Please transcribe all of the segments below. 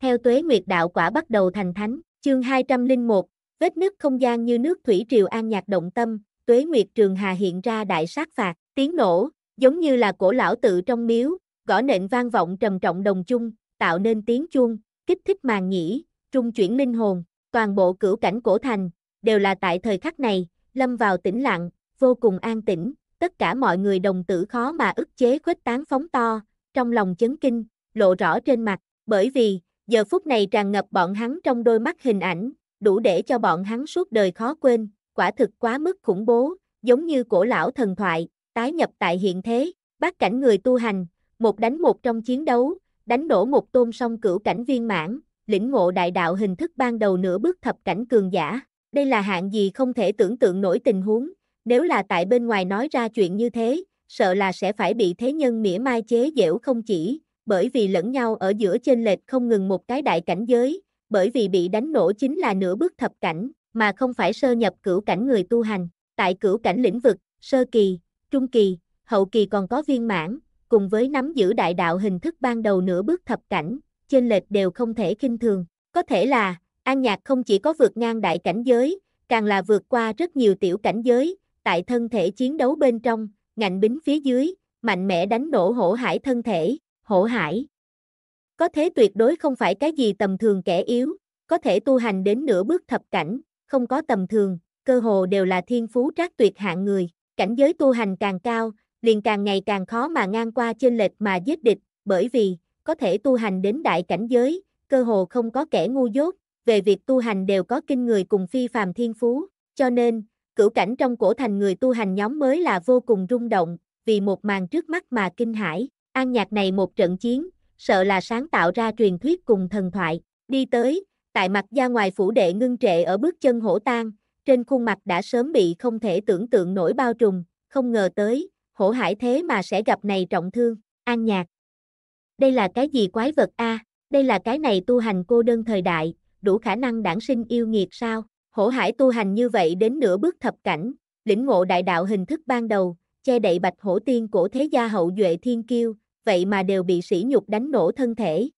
theo tuế nguyệt đạo quả bắt đầu thành thánh, chương 201, vết nứt không gian như nước thủy triều an nhạc động tâm, tuế nguyệt trường hà hiện ra đại sát phạt, tiếng nổ, giống như là cổ lão tự trong miếu, gõ nện vang vọng trầm trọng đồng chung, tạo nên tiếng chuông, kích thích màng nhĩ, trung chuyển linh hồn, toàn bộ cửu cảnh cổ thành, đều là tại thời khắc này, lâm vào tĩnh lặng, vô cùng an tĩnh, tất cả mọi người đồng tử khó mà ức chế khuếch tán phóng to, trong lòng chấn kinh, lộ rõ trên mặt, bởi vì, giờ phút này tràn ngập bọn hắn trong đôi mắt hình ảnh, đủ để cho bọn hắn suốt đời khó quên, quả thực quá mức khủng bố, giống như cổ lão thần thoại, tái nhập tại hiện thế, bát cảnh người tu hành, một đánh một trong chiến đấu, đánh đổ một tôn song cửu cảnh viên mãn, lĩnh ngộ đại đạo hình thức ban đầu nửa bước thập cảnh cường giả, đây là hạng gì không thể tưởng tượng nổi tình huống, nếu là tại bên ngoài nói ra chuyện như thế, sợ là sẽ phải bị thế nhân mỉa mai chế giễu không chỉ, bởi vì lẫn nhau ở giữa chênh lệch không ngừng một cái đại cảnh giới, bởi vì bị đánh nổ chính là nửa bước thập cảnh, mà không phải sơ nhập cửu cảnh người tu hành. Tại cửu cảnh lĩnh vực, sơ kỳ, trung kỳ, hậu kỳ còn có viên mãn, cùng với nắm giữ đại đạo hình thức ban đầu nửa bước thập cảnh, chênh lệch đều không thể kinh thường. Có thể là, An Nhạc không chỉ có vượt ngang đại cảnh giới, càng là vượt qua rất nhiều tiểu cảnh giới, tại thân thể chiến đấu bên trong, ngạnh bính phía dưới, mạnh mẽ đánh nổ hổ hải thân thể, hổ hải. Có thế tuyệt đối không phải cái gì tầm thường kẻ yếu, có thể tu hành đến nửa bước thập cảnh, không có tầm thường, cơ hồ đều là thiên phú trác tuyệt hạng người, cảnh giới tu hành càng cao, liền càng ngày càng khó mà ngang qua trên lệch mà giết địch, bởi vì có thể tu hành đến đại cảnh giới, cơ hồ không có kẻ ngu dốt, về việc tu hành đều có kinh người cùng phi phàm thiên phú, cho nên, cửu cảnh trong cổ thành người tu hành nhóm mới là vô cùng rung động, vì một màn trước mắt mà kinh hãi. An Nhạc này một trận chiến, sợ là sáng tạo ra truyền thuyết cùng thần thoại, đi tới, tại mặt ra ngoài phủ đệ ngưng trệ ở bước chân hổ tan, trên khuôn mặt đã sớm bị không thể tưởng tượng nổi bao trùm, không ngờ tới, hổ hải thế mà sẽ gặp này trọng thương, An Nhạc. Đây là cái gì quái vật a? À? Đây là cái này tu hành cô đơn thời đại, đủ khả năng đản sinh yêu nghiệt sao? Hổ hải tu hành như vậy đến nửa bước thập cảnh, lĩnh ngộ đại đạo hình thức ban đầu, che đậy bạch hổ tiên cổ thế gia hậu duệ thiên kiêu, vậy mà đều bị sỉ nhục đánh nổ thân thể.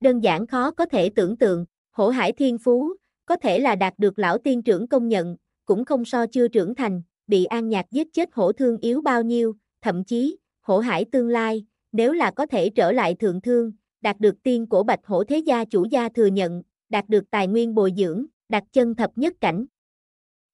Đơn giản khó có thể tưởng tượng, hổ hải thiên phú, có thể là đạt được lão tiên trưởng công nhận, cũng không so chưa trưởng thành, bị an nhạc giết chết hổ thương yếu bao nhiêu, thậm chí, hổ hải tương lai, nếu là có thể trở lại thượng thương, đạt được tiên của bạch hổ thế gia chủ gia thừa nhận, đạt được tài nguyên bồi dưỡng, đặt chân thập nhất cảnh.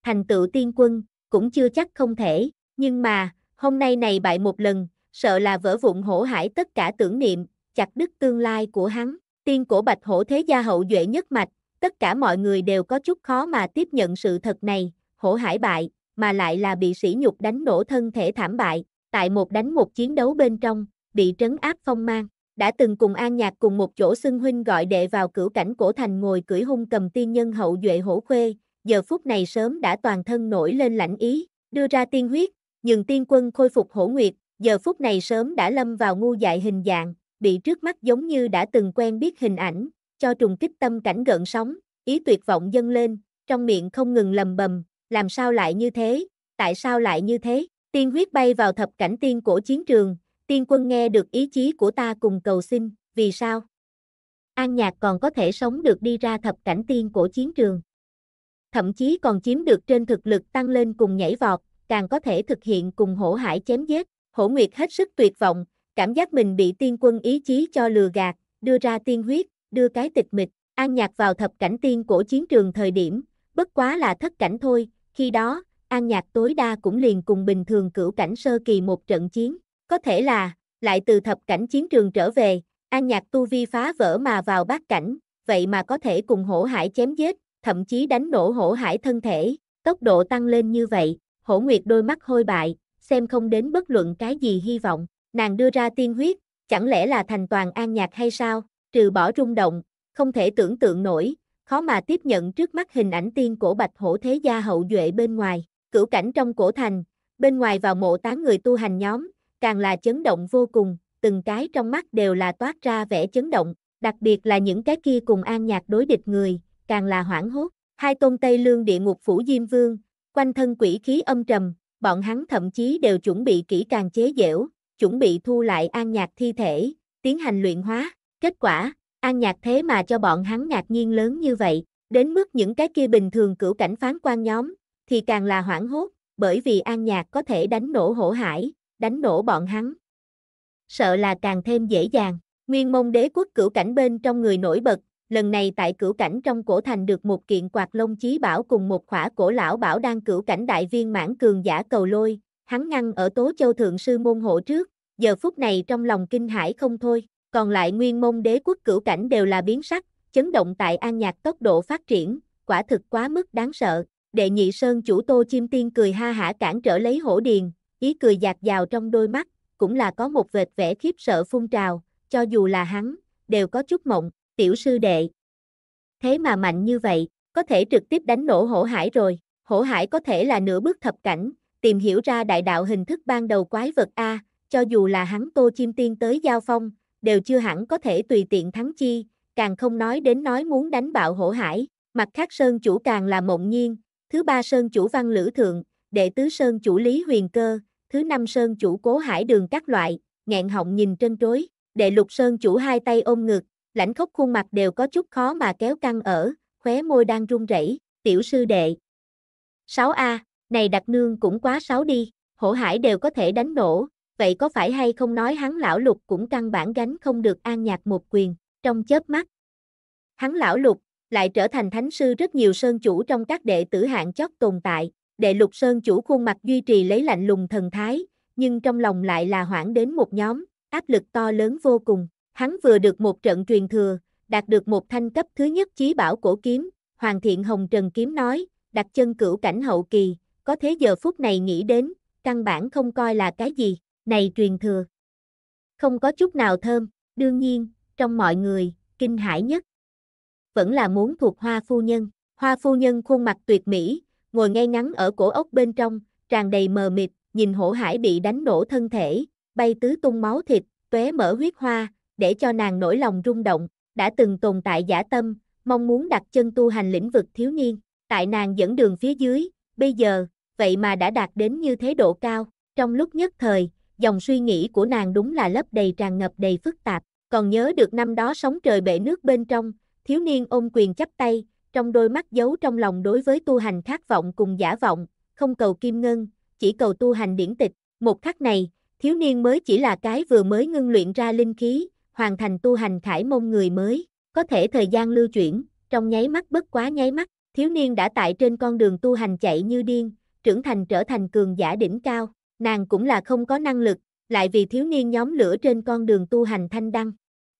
Thành tựu tiên quân, cũng chưa chắc không thể, nhưng mà, hôm nay này bại một lần, sợ là vỡ vụn hổ hải tất cả tưởng niệm, chặt đứt tương lai của hắn. Tiên cổ bạch hổ thế gia hậu duệ nhất mạch, tất cả mọi người đều có chút khó mà tiếp nhận sự thật này, hổ hải bại, mà lại là bị sỉ nhục đánh nổ thân thể thảm bại, tại một đánh một chiến đấu bên trong, bị trấn áp phong mang. Đã từng cùng An Nhạc cùng một chỗ xưng huynh gọi đệ vào cửu cảnh cổ thành ngồi cưỡi hung cầm tiên nhân hậu duệ hổ khuê, giờ phút này sớm đã toàn thân nổi lên lãnh ý, đưa ra tiên huyết, nhưng tiên quân khôi phục hổ nguyệt, giờ phút này sớm đã lâm vào ngu dại hình dạng, bị trước mắt giống như đã từng quen biết hình ảnh, cho trùng kích tâm cảnh gợn sóng, ý tuyệt vọng dâng lên, trong miệng không ngừng lầm bầm, làm sao lại như thế, tại sao lại như thế, tiên huyết bay vào thập cảnh tiên cổ chiến trường, tiên quân nghe được ý chí của ta cùng cầu xin, vì sao? An nhạc còn có thể sống được đi ra thập cảnh tiên cổ chiến trường. Thậm chí còn chiếm được trên thực lực tăng lên cùng nhảy vọt, càng có thể thực hiện cùng hổ hải chém giết. Hổ Nguyệt hết sức tuyệt vọng, cảm giác mình bị tiên quân ý chí cho lừa gạt, đưa ra tiên huyết, đưa cái tịch mịch, an nhạc vào thập cảnh tiên cổ chiến trường thời điểm, bất quá là thất cảnh thôi, khi đó, an nhạc tối đa cũng liền cùng bình thường cửu cảnh sơ kỳ một trận chiến, có thể là, lại từ thập cảnh chiến trường trở về, an nhạc tu vi phá vỡ mà vào bát cảnh, vậy mà có thể cùng hổ hải chém giết, thậm chí đánh nổ hổ hải thân thể, tốc độ tăng lên như vậy, hổ nguyệt đôi mắt hôi bại, xem không đến bất luận cái gì hy vọng, nàng đưa ra tiên huyết, chẳng lẽ là thành toàn an nhạc hay sao, trừ bỏ rung động, không thể tưởng tượng nổi, khó mà tiếp nhận trước mắt hình ảnh tiên cổ bạch hổ thế gia hậu duệ bên ngoài, cửu cảnh trong cổ thành, bên ngoài vào mộ tán người tu hành nhóm, càng là chấn động vô cùng, từng cái trong mắt đều là toát ra vẻ chấn động, đặc biệt là những cái kia cùng an nhạc đối địch người, càng là hoảng hốt, hai tôn Tây Lương địa ngục phủ Diêm Vương, quanh thân quỷ khí âm trầm, bọn hắn thậm chí đều chuẩn bị kỹ càng chế dễu, chuẩn bị thu lại an nhạc thi thể, tiến hành luyện hóa. Kết quả, an nhạc thế mà cho bọn hắn ngạc nhiên lớn như vậy, đến mức những cái kia bình thường cửu cảnh phán quan nhóm, thì càng là hoảng hốt, bởi vì an nhạc có thể đánh nổ hổ hải, đánh nổ bọn hắn. Sợ là càng thêm dễ dàng, nguyên mông đế quốc cửu cảnh bên trong người nổi bật, lần này tại cửu cảnh trong cổ thành được một kiện quạt lông chí bảo cùng một khỏa cổ lão bảo đang cửu cảnh đại viên mãn cường giả cầu lôi, hắn ngăn ở tố châu thượng sư môn hộ trước, giờ phút này trong lòng kinh hãi không thôi, còn lại nguyên môn đế quốc cửu cảnh đều là biến sắc, chấn động tại an nhạc tốc độ phát triển, quả thực quá mức đáng sợ, đệ nhị sơn chủ tô chim tiên cười ha hả cản trở lấy hổ điền, ý cười giạt vào trong đôi mắt, cũng là có một vệt vẻ khiếp sợ phun trào, cho dù là hắn, đều có chút mộng, tiểu sư đệ. Thế mà mạnh như vậy, có thể trực tiếp đánh nổ hổ hải rồi, hổ hải có thể là nửa bước thập cảnh, tìm hiểu ra đại đạo hình thức ban đầu quái vật A, cho dù là hắn tô chim tiên tới giao phong, đều chưa hẳn có thể tùy tiện thắng chi, càng không nói đến nói muốn đánh bạo hổ hải, mặt khác sơn chủ càng là mộng nhiên, thứ ba sơn chủ văn lữ thượng, đệ tứ sơn chủ lý huyền cơ, thứ năm sơn chủ cố hải đường các loại, nghẹn họng nhìn trân trối, đệ lục sơn chủ hai tay ôm ngực, lãnh khốc khuôn mặt đều có chút khó mà kéo căng ở, khóe môi đang run rẩy, tiểu sư đệ. 6A, này đặc nương cũng quá sáu đi, hổ hải đều có thể đánh nổ, vậy có phải hay không nói hắn lão lục cũng căn bản gánh không được an nhạc một quyền, trong chớp mắt. Hắn lão lục, lại trở thành thánh sư rất nhiều sơn chủ trong các đệ tử hạng chót tồn tại, đệ lục sơn chủ khuôn mặt duy trì lấy lạnh lùng thần thái, nhưng trong lòng lại là hoảng đến một nhóm, áp lực to lớn vô cùng. Hắn vừa được một trận truyền thừa, đạt được một thanh cấp thứ nhất chí bảo cổ kiếm, Hoàng Thiện Hồng Trần Kiếm nói, đặt chân cửu cảnh hậu kỳ, có thế giờ phút này nghĩ đến, căn bản không coi là cái gì, này truyền thừa. Không có chút nào thơm, đương nhiên, trong mọi người, kinh hãi nhất. Vẫn là muốn thuộc hoa phu nhân, hoa phu nhân khuôn mặt tuyệt mỹ, ngồi ngay ngắn ở cổ ốc bên trong, tràn đầy mờ mịt, nhìn hổ hải bị đánh đổ thân thể, bay tứ tung máu thịt, tóe mở huyết hoa, để cho nàng nổi lòng rung động, đã từng tồn tại giả tâm, mong muốn đặt chân tu hành lĩnh vực thiếu niên, tại nàng dẫn đường phía dưới, bây giờ, vậy mà đã đạt đến như thế độ cao, trong lúc nhất thời, dòng suy nghĩ của nàng đúng là lấp đầy tràn ngập đầy phức tạp, còn nhớ được năm đó sóng trời bể nước bên trong, thiếu niên ôm quyền chắp tay, trong đôi mắt giấu trong lòng đối với tu hành khát vọng cùng giả vọng, không cầu kim ngân, chỉ cầu tu hành điển tịch, một khắc này, thiếu niên mới chỉ là cái vừa mới ngưng luyện ra linh khí, hoàn thành tu hành khải môn người mới, có thể thời gian lưu chuyển, trong nháy mắt bất quá nháy mắt, thiếu niên đã tại trên con đường tu hành chạy như điên, trưởng thành trở thành cường giả đỉnh cao, nàng cũng là không có năng lực, lại vì thiếu niên nhóm lửa trên con đường tu hành thanh đăng.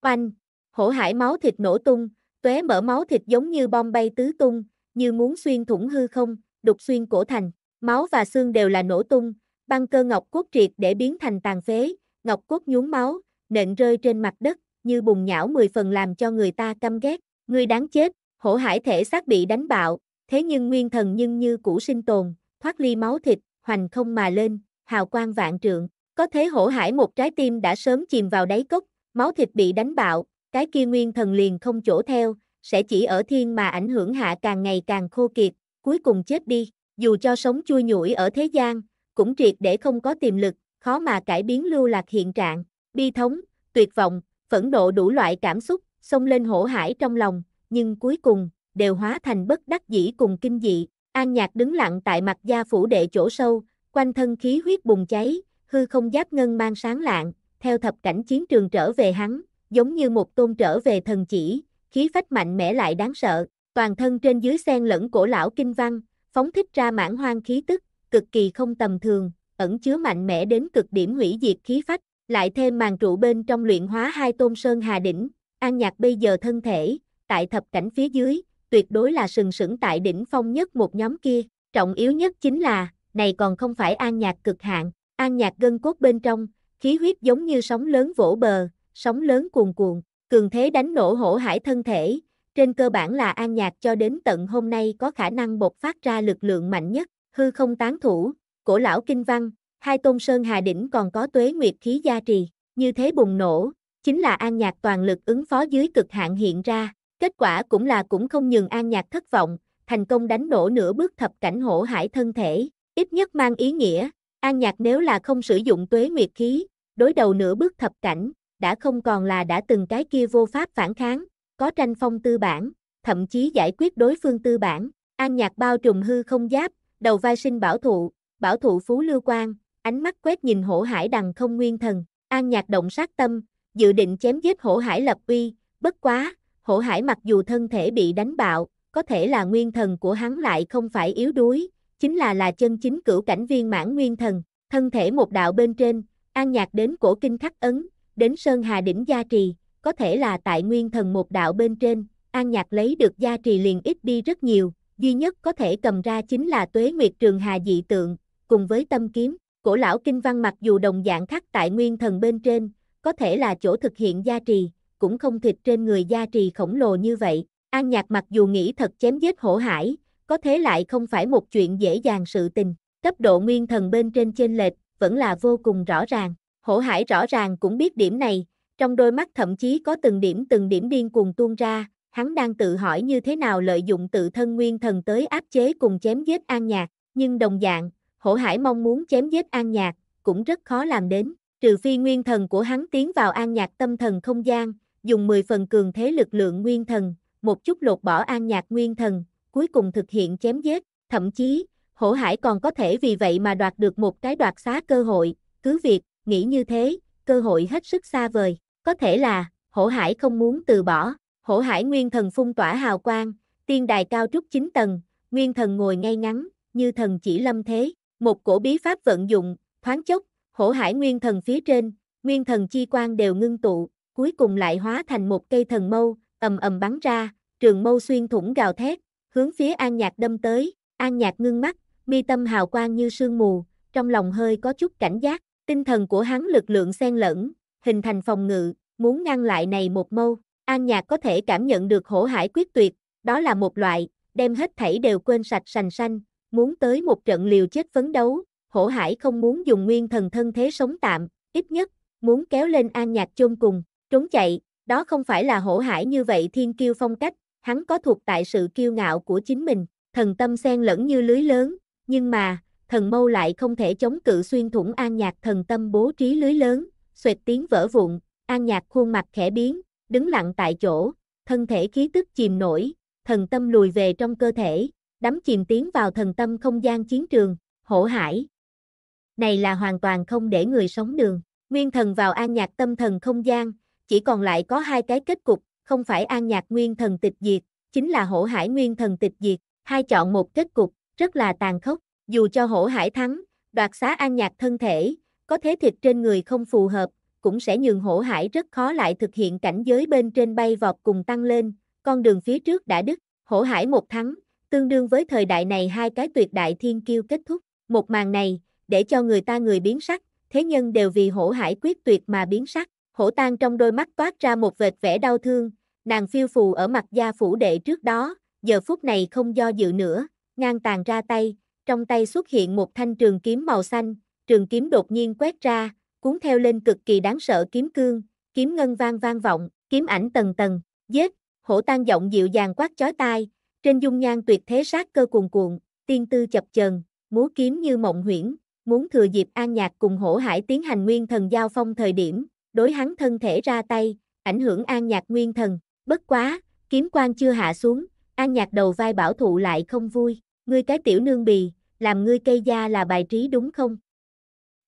Oanh, hổ hải máu thịt nổ tung, tuế mở máu thịt giống như bom bay tứ tung, như muốn xuyên thủng hư không, đục xuyên cổ thành, máu và xương đều là nổ tung, băng cơ ngọc cốt triệt để biến thành tàn phế, ngọc cốt nhúng máu, nện rơi trên mặt đất, như bùng nhão mười phần làm cho người ta căm ghét, ngươi đáng chết, hổ hải thể xác bị đánh bạo, thế nhưng nguyên thần nhưng như cũ sinh tồn, thoát ly máu thịt, hoành không mà lên, hào quang vạn trượng, có thế hổ hải một trái tim đã sớm chìm vào đáy cốc, máu thịt bị đánh bạo, cái kia nguyên thần liền không chỗ theo, sẽ chỉ ở thiên mà ảnh hưởng hạ càng ngày càng khô kiệt, cuối cùng chết đi, dù cho sống chui nhủi ở thế gian, cũng triệt để không có tiềm lực, khó mà cải biến lưu lạc hiện trạng bi thống, tuyệt vọng, phẫn nộ đủ loại cảm xúc, xông lên hổ hải trong lòng, nhưng cuối cùng, đều hóa thành bất đắc dĩ cùng kinh dị. An Nhạc đứng lặng tại mặt gia phủ đệ chỗ sâu, quanh thân khí huyết bùng cháy, hư không giáp ngân mang sáng lạng, theo thập cảnh chiến trường trở về hắn, giống như một tôn trở về thần chỉ, khí phách mạnh mẽ lại đáng sợ, toàn thân trên dưới xen lẫn cổ lão kinh văn, phóng thích ra mãn hoang khí tức, cực kỳ không tầm thường, ẩn chứa mạnh mẽ đến cực điểm hủy diệt khí phách. Lại thêm màn trụ bên trong luyện hóa hai tôn sơn hà đỉnh, an nhạc bây giờ thân thể, tại thập cảnh phía dưới, tuyệt đối là sừng sững tại đỉnh phong nhất một nhóm kia, trọng yếu nhất chính là, này còn không phải an nhạc cực hạn, an nhạc gân cốt bên trong, khí huyết giống như sóng lớn vỗ bờ, sóng lớn cuồn cuộn, cường thế đánh nổ hổ hải thân thể, trên cơ bản là an nhạc cho đến tận hôm nay có khả năng bộc phát ra lực lượng mạnh nhất, hư không tán thủ, cổ lão kinh văn, hai tôn sơn hà đỉnh còn có tuế nguyệt khí gia trì, như thế bùng nổ, chính là an nhạc toàn lực ứng phó dưới cực hạn hiện ra, kết quả cũng là cũng không nhường an nhạc thất vọng, thành công đánh đổ nửa bước thập cảnh hổ hải thân thể, ít nhất mang ý nghĩa, an nhạc nếu là không sử dụng tuế nguyệt khí, đối đầu nửa bước thập cảnh, đã không còn là đã từng cái kia vô pháp phản kháng, có tranh phong tư bản, thậm chí giải quyết đối phương tư bản, an nhạc bao trùm hư không giáp, đầu vai sinh bảo thụ, bảo thụ phú lưu quan, ánh mắt quét nhìn hổ hải đằng không nguyên thần, an nhạc động sát tâm, dự định chém giết hổ hải lập uy, bất quá, hổ hải mặc dù thân thể bị đánh bạo, có thể là nguyên thần của hắn lại không phải yếu đuối, chính là là chân chính cửu cảnh viên mãn nguyên thần, thân thể một đạo bên trên, an nhạc đến cổ kinh khắc ấn, đến sơn hà đỉnh gia trì, có thể là tại nguyên thần một đạo bên trên, an nhạc lấy được gia trì liền ít đi rất nhiều, duy nhất có thể cầm ra chính là tuế nguyệt trường hà dị tượng, cùng với tâm kiếm. Cổ lão kinh văn mặc dù đồng dạng khắc tại nguyên thần bên trên, có thể là chỗ thực hiện gia trì, cũng không thịt trên người gia trì khổng lồ như vậy. An nhạc mặc dù nghĩ thật chém giết hổ hải, có thế lại không phải một chuyện dễ dàng sự tình. Cấp độ nguyên thần bên trên trên lệch, vẫn là vô cùng rõ ràng. Hổ hải rõ ràng cũng biết điểm này, trong đôi mắt thậm chí có từng điểm từng điểm điên cuồng tuôn ra, hắn đang tự hỏi như thế nào lợi dụng tự thân nguyên thần tới áp chế cùng chém giết an nhạc, nhưng đồng dạng, Hổ Hải mong muốn chém giết An Nhạc, cũng rất khó làm đến, trừ phi nguyên thần của hắn tiến vào An Nhạc tâm thần không gian, dùng 10 phần cường thế lực lượng nguyên thần, một chút lột bỏ An Nhạc nguyên thần, cuối cùng thực hiện chém giết, thậm chí, Hổ Hải còn có thể vì vậy mà đoạt được một cái đoạt xá cơ hội, cứ việc, nghĩ như thế, cơ hội hết sức xa vời, có thể là, Hổ Hải không muốn từ bỏ, Hổ Hải nguyên thần phun tỏa hào quang, tiên đài cao trúc 9 tầng, nguyên thần ngồi ngay ngắn, như thần chỉ lâm thế, một cổ bí pháp vận dụng, thoáng chốc, hổ hải nguyên thần phía trên, nguyên thần chi quan đều ngưng tụ, cuối cùng lại hóa thành một cây thần mâu, ầm ầm bắn ra, trường mâu xuyên thủng gào thét, hướng phía An Nhạc đâm tới, An Nhạc ngưng mắt, mi tâm hào quang như sương mù, trong lòng hơi có chút cảnh giác, tinh thần của hắn lực lượng xen lẫn, hình thành phòng ngự, muốn ngăn lại này một mâu, An Nhạc có thể cảm nhận được hổ hải quyết tuyệt, đó là một loại, đem hết thảy đều quên sạch sành xanh, muốn tới một trận liều chết phấn đấu, hổ hải không muốn dùng nguyên thần thân thế sống tạm, ít nhất, muốn kéo lên an nhạc chôn cùng, trốn chạy, đó không phải là hổ hải như vậy thiên kiêu phong cách, hắn có thuộc tại sự kiêu ngạo của chính mình, thần tâm xen lẫn như lưới lớn, nhưng mà, thần mâu lại không thể chống cự xuyên thủng an nhạc thần tâm bố trí lưới lớn, xoẹt tiếng vỡ vụn, an nhạc khuôn mặt khẽ biến, đứng lặng tại chỗ, thân thể khí tức chìm nổi, thần tâm lùi về trong cơ thể, đắm chìm tiến vào thần tâm không gian chiến trường, hổ hải. Này là hoàn toàn không để người sống đường, nguyên thần vào an nhạc tâm thần không gian, chỉ còn lại có hai cái kết cục, không phải an nhạc nguyên thần tịch diệt, chính là hổ hải nguyên thần tịch diệt, hai chọn một kết cục, rất là tàn khốc, dù cho hổ hải thắng, đoạt xá an nhạc thân thể, có thế thịt trên người không phù hợp, cũng sẽ nhường hổ hải rất khó lại thực hiện cảnh giới bên trên bay vọt cùng tăng lên, con đường phía trước đã đứt, hổ hải một thắng, Tương đương với thời đại này hai cái tuyệt đại thiên kiêu kết thúc, một màn này, để cho người ta người biến sắc, thế nhân đều vì hổ hải quyết tuyệt mà biến sắc, hổ tan trong đôi mắt toát ra một vệt vẻ đau thương, nàng phiêu phù ở mặt gia phủ đệ trước đó, giờ phút này không do dự nữa, ngang tàn ra tay, trong tay xuất hiện một thanh trường kiếm màu xanh, trường kiếm đột nhiên quét ra, cuốn theo lên cực kỳ đáng sợ kiếm cương, kiếm ngân vang vang vọng, kiếm ảnh tầng tầng, giết, hổ tan giọng dịu dàng quát chói tai, trên dung nhan tuyệt thế sát cơ cuồn cuộn, tiên tư chập chờn, múa kiếm như mộng huyễn, muốn thừa dịp An Nhạc cùng Hổ Hải tiến hành nguyên thần giao phong thời điểm, đối hắn thân thể ra tay, ảnh hưởng An Nhạc nguyên thần, bất quá, kiếm quan chưa hạ xuống, An Nhạc đầu vai bảo thụ lại không vui, ngươi cái tiểu nương bì, làm ngươi cây gia là bài trí đúng không?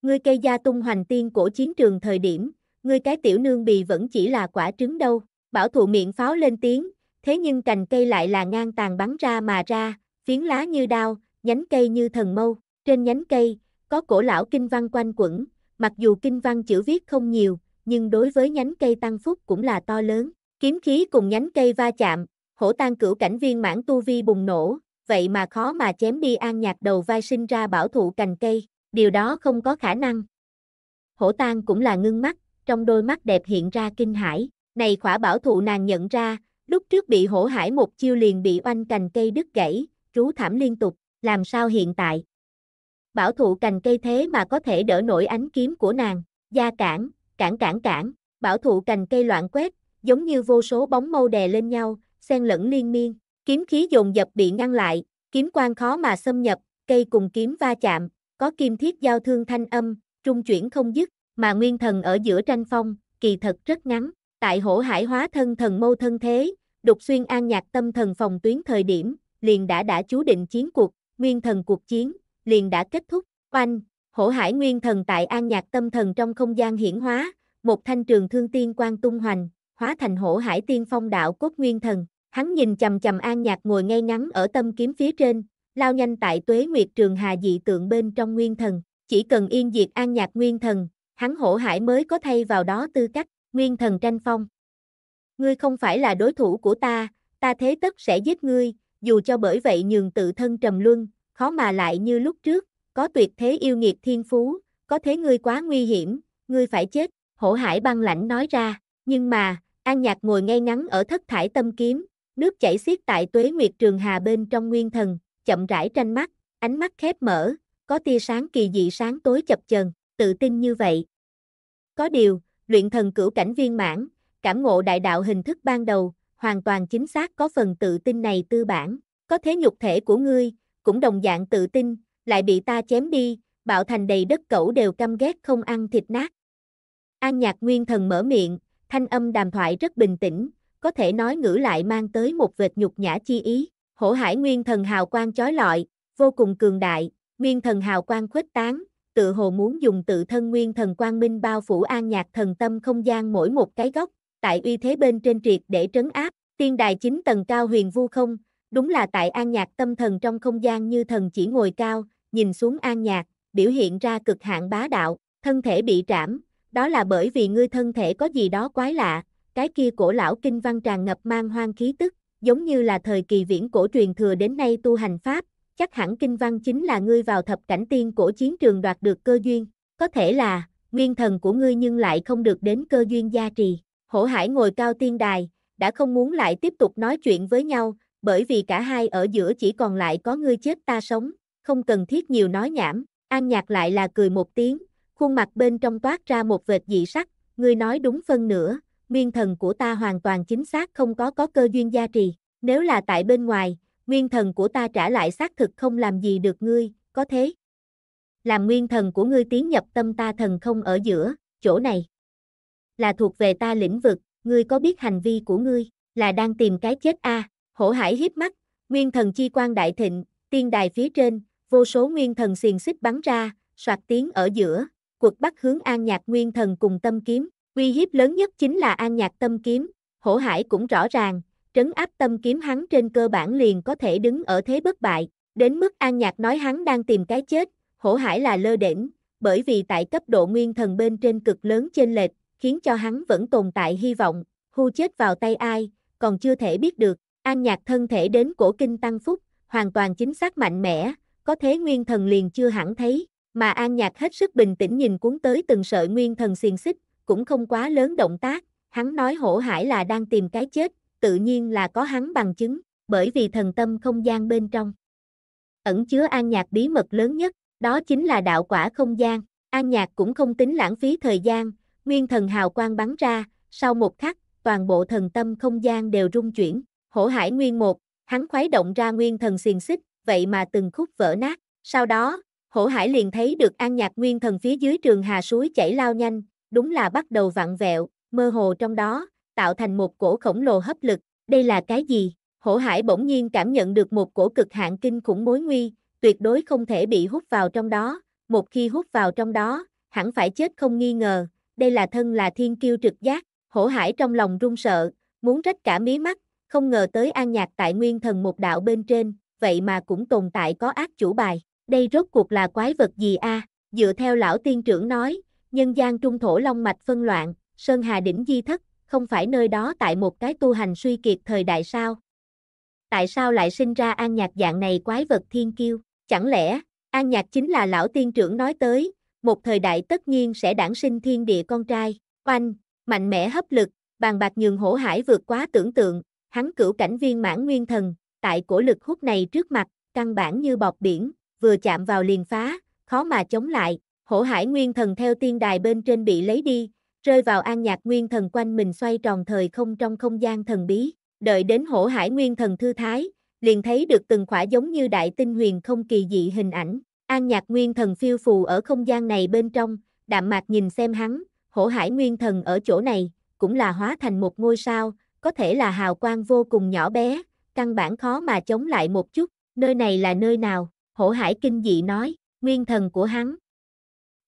Ngươi cây gia tung hoành tiên cổ chiến trường thời điểm, ngươi cái tiểu nương bì vẫn chỉ là quả trứng đâu, bảo thụ miệng pháo lên tiếng, thế nhưng cành cây lại là ngang tàn bắn ra mà ra, phiến lá như đao, nhánh cây như thần mâu, trên nhánh cây, có cổ lão kinh văn quanh quẩn, mặc dù kinh văn chữ viết không nhiều, nhưng đối với nhánh cây tăng phúc cũng là to lớn, kiếm khí cùng nhánh cây va chạm, hổ tan cửu cảnh viên mãn tu vi bùng nổ, vậy mà khó mà chém đi an nhạc đầu vai sinh ra bảo thụ cành cây, điều đó không có khả năng. Hổ tan cũng là ngưng mắt, trong đôi mắt đẹp hiện ra kinh hãi, này khỏa bảo thụ nàng nhận ra, Lúc trước bị hổ hải một chiêu liền bị oanh cành cây đứt gãy, trú thảm liên tục, làm sao hiện tại? Bảo thụ cành cây thế mà có thể đỡ nổi ánh kiếm của nàng, gia cản, cản cản cản, bảo thụ cành cây loạn quét, giống như vô số bóng mâu đè lên nhau, xen lẫn liên miên, kiếm khí dồn dập bị ngăn lại, kiếm quan khó mà xâm nhập, cây cùng kiếm va chạm, có kim thiết giao thương thanh âm, trung chuyển không dứt, mà nguyên thần ở giữa tranh phong, kỳ thật rất ngắn, tại hổ hải hóa thân thần mâu thân thế, đục xuyên an nhạc tâm thần phòng tuyến thời điểm, liền đã đã chú định chiến cuộc, nguyên thần cuộc chiến, liền đã kết thúc, oanh, hổ hải nguyên thần tại an nhạc tâm thần trong không gian hiển hóa, một thanh trường thương tiên quang tung hoành, hóa thành hổ hải tiên phong đạo cốt nguyên thần, hắn nhìn chầm chầm an nhạc ngồi ngay ngắn ở tâm kiếm phía trên, lao nhanh tại tuế nguyệt trường hà dị tượng bên trong nguyên thần, chỉ cần yên diệt an nhạc nguyên thần, hắn hổ hải mới có thay vào đó tư cách, nguyên thần tranh phong, Ngươi không phải là đối thủ của ta, ta thế tất sẽ giết ngươi, dù cho bởi vậy nhường tự thân trầm luân, khó mà lại như lúc trước, có tuyệt thế yêu nghiệt thiên phú, có thế ngươi quá nguy hiểm, ngươi phải chết, hổ hải băng lãnh nói ra, nhưng mà, an nhạc ngồi ngay ngắn ở thất thải tâm kiếm, nước chảy xiết tại tuế nguyệt trường hà bên trong nguyên thần, chậm rãi tranh mắt, ánh mắt khép mở, có tia sáng kỳ dị sáng tối chập chờn, tự tin như vậy. Có điều, luyện thần cửu cảnh viên mãn, cảm ngộ đại đạo hình thức ban đầu, hoàn toàn chính xác có phần tự tin này tư bản, có thế nhục thể của ngươi, cũng đồng dạng tự tin, lại bị ta chém đi, bạo thành đầy đất cẩu đều căm ghét không ăn thịt nát. An nhạc nguyên thần mở miệng, thanh âm đàm thoại rất bình tĩnh, có thể nói ngữ lại mang tới một vệt nhục nhã chi ý, hổ hải nguyên thần hào quang chói lọi, vô cùng cường đại, nguyên thần hào quang khuếch tán, tự hồ muốn dùng tự thân nguyên thần quang minh bao phủ an nhạc thần tâm không gian mỗi một cái góc, tại uy thế bên trên triệt để trấn áp, tiên đài chính tầng cao huyền vu không, đúng là tại an nhạc tâm thần trong không gian như thần chỉ ngồi cao, nhìn xuống an nhạc, biểu hiện ra cực hạn bá đạo, thân thể bị trảm, đó là bởi vì ngươi thân thể có gì đó quái lạ, cái kia cổ lão kinh văn tràn ngập mang hoang khí tức, giống như là thời kỳ viễn cổ truyền thừa đến nay tu hành pháp, chắc hẳn kinh văn chính là ngươi vào thập cảnh tiên cổ chiến trường đoạt được cơ duyên, có thể là nguyên thần của ngươi nhưng lại không được đến cơ duyên gia trì. Hổ Hải ngồi cao tiên đài, đã không muốn lại tiếp tục nói chuyện với nhau, bởi vì cả hai ở giữa chỉ còn lại có ngươi chết ta sống, không cần thiết nhiều nói nhảm. An Nhạc lại là cười một tiếng, khuôn mặt bên trong toát ra một vệt dị sắc, ngươi nói đúng phân nữa, nguyên thần của ta hoàn toàn chính xác không có có cơ duyên gia trì, nếu là tại bên ngoài, nguyên thần của ta trả lại xác thực không làm gì được ngươi, có thế. Làm nguyên thần của ngươi tiến nhập tâm ta thần không ở giữa, chỗ này là thuộc về ta lĩnh vực, ngươi có biết hành vi của ngươi, là đang tìm cái chết a hổ hải híp mắt, nguyên thần chi quan đại thịnh, tiên đài phía trên, vô số nguyên thần xiềng xích bắn ra, soạt tiếng ở giữa, quật bắt hướng an nhạc nguyên thần cùng tâm kiếm, uy hiếp lớn nhất chính là an nhạc tâm kiếm, hổ hải cũng rõ ràng, trấn áp tâm kiếm hắn trên cơ bản liền có thể đứng ở thế bất bại, đến mức an nhạc nói hắn đang tìm cái chết, hổ hải là lơ đỉnh, bởi vì tại cấp độ nguyên thần bên trên cực lớn trên lệch, khiến cho hắn vẫn tồn tại hy vọng, hưu chết vào tay ai, còn chưa thể biết được, an nhạc thân thể đến cổ kinh tăng phúc, hoàn toàn chính xác mạnh mẽ, có thế nguyên thần liền chưa hẳn thấy, mà an nhạc hết sức bình tĩnh nhìn cuốn tới từng sợi nguyên thần xiềng xích, cũng không quá lớn động tác, hắn nói hổ hải là đang tìm cái chết, tự nhiên là có hắn bằng chứng, bởi vì thần tâm không gian bên trong. Ẩn chứa an nhạc bí mật lớn nhất, đó chính là đạo quả không gian, an nhạc cũng không tính lãng phí thời gian, Nguyên thần hào quang bắn ra, sau một khắc, toàn bộ thần tâm không gian đều rung chuyển, hổ hải nguyên một, hắn khoái động ra nguyên thần xiềng xích, vậy mà từng khúc vỡ nát, sau đó, hổ hải liền thấy được an nhạc nguyên thần phía dưới trường hà suối chảy lao nhanh, đúng là bắt đầu vặn vẹo, mơ hồ trong đó, tạo thành một cổ khổng lồ hấp lực, đây là cái gì? Hổ hải bỗng nhiên cảm nhận được một cổ cực hạn kinh khủng mối nguy, tuyệt đối không thể bị hút vào trong đó, một khi hút vào trong đó, hẳn phải chết không nghi ngờ, đây là thân là thiên kiêu trực giác, hổ hải trong lòng run sợ, muốn rách cả mí mắt, không ngờ tới an nhạc tại nguyên thần một đạo bên trên, vậy mà cũng tồn tại có ác chủ bài, đây rốt cuộc là quái vật gì a? dựa theo lão tiên trưởng nói, nhân gian trung thổ long mạch phân loạn, Sơn Hà Đỉnh Di Thất, không phải nơi đó tại một cái tu hành suy kiệt thời đại sao? Tại sao lại sinh ra an nhạc dạng này quái vật thiên kiêu? Chẳng lẽ, an nhạc chính là lão tiên trưởng nói tới, một thời đại tất nhiên sẽ đản sinh thiên địa con trai, oanh, mạnh mẽ hấp lực, bàn bạc nhường hổ hải vượt quá tưởng tượng, hắn cửu cảnh viên mãn nguyên thần, tại cổ lực hút này trước mặt, căn bản như bọc biển, vừa chạm vào liền phá, khó mà chống lại, hổ hải nguyên thần theo tiên đài bên trên bị lấy đi, rơi vào an nhạc nguyên thần quanh mình xoay tròn thời không trong không gian thần bí, đợi đến hổ hải nguyên thần thư thái, liền thấy được từng khỏa giống như đại tinh huyền không kỳ dị hình ảnh, An nhạc nguyên thần phiêu phù ở không gian này bên trong, đạm mạc nhìn xem hắn, hổ hải nguyên thần ở chỗ này, cũng là hóa thành một ngôi sao, có thể là hào quang vô cùng nhỏ bé, căn bản khó mà chống lại một chút, nơi này là nơi nào, hổ hải kinh dị nói, nguyên thần của hắn.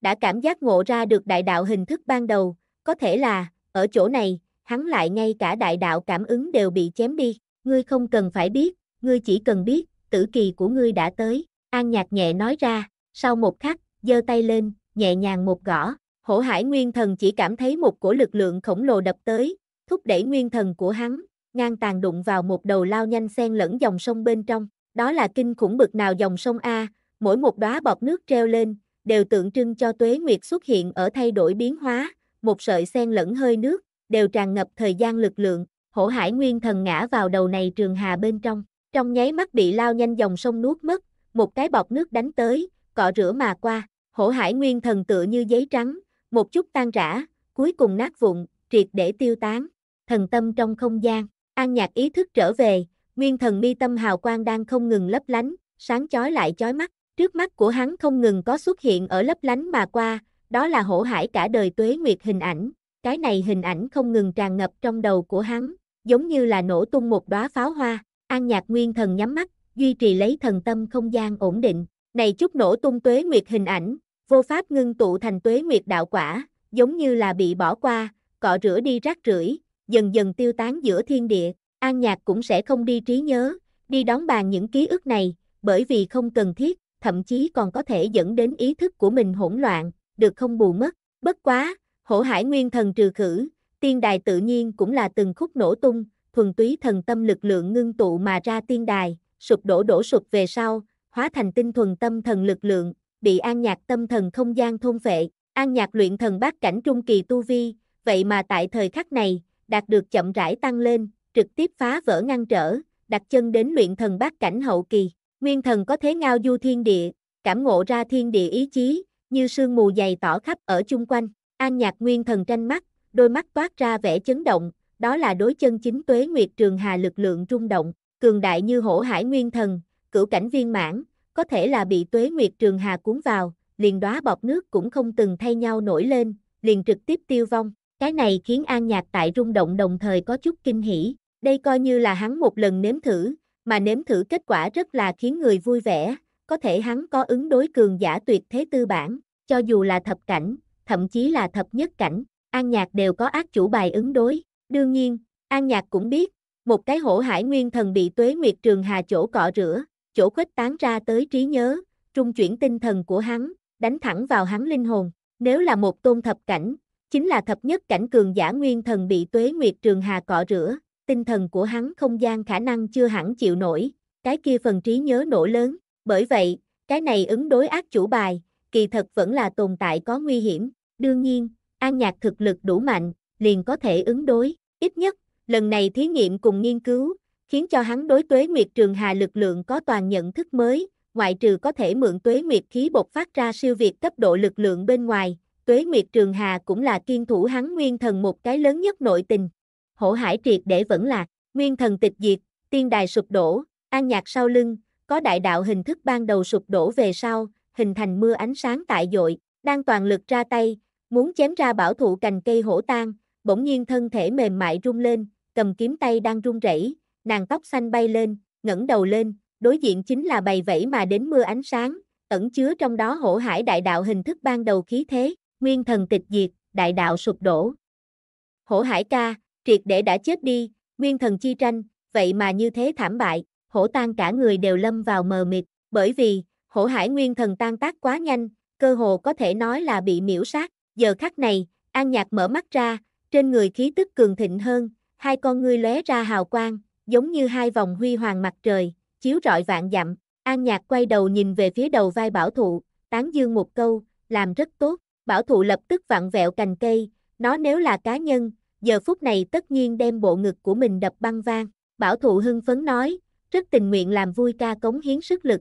Đã cảm giác ngộ ra được đại đạo hình thức ban đầu, có thể là, ở chỗ này, hắn lại ngay cả đại đạo cảm ứng đều bị chém đi, ngươi không cần phải biết, ngươi chỉ cần biết, tử kỳ của ngươi đã tới. An nhạc nhẹ nói ra, sau một khắc, giơ tay lên, nhẹ nhàng một gõ, hổ hải nguyên thần chỉ cảm thấy một cổ lực lượng khổng lồ đập tới, thúc đẩy nguyên thần của hắn, ngang tàn đụng vào một đầu lao nhanh xen lẫn dòng sông bên trong, đó là kinh khủng bực nào dòng sông A, mỗi một đóa bọt nước treo lên, đều tượng trưng cho tuế nguyệt xuất hiện ở thay đổi biến hóa, một sợi xen lẫn hơi nước, đều tràn ngập thời gian lực lượng, hổ hải nguyên thần ngã vào đầu này trường hà bên trong, trong nháy mắt bị lao nhanh dòng sông nuốt mất, một cái bọt nước đánh tới, cọ rửa mà qua, hổ hải nguyên thần tựa như giấy trắng, một chút tan rã, cuối cùng nát vụn, triệt để tiêu tán, thần tâm trong không gian, an nhạc ý thức trở về, nguyên thần mi tâm hào quang đang không ngừng lấp lánh, sáng chói lại chói mắt, trước mắt của hắn không ngừng có xuất hiện ở lấp lánh mà qua, đó là hổ hải cả đời tuế nguyệt hình ảnh, cái này hình ảnh không ngừng tràn ngập trong đầu của hắn, giống như là nổ tung một đóa pháo hoa, an nhạc nguyên thần nhắm mắt, duy trì lấy thần tâm không gian ổn định, này chút nổ tung tuế nguyệt hình ảnh, vô pháp ngưng tụ thành tuế nguyệt đạo quả, giống như là bị bỏ qua, cọ rửa đi rác rưởi, dần dần tiêu tán giữa thiên địa, an nhạc cũng sẽ không đi trí nhớ, đi đón bàn những ký ức này, bởi vì không cần thiết, thậm chí còn có thể dẫn đến ý thức của mình hỗn loạn, được không bù mất, bất quá, hổ hải nguyên thần trừ khử, tiên đài tự nhiên cũng là từng khúc nổ tung, thuần túy thần tâm lực lượng ngưng tụ mà ra tiên đài, sụp đổ đổ sụp về sau, hóa thành tinh thuần tâm thần lực lượng, bị an nhạc tâm thần không gian thôn phệ, an nhạc luyện thần bát cảnh trung kỳ tu vi, vậy mà tại thời khắc này, đạt được chậm rãi tăng lên, trực tiếp phá vỡ ngăn trở, đặt chân đến luyện thần bát cảnh hậu kỳ, nguyên thần có thế ngao du thiên địa, cảm ngộ ra thiên địa ý chí, như sương mù dày tỏ khắp ở chung quanh, an nhạc nguyên thần tranh mắt, đôi mắt toát ra vẻ chấn động, đó là đối chân chính tuế nguyệt trường hà lực lượng trung động, cường đại như hổ hải nguyên thần, cửu cảnh viên mãn, có thể là bị tuế nguyệt trường hà cuốn vào, liền đóa bọt nước cũng không từng thay nhau nổi lên, liền trực tiếp tiêu vong. Cái này khiến An Nhạc tại rung động đồng thời có chút kinh hỉ, đây coi như là hắn một lần nếm thử, mà nếm thử kết quả rất là khiến người vui vẻ, có thể hắn có ứng đối cường giả tuyệt thế tư bản, cho dù là thập cảnh, thậm chí là thập nhất cảnh, An Nhạc đều có ác chủ bài ứng đối. Đương nhiên, An Nhạc cũng biết, một cái hổ hải nguyên thần bị tuế nguyệt trường hà chỗ cọ rửa, chỗ khuếch tán ra tới trí nhớ, trung chuyển tinh thần của hắn, đánh thẳng vào hắn linh hồn, nếu là một tôn thập cảnh, chính là thập nhất cảnh cường giả nguyên thần bị tuế nguyệt trường hà cọ rửa, tinh thần của hắn không gian khả năng chưa hẳn chịu nổi, cái kia phần trí nhớ nổ lớn, bởi vậy, cái này ứng đối ác chủ bài, kỳ thật vẫn là tồn tại có nguy hiểm, đương nhiên, an nhạc thực lực đủ mạnh, liền có thể ứng đối, ít nhất, lần này thí nghiệm cùng nghiên cứu, khiến cho hắn đối tuế nguyệt trường hà lực lượng có toàn nhận thức mới, ngoại trừ có thể mượn tuế nguyệt khí bột phát ra siêu việt cấp độ lực lượng bên ngoài, tuế nguyệt trường hà cũng là kiên thủ hắn nguyên thần một cái lớn nhất nội tình. Hổ hải triệt để vẫn lạc, nguyên thần tịch diệt, tiên đài sụp đổ, an nhạc sau lưng, có đại đạo hình thức ban đầu sụp đổ về sau, hình thành mưa ánh sáng tại dội, đang toàn lực ra tay, muốn chém ra bảo thụ cành cây hổ tan, bỗng nhiên thân thể mềm mại rung lên, cầm kiếm tay đang run rẩy, nàng tóc xanh bay lên, ngẩng đầu lên, đối diện chính là bầy vẫy mà đến mưa ánh sáng, ẩn chứa trong đó hổ hải đại đạo hình thức ban đầu khí thế, nguyên thần tịch diệt, đại đạo sụp đổ. Hổ hải ca, triệt để đã chết đi, nguyên thần chi tranh, vậy mà như thế thảm bại, hổ tan cả người đều lâm vào mờ mịt, bởi vì, hổ hải nguyên thần tan tác quá nhanh, cơ hồ có thể nói là bị miễu sát, giờ khắc này, an nhạc mở mắt ra, trên người khí tức cường thịnh hơn, hai con ngươi lóe ra hào quang, giống như hai vòng huy hoàng mặt trời, chiếu rọi vạn dặm. An Nhạc quay đầu nhìn về phía đầu vai bảo thụ, tán dương một câu, làm rất tốt. Bảo thụ lập tức vặn vẹo cành cây, nó nếu là cá nhân, giờ phút này tất nhiên đem bộ ngực của mình đập băng vang. Bảo thụ hưng phấn nói, rất tình nguyện làm vui ca cống hiến sức lực.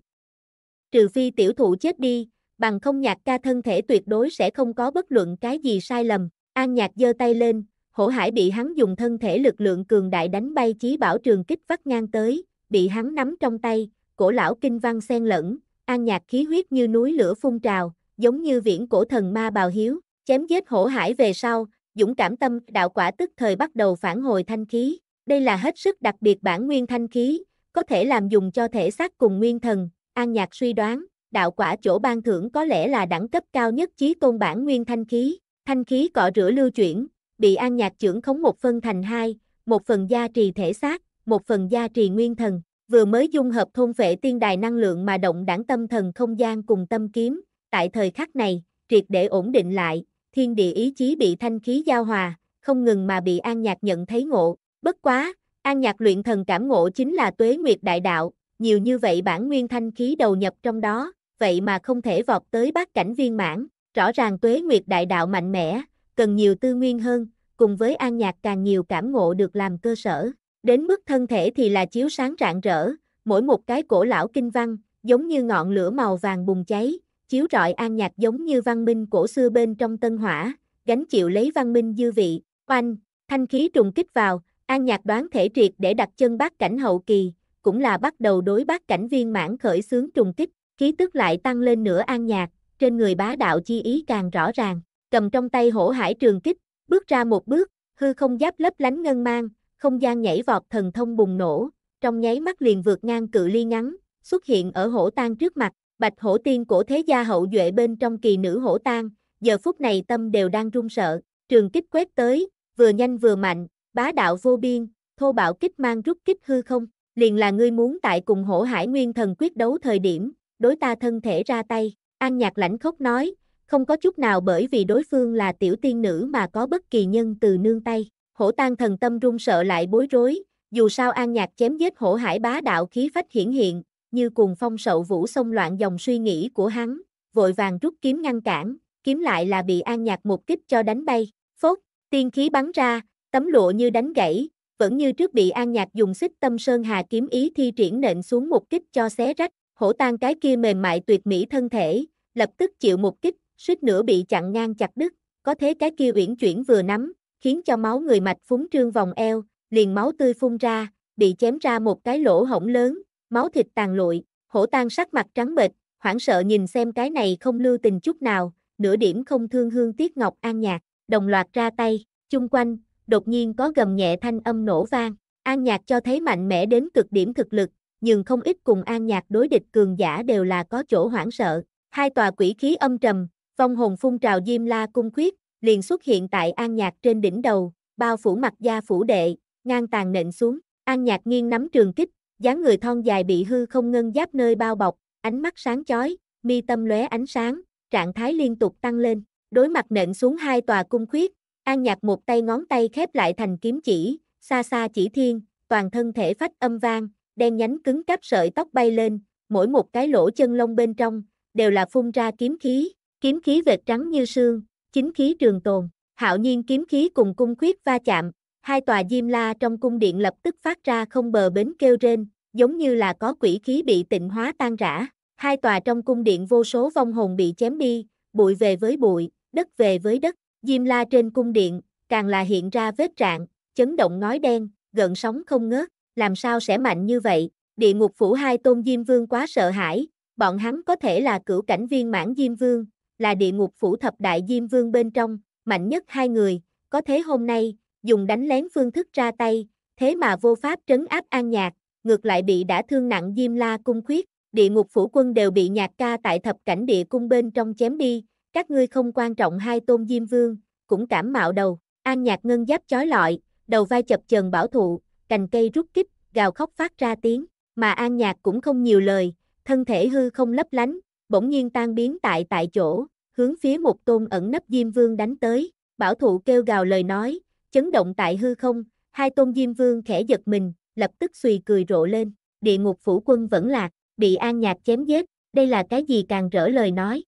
Trừ phi tiểu thụ chết đi, bằng không nhạc ca thân thể tuyệt đối sẽ không có bất luận cái gì sai lầm. An Nhạc giơ tay lên, Hổ Hải bị hắn dùng thân thể lực lượng cường đại đánh bay chí bảo trường kích vắt ngang tới, bị hắn nắm trong tay, cổ lão kinh văn xen lẫn, an nhạc khí huyết như núi lửa phun trào, giống như viễn cổ thần ma bào hiếu, chém giết hổ hải về sau, dũng cảm tâm đạo quả tức thời bắt đầu phản hồi thanh khí, đây là hết sức đặc biệt bản nguyên thanh khí, có thể làm dùng cho thể xác cùng nguyên thần, an nhạc suy đoán, đạo quả chỗ ban thưởng có lẽ là đẳng cấp cao nhất chí tôn bản nguyên thanh khí, thanh khí cọ rửa lưu chuyển, bị an nhạc trưởng khống một phân thành hai, một phần gia trì thể xác, một phần gia trì nguyên thần, vừa mới dung hợp thôn vệ tiên đài năng lượng mà động đảng tâm thần không gian cùng tâm kiếm, tại thời khắc này, triệt để ổn định lại, thiên địa ý chí bị thanh khí giao hòa, không ngừng mà bị an nhạc nhận thấy ngộ, bất quá, an nhạc luyện thần cảm ngộ chính là tuế nguyệt đại đạo, nhiều như vậy bản nguyên thanh khí đầu nhập trong đó, vậy mà không thể vọt tới bát cảnh viên mãn, rõ ràng tuế nguyệt đại đạo mạnh mẽ, cần nhiều tư nguyên hơn, cùng với an nhạc càng nhiều cảm ngộ được làm cơ sở. Đến mức thân thể thì là chiếu sáng rạng rỡ, mỗi một cái cổ lão kinh văn, giống như ngọn lửa màu vàng bùng cháy, chiếu rọi an nhạc giống như văn minh cổ xưa bên trong tân hỏa, gánh chịu lấy văn minh dư vị, oanh, thanh khí trùng kích vào, an nhạc đoán thể triệt để đặt chân bát cảnh hậu kỳ, cũng là bắt đầu đối bát cảnh viên mãn khởi xướng trùng kích, khí tức lại tăng lên nửa an nhạc, trên người bá đạo chi ý càng rõ ràng cầm trong tay hổ hải trường kích, bước ra một bước, hư không giáp lấp lánh ngân mang, không gian nhảy vọt thần thông bùng nổ, trong nháy mắt liền vượt ngang cự ly ngắn, xuất hiện ở hổ tang trước mặt, bạch hổ tiên cổ thế gia hậu duệ bên trong kỳ nữ hổ tang giờ phút này tâm đều đang run sợ, trường kích quét tới, vừa nhanh vừa mạnh, bá đạo vô biên, thô bạo kích mang rút kích hư không, liền là ngươi muốn tại cùng hổ hải nguyên thần quyết đấu thời điểm, đối ta thân thể ra tay, an nhạc lãnh khốc nói, không có chút nào bởi vì đối phương là tiểu tiên nữ mà có bất kỳ nhân từ nương tay. Hổ tan thần tâm run sợ lại bối rối, dù sao an nhạc chém giết hổ hải bá đạo khí phách hiển hiện, như cùng phong sậu vũ xông loạn dòng suy nghĩ của hắn, vội vàng rút kiếm ngăn cản, kiếm lại là bị an nhạc một kích cho đánh bay, phốt, tiên khí bắn ra, tấm lụa như đánh gãy, vẫn như trước bị an nhạc dùng xích tâm sơn hà kiếm ý thi triển nện xuống một kích cho xé rách, hổ tan cái kia mềm mại tuyệt mỹ thân thể, lập tức chịu một kích, suýt nữa bị chặn ngang chặt đứt, có thế cái kia uyển chuyển vừa nắm, khiến cho máu người mạch phúng trương vòng eo, liền máu tươi phun ra, bị chém ra một cái lỗ hổng lớn, máu thịt tàn lụi, hổ tan sắc mặt trắng bệch, hoảng sợ nhìn xem cái này không lưu tình chút nào, nửa điểm không thương hương tiếc ngọc an nhạc, đồng loạt ra tay, chung quanh, đột nhiên có gầm nhẹ thanh âm nổ vang, an nhạc cho thấy mạnh mẽ đến cực điểm thực lực, nhưng không ít cùng an nhạc đối địch cường giả đều là có chỗ hoảng sợ, hai tòa quỷ khí âm trầm, Phong hồn phun trào Diêm La cung quyết liền xuất hiện tại An Nhạc trên đỉnh đầu, bao phủ mặt da phủ đệ, ngang tàn nện xuống. An Nhạc nghiêng nắm trường kích, dáng người thon dài bị hư không ngân giáp nơi bao bọc, ánh mắt sáng chói, mi tâm lóe ánh sáng, trạng thái liên tục tăng lên. Đối mặt nện xuống hai tòa cung quyết An Nhạc một tay ngón tay khép lại thành kiếm chỉ, xa xa chỉ thiên, toàn thân thể phách âm vang, đen nhánh cứng cáp sợi tóc bay lên, mỗi một cái lỗ chân lông bên trong đều là phun ra kiếm khí, Kiếm khí vệt trắng như sương, chính khí trường tồn, hạo nhiên kiếm khí cùng cung khuyết va chạm, hai tòa diêm la trong cung điện lập tức phát ra không bờ bến kêu rên, giống như là có quỷ khí bị tịnh hóa tan rã. Hai tòa trong cung điện vô số vong hồn bị chém đi, bụi về với bụi, đất về với đất, diêm la trên cung điện, càng là hiện ra vết trạng, chấn động ngói đen, gần sóng không ngớt, làm sao sẽ mạnh như vậy, địa ngục phủ hai tôn diêm vương quá sợ hãi, bọn hắn có thể là cửu cảnh viên mãn diêm vương, là địa ngục phủ thập đại diêm vương bên trong, mạnh nhất hai người, có thế hôm nay, dùng đánh lén phương thức ra tay, thế mà vô pháp trấn áp an nhạc, ngược lại bị đã thương nặng diêm la cung khuyết, địa ngục phủ quân đều bị nhạc ca tại thập cảnh địa cung bên trong chém đi, các ngươi không quan trọng hai tôn diêm vương, cũng cảm mạo đầu, an nhạc ngân giáp chói lọi, đầu vai chập chờn bảo thụ, cành cây rút kích, gào khóc phát ra tiếng, mà an nhạc cũng không nhiều lời, thân thể hư không lấp lánh, bỗng nhiên tan biến tại tại chỗ, hướng phía một tôn ẩn nấp Diêm Vương đánh tới, bảo thụ kêu gào lời nói, chấn động tại hư không, hai tôn Diêm Vương khẽ giật mình, lập tức xùy cười rộ lên, địa ngục phủ quân vẫn lạc, bị an nhạc chém giết, đây là cái gì càng rỡ lời nói.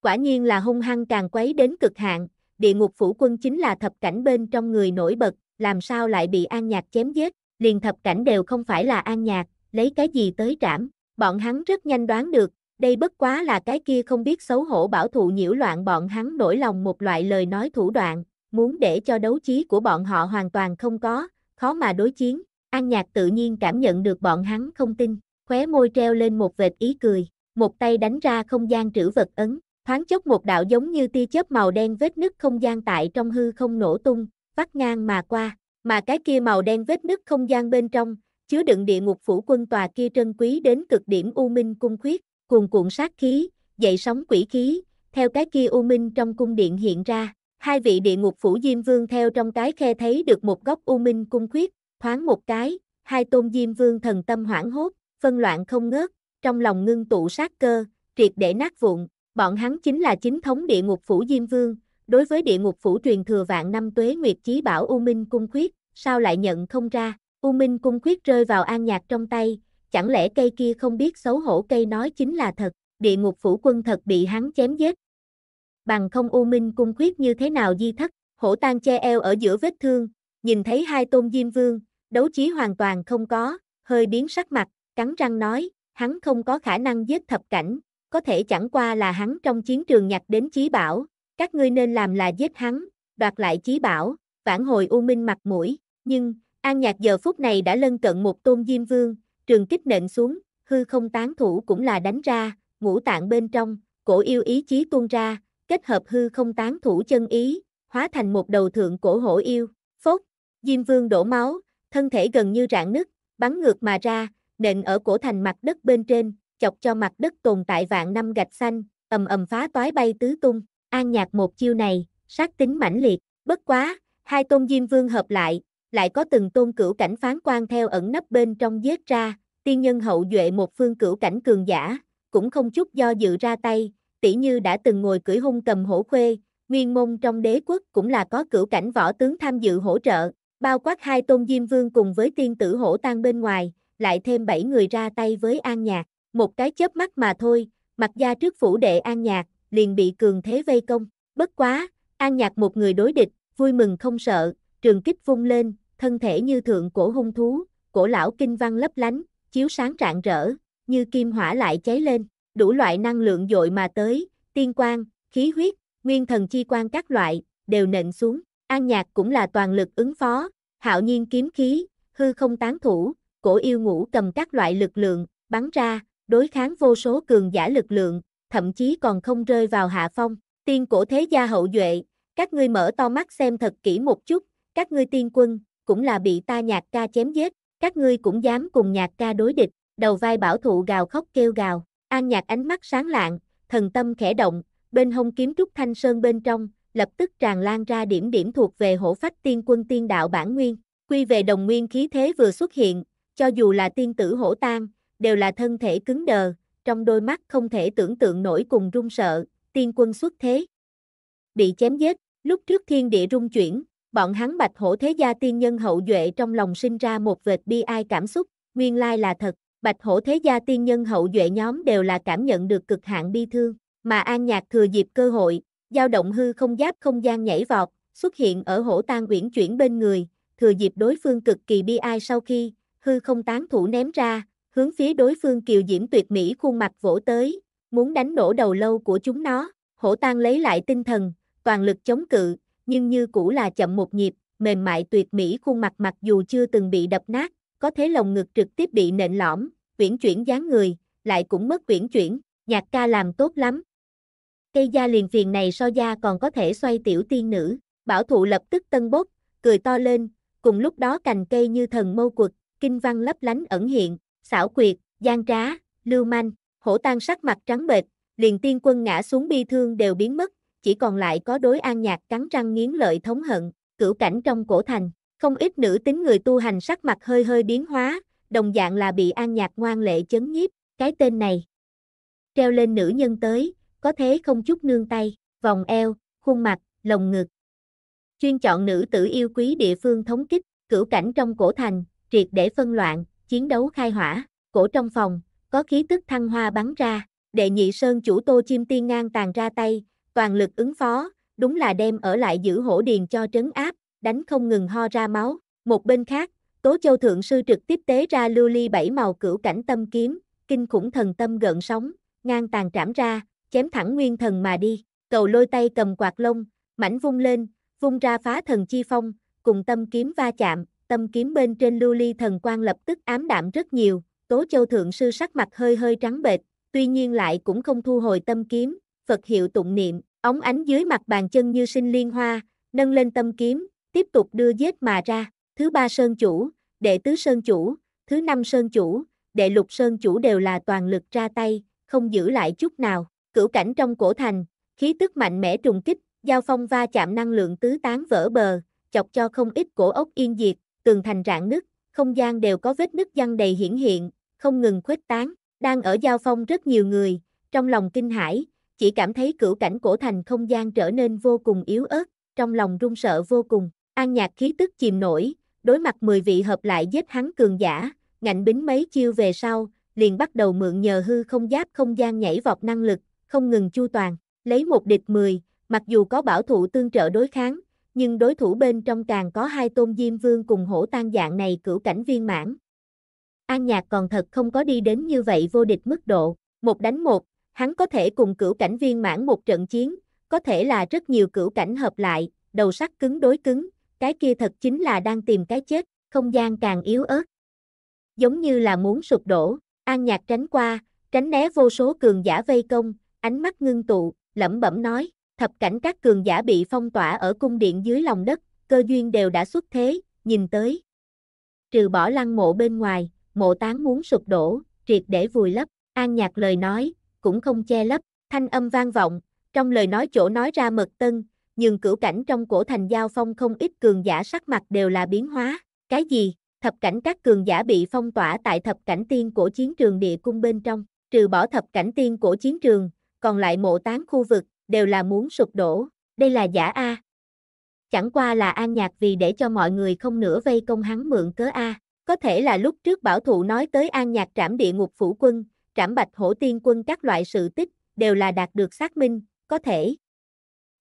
Quả nhiên là hung hăng càng quấy đến cực hạn, địa ngục phủ quân chính là thập cảnh bên trong người nổi bật, làm sao lại bị an nhạc chém giết, liền thập cảnh đều không phải là an nhạc, lấy cái gì tới trảm, bọn hắn rất nhanh đoán được, đây bất quá là cái kia không biết xấu hổ bảo thụ nhiễu loạn bọn hắn nổi lòng một loại lời nói thủ đoạn, muốn để cho đấu trí của bọn họ hoàn toàn không có, khó mà đối chiến, An Nhạc tự nhiên cảm nhận được bọn hắn không tin, khóe môi treo lên một vệt ý cười, một tay đánh ra không gian trữ vật ấn, thoáng chốc một đạo giống như tia chớp màu đen vết nứt không gian tại trong hư không nổ tung, vắt ngang mà qua, mà cái kia màu đen vết nứt không gian bên trong, chứa đựng địa ngục phủ quân tòa kia trân quý đến cực điểm u minh cung khuyết, cuồn cuộn sát khí, dậy sóng quỷ khí, theo cái kia u minh trong cung điện hiện ra, hai vị địa ngục phủ Diêm Vương theo trong cái khe thấy được một góc u minh cung khuyết, thoáng một cái, hai tôn Diêm Vương thần tâm hoảng hốt, phân loạn không ngớt, trong lòng ngưng tụ sát cơ, triệt để nát vụn, bọn hắn chính là chính thống địa ngục phủ Diêm Vương, đối với địa ngục phủ truyền thừa vạn năm tuế nguyệt chí bảo U Minh cung khuyết, sao lại nhận không ra, U Minh cung khuyết rơi vào an nhạc trong tay, chẳng lẽ cây kia không biết xấu hổ cây nói chính là thật, địa ngục phủ quân thật bị hắn chém giết. Bằng không U Minh cung khuyết như thế nào di thất, hổ tan che eo ở giữa vết thương, nhìn thấy hai tôn diêm vương, đấu trí hoàn toàn không có, hơi biến sắc mặt, cắn răng nói, hắn không có khả năng giết thập cảnh, có thể chẳng qua là hắn trong chiến trường nhặt đến chí bảo, các ngươi nên làm là giết hắn, đoạt lại chí bảo, vãn hồi U Minh mặt mũi, nhưng, An Nhạc giờ phút này đã lân cận một tôn diêm vương, trường kích nện xuống, hư không tán thủ cũng là đánh ra, ngũ tạng bên trong, cổ yêu ý chí tuôn ra, kết hợp hư không tán thủ chân ý, hóa thành một đầu thượng cổ hổ yêu, phốt, Diêm Vương đổ máu, thân thể gần như rạn nứt, bắn ngược mà ra, nện ở cổ thành mặt đất bên trên, chọc cho mặt đất tồn tại vạn năm gạch xanh, ầm ầm phá toái bay tứ tung, an nhạc một chiêu này, sát tính mãnh liệt, bất quá, hai tôn Diêm Vương hợp lại, lại có từng tôn cửu cảnh phán quan theo ẩn nấp bên trong giết ra, tiên nhân hậu duệ một phương cửu cảnh cường giả, cũng không chút do dự ra tay, tỷ như đã từng ngồi cưỡi hung cầm hổ khuê, nguyên môn trong đế quốc cũng là có cửu cảnh võ tướng tham dự hỗ trợ, bao quát hai tôn diêm vương cùng với tiên tử hổ tan bên ngoài, lại thêm bảy người ra tay với an nhạc, một cái chớp mắt mà thôi, mặt gia trước phủ đệ an nhạc, liền bị cường thế vây công, bất quá, an nhạc một người đối địch, vui mừng không sợ, trường kích vung lên, thân thể như thượng cổ hung thú, cổ lão kinh văn lấp lánh, chiếu sáng rạng rỡ, như kim hỏa lại cháy lên, đủ loại năng lượng dội mà tới, tiên quang, khí huyết, nguyên thần chi quan các loại, đều nện xuống, an nhạc cũng là toàn lực ứng phó, hạo nhiên kiếm khí, hư không tán thủ, cổ yêu ngũ cầm các loại lực lượng, bắn ra, đối kháng vô số cường giả lực lượng, thậm chí còn không rơi vào hạ phong, tiên cổ thế gia hậu duệ, các ngươi mở to mắt xem thật kỹ một chút, các ngươi tiên quân, cũng là bị ta nhạc ca chém giết, các ngươi cũng dám cùng nhạc ca đối địch, đầu vai bảo thụ gào khóc kêu gào, an nhạc ánh mắt sáng lạng, thần tâm khẽ động, bên hông kiếm trúc thanh sơn bên trong, lập tức tràn lan ra điểm điểm thuộc về hổ phách tiên quân tiên đạo bản nguyên, quy về đồng nguyên khí thế vừa xuất hiện, cho dù là tiên tử hổ tang đều là thân thể cứng đờ, trong đôi mắt không thể tưởng tượng nổi cùng run sợ, tiên quân xuất thế. Bị chém giết, lúc trước thiên địa rung chuyển, bọn hắn bạch hổ thế gia tiên nhân hậu duệ trong lòng sinh ra một vệt bi ai cảm xúc, nguyên lai là thật, bạch hổ thế gia tiên nhân hậu duệ nhóm đều là cảm nhận được cực hạn bi thương, mà an nhạc thừa dịp cơ hội, dao động hư không giáp không gian nhảy vọt, xuất hiện ở hổ tan uyển chuyển bên người, thừa dịp đối phương cực kỳ bi ai sau khi, hư không tán thủ ném ra, hướng phía đối phương kiều diễm tuyệt mỹ khuôn mặt vỗ tới, muốn đánh nổ đầu lâu của chúng nó, hổ tan lấy lại tinh thần, toàn lực chống cự, nhưng như cũ là chậm một nhịp, mềm mại tuyệt mỹ khuôn mặt mặc dù chưa từng bị đập nát, có thế lồng ngực trực tiếp bị nện lõm, quyển chuyển dáng người, lại cũng mất quyển chuyển, nhạc ca làm tốt lắm. Cây da liền phiền này so da còn có thể xoay tiểu tiên nữ, bảo thụ lập tức tân bốc, cười to lên, cùng lúc đó cành cây như thần mâu quật, kinh văn lấp lánh ẩn hiện, xảo quyệt, gian trá, lưu manh, hổ tan sắc mặt trắng bệch, liền tiên quân ngã xuống bi thương đều biến mất, chỉ còn lại có đối an nhạc cắn răng nghiến lợi thống hận, cửu cảnh trong cổ thành, không ít nữ tính người tu hành sắc mặt hơi hơi biến hóa, đồng dạng là bị an nhạc ngoan lệ chấn nhiếp, cái tên này. Treo lên nữ nhân tới, có thế không chút nương tay, vòng eo, khuôn mặt, lồng ngực. Chuyên chọn nữ tử yêu quý địa phương thống kích, cửu cảnh trong cổ thành, triệt để phân loạn, chiến đấu khai hỏa, cổ trong phòng, có khí tức thăng hoa bắn ra, đệ nhị sơn chủ tô chim tiên ngang tàn ra tay, toàn lực ứng phó, đúng là đem ở lại giữ hổ điền cho trấn áp, đánh không ngừng ho ra máu. Một bên khác, Tố Châu Thượng Sư trực tiếp tế ra lưu ly bảy màu cửu cảnh tâm kiếm, kinh khủng thần tâm gợn sóng, ngang tàn trảm ra, chém thẳng nguyên thần mà đi, cầu lôi tay cầm quạt lông, mảnh vung lên, vung ra phá thần chi phong, cùng tâm kiếm va chạm, tâm kiếm bên trên lưu ly thần quang lập tức ám đạm rất nhiều, Tố Châu Thượng Sư sắc mặt hơi hơi trắng bệch, tuy nhiên lại cũng không thu hồi tâm kiếm, Phật hiệu tụng niệm, ống ánh dưới mặt bàn chân như sinh liên hoa, nâng lên tâm kiếm, tiếp tục đưa giết mà ra, thứ ba sơn chủ, đệ tứ sơn chủ, thứ năm sơn chủ, đệ lục sơn chủ đều là toàn lực ra tay, không giữ lại chút nào, cửu cảnh trong cổ thành, khí tức mạnh mẽ trùng kích, giao phong va chạm năng lượng tứ tán vỡ bờ, chọc cho không ít cổ ốc yên diệt, tường thành rạn nứt, không gian đều có vết nứt văng đầy hiển hiện, không ngừng khuếch tán, đang ở giao phong rất nhiều người, trong lòng kinh hãi, chỉ cảm thấy cửu cảnh cổ thành không gian trở nên vô cùng yếu ớt, trong lòng run sợ vô cùng, an nhạc khí tức chìm nổi, đối mặt 10 vị hợp lại giết hắn cường giả, ngạnh bính mấy chiêu về sau, liền bắt đầu mượn nhờ hư không giáp không gian nhảy vọt năng lực, không ngừng chu toàn, lấy một địch 10, mặc dù có bảo thủ tương trợ đối kháng, nhưng đối thủ bên trong càng có hai tôn diêm vương cùng hổ tan dạng này cửu cảnh viên mãn. An nhạc còn thật không có đi đến như vậy vô địch mức độ, một đánh một, hắn có thể cùng cửu cảnh viên mãn một trận chiến, có thể là rất nhiều cửu cảnh hợp lại, đầu sắt cứng đối cứng, cái kia thật chính là đang tìm cái chết, không gian càng yếu ớt. Giống như là muốn sụp đổ, An Nhạc tránh qua, tránh né vô số cường giả vây công, ánh mắt ngưng tụ, lẩm bẩm nói, thập cảnh các cường giả bị phong tỏa ở cung điện dưới lòng đất, cơ duyên đều đã xuất thế, nhìn tới. Trừ bỏ lăng mộ bên ngoài, mộ tán muốn sụp đổ, triệt để vùi lấp, An Nhạc lời nói, cũng không che lấp, thanh âm vang vọng, trong lời nói chỗ nói ra mật tân, nhưng cửu cảnh trong cổ thành giao phong không ít cường giả sắc mặt đều là biến hóa, cái gì, thập cảnh các cường giả bị phong tỏa tại thập cảnh tiên của chiến trường địa cung bên trong, trừ bỏ thập cảnh tiên của chiến trường, còn lại mộ tán khu vực, đều là muốn sụp đổ, đây là giả A. Chẳng qua là an nhạc vì để cho mọi người không nửa vây công hắn mượn cớ A, có thể là lúc trước bảo thụ nói tới an nhạc trảm địa ngục phủ quân, trảm bạch hổ tiên quân các loại sự tích, đều là đạt được xác minh, có thể.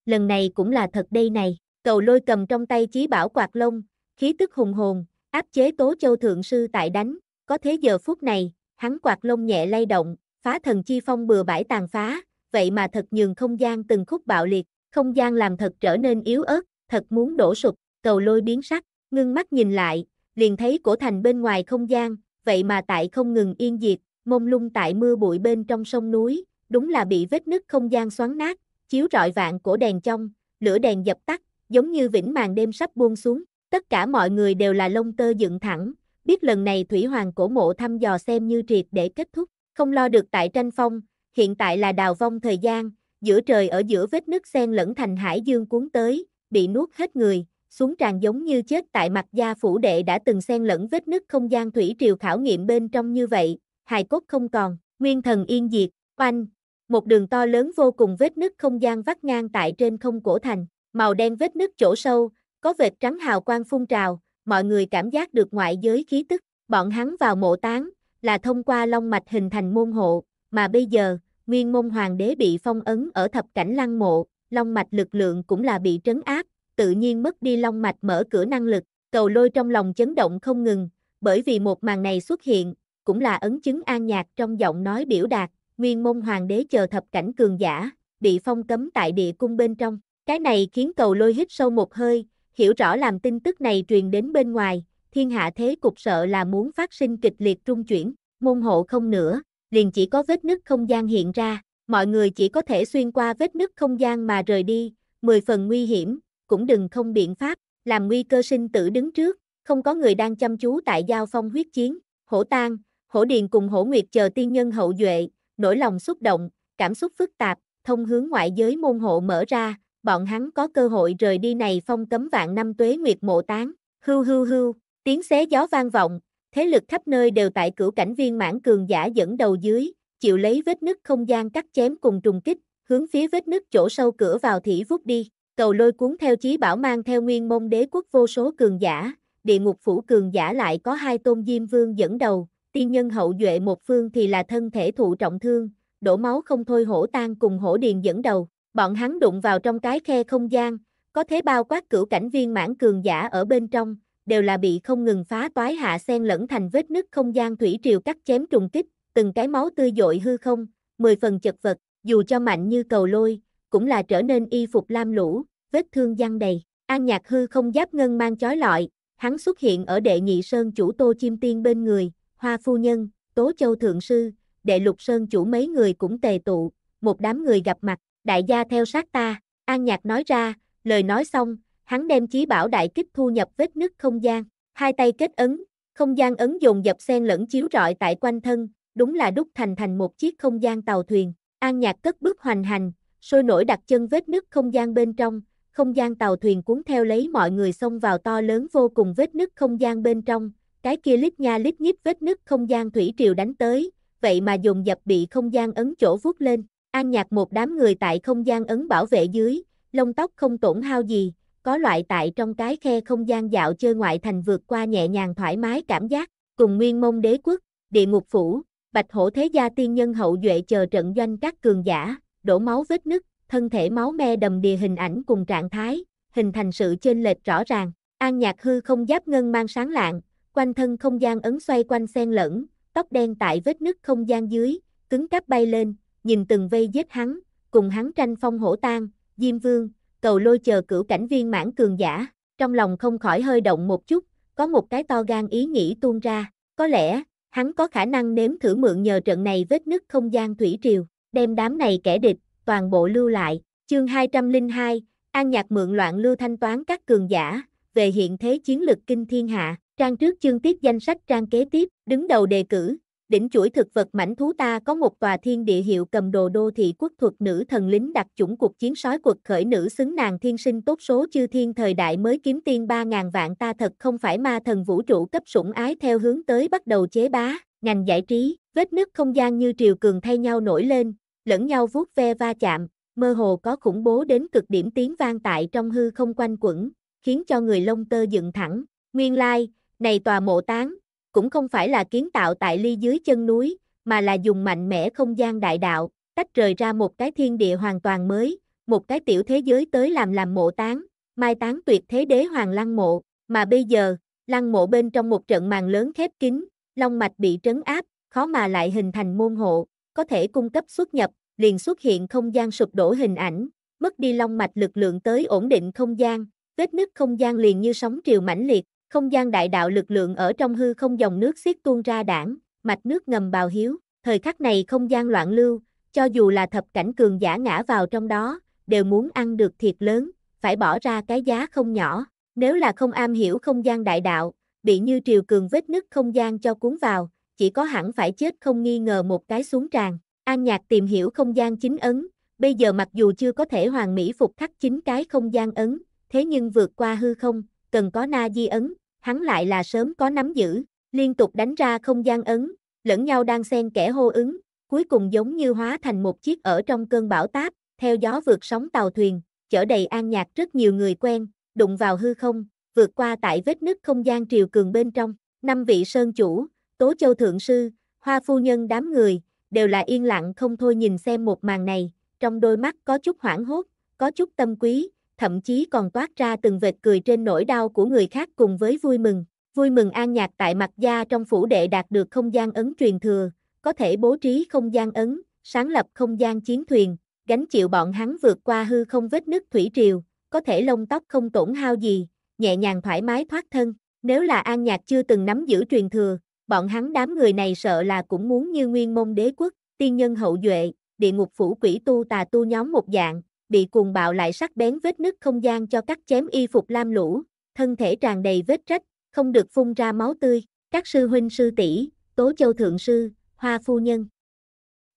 Lần này cũng là thật đây này, cầu lôi cầm trong tay chí bảo quạt lông, khí tức hùng hồn, áp chế tố châu thượng sư tại đánh, có thế giờ phút này, hắn quạt lông nhẹ lay động, phá thần chi phong bừa bãi tàn phá, vậy mà thật nhường không gian từng khúc bạo liệt, không gian làm thật trở nên yếu ớt, thật muốn đổ sụp, cầu lôi biến sắc, ngưng mắt nhìn lại, liền thấy cổ thành bên ngoài không gian, vậy mà tại không ngừng yên diệt, mông lung tại mưa bụi bên trong sông núi, đúng là bị vết nứt không gian xoắn nát, chiếu rọi vạn cổ đèn trong, lửa đèn dập tắt, giống như vĩnh màn đêm sắp buông xuống, tất cả mọi người đều là lông tơ dựng thẳng, biết lần này thủy hoàng cổ mộ thăm dò xem như triệt để kết thúc, không lo được tại tranh phong, hiện tại là đào vong thời gian, giữa trời ở giữa vết nứt xen lẫn thành hải dương cuốn tới, bị nuốt hết người, xuống tràn giống như chết tại mặt gia phủ đệ đã từng xen lẫn vết nứt không gian thủy triều khảo nghiệm bên trong như vậy, hài cốt không còn, nguyên thần yên diệt, oanh, một đường to lớn vô cùng vết nứt không gian vắt ngang tại trên không cổ thành, màu đen vết nứt chỗ sâu, có vệt trắng hào quang phun trào, mọi người cảm giác được ngoại giới khí tức, bọn hắn vào mộ tán, là thông qua long mạch hình thành môn hộ, mà bây giờ, nguyên môn hoàng đế bị phong ấn ở thập cảnh lăng mộ, long mạch lực lượng cũng là bị trấn áp, tự nhiên mất đi long mạch mở cửa năng lực, cầu lôi trong lòng chấn động không ngừng, bởi vì một màn này xuất hiện, cũng là ấn chứng an nhạc trong giọng nói biểu đạt, nguyên môn hoàng đế chờ thập cảnh cường giả, bị phong cấm tại địa cung bên trong. Cái này khiến cầu lôi hít sâu một hơi, hiểu rõ làm tin tức này truyền đến bên ngoài, thiên hạ thế cục sợ là muốn phát sinh kịch liệt trung chuyển, môn hộ không nữa, liền chỉ có vết nứt không gian hiện ra, mọi người chỉ có thể xuyên qua vết nứt không gian mà rời đi, mười phần nguy hiểm, cũng đừng không biện pháp, làm nguy cơ sinh tử đứng trước, không có người đang chăm chú tại giao phong huyết chiến, hổ tang. Hổ Điền cùng Hổ Nguyệt chờ tiên nhân hậu duệ, nỗi lòng xúc động, cảm xúc phức tạp, thông hướng ngoại giới môn hộ mở ra, bọn hắn có cơ hội rời đi này phong cấm vạn năm tuế nguyệt mộ tán. Hưu hưu hưu, tiếng xé gió vang vọng, thế lực khắp nơi đều tại cửu cảnh viên mãn cường giả dẫn đầu dưới, chịu lấy vết nứt không gian cắt chém cùng trùng kích, hướng phía vết nứt chỗ sâu cửa vào thỉ vút đi. Cầu lôi cuốn theo chí bảo mang theo nguyên môn đế quốc vô số cường giả, địa ngục phủ cường giả lại có hai tôn diêm vương dẫn đầu, tiên nhân hậu duệ một phương thì là thân thể thụ trọng thương, đổ máu không thôi hổ tan cùng hổ điền dẫn đầu, bọn hắn đụng vào trong cái khe không gian, có thế bao quát cửu cảnh viên mãn cường giả ở bên trong, đều là bị không ngừng phá toái hạ sen lẫn thành vết nứt không gian thủy triều cắt chém trùng kích, từng cái máu tươi dội hư không, mười phần chật vật, dù cho mạnh như cầu lôi, cũng là trở nên y phục lam lũ, vết thương giăng đầy. An Nhạc hư không giáp ngân mang chói lọi, hắn xuất hiện ở đệ nhị sơn chủ Tô Chim Tiên bên người, hoa phu nhân, tố châu thượng sư, đệ lục sơn chủ mấy người cũng tề tụ, một đám người gặp mặt, đại gia theo sát ta, an nhạc nói ra, lời nói xong, hắn đem chí bảo đại kích thu nhập vết nứt không gian, hai tay kết ấn, không gian ấn dùng dập xen lẫn chiếu rọi tại quanh thân, đúng là đúc thành thành một chiếc không gian tàu thuyền, an nhạc cất bước hoành hành, sôi nổi đặt chân vết nứt không gian bên trong, không gian tàu thuyền cuốn theo lấy mọi người xông vào to lớn vô cùng vết nứt không gian bên trong, cái kia lít nha lít nhít vết nứt không gian thủy triều đánh tới, vậy mà dùng dập bị không gian ấn chỗ vuốt lên. An nhạc một đám người tại không gian ấn bảo vệ dưới, lông tóc không tổn hao gì, có loại tại trong cái khe không gian dạo chơi ngoại thành vượt qua nhẹ nhàng thoải mái cảm giác, cùng nguyên mông đế quốc, địa ngục phủ, bạch hổ thế gia tiên nhân hậu duệ chờ trận doanh các cường giả, đổ máu vết nứt, thân thể máu me đầm đìa hình ảnh cùng trạng thái, hình thành sự chênh lệch rõ ràng, an nhạc hư không giáp ngân mang sáng lạng, quanh thân không gian ấn xoay quanh xen lẫn, tóc đen tại vết nứt không gian dưới, cứng cáp bay lên, nhìn từng vây giết hắn, cùng hắn tranh phong hổ tan, Diêm Vương, cầu lôi chờ cửu cảnh viên mãn cường giả, trong lòng không khỏi hơi động một chút, có một cái to gan ý nghĩ tuôn ra, có lẽ, hắn có khả năng nếm thử mượn nhờ trận này vết nứt không gian thủy triều, đem đám này kẻ địch, toàn bộ lưu lại, chương 202, An Nhạc mượn loạn lưu thanh toán các cường giả, về hiện thế chiến lực kinh thiên hạ, Trang trước chương tiếp danh sách trang kế tiếp, đứng đầu đề cử, đỉnh chuỗi thực vật mảnh thú ta có một tòa thiên địa hiệu cầm đồ đô thị quốc thuật nữ thần lính đặc chủng cuộc chiến sói cuộc khởi nữ xứng nàng thiên sinh tốt số chư thiên thời đại mới kiếm tiên ba ngàn vạn ta thật không phải ma thần vũ trụ cấp sủng ái theo hướng tới bắt đầu chế bá, ngành giải trí, vết nứt không gian như triều cường thay nhau nổi lên, lẫn nhau vuốt ve va chạm, mơ hồ có khủng bố đến cực điểm tiếng vang tại trong hư không quanh quẩn, khiến cho người lông tơ dựng thẳng, nguyên lai, like, này tòa mộ tán, cũng không phải là kiến tạo tại ly dưới chân núi, mà là dùng mạnh mẽ không gian đại đạo, tách rời ra một cái thiên địa hoàn toàn mới, một cái tiểu thế giới tới làm làm mộ tán, mai tán tuyệt thế đế hoàng lăng mộ, mà bây giờ, lăng mộ bên trong một trận màn lớn khép kín, long mạch bị trấn áp, khó mà lại hình thành môn hộ, có thể cung cấp xuất nhập, liền xuất hiện không gian sụp đổ hình ảnh, mất đi long mạch lực lượng tới ổn định không gian, vết nứt không gian liền như sóng triều mãnh liệt, không gian đại đạo lực lượng ở trong hư không dòng nước xiết tuôn ra đảng, mạch nước ngầm bào hiếu, thời khắc này không gian loạn lưu, cho dù là thập cảnh cường giả ngã vào trong đó, đều muốn ăn được thiệt lớn, phải bỏ ra cái giá không nhỏ, nếu là không am hiểu không gian đại đạo, bị như triều cường vết nứt không gian cho cuốn vào, chỉ có hẳn phải chết không nghi ngờ một cái xuống tràn. An Nhạc tìm hiểu không gian chính ấn, bây giờ mặc dù chưa có thể hoàn mỹ phục khắc chính cái không gian ấn, thế nhưng vượt qua hư không, cần có na di ấn, hắn lại là sớm có nắm giữ, liên tục đánh ra không gian ấn, lẫn nhau đang xen kẻ hô ứng, cuối cùng giống như hóa thành một chiếc ở trong cơn bão táp, theo gió vượt sóng tàu thuyền, chở đầy an nhạc rất nhiều người quen, đụng vào hư không, vượt qua tại vết nứt không gian triều cường bên trong, năm vị sơn chủ, tố châu thượng sư, hoa phu nhân đám người, đều là yên lặng không thôi nhìn xem một màn này, trong đôi mắt có chút hoảng hốt, có chút tâm quý, thậm chí còn toát ra từng vệt cười trên nỗi đau của người khác cùng với vui mừng. Vui mừng an nhạc tại mặt gia trong phủ đệ đạt được không gian ấn truyền thừa, có thể bố trí không gian ấn, sáng lập không gian chiến thuyền, gánh chịu bọn hắn vượt qua hư không vết nứt thủy triều, có thể lông tóc không tổn hao gì, nhẹ nhàng thoải mái thoát thân. Nếu là an nhạc chưa từng nắm giữ truyền thừa, bọn hắn đám người này sợ là cũng muốn như nguyên môn đế quốc, tiên nhân hậu duệ, địa ngục phủ quỷ tu tà tu nhóm một dạng, bị cuồng bạo lại sắc bén vết nứt không gian cho cắt chém y phục lam lũ, thân thể tràn đầy vết rách, không được phun ra máu tươi, các sư huynh sư tỷ, tố châu thượng sư, hoa phu nhân.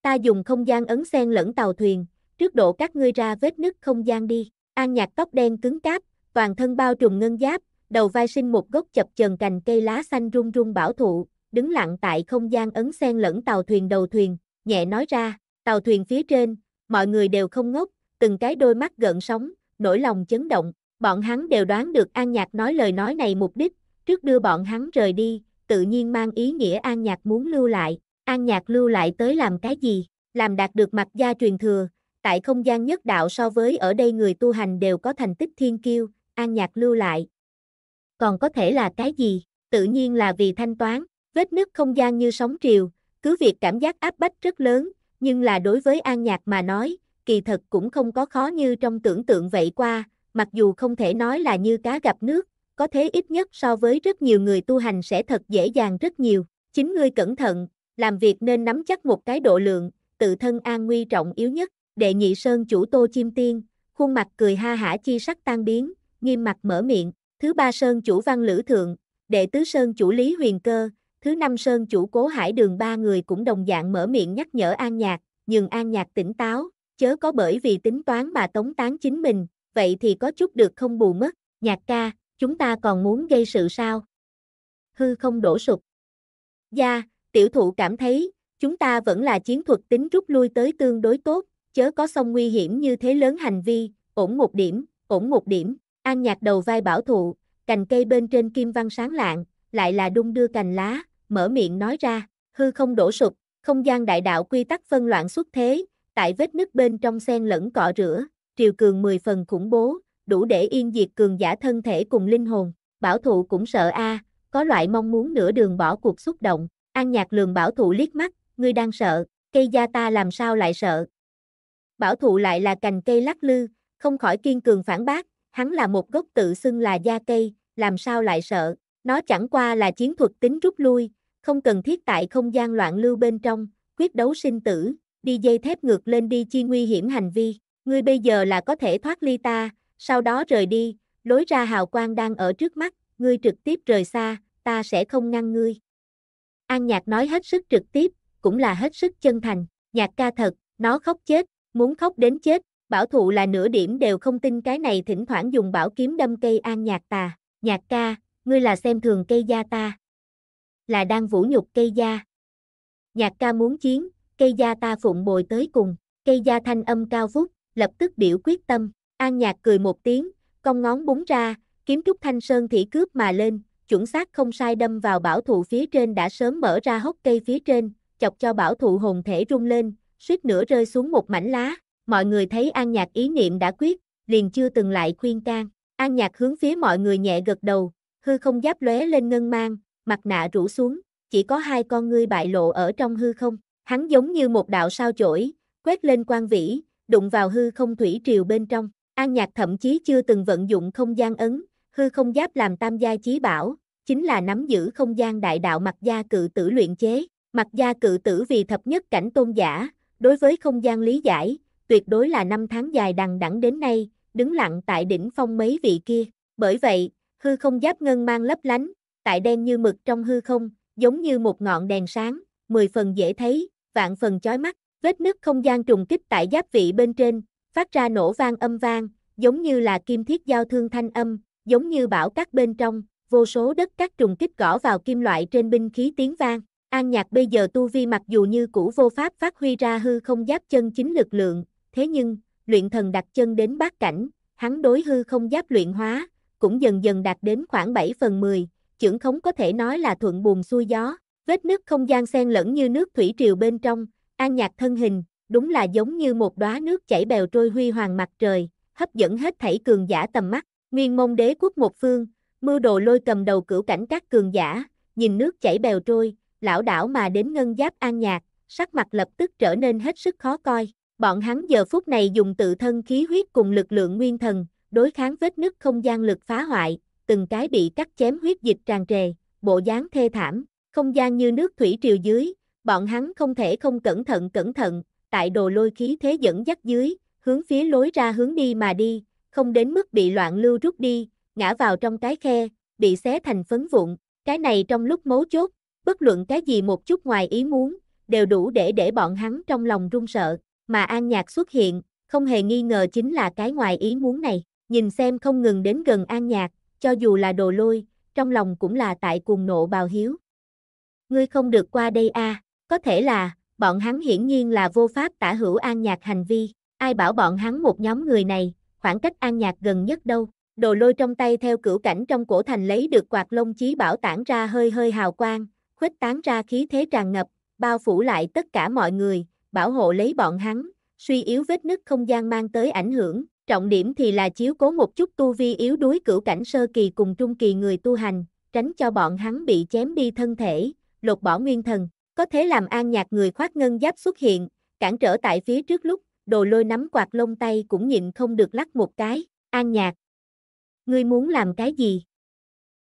Ta dùng không gian ấn sen lẫn tàu thuyền, trước độ các ngươi ra vết nứt không gian đi, an nhạc tóc đen cứng cáp, toàn thân bao trùm ngân giáp, đầu vai sinh một gốc chập chờn cành cây lá xanh rung rung bảo thụ, đứng lặng tại không gian ấn sen lẫn tàu thuyền đầu thuyền, nhẹ nói ra, tàu thuyền phía trên, mọi người đều không ngốc, từng cái đôi mắt gợn sóng, nỗi lòng chấn động, bọn hắn đều đoán được An Nhạc nói lời nói này mục đích, trước đưa bọn hắn rời đi, tự nhiên mang ý nghĩa An Nhạc muốn lưu lại, An Nhạc lưu lại tới làm cái gì, làm đạt được mặt gia truyền thừa, tại không gian nhất đạo so với ở đây người tu hành đều có thành tích thiên kiêu, An Nhạc lưu lại. Còn có thể là cái gì, tự nhiên là vì thanh toán, vết nứt không gian như sóng triều, cứ việc cảm giác áp bách rất lớn, nhưng là đối với An Nhạc mà nói, kỳ thật cũng không có khó như trong tưởng tượng vậy qua, mặc dù không thể nói là như cá gặp nước, có thế ít nhất so với rất nhiều người tu hành sẽ thật dễ dàng rất nhiều. Chính ngươi cẩn thận, làm việc nên nắm chắc một cái độ lượng, tự thân an nguy trọng yếu nhất. Đệ nhị sơn chủ tô chim tiên, khuôn mặt cười ha hả chi sắc tan biến, nghiêm mặt mở miệng. Thứ ba sơn chủ văn lữ thượng, đệ tứ sơn chủ lý huyền cơ, thứ năm sơn chủ cố hải đường ba người cũng đồng dạng mở miệng nhắc nhở an nhạc, nhưng an nhạc tỉnh táo, chớ có bởi vì tính toán mà tống tán chính mình, vậy thì có chút được không bù mất, nhạc ca, chúng ta còn muốn gây sự sao? Hư không đổ sụp. Gia, tiểu thụ cảm thấy, chúng ta vẫn là chiến thuật tính rút lui tới tương đối tốt, chớ có sông nguy hiểm như thế lớn hành vi, ổn một điểm, ổn một điểm, an nhạc đầu vai bảo thụ, cành cây bên trên kim văn sáng lạng, lại là đung đưa cành lá, mở miệng nói ra, hư không đổ sụp, không gian đại đạo quy tắc phân loạn xuất thế, tại vết nứt bên trong sen lẫn cọ rửa, triều cường mười phần khủng bố, đủ để yên diệt cường giả thân thể cùng linh hồn, bảo thụ cũng sợ a, à, có loại mong muốn nửa đường bỏ cuộc xúc động, an nhạc lường bảo thụ liếc mắt, ngươi đang sợ, cây da ta làm sao lại sợ. Bảo thụ lại là cành cây lắc lư, không khỏi kiên cường phản bác, hắn là một gốc tự xưng là da cây, làm sao lại sợ, nó chẳng qua là chiến thuật tính rút lui, không cần thiết tại không gian loạn lưu bên trong, quyết đấu sinh tử, đi dây thép ngược lên đi chi nguy hiểm hành vi, ngươi bây giờ là có thể thoát ly ta, sau đó rời đi, lối ra hào quang đang ở trước mắt, ngươi trực tiếp rời xa, ta sẽ không ngăn ngươi. An nhạc nói hết sức trực tiếp, cũng là hết sức chân thành, nhạc ca thật, nó khóc chết, muốn khóc đến chết, bảo thụ là nửa điểm đều không tin cái này thỉnh thoảng dùng bảo kiếm đâm cây an nhạc tà, nhạc ca, ngươi là xem thường cây da ta, là đang vũ nhục cây da. Nhạc ca muốn chiến, cây gia ta phụng bồi tới cùng, cây gia thanh âm cao vút, lập tức biểu quyết tâm, an nhạc cười một tiếng, cong ngón búng ra, kiếm trúc thanh sơn thỉ cướp mà lên, chuẩn xác không sai đâm vào bảo thụ phía trên đã sớm mở ra hốc cây phía trên, chọc cho bảo thụ hồn thể rung lên, suýt nữa rơi xuống một mảnh lá, mọi người thấy an nhạc ý niệm đã quyết, liền chưa từng lại khuyên can, an nhạc hướng phía mọi người nhẹ gật đầu, hư không giáp lóe lên ngân mang, mặt nạ rủ xuống, chỉ có hai con ngươi bại lộ ở trong hư không. Hắn giống như một đạo sao chổi, quét lên quan vĩ, đụng vào hư không thủy triều bên trong. An Nhạc thậm chí chưa từng vận dụng không gian ấn, hư không giáp làm tam gia chí bảo, chính là nắm giữ không gian đại đạo mặt gia cự tử luyện chế. Mặt gia cự tử vì thập nhất cảnh tôn giả, đối với không gian lý giải, tuyệt đối là năm tháng dài đằng đẵng đến nay, đứng lặng tại đỉnh phong mấy vị kia. Bởi vậy, hư không giáp ngân mang lấp lánh, tại đen như mực trong hư không, giống như một ngọn đèn sáng, mười phần dễ thấy, vạn phần chói mắt, vết nứt không gian trùng kích tại giáp vị bên trên, phát ra nổ vang âm vang, giống như là kim thiết giao thương thanh âm, giống như bão cắt bên trong, vô số đất cát trùng kích gõ vào kim loại trên binh khí tiếng vang. An Nhạc bây giờ tu vi mặc dù như cũ vô pháp phát huy ra hư không giáp chân chính lực lượng, thế nhưng, luyện thần đặt chân đến bát cảnh, hắn đối hư không giáp luyện hóa, cũng dần dần đạt đến khoảng 7 phần 10, trưởng khống có thể nói là thuận buồm xuôi gió, vết nứt không gian xen lẫn như nước thủy triều bên trong, an nhạc thân hình, đúng là giống như một đóa nước chảy bèo trôi huy hoàng mặt trời, hấp dẫn hết thảy cường giả tầm mắt, nguyên mông đế quốc một phương, mưu đồ lôi cầm đầu cửu cảnh các cường giả, nhìn nước chảy bèo trôi, lão đảo mà đến ngân giáp an nhạc, sắc mặt lập tức trở nên hết sức khó coi, bọn hắn giờ phút này dùng tự thân khí huyết cùng lực lượng nguyên thần, đối kháng vết nứt không gian lực phá hoại, từng cái bị cắt chém huyết dịch tràn trề, bộ dáng thê thảm, không gian như nước thủy triều dưới, bọn hắn không thể không cẩn thận cẩn thận, tại đồ lôi khí thế dẫn dắt dưới, hướng phía lối ra hướng đi mà đi, không đến mức bị loạn lưu rút đi, ngã vào trong cái khe, bị xé thành phấn vụn, cái này trong lúc mấu chốt, bất luận cái gì một chút ngoài ý muốn, đều đủ để để bọn hắn trong lòng run sợ, mà An Nhạc xuất hiện, không hề nghi ngờ chính là cái ngoài ý muốn này, nhìn xem không ngừng đến gần An Nhạc, cho dù là đồ lôi, trong lòng cũng là tại cuồng nộ bào hiếu, Ngươi không được qua đây a, à. có thể là, bọn hắn hiển nhiên là vô pháp tả hữu an nhạc hành vi, ai bảo bọn hắn một nhóm người này, khoảng cách an nhạc gần nhất đâu. Đồ lôi trong tay theo cửu cảnh trong cổ thành lấy được quạt lông chí bảo tản ra hơi hơi hào quang, khuếch tán ra khí thế tràn ngập, bao phủ lại tất cả mọi người, bảo hộ lấy bọn hắn, suy yếu vết nứt không gian mang tới ảnh hưởng, trọng điểm thì là chiếu cố một chút tu vi yếu đuối cửu cảnh sơ kỳ cùng trung kỳ người tu hành, tránh cho bọn hắn bị chém đi thân thể, lột bỏ nguyên thần, có thế làm an nhạc người khoác ngân giáp xuất hiện, cản trở tại phía trước lúc, đồ lôi nắm quạt lông tay cũng nhịn không được lắc một cái, an nhạc. Ngươi muốn làm cái gì?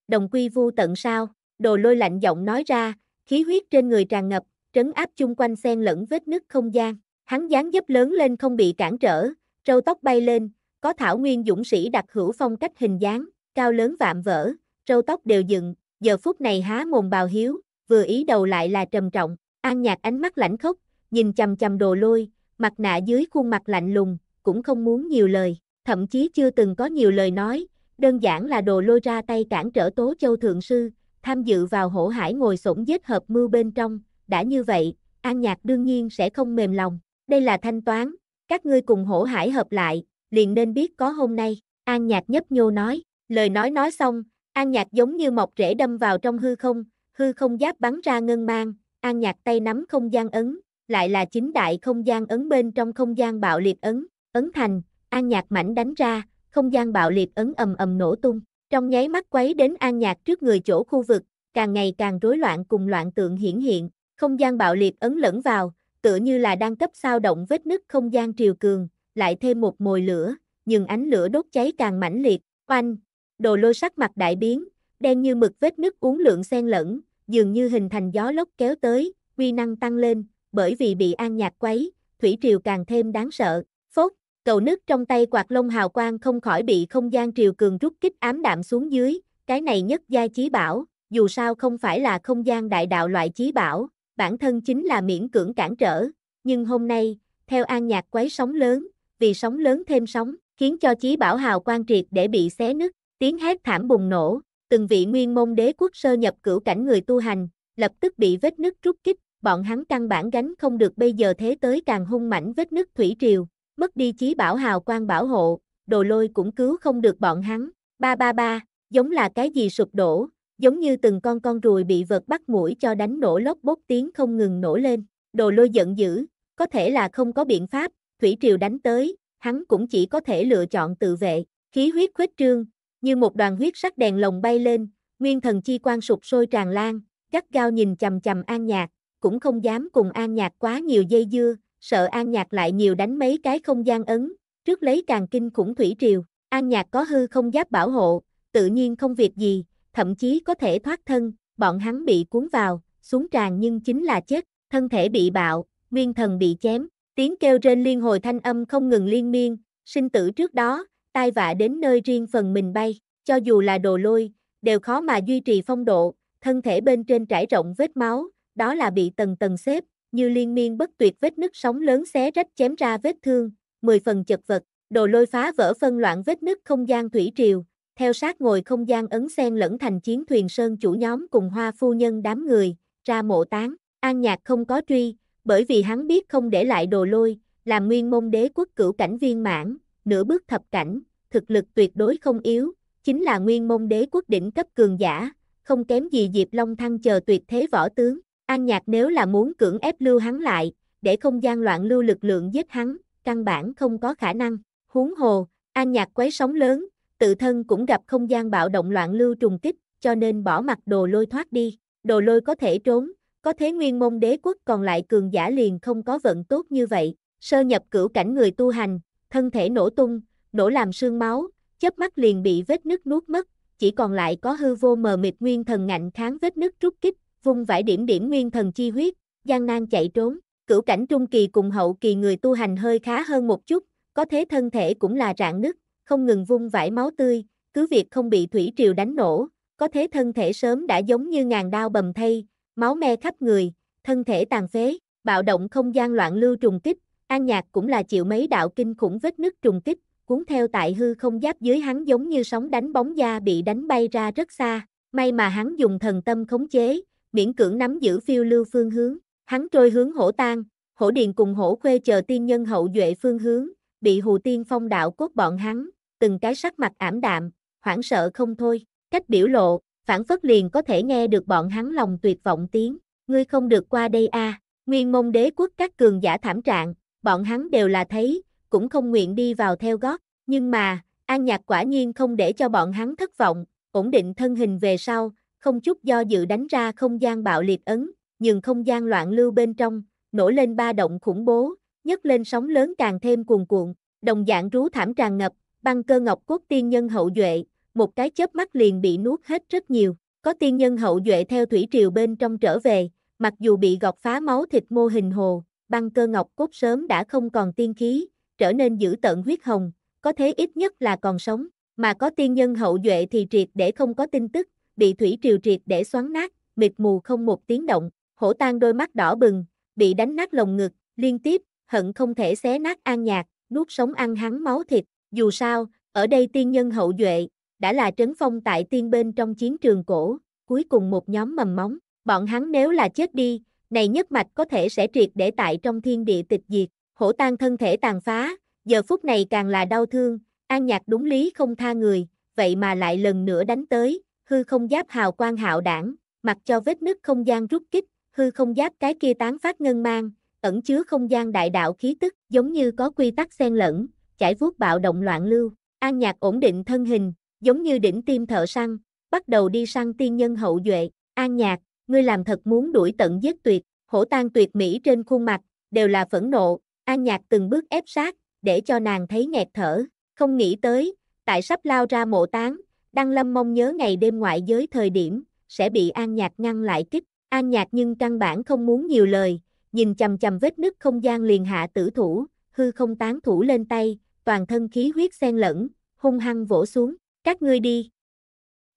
Đồng quy vu tận sao? Đồ lôi lạnh giọng nói ra, khí huyết trên người tràn ngập, trấn áp chung quanh xen lẫn vết nứt không gian, hắn dáng dấp lớn lên không bị cản trở, râu tóc bay lên, có thảo nguyên dũng sĩ đặc hữu phong cách hình dáng, cao lớn vạm vỡ, râu tóc đều dựng, giờ phút này há mồm bào hiếu, vừa ý đầu lại là trầm trọng, an nhạc ánh mắt lạnh khốc, nhìn chầm chầm đồ lôi, mặt nạ dưới khuôn mặt lạnh lùng, cũng không muốn nhiều lời, thậm chí chưa từng có nhiều lời nói, đơn giản là đồ lôi ra tay cản trở tố châu thượng sư, tham dự vào hổ hải ngồi sổn giết hợp mưu bên trong, đã như vậy, an nhạc đương nhiên sẽ không mềm lòng, đây là thanh toán, các ngươi cùng hổ hải hợp lại, liền nên biết có hôm nay, an nhạc nhấp nhô nói, lời nói nói xong, an nhạc giống như mọc rễ đâm vào trong hư không, hư không giáp bắn ra ngân mang, an nhạc tay nắm không gian ấn, lại là chính đại không gian ấn bên trong không gian bạo liệt ấn, ấn thành, an nhạc mảnh đánh ra, không gian bạo liệt ấn ầm ầm nổ tung, trong nháy mắt quấy đến an nhạc trước người chỗ khu vực, càng ngày càng rối loạn cùng loạn tượng hiển hiện, không gian bạo liệt ấn lẫn vào, tựa như là đang cấp sao động vết nứt không gian triều cường, lại thêm một mồi lửa, nhưng ánh lửa đốt cháy càng mãnh liệt, oanh, đồ lôi sắc mặt đại biến, đen như mực vết nứt uốn lượn xen lẫn, dường như hình thành gió lốc kéo tới, uy năng tăng lên, bởi vì bị an nhạc quấy, thủy triều càng thêm đáng sợ. Phốt, cầu nứt trong tay quạt lông hào quang không khỏi bị không gian triều cường rút kích ám đạm xuống dưới, cái này nhất gia chí bảo, dù sao không phải là không gian đại đạo loại chí bảo, bản thân chính là miễn cưỡng cản trở, nhưng hôm nay, theo an nhạc quấy sóng lớn, vì sóng lớn thêm sóng, khiến cho chí bảo hào quang triệt để bị xé nứt, tiếng hét thảm bùng nổ, từng vị nguyên môn đế quốc sơ nhập cửu cảnh người tu hành, lập tức bị vết nứt rút kích, bọn hắn căn bản gánh không được bây giờ thế tới càng hung mảnh vết nứt thủy triều, mất đi chí bảo hào quang bảo hộ, đồ lôi cũng cứu không được bọn hắn, ba ba ba, giống là cái gì sụp đổ, giống như từng con con ruồi bị vật bắt mũi cho đánh nổ lốc bốt tiếng không ngừng nổ lên, đồ lôi giận dữ, có thể là không có biện pháp, thủy triều đánh tới, hắn cũng chỉ có thể lựa chọn tự vệ, khí huyết khuếch trương, như một đoàn huyết sắc đèn lồng bay lên, nguyên thần chi quan sụp sôi tràn lan, gắt gao nhìn chầm chầm An Nhạc, cũng không dám cùng An Nhạc quá nhiều dây dưa, sợ An Nhạc lại nhiều đánh mấy cái không gian ấn, trước lấy càng kinh khủng thủy triều, An Nhạc có hư không giáp bảo hộ, tự nhiên không việc gì, thậm chí có thể thoát thân, bọn hắn bị cuốn vào, xuống tràn nhưng chính là chết, thân thể bị bạo, nguyên thần bị chém, tiếng kêu trên liên hồi thanh âm không ngừng liên miên, sinh tử trước đó, tai vạ đến nơi riêng phần mình bay, cho dù là đồ lôi, đều khó mà duy trì phong độ, thân thể bên trên trải rộng vết máu, đó là bị tầng tầng xếp, như liên miên bất tuyệt vết nứt sóng lớn xé rách chém ra vết thương, mười phần chật vật, đồ lôi phá vỡ phân loạn vết nứt không gian thủy triều, theo sát ngồi không gian ấn sen lẫn thành chiến thuyền sơn chủ nhóm cùng hoa phu nhân đám người, ra mộ tán, an nhạc không có truy, bởi vì hắn biết không để lại đồ lôi, làm nguyên môn đế quốc cửu cảnh viên mãn, nửa bước thập cảnh, thực lực tuyệt đối không yếu, chính là nguyên môn đế quốc đỉnh cấp cường giả, không kém gì Diệp Long Thăng chờ tuyệt thế võ tướng. An Nhạc nếu là muốn cưỡng ép lưu hắn lại, để không gian loạn lưu lực lượng giết hắn, căn bản không có khả năng. Huống hồ, An Nhạc quấy sóng lớn, tự thân cũng gặp không gian bạo động loạn lưu trùng kích, cho nên bỏ mặt đồ lôi thoát đi. Đồ lôi có thể trốn, có thế nguyên môn đế quốc còn lại cường giả liền không có vận tốt như vậy. Sơ nhập cửu cảnh người tu hành, thân thể nổ tung, nổ làm sương máu, chớp mắt liền bị vết nứt nuốt mất, chỉ còn lại có hư vô mờ mịt nguyên thần ngạnh kháng vết nứt rút kích, vung vải điểm điểm nguyên thần chi huyết, gian nan chạy trốn, cửu cảnh trung kỳ cùng hậu kỳ người tu hành hơi khá hơn một chút, có thế thân thể cũng là rạn nứt, không ngừng vung vải máu tươi, cứ việc không bị thủy triều đánh nổ, có thế thân thể sớm đã giống như ngàn đao bầm thây, máu me khắp người, thân thể tàn phế, bạo động không gian loạn lưu trùng kích, An Nhạc cũng là chịu mấy đạo kinh khủng vết nứt trùng kích, cuốn theo tại hư không giáp dưới hắn giống như sóng đánh bóng da bị đánh bay ra rất xa, may mà hắn dùng thần tâm khống chế, miễn cưỡng nắm giữ phiêu lưu phương hướng, hắn trôi hướng hổ tang, hổ điền cùng hổ khuê chờ tiên nhân hậu duệ phương hướng, bị hù tiên phong đạo cốt bọn hắn, từng cái sắc mặt ảm đạm, hoảng sợ không thôi, cách biểu lộ, phản phất liền có thể nghe được bọn hắn lòng tuyệt vọng tiếng, ngươi không được qua đây a à, nguyên mông đế quốc các cường giả thảm trạng, bọn hắn đều là thấy, cũng không nguyện đi vào theo gót, nhưng mà, An Nhạc quả nhiên không để cho bọn hắn thất vọng, ổn định thân hình về sau, không chút do dự đánh ra không gian bạo liệt ấn, nhưng không gian loạn lưu bên trong, nổi lên ba động khủng bố, nhấc lên sóng lớn càng thêm cuồn cuộn, đồng dạng rú thảm tràn ngập, băng cơ ngọc cốt tiên nhân hậu duệ, một cái chớp mắt liền bị nuốt hết rất nhiều, có tiên nhân hậu duệ theo thủy triều bên trong trở về, mặc dù bị gọt phá máu thịt mô hình hồ, băng cơ ngọc cốt sớm đã không còn tiên khí, trở nên dữ tận huyết hồng, có thế ít nhất là còn sống, mà có tiên nhân hậu duệ thì triệt để không có tin tức, bị thủy triều triệt để xoắn nát, mịt mù không một tiếng động, hổ tan đôi mắt đỏ bừng, bị đánh nát lồng ngực, liên tiếp, hận không thể xé nát an nhạc, nuốt sống ăn hắn máu thịt, dù sao, ở đây tiên nhân hậu duệ, đã là trấn phong tại tiên bên trong chiến trường cổ, cuối cùng một nhóm mầm móng, bọn hắn nếu là chết đi, này nhất mạch có thể sẽ triệt để tại trong thiên địa tịch diệt, hổ tan thân thể tàn phá, giờ phút này càng là đau thương, an nhạc đúng lý không tha người, vậy mà lại lần nữa đánh tới, hư không giáp hào quang hạo đảng, mặc cho vết nứt không gian rút kích, hư không giáp cái kia tán phát ngân mang, ẩn chứa không gian đại đạo khí tức, giống như có quy tắc xen lẫn, chảy vuốt bạo động loạn lưu, an nhạc ổn định thân hình, giống như đỉnh tim thợ săn, bắt đầu đi săn tiên nhân hậu duệ, an nhạc, ngươi làm thật muốn đuổi tận giết tuyệt, hổ tan tuyệt mỹ trên khuôn mặt, đều là phẫn nộ, an nhạc từng bước ép sát, để cho nàng thấy nghẹt thở, không nghĩ tới, tại sắp lao ra mộ tán, Đăng Lâm mong nhớ ngày đêm ngoại giới thời điểm, sẽ bị An Nhạc ngăn lại kích, An Nhạc nhưng căn bản không muốn nhiều lời, nhìn chầm chầm vết nứt không gian liền hạ tử thủ, hư không tán thủ lên tay, toàn thân khí huyết xen lẫn, hung hăng vỗ xuống, các ngươi đi.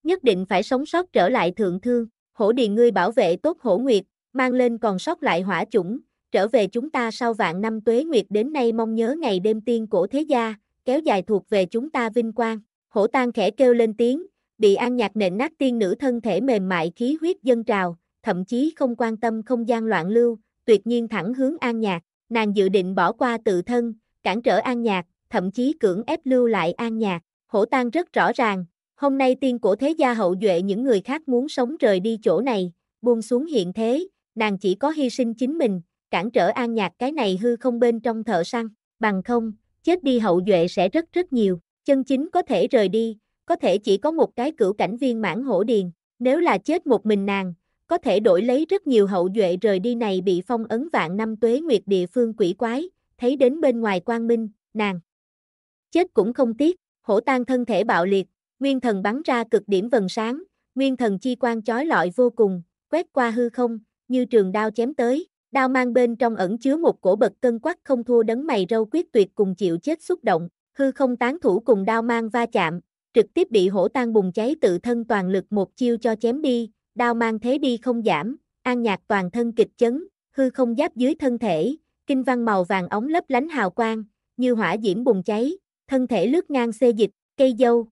Nhất định phải sống sót trở lại thượng thương hổ điền ngươi bảo vệ tốt hổ nguyệt, mang lên còn sót lại hỏa chủng, trở về chúng ta sau vạn năm tuế nguyệt đến nay mong nhớ ngày đêm tiên cổ thế gia, kéo dài thuộc về chúng ta vinh quang. Hổ tan khẽ kêu lên tiếng, bị an nhạc nện nát tiên nữ thân thể mềm mại khí huyết dân trào, thậm chí không quan tâm không gian loạn lưu, tuyệt nhiên thẳng hướng an nhạc, nàng dự định bỏ qua tự thân, cản trở an nhạc, thậm chí cưỡng ép lưu lại an nhạc. Hổ tan rất rõ ràng, Hôm nay tiên cổ thế gia hậu duệ những người khác muốn sống rời đi chỗ này, buông xuống hiện thế, nàng chỉ có hy sinh chính mình, cản trở an nhạc cái này hư không bên trong thợ săn, bằng không, chết đi hậu duệ sẽ rất rất nhiều, chân chính có thể rời đi, có thể chỉ có một cái cửu cảnh viên mãn hổ điền, nếu là chết một mình nàng, có thể đổi lấy rất nhiều hậu duệ rời đi này bị phong ấn vạn năm tuế nguyệt địa phương quỷ quái, thấy đến bên ngoài quang minh, nàng chết cũng không tiếc, hổ tan thân thể bạo liệt, Nguyên thần bắn ra cực điểm vần sáng, nguyên thần chi quan chói lọi vô cùng, quét qua hư không, như trường đao chém tới, đao mang bên trong ẩn chứa một cổ bậc cân quắc không thua đấng mày râu quyết tuyệt cùng chịu chết xúc động, hư không tán thủ cùng đao mang va chạm, trực tiếp bị hổ tan bùng cháy tự thân toàn lực một chiêu cho chém đi, đao mang thế đi không giảm, an nhạc toàn thân kịch chấn, hư không giáp dưới thân thể, kinh văn màu vàng ống lấp lánh hào quang, như hỏa diễm bùng cháy, thân thể lướt ngang xê dịch, cây dâu,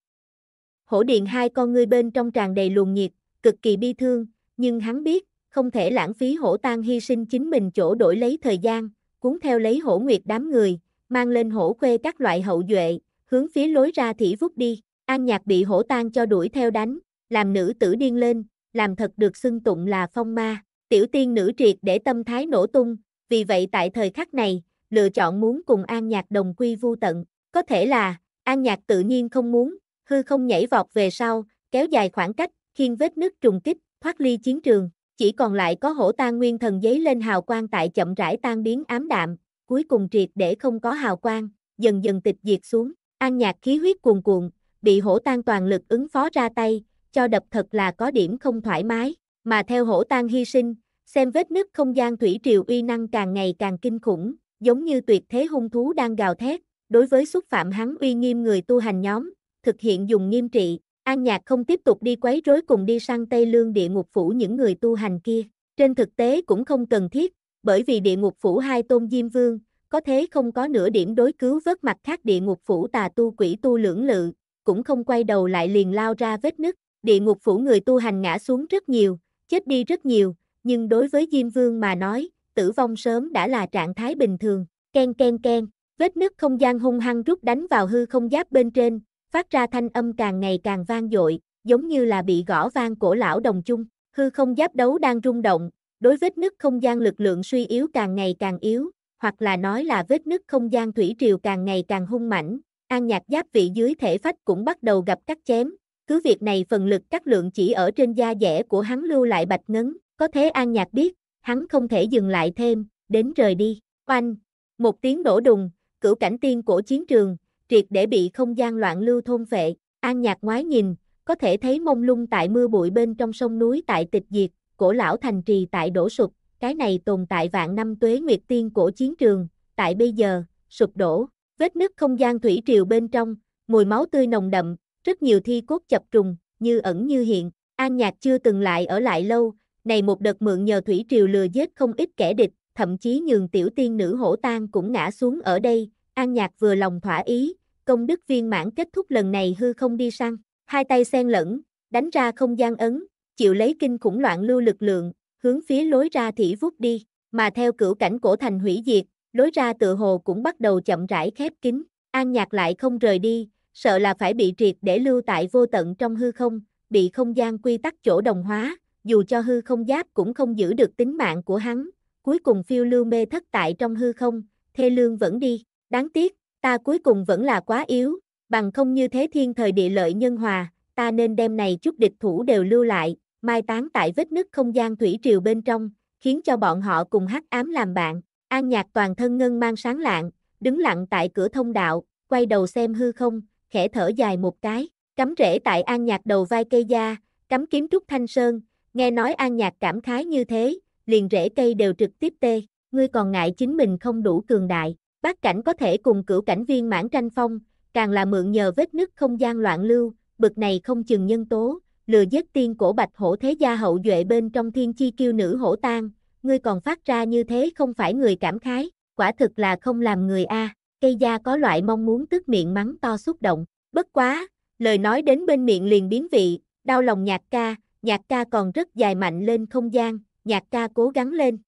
Hổ điện hai con ngươi bên trong tràn đầy luồng nhiệt, cực kỳ bi thương, nhưng hắn biết, không thể lãng phí hổ tan hy sinh chính mình chỗ đổi lấy thời gian, cuốn theo lấy hổ nguyệt đám người, mang lên hổ quê các loại hậu duệ, hướng phía lối ra thỉ vút đi. An nhạc bị hổ tan cho đuổi theo đánh, làm nữ tử điên lên, làm thật được xưng tụng là phong ma. Tiểu tiên nữ triệt để tâm thái nổ tung, vì vậy tại thời khắc này, lựa chọn muốn cùng an nhạc đồng quy vu tận. Có thể là, an nhạc tự nhiên không muốn, hư không nhảy vọt về sau, kéo dài khoảng cách, khiên vết nứt trùng kích, thoát ly chiến trường, chỉ còn lại có hổ tan nguyên thần giấy lên hào quang tại chậm rãi tan biến ám đạm, cuối cùng triệt để không có hào quang, dần dần tịch diệt xuống, an nhạc khí huyết cuồn cuộn, bị hổ tan toàn lực ứng phó ra tay, cho đập thật là có điểm không thoải mái, mà theo hổ tan hy sinh, xem vết nứt không gian thủy triều uy năng càng ngày càng kinh khủng, giống như tuyệt thế hung thú đang gào thét, đối với xúc phạm hắn uy nghiêm người tu hành nhóm, thực hiện dùng nghiêm trị, An Nhạc không tiếp tục đi quấy rối cùng đi sang Tây Lương địa ngục phủ những người tu hành kia, trên thực tế cũng không cần thiết, bởi vì địa ngục phủ hai tôn Diêm Vương, có thế không có nửa điểm đối cứu vớt mặt khác địa ngục phủ tà tu quỷ tu lưỡng lự, cũng không quay đầu lại liền lao ra vết nứt, địa ngục phủ người tu hành ngã xuống rất nhiều, chết đi rất nhiều, nhưng đối với Diêm Vương mà nói, tử vong sớm đã là trạng thái bình thường, ken ken ken, vết nứt không gian hung hăng rút đánh vào hư không giáp bên trên, phát ra thanh âm càng ngày càng vang dội, giống như là bị gõ vang cổ lão đồng chung, hư không giáp đấu đang rung động, đối vết nứt không gian lực lượng suy yếu càng ngày càng yếu, hoặc là nói là vết nứt không gian thủy triều càng ngày càng hung mãnh, an nhạc giáp vị dưới thể phách cũng bắt đầu gặp cắt chém, cứ việc này phần lực cắt lượng chỉ ở trên da dẻ của hắn lưu lại bạch ngấn, có thế an nhạc biết, hắn không thể dừng lại thêm, đến rời đi, oanh, một tiếng đổ đùng, cửu cảnh tiên cổ chiến trường, triệt để bị không gian loạn lưu thôn vệ, an nhạc ngoái nhìn, có thể thấy mông lung tại mưa bụi bên trong sông núi tại tịch diệt, cổ lão thành trì tại đổ sụp, cái này tồn tại vạn năm tuế nguyệt tiên cổ chiến trường, tại bây giờ, sụp đổ, vết nứt không gian thủy triều bên trong, mùi máu tươi nồng đậm, rất nhiều thi cốt chập trùng, như ẩn như hiện, an nhạc chưa từng lại ở lại lâu, này một đợt mượn nhờ thủy triều lừa giết không ít kẻ địch, thậm chí nhường tiểu tiên nữ hổ tang cũng ngã xuống ở đây, An Nhạc vừa lòng thỏa ý, công đức viên mãn kết thúc lần này hư không đi săn, hai tay xen lẫn, đánh ra không gian ấn, chịu lấy kinh khủng loạn lưu lực lượng, hướng phía lối ra thỉ vút đi, mà theo cửu cảnh cổ thành hủy diệt, lối ra tự hồ cũng bắt đầu chậm rãi khép kín, An Nhạc lại không rời đi, sợ là phải bị triệt để lưu tại vô tận trong hư không, bị không gian quy tắc chỗ đồng hóa, dù cho hư không giáp cũng không giữ được tính mạng của hắn, cuối cùng phiêu lưu mê thất tại trong hư không, thê lương vẫn đi. Đáng tiếc, ta cuối cùng vẫn là quá yếu, bằng không như thế thiên thời địa lợi nhân hòa, ta nên đem này chút địch thủ đều lưu lại, mai táng tại vết nứt không gian thủy triều bên trong, khiến cho bọn họ cùng hắc ám làm bạn. An nhạc toàn thân ngân mang sáng lạng, đứng lặng tại cửa thông đạo, quay đầu xem hư không, khẽ thở dài một cái, cắm rễ tại an nhạc đầu vai cây da, cắm kiếm trúc thanh sơn, nghe nói an nhạc cảm khái như thế, liền rễ cây đều trực tiếp tê, ngươi còn ngại chính mình không đủ cường đại, bát cảnh có thể cùng cửu cảnh viên mãn tranh phong, càng là mượn nhờ vết nứt không gian loạn lưu, bực này không chừng nhân tố, lừa giết tiên cổ bạch hổ thế gia hậu duệ bên trong thiên chi kiêu nữ hổ tang ngươi còn phát ra như thế không phải người cảm khái, quả thực là không làm người a. Cây gia có loại mong muốn tức miệng mắng to xúc động, bất quá, lời nói đến bên miệng liền biến vị, đau lòng nhạc ca, nhạc ca còn rất dài mạnh lên không gian, nhạc ca cố gắng lên.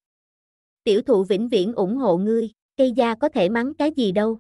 Tiểu thụ vĩnh viễn ủng hộ ngươi cây da có thể mắng cái gì đâu.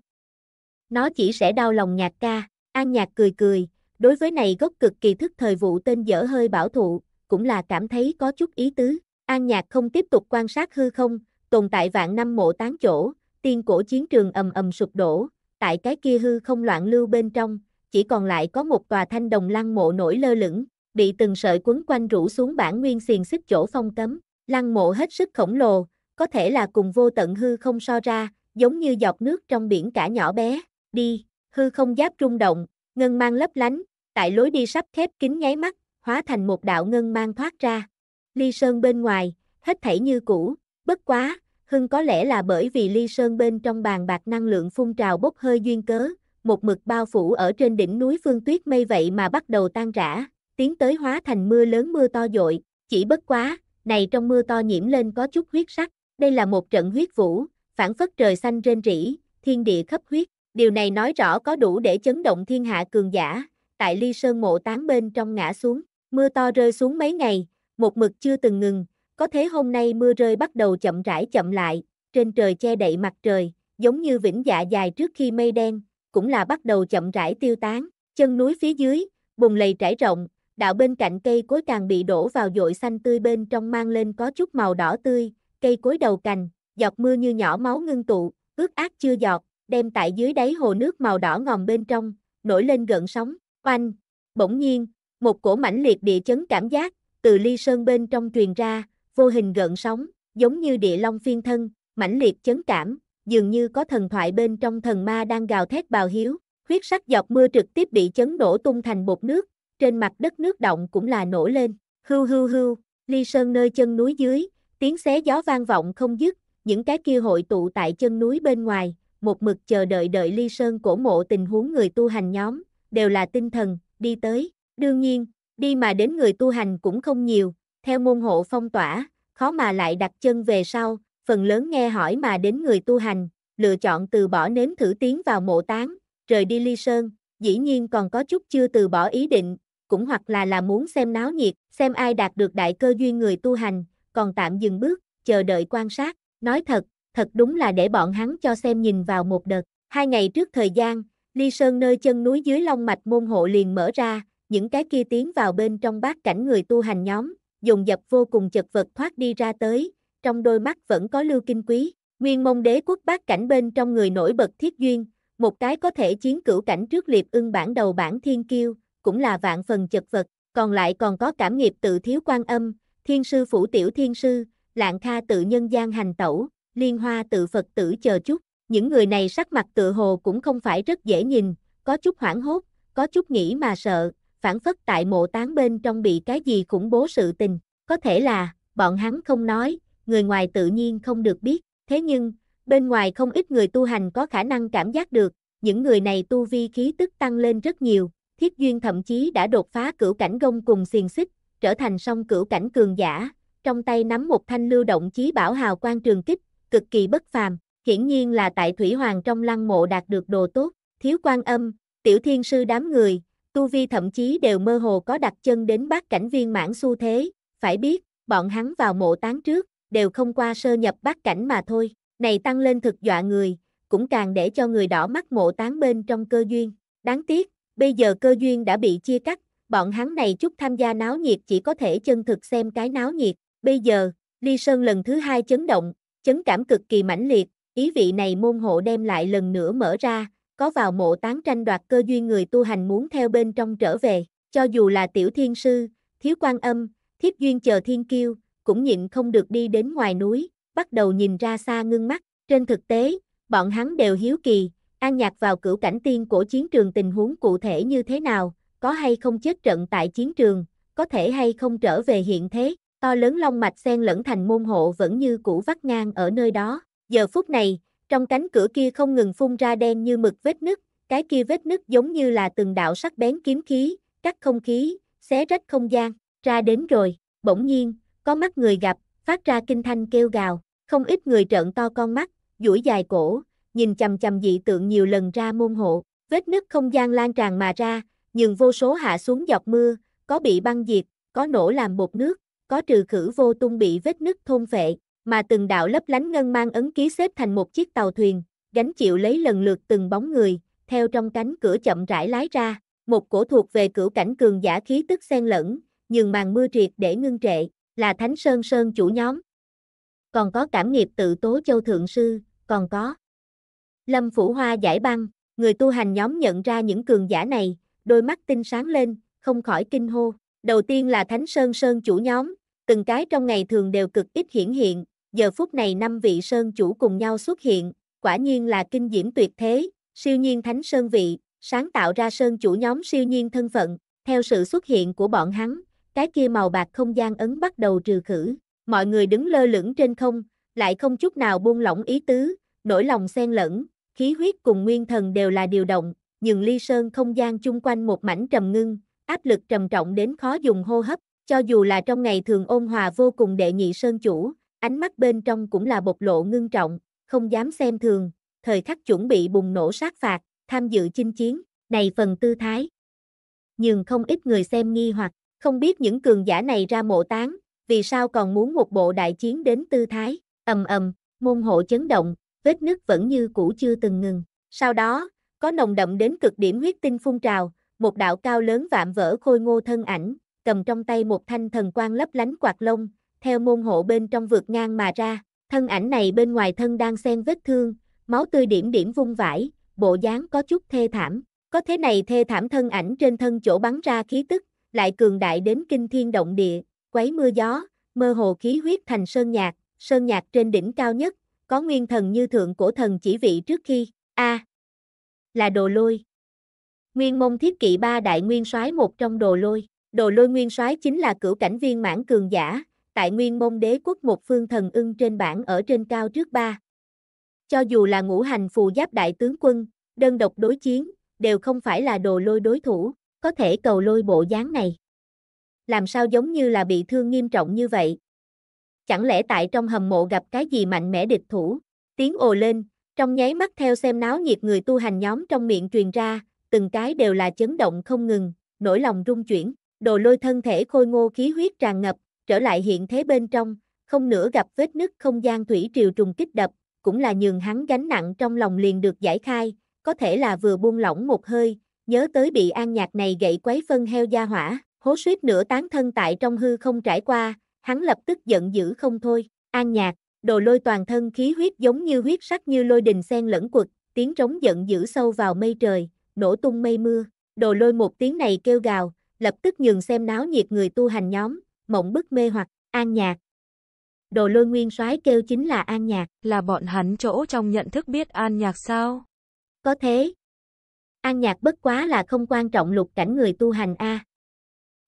Nó chỉ sẽ đau lòng nhạc ca, an nhạc cười cười, đối với này gốc cực kỳ thức thời vụ tên dở hơi bảo thụ, cũng là cảm thấy có chút ý tứ. An nhạc không tiếp tục quan sát hư không, tồn tại vạn năm mộ tán chỗ, tiên cổ chiến trường ầm ầm sụp đổ, tại cái kia hư không loạn lưu bên trong, chỉ còn lại có một tòa thanh đồng lăng mộ nổi lơ lửng, bị từng sợi quấn quanh rủ xuống bản nguyên xiềng xích chỗ phong cấm, lăng mộ hết sức khổng lồ, có thể là cùng vô tận hư không so ra, giống như giọt nước trong biển cả nhỏ bé, đi, hư không giáp rung động, ngân mang lấp lánh, tại lối đi sắp khép kín nháy mắt, hóa thành một đạo ngân mang thoát ra. Ly Sơn bên ngoài, hết thảy như cũ, bất quá, Hưng có lẽ là bởi vì Ly Sơn bên trong bàn bạc năng lượng phun trào bốc hơi duyên cớ, một mực bao phủ ở trên đỉnh núi phương tuyết mây vậy mà bắt đầu tan rã, tiến tới hóa thành mưa lớn mưa to dội, chỉ bất quá, này trong mưa to nhiễm lên có chút huyết sắc. Đây là một trận huyết vũ, phản phất trời xanh rên rỉ, thiên địa khắp huyết. Điều này nói rõ có đủ để chấn động thiên hạ cường giả, tại ly sơn mộ tán bên trong ngã xuống. Mưa to rơi xuống mấy ngày, một mực chưa từng ngừng, có thế hôm nay mưa rơi bắt đầu chậm rãi chậm lại, trên trời che đậy mặt trời, giống như vĩnh dạ dài trước khi mây đen, cũng là bắt đầu chậm rãi tiêu tán, chân núi phía dưới, bùng lầy trải rộng, đạo bên cạnh cây cối càng bị đổ vào dội xanh tươi bên trong mang lên có chút màu đỏ tươi, cây cối đầu cành, giọt mưa như nhỏ máu ngưng tụ, ướt át chưa giọt, đem tại dưới đáy hồ nước màu đỏ ngòm bên trong, nổi lên gợn sóng, oanh. Bỗng nhiên, một cổ mãnh liệt địa chấn cảm giác, từ ly sơn bên trong truyền ra, vô hình gợn sóng, giống như địa long phiên thân, mãnh liệt chấn cảm, dường như có thần thoại bên trong thần ma đang gào thét bào hiếu, huyết sắc giọt mưa trực tiếp bị chấn đổ tung thành bột nước, trên mặt đất nước động cũng là nổi lên, hưu hưu hưu, ly sơn nơi chân núi dưới, Tiếng xé gió vang vọng không dứt, những cái kia hội tụ tại chân núi bên ngoài, một mực chờ đợi đợi ly sơn cổ mộ tình huống người tu hành nhóm, đều là tinh thần, đi tới. Đương nhiên, đi mà đến người tu hành cũng không nhiều, theo môn hộ phong tỏa, khó mà lại đặt chân về sau, phần lớn nghe hỏi mà đến người tu hành, lựa chọn từ bỏ nếm thử tiến vào mộ tán, rời đi ly sơn, dĩ nhiên còn có chút chưa từ bỏ ý định, cũng hoặc là là muốn xem náo nhiệt, xem ai đạt được đại cơ duyên người tu hành, còn tạm dừng bước, chờ đợi quan sát, nói thật, thật đúng là để bọn hắn cho xem nhìn vào một đợt. Hai ngày trước thời gian, ly sơn nơi chân núi dưới long mạch môn hộ liền mở ra, những cái kia tiến vào bên trong bát cảnh người tu hành nhóm, dùng dập vô cùng chật vật thoát đi ra tới, trong đôi mắt vẫn có lưu kinh quý, nguyên mông đế quốc bát cảnh bên trong người nổi bật thiết duyên, một cái có thể chiến cửu cảnh trước liệp ưng bản đầu bản thiên kiêu, cũng là vạn phần chật vật, còn lại còn có cảm nghiệp tự thiếu quan âm, Thiên sư phủ tiểu thiên sư, lạng kha tự nhân gian hành tẩu, liên hoa tự Phật tử chờ chút. Những người này sắc mặt tự hồ cũng không phải rất dễ nhìn, có chút hoảng hốt, có chút nghĩ mà sợ, phản phất tại mộ tán bên trong bị cái gì khủng bố sự tình. Có thể là, bọn hắn không nói, người ngoài tự nhiên không được biết. Thế nhưng, bên ngoài không ít người tu hành có khả năng cảm giác được, những người này tu vi khí tức tăng lên rất nhiều, thiết duyên thậm chí đã đột phá cửu cảnh gông cùng xiềng xích, trở thành song cửu cảnh cường giả, trong tay nắm một thanh lưu động chí bảo hào quang trường kích, cực kỳ bất phàm, hiển nhiên là tại Thủy Hoàng trong lăng mộ đạt được đồ tốt, thiếu quan âm, tiểu thiên sư đám người, tu vi thậm chí đều mơ hồ có đặt chân đến bát cảnh viên mãn xu thế, phải biết, bọn hắn vào mộ tán trước, đều không qua sơ nhập bát cảnh mà thôi, này tăng lên thực dọa người, cũng càng để cho người đỏ mắt mộ tán bên trong cơ duyên, đáng tiếc, bây giờ cơ duyên đã bị chia cắt, bọn hắn này chút tham gia náo nhiệt chỉ có thể chân thực xem cái náo nhiệt. Bây giờ, Ly Sơn lần thứ hai chấn động, chấn cảm cực kỳ mãnh liệt, ý vị này môn hộ đem lại lần nữa mở ra, có vào mộ tán tranh đoạt cơ duyên người tu hành muốn theo bên trong trở về, cho dù là tiểu thiên sư, thiếu quan âm, thiếp duyên chờ thiên kiêu, cũng nhịn không được đi đến ngoài núi, bắt đầu nhìn ra xa ngưng mắt, trên thực tế, bọn hắn đều hiếu kỳ, an nhạc vào cửu cảnh tiên của chiến trường tình huống cụ thể như thế nào, có hay không chết trận tại chiến trường, có thể hay không trở về hiện thế, to lớn long mạch xen lẫn thành môn hộ vẫn như cũ vắt ngang ở nơi đó. Giờ phút này, trong cánh cửa kia không ngừng phun ra đen như mực vết nứt, cái kia vết nứt giống như là từng đạo sắc bén kiếm khí, cắt không khí, xé rách không gian, ra đến rồi, bỗng nhiên, có mắt người gặp, phát ra kinh thanh kêu gào, không ít người trợn to con mắt, duỗi dài cổ, nhìn chầm chầm dị tượng nhiều lần ra môn hộ, vết nứt không gian lan tràn mà ra, nhưng vô số hạ xuống giọt mưa, có bị băng diệt, có nổ làm bột nước, có trừ khử vô tung bị vết nứt thôn phệ, mà từng đạo lấp lánh ngân mang ấn ký xếp thành một chiếc tàu thuyền, gánh chịu lấy lần lượt từng bóng người, theo trong cánh cửa chậm rãi lái ra, một cổ thuộc về cửu cảnh cường giả khí tức xen lẫn, nhưng màn mưa triệt để ngưng trệ, là Thánh Sơn Sơn chủ nhóm. Còn có cảm nghiệp tự tố châu thượng sư, còn có. Lâm Phủ Hoa giải băng, người tu hành nhóm nhận ra những cường giả này, đôi mắt tinh sáng lên, không khỏi kinh hô. Đầu tiên là Thánh Sơn Sơn chủ nhóm, từng cái trong ngày thường đều cực ít hiển hiện, giờ phút này năm vị Sơn chủ cùng nhau xuất hiện, quả nhiên là kinh diễm tuyệt thế, siêu nhiên Thánh Sơn vị, sáng tạo ra Sơn chủ nhóm siêu nhiên thân phận, theo sự xuất hiện của bọn hắn, cái kia màu bạc không gian ấn bắt đầu trừ khử, mọi người đứng lơ lửng trên không, lại không chút nào buông lỏng ý tứ, nỗi lòng xen lẫn, khí huyết cùng nguyên thần đều là điều động, nhường ly sơn không gian chung quanh một mảnh trầm ngưng, áp lực trầm trọng đến khó dùng hô hấp, cho dù là trong ngày thường ôn hòa vô cùng đệ nhị sơn chủ, ánh mắt bên trong cũng là bộc lộ ngưng trọng, không dám xem thường, thời khắc chuẩn bị bùng nổ sát phạt, tham dự chinh chiến, này phần tư thái. Nhưng không ít người xem nghi hoặc, không biết những cường giả này ra mộ tán, vì sao còn muốn một bộ đại chiến đến tư thái, ầm ầm, môn hộ chấn động, vết nứt vẫn như cũ chưa từng ngừng. Sau đó, có nồng đậm đến cực điểm huyết tinh phun trào, một đạo cao lớn vạm vỡ khôi ngô thân ảnh, cầm trong tay một thanh thần quang lấp lánh quạt lông, theo môn hộ bên trong vượt ngang mà ra, thân ảnh này bên ngoài thân đang xen vết thương, máu tươi điểm điểm vung vãi, bộ dáng có chút thê thảm, có thế này thê thảm thân ảnh trên thân chỗ bắn ra khí tức, lại cường đại đến kinh thiên động địa, quấy mưa gió, mơ hồ khí huyết thành sơn nhạc, sơn nhạc trên đỉnh cao nhất, có nguyên thần như thượng cổ thần chỉ vị trước khi, a là đồ lôi. Nguyên môn thiết kỵ ba đại nguyên soái một trong đồ lôi, đồ lôi nguyên soái chính là cửu cảnh viên mãn cường giả, tại nguyên môn đế quốc một phương thần ưng trên bảng ở trên cao trước ba. Cho dù là ngũ hành phù giáp đại tướng quân, đơn độc đối chiến, đều không phải là đồ lôi đối thủ, có thể cầu lôi bộ dáng này. Làm sao giống như là bị thương nghiêm trọng như vậy? Chẳng lẽ tại trong hầm mộ gặp cái gì mạnh mẽ địch thủ? Tiếng ồ lên, trong nháy mắt theo xem náo nhiệt người tu hành nhóm trong miệng truyền ra, từng cái đều là chấn động không ngừng, nỗi lòng rung chuyển, đồ lôi thân thể khôi ngô khí huyết tràn ngập, trở lại hiện thế bên trong, không nữa gặp vết nứt không gian thủy triều trùng kích đập, cũng là nhường hắn gánh nặng trong lòng liền được giải khai, có thể là vừa buông lỏng một hơi, nhớ tới bị an nhạc này gậy quấy phân heo gia hỏa, hố suýt nửa tán thân tại trong hư không trải qua, hắn lập tức giận dữ không thôi, an nhạc, đồ lôi toàn thân khí huyết giống như huyết sắc như lôi đình sen lẫn quật, tiếng trống giận dữ sâu vào mây trời, nổ tung mây mưa, đồ lôi một tiếng này kêu gào, lập tức nhường xem náo nhiệt người tu hành nhóm, mộng bức mê hoặc, an nhạc. Đồ lôi nguyên soái kêu chính là an nhạc, là bọn hắn chỗ trong nhận thức biết an nhạc sao? Có thế. An nhạc bất quá là không quan trọng lục cảnh người tu hành a.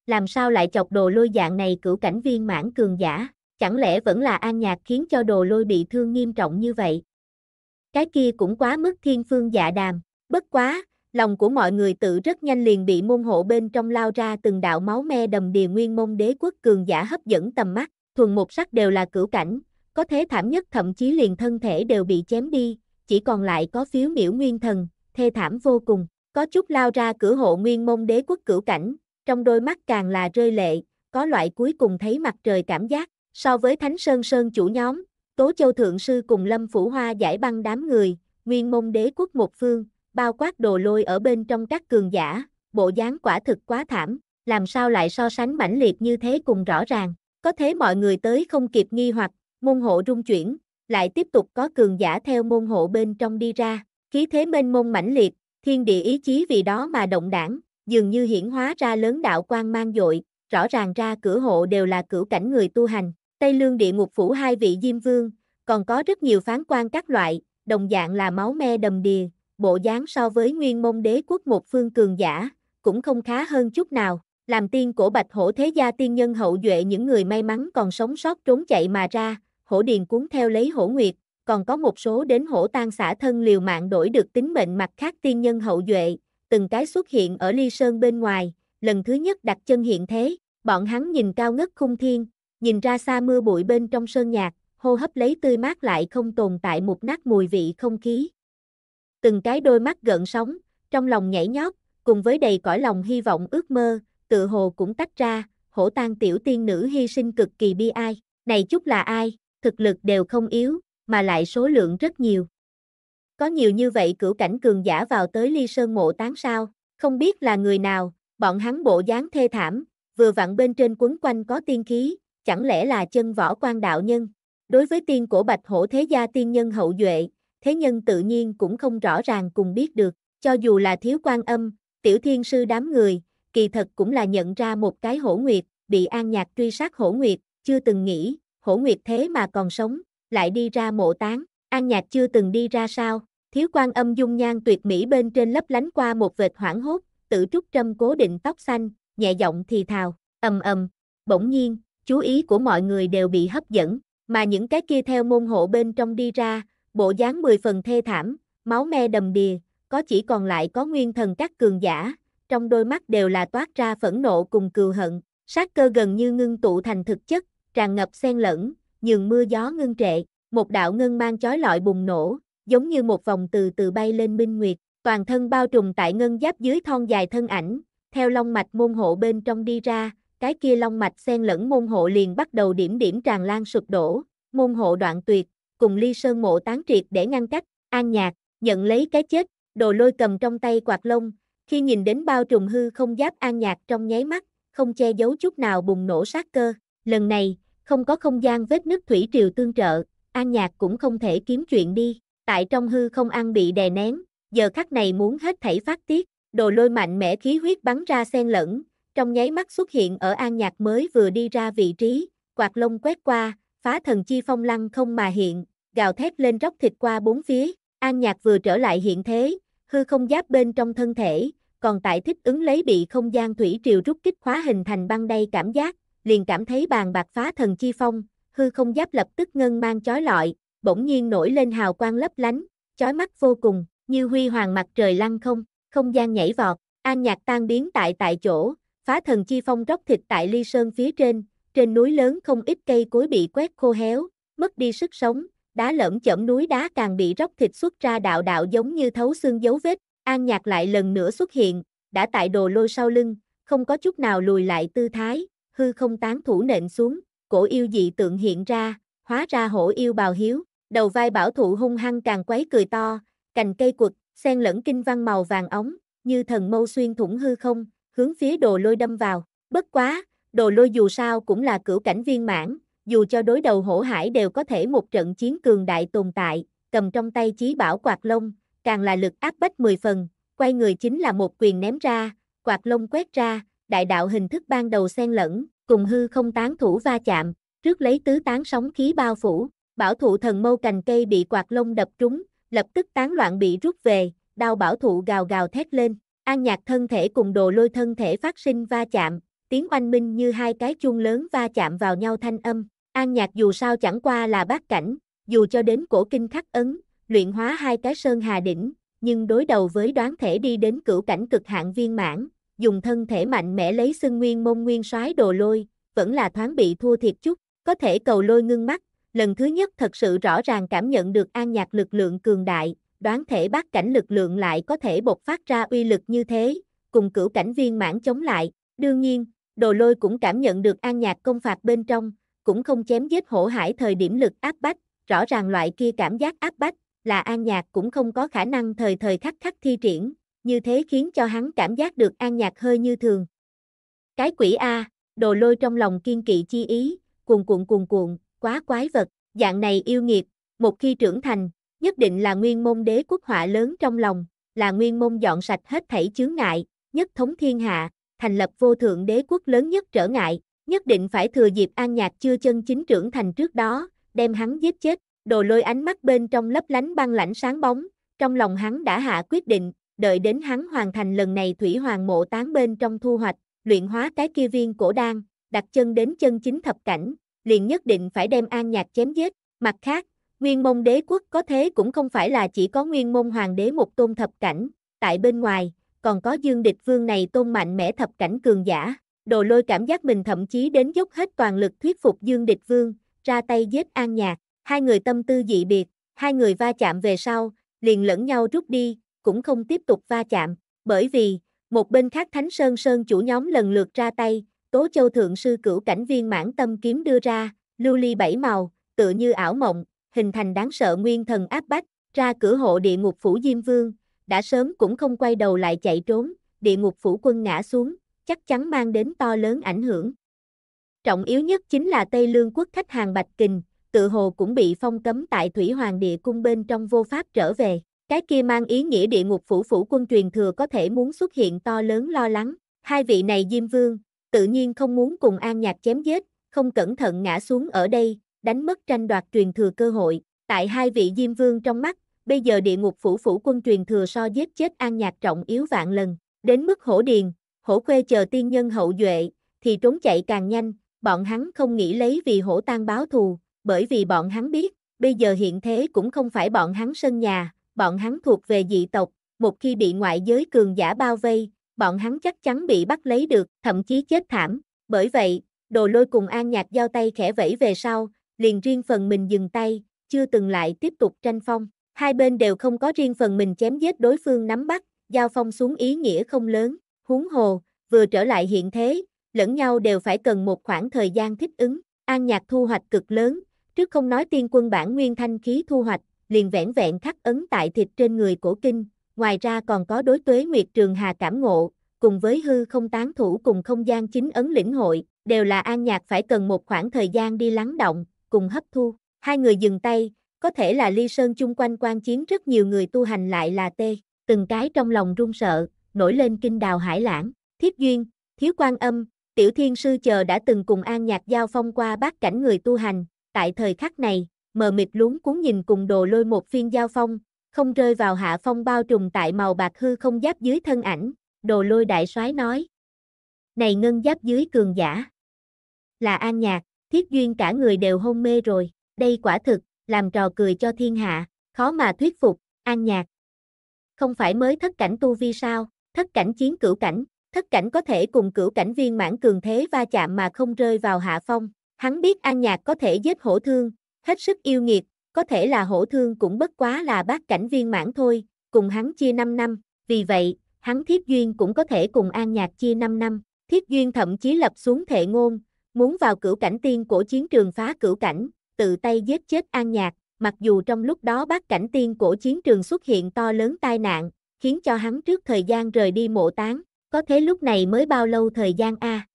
Làm sao lại chọc đồ lôi dạng này cửu cảnh viên mãn cường giả? chẳng lẽ vẫn là an nhạc khiến cho đồ lôi bị thương nghiêm trọng như vậy. Cái kia cũng quá mức thiên phương dạ đàm, bất quá, lòng của mọi người tự rất nhanh liền bị môn hộ bên trong lao ra từng đạo máu me đầm đìa nguyên môn đế quốc cường giả hấp dẫn tầm mắt, thuần một sắc đều là cửu cảnh, có thế thảm nhất thậm chí liền thân thể đều bị chém đi, chỉ còn lại có phiếu miễu nguyên thần, thê thảm vô cùng, có chút lao ra cửa hộ nguyên môn đế quốc cửu cảnh, trong đôi mắt càng là rơi lệ, có loại cuối cùng thấy mặt trời cảm giác, So với Thánh Sơn Sơn chủ nhóm, Tố Châu Thượng Sư cùng Lâm Phủ Hoa giải băng đám người, nguyên môn đế quốc một phương, bao quát đồ lôi ở bên trong các cường giả, bộ dáng quả thực quá thảm, làm sao lại so sánh mãnh liệt như thế cùng rõ ràng, có thế mọi người tới không kịp nghi hoặc, môn hộ rung chuyển, lại tiếp tục có cường giả theo môn hộ bên trong đi ra, khí thế mênh mông mãnh liệt, thiên địa ý chí vì đó mà động đảng, dường như hiển hóa ra lớn đạo quan mang dội, rõ ràng ra cửa hộ đều là cửu cảnh người tu hành, Tây Lương địa ngục phủ hai vị Diêm Vương, còn có rất nhiều phán quan các loại, đồng dạng là máu me đầm đìa, bộ dáng so với nguyên môn đế quốc một phương cường giả, cũng không khá hơn chút nào. Làm tiên của bạch hổ thế gia tiên nhân hậu duệ những người may mắn còn sống sót trốn chạy mà ra, hổ điền cuốn theo lấy hổ nguyệt, còn có một số đến hổ tan xã thân liều mạng đổi được tính mệnh mặt khác tiên nhân hậu duệ, từng cái xuất hiện ở ly sơn bên ngoài, lần thứ nhất đặt chân hiện thế, bọn hắn nhìn cao ngất khung thiên, nhìn ra xa mưa bụi bên trong sơn nhạc, hô hấp lấy tươi mát lại không tồn tại một nát mùi vị không khí. Từng cái đôi mắt gợn sóng, trong lòng nhảy nhót, cùng với đầy cõi lòng hy vọng ước mơ, tự hồ cũng tách ra, hổ tan tiểu tiên nữ hy sinh cực kỳ bi ai, này chút là ai, thực lực đều không yếu, mà lại số lượng rất nhiều. Có nhiều như vậy cửu cảnh cường giả vào tới ly sơn mộ tán sao, không biết là người nào, bọn hắn bộ dáng thê thảm, vừa vặn bên trên quấn quanh có tiên khí, chẳng lẽ là chân võ quan đạo nhân? Đối với tiên cổ bạch hổ thế gia tiên nhân hậu duệ, thế nhân tự nhiên cũng không rõ ràng cùng biết được, cho dù là thiếu quan âm, tiểu thiên sư đám người, kỳ thật cũng là nhận ra một cái hổ nguyệt, bị an nhạc truy sát hổ nguyệt, chưa từng nghĩ, hổ nguyệt thế mà còn sống, lại đi ra mộ tán, an nhạc chưa từng đi ra sao, thiếu quan âm dung nhan tuyệt mỹ bên trên lấp lánh qua một vệt hoảng hốt, tự trúc trâm cố định tóc xanh, nhẹ giọng thì thào, ầm ầm, bỗng nhiên, chú ý của mọi người đều bị hấp dẫn, mà những cái kia theo môn hộ bên trong đi ra, bộ dáng mười phần thê thảm, máu me đầm đìa, có chỉ còn lại có nguyên thần các cường giả, trong đôi mắt đều là toát ra phẫn nộ cùng cừu hận, sát cơ gần như ngưng tụ thành thực chất, tràn ngập xen lẫn, nhường mưa gió ngưng trệ, một đạo ngân mang chói lọi bùng nổ, giống như một vòng từ từ bay lên minh nguyệt, toàn thân bao trùm tại ngân giáp dưới thon dài thân ảnh, theo long mạch môn hộ bên trong đi ra, cái kia long mạch xen lẫn môn hộ liền bắt đầu điểm điểm tràn lan sụp đổ, môn hộ đoạn tuyệt, cùng ly sơn mộ tán triệt để ngăn cách, an nhạc, nhận lấy cái chết, đồ lôi cầm trong tay quạt lông, khi nhìn đến bao trùng hư không giáp an nhạc trong nháy mắt, không che giấu chút nào bùng nổ sát cơ, lần này, không có không gian vết nứt thủy triều tương trợ, an nhạc cũng không thể kiếm chuyện đi, tại trong hư không ăn bị đè nén, giờ khắc này muốn hết thảy phát tiết, đồ lôi mạnh mẽ khí huyết bắn ra xen lẫn, trong nháy mắt xuất hiện ở An Nhạc mới vừa đi ra vị trí, quạt lông quét qua, phá thần chi phong lăng không mà hiện, gào thét lên róc thịt qua bốn phía, An Nhạc vừa trở lại hiện thế, hư không giáp bên trong thân thể, còn tại thích ứng lấy bị không gian thủy triều rút kích khóa hình thành băng đầy cảm giác, liền cảm thấy bàn bạc phá thần chi phong, hư không giáp lập tức ngân mang chói lọi, bỗng nhiên nổi lên hào quang lấp lánh, chói mắt vô cùng, như huy hoàng mặt trời lăng không, không gian nhảy vọt, An Nhạc tan biến tại tại chỗ, phá thần chi phong róc thịt tại ly sơn phía trên, trên núi lớn không ít cây cối bị quét khô héo, mất đi sức sống, đá lởm chởm núi đá càng bị róc thịt xuất ra đạo đạo giống như thấu xương dấu vết, an nhạc lại lần nữa xuất hiện, đã tại đồ lôi sau lưng, không có chút nào lùi lại tư thái, hư không tán thủ nện xuống, cổ yêu dị tượng hiện ra, hóa ra hổ yêu bào hiếu, đầu vai bảo thụ hung hăng càng quấy cười to, cành cây quật, xen lẫn kinh văn màu vàng ống, như thần mâu xuyên thủng hư không, hướng phía đồ lôi đâm vào. Bất quá, đồ lôi dù sao cũng là cửu cảnh viên mãn, dù cho đối đầu hổ hải đều có thể một trận chiến cường đại tồn tại, cầm trong tay chí bảo quạt lông, càng là lực áp bách 10 phần, quay người chính là một quyền ném ra, quạt lông quét ra, đại đạo hình thức ban đầu xen lẫn, cùng hư không tán thủ va chạm, trước lấy tứ tán sóng khí bao phủ, bảo thụ thần mâu cành cây bị quạt lông đập trúng, lập tức tán loạn bị rút về, đau bảo thụ gào gào thét lên. An nhạc thân thể cùng đồ lôi thân thể phát sinh va chạm, tiếng oanh minh như hai cái chung lớn va chạm vào nhau thanh âm. An nhạc dù sao chẳng qua là bát cảnh, dù cho đến cổ kinh khắc ấn, luyện hóa hai cái sơn hà đỉnh, nhưng đối đầu với đoán thể đi đến cửu cảnh cực hạn viên mãn, dùng thân thể mạnh mẽ lấy xưng nguyên môn nguyên soái đồ lôi, vẫn là thoáng bị thua thiệt chút, có thể cầu lôi ngưng mắt, lần thứ nhất thật sự rõ ràng cảm nhận được an nhạc lực lượng cường đại, đoán thể bát cảnh lực lượng lại có thể bộc phát ra uy lực như thế, cùng cửu cảnh viên mãn chống lại, đương nhiên, đồ lôi cũng cảm nhận được an nhạc công phạt bên trong, cũng không chém giết hổ hải thời điểm lực áp bách, rõ ràng loại kia cảm giác áp bách, là an nhạc cũng không có khả năng thời thời khắc khắc thi triển, như thế khiến cho hắn cảm giác được an nhạc hơi như thường. Cái quỷ A, đồ lôi trong lòng kiên kỵ chi ý, cuồn cuộn cuồn cuộn, quá quái vật, dạng này yêu nghiệt, một khi trưởng thành, nhất định là nguyên môn đế quốc họa lớn trong lòng, là nguyên môn dọn sạch hết thảy chướng ngại, nhất thống thiên hạ, thành lập vô thượng đế quốc lớn nhất trở ngại, nhất định phải thừa dịp an nhạc chưa chân chính trưởng thành trước đó, đem hắn giết chết, đồ lôi ánh mắt bên trong lấp lánh băng lãnh sáng bóng, trong lòng hắn đã hạ quyết định, đợi đến hắn hoàn thành lần này thủy hoàng mộ tán bên trong thu hoạch, luyện hóa cái kia viên cổ đan, đặt chân đến chân chính thập cảnh, liền nhất định phải đem an nhạc chém giết, mặt khác, Nguyên môn đế quốc có thế cũng không phải là chỉ có nguyên môn hoàng đế một tôn thập cảnh, tại bên ngoài, còn có dương địch vương này tôn mạnh mẽ thập cảnh cường giả. Đồ lôi cảm giác mình thậm chí đến dốc hết toàn lực thuyết phục dương địch vương, ra tay giết an nhạc, hai người tâm tư dị biệt, hai người va chạm về sau, liền lẫn nhau rút đi, cũng không tiếp tục va chạm, bởi vì, một bên khác Thánh Sơn Sơn chủ nhóm lần lượt ra tay, Tố Châu Thượng Sư Cửu Cảnh Viên mãn tâm kiếm đưa ra, lưu ly bảy màu, tựa như ảo mộng, hình thành đáng sợ nguyên thần áp bách, ra cửa hộ địa ngục phủ Diêm Vương, đã sớm cũng không quay đầu lại chạy trốn, địa ngục phủ quân ngã xuống, chắc chắn mang đến to lớn ảnh hưởng. Trọng yếu nhất chính là Tây Lương quốc khách hàng Bạch Kình, tự hồ cũng bị phong cấm tại Thủy Hoàng địa cung bên trong vô pháp trở về. Cái kia mang ý nghĩa địa ngục phủ phủ quân truyền thừa có thể muốn xuất hiện to lớn lo lắng. Hai vị này Diêm Vương, tự nhiên không muốn cùng An Nhạc chém giết, không cẩn thận ngã xuống ở đây, đánh mất tranh đoạt truyền thừa cơ hội, tại hai vị Diêm Vương trong mắt, bây giờ địa ngục phủ phủ quân truyền thừa so giết chết an nhạc trọng yếu vạn lần, đến mức hổ điền, hổ khuê chờ tiên nhân hậu duệ, thì trốn chạy càng nhanh, bọn hắn không nghĩ lấy vì hổ tan báo thù, bởi vì bọn hắn biết, bây giờ hiện thế cũng không phải bọn hắn sân nhà, bọn hắn thuộc về dị tộc, một khi bị ngoại giới cường giả bao vây, bọn hắn chắc chắn bị bắt lấy được, thậm chí chết thảm, bởi vậy, đồ lôi cùng an nhạc giao tay khẽ vẫy về sau, liền riêng phần mình dừng tay, chưa từng lại tiếp tục tranh phong. Hai bên đều không có riêng phần mình chém giết đối phương nắm bắt, giao phong xuống ý nghĩa không lớn, huống hồ, vừa trở lại hiện thế, lẫn nhau đều phải cần một khoảng thời gian thích ứng. An nhạc thu hoạch cực lớn, trước không nói tiên quân bản nguyên thanh khí thu hoạch, liền vẻn vẹn khắc ấn tại thịt trên người cổ kinh, ngoài ra còn có đối tuế nguyệt trường hà cảm ngộ, cùng với hư không tán thủ cùng không gian chính ấn lĩnh hội, đều là an nhạc phải cần một khoảng thời gian đi lắng động, cùng hấp thu. Hai người dừng tay, có thể là ly sơn chung quanh quan chiến rất nhiều người tu hành lại là tê, từng cái trong lòng run sợ, nổi lên kinh đào hải lãng, thiết duyên, thiếu quan âm, tiểu thiên sư chờ đã từng cùng an nhạc giao phong qua bát cảnh người tu hành, tại thời khắc này, mờ mịt luống cuốn nhìn cùng đồ lôi một phiên giao phong, không rơi vào hạ phong bao trùm tại màu bạc hư không giáp dưới thân ảnh, đồ lôi đại soái nói. Này ngân giáp dưới cường giả. Là an nhạc. Thiết duyên cả người đều hôn mê rồi, đây quả thực, làm trò cười cho thiên hạ, khó mà thuyết phục, an nhạc. Không phải mới thất cảnh tu vi sao, thất cảnh chiến cửu cảnh, thất cảnh có thể cùng cửu cảnh viên mãn cường thế va chạm mà không rơi vào hạ phong. Hắn biết an nhạc có thể giết hổ thương, hết sức yêu nghiệt, có thể là hổ thương cũng bất quá là bát cảnh viên mãn thôi, cùng hắn chia 5 năm, vì vậy, hắn thiết duyên cũng có thể cùng an nhạc chia 5 năm, thiết duyên thậm chí lập xuống thệ ngôn, muốn vào cửu cảnh tiên của chiến trường phá cửu cảnh, tự tay giết chết An Nhạc, mặc dù trong lúc đó bát cảnh tiên của chiến trường xuất hiện to lớn tai nạn, khiến cho hắn trước thời gian rời đi mộ tán, có thế lúc này mới bao lâu thời gian a?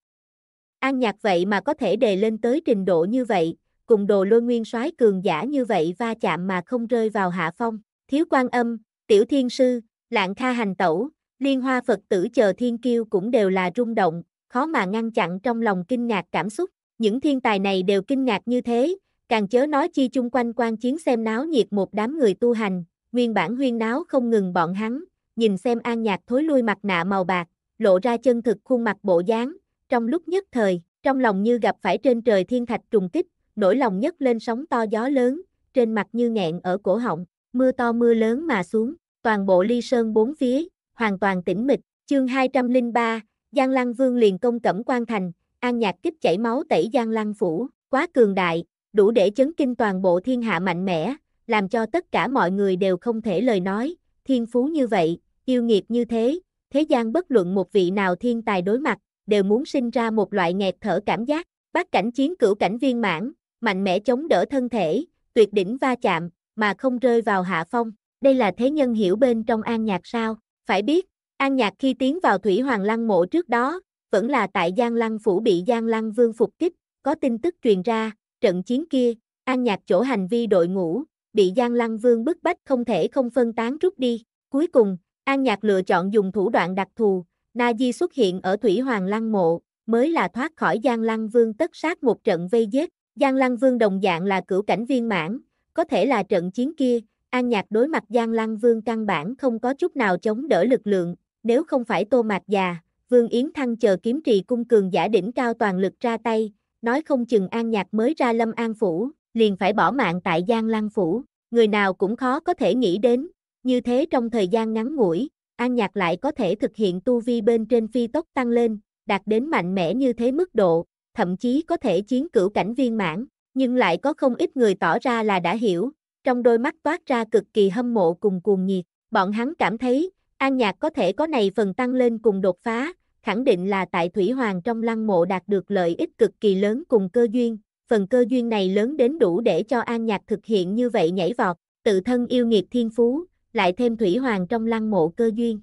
An Nhạc vậy mà có thể đề lên tới trình độ như vậy, cùng đồ lôi nguyên soái cường giả như vậy va chạm mà không rơi vào hạ phong, thiếu quan âm, tiểu thiên sư, lạng kha hành tẩu, liên hoa Phật tử chờ thiên kiêu cũng đều là rung động, khó mà ngăn chặn trong lòng kinh ngạc cảm xúc. Những thiên tài này đều kinh ngạc như thế, càng chớ nói chi chung quanh quan chiến xem náo nhiệt một đám người tu hành, nguyên bản huyên náo không ngừng bọn hắn, nhìn xem an nhạc thối lui mặt nạ màu bạc, lộ ra chân thực khuôn mặt bộ dáng, trong lúc nhất thời, trong lòng như gặp phải trên trời thiên thạch trùng kích, nỗi lòng nhất lên sóng to gió lớn, trên mặt như nghẹn ở cổ họng, mưa to mưa lớn mà xuống, toàn bộ ly sơn bốn phía, hoàn toàn tĩnh mịch, chương 203, Giang Lăng Vương liền công cẩm quan thành, An Nhạc kích chảy máu tẩy Giang Lăng phủ, quá cường đại, đủ để chấn kinh toàn bộ thiên hạ mạnh mẽ, làm cho tất cả mọi người đều không thể lời nói, thiên phú như vậy, yêu nghiệp như thế, thế gian bất luận một vị nào thiên tài đối mặt, đều muốn sinh ra một loại nghẹt thở cảm giác, bát cảnh chiến cửu cảnh viên mãn, mạnh mẽ chống đỡ thân thể, tuyệt đỉnh va chạm, mà không rơi vào hạ phong, đây là thế nhân hiểu bên trong an nhạc sao, phải biết, An Nhạc khi tiến vào Thủy Hoàng Lăng mộ trước đó, vẫn là tại Giang Lăng phủ bị Giang Lăng Vương phục kích, có tin tức truyền ra, trận chiến kia, An Nhạc chỗ hành vi đội ngũ, bị Giang Lăng Vương bức bách không thể không phân tán rút đi. Cuối cùng, An Nhạc lựa chọn dùng thủ đoạn đặc thù, Na Di xuất hiện ở Thủy Hoàng Lăng mộ, mới là thoát khỏi Giang Lăng Vương tất sát một trận vây giết. Giang Lăng Vương đồng dạng là cửu cảnh viên mãn, có thể là trận chiến kia, An Nhạc đối mặt Giang Lăng Vương căn bản không có chút nào chống đỡ lực lượng, nếu không phải tô mạc già, Vương Yến Thăng chờ kiếm trì cung cường giả đỉnh cao toàn lực ra tay, nói không chừng an nhạc mới ra lâm an phủ, liền phải bỏ mạng tại Giang Lăng phủ, người nào cũng khó có thể nghĩ đến, như thế trong thời gian ngắn ngủi, an nhạc lại có thể thực hiện tu vi bên trên phi tốc tăng lên, đạt đến mạnh mẽ như thế mức độ, thậm chí có thể chiến cửu cảnh viên mãn, nhưng lại có không ít người tỏ ra là đã hiểu, trong đôi mắt toát ra cực kỳ hâm mộ cùng cuồng nhiệt, bọn hắn cảm thấy An Nhạc có thể có này phần tăng lên cùng đột phá, khẳng định là tại Thủy Hoàng trong lăng mộ đạt được lợi ích cực kỳ lớn cùng cơ duyên, phần cơ duyên này lớn đến đủ để cho An Nhạc thực hiện như vậy nhảy vọt, tự thân yêu nghiệp thiên phú, lại thêm Thủy Hoàng trong lăng mộ cơ duyên.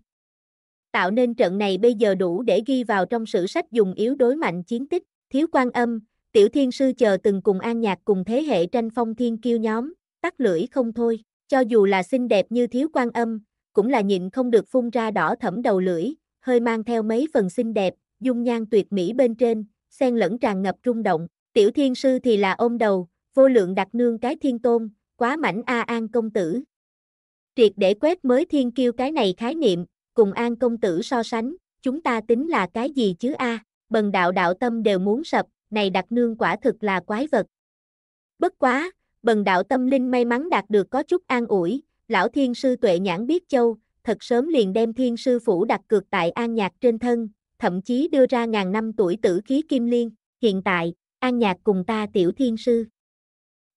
Tạo nên trận này bây giờ đủ để ghi vào trong sử sách dùng yếu đối mạnh chiến tích, thiếu quan âm, tiểu thiên sư chờ từng cùng An Nhạc cùng thế hệ tranh phong thiên kiêu nhóm, tắt lưỡi không thôi, cho dù là xinh đẹp như thiếu quan âm, cũng là nhịn không được phun ra đỏ thẫm đầu lưỡi, hơi mang theo mấy phần xinh đẹp, dung nhan tuyệt mỹ bên trên, xen lẫn tràn ngập rung động. Tiểu thiên sư thì là ôm đầu, vô lượng đặt nương cái thiên tôn, quá mảnh A An công tử. Triệt để quét mới thiên kiêu cái này khái niệm, cùng An công tử so sánh, chúng ta tính là cái gì chứ A, bần đạo đạo tâm đều muốn sập, này đặt nương quả thực là quái vật. Bất quá, bần đạo tâm linh may mắn đạt được có chút an ủi, lão thiên sư tuệ nhãn biết châu, thật sớm liền đem thiên sư phủ đặt cược tại An Nhạc trên thân, thậm chí đưa ra ngàn năm tuổi tử khí kim liên, hiện tại, An Nhạc cùng ta tiểu thiên sư.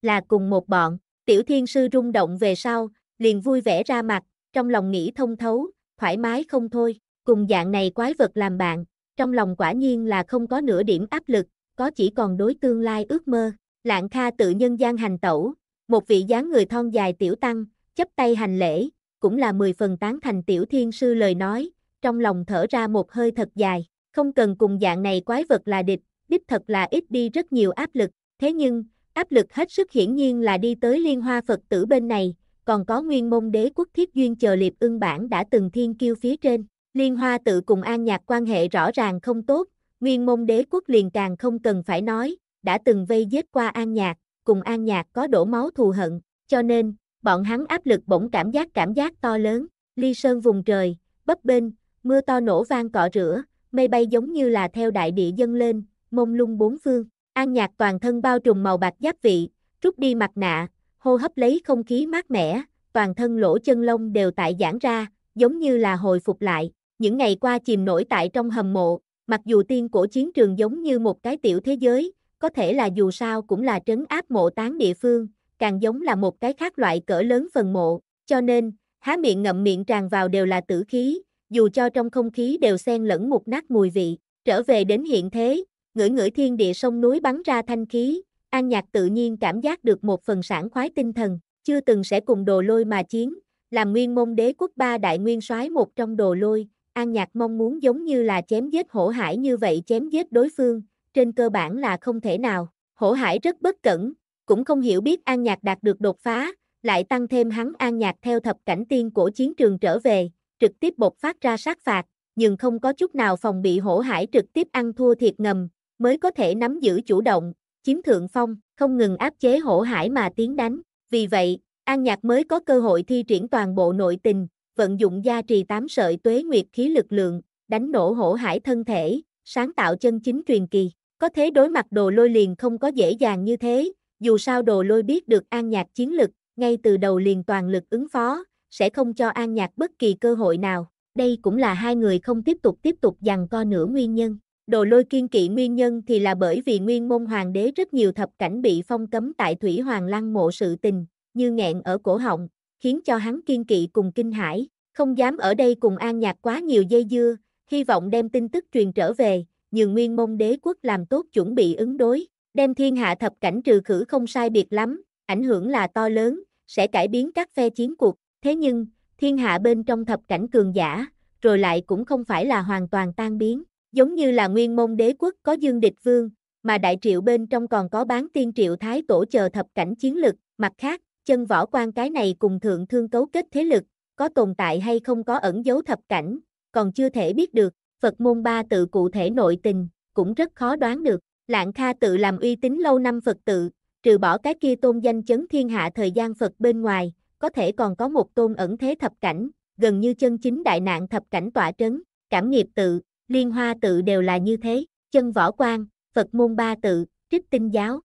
Là cùng một bọn, tiểu thiên sư rung động về sau, liền vui vẻ ra mặt, trong lòng nghĩ thông thấu, thoải mái không thôi, cùng dạng này quái vật làm bạn, trong lòng quả nhiên là không có nửa điểm áp lực, có chỉ còn đối tương lai ước mơ, lạng kha tự nhân gian hành tẩu, một vị dáng người thon dài tiểu tăng, chấp tay hành lễ, cũng là mười phần tán thành tiểu thiên sư lời nói, trong lòng thở ra một hơi thật dài, không cần cùng dạng này quái vật là địch, đích thật là ít đi rất nhiều áp lực, thế nhưng, áp lực hết sức hiển nhiên là đi tới liên hoa Phật tử bên này, còn có nguyên môn đế quốc thiết duyên chờ liệp ưng bản đã từng thiên kiêu phía trên, liên hoa tự cùng an nhạc quan hệ rõ ràng không tốt, nguyên môn đế quốc liền càng không cần phải nói, đã từng vây giết qua an nhạc, cùng an nhạc có đổ máu thù hận, cho nên, bọn hắn áp lực bỗng cảm giác cảm giác to lớn, ly sơn vùng trời, bấp bên, mưa to nổ vang cọ rửa, mây bay giống như là theo đại địa dâng lên, mông lung bốn phương, an nhạc toàn thân bao trùm màu bạc giáp vị, rút đi mặt nạ, hô hấp lấy không khí mát mẻ, toàn thân lỗ chân lông đều tại giãn ra, giống như là hồi phục lại, những ngày qua chìm nổi tại trong hầm mộ, mặc dù tiên cổ chiến trường giống như một cái tiểu thế giới, có thể là dù sao cũng là trấn áp mộ tán địa phương, càng giống là một cái khác loại cỡ lớn phần mộ, cho nên, há miệng ngậm miệng tràn vào đều là tử khí, dù cho trong không khí đều xen lẫn một nát mùi vị, trở về đến hiện thế, ngửi ngửi thiên địa sông núi bắn ra thanh khí, An Nhạc tự nhiên cảm giác được một phần sản khoái tinh thần, chưa từng sẽ cùng đồ lôi mà chiến, làm nguyên môn đế quốc ba đại nguyên soái một trong đồ lôi, An Nhạc mong muốn giống như là chém giết hổ hải như vậy chém giết đối phương, trên cơ bản là không thể nào, hổ hải rất bất cẩn, cũng không hiểu biết An Nhạc đạt được đột phá, lại tăng thêm hắn An Nhạc theo thập cảnh tiên của chiến trường trở về, trực tiếp bộc phát ra sát phạt, nhưng không có chút nào phòng bị hổ hải trực tiếp ăn thua thiệt ngầm, mới có thể nắm giữ chủ động, chiếm thượng phong, không ngừng áp chế hổ hải mà tiến đánh. Vì vậy, An Nhạc mới có cơ hội thi triển toàn bộ nội tình, vận dụng gia trì tám sợi tuế nguyệt khí lực lượng, đánh nổ hổ hải thân thể, sáng tạo chân chính truyền kỳ. Có thế đối mặt đồ lôi liền không có dễ dàng như thế, dù sao đồ lôi biết được an nhạc chiến lực, ngay từ đầu liền toàn lực ứng phó, sẽ không cho an nhạc bất kỳ cơ hội nào. Đây cũng là hai người không tiếp tục tiếp tục giằng co nữa nguyên nhân. Đồ lôi kiên kỵ nguyên nhân thì là bởi vì nguyên môn hoàng đế rất nhiều thập cảnh bị phong cấm tại Thủy Hoàng Lăng mộ sự tình, như nghẹn ở cổ họng, khiến cho hắn kiên kỵ cùng kinh hãi, không dám ở đây cùng an nhạc quá nhiều dây dưa, hy vọng đem tin tức truyền trở về, nhường nguyên môn đế quốc làm tốt chuẩn bị ứng đối đem thiên hạ thập cảnh trừ khử không sai biệt lắm, ảnh hưởng là to lớn, sẽ cải biến các phe chiến cuộc, thế nhưng, thiên hạ bên trong thập cảnh cường giả, rồi lại cũng không phải là hoàn toàn tan biến, giống như là nguyên môn đế quốc có dương địch vương, mà đại triệu bên trong còn có bán tiên triệu thái tổ chờ thập cảnh chiến lực, mặt khác, chân võ quan cái này cùng thượng thương cấu kết thế lực, có tồn tại hay không có ẩn dấu thập cảnh, còn chưa thể biết được, Phật môn ba tự cụ thể nội tình, cũng rất khó đoán được. Lạng Kha tự làm uy tín lâu năm Phật tự, trừ bỏ cái kia tôn danh chấn thiên hạ thời gian Phật bên ngoài, có thể còn có một tôn ẩn thế thập cảnh, gần như chân chính đại nạn thập cảnh tỏa trấn, cảm nghiệp tự, liên hoa tự đều là như thế, chân võ quan, Phật môn ba tự, trích tinh giáo.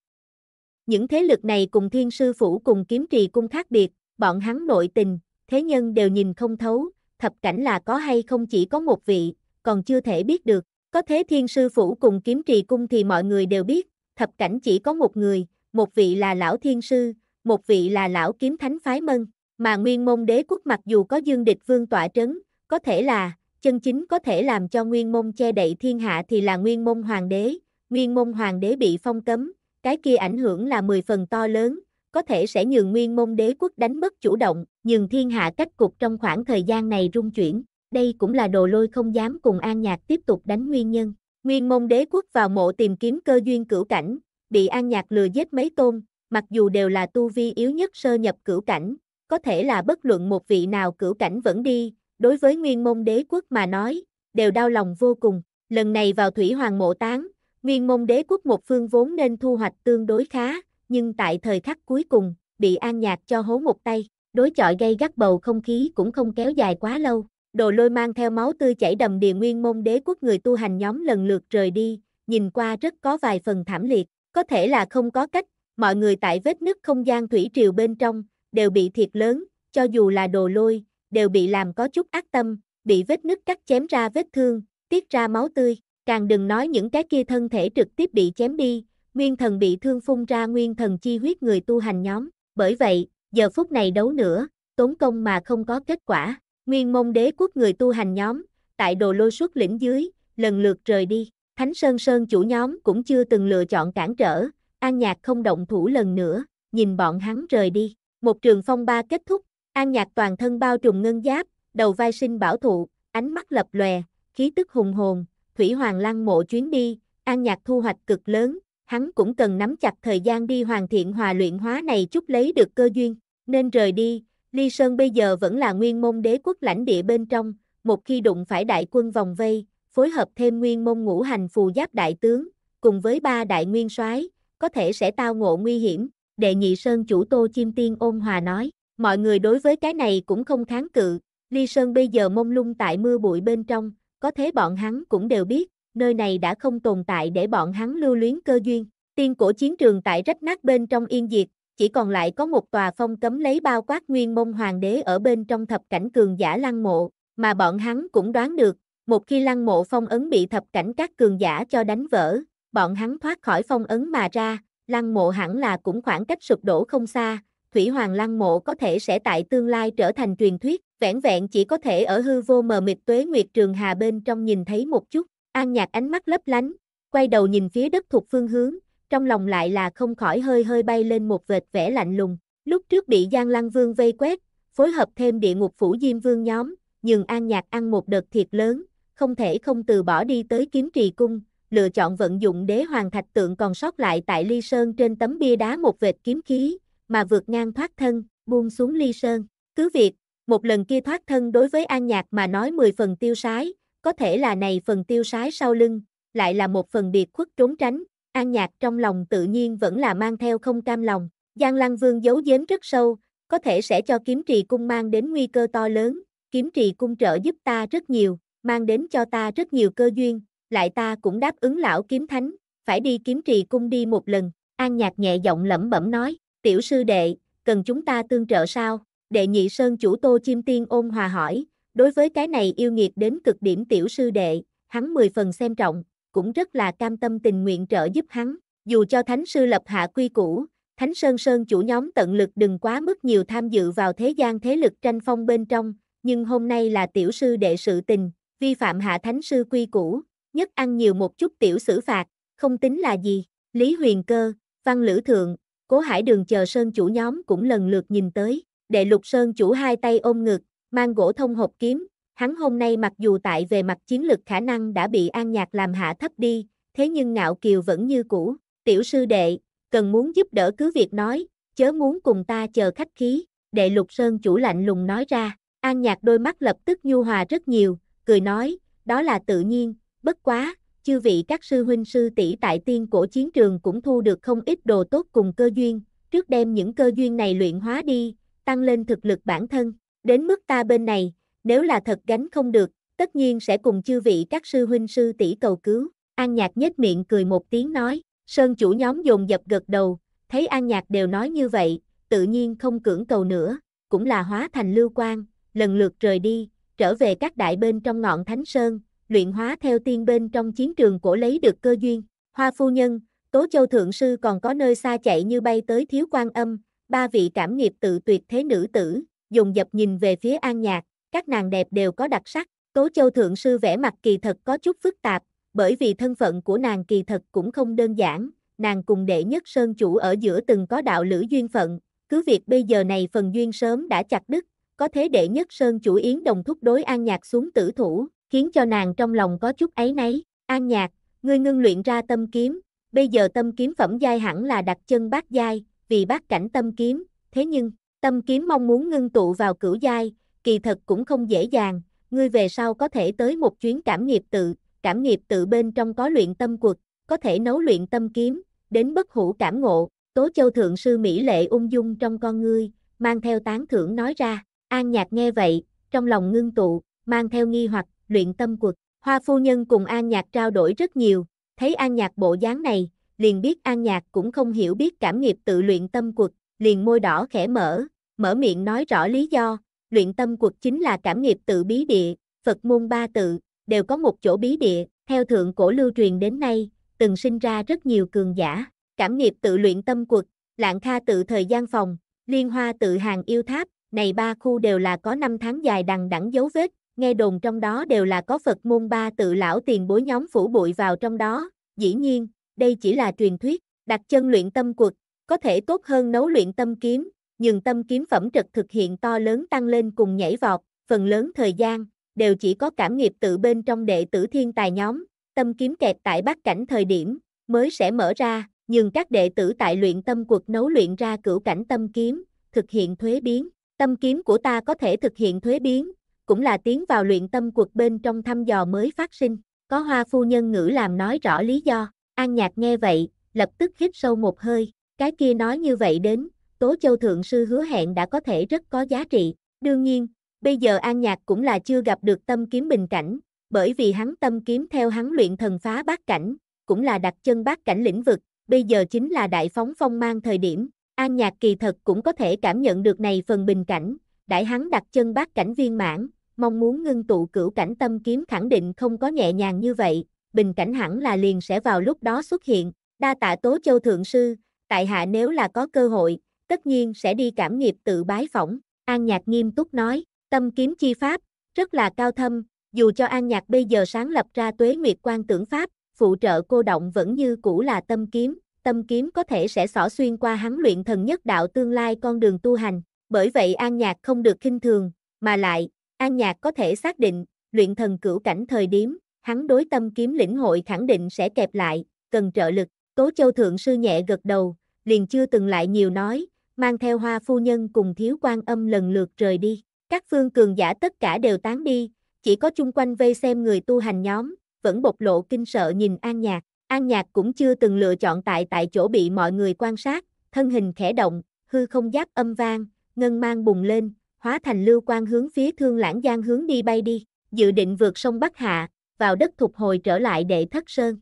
Những thế lực này cùng thiên sư phủ cùng kiếm trì cung khác biệt, bọn hắn nội tình, thế nhân đều nhìn không thấu, thập cảnh là có hay không chỉ có một vị, còn chưa thể biết được. Có thế thiên sư phủ cùng kiếm trì cung thì mọi người đều biết, thập cảnh chỉ có một người, một vị là lão thiên sư, một vị là lão kiếm thánh phái mân, mà nguyên môn đế quốc mặc dù có dương địch vương tỏa trấn, có thể là, chân chính có thể làm cho nguyên môn che đậy thiên hạ thì là nguyên môn hoàng đế, nguyên môn hoàng đế bị phong cấm, cái kia ảnh hưởng là 10 phần to lớn, có thể sẽ nhường nguyên môn đế quốc đánh mất chủ động, nhường thiên hạ cách cục trong khoảng thời gian này rung chuyển. Đây cũng là đồ lôi không dám cùng An Nhạc tiếp tục đánh nguyên nhân. Nguyên mông đế quốc vào mộ tìm kiếm cơ duyên cửu cảnh, bị An Nhạc lừa giết mấy tôn, mặc dù đều là tu vi yếu nhất sơ nhập cửu cảnh, có thể là bất luận một vị nào cửu cảnh vẫn đi, đối với nguyên môn đế quốc mà nói, đều đau lòng vô cùng. Lần này vào thủy hoàng mộ tán, nguyên môn đế quốc một phương vốn nên thu hoạch tương đối khá, nhưng tại thời khắc cuối cùng, bị an nhạc cho hố một tay, đối chọi gây gắt bầu không khí cũng không kéo dài quá lâu đồ lôi mang theo máu tươi chảy đầm địa nguyên môn đế quốc người tu hành nhóm lần lượt rời đi, nhìn qua rất có vài phần thảm liệt, có thể là không có cách, mọi người tại vết nứt không gian thủy triều bên trong, đều bị thiệt lớn, cho dù là đồ lôi, đều bị làm có chút ác tâm, bị vết nứt cắt chém ra vết thương, tiết ra máu tươi, càng đừng nói những cái kia thân thể trực tiếp bị chém đi, nguyên thần bị thương phun ra nguyên thần chi huyết người tu hành nhóm, bởi vậy, giờ phút này đấu nữa, tốn công mà không có kết quả. Nguyên môn đế quốc người tu hành nhóm, tại đồ lôi suốt lĩnh dưới, lần lượt rời đi. Thánh Sơn Sơn chủ nhóm cũng chưa từng lựa chọn cản trở, An Nhạc không động thủ lần nữa, nhìn bọn hắn rời đi. Một trường phong ba kết thúc, An Nhạc toàn thân bao trùm ngân giáp, đầu vai sinh bảo thụ, ánh mắt lập lòe, khí tức hùng hồn, Thủy Hoàng lăng mộ chuyến đi, An Nhạc thu hoạch cực lớn, hắn cũng cần nắm chặt thời gian đi hoàn thiện hòa luyện hóa này chút lấy được cơ duyên, nên rời đi, Ly Sơn bây giờ vẫn là nguyên môn đế quốc lãnh địa bên trong, một khi đụng phải đại quân vòng vây, phối hợp thêm nguyên môn ngũ hành phù giáp đại tướng, cùng với ba đại nguyên soái, có thể sẽ tao ngộ nguy hiểm, đệ nhị Sơn chủ Tô Chim Tiên ôn hòa nói, mọi người đối với cái này cũng không kháng cự, Ly Sơn bây giờ mông lung tại mưa bụi bên trong, có thế bọn hắn cũng đều biết, nơi này đã không tồn tại để bọn hắn lưu luyến cơ duyên, tiên cổ chiến trường tại rách nát bên trong yên diệt, chỉ còn lại có một tòa phong cấm lấy bao quát nguyên môn hoàng đế ở bên trong thập cảnh cường giả lăng mộ, mà bọn hắn cũng đoán được, một khi lăng mộ phong ấn bị thập cảnh các cường giả cho đánh vỡ, bọn hắn thoát khỏi phong ấn mà ra, lăng mộ hẳn là cũng khoảng cách sụp đổ không xa, thủy hoàng lăng mộ có thể sẽ tại tương lai trở thành truyền thuyết, vẻn vẹn chỉ có thể ở hư vô mờ mịt tuế nguyệt trường hà bên trong nhìn thấy một chút, an nhạc ánh mắt lấp lánh, quay đầu nhìn phía đất thuộc phương hướng, trong lòng lại là không khỏi hơi hơi bay lên một vệt vẻ lạnh lùng. Lúc trước bị Giang Lăng Vương vây quét, phối hợp thêm địa ngục phủ Diêm Vương nhóm, nhường An Nhạc ăn một đợt thiệt lớn, không thể không từ bỏ đi tới kiếm trì cung, lựa chọn vận dụng đế hoàng thạch tượng còn sót lại tại ly sơn trên tấm bia đá một vệt kiếm khí, mà vượt ngang thoát thân, buông xuống ly sơn. Cứ việc, một lần kia thoát thân đối với An Nhạc mà nói 10 phần tiêu sái, có thể là này phần tiêu sái sau lưng, lại là một phần biệt khuất trốn tránh, An Nhạc trong lòng tự nhiên vẫn là mang theo không cam lòng, Giang Lăng Vương giấu giếm rất sâu, có thể sẽ cho kiếm trì cung mang đến nguy cơ to lớn, kiếm trì cung trợ giúp ta rất nhiều, mang đến cho ta rất nhiều cơ duyên, lại ta cũng đáp ứng lão kiếm thánh, phải đi kiếm trì cung đi một lần, An Nhạc nhẹ giọng lẩm bẩm nói, tiểu sư đệ, cần chúng ta tương trợ sao? Đệ nhị sơn chủ tô chim tiên ôn hòa hỏi, đối với cái này yêu nghiệt đến cực điểm tiểu sư đệ, hắn mười phần xem trọng, cũng rất là cam tâm tình nguyện trợ giúp hắn. Dù cho thánh sư lập hạ quy củ, thánh sơn sơn chủ nhóm tận lực đừng quá mức nhiều tham dự vào thế gian thế lực tranh phong bên trong, nhưng hôm nay là tiểu sư đệ sự tình, vi phạm hạ thánh sư quy củ, nhất ăn nhiều một chút tiểu xử phạt, không tính là gì. Lý Huyền Cơ, Văn Lữ Thượng, Cố Hải Đường chờ sơn chủ nhóm cũng lần lượt nhìn tới, đệ lục sơn chủ hai tay ôm ngực, mang gỗ thông hộp kiếm, Hắn hôm nay mặc dù tại về mặt chiến lược khả năng đã bị An Nhạc làm hạ thấp đi, thế nhưng Ngạo Kiều vẫn như cũ, tiểu sư đệ, cần muốn giúp đỡ cứ việc nói, chớ muốn cùng ta chờ khách khí, đệ lục sơn chủ lạnh lùng nói ra, An Nhạc đôi mắt lập tức nhu hòa rất nhiều, cười nói, đó là tự nhiên, bất quá, chư vị các sư huynh sư tỷ tại tiên cổ chiến trường cũng thu được không ít đồ tốt cùng cơ duyên, trước đem những cơ duyên này luyện hóa đi, tăng lên thực lực bản thân, đến mức ta bên này, nếu là thật gánh không được, tất nhiên sẽ cùng chư vị các sư huynh sư tỷ cầu cứu. An Nhạc nhếch miệng cười một tiếng nói, Sơn chủ nhóm dồn dập gật đầu, thấy An Nhạc đều nói như vậy, tự nhiên không cưỡng cầu nữa, cũng là hóa thành lưu quan, lần lượt rời đi, trở về các đại bên trong ngọn Thánh Sơn, luyện hóa theo tiên bên trong chiến trường cổ lấy được cơ duyên. Hoa phu nhân, Tố Châu Thượng Sư còn có nơi xa chạy như bay tới thiếu quan âm, ba vị cảm nghiệp tự tuyệt thế nữ tử, dùng dập nhìn về phía An Nhạc, các nàng đẹp đều có đặc sắc, Tố Châu Thượng Sư vẽ mặt kỳ thật có chút phức tạp, bởi vì thân phận của nàng kỳ thật cũng không đơn giản, nàng cùng đệ nhất Sơn Chủ ở giữa từng có đạo lữ duyên phận, cứ việc bây giờ này phần duyên sớm đã chặt đứt, có thế đệ nhất Sơn Chủ Yến đồng thúc đối an nhạc xuống tử thủ, khiến cho nàng trong lòng có chút ấy nấy, an nhạc, ngươi ngưng luyện ra tâm kiếm, bây giờ tâm kiếm phẩm giai hẳn là đặt chân bát giai, vì bát cảnh tâm kiếm, thế nhưng, tâm kiếm mong muốn ngưng tụ vào cửu giai, kỳ thật cũng không dễ dàng, ngươi về sau có thể tới một chuyến cảm nghiệp tự, cảm nghiệp tự bên trong có luyện tâm quật, có thể nấu luyện tâm kiếm, đến bất hủ cảm ngộ, Tố Châu Thượng Sư Mỹ Lệ ung dung trong con ngươi, mang theo tán thưởng nói ra, an nhạc nghe vậy, trong lòng ngưng tụ, mang theo nghi hoặc, luyện tâm quật, hoa phu nhân cùng an nhạc trao đổi rất nhiều, thấy an nhạc bộ dáng này, liền biết an nhạc cũng không hiểu biết cảm nghiệp tự luyện tâm quật, liền môi đỏ khẽ mở, mở miệng nói rõ lý do, luyện tâm quật chính là cảm nghiệp tự bí địa, Phật môn ba tự, đều có một chỗ bí địa, theo thượng cổ lưu truyền đến nay, từng sinh ra rất nhiều cường giả, cảm nghiệp tự luyện tâm quật, lạng kha tự thời gian phòng, liên hoa tự hàng yêu tháp, này ba khu đều là có năm tháng dài đằng đẵng dấu vết, nghe đồn trong đó đều là có Phật môn ba tự lão tiền bối nhóm phủ bụi vào trong đó, dĩ nhiên, đây chỉ là truyền thuyết, đặt chân luyện tâm quật, có thể tốt hơn nấu luyện tâm kiếm, nhưng tâm kiếm phẩm trực thực hiện to lớn tăng lên cùng nhảy vọt, phần lớn thời gian, đều chỉ có cảm nghiệp tự bên trong đệ tử thiên tài nhóm, tâm kiếm kẹt tại bắc cảnh thời điểm, mới sẽ mở ra, nhưng các đệ tử tại luyện tâm cuộc nấu luyện ra cửu cảnh tâm kiếm, thực hiện thuế biến, tâm kiếm của ta có thể thực hiện thuế biến, cũng là tiến vào luyện tâm cuộc bên trong thăm dò mới phát sinh, có hoa phu nhân ngữ làm nói rõ lý do, an nhạc nghe vậy, lập tức hít sâu một hơi, cái kia nói như vậy đến, Tố Châu Thượng Sư hứa hẹn đã có thể rất có giá trị. Đương nhiên, bây giờ An Nhạc cũng là chưa gặp được tâm kiếm bình cảnh, bởi vì hắn tâm kiếm theo hắn luyện thần phá bát cảnh, cũng là đặt chân bát cảnh lĩnh vực, bây giờ chính là đại phóng phong mang thời điểm, An Nhạc kỳ thật cũng có thể cảm nhận được này phần bình cảnh, đại hắn đặt chân bát cảnh viên mãn, mong muốn ngưng tụ cửu cảnh tâm kiếm khẳng định không có nhẹ nhàng như vậy, bình cảnh hẳn là liền sẽ vào lúc đó xuất hiện, đa tạ tố châu thượng sư, tại hạ nếu là có cơ hội, tất nhiên sẽ đi cảm nghiệp tự bái phỏng. An Nhạc nghiêm túc nói, tâm kiếm chi pháp, rất là cao thâm, dù cho An Nhạc bây giờ sáng lập ra tuế nguyệt quan tưởng pháp, phụ trợ cô động vẫn như cũ là tâm kiếm, tâm kiếm có thể sẽ xỏ xuyên qua hắn luyện thần nhất đạo tương lai con đường tu hành, bởi vậy An Nhạc không được khinh thường, mà lại, An Nhạc có thể xác định, luyện thần cửu cảnh thời điểm, hắn đối tâm kiếm lĩnh hội khẳng định sẽ kẹp lại, cần trợ lực, Tố Châu Thượng Sư nhẹ gật đầu, liền chưa từng lại nhiều nói, mang theo hoa phu nhân cùng thiếu quan âm lần lượt rời đi. Các phương cường giả tất cả đều tán đi, chỉ có chung quanh vây xem người tu hành nhóm, vẫn bộc lộ kinh sợ nhìn An Nhạc. An Nhạc cũng chưa từng lựa chọn tại tại chỗ bị mọi người quan sát, thân hình khẽ động, hư không giáp âm vang, ngân mang bùng lên, hóa thành lưu quan hướng phía thương lãng giang hướng đi bay đi, dự định vượt sông Bắc Hạ, vào đất thục hồi trở lại để thất sơn.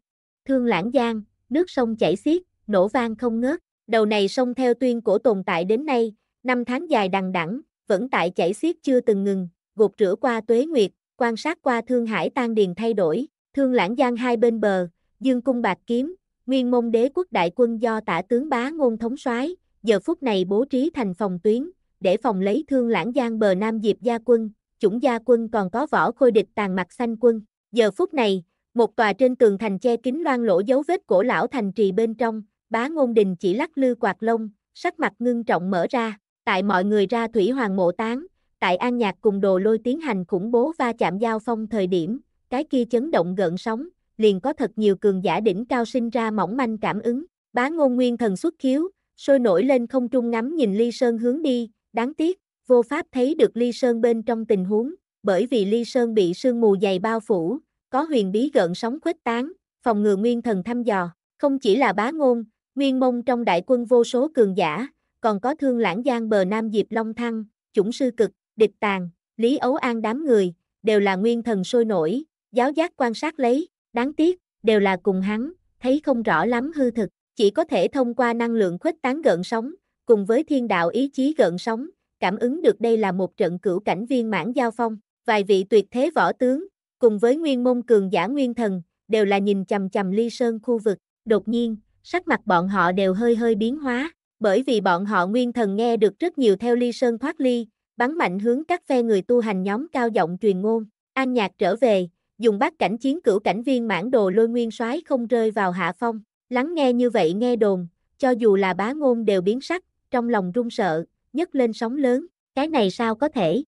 Thương lãng giang, nước sông chảy xiết, nổ vang không ngớt, đầu này sông theo tuyên cổ tồn tại đến nay, năm tháng dài đằng đẵng, vẫn tại chảy xiết chưa từng ngừng, gột rửa qua tuế nguyệt, quan sát qua thương hải tan điền thay đổi, thương lãng giang hai bên bờ, dương cung bạc kiếm, nguyên môn đế quốc đại quân do tả tướng bá ngôn thống soái, giờ phút này bố trí thành phòng tuyến, để phòng lấy thương lãng giang bờ nam diệp gia quân, chủng gia quân còn có võ khôi địch tàn mặt xanh quân. Giờ phút này, một tòa trên tường thành che kín loang lỗ dấu vết cổ lão thành trì bên trong, bá ngôn đình chỉ lắc lư quạt lông, sắc mặt ngưng trọng mở ra, tại mọi người ra thủy hoàng mộ tán, tại an nhạc cùng đồ lôi tiến hành khủng bố va chạm giao phong thời điểm, cái kia chấn động gợn sóng, liền có thật nhiều cường giả đỉnh cao sinh ra mỏng manh cảm ứng, bá ngôn nguyên thần xuất khiếu, sôi nổi lên không trung ngắm nhìn ly sơn hướng đi, đáng tiếc, vô pháp thấy được ly sơn bên trong tình huống, bởi vì ly sơn bị sương mù dày bao phủ, có huyền bí gợn sóng khuếch tán, phòng ngừa nguyên thần thăm dò, không chỉ là bá ngôn, Nguyên mông trong đại quân vô số cường giả, còn có thương lãng giang bờ Nam Diệp Long Thăng, chủng sư cực, địch tàn, Lý Ấu An đám người, đều là nguyên thần sôi nổi, giáo giác quan sát lấy, đáng tiếc, đều là cùng hắn, thấy không rõ lắm hư thực, chỉ có thể thông qua năng lượng khuếch tán gợn sóng, cùng với thiên đạo ý chí gợn sóng, cảm ứng được đây là một trận cửu cảnh viên mãn giao phong, vài vị tuyệt thế võ tướng, cùng với nguyên môn cường giả nguyên thần, đều là nhìn chầm chầm ly sơn khu vực, đột nhiên, sắc mặt bọn họ đều hơi hơi biến hóa, bởi vì bọn họ nguyên thần nghe được rất nhiều theo ly sơn thoát ly, bắn mạnh hướng các phe người tu hành nhóm cao giọng truyền ngôn, an nhạc trở về, dùng bát cảnh chiến cửu cảnh viên mãn đồ lôi nguyên soái không rơi vào hạ phong, lắng nghe như vậy nghe đồn, cho dù là bá ngôn đều biến sắc, trong lòng run sợ, nhấc lên sóng lớn, cái này sao có thể?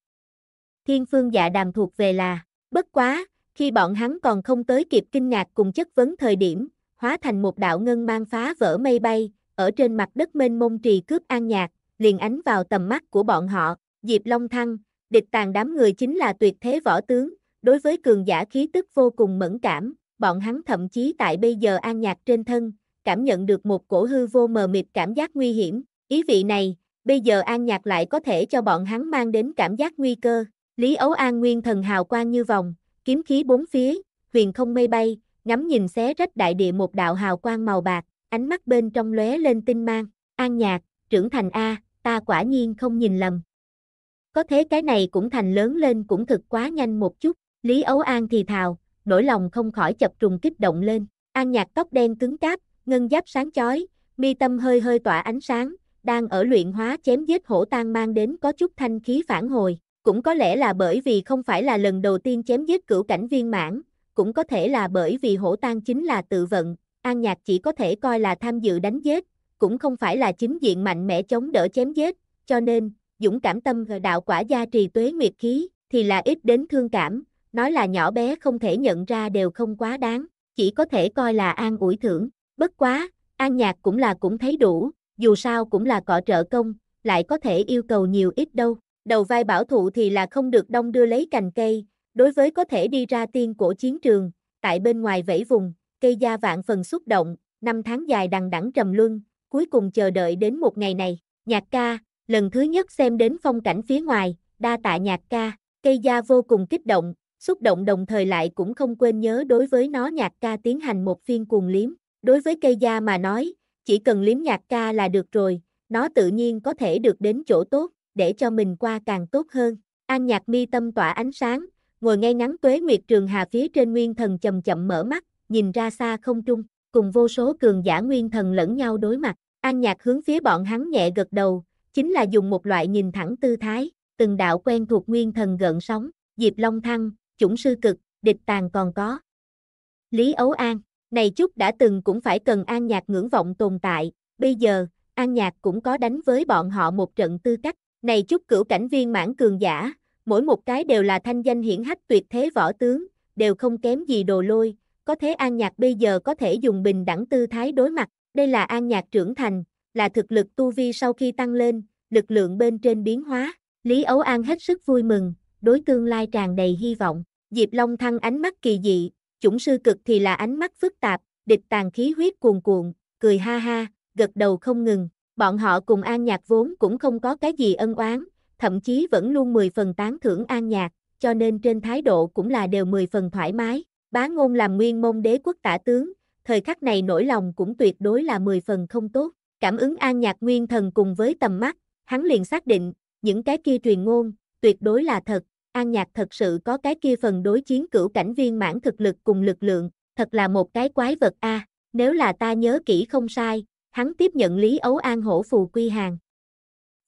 Thiên phương dạ đàm thuộc về là, bất quá, khi bọn hắn còn không tới kịp kinh ngạc cùng chất vấn thời điểm, hóa thành một đạo ngân mang phá vỡ mây bay, ở trên mặt đất mênh mông trì cướp an nhạc, liền ánh vào tầm mắt của bọn họ, Diệp Long Thăng, địch tàn đám người chính là tuyệt thế võ tướng, đối với cường giả khí tức vô cùng mẫn cảm, bọn hắn thậm chí tại bây giờ an nhạc trên thân, cảm nhận được một cổ hư vô mờ mịt cảm giác nguy hiểm, ý vị này, bây giờ an nhạc lại có thể cho bọn hắn mang đến cảm giác nguy cơ, Lý Ấu An nguyên thần hào quang như vòng, kiếm khí bốn phía, huyền không mây bay, ngắm nhìn xé rách đại địa một đạo hào quang màu bạc, ánh mắt bên trong lóe lên tinh mang, an nhạc, trưởng thành A, ta quả nhiên không nhìn lầm. Có thế cái này cũng thành lớn lên cũng thực quá nhanh một chút, Lý Ấu An thì thào, nỗi lòng không khỏi chập trùng kích động lên, an nhạc tóc đen cứng cáp, ngân giáp sáng chói, mi tâm hơi hơi tỏa ánh sáng, đang ở luyện hóa chém giết hổ tan mang đến có chút thanh khí phản hồi, cũng có lẽ là bởi vì không phải là lần đầu tiên chém giết cửu cảnh viên mãn, cũng có thể là bởi vì hổ tan chính là tự vận, An Nhạc chỉ có thể coi là tham dự đánh giết, cũng không phải là chính diện mạnh mẽ chống đỡ chém giết, cho nên, dũng cảm tâm đạo quả gia trì tuế nguyệt khí, thì là ít đến thương cảm, nói là nhỏ bé không thể nhận ra đều không quá đáng, chỉ có thể coi là an ủi thưởng, bất quá, An Nhạc cũng là cũng thấy đủ, dù sao cũng là cọ trợ công, lại có thể yêu cầu nhiều ít đâu, đầu vai bảo thụ thì là không được đông đưa lấy cành cây, Đối với có thể đi ra tiên cổ chiến trường, tại bên ngoài vẫy vùng, cây gia vạn phần xúc động, năm tháng dài đằng đẵng trầm luân, cuối cùng chờ đợi đến một ngày này. Nhạc ca, lần thứ nhất xem đến phong cảnh phía ngoài, đa tạ nhạc ca, cây gia vô cùng kích động, xúc động đồng thời lại cũng không quên nhớ đối với nó nhạc ca tiến hành một phiên cuồng liếm. Đối với cây gia mà nói, chỉ cần liếm nhạc ca là được rồi, nó tự nhiên có thể được đến chỗ tốt, để cho mình qua càng tốt hơn. An nhạc mi tâm tỏa ánh sáng, ngồi ngay ngắn tuế nguyệt trường hà phía trên nguyên thần chậm chậm mở mắt, nhìn ra xa không trung, cùng vô số cường giả nguyên thần lẫn nhau đối mặt, an nhạc hướng phía bọn hắn nhẹ gật đầu, chính là dùng một loại nhìn thẳng tư thái, từng đạo quen thuộc nguyên thần gợn sóng, Diệp Long Thăng, chủng sư cực, địch tàn còn có. Lý Ấu An, này chút đã từng cũng phải cần an nhạc ngưỡng vọng tồn tại, bây giờ, an nhạc cũng có đánh với bọn họ một trận tư cách, này chút cửu cảnh viên mãn cường giả, mỗi một cái đều là thanh danh hiển hách tuyệt thế võ tướng, đều không kém gì đồ lôi, có thế An Nhạc bây giờ có thể dùng bình đẳng tư thái đối mặt, đây là An Nhạc trưởng thành, là thực lực tu vi sau khi tăng lên, lực lượng bên trên biến hóa, Lý Ấu An hết sức vui mừng, đối tương lai tràn đầy hy vọng, Diệp Long Thăng ánh mắt kỳ dị, chủng sư cực thì là ánh mắt phức tạp, địch tàn khí huyết cuồn cuộn, cười ha ha, gật đầu không ngừng, bọn họ cùng An Nhạc vốn cũng không có cái gì ân oán, thậm chí vẫn luôn 10 phần tán thưởng an nhạc, cho nên trên thái độ cũng là đều 10 phần thoải mái. Bá ngôn làm nguyên môn đế quốc tả tướng, thời khắc này nỗi lòng cũng tuyệt đối là 10 phần không tốt. Cảm ứng an nhạc nguyên thần cùng với tầm mắt, hắn liền xác định, những cái kia truyền ngôn, tuyệt đối là thật. An nhạc thật sự có cái kia phần đối chiến cửu cảnh viên mãn thực lực cùng lực lượng, thật là một cái quái vật a à, nếu là ta nhớ kỹ không sai, hắn tiếp nhận lý ấu an hổ phù quy hàng,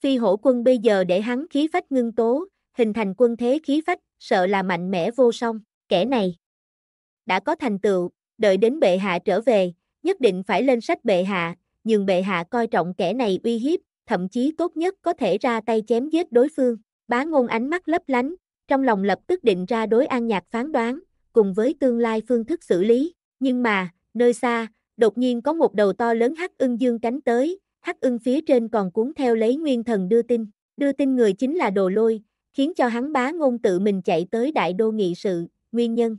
Phi hổ quân bây giờ để hắn khí phách ngưng tố, hình thành quân thế khí phách, sợ là mạnh mẽ vô song, kẻ này đã có thành tựu, đợi đến bệ hạ trở về, nhất định phải lên sách bệ hạ, nhưng bệ hạ coi trọng kẻ này uy hiếp, thậm chí tốt nhất có thể ra tay chém giết đối phương. Bá ngôn ánh mắt lấp lánh, trong lòng lập tức định ra đối an nhạc phán đoán, cùng với tương lai phương thức xử lý. Nhưng mà, nơi xa, đột nhiên có một đầu to lớn hắc ưng dương cánh tới, hắc ưng phía trên còn cuốn theo lấy nguyên thần đưa tin, đưa tin người chính là đồ lôi, khiến cho hắn bá ngôn tự mình chạy tới đại đô nghị sự, nguyên nhân.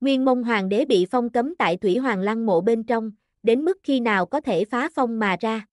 Nguyên mông hoàng đế bị phong cấm tại thủy hoàng lăng mộ bên trong, đến mức khi nào có thể phá phong mà ra.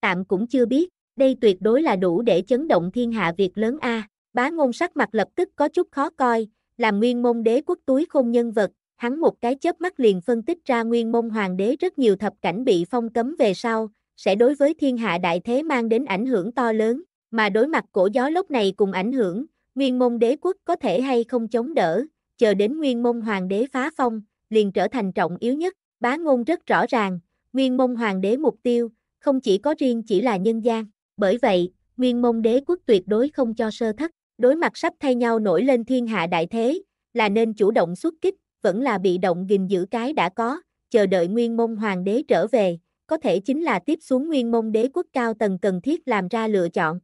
Tạm cũng chưa biết, đây tuyệt đối là đủ để chấn động thiên hạ việc lớn A, bá ngôn sắc mặt lập tức có chút khó coi, làm nguyên mông đế quốc túi không nhân vật, hắn một cái chớp mắt liền phân tích ra nguyên mông hoàng đế rất nhiều thập cảnh bị phong cấm về sau, sẽ đối với thiên hạ đại thế mang đến ảnh hưởng to lớn, mà đối mặt cổ gió lốc này cùng ảnh hưởng, nguyên môn đế quốc có thể hay không chống đỡ, chờ đến nguyên môn hoàng đế phá phong, liền trở thành trọng yếu nhất, bá ngôn rất rõ ràng, nguyên môn hoàng đế mục tiêu, không chỉ có riêng chỉ là nhân gian, bởi vậy, nguyên môn đế quốc tuyệt đối không cho sơ thất, đối mặt sắp thay nhau nổi lên thiên hạ đại thế, là nên chủ động xuất kích, vẫn là bị động gìn giữ cái đã có, chờ đợi nguyên môn hoàng đế trở về, có thể chính là tiếp xuống nguyên môn đế quốc cao tầng cần thiết làm ra lựa chọn.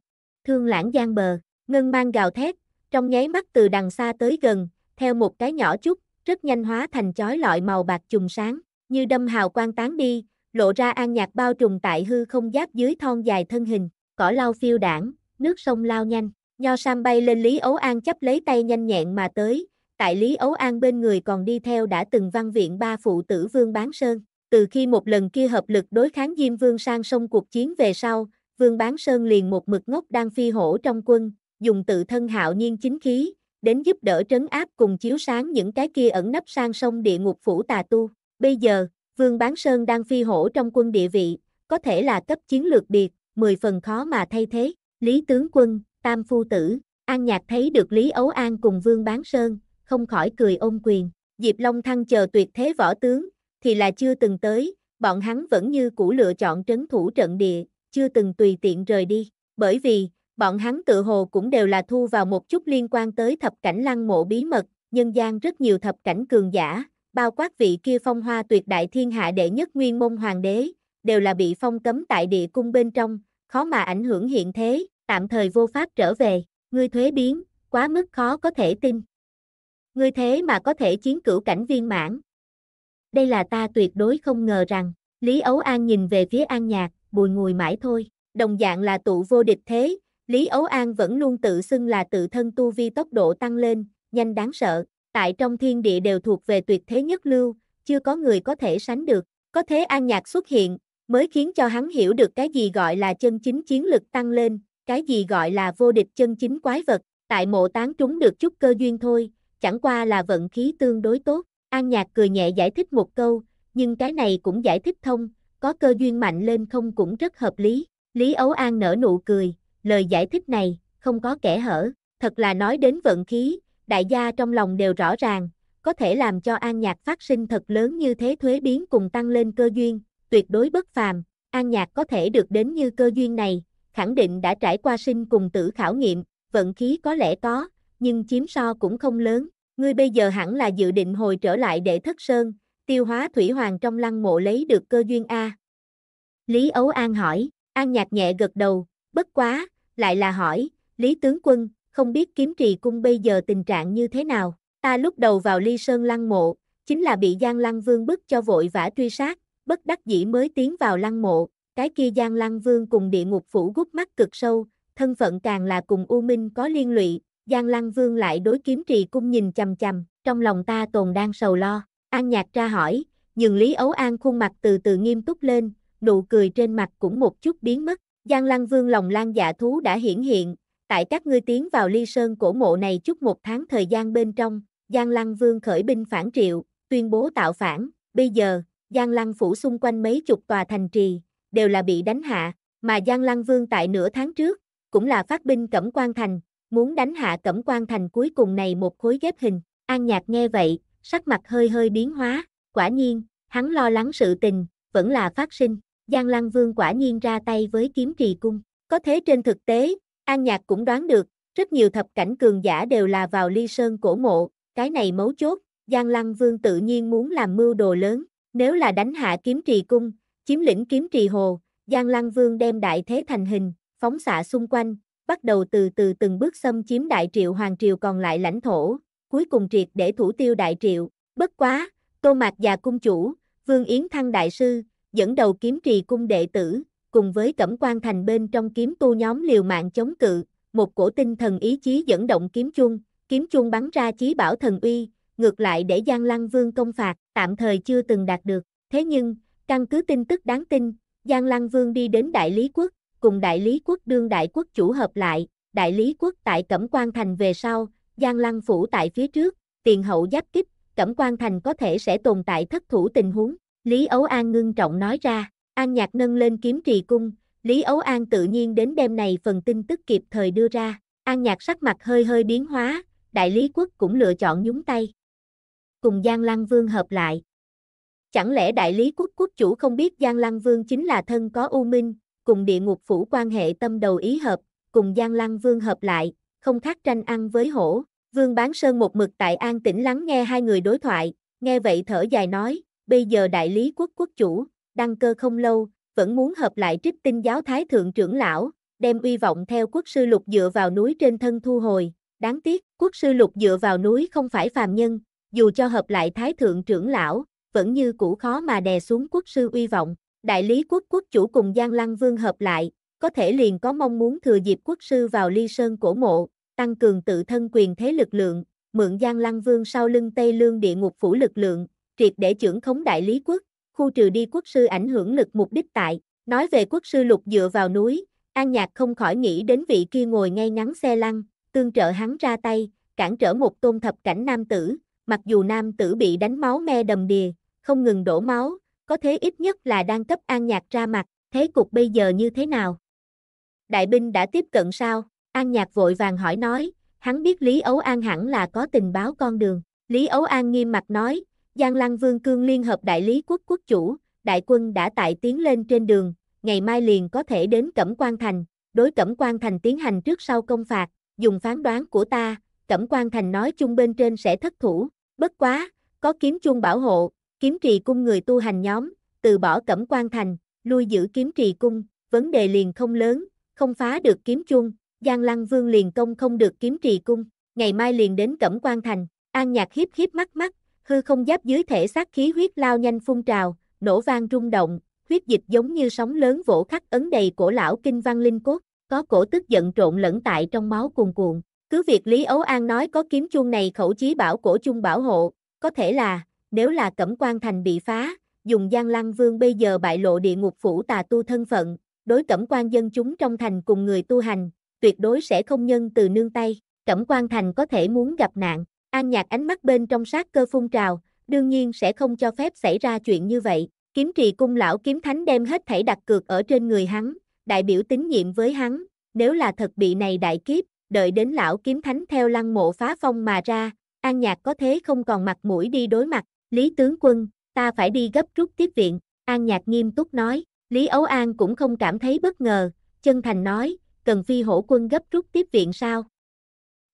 Thương lãng giang bờ, ngân mang gào thét, trong nháy mắt từ đằng xa tới gần, theo một cái nhỏ chút, rất nhanh hóa thành chói lọi màu bạc trùng sáng, như đâm hào quang tán đi, lộ ra an nhạc bao trùng tại hư không giáp dưới thon dài thân hình, cỏ lau phiêu đảng, nước sông lao nhanh, nho sam bay lên Lý Ấu An chấp lấy tay nhanh nhẹn mà tới, tại Lý Ấu An bên người còn đi theo đã từng văn viện ba phụ tử Vương Bán Sơn từ khi một lần kia hợp lực đối kháng Diêm Vương sang sông cuộc chiến về sau, Vương Bán Sơn liền một mực ngốc đang phi hổ trong quân, dùng tự thân hạo nhiên chính khí, đến giúp đỡ trấn áp cùng chiếu sáng những cái kia ẩn nấp sang sông địa ngục phủ tà tu. Bây giờ, Vương Bán Sơn đang phi hổ trong quân địa vị, có thể là cấp chiến lược biệt, 10 phần khó mà thay thế. Lý tướng quân, tam phu tử, An Nhạc thấy được Lý Ấu An cùng Vương Bán Sơn, không khỏi cười ôm quyền. Diệp Long Thăng chờ tuyệt thế võ tướng, thì là chưa từng tới, bọn hắn vẫn như cũ lựa chọn trấn thủ trận địa, chưa từng tùy tiện rời đi, bởi vì bọn hắn tự hồ cũng đều là thu vào một chút liên quan tới thập cảnh lăng mộ bí mật, nhân gian rất nhiều thập cảnh cường giả, bao quát vị kia phong hoa tuyệt đại thiên hạ đệ nhất nguyên môn hoàng đế, đều là bị phong cấm tại địa cung bên trong, khó mà ảnh hưởng hiện thế, tạm thời vô pháp trở về, ngươi thuế biến, quá mức khó có thể tin. Ngươi thế mà có thể chiến cửu cảnh viên mãn, đây là ta tuyệt đối không ngờ rằng, Lý Ấu An nhìn về phía An Nhạc, bùi ngùi mãi thôi, đồng dạng là tụ vô địch thế, Lý Ấu An vẫn luôn tự xưng là tự thân tu vi tốc độ tăng lên, nhanh đáng sợ, tại trong thiên địa đều thuộc về tuyệt thế nhất lưu, chưa có người có thể sánh được, có thế An Nhạc xuất hiện, mới khiến cho hắn hiểu được cái gì gọi là chân chính chiến lực tăng lên, cái gì gọi là vô địch chân chính quái vật, tại mộ tán trúng được chút cơ duyên thôi, chẳng qua là vận khí tương đối tốt, An Nhạc cười nhẹ giải thích một câu, nhưng cái này cũng giải thích thông, có cơ duyên mạnh lên không cũng rất hợp lý. Lý Ấu An nở nụ cười, lời giải thích này, không có kẻ hở, thật là nói đến vận khí, đại gia trong lòng đều rõ ràng, có thể làm cho An Nhạc phát sinh thật lớn như thế thuế biến cùng tăng lên cơ duyên, tuyệt đối bất phàm, An Nhạc có thể được đến như cơ duyên này, khẳng định đã trải qua sinh cùng tử khảo nghiệm, vận khí có lẽ có, nhưng chiếm so cũng không lớn, Ngươi bây giờ hẳn là dự định hồi trở lại để thất sơn, tiêu hóa thủy hoàng trong lăng mộ lấy được cơ duyên A. Lý Ấu An hỏi, An nhạt nhẹ gật đầu, bất quá, lại là hỏi, Lý Tướng Quân, không biết kiếm trì cung bây giờ tình trạng như thế nào. Ta lúc đầu vào ly sơn lăng mộ, chính là bị Giang Lăng Vương bức cho vội vã truy sát, bất đắc dĩ mới tiến vào lăng mộ, cái kia Giang Lăng Vương cùng địa ngục phủ gút mắt cực sâu, thân phận càng là cùng U Minh có liên lụy, Giang Lăng Vương lại đối kiếm trì cung nhìn chầm chầm, trong lòng ta tồn đang sầu lo. An nhạc ra hỏi, nhưng Lý Ấu An khuôn mặt từ từ nghiêm túc lên, nụ cười trên mặt cũng một chút biến mất. Giang Lăng Vương lòng lan dạ thú đã hiển hiện, tại các ngươi tiến vào ly sơn cổ mộ này chút một tháng thời gian bên trong, Giang Lăng Vương khởi binh phản triệu, tuyên bố tạo phản, bây giờ, Giang Lăng phủ xung quanh mấy chục tòa thành trì, đều là bị đánh hạ, mà Giang Lăng Vương tại nửa tháng trước, cũng là phát binh cẩm quan thành, muốn đánh hạ cẩm quan thành cuối cùng này một khối ghép hình, an nhạc nghe vậy, sắc mặt hơi hơi biến hóa, quả nhiên, hắn lo lắng sự tình, vẫn là phát sinh, Giang Lăng Vương quả nhiên ra tay với kiếm trì cung, có thế trên thực tế, an nhạc cũng đoán được, rất nhiều thập cảnh cường giả đều là vào ly sơn cổ mộ, cái này mấu chốt, Giang Lăng Vương tự nhiên muốn làm mưu đồ lớn, nếu là đánh hạ kiếm trì cung, chiếm lĩnh kiếm trì hồ, Giang Lăng Vương đem đại thế thành hình, phóng xạ xung quanh, bắt đầu từ từ từng bước xâm chiếm đại triệu hoàng triều còn lại lãnh thổ, cuối cùng triệt để thủ tiêu đại triệu. Bất quá, Tô Mạc và cung chủ, Vương Yến Thăng đại sư, dẫn đầu kiếm trì cung đệ tử, cùng với cẩm quan thành bên trong kiếm tu nhóm liều mạng chống cự, một cổ tinh thần ý chí dẫn động kiếm chung kiếm chung bắn ra chí bảo thần uy, ngược lại để Giang Lăng Vương công phạt, tạm thời chưa từng đạt được. Thế nhưng, căn cứ tin tức đáng tin, Giang Lăng Vương đi đến Đại Lý Quốc, cùng đại lý quốc đương đại quốc chủ hợp lại, đại lý quốc tại Cẩm Quan Thành về sau, Giang Lăng Phủ tại phía trước, tiền hậu giáp kích, Cẩm Quan Thành có thể sẽ tồn tại thất thủ tình huống, Lý Ấu An ngưng trọng nói ra, An Nhạc nâng lên kiếm trì cung, Lý Ấu An tự nhiên đến đêm này phần tin tức kịp thời đưa ra, An Nhạc sắc mặt hơi hơi biến hóa, đại lý quốc cũng lựa chọn nhúng tay. Cùng Giang Lăng Vương hợp lại. Chẳng lẽ đại lý quốc quốc chủ không biết Giang Lăng Vương chính là thân có U Minh, cùng địa ngục phủ quan hệ tâm đầu ý hợp, cùng Giang Lăng Vương hợp lại, không khác tranh ăn với hổ. Vương Bán Sơn một mực tại an tĩnh lắng nghe hai người đối thoại, nghe vậy thở dài nói, bây giờ đại lý quốc quốc chủ, đăng cơ không lâu, vẫn muốn hợp lại trích tinh giáo thái thượng trưởng lão, đem uy vọng theo quốc sư lục dựa vào núi trên thân thu hồi. Đáng tiếc, quốc sư lục dựa vào núi không phải phàm nhân, dù cho hợp lại thái thượng trưởng lão, vẫn như cũ khó mà đè xuống quốc sư uy vọng. Đại lý quốc quốc chủ cùng Giang Lăng Vương hợp lại, có thể liền có mong muốn thừa dịp quốc sư vào ly sơn cổ mộ, tăng cường tự thân quyền thế lực lượng, mượn Giang Lăng Vương sau lưng Tây Lương địa ngục phủ lực lượng, triệt để trưởng khống đại lý quốc, khu trừ đi quốc sư ảnh hưởng lực mục đích tại, nói về quốc sư lục dựa vào núi, An Nhạc không khỏi nghĩ đến vị kia ngồi ngay ngắn xe lăn, tương trợ hắn ra tay, cản trở một tôn thập cảnh nam tử, mặc dù nam tử bị đánh máu me đầm đìa, không ngừng đổ máu, có thế ít nhất là đang cấp An Nhạc ra mặt, thế cục bây giờ như thế nào? Đại binh đã tiếp cận sao? An Nhạc vội vàng hỏi nói, hắn biết Lý Ấu An hẳn là có tình báo con đường. Lý Ấu An nghiêm mặt nói, Giang Lăng Vương Cương Liên Hợp Đại Lý Quốc Quốc Chủ, đại quân đã tại tiến lên trên đường, ngày mai liền có thể đến Cẩm Quan Thành, đối Cẩm Quan Thành tiến hành trước sau công phạt, dùng phán đoán của ta, Cẩm Quan Thành nói chung bên trên sẽ thất thủ, bất quá, có kiếm chuông bảo hộ, Kiếm trì cung người tu hành nhóm, từ bỏ cẩm quan thành, lui giữ kiếm trì cung, vấn đề liền không lớn, không phá được kiếm chuông, Giang Lăng Vương liền công không được kiếm trì cung, ngày mai liền đến cẩm quan thành, an nhạc hiếp hiếp mắt mắt, hư không giáp dưới thể xác khí huyết lao nhanh phun trào, nổ vang rung động, huyết dịch giống như sóng lớn vỗ khắc ấn đầy cổ lão kinh văn linh cốt, có cổ tức giận trộn lẫn tại trong máu cuồn cuộn. Cứ việc Lý Ấu An nói có kiếm chuông này khẩu chí bảo cổ chung bảo hộ, có thể là nếu là Cẩm quan Thành bị phá, dùng Giang Lăng Vương bây giờ bại lộ địa ngục phủ tà tu thân phận, đối Cẩm quan dân chúng trong thành cùng người tu hành, tuyệt đối sẽ không nhân từ nương tay, Cẩm quan Thành có thể muốn gặp nạn, An Nhạc ánh mắt bên trong sát cơ phun trào, đương nhiên sẽ không cho phép xảy ra chuyện như vậy, kiếm trì cung lão kiếm thánh đem hết thảy đặt cược ở trên người hắn, đại biểu tín nhiệm với hắn, nếu là thật bị này đại kiếp, đợi đến lão kiếm thánh theo lăng mộ phá phong mà ra, An Nhạc có thế không còn mặt mũi đi đối mặt, Lý tướng quân, ta phải đi gấp rút tiếp viện, An Nhạc nghiêm túc nói, Lý Ấu An cũng không cảm thấy bất ngờ, chân thành nói, cần phi hổ quân gấp rút tiếp viện sao?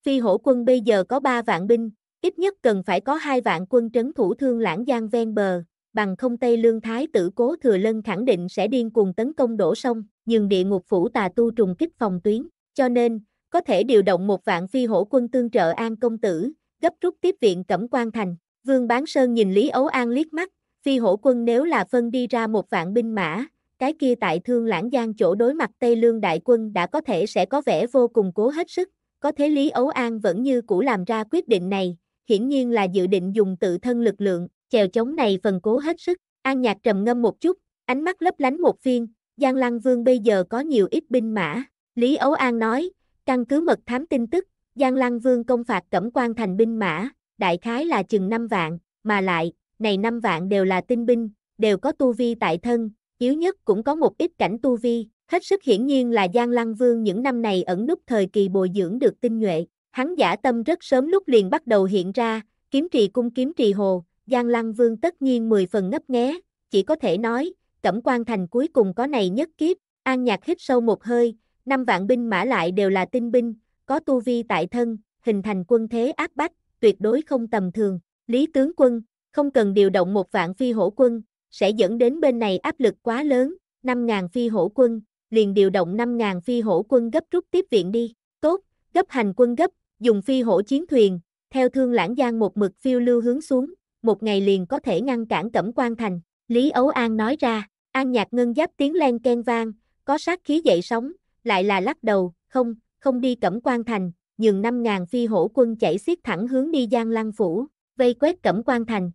Phi hổ quân bây giờ có 3 vạn binh, ít nhất cần phải có 2 vạn quân trấn thủ thương lãng giang ven bờ, bằng không Tây Lương Thái tử cố thừa lân khẳng định sẽ điên cuồng tấn công đổ sông, nhưng địa ngục phủ tà tu trùng kích phòng tuyến, cho nên, có thể điều động một vạn phi hổ quân tương trợ an công tử, gấp rút tiếp viện cẩm quan thành. Vương Bán Sơn nhìn Lý Ấu An liếc mắt, phi hổ quân nếu là phân đi ra một vạn binh mã, cái kia tại thương lãng giang chỗ đối mặt Tây Lương đại quân đã có thể sẽ có vẻ vô cùng cố hết sức, có thế Lý Ấu An vẫn như cũ làm ra quyết định này, hiển nhiên là dự định dùng tự thân lực lượng, chèo chống này phần cố hết sức, An Nhạc trầm ngâm một chút, ánh mắt lấp lánh một phiên, Giang Lăng Vương bây giờ có nhiều ít binh mã, Lý Ấu An nói, căn cứ mật thám tin tức, Giang Lăng Vương công phạt cẩm quan thành binh mã, đại khái là chừng 5 vạn, mà lại, này 5 vạn đều là tinh binh, đều có tu vi tại thân, yếu nhất cũng có một ít cảnh tu vi, hết sức hiển nhiên là Giang Lăng Vương những năm này ẩn nút thời kỳ bồi dưỡng được tinh nhuệ, hắn giả tâm rất sớm lúc liền bắt đầu hiện ra, kiếm trì cung kiếm trì hồ, Giang Lăng Vương tất nhiên 10 phần ngấp nghé, chỉ có thể nói, Cẩm quan Thành cuối cùng có này nhất kiếp, An Nhạc hít sâu một hơi, năm vạn binh mã lại đều là tinh binh, có tu vi tại thân, hình thành quân thế áp bách, tuyệt đối không tầm thường. Lý tướng quân, không cần điều động một vạn phi hổ quân, sẽ dẫn đến bên này áp lực quá lớn, 5.000 phi hổ quân, liền điều động 5.000 phi hổ quân gấp rút tiếp viện đi. Tốt, gấp hành quân gấp, dùng phi hổ chiến thuyền, theo thương lãng giang một mực phiêu lưu hướng xuống, một ngày liền có thể ngăn cản cẩm quan thành. Lý Ấu An nói ra, An nhạc ngân giáp tiếng len ken vang, có sát khí dậy sóng, lại là lắc đầu, không, không đi cẩm quan thành, nhường 5.000 phi hổ quân chảy xiết thẳng hướng đi Giang Lăng Phủ, vây quét cẩm quan thành.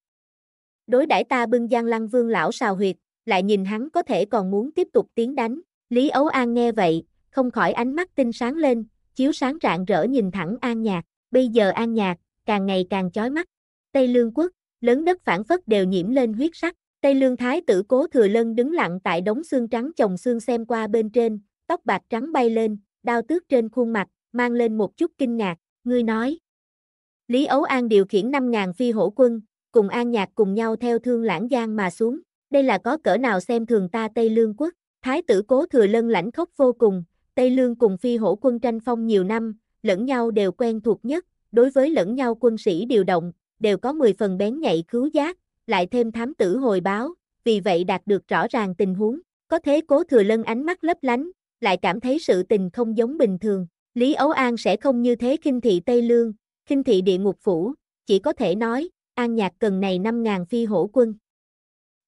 Đối đãi ta bưng Giang Lăng Vương lão xào huyệt, lại nhìn hắn có thể còn muốn tiếp tục tiến đánh. Lý Ấu An nghe vậy, không khỏi ánh mắt tinh sáng lên, chiếu sáng rạng rỡ nhìn thẳng An Nhạc. Bây giờ An Nhạc, càng ngày càng chói mắt. Tây Lương Quốc, lớn đất phản phất đều nhiễm lên huyết sắc. Tây Lương Thái tử cố thừa lân đứng lặng tại đống xương trắng chồng xương xem qua bên trên, tóc bạc trắng bay lên, đau tước trên khuôn mặt, mang lên một chút kinh ngạc, ngươi nói. Lý Ấu An điều khiển 5.000 phi hổ quân, cùng An Nhạc cùng nhau theo thương lãng giang mà xuống, đây là có cỡ nào xem thường ta Tây Lương quốc, thái tử cố thừa lân lãnh khốc vô cùng, Tây Lương cùng phi hổ quân tranh phong nhiều năm, lẫn nhau đều quen thuộc nhất, đối với lẫn nhau quân sĩ điều động, đều có 10 phần bén nhạy cứu giác, lại thêm thám tử hồi báo, vì vậy đạt được rõ ràng tình huống, có thế cố thừa lân ánh mắt lấp lánh, lại cảm thấy sự tình không giống bình thường, Lý Ấu An sẽ không như thế khinh thị Tây Lương, khinh thị địa ngục phủ, chỉ có thể nói, An Nhạc cần này 5.000 phi hổ quân.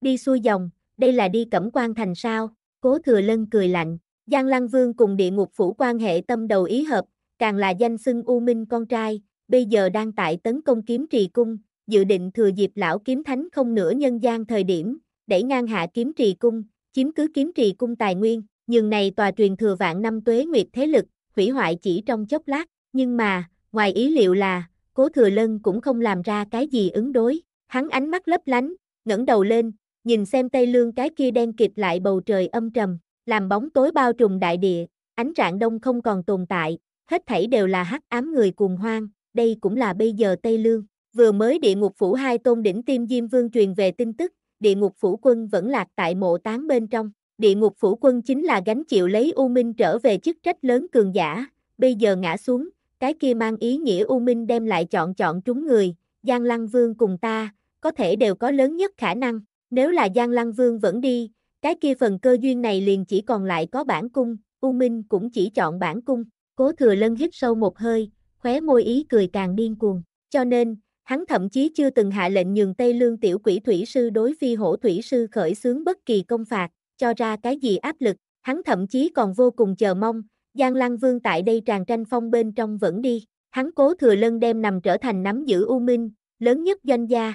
Đi xuôi dòng, đây là đi cẩm quan thành sao, cố thừa lân cười lạnh, Giang Lăng Vương cùng địa ngục phủ quan hệ tâm đầu ý hợp, càng là danh xưng U Minh con trai, bây giờ đang tại tấn công kiếm trì cung, dự định thừa dịp lão kiếm thánh không nửa nhân gian thời điểm, đẩy ngang hạ kiếm trì cung, chiếm cứ kiếm trì cung tài nguyên, nhưng này tòa truyền thừa vạn năm tuế nguyệt thế lực, hủy hoại chỉ trong chốc lát, nhưng mà, ngoài ý liệu là, cố thừa lân cũng không làm ra cái gì ứng đối, hắn ánh mắt lấp lánh, ngẩng đầu lên, nhìn xem tây lương cái kia đen kịt lại bầu trời âm trầm, làm bóng tối bao trùm đại địa, ánh rạng đông không còn tồn tại, hết thảy đều là hắc ám người cuồng hoang, đây cũng là bây giờ Tây Lương. Vừa mới địa ngục phủ hai tôn đỉnh Tiêm Diêm Vương truyền về tin tức, địa ngục phủ quân vẫn lạc tại mộ tán bên trong, địa ngục phủ quân chính là gánh chịu lấy U Minh trở về chức trách lớn cường giả, bây giờ ngã xuống, cái kia mang ý nghĩa U Minh đem lại chọn chọn chúng người, Giang Lăng Vương cùng ta, có thể đều có lớn nhất khả năng, nếu là Giang Lăng Vương vẫn đi, cái kia phần cơ duyên này liền chỉ còn lại có bản cung, U Minh cũng chỉ chọn bản cung, cố thừa lân hít sâu một hơi, khóe môi ý cười càng điên cuồng, cho nên, hắn thậm chí chưa từng hạ lệnh nhường Tây Lương tiểu quỷ thủy sư đối phi hổ thủy sư khởi xướng bất kỳ công phạt, cho ra cái gì áp lực, hắn thậm chí còn vô cùng chờ mong, Giang Lăng Vương tại đây tràn tranh phong bên trong vẫn đi, hắn cố thừa lân đem nằm trở thành nắm giữ U Minh, lớn nhất doanh gia.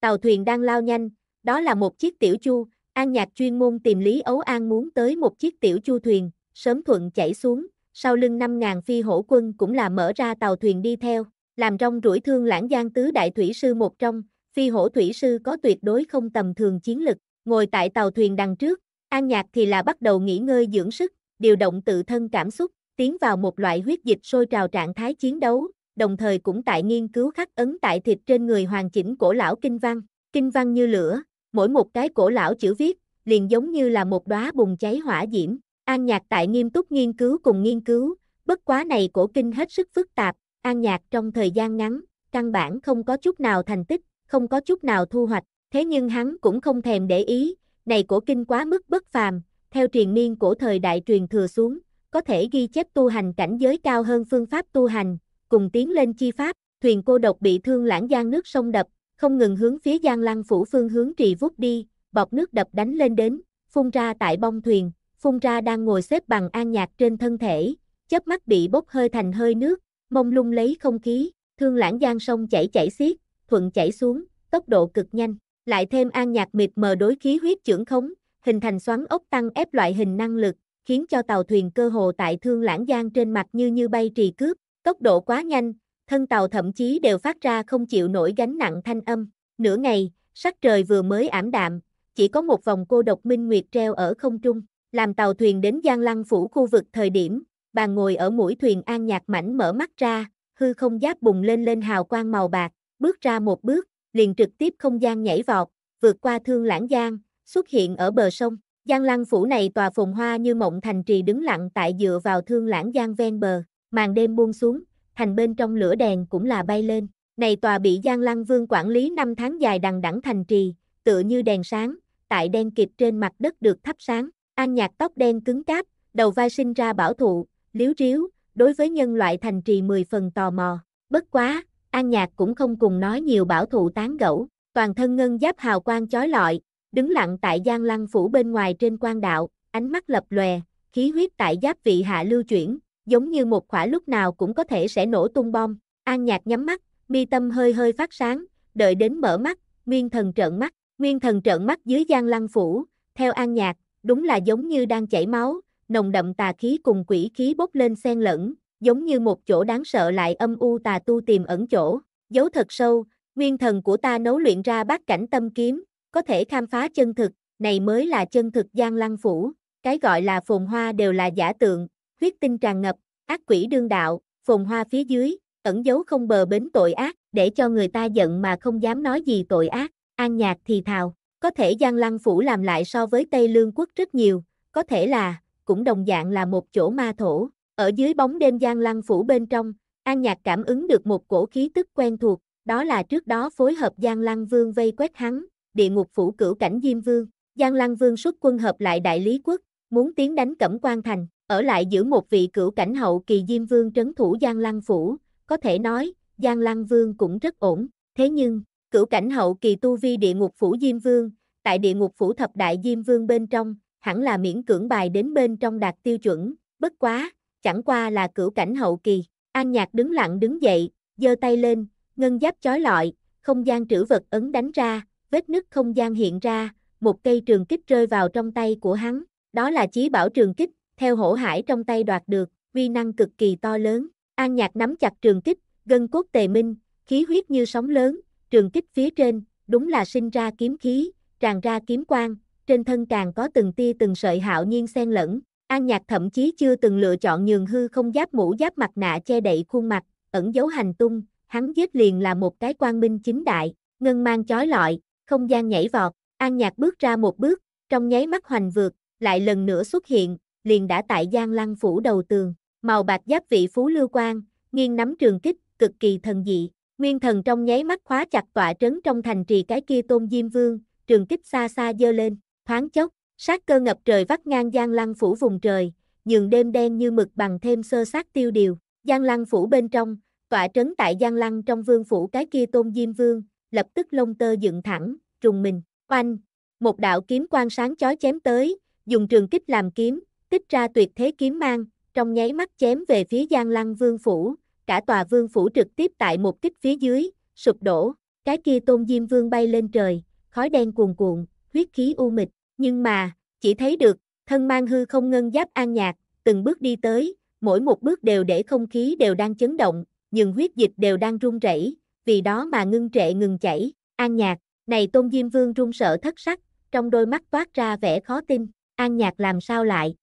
Tàu thuyền đang lao nhanh, đó là một chiếc tiểu chu, An Nhạc chuyên môn tìm Lý Ấu An muốn tới một chiếc tiểu chu thuyền, sớm thuận chảy xuống, sau lưng 5.000 phi hổ quân cũng là mở ra tàu thuyền đi theo, làm rong rủi thương lãng giang tứ đại thủy sư một trong, phi hổ thủy sư có tuyệt đối không tầm thường chiến lực, ngồi tại tàu thuyền đằng trước, An nhạc thì là bắt đầu nghỉ ngơi dưỡng sức, điều động tự thân cảm xúc, tiến vào một loại huyết dịch sôi trào trạng thái chiến đấu, đồng thời cũng tại nghiên cứu khắc ấn tại thịt trên người hoàn chỉnh cổ lão kinh văn, kinh văn như lửa, mỗi một cái cổ lão chữ viết, liền giống như là một đóa bùng cháy hỏa diễm. An Nhạc tại nghiêm túc nghiên cứu cùng nghiên cứu, bất quá này cổ kinh hết sức phức tạp, An Nhạc trong thời gian ngắn, căn bản không có chút nào thành tích, không có chút nào thu hoạch, thế nhưng hắn cũng không thèm để ý, này cổ kinh quá mức bất phàm, theo truyền miên cổ thời đại truyền thừa xuống, có thể ghi chép tu hành cảnh giới cao hơn phương pháp tu hành, cùng tiến lên chi pháp, thuyền cô độc bị thương lãng giang nước sông đập, không ngừng hướng phía giang lăng phủ phương hướng trì vút đi, bọt nước đập đánh lên đến, phun ra tại bong thuyền, phun ra đang ngồi xếp bằng an nhạc trên thân thể, chớp mắt bị bốc hơi thành hơi nước, mông lung lấy không khí, thương lãng giang sông chảy chảy xiết, thuận chảy xuống, tốc độ cực nhanh lại thêm an nhạc mịt mờ đối khí huyết trưởng khống, hình thành xoắn ốc tăng ép loại hình năng lực, khiến cho tàu thuyền cơ hồ tại thương lãng giang trên mặt như như bay trì cướp, tốc độ quá nhanh, thân tàu thậm chí đều phát ra không chịu nổi gánh nặng thanh âm. Nửa ngày, sắc trời vừa mới ảm đạm, chỉ có một vòng cô độc minh nguyệt treo ở không trung, làm tàu thuyền đến Giang Lăng phủ khu vực thời điểm, bàn ngồi ở mũi thuyền an nhạc mảnh mở mắt ra, hư không giáp bùng lên lên hào quang màu bạc, bước ra một bước, liền trực tiếp không gian nhảy vọt, vượt qua thương lãng giang, xuất hiện ở bờ sông. Giang lăng phủ này tòa phồn hoa như mộng thành trì đứng lặng tại dựa vào thương lãng giang ven bờ, màn đêm buông xuống, thành bên trong lửa đèn cũng là bay lên. Này tòa bị Giang Lăng Vương quản lý năm tháng dài đằng đẵng thành trì, tựa như đèn sáng, tại đen kịp trên mặt đất được thắp sáng. An nhạc tóc đen cứng cáp, đầu vai sinh ra bảo thụ, liếu riếu, đối với nhân loại thành trì mười phần tò mò. Bất quá, An Nhạc cũng không cùng nói nhiều bảo thụ tán gẫu, toàn thân ngân giáp hào quang chói lọi, đứng lặng tại Giang Lăng phủ bên ngoài trên quan đạo, ánh mắt lập lòe, khí huyết tại giáp vị hạ lưu chuyển, giống như một khỏa lúc nào cũng có thể sẽ nổ tung bom. An Nhạc nhắm mắt, mi tâm hơi hơi phát sáng, đợi đến mở mắt, Nguyên Thần trợn mắt, Nguyên Thần trợn mắt dưới Giang Lăng phủ, theo An Nhạc, đúng là giống như đang chảy máu, nồng đậm tà khí cùng quỷ khí bốc lên xen lẫn, giống như một chỗ đáng sợ lại âm u tà tu tìm ẩn chỗ, giấu thật sâu, nguyên thần của ta nấu luyện ra bát cảnh tâm kiếm, có thể khám phá chân thực, này mới là chân thực gian lăng phủ, cái gọi là phồn hoa đều là giả tượng, huyết tinh tràn ngập, ác quỷ đương đạo, phồn hoa phía dưới, ẩn giấu không bờ bến tội ác, để cho người ta giận mà không dám nói gì tội ác, an nhạc thì thào, có thể gian lăng phủ làm lại so với Tây Lương quốc rất nhiều, có thể là, cũng đồng dạng là một chỗ ma thổ, ở dưới bóng đêm Giang Lăng Phủ bên trong, An Nhạc cảm ứng được một cổ khí tức quen thuộc, đó là trước đó phối hợp Giang Lăng Vương vây quét hắn, địa ngục phủ cửu cảnh Diêm Vương. Giang Lăng Vương xuất quân hợp lại Đại Lý Quốc, muốn tiến đánh Cẩm quan Thành, ở lại giữ một vị cửu cảnh hậu kỳ Diêm Vương trấn thủ Giang Lăng Phủ, có thể nói, Giang Lăng Vương cũng rất ổn, thế nhưng, cửu cảnh hậu kỳ tu vi địa ngục phủ Diêm Vương, tại địa ngục phủ thập đại Diêm Vương bên trong, hẳn là miễn cưỡng bài đến bên trong đạt tiêu chuẩn, bất quá, chẳng qua là cửu cảnh hậu kỳ. An Nhạc đứng lặng đứng dậy, giơ tay lên, ngân giáp chói lọi, không gian trữ vật ấn đánh ra, vết nứt không gian hiện ra, một cây trường kích rơi vào trong tay của hắn, đó là chí bảo trường kích, theo hổ hải trong tay đoạt được, vi năng cực kỳ to lớn. An Nhạc nắm chặt trường kích, gân cốt tề minh, khí huyết như sóng lớn, trường kích phía trên, đúng là sinh ra kiếm khí, tràn ra kiếm quang, trên thân càng có từng tia từng sợi hạo nhiên xen lẫn, An Nhạc thậm chí chưa từng lựa chọn nhường hư không giáp mũ giáp mặt nạ che đậy khuôn mặt, ẩn giấu hành tung, hắn giết liền là một cái quang minh chính đại, ngân mang chói lọi, không gian nhảy vọt, An Nhạc bước ra một bước, trong nháy mắt hoành vượt, lại lần nữa xuất hiện, liền đã tại gian Lăng phủ đầu tường, màu bạc giáp vị phú lưu quang, nghiêng nắm trường kích, cực kỳ thần dị, nguyên thần trong nháy mắt khóa chặt tọa trấn trong thành trì cái kia Tôn Diêm Vương, trường kích xa xa dơ lên, thoáng chốc, Sát cơ ngập trời vắt ngang Giang Lăng phủ vùng trời, nhường đêm đen như mực bằng thêm sơ sát tiêu điều. Giang Lăng phủ bên trong, tọa trấn tại Giang Lăng trong vương phủ cái kia Tôn Diêm Vương, lập tức lông tơ dựng thẳng, trùng mình, oanh, một đạo kiếm quang sáng chói chém tới, dùng trường kích làm kiếm, tích ra tuyệt thế kiếm mang, trong nháy mắt chém về phía Giang Lăng vương phủ, cả tòa vương phủ trực tiếp tại một kích phía dưới, sụp đổ, cái kia Tôn Diêm Vương bay lên trời, khói đen cuồn cuộn, huyết khí u mịch, nhưng mà, chỉ thấy được, thân mang hư không ngân giáp an nhạc, từng bước đi tới, mỗi một bước đều để không khí đều đang chấn động, nhưng huyết dịch đều đang run rẩy, vì đó mà ngưng trệ ngừng chảy, an nhạc, này Tôn Diêm Vương run sợ thất sắc, trong đôi mắt toát ra vẻ khó tin, an nhạc làm sao lại?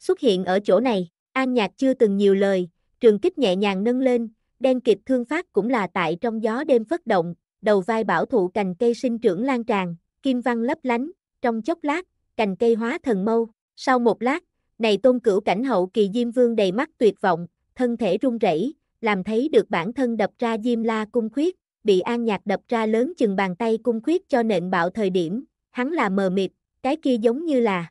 Xuất hiện ở chỗ này, an nhạc chưa từng nhiều lời, trường kích nhẹ nhàng nâng lên, đen kịch thương phát cũng là tại trong gió đêm phất động, đầu vai bảo thụ cành cây sinh trưởng lan tràn, kim văn lấp lánh, trong chốc lát, cành cây hóa thần mâu, sau một lát, này tôn cửu cảnh hậu kỳ Diêm Vương đầy mắt tuyệt vọng, thân thể run rẩy, làm thấy được bản thân đập ra Diêm La cung khuyết, bị An Nhạc đập ra lớn chừng bàn tay cung khuyết cho nện bạo thời điểm, hắn là mờ mịt, cái kia giống như là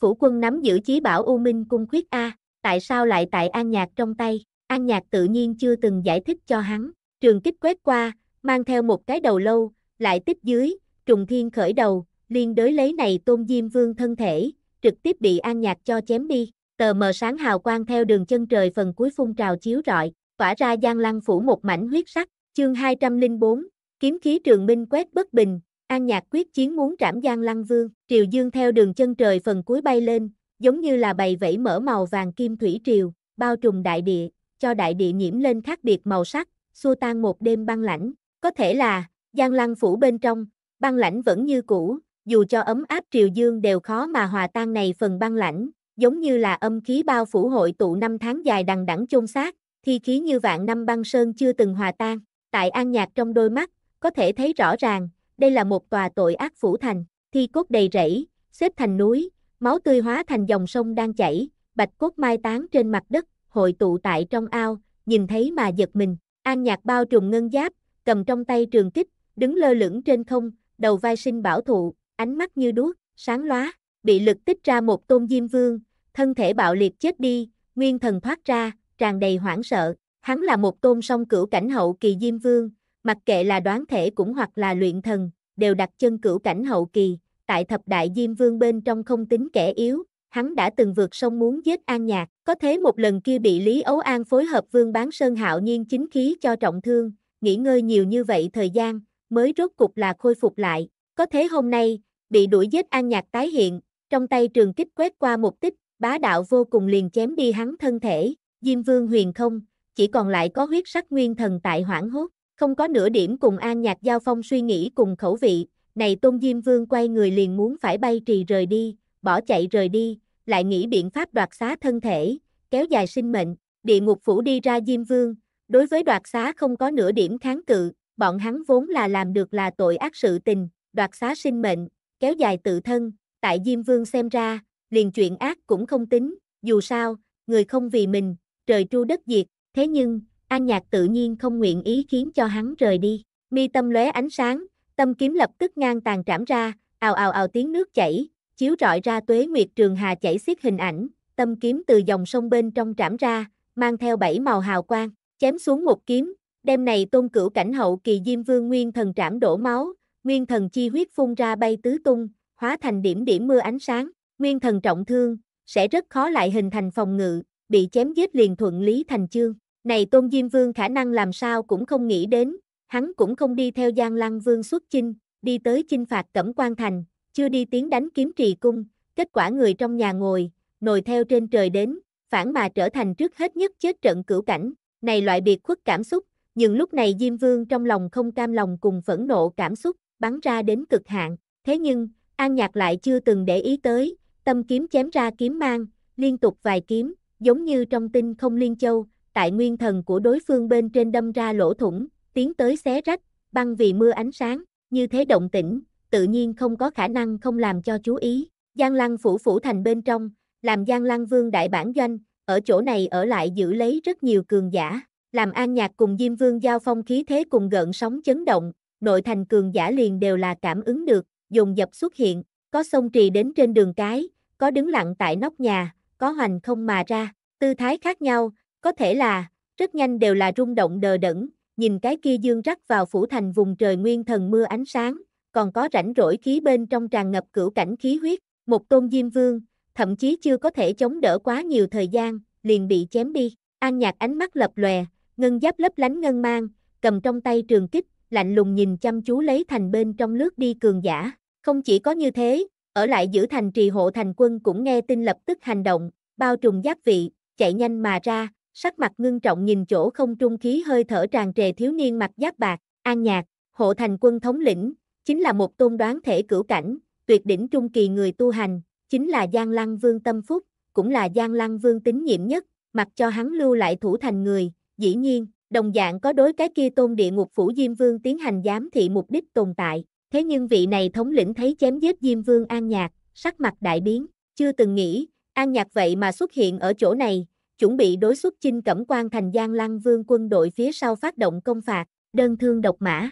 Phủ quân nắm giữ chí bảo U Minh cung khuyết A, tại sao lại tại An Nhạc trong tay, An Nhạc tự nhiên chưa từng giải thích cho hắn, trường kích quét qua, mang theo một cái đầu lâu, lại tích dưới, trùng thiên khởi đầu, liên đới lấy này tôn diêm vương thân thể, trực tiếp bị an nhạc cho chém đi, tờ mờ sáng hào quang theo đường chân trời phần cuối phun trào chiếu rọi, tỏa ra gian lăng phủ một mảnh huyết sắc, chương 204, kiếm khí trường minh quét bất bình, an nhạc quyết chiến muốn trảm gian lăng vương, triều dương theo đường chân trời phần cuối bay lên, giống như là bày vẫy mở màu vàng kim thủy triều, bao trùm đại địa, cho đại địa nhiễm lên khác biệt màu sắc, xua tan một đêm băng lãnh, có thể là, gian lăng phủ bên trong, băng lãnh vẫn như cũ, dù cho ấm áp triều dương đều khó mà hòa tan này phần băng lãnh, giống như là âm khí bao phủ hội tụ năm tháng dài đằng đẵng chôn xác, thi khí như vạn năm băng sơn chưa từng hòa tan, tại an nhạc trong đôi mắt, có thể thấy rõ ràng, đây là một tòa tội ác phủ thành, thi cốt đầy rẫy, xếp thành núi, máu tươi hóa thành dòng sông đang chảy, bạch cốt mai tán trên mặt đất, hội tụ tại trong ao, nhìn thấy mà giật mình, an nhạc bao trùm ngân giáp, cầm trong tay trường kích, đứng lơ lửng trên không, đầu vai sinh bảo thụ, ánh mắt như đuốc, sáng lóa, bị lực tích ra một tôn diêm vương, thân thể bạo liệt chết đi, nguyên thần thoát ra, tràn đầy hoảng sợ. Hắn là một tôn song cửu cảnh hậu kỳ diêm vương, mặc kệ là đoán thể cũng hoặc là luyện thần, đều đặt chân cửu cảnh hậu kỳ, tại thập đại diêm vương bên trong không tính kẻ yếu, hắn đã từng vượt sông muốn giết An Nhạc, có thế một lần kia bị Lý Ấu An phối hợp Vương Bán Sơn hạo nhiên chính khí cho trọng thương, nghỉ ngơi nhiều như vậy thời gian, mới rốt cục là khôi phục lại, có thế hôm nay, bị đuổi giết An Nhạc tái hiện, trong tay trường kích quét qua một tích, bá đạo vô cùng liền chém đi hắn thân thể, Diêm Vương huyền không, chỉ còn lại có huyết sắc nguyên thần tại hoảng hốt, không có nửa điểm cùng An Nhạc giao phong suy nghĩ cùng khẩu vị, này Tôn Diêm Vương quay người liền muốn phải bay trì rời đi, bỏ chạy rời đi, lại nghĩ biện pháp đoạt xá thân thể, kéo dài sinh mệnh, địa ngục phủ đi ra Diêm Vương, đối với đoạt xá không có nửa điểm kháng cự, bọn hắn vốn là làm được là tội ác sự tình, đoạt xá sinh mệnh, kéo dài tự thân, tại Diêm Vương xem ra, liền chuyện ác cũng không tính, dù sao, người không vì mình, trời tru đất diệt, thế nhưng, An Nhạc tự nhiên không nguyện ý khiến cho hắn rời đi. Mi tâm lóe ánh sáng, tâm kiếm lập tức ngang tàn trảm ra, ào ào ào tiếng nước chảy, chiếu rọi ra tuế nguyệt trường hà chảy xiết hình ảnh, tâm kiếm từ dòng sông bên trong trảm ra, mang theo bảy màu hào quang, chém xuống một kiếm, đêm này tôn cửu cảnh hậu kỳ Diêm Vương Nguyên thần trảm đổ máu, nguyên thần chi huyết phun ra bay tứ tung, hóa thành điểm điểm mưa ánh sáng, nguyên thần trọng thương, sẽ rất khó lại hình thành phòng ngự, bị chém giết liền thuận lý thành chương. Này Tôn Diêm Vương khả năng làm sao cũng không nghĩ đến, hắn cũng không đi theo Giang Lăng Vương xuất chinh, đi tới chinh phạt Cẩm quan Thành, chưa đi tiến đánh kiếm trì cung, kết quả người trong nhà ngồi, nồi theo trên trời đến, phản mà trở thành trước hết nhất chết trận cửu cảnh, này loại biệt khuất cảm xúc, nhưng lúc này Diêm Vương trong lòng không cam lòng cùng phẫn nộ cảm xúc, bắn ra đến cực hạn, thế nhưng, An Nhạc lại chưa từng để ý tới, tâm kiếm chém ra kiếm mang, liên tục vài kiếm, giống như trong tinh không liên châu, tại nguyên thần của đối phương bên trên đâm ra lỗ thủng, tiến tới xé rách, băng vì mưa ánh sáng, như thế động tĩnh, tự nhiên không có khả năng không làm cho chú ý. Giang Lăng phủ phủ thành bên trong, làm Giang Lăng Vương đại bản doanh, ở chỗ này ở lại giữ lấy rất nhiều cường giả, làm An Nhạc cùng Diêm Vương giao phong khí thế cùng gợn sóng chấn động, nội thành cường giả liền đều là cảm ứng được, dùng dập xuất hiện, có sông trì đến trên đường cái, có đứng lặng tại nóc nhà, có hoành không mà ra, tư thái khác nhau, có thể là, rất nhanh đều là rung động đờ đẫn, nhìn cái kia dương rắc vào phủ thành vùng trời nguyên thần mưa ánh sáng, còn có rảnh rỗi khí bên trong tràn ngập cửu cảnh khí huyết, một tôn diêm vương, thậm chí chưa có thể chống đỡ quá nhiều thời gian, liền bị chém đi, an nhạc ánh mắt lập lòe, ngân giáp lấp lánh ngân mang, cầm trong tay trường kích, lạnh lùng nhìn chăm chú lấy thành bên trong lướt đi cường giả. Không chỉ có như thế, ở lại giữ thành trì hộ thành quân cũng nghe tin lập tức hành động, bao trùm giáp vị, chạy nhanh mà ra, sắc mặt ngưng trọng nhìn chỗ không trung khí hơi thở tràn trề thiếu niên mặt giáp bạc, an nhạc, hộ thành quân thống lĩnh, chính là một tôn đoán thể cửu cảnh, tuyệt đỉnh trung kỳ người tu hành, chính là Giang Lăng Vương Tâm Phúc, cũng là Giang Lăng Vương tín nhiệm nhất, mặc cho hắn lưu lại thủ thành người, dĩ nhiên, đồng dạng có đối cái kia tôn địa ngục phủ Diêm Vương tiến hành giám thị mục đích tồn tại, thế nhưng vị này thống lĩnh thấy chém giết Diêm Vương An Nhạc, sắc mặt đại biến, chưa từng nghĩ, An Nhạc vậy mà xuất hiện ở chỗ này, chuẩn bị đối xuất chinh cẩm quan thành Giang Lăng Vương quân đội phía sau phát động công phạt, đơn thương độc mã.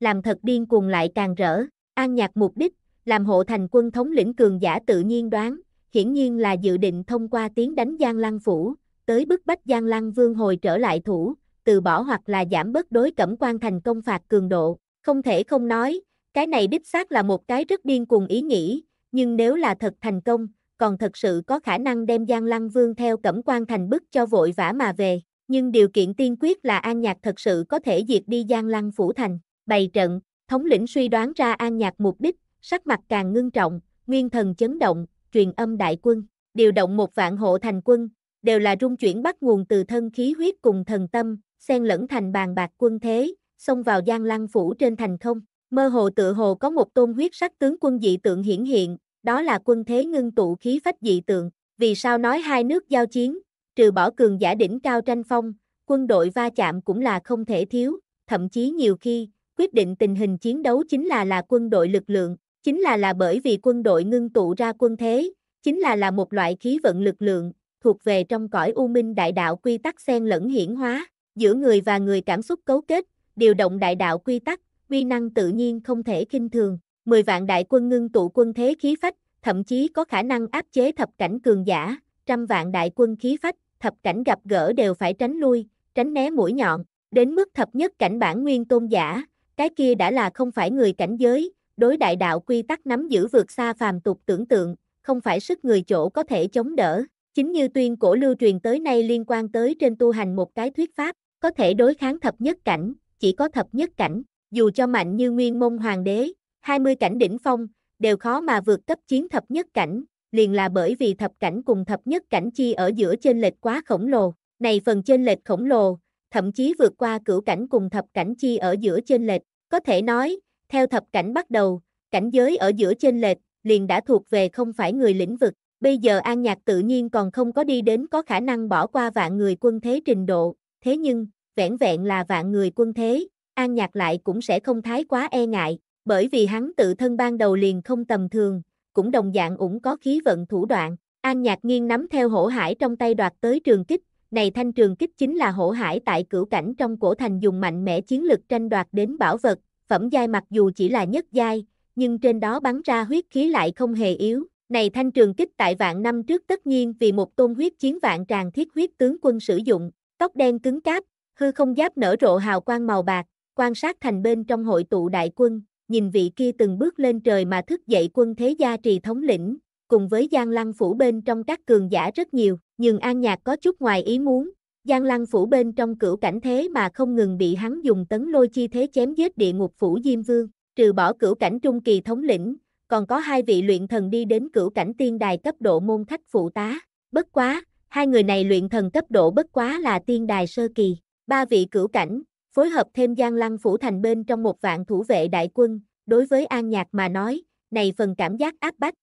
Làm thật điên cuồng lại càng rỡ, An Nhạc mục đích, làm hộ thành quân thống lĩnh cường giả tự nhiên đoán, hiển nhiên là dự định thông qua tiếng đánh Giang Lăng Phủ, tới bức bách Giang Lăng Vương hồi trở lại thủ, từ bỏ hoặc là giảm bớt đối cẩm quan thành công phạt cường độ. Không thể không nói, cái này đích xác là một cái rất điên cuồng ý nghĩ, nhưng nếu là thật thành công, còn thật sự có khả năng đem Giang Lăng Vương theo cẩm quan thành bức cho vội vã mà về. Nhưng điều kiện tiên quyết là An Nhạc thật sự có thể diệt đi Giang Lăng Phủ Thành. Bày trận, thống lĩnh suy đoán ra An Nhạc mục đích, sắc mặt càng ngưng trọng, nguyên thần chấn động, truyền âm đại quân, điều động một vạn hộ thành quân, đều là rung chuyển bắt nguồn từ thân khí huyết cùng thần tâm, xen lẫn thành bàn bạc quân thế, xông vào gian Lăng phủ trên thành không. Mơ hồ tự hồ có một tôn huyết sắc tướng quân dị tượng hiển hiện, đó là quân thế ngưng tụ khí phách dị tượng. Vì sao nói hai nước giao chiến, trừ bỏ cường giả đỉnh cao tranh phong, quân đội va chạm cũng là không thể thiếu, thậm chí nhiều khi, quyết định tình hình chiến đấu chính là là quân đội lực lượng, chính là là bởi vì quân đội ngưng tụ ra quân thế, chính là là một loại khí vận lực lượng, thuộc về trong cõi u minh đại đạo quy tắc xen lẫn hiển hóa, giữa người và người cảm xúc cấu kết, điều động đại đạo quy tắc, uy năng tự nhiên không thể kinh thường, 10 vạn đại quân ngưng tụ quân thế khí phách, thậm chí có khả năng áp chế thập cảnh cường giả, trăm vạn đại quân khí phách, thập cảnh gặp gỡ đều phải tránh lui, tránh né mũi nhọn, đến mức thập nhất cảnh bản nguyên tôn giả, cái kia đã là không phải người cảnh giới, đối đại đạo quy tắc nắm giữ vượt xa phàm tục tưởng tượng, không phải sức người chỗ có thể chống đỡ. Chính như tuyên cổ lưu truyền tới nay liên quan tới trên tu hành một cái thuyết pháp, có thể đối kháng thập nhất cảnh, chỉ có thập nhất cảnh, dù cho mạnh như nguyên môn hoàng đế, 20 cảnh đỉnh phong, đều khó mà vượt cấp chiến thập nhất cảnh, liền là bởi vì thập cảnh cùng thập nhất cảnh chi ở giữa trên lệch quá khổng lồ, này phần trên lệch khổng lồ, thậm chí vượt qua cửu cảnh cùng thập cảnh chi ở giữa trên lệch, có thể nói, theo thập cảnh bắt đầu, cảnh giới ở giữa trên lệch, liền đã thuộc về không phải người lĩnh vực, Bây giờ An Nhạc tự nhiên còn không có đi đến có khả năng bỏ qua vạn người quân thế trình độ, thế nhưng, vẻn vẹn là vạn người quân thế, An Nhạc lại cũng sẽ không thái quá e ngại, bởi vì hắn tự thân ban đầu liền không tầm thường, cũng đồng dạng cũng có khí vận thủ đoạn. An Nhạc nghiêng nắm theo hổ hải trong tay đoạt tới trường kích, này thanh trường kích chính là hổ hải tại cửu cảnh trong cổ thành dùng mạnh mẽ chiến lực tranh đoạt đến bảo vật, phẩm giai mặc dù chỉ là nhất giai, nhưng trên đó bắn ra huyết khí lại không hề yếu, này thanh trường kích tại vạn năm trước tất nhiên vì một tôn huyết chiến vạn tràng thiết huyết tướng quân sử dụng, tóc đen cứng cáp, hư không giáp nở rộ hào quang màu bạc, quan sát thành bên trong hội tụ đại quân, nhìn vị kia từng bước lên trời mà thức dậy quân thế gia trì thống lĩnh, cùng với Giang Lăng Phủ bên trong các cường giả rất nhiều, nhưng An Nhạc có chút ngoài ý muốn, Giang Lăng Phủ bên trong cửu cảnh thế mà không ngừng bị hắn dùng tấn lôi chi thế chém giết địa ngục phủ Diêm Vương, trừ bỏ cửu cảnh trung kỳ thống lĩnh, còn có hai vị luyện thần đi đến cửu cảnh tiên đài cấp độ môn khách phụ tá, bất quá, hai người này luyện thần cấp độ bất quá là tiên đài sơ kỳ, ba vị cửu cảnh, phối hợp thêm Giang Lăng Phủ Thành bên trong một vạn thủ vệ đại quân, đối với An Nhạc mà nói, này phần cảm giác áp bách,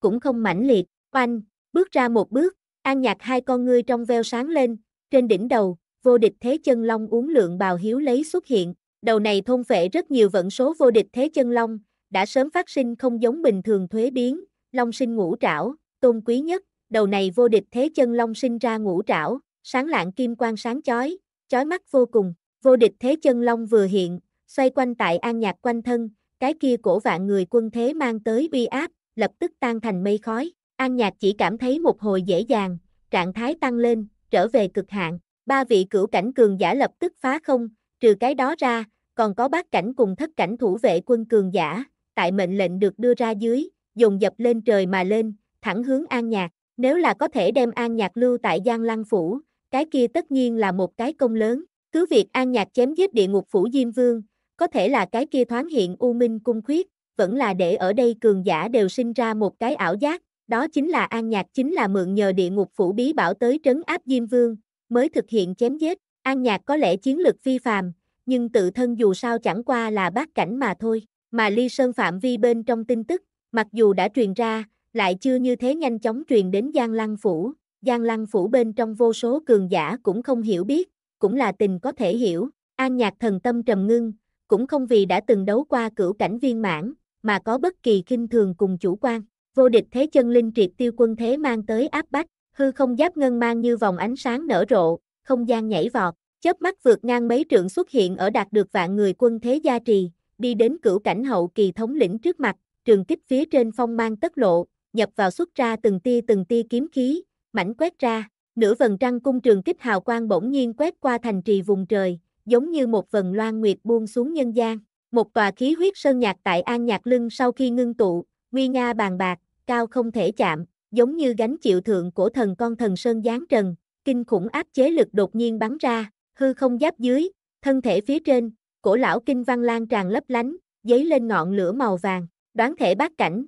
cũng không mãnh liệt, oanh, bước ra một bước, An Nhạc hai con ngươi trong veo sáng lên, trên đỉnh đầu, vô địch thế chân long uống lượng bào hiếu lấy xuất hiện, đầu này thôn phệ rất nhiều vận số vô địch thế chân long, đã sớm phát sinh không giống bình thường thuế biến, long sinh ngũ trảo, tôn quý nhất, đầu này vô địch thế chân long sinh ra ngũ trảo, sáng lạng kim quang sáng chói, chói mắt vô cùng, vô địch thế chân long vừa hiện, xoay quanh tại an nhạc quanh thân, cái kia cổ vạn người quân thế mang tới uy áp, lập tức tan thành mây khói, an nhạc chỉ cảm thấy một hồi dễ dàng, trạng thái tăng lên, trở về cực hạn, ba vị cửu cảnh cường giả lập tức phá không, trừ cái đó ra, còn có bát cảnh cùng thất cảnh thủ vệ quân cường giả, tại mệnh lệnh được đưa ra dưới, dùng dập lên trời mà lên, thẳng hướng An Nhạc, nếu là có thể đem An Nhạc lưu tại Giang Lăng Phủ, cái kia tất nhiên là một cái công lớn, cứ việc An Nhạc chém giết địa ngục Phủ Diêm Vương, có thể là cái kia thoáng hiện U Minh Cung Khuyết, vẫn là để ở đây cường giả đều sinh ra một cái ảo giác, đó chính là An Nhạc chính là mượn nhờ địa ngục Phủ Bí Bảo tới trấn áp Diêm Vương, mới thực hiện chém giết, An Nhạc có lẽ chiến lược phi phàm, nhưng tự thân dù sao chẳng qua là bát cảnh mà thôi mà ly sơn phạm vi bên trong tin tức, mặc dù đã truyền ra, lại chưa như thế nhanh chóng truyền đến Giang Lăng Phủ. Giang Lăng Phủ bên trong vô số cường giả cũng không hiểu biết, cũng là tình có thể hiểu. An nhạc thần tâm trầm ngưng, cũng không vì đã từng đấu qua cửu cảnh viên mãn, mà có bất kỳ kinh thường cùng chủ quan. Vô địch thế chân linh triệt tiêu quân thế mang tới áp bách, hư không giáp ngân mang như vòng ánh sáng nở rộ, không gian nhảy vọt, chớp mắt vượt ngang mấy trượng xuất hiện ở đạt được vạn người quân thế gia trì, đi đến cửu cảnh hậu kỳ thống lĩnh trước mặt, trường kích phía trên phong mang tất lộ, nhập vào xuất ra từng tia từng tia kiếm khí, mảnh quét ra, nửa vần trăng cung trường kích hào quang bỗng nhiên quét qua thành trì vùng trời, giống như một vần loan nguyệt buông xuống nhân gian. Một tòa khí huyết sơn nhạc tại An Nhạc Lưng sau khi ngưng tụ, nguy nga bàn bạc, cao không thể chạm, giống như gánh chịu thượng của thần con thần sơn giáng trần, kinh khủng áp chế lực đột nhiên bắn ra, hư không giáp dưới, thân thể phía trên, cổ lão kinh văn lan tràn lấp lánh, giấy lên ngọn lửa màu vàng, đoán thể bát cảnh.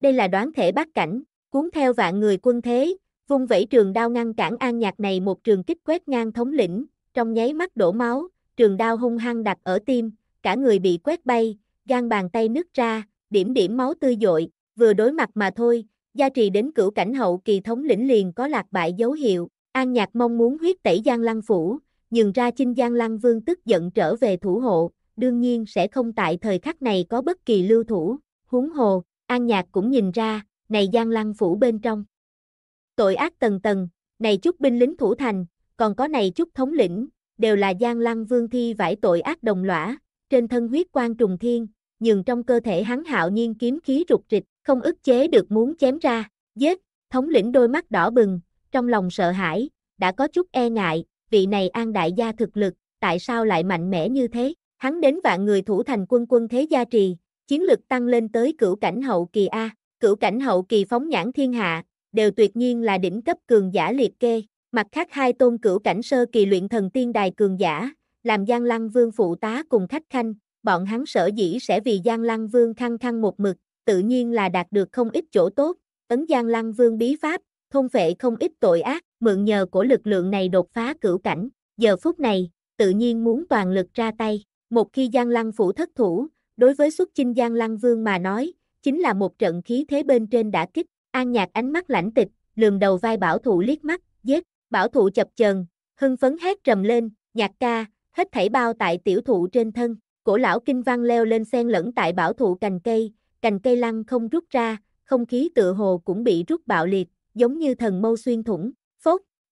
Đây là đoán thể bát cảnh, cuốn theo vạn người quân thế, vung vẫy trường đao ngăn cản an nhạc này một trường kích quét ngang thống lĩnh, trong nháy mắt đổ máu, trường đao hung hăng đặt ở tim, cả người bị quét bay, gan bàn tay nứt ra, điểm điểm máu tươi dội, vừa đối mặt mà thôi, gia trì đến cửu cảnh hậu kỳ thống lĩnh liền có lạc bại dấu hiệu, an nhạc mong muốn huyết tẩy gian lăng phủ, nhường ra Chinh Giang Lăng Vương tức giận trở về thủ hộ, đương nhiên sẽ không tại thời khắc này có bất kỳ lưu thủ, huống hồ, An Nhạc cũng nhìn ra, này Giang Lăng phủ bên trong. Tội ác tầng tầng, này chút binh lính thủ thành, còn có này chút thống lĩnh, đều là Giang Lăng Vương thi vải tội ác đồng lõa, trên thân huyết quan trùng thiên, nhường trong cơ thể hắn hạo nhiên kiếm khí rụt rịch, không ức chế được muốn chém ra, giết, thống lĩnh đôi mắt đỏ bừng, trong lòng sợ hãi, đã có chút e ngại, vị này an đại gia thực lực, tại sao lại mạnh mẽ như thế? Hắn đến vạn người thủ thành quân quân thế gia trì, chiến lực tăng lên tới cửu cảnh hậu kỳ A, cửu cảnh hậu kỳ phóng nhãn thiên hạ, đều tuyệt nhiên là đỉnh cấp cường giả liệt kê. Mặt khác hai tôn cửu cảnh sơ kỳ luyện thần tiên đài cường giả, làm Giang Lăng Vương phụ tá cùng khách khanh, bọn hắn sở dĩ sẽ vì Giang Lăng Vương khăng khăng một mực, tự nhiên là đạt được không ít chỗ tốt, tấn Giang Lăng Vương bí pháp, thôn phệ không ít tội ác, mượn nhờ của lực lượng này đột phá cửu cảnh, giờ phút này, tự nhiên muốn toàn lực ra tay, một khi Giang Lăng phủ thất thủ, đối với xuất chinh Giang Lăng Vương mà nói, chính là một trận khí thế bên trên đã kích, an nhạc ánh mắt lãnh tịch, lườm đầu vai bảo thủ liếc mắt, giết, bảo thủ chập chờn, hưng phấn hét trầm lên, nhạc ca, hết thảy bao tại tiểu thụ trên thân, cổ lão kinh văn leo lên sen lẫn tại bảo thụ cành cây, cành cây lăng không rút ra, không khí tựa hồ cũng bị rút bạo liệt, giống như thần mâu xuyên thủng,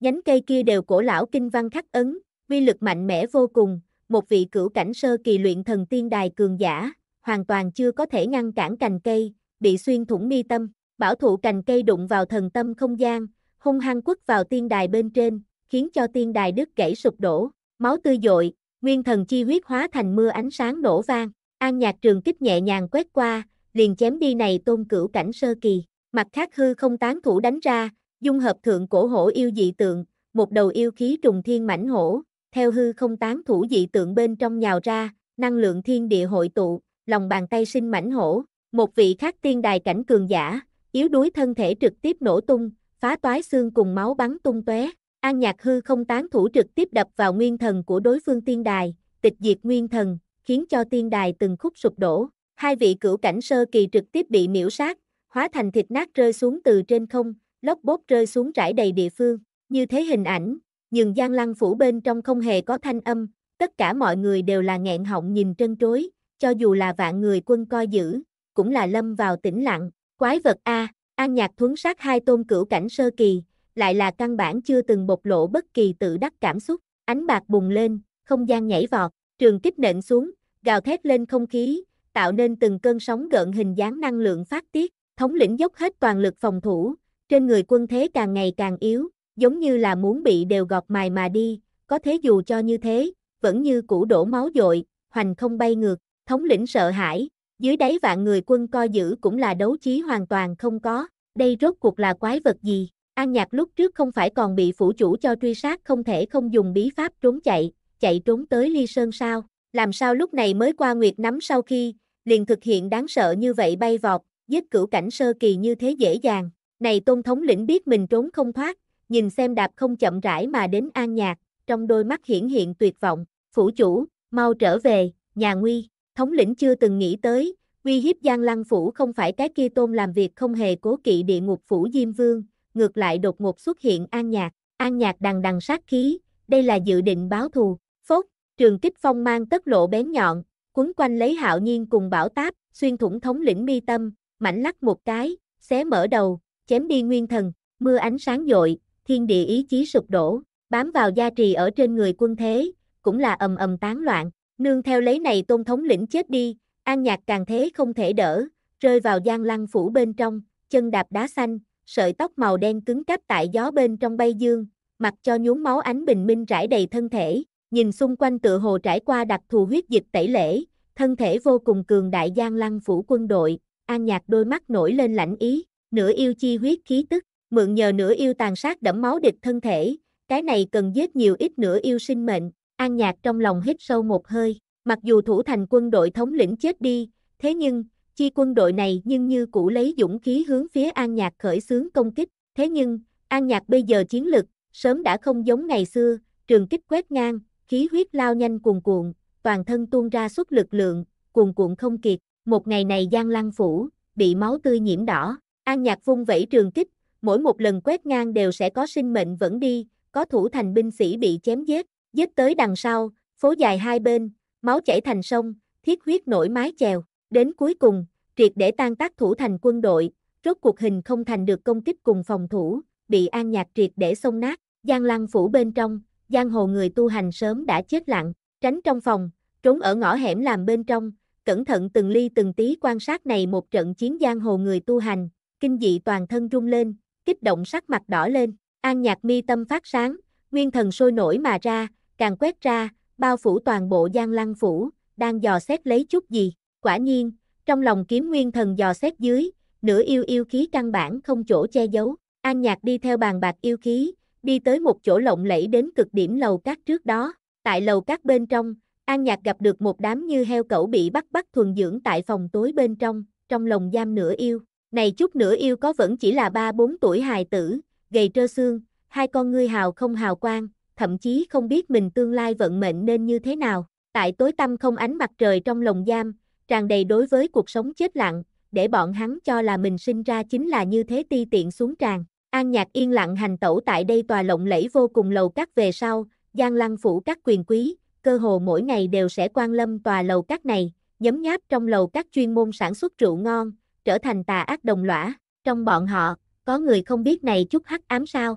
Nhánh cây kia đều cổ lão kinh văn khắc ấn, vi lực mạnh mẽ vô cùng, một vị cửu cảnh sơ kỳ luyện thần tiên đài cường giả, hoàn toàn chưa có thể ngăn cản cành cây, bị xuyên thủng mi tâm, bảo thụ cành cây đụng vào thần tâm không gian, hung hăng quất vào tiên đài bên trên, khiến cho tiên đài đứt gãy sụp đổ, máu tươi dội, nguyên thần chi huyết hóa thành mưa ánh sáng nổ vang, an nhạc trường kích nhẹ nhàng quét qua, liền chém đi này tôn cửu cảnh sơ kỳ, mặt khác hư không tán thủ đánh ra, dung hợp thượng cổ hổ yêu dị tượng, một đầu yêu khí trùng thiên mãnh hổ, theo hư không tán thủ dị tượng bên trong nhào ra, năng lượng thiên địa hội tụ, lòng bàn tay sinh mãnh hổ, một vị khác tiên đài cảnh cường giả, yếu đuối thân thể trực tiếp nổ tung, phá toái xương cùng máu bắn tung tóe. An Nhạc hư không tán thủ trực tiếp đập vào nguyên thần của đối phương tiên đài, tịch diệt nguyên thần, khiến cho tiên đài từng khúc sụp đổ. Hai vị cửu cảnh sơ kỳ trực tiếp bị miễu sát, hóa thành thịt nát rơi xuống từ trên không, lóc bốt rơi xuống trải đầy địa phương, như thế hình ảnh, nhưng gian Lăng Phủ bên trong không hề có thanh âm, tất cả mọi người đều là nghẹn họng nhìn trân trối, cho dù là vạn người quân coi giữ, cũng là lâm vào tĩnh lặng, quái vật A, An Nhạc thuấn sát hai tôn cửu cảnh sơ kỳ, lại là căn bản chưa từng bộc lộ bất kỳ tự đắc cảm xúc, ánh bạc bùng lên, không gian nhảy vọt, trường kích nện xuống, gào thét lên không khí, tạo nên từng cơn sóng gợn hình dáng năng lượng phát tiết, thống lĩnh dốc hết toàn lực phòng thủ, trên người quân thế càng ngày càng yếu, giống như là muốn bị đều gọt mài mà đi, có thế dù cho như thế, vẫn như cũ đổ máu dội, hoành không bay ngược, thống lĩnh sợ hãi, dưới đáy vạn người quân coi giữ cũng là đấu trí hoàn toàn không có, đây rốt cuộc là quái vật gì, An Nhạc lúc trước không phải còn bị phủ chủ cho truy sát không thể không dùng bí pháp trốn chạy, chạy trốn tới Ly Sơn sao, làm sao lúc này mới qua nguyệt nắm sau khi, liền thực hiện đáng sợ như vậy bay vọt, giết cửu cảnh sơ kỳ như thế dễ dàng, này tôn thống lĩnh biết mình trốn không thoát, nhìn xem đạp không chậm rãi mà đến an nhạc, trong đôi mắt hiển hiện tuyệt vọng, phủ chủ, mau trở về, nhà nguy, thống lĩnh chưa từng nghĩ tới, uy hiếp Giang Lăng Phủ không phải cái kia tôn làm việc không hề cố kỵ địa ngục Phủ Diêm Vương, ngược lại đột ngột xuất hiện an nhạc, an nhạc đằng đằng sát khí, đây là dự định báo thù, phốt, trường kích phong mang tất lộ bén nhọn, quấn quanh lấy hạo nhiên cùng bảo táp, xuyên thủng thống lĩnh mi tâm, mảnh lắc một cái, xé mở đầu, chém đi nguyên thần, mưa ánh sáng dội, thiên địa ý chí sụp đổ, bám vào gia trì ở trên người quân thế, cũng là ầm ầm tán loạn, nương theo lấy này tôn thống lĩnh chết đi, an nhạc càng thế không thể đỡ, rơi vào gian lăng phủ bên trong, chân đạp đá xanh, sợi tóc màu đen cứng cáp tại gió bên trong bay dương, mặc cho nhuốm máu ánh bình minh rải đầy thân thể, nhìn xung quanh tựa hồ trải qua đặc thù huyết dịch tẩy lễ, thân thể vô cùng cường đại gian lăng phủ quân đội, an nhạc đôi mắt nổi lên lãnh ý, nửa yêu chi huyết khí tức, mượn nhờ nửa yêu tàn sát đẫm máu địch thân thể, cái này cần giết nhiều ít nửa yêu sinh mệnh, an nhạc trong lòng hít sâu một hơi, mặc dù thủ thành quân đội thống lĩnh chết đi, thế nhưng, chi quân đội này nhưng như cũ lấy dũng khí hướng phía an nhạc khởi xướng công kích, thế nhưng, an nhạc bây giờ chiến lực, sớm đã không giống ngày xưa, trường kích quét ngang, khí huyết lao nhanh cuồn cuộn, toàn thân tuôn ra suốt lực lượng, cuồn cuộn không kiệt, một ngày này gian lăng phủ, bị máu tươi nhiễm đỏ, An Nhạc vung vẩy trường kích, mỗi một lần quét ngang đều sẽ có sinh mệnh vẫn đi, có thủ thành binh sĩ bị chém giết, giết tới đằng sau, phố dài hai bên, máu chảy thành sông, thiết huyết nổi mái chèo, đến cuối cùng, triệt để tan tác thủ thành quân đội, rốt cuộc hình không thành được công kích cùng phòng thủ, bị An Nhạc triệt để xông nát, Giang Lăng phủ bên trong, giang hồ người tu hành sớm đã chết lặng, tránh trong phòng, trốn ở ngõ hẻm làm bên trong, cẩn thận từng ly từng tí quan sát này một trận chiến giang hồ người tu hành, kinh dị toàn thân rung lên, kích động sắc mặt đỏ lên, an nhạc mi tâm phát sáng, nguyên thần sôi nổi mà ra, càng quét ra, bao phủ toàn bộ gian lăng phủ, đang dò xét lấy chút gì, quả nhiên, trong lòng kiếm nguyên thần dò xét dưới, nửa yêu yêu khí căn bản không chỗ che giấu, an nhạc đi theo bàn bạc yêu khí, đi tới một chỗ lộng lẫy đến cực điểm lầu cát trước đó, tại lầu cát bên trong, An Nhạc gặp được một đám như heo cẩu bị bắt bắt thuần dưỡng tại phòng tối bên trong, trong lồng giam nửa yêu, này chút nữa yêu có vẫn chỉ là ba bốn tuổi hài tử, gầy trơ xương, hai con ngươi hào không hào quang, thậm chí không biết mình tương lai vận mệnh nên như thế nào. Tại tối tăm không ánh mặt trời trong lồng giam, tràn đầy đối với cuộc sống chết lặng, để bọn hắn cho là mình sinh ra chính là như thế ti tiện xuống tràn. An nhạc yên lặng hành tẩu tại đây tòa lộng lẫy vô cùng lầu cắt về sau, gian lăng phủ các quyền quý, cơ hồ mỗi ngày đều sẽ quan lâm tòa lầu cắt này, nhấm nháp trong lầu các chuyên môn sản xuất rượu ngon, trở thành tà ác đồng lõa, trong bọn họ, có người không biết này chút hắc ám sao.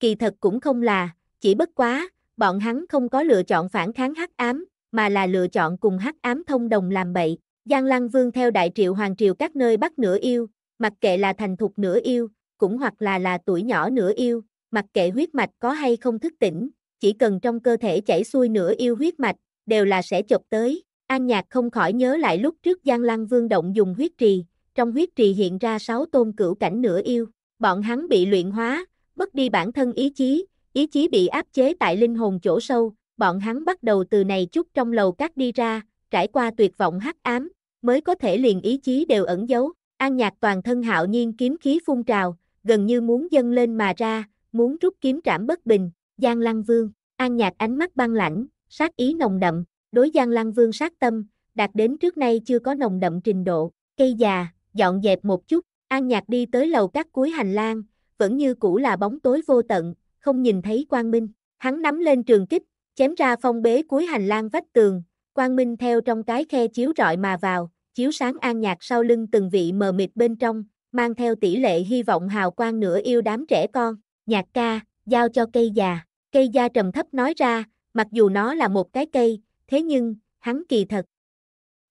Kỳ thật cũng không là, chỉ bất quá, bọn hắn không có lựa chọn phản kháng hắc ám, mà là lựa chọn cùng hắc ám thông đồng làm bậy. Giang Lăng Vương theo đại triệu hoàng triều các nơi bắt nửa yêu, mặc kệ là thành thục nửa yêu, cũng hoặc là là tuổi nhỏ nửa yêu, mặc kệ huyết mạch có hay không thức tỉnh, chỉ cần trong cơ thể chảy xuôi nửa yêu huyết mạch, đều là sẽ chụp tới, An Nhạc không khỏi nhớ lại lúc trước Giang Lăng Vương động dùng huyết trì, trong huyết trì hiện ra sáu tôn cửu cảnh nửa yêu, bọn hắn bị luyện hóa, mất đi bản thân ý chí, ý chí bị áp chế tại linh hồn chỗ sâu, bọn hắn bắt đầu từ này chút trong lầu cát đi ra, trải qua tuyệt vọng hắc ám, mới có thể liền ý chí đều ẩn giấu. An Nhạc toàn thân hạo nhiên kiếm khí phun trào, gần như muốn dâng lên mà ra, muốn rút kiếm trảm bất bình, Giang Lăng Vương, An Nhạc ánh mắt băng lãnh, sát ý nồng đậm, đối Giang Lăng Vương sát tâm, đạt đến trước nay chưa có nồng đậm trình độ, cây già, dọn dẹp một chút, An Nhạc đi tới lầu các cuối hành lang, vẫn như cũ là bóng tối vô tận, không nhìn thấy Quang Minh, hắn nắm lên trường kích, chém ra phong bế cuối hành lang vách tường, Quang Minh theo trong cái khe chiếu rọi mà vào, chiếu sáng An Nhạc sau lưng từng vị mờ mịt bên trong, mang theo tỷ lệ hy vọng hào quang nửa yêu đám trẻ con, nhạc ca, giao cho cây già, cây già trầm thấp nói ra, mặc dù nó là một cái cây, thế nhưng, hắn kỳ thật.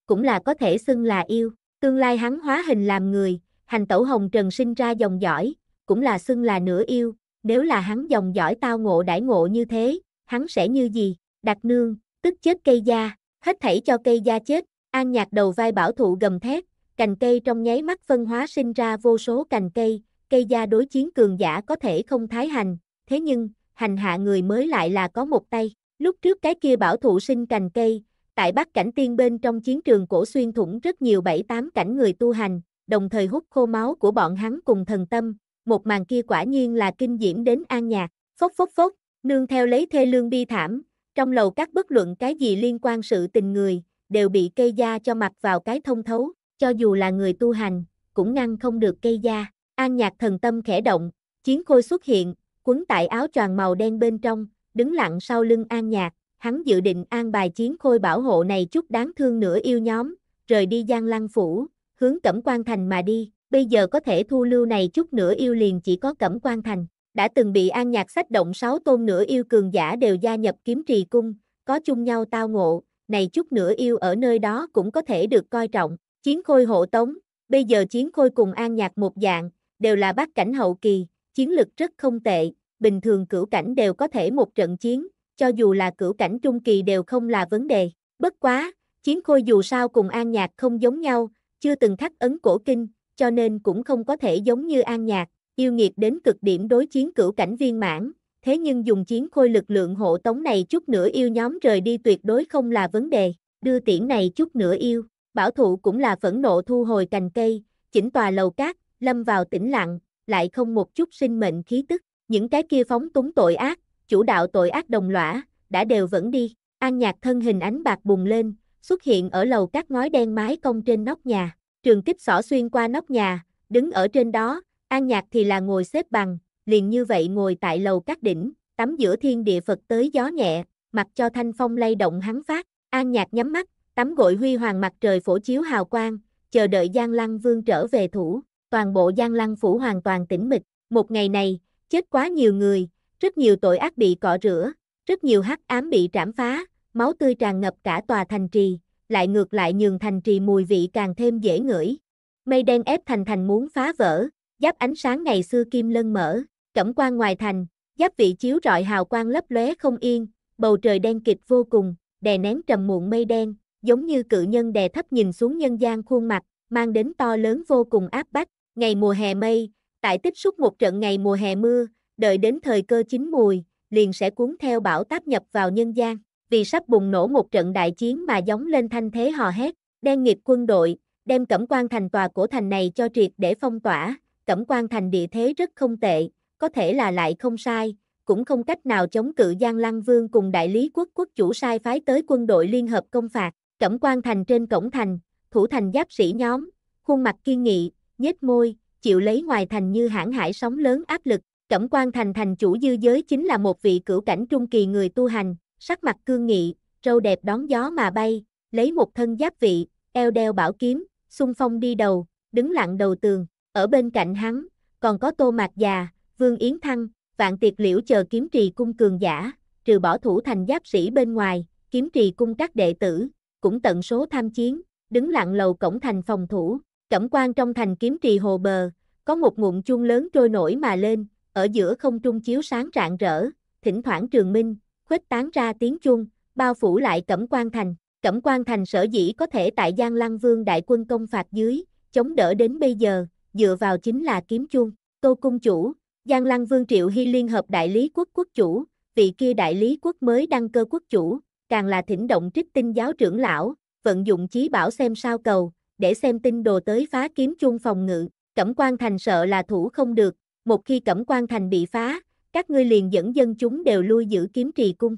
Cũng là có thể xưng là yêu, tương lai hắn hóa hình làm người, hành tẩu hồng trần sinh ra dòng dõi, cũng là xưng là nửa yêu, nếu là hắn dòng dõi tao ngộ đãi ngộ như thế, hắn sẽ như gì, đặt nương, tức chết cây da, hết thảy cho cây da chết, an nhạc đầu vai bảo thụ gầm thét, cành cây trong nháy mắt phân hóa sinh ra vô số cành cây, cây da đối chiến cường giả có thể không thái hành, thế nhưng, hành hạ người mới lại là có một tay. Lúc trước cái kia bảo thụ sinh cành cây, tại Bắc Cảnh Tiên bên trong chiến trường cổ xuyên thủng rất nhiều bảy tám cảnh người tu hành, đồng thời hút khô máu của bọn hắn cùng thần tâm, một màn kia quả nhiên là kinh diễm đến an nhạc, phốc phốc phốc, nương theo lấy thê lương bi thảm, trong lầu các bất luận cái gì liên quan sự tình người, đều bị cây da cho mặt vào cái thông thấu, cho dù là người tu hành, cũng ngăn không được cây da, an nhạc thần tâm khẽ động, chiến khôi xuất hiện, quấn tại áo choàng màu đen bên trong, đứng lặng sau lưng An Nhạc, hắn dự định an bài chiến khôi bảo hộ này chút đáng thương nữa yêu nhóm, rời đi Giang Lăng Phủ, hướng Cẩm quan Thành mà đi, bây giờ có thể thu lưu này chút nữa yêu liền chỉ có Cẩm quan Thành. Đã từng bị An Nhạc sách động sáu tôn nửa yêu cường giả đều gia nhập kiếm trì cung, có chung nhau tao ngộ, này chút nửa yêu ở nơi đó cũng có thể được coi trọng. Chiến khôi hộ tống, bây giờ chiến khôi cùng An Nhạc một dạng, đều là bát cảnh hậu kỳ, chiến lực rất không tệ, bình thường cửu cảnh đều có thể một trận chiến, cho dù là cửu cảnh trung kỳ đều không là vấn đề. Bất quá, chiến khôi dù sao cùng an nhạc không giống nhau, chưa từng khắc ấn cổ kinh, cho nên cũng không có thể giống như an nhạc, yêu nghiệt đến cực điểm đối chiến cửu cảnh viên mãn, thế nhưng dùng chiến khôi lực lượng hộ tống này chút nữa yêu nhóm rời đi tuyệt đối không là vấn đề, đưa tiễn này chút nữa yêu, bảo thụ cũng là phẫn nộ thu hồi cành cây, chỉnh tòa lầu cát, lâm vào tĩnh lặng, lại không một chút sinh mệnh khí tức, những cái kia phóng túng tội ác, chủ đạo tội ác đồng lõa, đã đều vẫn đi. An nhạc thân hình ánh bạc bùng lên, xuất hiện ở lầu các ngói đen mái cong trên nóc nhà. Trường kích xỏ xuyên qua nóc nhà, đứng ở trên đó, an nhạc thì là ngồi xếp bằng, liền như vậy ngồi tại lầu các đỉnh, tắm giữa thiên địa Phật tới gió nhẹ, mặc cho thanh phong lay động hắn phát. An nhạc nhắm mắt, tắm gội huy hoàng mặt trời phổ chiếu hào quang, chờ đợi Giang Lăng Vương trở về thủ. Toàn bộ Giang Lăng Phủ hoàn toàn tĩnh mịch. Một ngày này, chết quá nhiều người, rất nhiều tội ác bị cọ rửa, rất nhiều hắc ám bị trảm phá, máu tươi tràn ngập cả tòa thành trì, lại ngược lại nhường thành trì mùi vị càng thêm dễ ngửi. Mây đen ép thành thành muốn phá vỡ, giáp ánh sáng ngày xưa kim lân mở, cẩm quan ngoài thành, giáp vị chiếu rọi hào quang lấp lóe không yên, bầu trời đen kịch vô cùng, đè nén trầm muộn mây đen, giống như cự nhân đè thấp nhìn xuống nhân gian khuôn mặt, mang đến to lớn vô cùng áp bách. Ngày mùa hè mây, tại tích xúc một trận ngày mùa hè mưa, đợi đến thời cơ chín mùi, liền sẽ cuốn theo bão táp nhập vào nhân gian, vì sắp bùng nổ một trận đại chiến mà giống lên thanh thế hò hét, đen nghiệp quân đội, đem cẩm quan thành tòa của thành này cho triệt để phong tỏa, cẩm quan thành địa thế rất không tệ, có thể là lại không sai, cũng không cách nào chống cự Giang Lăng Vương cùng đại lý quốc quốc chủ sai phái tới quân đội liên hợp công phạt, cẩm quan thành trên cổng thành, thủ thành giáp sĩ nhóm, khuôn mặt kiên nghị, nhếch môi, chịu lấy ngoài thành như hãng hải sóng lớn áp lực, Cẩm quan thành thành chủ dư giới chính là một vị cửu cảnh trung kỳ người tu hành, sắc mặt cương nghị, râu đẹp đón gió mà bay, lấy một thân giáp vị, eo đeo bảo kiếm, xung phong đi đầu, đứng lặng đầu tường, ở bên cạnh hắn, còn có tô mạc già, vương yến thăng, vạn tiệt liễu chờ kiếm trì cung cường giả, trừ bỏ thủ thành giáp sĩ bên ngoài, kiếm trì cung các đệ tử, cũng tận số tham chiến, đứng lặng lầu cổng thành phòng thủ, Cẩm quan trong thành kiếm trì hồ bờ, có một ngụm chuông lớn trôi nổi mà lên, ở giữa không trung chiếu sáng rạng rỡ, thỉnh thoảng trường minh, khuếch tán ra tiếng chuông, bao phủ lại Cẩm quan thành. Cẩm quan thành sở dĩ có thể tại Giang Lăng Vương đại quân công phạt dưới, chống đỡ đến bây giờ, dựa vào chính là kiếm chuông. Tô Cung Chủ, Giang Lăng Vương Triệu Hy Liên Hợp Đại Lý Quốc Quốc Chủ, vị kia Đại Lý Quốc mới đăng cơ Quốc Chủ, càng là thỉnh động trích tinh giáo trưởng lão, vận dụng chí bảo xem sao cầu, để xem tin đồ tới phá kiếm chung phòng ngự, Cẩm quan thành sợ là thủ không được, một khi Cẩm quan thành bị phá, các ngươi liền dẫn dân chúng đều lui giữ kiếm trì cung.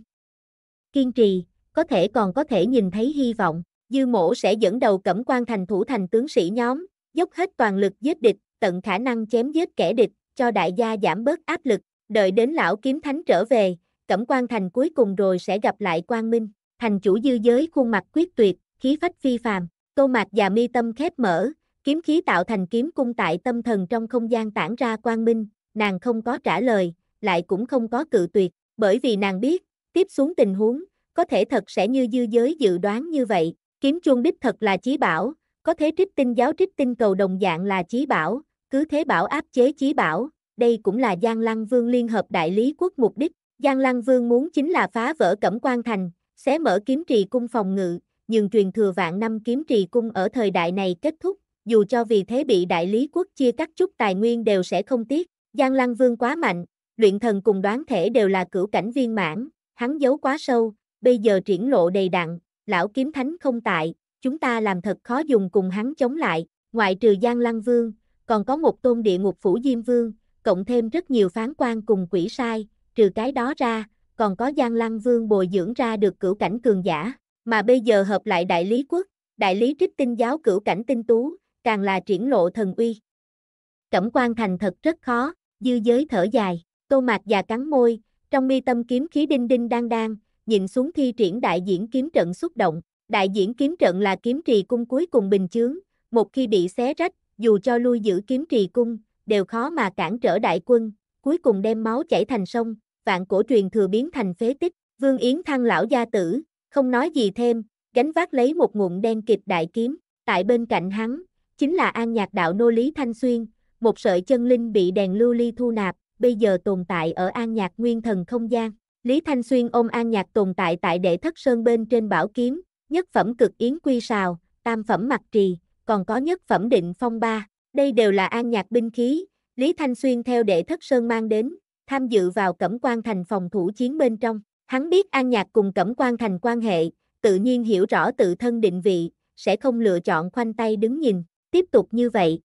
Kiên trì, có thể còn có thể nhìn thấy hy vọng, dư mổ sẽ dẫn đầu Cẩm quan thành thủ thành tướng sĩ nhóm, dốc hết toàn lực giết địch, tận khả năng chém giết kẻ địch, cho đại gia giảm bớt áp lực, đợi đến lão kiếm thánh trở về, Cẩm quan thành cuối cùng rồi sẽ gặp lại quang minh, thành chủ dư giới khuôn mặt quyết tuyệt, khí phách phi phàm. Tô mạch và mi tâm khép mở, kiếm khí tạo thành kiếm cung tại tâm thần trong không gian tản ra quang minh, nàng không có trả lời, lại cũng không có cự tuyệt, bởi vì nàng biết, tiếp xuống tình huống, có thể thật sẽ như dư giới dự đoán như vậy, kiếm chuông đích thật là chí bảo, có thế trích tinh giáo trích tinh cầu đồng dạng là chí bảo, cứ thế bảo áp chế chí bảo, đây cũng là Giang Lăng Vương Liên Hợp Đại Lý Quốc mục đích, Giang Lăng Vương muốn chính là phá vỡ cẩm quan thành, xé mở kiếm trì cung phòng ngự, nhưng truyền thừa vạn năm kiếm trì cung ở thời đại này kết thúc, dù cho vì thế bị đại lý quốc chia cắt chút tài nguyên đều sẽ không tiếc, Giang Lăng Vương quá mạnh, luyện thần cùng đoán thể đều là cửu cảnh viên mãn, hắn giấu quá sâu, bây giờ triển lộ đầy đặn, lão kiếm thánh không tại, chúng ta làm thật khó dùng cùng hắn chống lại, ngoại trừ Giang Lăng Vương, còn có một tôn địa ngục phủ Diêm Vương, cộng thêm rất nhiều phán quan cùng quỷ sai, trừ cái đó ra, còn có Giang Lăng Vương bồi dưỡng ra được cửu cảnh cường giả mà bây giờ hợp lại đại lý quốc, đại lý trích tinh giáo cửu cảnh tinh tú, càng là triển lộ thần uy. Cẩm quan thành thật rất khó, dư giới thở dài, tô mạc già cắn môi, trong mi tâm kiếm khí đinh đinh đang đang, nhìn xuống thi triển đại diễn kiếm trận xúc động, đại diễn kiếm trận là kiếm trì cung cuối cùng bình chướng, một khi bị xé rách, dù cho lui giữ kiếm trì cung, đều khó mà cản trở đại quân, cuối cùng đem máu chảy thành sông, vạn cổ truyền thừa biến thành phế tích, Vương Yến Thăng lão gia tử, không nói gì thêm, gánh vác lấy một ngụm đen kịch đại kiếm, tại bên cạnh hắn, chính là an nhạc đạo nô Lý Thanh Xuyên, một sợi chân linh bị đèn lưu ly thu nạp, bây giờ tồn tại ở an nhạc nguyên thần không gian. Lý Thanh Xuyên ôm an nhạc tồn tại tại đệ thất sơn bên trên bảo kiếm, nhất phẩm cực yến quy sào, tam phẩm mặt trì, còn có nhất phẩm định phong ba. Đây đều là an nhạc binh khí, Lý Thanh Xuyên theo đệ thất sơn mang đến, tham dự vào cẩm quan thành phòng thủ chiến bên trong. Hắn biết An Nhạc cùng Cẩm quan thành quan hệ, tự nhiên hiểu rõ tự thân định vị, sẽ không lựa chọn khoanh tay đứng nhìn, tiếp tục như vậy.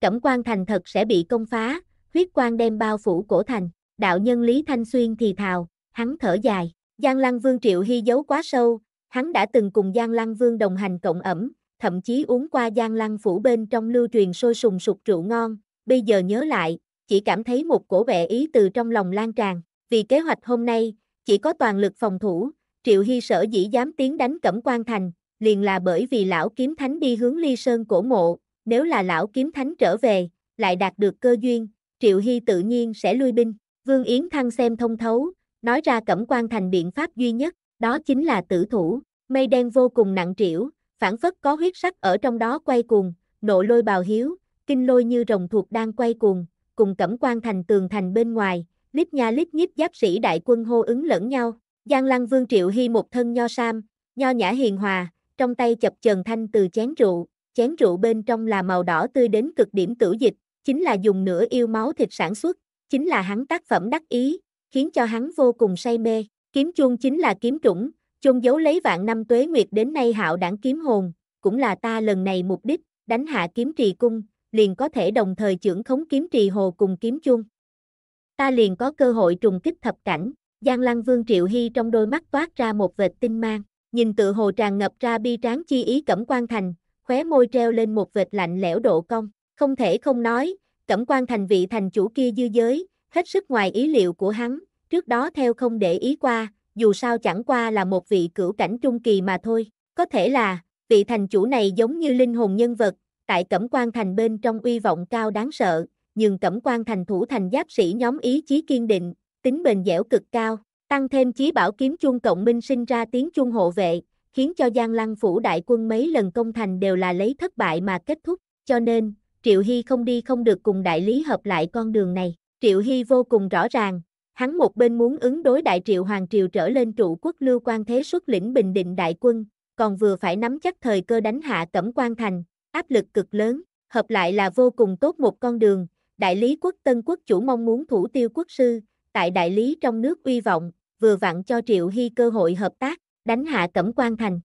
Cẩm quan thành thật sẽ bị công phá, huyết quan đem bao phủ cổ thành, đạo nhân Lý Thanh Xuyên thì thào, hắn thở dài, Giang Lăng Vương Triệu Hy giấu quá sâu, hắn đã từng cùng Giang Lăng Vương đồng hành cộng ẩm, thậm chí uống qua Giang Lăng phủ bên trong lưu truyền sôi sùng sục rượu ngon, bây giờ nhớ lại, chỉ cảm thấy một cổ bệ ý từ trong lòng lan tràn, vì kế hoạch hôm nay, chỉ có toàn lực phòng thủ, Triệu Hy sở dĩ dám tiến đánh Cẩm quan Thành, liền là bởi vì lão kiếm thánh đi hướng ly sơn cổ mộ, nếu là lão kiếm thánh trở về, lại đạt được cơ duyên, Triệu Hy tự nhiên sẽ lui binh. Vương Yến Thăng xem thông thấu, nói ra Cẩm quan Thành biện pháp duy nhất, đó chính là tử thủ, mây đen vô cùng nặng trĩu, phản phất có huyết sắc ở trong đó quay cuồng, nộ lôi bào hiếu, kinh lôi như rồng thuộc đang quay cuồng, cùng Cẩm quan Thành tường thành bên ngoài, lít nha lít nhíp giáp sĩ đại quân hô ứng lẫn nhau. Giang Lăng Vương Triệu Hy một thân nho sam, nho nhã hiền hòa, trong tay chập chờn thanh từ chén rượu, chén rượu bên trong là màu đỏ tươi đến cực điểm tử dịch, chính là dùng nửa yêu máu thịt sản xuất, chính là hắn tác phẩm đắc ý, khiến cho hắn vô cùng say mê. Kiếm chuông chính là kiếm trũng, chôn giấu lấy vạn năm tuế nguyệt đến nay hạo đảng kiếm hồn, cũng là ta lần này mục đích, đánh hạ kiếm trì cung, liền có thể đồng thời trưởng khống kiếm trì hồ cùng kiếm chuông ta liền có cơ hội trùng kích thập cảnh. Giang Lăng Vương Triệu Hy trong đôi mắt toát ra một vệt tinh mang, nhìn tự hồ tràn ngập ra bi tráng chi ý Cẩm quan Thành, khóe môi treo lên một vệt lạnh lẽo độ cong, không thể không nói, Cẩm quan Thành vị thành chủ kia dư giới, hết sức ngoài ý liệu của hắn, trước đó theo không để ý qua, dù sao chẳng qua là một vị cửu cảnh trung kỳ mà thôi, có thể là, vị thành chủ này giống như linh hồn nhân vật, tại Cẩm quan Thành bên trong uy vọng cao đáng sợ, nhưng cẩm quan thành thủ thành giáp sĩ nhóm ý chí kiên định, tính bền dẻo cực cao, tăng thêm chí bảo kiếm chuông cộng minh sinh ra tiếng chuông hộ vệ, khiến cho Giang Lăng phủ đại quân mấy lần công thành đều là lấy thất bại mà kết thúc, cho nên, Triệu Hy không đi không được cùng đại lý hợp lại con đường này. Triệu Hy vô cùng rõ ràng, hắn một bên muốn ứng đối đại triệu Hoàng Triều trở lên trụ quốc lưu quan thế xuất lĩnh Bình Định đại quân, còn vừa phải nắm chắc thời cơ đánh hạ Cẩm quan Thành, áp lực cực lớn, hợp lại là vô cùng tốt một con đường, đại lý quốc tân quốc chủ mong muốn thủ tiêu quốc sư, tại đại lý trong nước uy vọng, vừa vặn cho Triệu Hy cơ hội hợp tác, đánh hạ Cẩm quan Thành.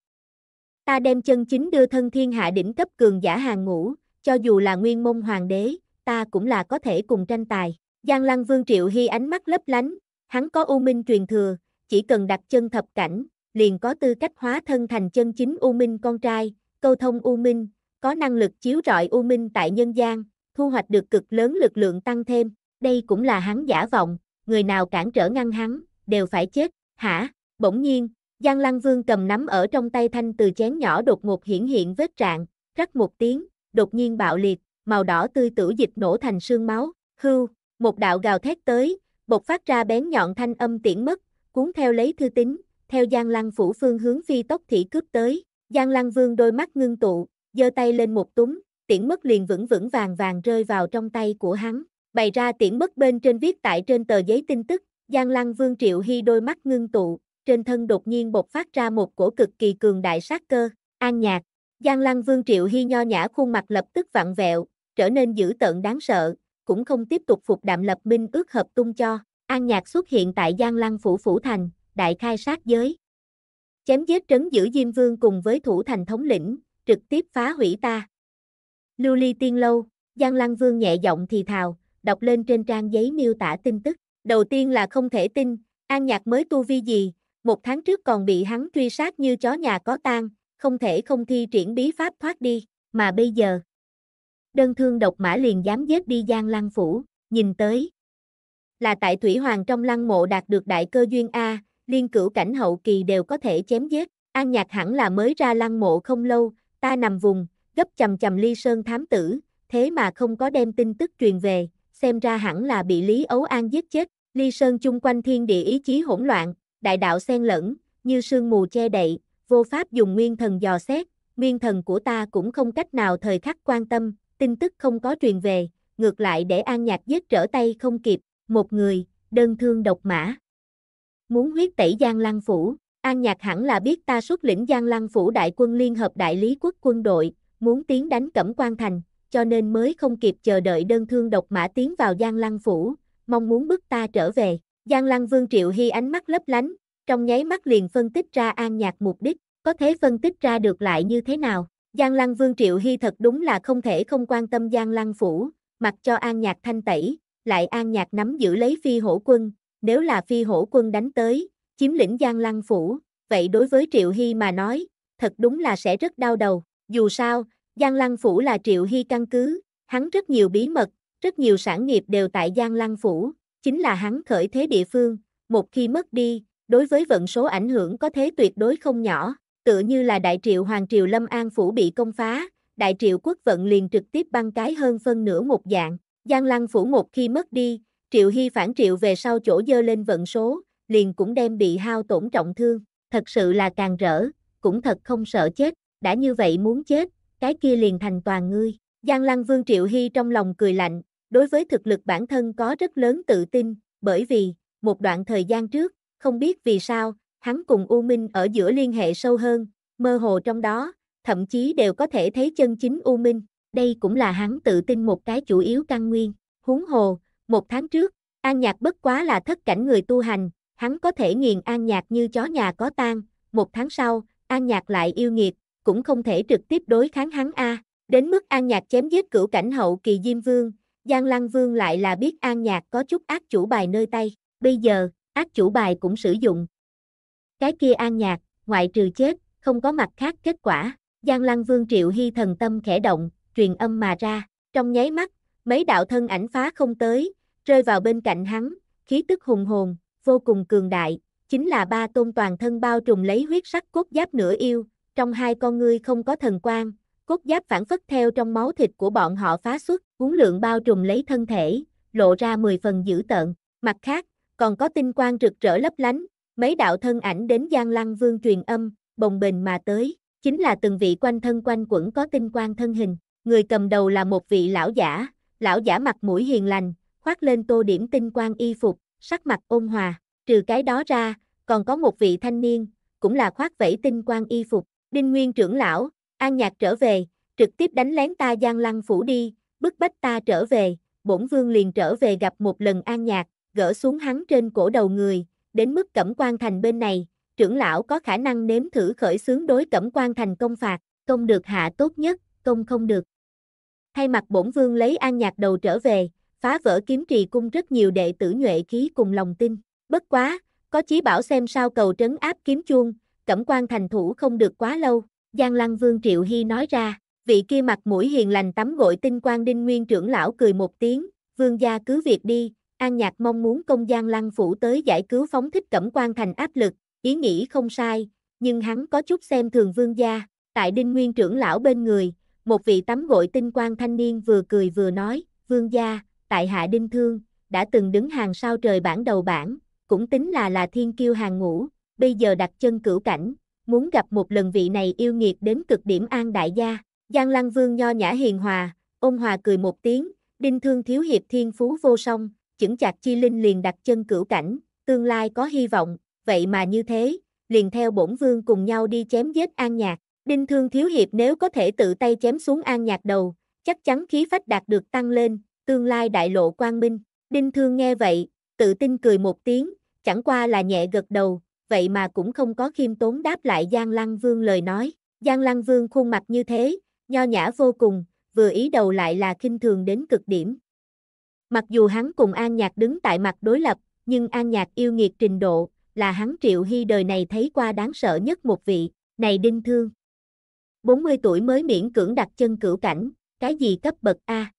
Ta đem chân chính đưa thân thiên hạ đỉnh cấp cường giả hàng ngũ, cho dù là nguyên môn hoàng đế, ta cũng là có thể cùng tranh tài. Giang Lăng Vương Triệu Hy ánh mắt lấp lánh, hắn có u minh truyền thừa, chỉ cần đặt chân thập cảnh, liền có tư cách hóa thân thành chân chính u minh con trai, câu thông u minh, có năng lực chiếu rọi u minh tại nhân gian, thu hoạch được cực lớn lực lượng tăng thêm, đây cũng là hắn giả vọng, người nào cản trở ngăn hắn, đều phải chết, hả, bỗng nhiên, Giang Lăng Vương cầm nắm ở trong tay thanh từ chén nhỏ đột ngột hiển hiện vết trạng, rắc một tiếng, đột nhiên bạo liệt, màu đỏ tươi tử dịch nổ thành sương máu, hưu, một đạo gào thét tới, bột phát ra bén nhọn thanh âm tiễn mất, cuốn theo lấy thư tính, theo Giang Lăng phủ phương hướng phi tốc thị cướp tới, Giang Lăng Vương đôi mắt ngưng tụ, giơ tay lên một túng, tiễn mất liền vững vững vàng vàng rơi vào trong tay của hắn. Bày ra tiễn mất bên trên viết tại trên tờ giấy tin tức, Giang Lăng Vương Triệu Hy đôi mắt ngưng tụ, trên thân đột nhiên bộc phát ra một cổ cực kỳ cường đại sát cơ, an nhạc. Giang Lăng Vương Triệu Hy nho nhã khuôn mặt lập tức vặn vẹo, trở nên dữ tợn đáng sợ, cũng không tiếp tục phục đạm lập minh ước hợp tung cho. An nhạc xuất hiện tại Giang Lăng Phủ Phủ Thành, đại khai sát giới. Chém giết trấn giữ Diêm Vương cùng với thủ thành thống lĩnh, trực tiếp phá hủy ta. Lưu ly tiên lâu, Giang Lăng Vương nhẹ giọng thì thào, đọc lên trên trang giấy miêu tả tin tức. Đầu tiên là không thể tin, An Nhạc mới tu vi gì, một tháng trước còn bị hắn truy sát như chó nhà có tang, không thể không thi triển bí pháp thoát đi, mà bây giờ. Đơn thương độc mã liền dám giết đi Giang Lăng Phủ, nhìn tới. Là tại Thủy Hoàng trong lăng mộ đạt được đại cơ duyên A, liên cửu cảnh hậu kỳ đều có thể chém giết, An Nhạc hẳn là mới ra lăng mộ không lâu, ta nằm vùng, gấp chầm chầm ly sơn thám tử, thế mà không có đem tin tức truyền về, xem ra hẳn là bị Lý Ấu An giết chết, ly sơn chung quanh thiên địa ý chí hỗn loạn, đại đạo xen lẫn, như sương mù che đậy, vô pháp dùng nguyên thần dò xét, nguyên thần của ta cũng không cách nào thời khắc quan tâm, tin tức không có truyền về, ngược lại để An Nhạc giết trở tay không kịp, một người, đơn thương độc mã. Muốn huyết tẩy Giang Lăng Phủ, An Nhạc hẳn là biết ta xuất lĩnh Giang Lăng Phủ đại quân liên hợp đại lý quốc quân đội, muốn tiến đánh Cẩm quan Thành, cho nên mới không kịp chờ đợi đơn thương độc mã tiến vào Giang Lăng Phủ, mong muốn bức ta trở về. Giang Lăng Vương Triệu Hy ánh mắt lấp lánh, trong nháy mắt liền phân tích ra an nhạc mục đích, có thể phân tích ra được lại như thế nào. Giang Lăng Vương Triệu Hy thật đúng là không thể không quan tâm Giang Lăng Phủ, mặc cho an nhạc thanh tẩy, lại an nhạc nắm giữ lấy phi hổ quân, nếu là phi hổ quân đánh tới, chiếm lĩnh Giang Lăng Phủ, vậy đối với Triệu Hy mà nói, thật đúng là sẽ rất đau đầu. Dù sao, Giang Lăng Phủ là Triệu Hy căn cứ, hắn rất nhiều bí mật, rất nhiều sản nghiệp đều tại Giang Lăng Phủ, chính là hắn khởi thế địa phương, một khi mất đi, đối với vận số ảnh hưởng có thế tuyệt đối không nhỏ, tựa như là Đại Triệu Hoàng Triều Lâm An Phủ bị công phá, Đại Triệu quốc vận liền trực tiếp băng cái hơn phân nửa một dạng, Giang Lăng Phủ một khi mất đi, Triệu Hy phản triệu về sau chỗ dơ lên vận số, liền cũng đem bị hao tổn trọng thương, thật sự là càng rỡ, cũng thật không sợ chết đã như vậy muốn chết, cái kia liền thành toàn ngươi. Giang Lăng Vương Triệu Hy trong lòng cười lạnh, đối với thực lực bản thân có rất lớn tự tin, bởi vì, một đoạn thời gian trước, không biết vì sao, hắn cùng U Minh ở giữa liên hệ sâu hơn, mơ hồ trong đó, thậm chí đều có thể thấy chân chính U Minh, đây cũng là hắn tự tin một cái chủ yếu căn nguyên. Huống hồ, một tháng trước, An Nhạc bất quá là thất cảnh người tu hành, hắn có thể nghiền An Nhạc như chó nhà có tan, một tháng sau, An Nhạc lại yêu nghiệt, cũng không thể trực tiếp đối kháng hắn a. Đến mức An Nhạc chém giết cửu cảnh hậu kỳ Diêm Vương, Giang Lăng Vương lại là biết An Nhạc có chút ác chủ bài nơi tay, bây giờ, ác chủ bài cũng sử dụng. Cái kia An Nhạc, ngoại trừ chết, không có mặt khác kết quả, Giang Lăng Vương Triệu Hy thần tâm khẽ động, truyền âm mà ra, trong nháy mắt, mấy đạo thân ảnh phá không tới, rơi vào bên cạnh hắn, khí tức hùng hồn, vô cùng cường đại, chính là ba tôn toàn thân bao trùm lấy huyết sắc cốt giáp nửa yêu, trong hai con ngươi không có thần quang, cốt giáp phản phất theo trong máu thịt của bọn họ phá xuất, cuốn lượng bao trùm lấy thân thể, lộ ra 10 phần dữ tợn. Mặt khác, còn có tinh quang rực rỡ lấp lánh, mấy đạo thân ảnh đến Giang Lăng Vương truyền âm, bồng bềnh mà tới, chính là từng vị quanh thân quanh quẩn có tinh quang thân hình. Người cầm đầu là một vị lão giả, lão giả mặt mũi hiền lành, khoác lên tô điểm tinh quang y phục, sắc mặt ôn hòa, trừ cái đó ra, còn có một vị thanh niên, cũng là khoác vẫy tinh quang y phục, Đinh Nguyên trưởng lão, an nhạc trở về, trực tiếp đánh lén ta Giang Lăng phủ đi, bức bách ta trở về, bổn vương liền trở về gặp một lần an nhạc, gỡ xuống hắn trên cổ đầu người, đến mức cẩm quan thành bên này, trưởng lão có khả năng nếm thử khởi xướng đối cẩm quan thành công phạt, công được hạ tốt nhất, công không được. Thay mặt bổn vương lấy an nhạc đầu trở về, phá vỡ kiếm trì cung rất nhiều đệ tử nhuệ khí cùng lòng tin, bất quá, có chí bảo xem sao cầu trấn áp kiếm chuông, cẩm quan thành thủ không được quá lâu, Giang Lăng Vương Triệu Hy nói ra, vị kia mặt mũi hiền lành tắm gội tinh quan đinh nguyên trưởng lão cười một tiếng, vương gia cứ việc đi, An Nhạc mong muốn công Giang Lăng Phủ tới giải cứu phóng thích cẩm quan thành áp lực, ý nghĩ không sai, nhưng hắn có chút xem thường vương gia, tại đinh nguyên trưởng lão bên người, một vị tắm gội tinh quan thanh niên vừa cười vừa nói, vương gia, tại hạ đinh thương, đã từng đứng hàng sao trời bản đầu bản, cũng tính là là thiên kiêu hàng ngũ, bây giờ đặt chân cửu cảnh, muốn gặp một lần vị này yêu nghiệt đến cực điểm an đại gia. Giang Lăng Vương nho nhã hiền hòa, ôn hòa cười một tiếng, đinh thương thiếu hiệp thiên phú vô song, chững chạc chi linh liền đặt chân cửu cảnh, tương lai có hy vọng, vậy mà như thế, liền theo bổn vương cùng nhau đi chém giết an nhạc. Đinh thương thiếu hiệp nếu có thể tự tay chém xuống an nhạc đầu, chắc chắn khí phách đạt được tăng lên, tương lai đại lộ quang minh. Đinh thương nghe vậy, tự tin cười một tiếng, chẳng qua là nhẹ gật đầu, vậy mà cũng không có khiêm tốn đáp lại Giang Lăng Vương lời nói. Giang Lăng Vương khuôn mặt như thế, nho nhã vô cùng, vừa ý đầu lại là khinh thường đến cực điểm. Mặc dù hắn cùng An Nhạc đứng tại mặt đối lập, nhưng An Nhạc yêu nghiệt trình độ, là hắn Triệu Hy đời này thấy qua đáng sợ nhất một vị, này đinh thương. 40 tuổi mới miễn cưỡng đặt chân cửu cảnh, cái gì cấp bậc A.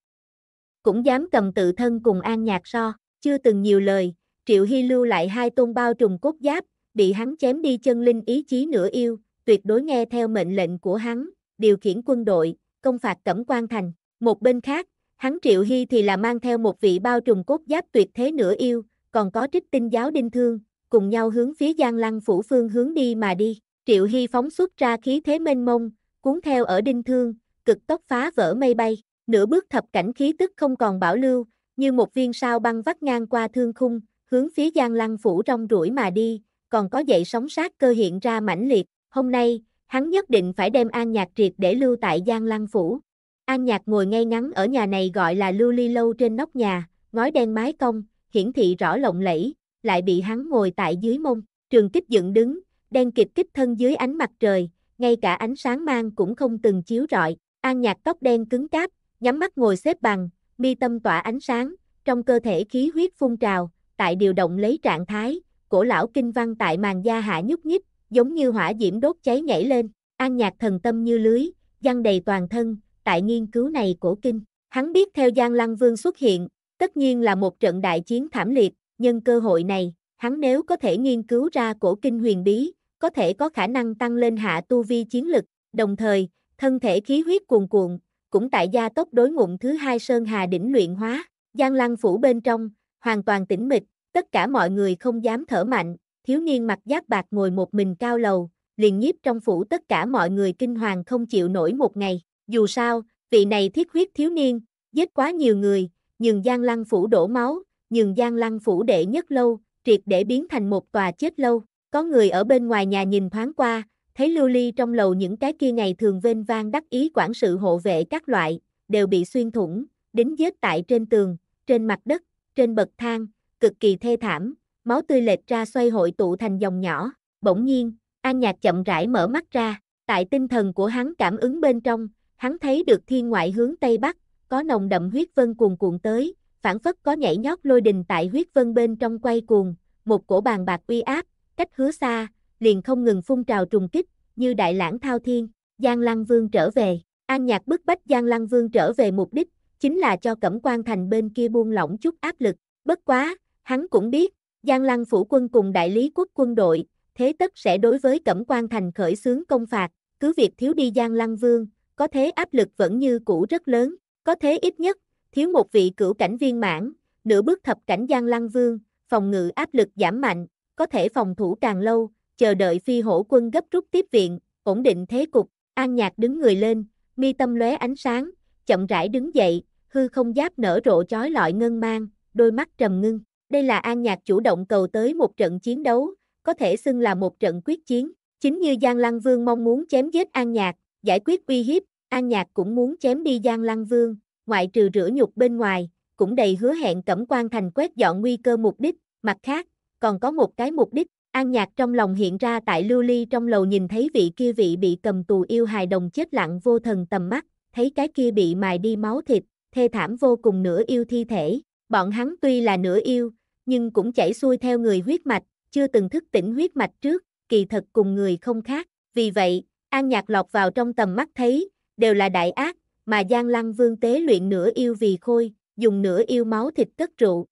Cũng dám cầm tự thân cùng An Nhạc so, chưa từng nhiều lời, Triệu Hy lưu lại hai tôn bao trùng cốt giáp, bị hắn chém đi chân linh ý chí nửa yêu, tuyệt đối nghe theo mệnh lệnh của hắn, điều khiển quân đội, công phạt Cẩm quan Thành. Một bên khác, hắn Triệu Hy thì là mang theo một vị bao trùng cốt giáp tuyệt thế nửa yêu, còn có trích tinh giáo đinh thương, cùng nhau hướng phía Giang Lăng phủ phương hướng đi mà đi. Triệu Hy phóng xuất ra khí thế mênh mông, cuốn theo ở đinh thương, cực tốc phá vỡ mây bay, nửa bước thập cảnh khí tức không còn bảo lưu, như một viên sao băng vắt ngang qua thương khung, hướng phía Giang Lăng phủ trong rủi mà đi, còn có dậy sóng sát cơ hiện ra mãnh liệt, hôm nay, hắn nhất định phải đem An Nhạc triệt để lưu tại Giang Lăng Phủ. An Nhạc ngồi ngay ngắn ở nhà này gọi là lưu ly lâu trên nóc nhà, ngói đen mái cong, hiển thị rõ lộng lẫy, lại bị hắn ngồi tại dưới mông, trường kích dựng đứng, đen kịp kích thân dưới ánh mặt trời, ngay cả ánh sáng mang cũng không từng chiếu rọi. An Nhạc tóc đen cứng cáp, nhắm mắt ngồi xếp bằng, mi tâm tỏa ánh sáng, trong cơ thể khí huyết phun trào, tại điều động lấy trạng thái, cổ lão kinh văn tại màn da hạ nhúc nhích, giống như hỏa diễm đốt cháy nhảy lên, an nhạc thần tâm như lưới, giăng đầy toàn thân, tại nghiên cứu này cổ kinh. Hắn biết theo Giang Lăng Vương xuất hiện, tất nhiên là một trận đại chiến thảm liệt, nhưng cơ hội này, hắn nếu có thể nghiên cứu ra cổ kinh huyền bí, có thể có khả năng tăng lên hạ tu vi chiến lực, đồng thời, thân thể khí huyết cuồn cuộn, cũng tại gia tốc đối ngụm thứ hai Sơn Hà đỉnh luyện hóa, Giang Lăng phủ bên trong, hoàn toàn tĩnh mịch, Tất cả mọi người không dám thở mạnh, thiếu niên mặc giáp bạc ngồi một mình cao lầu, liền nhiếp trong phủ tất cả mọi người kinh hoàng không chịu nổi một ngày. Dù sao, vị này thiết huyết thiếu niên, giết quá nhiều người, nhường Giang Lăng phủ đổ máu, nhường Giang Lăng phủ đệ nhất lâu, triệt để biến thành một tòa chết lâu. Có người ở bên ngoài nhà nhìn thoáng qua, thấy lưu ly trong lầu những cái kia ngày thường vênh vang đắc ý quản sự hộ vệ các loại, đều bị xuyên thủng, đính vết tại trên tường, trên mặt đất, trên bậc thang, cực kỳ thê thảm, máu tươi lệch ra xoay hội tụ thành dòng nhỏ, bỗng nhiên, An Nhạc chậm rãi mở mắt ra, tại tinh thần của hắn cảm ứng bên trong, hắn thấy được thiên ngoại hướng Tây Bắc, có nồng đậm huyết vân cuồn cuộn tới, phản phất có nhảy nhót lôi đình tại huyết vân bên trong quay cuồng, một cổ bàn bạc uy áp, cách hứa xa, liền không ngừng phun trào trùng kích, như đại lãng thao thiên, Giang Lăng Vương trở về, An Nhạc bức bách Giang Lăng Vương trở về mục đích, chính là cho Cẩm quan Thành bên kia buông lỏng chút áp lực, bất quá, Hắn cũng biết, Giang Lăng phủ quân cùng đại lý quốc quân đội, thế tất sẽ đối với Cẩm quan thành khởi xướng công phạt, cứ việc thiếu đi Giang Lăng Vương, có thế áp lực vẫn như cũ rất lớn, có thế ít nhất, thiếu một vị cửu cảnh viên mãn, nửa bước thập cảnh Giang Lăng Vương, phòng ngự áp lực giảm mạnh, có thể phòng thủ càng lâu, chờ đợi phi hổ quân gấp rút tiếp viện, ổn định thế cục, An Nhạc đứng người lên, mi tâm lóe ánh sáng, chậm rãi đứng dậy, hư không giáp nở rộ chói lọi ngân mang, đôi mắt trầm ngưng. Đây là An Nhạc chủ động cầu tới một trận chiến đấu, có thể xưng là một trận quyết chiến. Chính như Giang Lăng Vương mong muốn chém giết An Nhạc, giải quyết uy hiếp, An Nhạc cũng muốn chém đi Giang Lăng Vương, ngoại trừ rửa nhục bên ngoài, cũng đầy hứa hẹn Cẩm quan Thành quét dọn nguy cơ mục đích, mặt khác, còn có một cái mục đích, An Nhạc trong lòng hiện ra tại Lưu Ly trong lầu nhìn thấy vị kia vị bị cầm tù yêu hài đồng chết lặng vô thần tầm mắt, thấy cái kia bị mài đi máu thịt, thê thảm vô cùng nửa yêu thi thể, bọn hắn tuy là nửa yêu, nhưng cũng chảy xuôi theo người huyết mạch, chưa từng thức tỉnh huyết mạch trước, kỳ thật cùng người không khác. Vì vậy, An Nhạc lọt vào trong tầm mắt thấy, đều là đại ác, mà Giang Lăng Vương tế luyện nửa yêu vì khôi, dùng nửa yêu máu thịt cất rượu.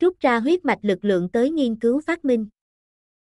Rút ra huyết mạch lực lượng tới nghiên cứu phát minh.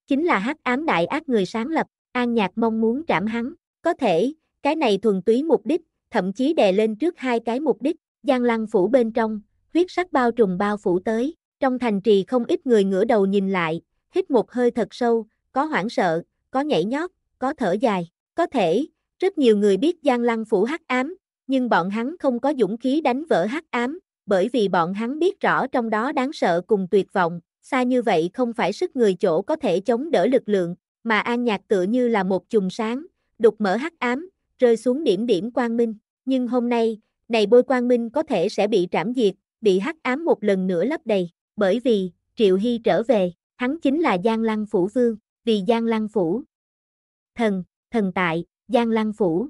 Chính là hắc ám đại ác người sáng lập, An Nhạc mong muốn trảm hắn, có thể, cái này thuần túy mục đích, thậm chí đè lên trước hai cái mục đích, Giang Lăng phủ bên trong, huyết sắc bao trùm bao phủ tới. Trong thành trì không ít người ngửa đầu nhìn lại, hít một hơi thật sâu, có hoảng sợ, có nhảy nhót, có thở dài. Có thể, rất nhiều người biết Giang Lăng phủ hắc ám, nhưng bọn hắn không có dũng khí đánh vỡ hắc ám, bởi vì bọn hắn biết rõ trong đó đáng sợ cùng tuyệt vọng, xa như vậy không phải sức người chỗ có thể chống đỡ lực lượng, mà An Nhạc tựa như là một chùm sáng, đục mở hắc ám, rơi xuống điểm điểm quang minh, nhưng hôm nay, này bôi quang minh có thể sẽ bị trảm diệt, bị hắc ám một lần nữa lấp đầy bởi vì, Triệu Hy trở về, hắn chính là Giang Lăng Phủ Vương, vì Giang Lăng Phủ. Thần, thần tại, Giang Lăng Phủ.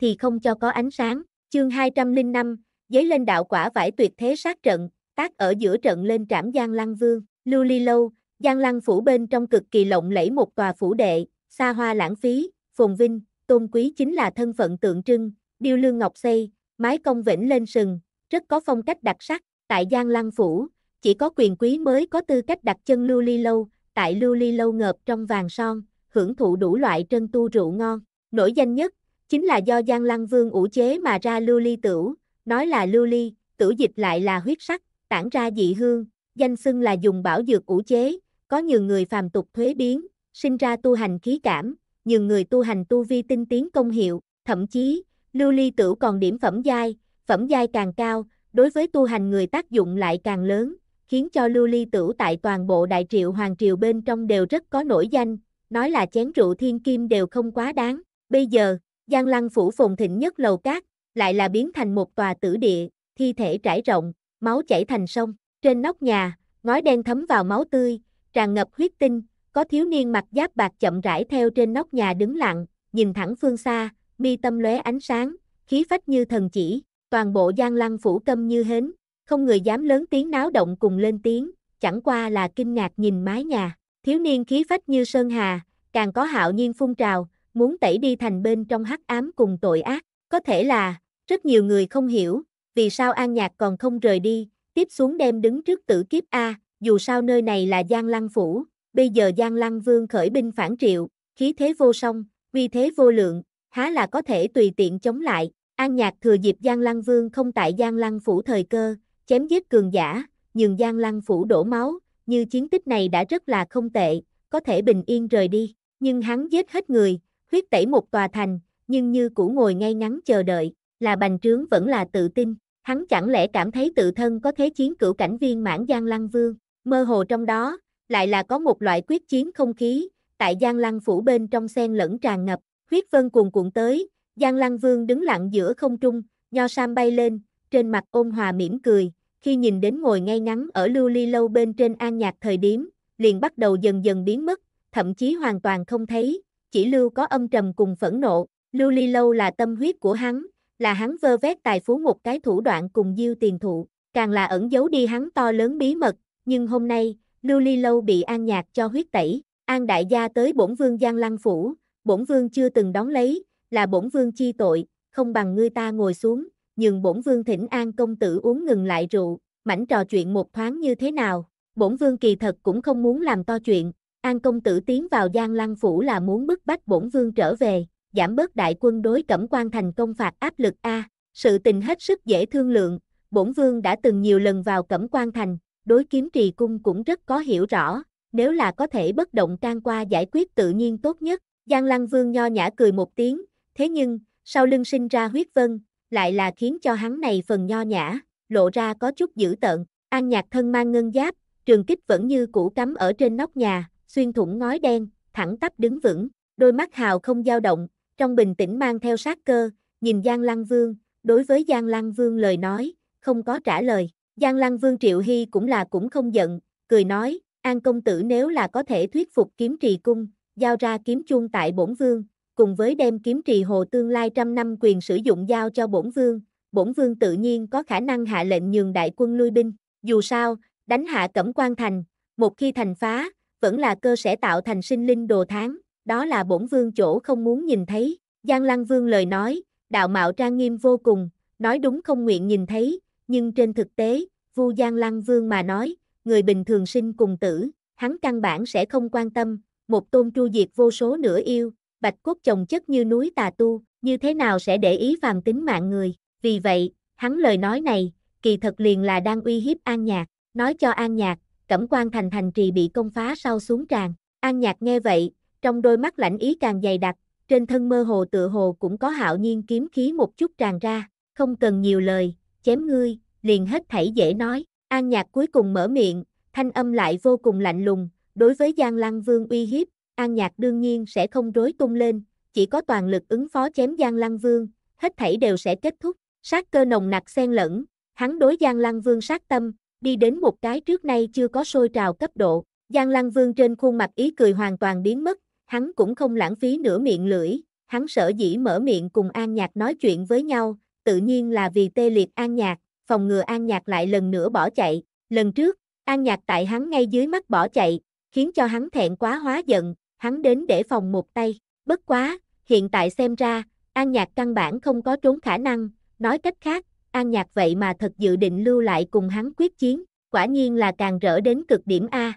Thì không cho có ánh sáng, chương 205, giấy lên đạo quả vải tuyệt thế sát trận, tác ở giữa trận lên trảm Giang Lăng Vương, Lưu Ly Lâu, Giang Lăng Phủ bên trong cực kỳ lộng lẫy một tòa phủ đệ, xa hoa lãng phí, phồn vinh, tôn quý chính là thân phận tượng trưng, điêu lương ngọc xây, mái cong vĩnh lên sừng, rất có phong cách đặc sắc, tại Giang Lăng Phủ, chỉ có quyền quý mới có tư cách đặt chân lưu ly lâu, tại lưu ly lâu ngợp trong vàng son, hưởng thụ đủ loại trân tu rượu ngon. Nổi danh nhất, chính là do Giang Lăng Vương ủ chế mà ra lưu ly tửu, nói là lưu ly, tửu dịch lại là huyết sắc, tản ra dị hương, danh xưng là dùng bảo dược ủ chế, có nhiều người phàm tục thuế biến, sinh ra tu hành khí cảm, nhiều người tu hành tu vi tinh tiến công hiệu, thậm chí, lưu ly tửu còn điểm phẩm giai, phẩm giai càng cao, đối với tu hành người tác dụng lại càng lớn, khiến cho lưu ly tửu tại toàn bộ đại triệu hoàng triều bên trong đều rất có nổi danh, nói là chén rượu thiên kim đều không quá đáng. Bây giờ, Giang Lăng phủ phồn thịnh nhất lầu cát, lại là biến thành một tòa tử địa, thi thể trải rộng, máu chảy thành sông. Trên nóc nhà, ngói đen thấm vào máu tươi, tràn ngập huyết tinh, có thiếu niên mặc giáp bạc chậm rãi theo trên nóc nhà đứng lặng, nhìn thẳng phương xa, mi tâm lóe ánh sáng, khí phách như thần chỉ, toàn bộ Giang Lăng phủ câm như hến, không người dám lớn tiếng náo động cùng lên tiếng, chẳng qua là kinh ngạc nhìn mái nhà. Thiếu niên khí phách như sơn hà, càng có hạo nhiên phun trào, muốn tẩy đi thành bên trong hắc ám cùng tội ác. Có thể là, rất nhiều người không hiểu, vì sao An Nhạc còn không rời đi, tiếp xuống đem đứng trước tử kiếp A, dù sao nơi này là Giang Lăng Phủ, bây giờ Giang Lăng Vương khởi binh phản triệu, khí thế vô song, uy thế vô lượng, há là có thể tùy tiện chống lại. An Nhạc thừa dịp Giang Lăng Vương không tại Giang Lăng Phủ thời cơ, chém giết cường giả, nhường Giang Lăng phủ đổ máu, như chiến tích này đã rất là không tệ, có thể bình yên rời đi, nhưng hắn giết hết người, huyết tẩy một tòa thành, nhưng như cũ ngồi ngay ngắn chờ đợi, là bành trướng vẫn là tự tin, hắn chẳng lẽ cảm thấy tự thân có thế chiến cửu cảnh viên mãn Giang Lăng Vương, mơ hồ trong đó, lại là có một loại quyết chiến không khí, tại Giang Lăng phủ bên trong sen lẫn tràn ngập, huyết vân cuồn cuộn tới, Giang Lăng Vương đứng lặng giữa không trung, nho sam bay lên, trên mặt ôn hòa mỉm cười, khi nhìn đến ngồi ngay ngắn ở lưu ly lâu bên trên an nhạc thời điểm, liền bắt đầu dần dần biến mất, thậm chí hoàn toàn không thấy, chỉ lưu có âm trầm cùng phẫn nộ, lưu ly lâu là tâm huyết của hắn, là hắn vơ vét tài phú một cái thủ đoạn cùng diêu tiền thụ, càng là ẩn giấu đi hắn to lớn bí mật, nhưng hôm nay, lưu ly lâu bị an nhạc cho huyết tẩy, an đại gia tới bổn vương Giang Lăng Phủ, bổn vương chưa từng đón lấy, là bổn vương chi tội, không bằng ngươi ta ngồi xuống, nhường bổn vương thỉnh an công tử uống ngừng lại rượu, mảnh trò chuyện một thoáng như thế nào. Bổn vương kỳ thật cũng không muốn làm to chuyện, an công tử tiến vào Giang Lăng Phủ là muốn bức bách bổn vương trở về, giảm bớt đại quân đối cẩm quan thành công phạt áp lực A. Sự tình hết sức dễ thương lượng, bổn vương đã từng nhiều lần vào cẩm quan thành, đối kiếm trì cung cũng rất có hiểu rõ, nếu là có thể bất động trang qua giải quyết tự nhiên tốt nhất. Giang Lăng Vương nho nhã cười một tiếng, thế nhưng, sau lưng sinh ra huyết vân, lại là khiến cho hắn này phần nho nhã, lộ ra có chút dữ tợn. An nhạc thân mang ngân giáp, trường kích vẫn như cũ cắm ở trên nóc nhà, xuyên thủng ngói đen, thẳng tắp đứng vững, đôi mắt hào không dao động, trong bình tĩnh mang theo sát cơ, nhìn Giang Lăng Vương, đối với Giang Lăng Vương lời nói, không có trả lời. Giang Lăng Vương Triệu Hy cũng là cũng không giận, cười nói, An công tử nếu là có thể thuyết phục kiếm trì cung, giao ra kiếm chuông tại bổn vương, cùng với đem kiếm trì hồ tương lai trăm năm quyền sử dụng giao cho bổn vương, bổn vương tự nhiên có khả năng hạ lệnh nhường đại quân lui binh, dù sao, đánh hạ cẩm quan thành, một khi thành phá, vẫn là cơ sẽ tạo thành sinh linh đồ tháng, đó là bổn vương chỗ không muốn nhìn thấy, Giang Lăng Vương lời nói, đạo mạo trang nghiêm vô cùng, nói đúng không nguyện nhìn thấy, nhưng trên thực tế, Vu Giang Lăng Vương mà nói, người bình thường sinh cùng tử, hắn căn bản sẽ không quan tâm, một tôn tru diệt vô số nửa yêu, bạch cốt chồng chất như núi tà tu, như thế nào sẽ để ý phàm tính mạng người, vì vậy, hắn lời nói này, kỳ thật liền là đang uy hiếp An Nhạc, nói cho An Nhạc, Cẩm quan thành thành trì bị công phá sau xuống tràn, An Nhạc nghe vậy, trong đôi mắt lãnh ý càng dày đặc, trên thân mơ hồ tự hồ cũng có hạo nhiên kiếm khí một chút tràn ra, không cần nhiều lời, chém ngươi, liền hết thảy dễ nói, An Nhạc cuối cùng mở miệng, thanh âm lại vô cùng lạnh lùng, đối với Giang Lăng Vương uy hiếp, An Nhạc đương nhiên sẽ không rối tung lên, chỉ có toàn lực ứng phó chém Giang Lăng Vương, hết thảy đều sẽ kết thúc, sát cơ nồng nặc xen lẫn, hắn đối Giang Lăng Vương sát tâm, đi đến một cái trước nay chưa có sôi trào cấp độ, Giang Lăng Vương trên khuôn mặt ý cười hoàn toàn biến mất, hắn cũng không lãng phí nửa miệng lưỡi, hắn sở dĩ mở miệng cùng An Nhạc nói chuyện với nhau, tự nhiên là vì tê liệt An Nhạc, phòng ngừa An Nhạc lại lần nữa bỏ chạy, lần trước, An Nhạc tại hắn ngay dưới mắt bỏ chạy, khiến cho hắn thẹn quá hóa giận, hắn đến để phòng một tay. Bất quá, hiện tại xem ra, An Nhạc căn bản không có trốn khả năng, nói cách khác, An Nhạc vậy mà thật dự định lưu lại cùng hắn quyết chiến, quả nhiên là càng rỡ đến cực điểm A.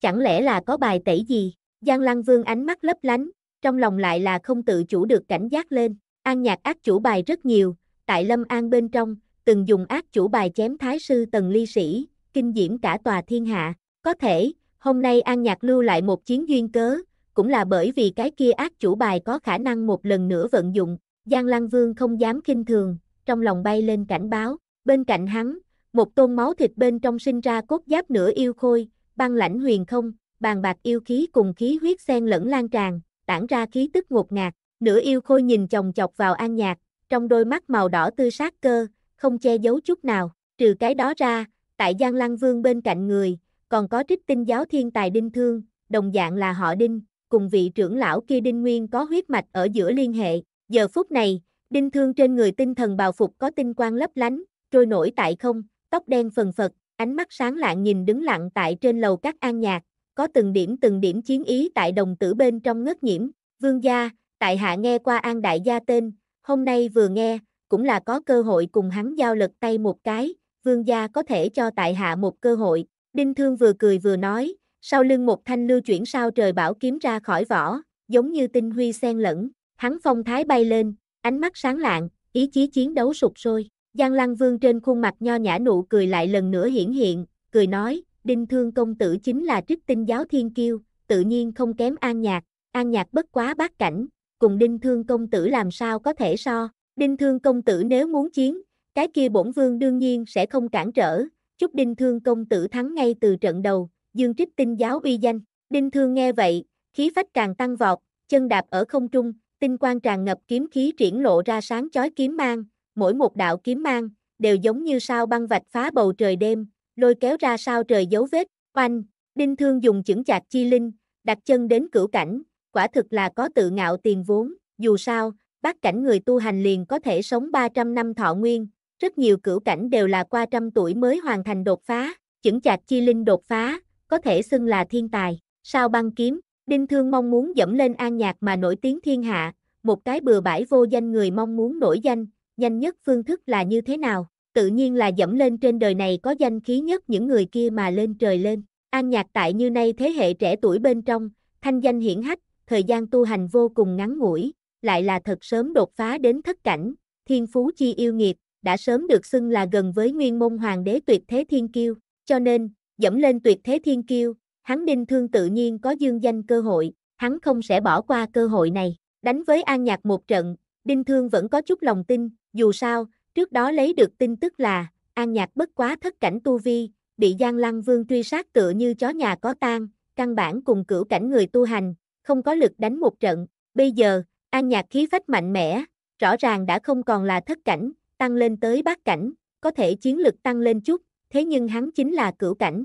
Chẳng lẽ là có bài tẩy gì? Giang Lăng Vương ánh mắt lấp lánh, trong lòng lại là không tự chủ được cảnh giác lên. An Nhạc ác chủ bài rất nhiều, tại Lâm An bên trong, từng dùng ác chủ bài chém thái sư Tần Ly Sĩ, kinh diễm cả tòa thiên hạ. Có thể, Hôm nay An Nhạc lưu lại một chiến duyên cớ, cũng là bởi vì cái kia ác chủ bài có khả năng một lần nữa vận dụng, Giang Lăng Vương không dám kinh thường, trong lòng bay lên cảnh báo, bên cạnh hắn, một tôn máu thịt bên trong sinh ra cốt giáp nửa yêu khôi, băng lãnh huyền không, bàn bạc yêu khí cùng khí huyết xen lẫn lan tràn, tản ra khí tức ngột ngạt, nửa yêu khôi nhìn chồng chọc vào An Nhạc, trong đôi mắt màu đỏ tươi sát cơ, không che giấu chút nào, trừ cái đó ra, tại Giang Lăng Vương bên cạnh người, còn có trích tinh giáo thiên tài đinh thương, đồng dạng là họ đinh, cùng vị trưởng lão kia đinh nguyên có huyết mạch ở giữa liên hệ. Giờ phút này, đinh thương trên người tinh thần bào phục có tinh quang lấp lánh, trôi nổi tại không, tóc đen phần phật, ánh mắt sáng lạng nhìn đứng lặng tại trên lầu các an nhạc, có từng điểm từng điểm chiến ý tại đồng tử bên trong ngất nhiễm, vương gia, tại hạ nghe qua an đại gia tên, hôm nay vừa nghe, cũng là có cơ hội cùng hắn giao lực tay một cái, vương gia có thể cho tại hạ một cơ hội, Đinh Thương vừa cười vừa nói, sau lưng một thanh lưu chuyển sao trời bảo kiếm ra khỏi vỏ, giống như tinh huy xen lẫn, hắn phong thái bay lên, ánh mắt sáng lạng, ý chí chiến đấu sụp sôi. Giang Lăng Vương trên khuôn mặt nho nhã nụ cười lại lần nữa hiển hiện, cười nói, Đinh Thương công tử chính là trích tinh giáo thiên kiêu, tự nhiên không kém an nhạc, an nhạc bất quá bát cảnh, cùng Đinh Thương công tử làm sao có thể so, Đinh Thương công tử nếu muốn chiến, cái kia bổn vương đương nhiên sẽ không cản trở, chúc Đinh Thương công tử thắng ngay từ trận đầu, Dương Trích tinh giáo uy danh. Đinh Thương nghe vậy, khí phách càng tăng vọt, chân đạp ở không trung, tinh quang tràn ngập kiếm khí triển lộ ra sáng chói kiếm mang, mỗi một đạo kiếm mang đều giống như sao băng vạch phá bầu trời đêm, lôi kéo ra sao trời dấu vết. Oanh, Đinh Thương dùng chững chạc chi linh, đặt chân đến cửu cảnh, quả thực là có tự ngạo tiền vốn, dù sao, bát cảnh người tu hành liền có thể sống 300 năm thọ nguyên, rất nhiều cửu cảnh đều là qua trăm tuổi mới hoàn thành đột phá, chững chạc chi linh đột phá, có thể xưng là thiên tài, sao băng kiếm, đinh thương mong muốn dẫm lên an nhạc mà nổi tiếng thiên hạ, một cái bừa bãi vô danh người mong muốn nổi danh, nhanh nhất phương thức là như thế nào, tự nhiên là dẫm lên trên đời này có danh khí nhất những người kia mà lên trời lên, an nhạc tại như nay thế hệ trẻ tuổi bên trong, thanh danh hiển hách, thời gian tu hành vô cùng ngắn ngủi, lại là thật sớm đột phá đến thất cảnh, thiên phú chi yêu nghiệt, đã sớm được xưng là gần với nguyên môn hoàng đế tuyệt thế thiên kiêu, cho nên, dẫm lên tuyệt thế thiên kiêu, hắn đinh thương tự nhiên có dương danh cơ hội, hắn không sẽ bỏ qua cơ hội này. Đánh với An Nhạc một trận, Đinh Thương vẫn có chút lòng tin, dù sao, trước đó lấy được tin tức là, An Nhạc bất quá thất cảnh tu vi, bị Giang Lăng Vương truy sát tựa như chó nhà có tang, căn bản cùng cửu cảnh người tu hành, không có lực đánh một trận. Bây giờ, An Nhạc khí phách mạnh mẽ, rõ ràng đã không còn là thất cảnh, tăng lên tới bát cảnh, có thể chiến lực tăng lên chút, thế nhưng hắn chính là cửu cảnh.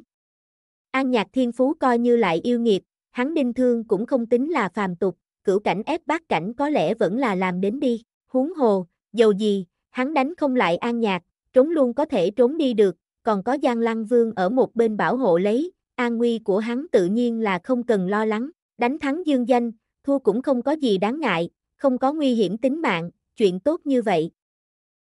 An Nhạc Thiên Phú coi như lại yêu nghiệt, hắn đinh thương cũng không tính là phàm tục, cửu cảnh ép bát cảnh có lẽ vẫn là làm đến đi, huống hồ, dầu gì, hắn đánh không lại An Nhạc, trốn luôn có thể trốn đi được, còn có Giang Lăng Vương ở một bên bảo hộ lấy, an nguy của hắn tự nhiên là không cần lo lắng, đánh thắng dương danh, thua cũng không có gì đáng ngại, không có nguy hiểm tính mạng, chuyện tốt như vậy,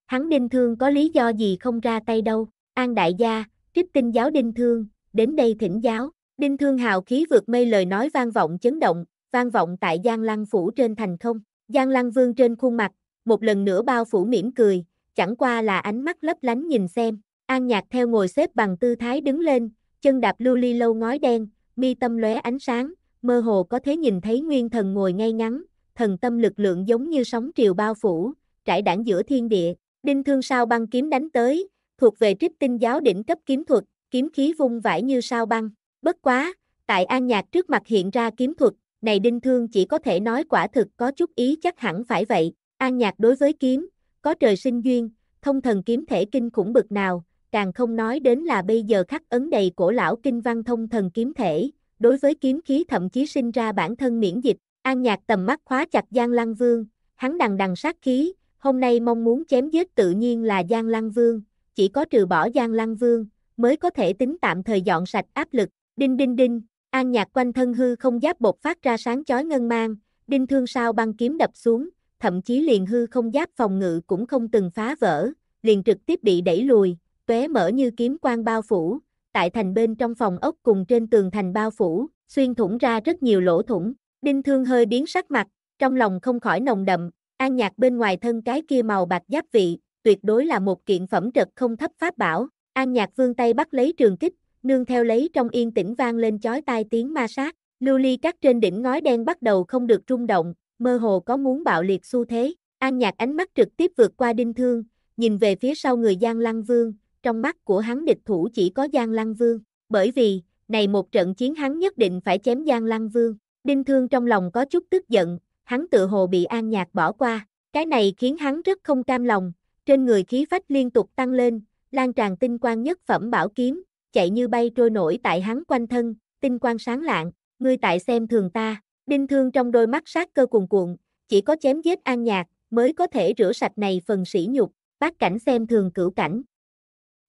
Hắn đinh thương có lý do gì không ra tay đâu, an đại gia, trích tinh giáo đinh thương, đến đây thỉnh giáo. Đinh thương hào khí vượt mây lời nói vang vọng chấn động, vang vọng tại Giang Lăng Phủ trên thành không. Giang Lăng Vương trên khuôn mặt, một lần nữa bao phủ mỉm cười, chẳng qua là ánh mắt lấp lánh nhìn xem. An nhạc theo ngồi xếp bằng tư thái đứng lên, chân đạp lưu ly lâu ngói đen, mi tâm lóe ánh sáng, mơ hồ có thể nhìn thấy nguyên thần ngồi ngay ngắn, thần tâm lực lượng giống như sóng triều bao phủ, trải đảng giữa thiên địa, Đinh thương sao băng kiếm đánh tới, thuộc về trích tinh giáo đỉnh cấp kiếm thuật, kiếm khí vung vãi như sao băng. Bất quá, tại An Nhạc trước mặt hiện ra kiếm thuật, này đinh thương chỉ có thể nói quả thực có chút ý chắc hẳn phải vậy. An Nhạc đối với kiếm, có trời sinh duyên, thông thần kiếm thể kinh khủng bực nào, càng không nói đến là bây giờ khắc ấn đầy cổ lão kinh văn thông thần kiếm thể, đối với kiếm khí thậm chí sinh ra bản thân miễn dịch. An Nhạc tầm mắt khóa chặt Giang Lăng Vương, hắn đằng đằng sát khí, hôm nay mong muốn chém giết tự nhiên là Giang Lăng Vương, chỉ có trừ bỏ Giang Lăng Vương, mới có thể tính tạm thời dọn sạch áp lực, đinh đinh đinh, an nhạc quanh thân hư không giáp bột phát ra sáng chói ngân mang, đinh thương sao băng kiếm đập xuống, thậm chí liền hư không giáp phòng ngự cũng không từng phá vỡ, liền trực tiếp bị đẩy lùi, tóe mở như kiếm quang bao phủ, tại thành bên trong phòng ốc cùng trên tường thành bao phủ, xuyên thủng ra rất nhiều lỗ thủng, đinh thương hơi biến sắc mặt, trong lòng không khỏi nồng đậm, An nhạc bên ngoài thân cái kia màu bạc giáp vị, tuyệt đối là một kiện phẩm trật không thấp pháp bảo. An nhạc vương tay bắt lấy trường kích, nương theo lấy trong yên tĩnh vang lên chói tai tiếng ma sát. Lưu ly cắt trên đỉnh ngói đen bắt đầu không được rung động, mơ hồ có muốn bạo liệt xu thế. An nhạc ánh mắt trực tiếp vượt qua đinh thương, nhìn về phía sau người Giang Lăng Vương, trong mắt của hắn địch thủ chỉ có Giang Lăng Vương, bởi vì, này một trận chiến hắn nhất định phải chém Giang Lăng Vương. Đinh Thương trong lòng có chút tức giận, hắn tự hồ bị an nhạc bỏ qua. Cái này khiến hắn rất không cam lòng, trên người khí phách liên tục tăng lên, lan tràn tinh quang nhất phẩm bảo kiếm, chạy như bay trôi nổi tại hắn quanh thân, tinh quang sáng lạng, ngươi tại xem thường ta, đinh thương trong đôi mắt sát cơ cuồn cuộn, chỉ có chém giết an nhạc, mới có thể rửa sạch này phần sỉ nhục, bác cảnh xem thường cửu cảnh.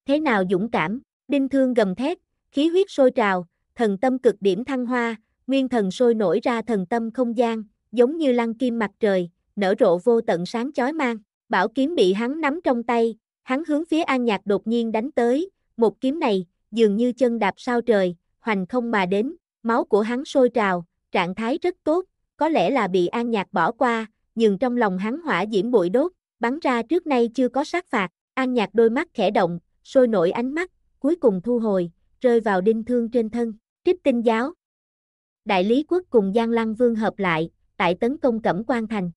Thế nào dũng cảm, đinh thương gầm thét, khí huyết sôi trào, thần tâm cực điểm thăng hoa, nguyên thần sôi nổi ra thần tâm không gian, giống như lăng kim mặt trời, nở rộ vô tận sáng chói mang. Bảo kiếm bị hắn nắm trong tay, hắn hướng phía An Nhạc đột nhiên đánh tới, một kiếm này, dường như chân đạp sao trời, hoành không mà đến, máu của hắn sôi trào, trạng thái rất tốt, có lẽ là bị An Nhạc bỏ qua, nhưng trong lòng hắn hỏa diễm bụi đốt, bắn ra trước nay chưa có sát phạt, An Nhạc đôi mắt khẽ động, sôi nổi ánh mắt, cuối cùng thu hồi, rơi vào đinh thương trên thân, trích tinh giáo. Đại lý quốc cùng Giang Lăng Vương hợp lại, tại tấn công Cẩm quan Thành.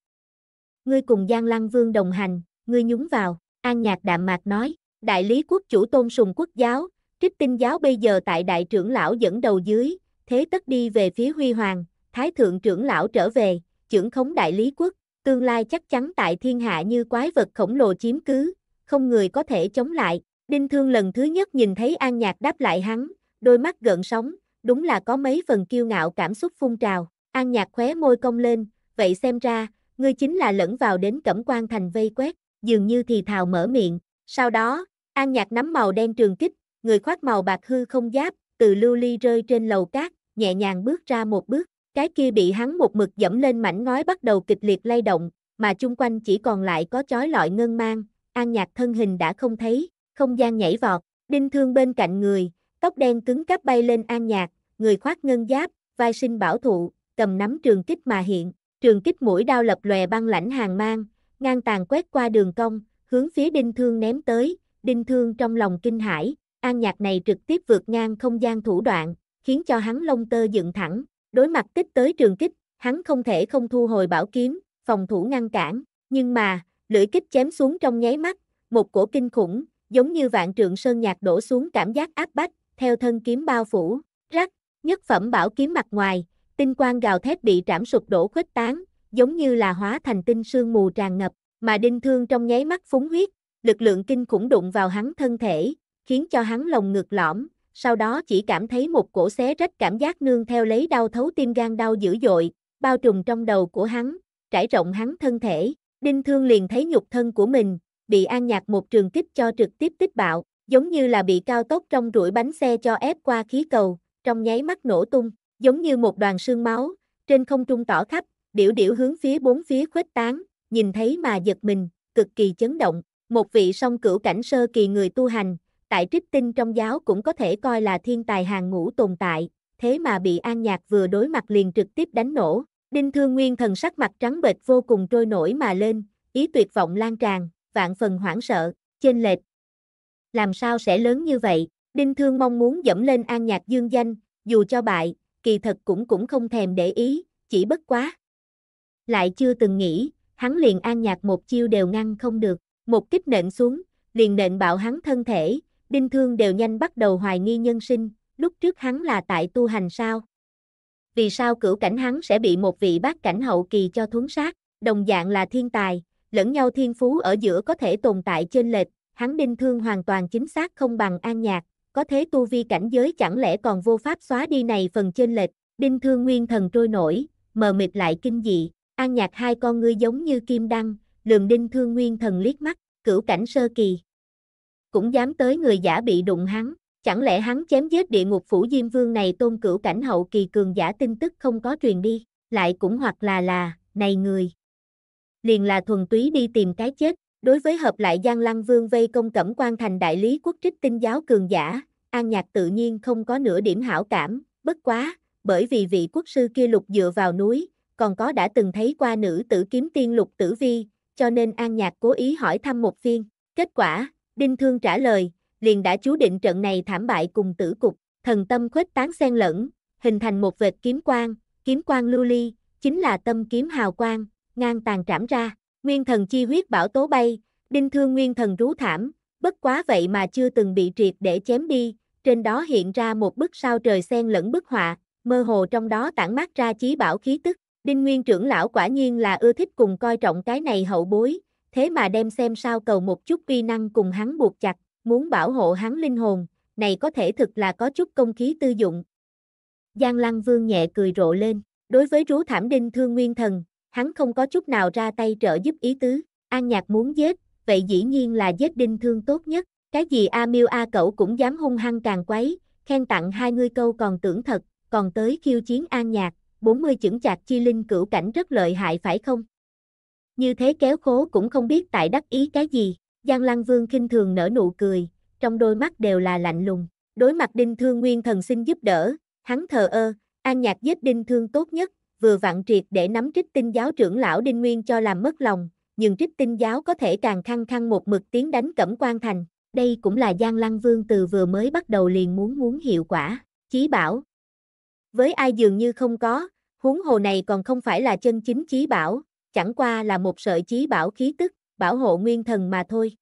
Ngươi cùng Giang Lăng Vương đồng hành, ngươi nhúng vào, An Nhạc Đạm Mạc nói, đại lý quốc chủ tôn sùng quốc giáo, trích tinh giáo bây giờ tại đại trưởng lão dẫn đầu dưới, thế tất đi về phía huy hoàng, thái thượng trưởng lão trở về, trưởng khống đại lý quốc, tương lai chắc chắn tại thiên hạ như quái vật khổng lồ chiếm cứ, không người có thể chống lại. Đinh Thương lần thứ nhất nhìn thấy An Nhạc đáp lại hắn, đôi mắt gợn sóng, đúng là có mấy phần kiêu ngạo cảm xúc phun trào. An nhạc khóe môi cong lên, vậy xem ra, ngươi chính là lẫn vào đến cẩm quan thành vây quét, dường như thì thào mở miệng. Sau đó, an nhạc nắm màu đen trường kích, người khoác màu bạc hư không giáp, từ lưu ly rơi trên lầu cát, nhẹ nhàng bước ra một bước. Cái kia bị hắn một mực dẫm lên mảnh ngói bắt đầu kịch liệt lay động, mà chung quanh chỉ còn lại có chói lọi ngân mang, an nhạc thân hình đã không thấy, không gian nhảy vọt, đinh thương bên cạnh người, tóc đen cứng cáp bay lên an nhạc, người khoác ngân giáp, vai sinh bảo thụ, cầm nắm trường kích mà hiện, trường kích mũi đao lập lòe băng lãnh hàng mang, ngang tàn quét qua đường cong, hướng phía đinh thương ném tới, đinh thương trong lòng kinh hãi, an nhạc này trực tiếp vượt ngang không gian thủ đoạn, khiến cho hắn lông tơ dựng thẳng, đối mặt kích tới trường kích, hắn không thể không thu hồi bảo kiếm, phòng thủ ngăn cản, nhưng mà, lưỡi kích chém xuống trong nháy mắt, một cổ kinh khủng, giống như vạn trượng sơn nhạc đổ xuống cảm giác áp bách, theo thân kiếm bao phủ, rắc, nhất phẩm bảo kiếm mặt ngoài, Tinh quang gào thét bị trảm sụp đổ khuếch tán, giống như là hóa thành tinh sương mù tràn ngập, mà đinh thương trong nháy mắt phúng huyết, lực lượng kinh khủng đụng vào hắn thân thể, khiến cho hắn lồng ngực lõm, sau đó chỉ cảm thấy một cổ xé rách cảm giác nương theo lấy đau thấu tim gan đau dữ dội, bao trùm trong đầu của hắn, trải rộng hắn thân thể, đinh thương liền thấy nhục thân của mình, bị an nhạc một trường kích cho trực tiếp tích bạo, giống như là bị cao tốc trong rủi bánh xe cho ép qua khí cầu, trong nháy mắt nổ tung giống như một đoàn sương máu, trên không trung tỏ khắp, điểu điểu hướng phía bốn phía khuếch tán, nhìn thấy mà giật mình, cực kỳ chấn động, một vị song cửu cảnh sơ kỳ người tu hành, tại trích tinh trong giáo cũng có thể coi là thiên tài hàng ngũ tồn tại, thế mà bị An Nhạc vừa đối mặt liền trực tiếp đánh nổ. Đinh Thương Nguyên thần sắc mặt trắng bệch vô cùng trôi nổi mà lên, ý tuyệt vọng lan tràn, vạn phần hoảng sợ, chênh lệch. Làm sao sẽ lớn như vậy? Đinh Thương mong muốn dẫm lên An Nhạc dương danh, dù cho bại, kỳ thật cũng cũng không thèm để ý, chỉ bất quá. Lại chưa từng nghĩ, hắn liền an nhạc một chiêu đều ngăn không được, một kích nện xuống, liền nện bạo hắn thân thể, đinh thương đều nhanh bắt đầu hoài nghi nhân sinh, lúc trước hắn là tại tu hành sao? Vì sao cửu cảnh hắn sẽ bị một vị bác cảnh hậu kỳ cho thuấn sát, đồng dạng là thiên tài, lẫn nhau thiên phú ở giữa có thể tồn tại trên lệch, hắn đinh thương hoàn toàn chính xác không bằng an nhạc, có thế tu vi cảnh giới chẳng lẽ còn vô pháp xóa đi này phần chênh lệch, đinh thương nguyên thần trôi nổi, mờ mịt lại kinh dị, an nhạc hai con ngươi giống như kim đăng, lường đinh thương nguyên thần liếc mắt, cửu cảnh sơ kỳ. Cũng dám tới người giả bị đụng hắn, chẳng lẽ hắn chém giết địa ngục phủ diêm vương này tôn cửu cảnh hậu kỳ cường giả tin tức không có truyền đi, lại cũng hoặc là là, này người. Liền là thuần túy đi tìm cái chết, Đối với hợp lại Giang Lăng Vương vây công Cẩm quan thành đại lý quốc trích tinh giáo cường giả, An Nhạc tự nhiên không có nửa điểm hảo cảm, bất quá, bởi vì vị quốc sư kia lục dựa vào núi, còn có đã từng thấy qua nữ tử kiếm tiên lục tử vi, cho nên An Nhạc cố ý hỏi thăm một phiên. Kết quả, Đinh Thương trả lời, liền đã chú định trận này thảm bại cùng tử cục, thần tâm khuếch tán xen lẫn, hình thành một vệt kiếm quang, kiếm quang lưu ly, chính là tâm kiếm hào quang, ngang tàn trảm ra. Nguyên thần chi huyết bảo tố bay, đinh thương nguyên thần rú thảm, bất quá vậy mà chưa từng bị triệt để chém đi, trên đó hiện ra một bức sao trời xen lẫn bức họa, mơ hồ trong đó tản mát ra chí bảo khí tức. Đinh Nguyên trưởng lão quả nhiên là ưa thích cùng coi trọng cái này hậu bối, thế mà đem xem sao cầu một chút uy năng cùng hắn buộc chặt, muốn bảo hộ hắn linh hồn, này có thể thực là có chút công khí tư dụng. Giang Lăng Vương nhẹ cười rộ lên, đối với rú thảm đinh thương nguyên thần, hắn không có chút nào ra tay trợ giúp ý tứ, An Nhạc muốn giết, vậy dĩ nhiên là giết đinh thương tốt nhất, cái gì A Miêu A Cẩu cũng dám hung hăng càng quấy, khen tặng hai ngươi câu còn tưởng thật, còn tới khiêu chiến An Nhạc, 40 chững chạc chi linh cửu cảnh rất lợi hại phải không? Như thế kéo khố cũng không biết tại đắc ý cái gì, Giang Lăng Vương khinh thường nở nụ cười, trong đôi mắt đều là lạnh lùng, đối mặt đinh thương nguyên thần xin giúp đỡ, hắn thờ ơ, An Nhạc giết đinh thương tốt nhất, vừa vặn triệt để nắm trích tinh giáo trưởng lão Đinh Nguyên cho làm mất lòng, nhưng trích tinh giáo có thể càng khăng khăng một mực tiến đánh cẩm quan thành. Đây cũng là Giang Lăng Vương từ vừa mới bắt đầu liền muốn muốn hiệu quả, chí bảo. Với ai dường như không có, huống hồ này còn không phải là chân chính chí bảo, chẳng qua là một sợi chí bảo khí tức, bảo hộ nguyên thần mà thôi.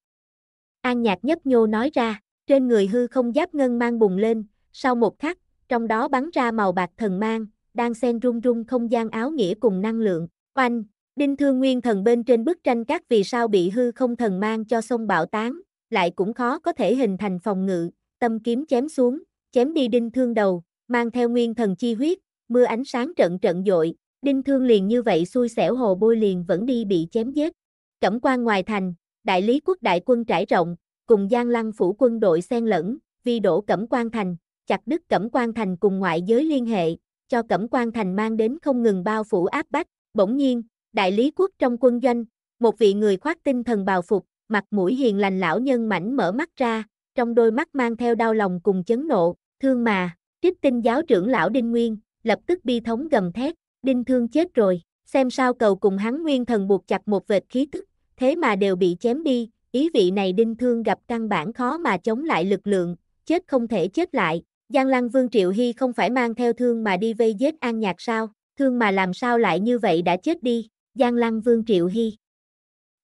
An nhạc nhấp nhô nói ra, trên người hư không giáp ngân mang bùng lên, sau một khắc, trong đó bắn ra màu bạc thần mang, đang xen rung rung không gian áo nghĩa cùng năng lượng. Oanh, đinh thương nguyên thần bên trên bức tranh các vì sao bị hư không thần mang cho sông bạo tán, lại cũng khó có thể hình thành phòng ngự, tâm kiếm chém xuống, chém đi đinh thương đầu, mang theo nguyên thần chi huyết, mưa ánh sáng trận trận dội, đinh thương liền như vậy xui xẻo hồ bôi liền vẫn đi bị chém giết. Cẩm quan ngoài thành, đại lý quốc đại quân trải rộng, cùng Giang Lăng phủ quân đội xen lẫn, vi đổ Cẩm quan thành, chặt đứt Cẩm quan thành cùng ngoại giới liên hệ, cho Cẩm quan Thành mang đến không ngừng bao phủ áp bách, bỗng nhiên, đại lý quốc trong quân doanh, một vị người khoác tinh thần bào phục, mặt mũi hiền lành lão nhân mảnh mở mắt ra, trong đôi mắt mang theo đau lòng cùng chấn nộ, thương mà, trích tinh giáo trưởng lão Đinh Nguyên, lập tức bi thống gầm thét, Đinh Thương chết rồi, xem sao cầu cùng hắn Nguyên thần buộc chặt một vệt khí tức, thế mà đều bị chém đi, ý vị này Đinh Thương gặp căn bản khó mà chống lại lực lượng, chết không thể chết lại, Giang Lăng Vương Triệu Hy không phải mang theo thương mà đi vây giết An Nhạc sao, thương mà làm sao lại như vậy đã chết đi, Giang Lăng Vương Triệu Hy.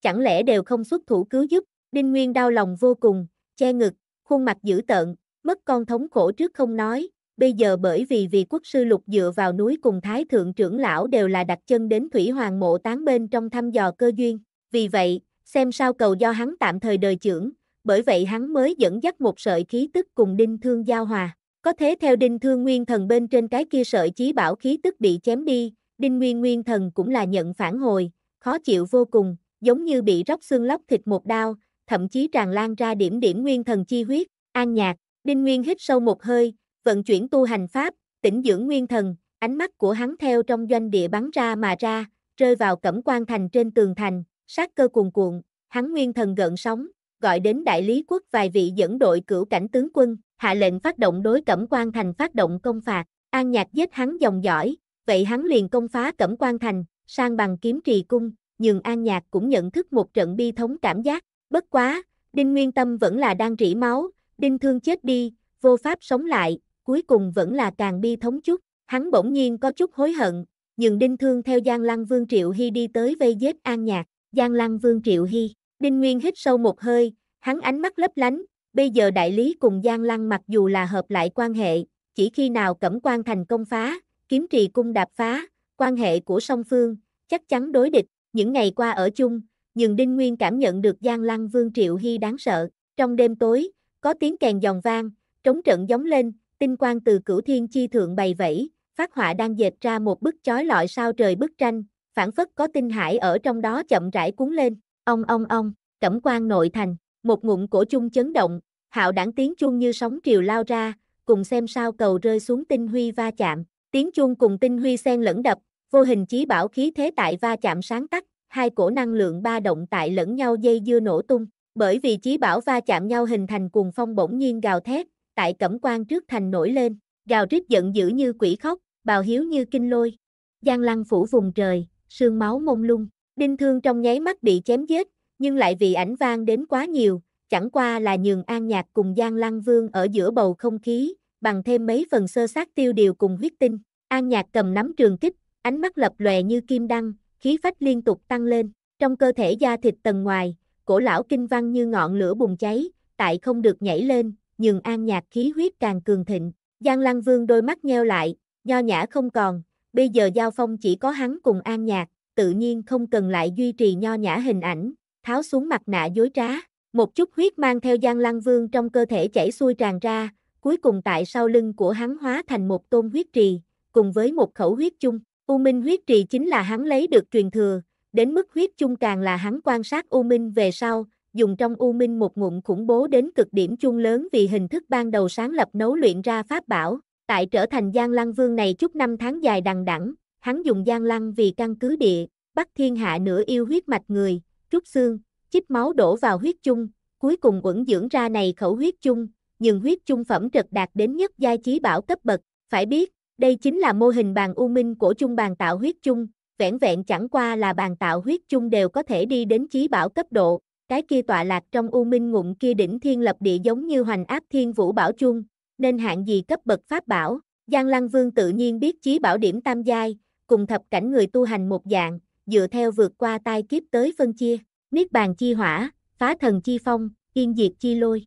Chẳng lẽ đều không xuất thủ cứu giúp, Đinh Nguyên đau lòng vô cùng, che ngực, khuôn mặt dữ tợn, mất con thống khổ trước không nói, bây giờ bởi vì vì quốc sư lục dựa vào núi cùng thái thượng trưởng lão đều là đặt chân đến thủy hoàng mộ tán bên trong thăm dò cơ duyên, vì vậy, xem sao cầu do hắn tạm thời đời trưởng, bởi vậy hắn mới dẫn dắt một sợi khí tức cùng đinh thương giao hòa. Có thế theo đinh thương nguyên thần bên trên cái kia sợi chí bảo khí tức bị chém đi, đinh nguyên nguyên thần cũng là nhận phản hồi, khó chịu vô cùng, giống như bị róc xương lóc thịt một đao, thậm chí tràn lan ra điểm điểm nguyên thần chi huyết, an nhạc, đinh nguyên hít sâu một hơi, vận chuyển tu hành pháp, tỉnh dưỡng nguyên thần, ánh mắt của hắn theo trong doanh địa bắn ra mà ra, rơi vào cẩm quan thành trên tường thành, sát cơ cuồn cuộn, hắn nguyên thần gợn sóng, gọi đến đại lý quốc vài vị dẫn đội cửu cảnh tướng quân, hạ lệnh phát động đối Cẩm Quan Thành phát động công phạt, An Nhạc giết hắn dòng giỏi vậy hắn liền công phá Cẩm Quan Thành, sang bằng kiếm trì cung, nhưng An Nhạc cũng nhận thức một trận bi thống cảm giác, bất quá, Đinh Nguyên Tâm vẫn là đang rỉ máu, Đinh Thương chết đi, vô pháp sống lại, cuối cùng vẫn là càng bi thống chút, hắn bỗng nhiên có chút hối hận, nhưng Đinh Thương theo Giang Lăng Vương Triệu Hy đi tới vây giết An Nhạc, Giang Lăng Vương Triệu Hy, Đinh Nguyên hít sâu một hơi, hắn ánh mắt lấp lánh, Bây giờ đại lý cùng Giang Lăng mặc dù là hợp lại quan hệ, chỉ khi nào cẩm quan thành công phá, kiếm trì cung đạp phá, quan hệ của song phương, chắc chắn đối địch, những ngày qua ở chung, nhưng Đinh Nguyên cảm nhận được Giang Lăng Vương Triệu Hy đáng sợ, trong đêm tối, có tiếng kèn giòn vang, trống trận giống lên, tinh quang từ cửu thiên chi thượng bày vẫy, phát họa đang dệt ra một bức chói lọi sao trời bức tranh, phản phất có tinh hải ở trong đó chậm rãi cuốn lên, ông ông ông, cẩm quan nội thành một ngụm cổ chung chấn động, hạo đảng tiếng chuông như sóng triều lao ra, cùng xem sao cầu rơi xuống tinh huy va chạm, tiếng chuông cùng tinh huy xen lẫn đập, vô hình chí bảo khí thế tại va chạm sáng tắt, hai cổ năng lượng ba động tại lẫn nhau dây dưa nổ tung, bởi vì chí bảo va chạm nhau hình thành cuồng phong bỗng nhiên gào thét, tại cẩm quan trước thành nổi lên, gào rít giận dữ như quỷ khóc, bào hiếu như kinh lôi. Giang lăng phủ vùng trời, sương máu mông lung, đinh thương trong nháy mắt bị chém giết, nhưng lại vì ảnh vang đến quá nhiều, chẳng qua là nhường An Nhạc cùng Giang Lăng Vương ở giữa bầu không khí, bằng thêm mấy phần sơ sát tiêu điều cùng huyết tinh. An Nhạc cầm nắm trường kích, ánh mắt lập lòe như kim đăng, khí phách liên tục tăng lên, trong cơ thể da thịt tầng ngoài, cổ lão kinh văn như ngọn lửa bùng cháy, tại không được nhảy lên, nhường An Nhạc khí huyết càng cường thịnh. Giang Lăng Vương đôi mắt nheo lại, nho nhã không còn, bây giờ giao phong chỉ có hắn cùng An Nhạc, tự nhiên không cần lại duy trì nho nhã hình ảnh, tháo xuống mặt nạ dối trá, một chút huyết mang theo Giang Lăng Vương trong cơ thể chảy xuôi tràn ra, cuối cùng tại sau lưng của hắn hóa thành một tôn huyết trì, cùng với một khẩu huyết chung. U Minh huyết trì chính là hắn lấy được truyền thừa, đến mức huyết chung càng là hắn quan sát U Minh về sau, dùng trong U Minh một ngụm khủng bố đến cực điểm chung lớn vì hình thức ban đầu sáng lập nấu luyện ra pháp bảo, tại trở thành Giang Lăng Vương này chút năm tháng dài đằng đẵng, hắn dùng Giang Lăng vì căn cứ địa, bắt thiên hạ nửa yêu huyết mạch người, chút xương, chích máu đổ vào huyết chung, cuối cùng quẩn dưỡng ra này khẩu huyết chung, nhưng huyết chung phẩm trật đạt đến nhất giai trí bảo cấp bậc, phải biết, đây chính là mô hình bàn u minh của chung bàn tạo huyết chung, vẻn vẹn chẳng qua là bàn tạo huyết chung đều có thể đi đến trí bảo cấp độ, cái kia tọa lạc trong u minh ngụm kia đỉnh thiên lập địa giống như hoành áp thiên vũ bảo chung, nên hạng gì cấp bậc pháp bảo, Giang Lăng Vương tự nhiên biết trí bảo điểm tam giai, cùng thập cảnh người tu hành một dạng, dựa theo vượt qua tai kiếp tới phân chia, niết bàn chi hỏa, phá thần chi phong, yên diệt chi lôi.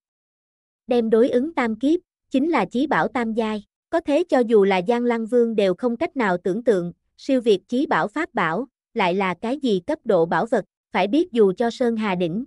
Đem đối ứng tam kiếp, chính là chí bảo tam giai, có thế cho dù là Giang Lăng Vương đều không cách nào tưởng tượng, siêu việt chí bảo pháp bảo, lại là cái gì cấp độ bảo vật, phải biết dù cho Sơn Hà Đỉnh.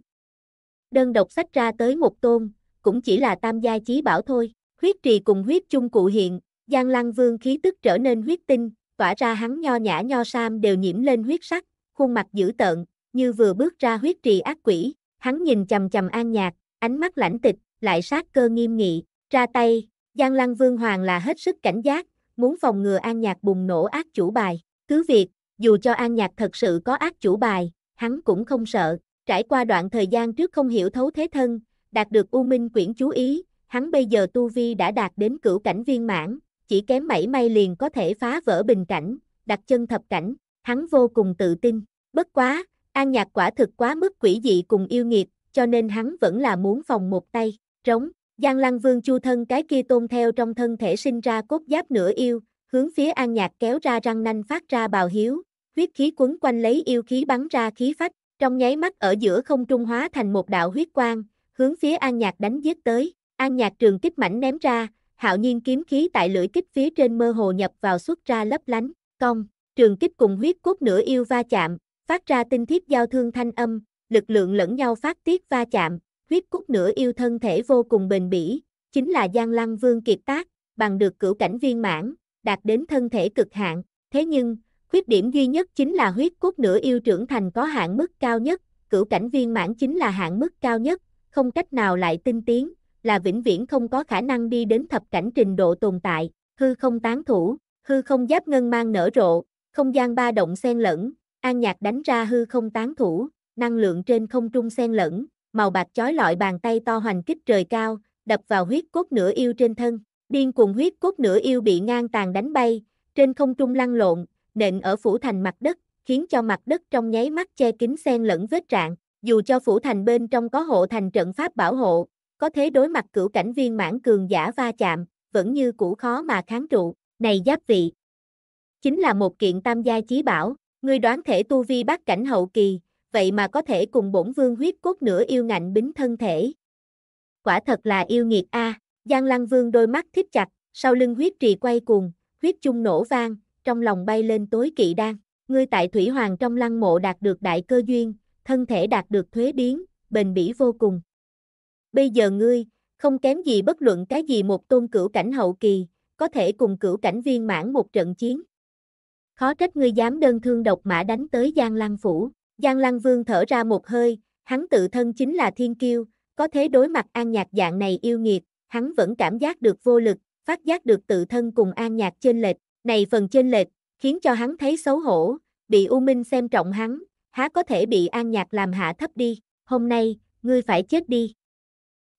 Đơn độc sách ra tới một tôn, cũng chỉ là tam giai chí bảo thôi, huyết trì cùng huyết chung cụ hiện, Giang Lăng Vương khí tức trở nên huyết tinh, tỏa ra hắn nho nhã nho sam đều nhiễm lên huyết sắc, khuôn mặt dữ tợn, như vừa bước ra huyết trì ác quỷ, hắn nhìn chầm chầm an nhạc, ánh mắt lãnh tịch, lại sát cơ nghiêm nghị, ra tay, Giang Lăng Vương Hoàng là hết sức cảnh giác, muốn phòng ngừa an nhạc bùng nổ ác chủ bài, cứ việc, dù cho an nhạc thật sự có ác chủ bài, hắn cũng không sợ, trải qua đoạn thời gian trước không hiểu thấu thế thân, đạt được U Minh quyển chú ý, hắn bây giờ tu vi đã đạt đến cửu cảnh viên mãn, chỉ kém mảy may liền có thể phá vỡ bình cảnh, đặt chân thập cảnh, hắn vô cùng tự tin. Bất quá, An Nhạc quả thực quá mức quỷ dị cùng yêu nghiệt, cho nên hắn vẫn là muốn phòng một tay, rống. Giang Lăng Vương Chu thân cái kia tôn theo trong thân thể sinh ra cốt giáp nửa yêu, hướng phía An Nhạc kéo ra răng nanh phát ra bào hiếu, huyết khí quấn quanh lấy yêu khí bắn ra khí phách, trong nháy mắt ở giữa không trung hóa thành một đạo huyết quang, hướng phía An Nhạc đánh giết tới. An Nhạc trường kích mảnh ném ra, hạo nhiên kiếm khí tại lưỡi kích phía trên mơ hồ nhập vào xuất ra lấp lánh, cong, trường kích cùng huyết cốt nửa yêu va chạm, phát ra tinh thiết giao thương thanh âm, lực lượng lẫn nhau phát tiết va chạm, huyết cốt nửa yêu thân thể vô cùng bền bỉ, chính là Giang Lăng Vương kiệt tác, bằng được cửu cảnh viên mãn, đạt đến thân thể cực hạn, thế nhưng, khuyết điểm duy nhất chính là huyết cốt nửa yêu trưởng thành có hạn mức cao nhất, cửu cảnh viên mãn chính là hạn mức cao nhất, không cách nào lại tinh tiến, là vĩnh viễn không có khả năng đi đến thập cảnh trình độ tồn tại, hư không tán thủ, hư không giáp ngân mang nở rộ, không gian ba động xen lẫn, an nhạc đánh ra hư không tán thủ, năng lượng trên không trung xen lẫn, màu bạc chói lọi bàn tay to hoành kích trời cao, đập vào huyết cốt nửa yêu trên thân, điên cuồng huyết cốt nửa yêu bị ngang tàn đánh bay, trên không trung lăn lộn, nện ở phủ thành mặt đất, khiến cho mặt đất trong nháy mắt che kín xen lẫn vết trạng, dù cho phủ thành bên trong có hộ thành trận pháp bảo hộ, có thế đối mặt cửu cảnh viên mãn cường giả va chạm, vẫn như cũ khó mà kháng trụ, này giáp vị. Chính là một kiện tam gia chí bảo, ngươi đoán thể tu vi bát cảnh hậu kỳ, vậy mà có thể cùng bổn vương huyết cốt nửa yêu ngạnh bính thân thể. Quả thật là yêu nghiệt a, à, Giang Lăng Vương đôi mắt thích chặt, sau lưng huyết trì quay cuồng, huyết chung nổ vang, trong lòng bay lên tối kỵ đan, ngươi tại thủy hoàng trong lăng mộ đạt được đại cơ duyên, thân thể đạt được thuế biến, bền bỉ vô cùng bây giờ ngươi, không kém gì bất luận cái gì một tôn cửu cảnh hậu kỳ, có thể cùng cửu cảnh viên mãn một trận chiến. Khó trách ngươi dám đơn thương độc mã đánh tới Giang Lăng Phủ, Giang Lăng Vương thở ra một hơi, hắn tự thân chính là thiên kiêu, có thế đối mặt an nhạc dạng này yêu nghiệt, hắn vẫn cảm giác được vô lực, phát giác được tự thân cùng an nhạc trên lệch, này phần trên lệch, khiến cho hắn thấy xấu hổ, bị U Minh xem trọng hắn, há có thể bị an nhạc làm hạ thấp đi, hôm nay, ngươi phải chết đi.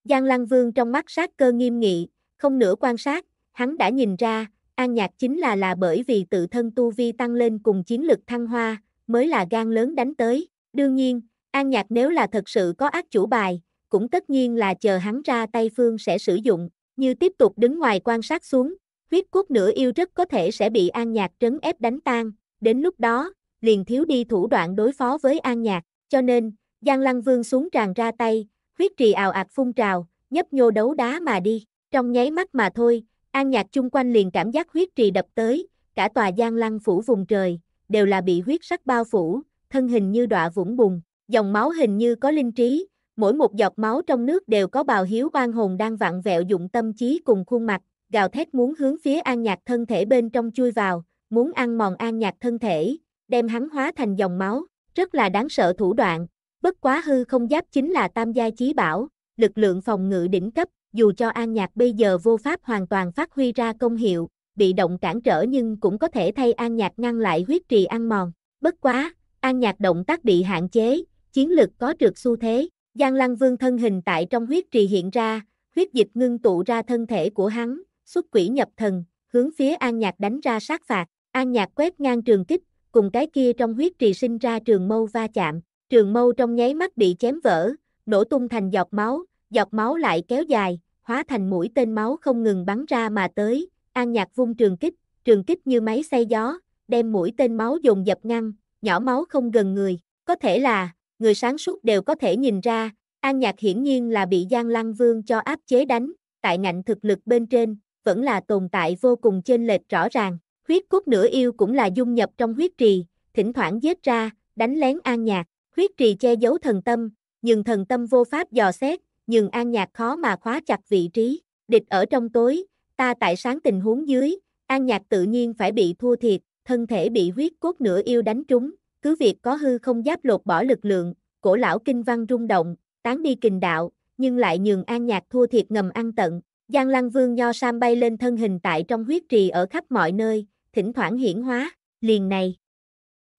Giang Lăng Vương trong mắt sát cơ nghiêm nghị, không nữa quan sát, hắn đã nhìn ra, An Nhạc chính là là bởi vì tự thân tu vi tăng lên cùng chiến lực thăng hoa, mới là gan lớn đánh tới. Đương nhiên, An Nhạc nếu là thật sự có ác chủ bài, cũng tất nhiên là chờ hắn ra tay phương sẽ sử dụng, như tiếp tục đứng ngoài quan sát xuống, huyết cốt nửa yêu rất có thể sẽ bị An Nhạc trấn ép đánh tan, đến lúc đó, liền thiếu đi thủ đoạn đối phó với An Nhạc, cho nên, Giang Lăng Vương xuống tràn ra tay, huyết trì ào ạt phun trào, nhấp nhô đấu đá mà đi, trong nháy mắt mà thôi, an nhạc chung quanh liền cảm giác huyết trì đập tới, cả tòa giang lăng phủ vùng trời, đều là bị huyết sắc bao phủ, thân hình như đọa vũng bùng, dòng máu hình như có linh trí, mỗi một giọt máu trong nước đều có bào hiếu oan hồn đang vặn vẹo dụng tâm trí cùng khuôn mặt, gào thét muốn hướng phía an nhạc thân thể bên trong chui vào, muốn ăn mòn an nhạc thân thể, đem hắn hóa thành dòng máu, rất là đáng sợ thủ đoạn, Bất quá hư không giáp chính là tam gia chí bảo, lực lượng phòng ngự đỉnh cấp, dù cho An Nhạc bây giờ vô pháp hoàn toàn phát huy ra công hiệu, bị động cản trở nhưng cũng có thể thay An Nhạc ngăn lại huyết trì ăn mòn. Bất quá, An Nhạc động tác bị hạn chế, chiến lực có trượt xu thế. Giang Lăng Vương thân hình tại trong huyết trì hiện ra, huyết dịch ngưng tụ ra thân thể của hắn, xuất quỷ nhập thần, hướng phía An Nhạc đánh ra sát phạt. An Nhạc quét ngang trường kích, cùng cái kia trong huyết trì sinh ra trường mâu va chạm trường mâu trong nháy mắt bị chém vỡ, nổ tung thành giọt máu, giọt máu lại kéo dài, hóa thành mũi tên máu không ngừng bắn ra mà tới, An Nhạc vung trường kích, trường kích như máy xay gió, đem mũi tên máu dồn dập ngăn, nhỏ máu không gần người, có thể là, người sáng suốt đều có thể nhìn ra, An Nhạc hiển nhiên là bị Giang Lăng Vương cho áp chế đánh, tại ngạnh thực lực bên trên, vẫn là tồn tại vô cùng chênh lệch rõ ràng, huyết cốt nửa yêu cũng là dung nhập trong huyết trì, thỉnh thoảng giết ra, đánh lén An Nhạc, Khuyết trì che giấu thần tâm, nhưng thần tâm vô pháp dò xét, nhưng an nhạc khó mà khóa chặt vị trí, địch ở trong tối, ta tại sáng tình huống dưới, an nhạc tự nhiên phải bị thua thiệt, thân thể bị huyết cốt nửa yêu đánh trúng, cứ việc có hư không giáp lột bỏ lực lượng, cổ lão kinh văn rung động, tán đi kình đạo, nhưng lại nhường an nhạc thua thiệt ngầm ăn tận. Giang Lăng Vương Nho Sam bay lên thân hình tại trong huyết trì ở khắp mọi nơi, thỉnh thoảng hiển hóa, liền này.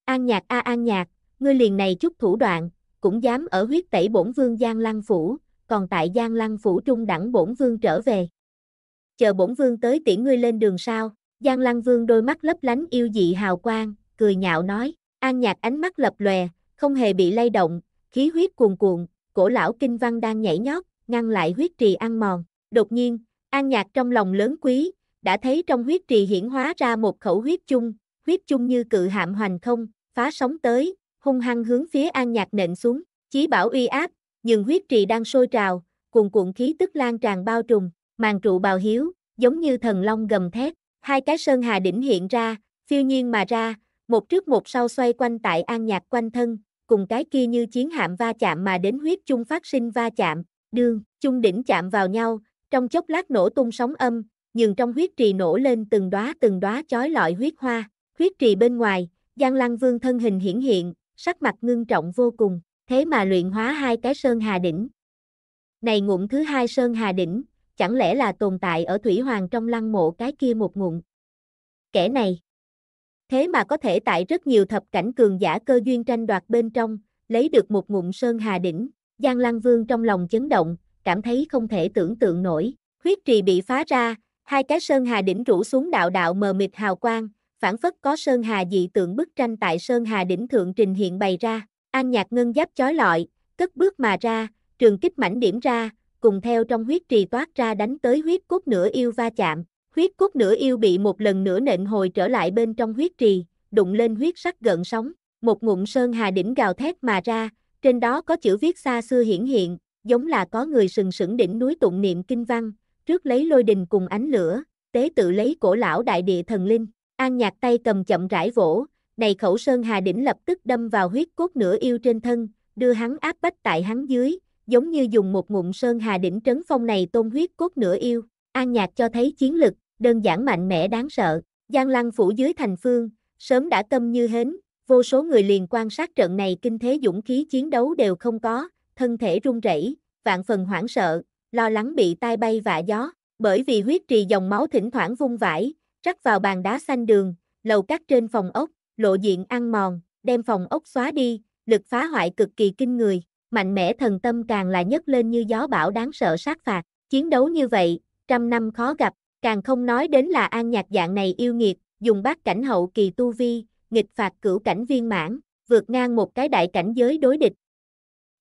An nhạc a an nhạc, ngươi liền này chút thủ đoạn, cũng dám ở huyết tẩy bổn vương Giang Lăng Phủ, còn tại Giang Lăng Phủ trung đẳng bổn vương trở về. Chờ bổn vương tới tiễn ngươi lên đường sao, Giang Lăng Vương đôi mắt lấp lánh yêu dị hào quang, cười nhạo nói, an nhạc ánh mắt lập lòe, không hề bị lay động, khí huyết cuồn cuộn, cổ lão kinh văn đang nhảy nhót, ngăn lại huyết trì ăn mòn. Đột nhiên, an nhạc trong lòng lớn quý, đã thấy trong huyết trì hiển hóa ra một khẩu huyết chung, huyết chung như cự hạm hoành không, phá sóng tới, hung hăng hướng phía An Nhạc nện xuống, chí bảo uy áp, nhưng huyết trì đang sôi trào, cuồn cuộn khí tức lan tràn bao trùm, màn trụ bào hiếu, giống như thần long gầm thét, hai cái sơn hà đỉnh hiện ra, phiêu nhiên mà ra, một trước một sau xoay quanh tại An Nhạc quanh thân, cùng cái kia như chiến hạm va chạm mà đến huyết chung phát sinh va chạm, đương, chung đỉnh chạm vào nhau, trong chốc lát nổ tung sóng âm, nhưng trong huyết trì nổ lên từng đóa từng đóa chói lọi huyết hoa, huyết trì bên ngoài, Giang Lăng Vương thân hình hiển hiện, sắc mặt ngưng trọng vô cùng, thế mà luyện hóa hai cái sơn hà đỉnh. Này ngụm thứ hai sơn hà đỉnh, chẳng lẽ là tồn tại ở thủy hoàng trong lăng mộ cái kia một ngụm. Kẻ này, thế mà có thể tại rất nhiều thập cảnh cường giả cơ duyên tranh đoạt bên trong, lấy được một ngụm sơn hà đỉnh, Giang Lăng Vương trong lòng chấn động, cảm thấy không thể tưởng tượng nổi, huyết trì bị phá ra, hai cái sơn hà đỉnh rủ xuống đạo đạo mờ mịt hào quang, phản phất có Sơn Hà dị tượng bức tranh tại Sơn Hà đỉnh thượng trình hiện bày ra, an nhạc ngân giáp chói lọi, cất bước mà ra, trường kích mảnh điểm ra, cùng theo trong huyết trì toát ra đánh tới huyết cốt nửa yêu va chạm, huyết cốt nửa yêu bị một lần nữa nện hồi trở lại bên trong huyết trì, đụng lên huyết sắc gợn sóng, một ngụm Sơn Hà đỉnh gào thét mà ra, trên đó có chữ viết xa xưa hiển hiện, giống là có người sừng sững đỉnh núi tụng niệm kinh văn, trước lấy lôi đình cùng ánh lửa, tế tự lấy cổ lão đại địa thần linh. An nhạc tay cầm chậm rãi vỗ, này khẩu sơn hà đỉnh lập tức đâm vào huyết cốt nửa yêu trên thân, đưa hắn áp bách tại hắn dưới, giống như dùng một ngụm sơn hà đỉnh trấn phong này tôn huyết cốt nửa yêu. An nhạc cho thấy chiến lực, đơn giản mạnh mẽ đáng sợ. Giang lăng phủ dưới thành phương, sớm đã tâm như hến, vô số người liền quan sát trận này kinh thế dũng khí chiến đấu đều không có, thân thể run rẩy, vạn phần hoảng sợ, lo lắng bị tai bay vạ gió, bởi vì huyết trì dòng máu thỉnh thoảng vung vãi, rắc vào bàn đá xanh đường, lầu cắt trên phòng ốc, lộ diện ăn mòn, đem phòng ốc xóa đi, lực phá hoại cực kỳ kinh người, mạnh mẽ thần tâm càng là nhấc lên như gió bão đáng sợ sát phạt, chiến đấu như vậy, trăm năm khó gặp, càng không nói đến là an nhạc dạng này yêu nghiệt, dùng bát cảnh hậu kỳ tu vi, nghịch phạt cửu cảnh viên mãn, vượt ngang một cái đại cảnh giới đối địch.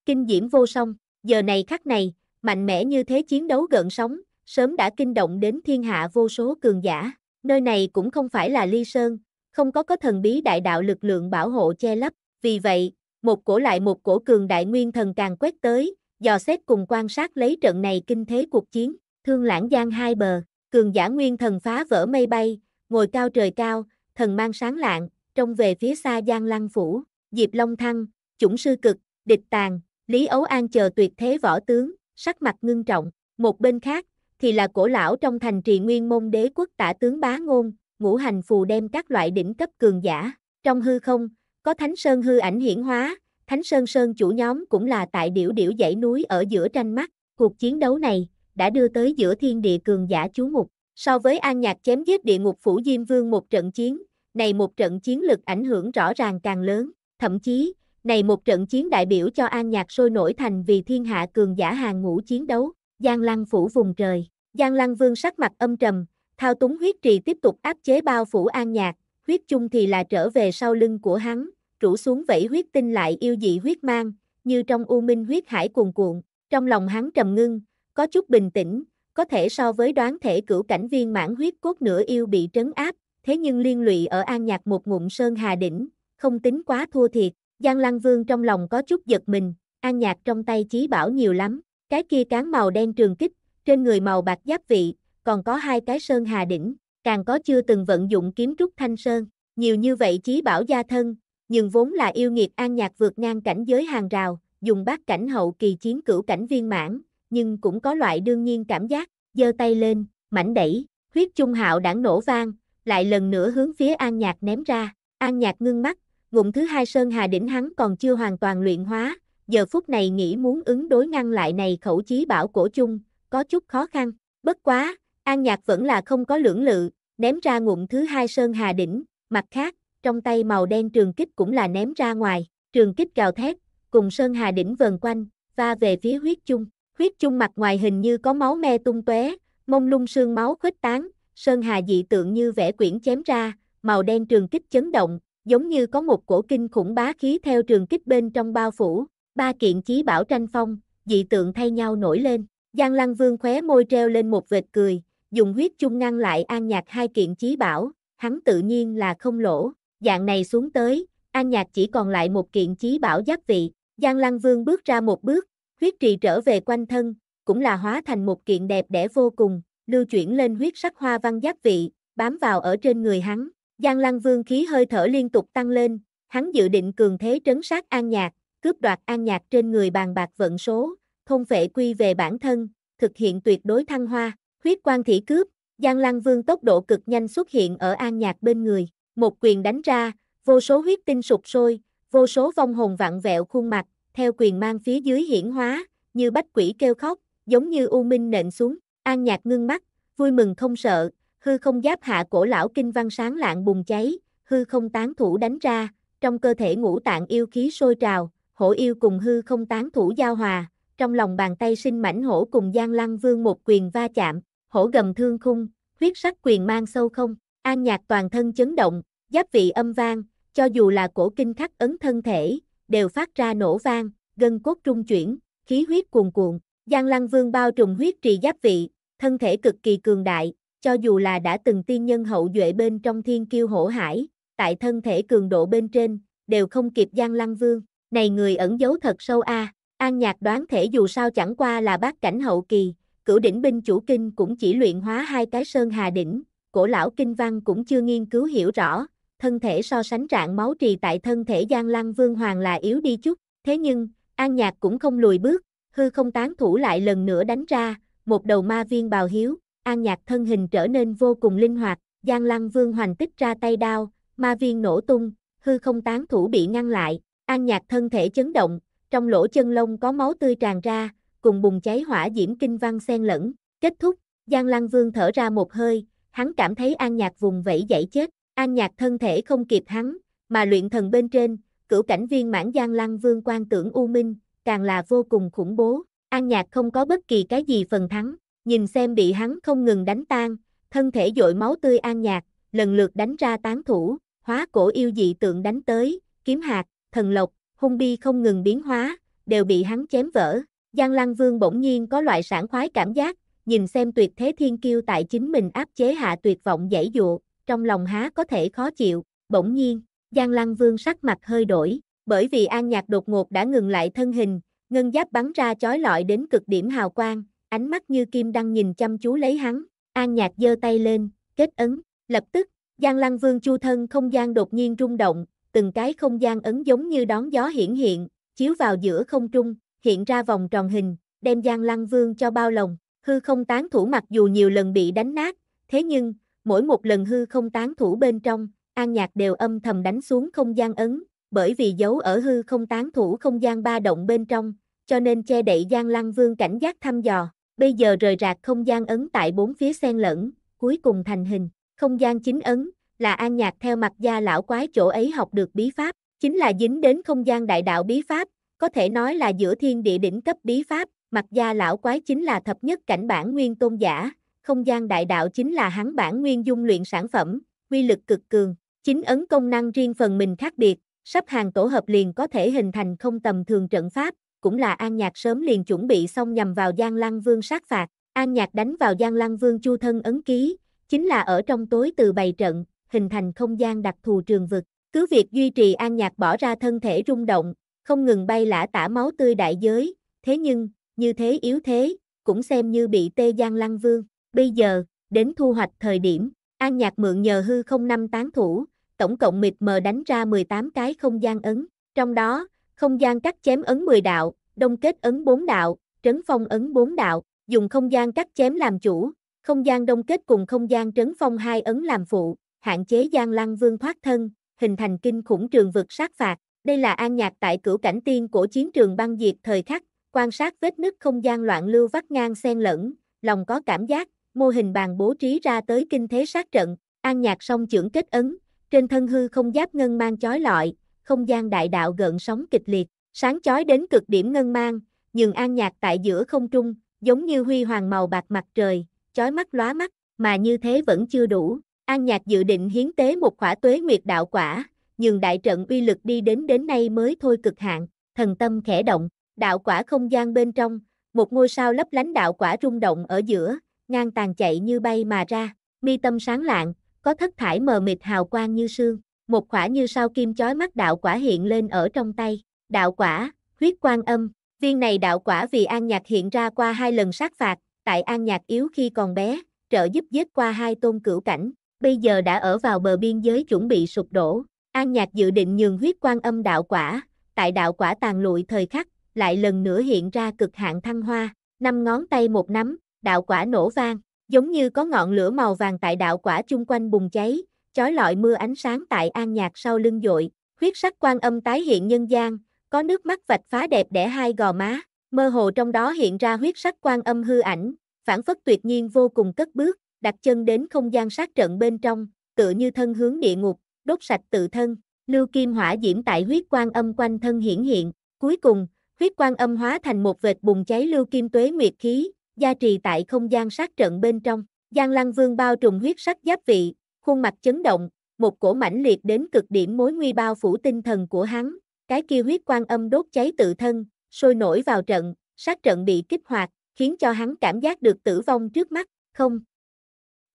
Kinh diễm vô song, giờ này khắc này, mạnh mẽ như thế chiến đấu gợn sóng, sớm đã kinh động đến thiên hạ vô số cường giả. Nơi này cũng không phải là ly sơn, không có có thần bí đại đạo lực lượng bảo hộ che lấp, vì vậy, một cổ lại một cổ cường đại nguyên thần càng quét tới, dò xét cùng quan sát lấy trận này kinh thế cuộc chiến, thương lãng giang hai bờ, cường giả nguyên thần phá vỡ mây bay, ngồi cao trời cao, thần mang sáng lạng, trông về phía xa giang lăng phủ, diệp long thăng, chủng sư cực, địch tàn, Lý Ấu An chờ tuyệt thế võ tướng, sắc mặt ngưng trọng, một bên khác, thì là cổ lão trong thành trì nguyên môn đế quốc tả tướng bá ngôn, ngũ hành phù đem các loại đỉnh cấp cường giả. Trong hư không, có thánh sơn hư ảnh hiển hóa, thánh sơn sơn chủ nhóm cũng là tại điểu điểu dãy núi ở giữa tranh mắt. Cuộc chiến đấu này đã đưa tới giữa thiên địa cường giả chú mục. So với an nhạc chém giết địa ngục phủ Diêm Vương một trận chiến, này một trận chiến lực ảnh hưởng rõ ràng càng lớn, thậm chí, này một trận chiến đại biểu cho an nhạc sôi nổi thành vì thiên hạ cường giả hàng ngũ chiến đấu. Giang Lăng phủ vùng trời. Giang Lăng Vương sắc mặt âm trầm, thao túng huyết trì tiếp tục áp chế bao phủ an nhạc, huyết chung thì là trở về sau lưng của hắn, rủ xuống vẫy huyết tinh lại yêu dị huyết mang, như trong u minh huyết hải cuồn cuộn, trong lòng hắn trầm ngưng, có chút bình tĩnh, có thể so với đoán thể cửu cảnh viên mãn huyết cốt nửa yêu bị trấn áp, thế nhưng liên lụy ở an nhạc một ngụm sơn hà đỉnh, không tính quá thua thiệt, Giang Lăng Vương trong lòng có chút giật mình, an nhạc trong tay chí bảo nhiều lắm, cái kia cán màu đen trường kích, trên người màu bạc giáp vị, còn có hai cái sơn hà đỉnh, càng có chưa từng vận dụng kiếm trúc thanh sơn, nhiều như vậy chí bảo gia thân, nhưng vốn là yêu nghiệt an nhạc vượt ngang cảnh giới hàng rào, dùng bát cảnh hậu kỳ chiến cửu cảnh viên mãn, nhưng cũng có loại đương nhiên cảm giác, giơ tay lên, mảnh đẩy, huyết trung hạo đảng nổ vang, lại lần nữa hướng phía an nhạc ném ra, an nhạc ngưng mắt, ngụm thứ hai sơn hà đỉnh hắn còn chưa hoàn toàn luyện hóa, giờ phút này nghĩ muốn ứng đối ngăn lại này khẩu chí bảo cổ chung, có chút khó khăn. Bất quá, An Nhạc vẫn là không có lưỡng lự, ném ra ngụm thứ hai Sơn Hà Đỉnh, mặt khác, trong tay màu đen trường kích cũng là ném ra ngoài, trường kích gào thét, cùng Sơn Hà Đỉnh vần quanh, va về phía huyết chung. Huyết chung mặt ngoài hình như có máu me tung tóe, mông lung sương máu khuếch tán, Sơn Hà dị tượng như vẽ quyển chém ra, màu đen trường kích chấn động, giống như có một cổ kinh khủng bá khí theo trường kích bên trong bao phủ, Ba kiện chí bảo tranh phong, dị tượng thay nhau nổi lên. Giang Lăng Vương khóe môi treo lên một vệt cười, dùng huyết chung ngăn lại An Nhạc hai kiện chí bảo, hắn tự nhiên là không lỗ. Dạng này xuống tới, An Nhạc chỉ còn lại một kiện chí bảo giác vị. Giang Lăng Vương bước ra một bước, huyết trì trở về quanh thân, cũng là hóa thành một kiện đẹp đẽ vô cùng, lưu chuyển lên huyết sắc hoa văn giác vị, bám vào ở trên người hắn. Giang Lăng Vương khí hơi thở liên tục tăng lên, hắn dự định cường thế trấn sát An Nhạc, cướp đoạt an nhạc trên người bàn bạc vận số, thôn vệ quy về bản thân, thực hiện tuyệt đối thăng hoa, huyết quan thị cướp, Giang Lăng Vương tốc độ cực nhanh xuất hiện ở an nhạc bên người, một quyền đánh ra, vô số huyết tinh sụp sôi, vô số vong hồn vặn vẹo khuôn mặt, theo quyền mang phía dưới hiển hóa, như bách quỷ kêu khóc, giống như u minh nện xuống, an nhạc ngưng mắt, vui mừng không sợ, hư không giáp hạ cổ lão kinh văn sáng lạng bùng cháy, hư không tán thủ đánh ra, trong cơ thể ngũ tạng yêu khí sôi trào, hổ yêu cùng hư không tán thủ giao hòa, trong lòng bàn tay sinh mảnh hổ cùng Giang Lăng Vương một quyền va chạm, hổ gầm thương khung, huyết sắc quyền mang sâu không, an nhạc toàn thân chấn động, giáp vị âm vang, cho dù là cổ kinh khắc ấn thân thể, đều phát ra nổ vang, gân cốt trung chuyển, khí huyết cuồn cuộn, Giang Lăng Vương bao trùm huyết trì giáp vị, thân thể cực kỳ cường đại, cho dù là đã từng tiên nhân hậu duệ bên trong thiên kiêu hổ hải, tại thân thể cường độ bên trên, đều không kịp Giang Lăng Vương này người ẩn giấu thật sâu a. À. An Nhạc đoán thể dù sao chẳng qua là bát cảnh hậu kỳ, cửu đỉnh binh chủ kinh cũng chỉ luyện hóa hai cái sơn hà đỉnh, cổ lão kinh văn cũng chưa nghiên cứu hiểu rõ, thân thể so sánh trạng máu trì tại thân thể Giang Lăng Vương Hoàng là yếu đi chút, thế nhưng, An Nhạc cũng không lùi bước, hư không tán thủ lại lần nữa đánh ra, một đầu ma viên bào hiếu, An Nhạc thân hình trở nên vô cùng linh hoạt, Giang Lăng Vương Hoành tích ra tay đao, ma viên nổ tung, hư không tán thủ bị ngăn lại, An Nhạc thân thể chấn động, trong lỗ chân lông có máu tươi tràn ra, cùng bùng cháy hỏa diễm kinh văn xen lẫn. Kết thúc, Giang Lăng Vương thở ra một hơi, hắn cảm thấy An Nhạc vùng vẫy dãy chết, An Nhạc thân thể không kịp hắn, mà luyện thần bên trên, cửu cảnh viên mãn Giang Lăng Vương quan tưởng U Minh, càng là vô cùng khủng bố. An Nhạc không có bất kỳ cái gì phần thắng, nhìn xem bị hắn không ngừng đánh tan, thân thể dội máu tươi An Nhạc, lần lượt đánh ra tán thủ, hóa cổ yêu dị tượng đánh tới, kiếm hạt, thần lộc, hung bi không ngừng biến hóa, đều bị hắn chém vỡ. Giang Lăng Vương bỗng nhiên có loại sảng khoái cảm giác, nhìn xem tuyệt thế thiên kiêu tại chính mình áp chế hạ tuyệt vọng dãy dụa, trong lòng há có thể khó chịu, bỗng nhiên, Giang Lăng Vương sắc mặt hơi đổi, bởi vì An Nhạc đột ngột đã ngừng lại thân hình, ngân giáp bắn ra chói lọi đến cực điểm hào quang, ánh mắt như kim đang nhìn chăm chú lấy hắn, An Nhạc giơ tay lên, kết ấn, lập tức, Giang Lăng Vương chu thân không gian đột nhiên rung động, từng cái không gian ấn giống như đón gió hiển hiện, chiếu vào giữa không trung, hiện ra vòng tròn hình, đem Giang Lăng Vương cho bao lồng, hư không tán thủ mặc dù nhiều lần bị đánh nát, thế nhưng, mỗi một lần hư không tán thủ bên trong, An Nhạc đều âm thầm đánh xuống không gian ấn, bởi vì giấu ở hư không tán thủ không gian ba động bên trong, cho nên che đậy Giang Lăng Vương cảnh giác thăm dò, bây giờ rời rạc không gian ấn tại bốn phía xen lẫn, cuối cùng thành hình, không gian chính ấn, là An Nhạc theo mặt gia lão quái chỗ ấy học được bí pháp, chính là dính đến không gian đại đạo bí pháp, có thể nói là giữa thiên địa đỉnh cấp bí pháp, mặt gia lão quái chính là thập nhất cảnh bản nguyên tôn giả, không gian đại đạo chính là hắn bản nguyên dung luyện sản phẩm, quy lực cực cường, chính ấn công năng riêng phần mình khác biệt, sắp hàng tổ hợp liền có thể hình thành không tầm thường trận pháp, cũng là An Nhạc sớm liền chuẩn bị xong nhằm vào Giang Lăng Vương sát phạt, An Nhạc đánh vào Giang Lăng Vương Chu thân ấn ký, chính là ở trong tối từ bày trận, hình thành không gian đặc thù trường vực. Cứ việc duy trì an nhạc bỏ ra thân thể rung động, không ngừng bay lả tả máu tươi đại giới, thế nhưng, như thế yếu thế, cũng xem như bị tê giang lăng vương. Bây giờ, đến thu hoạch thời điểm, an nhạc mượn nhờ hư không năm tán thủ, tổng cộng mịt mờ đánh ra 18 cái không gian ấn, trong đó, không gian cắt chém ấn 10 đạo, đông kết ấn 4 đạo, trấn phong ấn 4 đạo, dùng không gian cắt chém làm chủ, không gian đông kết cùng không gian trấn phong hai ấn làm phụ, hạn chế Giang Lăng Vương thoát thân, hình thành kinh khủng trường vực sát phạt. Đây là an nhạc tại cửu cảnh tiên của chiến trường băng diệt thời khắc, quan sát vết nứt không gian loạn lưu vắt ngang xen lẫn, lòng có cảm giác, mô hình bàn bố trí ra tới kinh thế sát trận, an nhạc song trưởng kết ấn, trên thân hư không giáp ngân mang chói lọi, không gian đại đạo gợn sóng kịch liệt, sáng chói đến cực điểm ngân mang, nhưng an nhạc tại giữa không trung, giống như huy hoàng màu bạc mặt trời, chói mắt lóa mắt, mà như thế vẫn chưa đủ, An Nhạc dự định hiến tế một khỏa tuế nguyệt đạo quả, nhưng đại trận uy lực đi đến đến nay mới thôi cực hạn, thần tâm khẽ động, đạo quả không gian bên trong, một ngôi sao lấp lánh đạo quả rung động ở giữa, ngang tàn chạy như bay mà ra, mi tâm sáng lạng, có thất thải mờ mịt hào quang như sương, một khỏa như sao kim chói mắt đạo quả hiện lên ở trong tay, đạo quả, huyết quan âm, viên này đạo quả vì An Nhạc hiện ra qua hai lần sát phạt, tại An Nhạc yếu khi còn bé, trợ giúp giết qua hai tôn cửu cảnh, bây giờ đã ở vào bờ biên giới chuẩn bị sụp đổ. An Nhạc dự định nhường huyết quan âm đạo quả, tại đạo quả tàn lụi thời khắc, lại lần nữa hiện ra cực hạn thăng hoa, năm ngón tay một nắm, đạo quả nổ vang, giống như có ngọn lửa màu vàng tại đạo quả chung quanh bùng cháy, chói lọi mưa ánh sáng tại An Nhạc sau lưng dội, huyết sắc quan âm tái hiện nhân gian, có nước mắt vạch phá đẹp đẽ hai gò má, mơ hồ trong đó hiện ra huyết sắc quan âm hư ảnh, phản phất tuyệt nhiên vô cùng cất bước, đặt chân đến không gian sát trận bên trong, tựa như thân hướng địa ngục, đốt sạch tự thân, lưu kim hỏa diễm tại huyết quan âm quanh thân hiển hiện, cuối cùng, huyết quan âm hóa thành một vệt bùng cháy lưu kim tuế nguyệt khí, gia trì tại không gian sát trận bên trong, Giang Lăng Vương bao trùm huyết sắc giáp vị, khuôn mặt chấn động, một cổ mãnh liệt đến cực điểm mối nguy bao phủ tinh thần của hắn, cái kia huyết quan âm đốt cháy tự thân, sôi nổi vào trận, sát trận bị kích hoạt, khiến cho hắn cảm giác được tử vong trước mắt, không,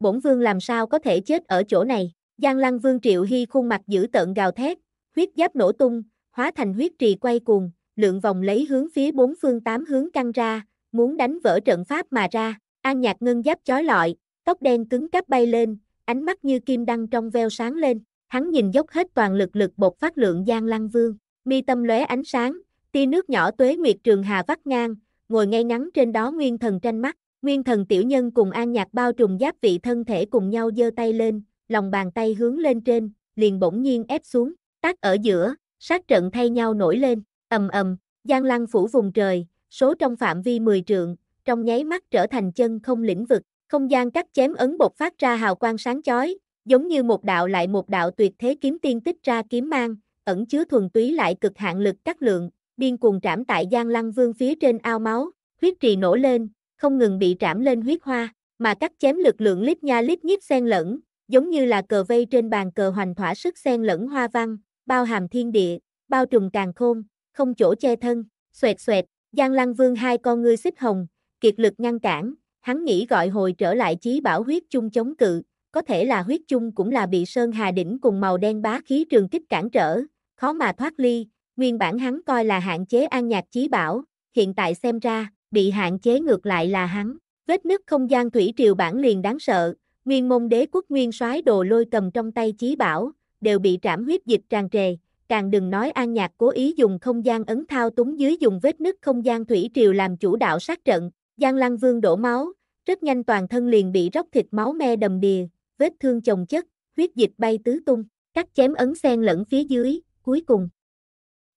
bổn vương làm sao có thể chết ở chỗ này. Giang lăng vương triệu hy khuôn mặt dữ tợn gào thét, huyết giáp nổ tung, hóa thành huyết trì quay cuồng, lượng vòng lấy hướng phía bốn phương tám hướng căng ra, muốn đánh vỡ trận pháp mà ra, an nhạc ngân giáp chói lọi, tóc đen cứng cắp bay lên, ánh mắt như kim đăng trong veo sáng lên, hắn nhìn dốc hết toàn lực lực bột phát lượng Giang Lăng Vương, mi tâm lóe ánh sáng, tia nước nhỏ tuế nguyệt trường hà vắt ngang, ngồi ngay ngắn trên đó nguyên thần tranh mắt, Nguyên thần tiểu nhân cùng an nhạc bao trùm giáp vị thân thể cùng nhau giơ tay lên, lòng bàn tay hướng lên trên, liền bỗng nhiên ép xuống, tác ở giữa, sát trận thay nhau nổi lên, ầm ầm, giang lăng phủ vùng trời, số trong phạm vi 10 trượng, trong nháy mắt trở thành chân không lĩnh vực, không gian cắt chém ấn bột phát ra hào quang sáng chói, giống như một đạo lại một đạo tuyệt thế kiếm tiên tích ra kiếm mang, ẩn chứa thuần túy lại cực hạn lực cắt lượng, điên cuồng trảm tại Giang Lăng Vương phía trên ao máu, huyết trì nổ lên, không ngừng bị trảm lên huyết hoa, mà cắt chém lực lượng lít nha lít nhíp xen lẫn, giống như là cờ vây trên bàn cờ hoành thỏa sức xen lẫn hoa văn, bao hàm thiên địa, bao trùm càng khôn, không chỗ che thân, xoẹt xoẹt, Giang Lăng Vương hai con ngươi xích hồng, kiệt lực ngăn cản, hắn nghĩ gọi hồi trở lại chí bảo huyết chung chống cự, có thể là huyết chung cũng là bị Sơn Hà Đỉnh cùng màu đen bá khí trường kích cản trở, khó mà thoát ly, nguyên bản hắn coi là hạn chế an nhạc chí bảo, hiện tại xem ra, bị hạn chế ngược lại là hắn. Vết nứt không gian thủy triều bản liền đáng sợ, nguyên môn đế quốc nguyên soái đồ lôi cầm trong tay chí bảo, đều bị trảm huyết dịch tràn trề, càng đừng nói an nhạc cố ý dùng không gian ấn thao túng dưới dùng vết nứt không gian thủy triều làm chủ đạo sát trận, Giang Lăng Vương đổ máu, rất nhanh toàn thân liền bị róc thịt máu me đầm đìa, vết thương chồng chất, huyết dịch bay tứ tung, cắt chém ấn xen lẫn phía dưới, cuối cùng.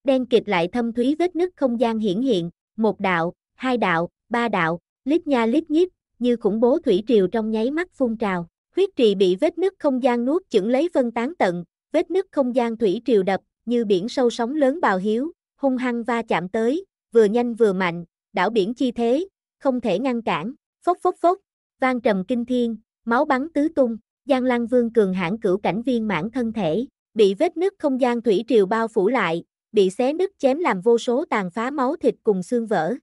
Đen kịch lại thâm thúy vết nứt không gian hiển hiện, một đạo, hai đạo, ba đạo, lít nha lít nhít, như khủng bố thủy triều trong nháy mắt phun trào. Huyết trì bị vết nứt không gian nuốt chửng lấy phân tán tận, vết nứt không gian thủy triều đập, như biển sâu sóng lớn bào hiếu, hung hăng va chạm tới, vừa nhanh vừa mạnh, đảo biển chi thế, không thể ngăn cản, phốc phốc phốc, vang trầm kinh thiên, máu bắn tứ tung, Giang Lăng Vương cường hãn cửu cảnh viên mãn thân thể, bị vết nứt không gian thủy triều bao phủ lại, bị xé nứt chém làm vô số tàn phá máu thịt cùng xương vỡ.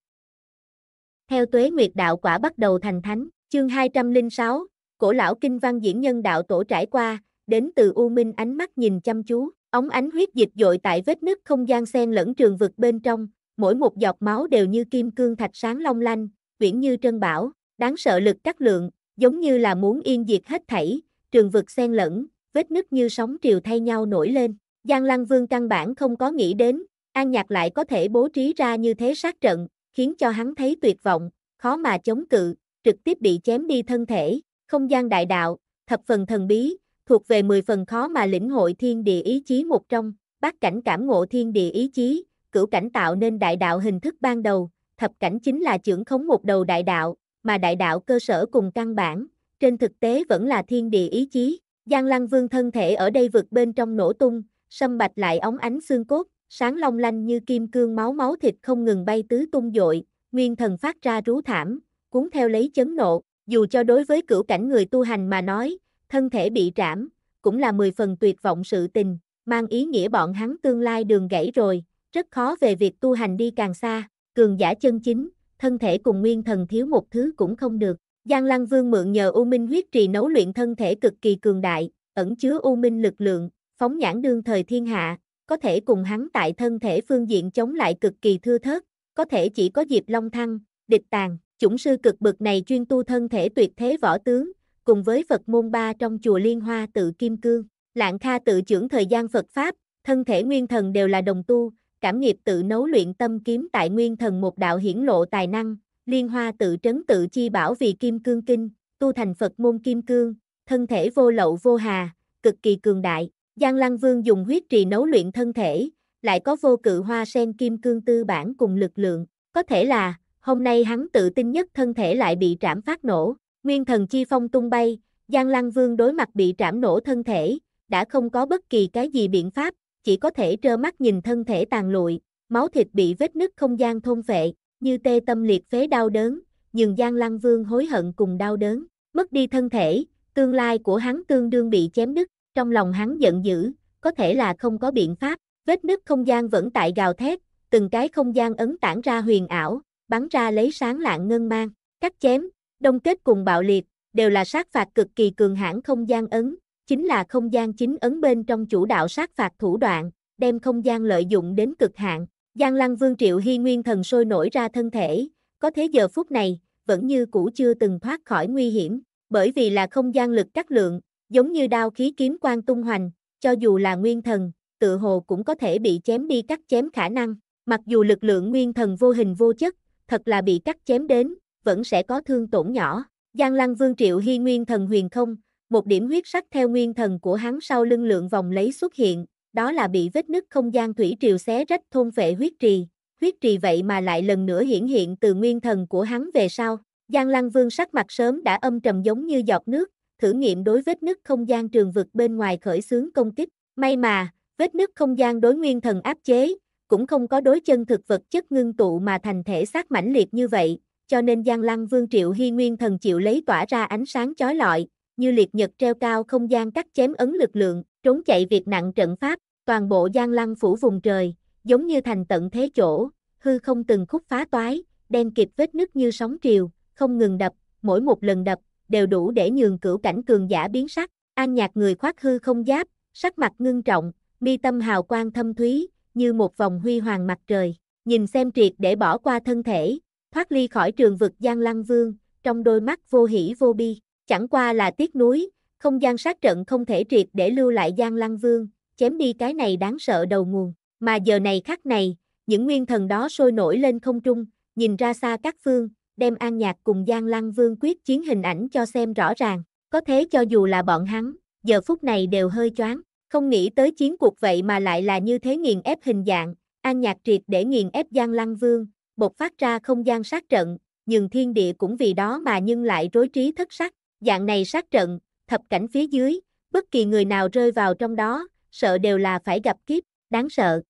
Theo tuế nguyệt đạo quả bắt đầu thành thánh, chương 206, cổ lão kinh văn diễn nhân đạo tổ trải qua, đến từ U Minh ánh mắt nhìn chăm chú, ống ánh huyết dịch dội tại vết nứt không gian xen lẫn trường vực bên trong, mỗi một giọt máu đều như kim cương thạch sáng long lanh, uyển như trân bảo, đáng sợ lực cắt lượng, giống như là muốn yên diệt hết thảy, trường vực xen lẫn, vết nứt như sóng triều thay nhau nổi lên. Giang Lăng Vương căn bản không có nghĩ đến, An Nhạc lại có thể bố trí ra như thế sát trận, khiến cho hắn thấy tuyệt vọng, khó mà chống cự, trực tiếp bị chém đi thân thể, không gian đại đạo, thập phần thần bí, thuộc về 10 phần khó mà lĩnh hội thiên địa ý chí một trong, bát cảnh cảm ngộ thiên địa ý chí, cửu cảnh tạo nên đại đạo hình thức ban đầu, thập cảnh chính là trưởng khống một đầu đại đạo, mà đại đạo cơ sở cùng căn bản, trên thực tế vẫn là thiên địa ý chí. Giang Lăng Vương thân thể ở đây vực bên trong nổ tung, sâm bạch lại ống ánh xương cốt, sáng long lanh như kim cương máu máu thịt không ngừng bay tứ tung dội, nguyên thần phát ra rú thảm, cuốn theo lấy chấn nộ, dù cho đối với cửu cảnh người tu hành mà nói, thân thể bị trảm, cũng là mười phần tuyệt vọng sự tình, mang ý nghĩa bọn hắn tương lai đường gãy rồi, rất khó về việc tu hành đi càng xa, cường giả chân chính, thân thể cùng nguyên thần thiếu một thứ cũng không được. Giang Lăng Vương mượn nhờ U Minh huyết trì nấu luyện thân thể cực kỳ cường đại, ẩn chứa U Minh lực lượng, phóng nhãn đương thời thiên hạ, có thể cùng hắn tại thân thể phương diện chống lại cực kỳ thưa thớt, có thể chỉ có Diệp Long Thăng, địch tàn, chủng sư cực bực này chuyên tu thân thể tuyệt thế võ tướng, cùng với Phật môn ba trong chùa Liên Hoa tự Kim Cương, Lạng Kha tự trưởng thời gian Phật Pháp, thân thể nguyên thần đều là đồng tu, cảm nghiệp tự nấu luyện tâm kiếm tại nguyên thần một đạo hiển lộ tài năng, Liên Hoa tự trấn tự chi bảo vì Kim Cương Kinh, tu thành Phật môn Kim Cương, thân thể vô lậu vô hà, cực kỳ cường đại. Giang Lăng Vương dùng huyết trì nấu luyện thân thể, lại có vô cự hoa sen kim cương tư bản cùng lực lượng, có thể là, hôm nay hắn tự tin nhất thân thể lại bị trảm phát nổ, nguyên thần chi phong tung bay, Giang Lăng Vương đối mặt bị trảm nổ thân thể, đã không có bất kỳ cái gì biện pháp, chỉ có thể trơ mắt nhìn thân thể tàn lụi, máu thịt bị vết nứt không gian thôn phệ, như tê tâm liệt phế đau đớn, nhưng Giang Lăng Vương hối hận cùng đau đớn, mất đi thân thể, tương lai của hắn tương đương bị chém đứt, trong lòng hắn giận dữ, có thể là không có biện pháp, vết nứt không gian vẫn tại gào thét, từng cái không gian ấn tản ra huyền ảo, bắn ra lấy sáng lạng ngân mang, cắt chém, đông kết cùng bạo liệt, đều là sát phạt cực kỳ cường hãn không gian ấn, chính là không gian chính ấn bên trong chủ đạo sát phạt thủ đoạn, đem không gian lợi dụng đến cực hạn. Giang Lăng Vương Triệu Hy Nguyên thần sôi nổi ra thân thể, có thế giờ phút này, vẫn như cũ chưa từng thoát khỏi nguy hiểm, bởi vì là không gian lực cắt lượng, giống như đao khí kiếm quang tung hoành, cho dù là nguyên thần, tự hồ cũng có thể bị chém đi cắt chém khả năng, mặc dù lực lượng nguyên thần vô hình vô chất, thật là bị cắt chém đến, vẫn sẽ có thương tổn nhỏ. Giang Lăng Vương Triệu Hy nguyên thần huyền không, một điểm huyết sắc theo nguyên thần của hắn sau lưng lượng vòng lấy xuất hiện, đó là bị vết nứt không gian thủy triều xé rách thôn vệ huyết trì, huyết trì vậy mà lại lần nữa hiển hiện từ nguyên thần của hắn về sau. Giang Lăng Vương sắc mặt sớm đã âm trầm giống như giọt nước, thử nghiệm đối vết nứt không gian trường vực bên ngoài khởi xướng công kích. May mà, vết nứt không gian đối nguyên thần áp chế, cũng không có đối chân thực vật chất ngưng tụ mà thành thể xác mãnh liệt như vậy, cho nên Giang Lăng Vương Triệu Hy Nguyên thần chịu lấy tỏa ra ánh sáng chói lọi, như liệt nhật treo cao không gian cắt chém ấn lực lượng, trốn chạy việc nặng trận pháp, toàn bộ Giang Lăng phủ vùng trời, giống như thành tận thế chỗ, hư không từng khúc phá toái, đen kịp vết nứt như sóng triều, không ngừng đập, mỗi một lần đập đều đủ để nhường cửu cảnh cường giả biến sắc, an nhạc người khoác hư không giáp, sắc mặt ngưng trọng, mi tâm hào quang thâm thúy, như một vòng huy hoàng mặt trời, nhìn xem triệt để bỏ qua thân thể, thoát ly khỏi trường vực Giang Lăng Vương, trong đôi mắt vô hỷ vô bi, chẳng qua là tiếc núi, không gian sát trận không thể triệt để lưu lại Giang Lăng Vương, chém đi cái này đáng sợ đầu nguồn, mà giờ này khắc này, những nguyên thần đó sôi nổi lên không trung, nhìn ra xa các phương, đem An Nhạc cùng Giang Lăng Vương quyết chiến hình ảnh cho xem rõ ràng, có thế cho dù là bọn hắn, giờ phút này đều hơi choáng, không nghĩ tới chiến cuộc vậy mà lại là như thế nghiền ép hình dạng, An Nhạc triệt để nghiền ép Giang Lăng Vương, bộc phát ra không gian sát trận, nhưng thiên địa cũng vì đó mà nhưng lại rối trí thất sắc, dạng này sát trận, thập cảnh phía dưới, bất kỳ người nào rơi vào trong đó, sợ đều là phải gặp kiếp, đáng sợ.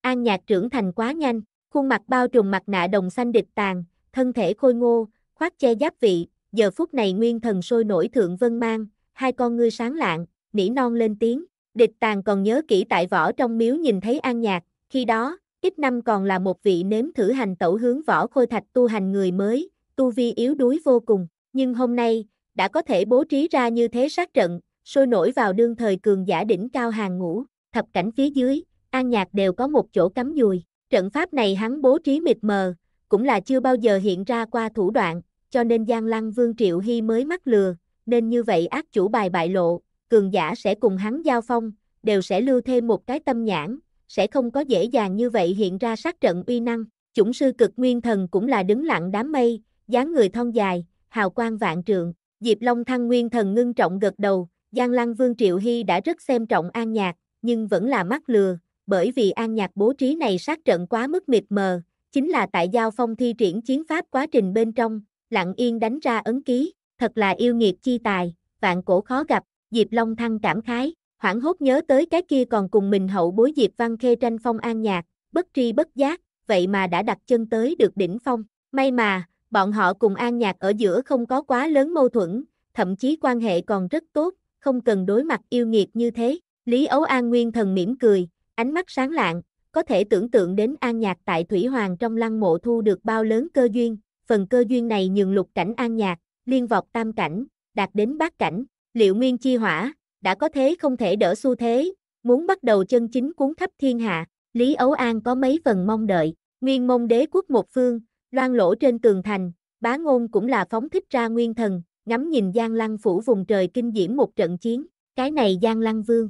An Nhạc trưởng thành quá nhanh, khuôn mặt bao trùm mặt nạ đồng xanh địch tàn, thân thể khôi ngô, khoác che giáp vị, giờ phút này nguyên thần sôi nổi thượng vân mang, hai con ngươi sáng lạng, nỉ non lên tiếng, địch tàn còn nhớ kỹ tại võ trong miếu nhìn thấy an nhạc, khi đó, ít năm còn là một vị nếm thử hành tẩu hướng võ khôi thạch tu hành người mới, tu vi yếu đuối vô cùng, nhưng hôm nay, đã có thể bố trí ra như thế sát trận, sôi nổi vào đương thời cường giả đỉnh cao hàng ngũ, thập cảnh phía dưới, an nhạc đều có một chỗ cắm dùi, trận pháp này hắn bố trí mịt mờ, cũng là chưa bao giờ hiện ra qua thủ đoạn, cho nên Giang Lăng Vương Triệu Hy mới mắc lừa, nên như vậy ác chủ bài bại lộ, cường giả sẽ cùng hắn giao phong, đều sẽ lưu thêm một cái tâm nhãn, sẽ không có dễ dàng như vậy hiện ra sát trận uy năng. Chủng sư cực nguyên thần cũng là đứng lặng đám mây, dáng người thon dài, hào quang vạn trượng, Diệp Long Thăng nguyên thần ngưng trọng gật đầu, Giang Lăng Vương Triệu Hy đã rất xem trọng An Nhạc, nhưng vẫn là mắc lừa, bởi vì An Nhạc bố trí này sát trận quá mức mịt mờ, chính là tại giao phong thi triển chiến pháp quá trình bên trong, lặng yên đánh ra ấn ký, thật là yêu nghiệt chi tài, vạn cổ khó gặp, Diệp Long Thăng cảm khái, hoảng hốt nhớ tới cái kia còn cùng mình hậu bối Diệp Văn Khê tranh phong an nhạc, bất tri bất giác, vậy mà đã đặt chân tới được đỉnh phong, may mà, bọn họ cùng an nhạc ở giữa không có quá lớn mâu thuẫn, thậm chí quan hệ còn rất tốt, không cần đối mặt yêu nghiệt như thế, Lý Ấu An nguyên thần mỉm cười, ánh mắt sáng lạng, có thể tưởng tượng đến An Nhạc tại Thủy Hoàng trong lăng mộ thu được bao lớn cơ duyên, phần cơ duyên này nhường lục cảnh An Nhạc, liên vọc tam cảnh, đạt đến bát cảnh, liệu nguyên chi hỏa, đã có thế không thể đỡ xu thế, muốn bắt đầu chân chính cuốn khắp thiên hạ, Lý Ấu An có mấy phần mong đợi, nguyên mông đế quốc một phương, loan lỗ trên tường thành, bá ngôn cũng là phóng thích ra nguyên thần, ngắm nhìn Giang Lăng phủ vùng trời kinh diễm một trận chiến, cái này Giang Lăng Vương.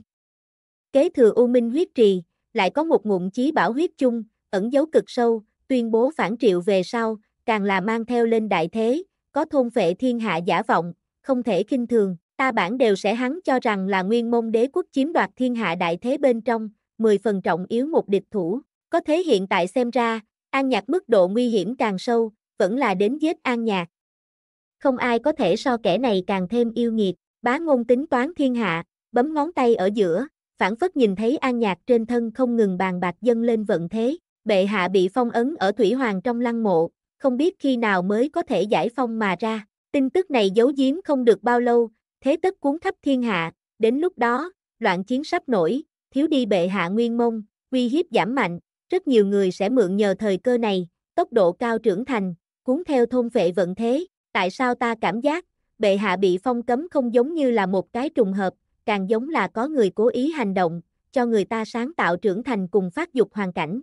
Kế thừa U Minh huyết trì, lại có một ngụm chí bảo huyết chung, ẩn dấu cực sâu, tuyên bố phản triệu về sau, càng là mang theo lên đại thế, có thôn vệ thiên hạ giả vọng, không thể kinh thường, ta bản đều sẽ hắn cho rằng là nguyên môn đế quốc chiếm đoạt thiên hạ đại thế bên trong, 10 phần trọng yếu một địch thủ, có thế hiện tại xem ra, an nhạc mức độ nguy hiểm càng sâu, vẫn là đến giết an nhạc. Không ai có thể so kẻ này càng thêm yêu nghiệt, bá ngôn tính toán thiên hạ, bấm ngón tay ở giữa, phản phất nhìn thấy an nhạc trên thân không ngừng bàn bạc dâng lên vận thế, bệ hạ bị phong ấn ở Thủy Hoàng trong lăng mộ, không biết khi nào mới có thể giải phong mà ra, tin tức này giấu giếm không được bao lâu, thế tất cuốn khắp thiên hạ, đến lúc đó, loạn chiến sắp nổi, thiếu đi bệ hạ nguyên mông, uy hiếp giảm mạnh, rất nhiều người sẽ mượn nhờ thời cơ này, tốc độ cao trưởng thành, cuốn theo thôn vệ vận thế, tại sao ta cảm giác, bệ hạ bị phong cấm không giống như là một cái trùng hợp, càng giống là có người cố ý hành động, cho người ta sáng tạo trưởng thành cùng phát dục hoàn cảnh.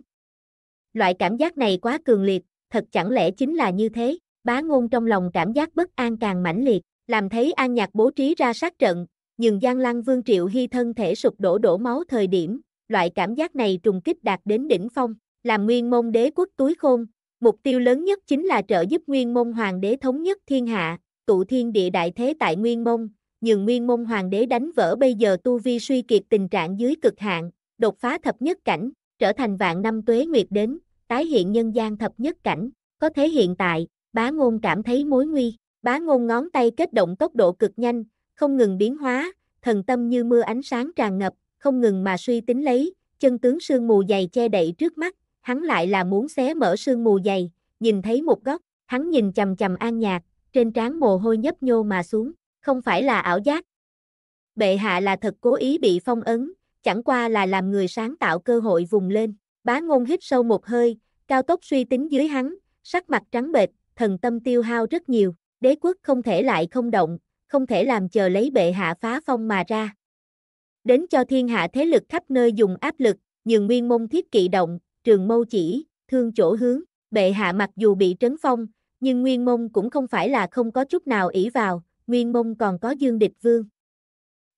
Loại cảm giác này quá cường liệt, thật chẳng lẽ chính là như thế, bá ngôn trong lòng cảm giác bất an càng mãnh liệt, làm thấy an nhạc bố trí ra sát trận, nhưng Giang Lăng Vương Triệu Hy thân thể sụp đổ đổ máu thời điểm, loại cảm giác này trùng kích đạt đến đỉnh phong, làm nguyên môn đế quốc túi khôn, mục tiêu lớn nhất chính là trợ giúp nguyên môn hoàng đế thống nhất thiên hạ, tụ thiên địa đại thế tại nguyên môn, nhường nguyên môn hoàng đế đánh vỡ bây giờ tu vi suy kiệt tình trạng dưới cực hạn, đột phá thập nhất cảnh, trở thành vạn năm tuế nguyệt đến, tái hiện nhân gian thập nhất cảnh, có thế hiện tại, bá ngôn cảm thấy mối nguy, bá ngôn ngón tay kết động tốc độ cực nhanh, không ngừng biến hóa, thần tâm như mưa ánh sáng tràn ngập, không ngừng mà suy tính lấy, chân tướng sương mù dày che đậy trước mắt, hắn lại là muốn xé mở sương mù dày, nhìn thấy một góc, hắn nhìn chầm chầm an nhạc, trên trán mồ hôi nhấp nhô mà xuống không phải là ảo giác. Bệ hạ là thật cố ý bị phong ấn, chẳng qua là làm người sáng tạo cơ hội vùng lên. Bá ngôn hít sâu một hơi, cao tốc suy tính dưới hắn, sắc mặt trắng bệch, thần tâm tiêu hao rất nhiều, đế quốc không thể lại không động, không thể làm chờ lấy bệ hạ phá phong mà ra. Đến cho thiên hạ thế lực khắp nơi dùng áp lực, nhường nguyên môn thiết kỵ động, trường mâu chỉ, thương chỗ hướng, bệ hạ mặc dù bị trấn phong, nhưng nguyên môn cũng không phải là không có chút nào ỷ vào, Nguyên Mông còn có Dương Địch Vương.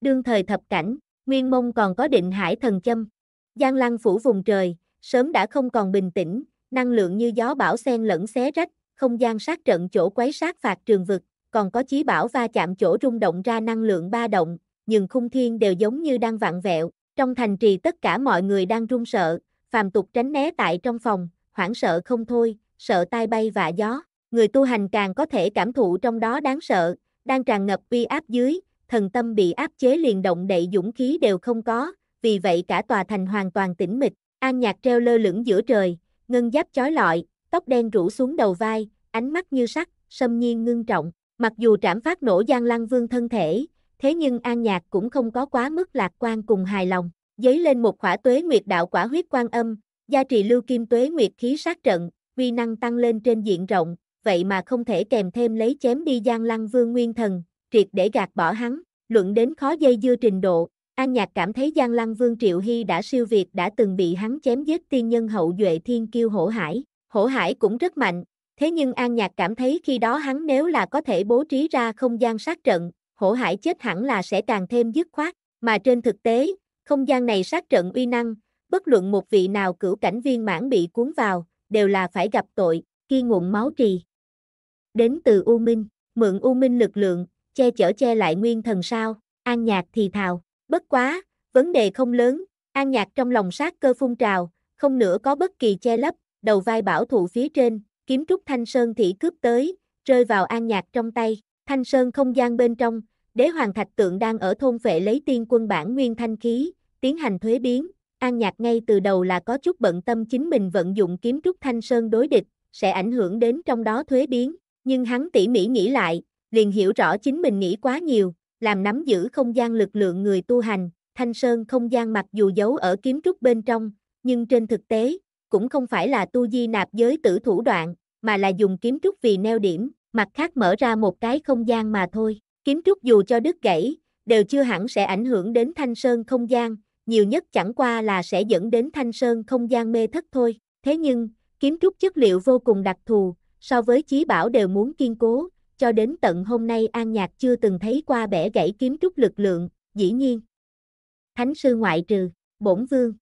Đương thời thập cảnh, Nguyên Mông còn có định hải thần châm. Giang lăng phủ vùng trời, sớm đã không còn bình tĩnh, năng lượng như gió bão xen lẫn xé rách, không gian sát trận chỗ quấy sát phạt trường vực, còn có chí bảo va chạm chỗ rung động ra năng lượng ba động, nhưng khung thiên đều giống như đang vặn vẹo, trong thành trì tất cả mọi người đang run sợ, phàm tục tránh né tại trong phòng, hoảng sợ không thôi, sợ tai bay và gió, người tu hành càng có thể cảm thụ trong đó đáng sợ, đang tràn ngập uy áp dưới, thần tâm bị áp chế liền động đậy dũng khí đều không có, vì vậy cả tòa thành hoàn toàn tĩnh mịch, an nhạc treo lơ lửng giữa trời, ngân giáp chói lọi, tóc đen rủ xuống đầu vai, ánh mắt như sắt, sâm nhiên ngưng trọng, mặc dù trảm phát nổ Giang Lăng Vương thân thể, thế nhưng an nhạc cũng không có quá mức lạc quan cùng hài lòng, giấy lên một khỏa tuế nguyệt đạo quả huyết quan âm, gia trì lưu kim tuế nguyệt khí sát trận, uy năng tăng lên trên diện rộng, vậy mà không thể kèm thêm lấy chém đi Giang Lăng Vương Nguyên Thần, triệt để gạt bỏ hắn, luận đến khó dây dưa trình độ, An Nhạc cảm thấy Giang Lăng Vương Triệu Hy đã siêu việt đã từng bị hắn chém giết tiên nhân hậu duệ thiên kiêu hổ hải, hổ hải cũng rất mạnh, thế nhưng An Nhạc cảm thấy khi đó hắn nếu là có thể bố trí ra không gian sát trận, hổ hải chết hẳn là sẽ càng thêm dứt khoát, mà trên thực tế, không gian này sát trận uy năng, bất luận một vị nào cửu cảnh viên mãn bị cuốn vào, đều là phải gặp tội, khi ngụm máu trì đến từ U Minh, mượn U Minh lực lượng, che chở che lại nguyên thần sao, an nhạc thì thào, bất quá, vấn đề không lớn, an nhạc trong lòng sát cơ phun trào, không nữa có bất kỳ che lấp, đầu vai bảo thụ phía trên, kiếm trúc Thanh Sơn thị cướp tới, rơi vào an nhạc trong tay, Thanh Sơn không gian bên trong, đế hoàng thạch tượng đang ở thôn vệ lấy tiên quân bản nguyên thanh khí, tiến hành thuế biến, an nhạc ngay từ đầu là có chút bận tâm chính mình vận dụng kiếm trúc Thanh Sơn đối địch, sẽ ảnh hưởng đến trong đó thuế biến, nhưng hắn tỉ mỉ nghĩ lại, liền hiểu rõ chính mình nghĩ quá nhiều, làm nắm giữ không gian lực lượng người tu hành, thanh sơn không gian mặc dù giấu ở kiếm trúc bên trong, nhưng trên thực tế, cũng không phải là tu di nạp giới tử thủ đoạn, mà là dùng kiếm trúc vì neo điểm, mặt khác mở ra một cái không gian mà thôi. Kiếm trúc dù cho đứt gãy, đều chưa hẳn sẽ ảnh hưởng đến thanh sơn không gian, nhiều nhất chẳng qua là sẽ dẫn đến thanh sơn không gian mê thất thôi. Thế nhưng, kiếm trúc chất liệu vô cùng đặc thù, so với Chí Bảo đều muốn kiên cố, cho đến tận hôm nay An Nhạc chưa từng thấy qua bẻ gãy kiếm trúc lực lượng, dĩ nhiên. Thánh sư ngoại trừ, bổn vương.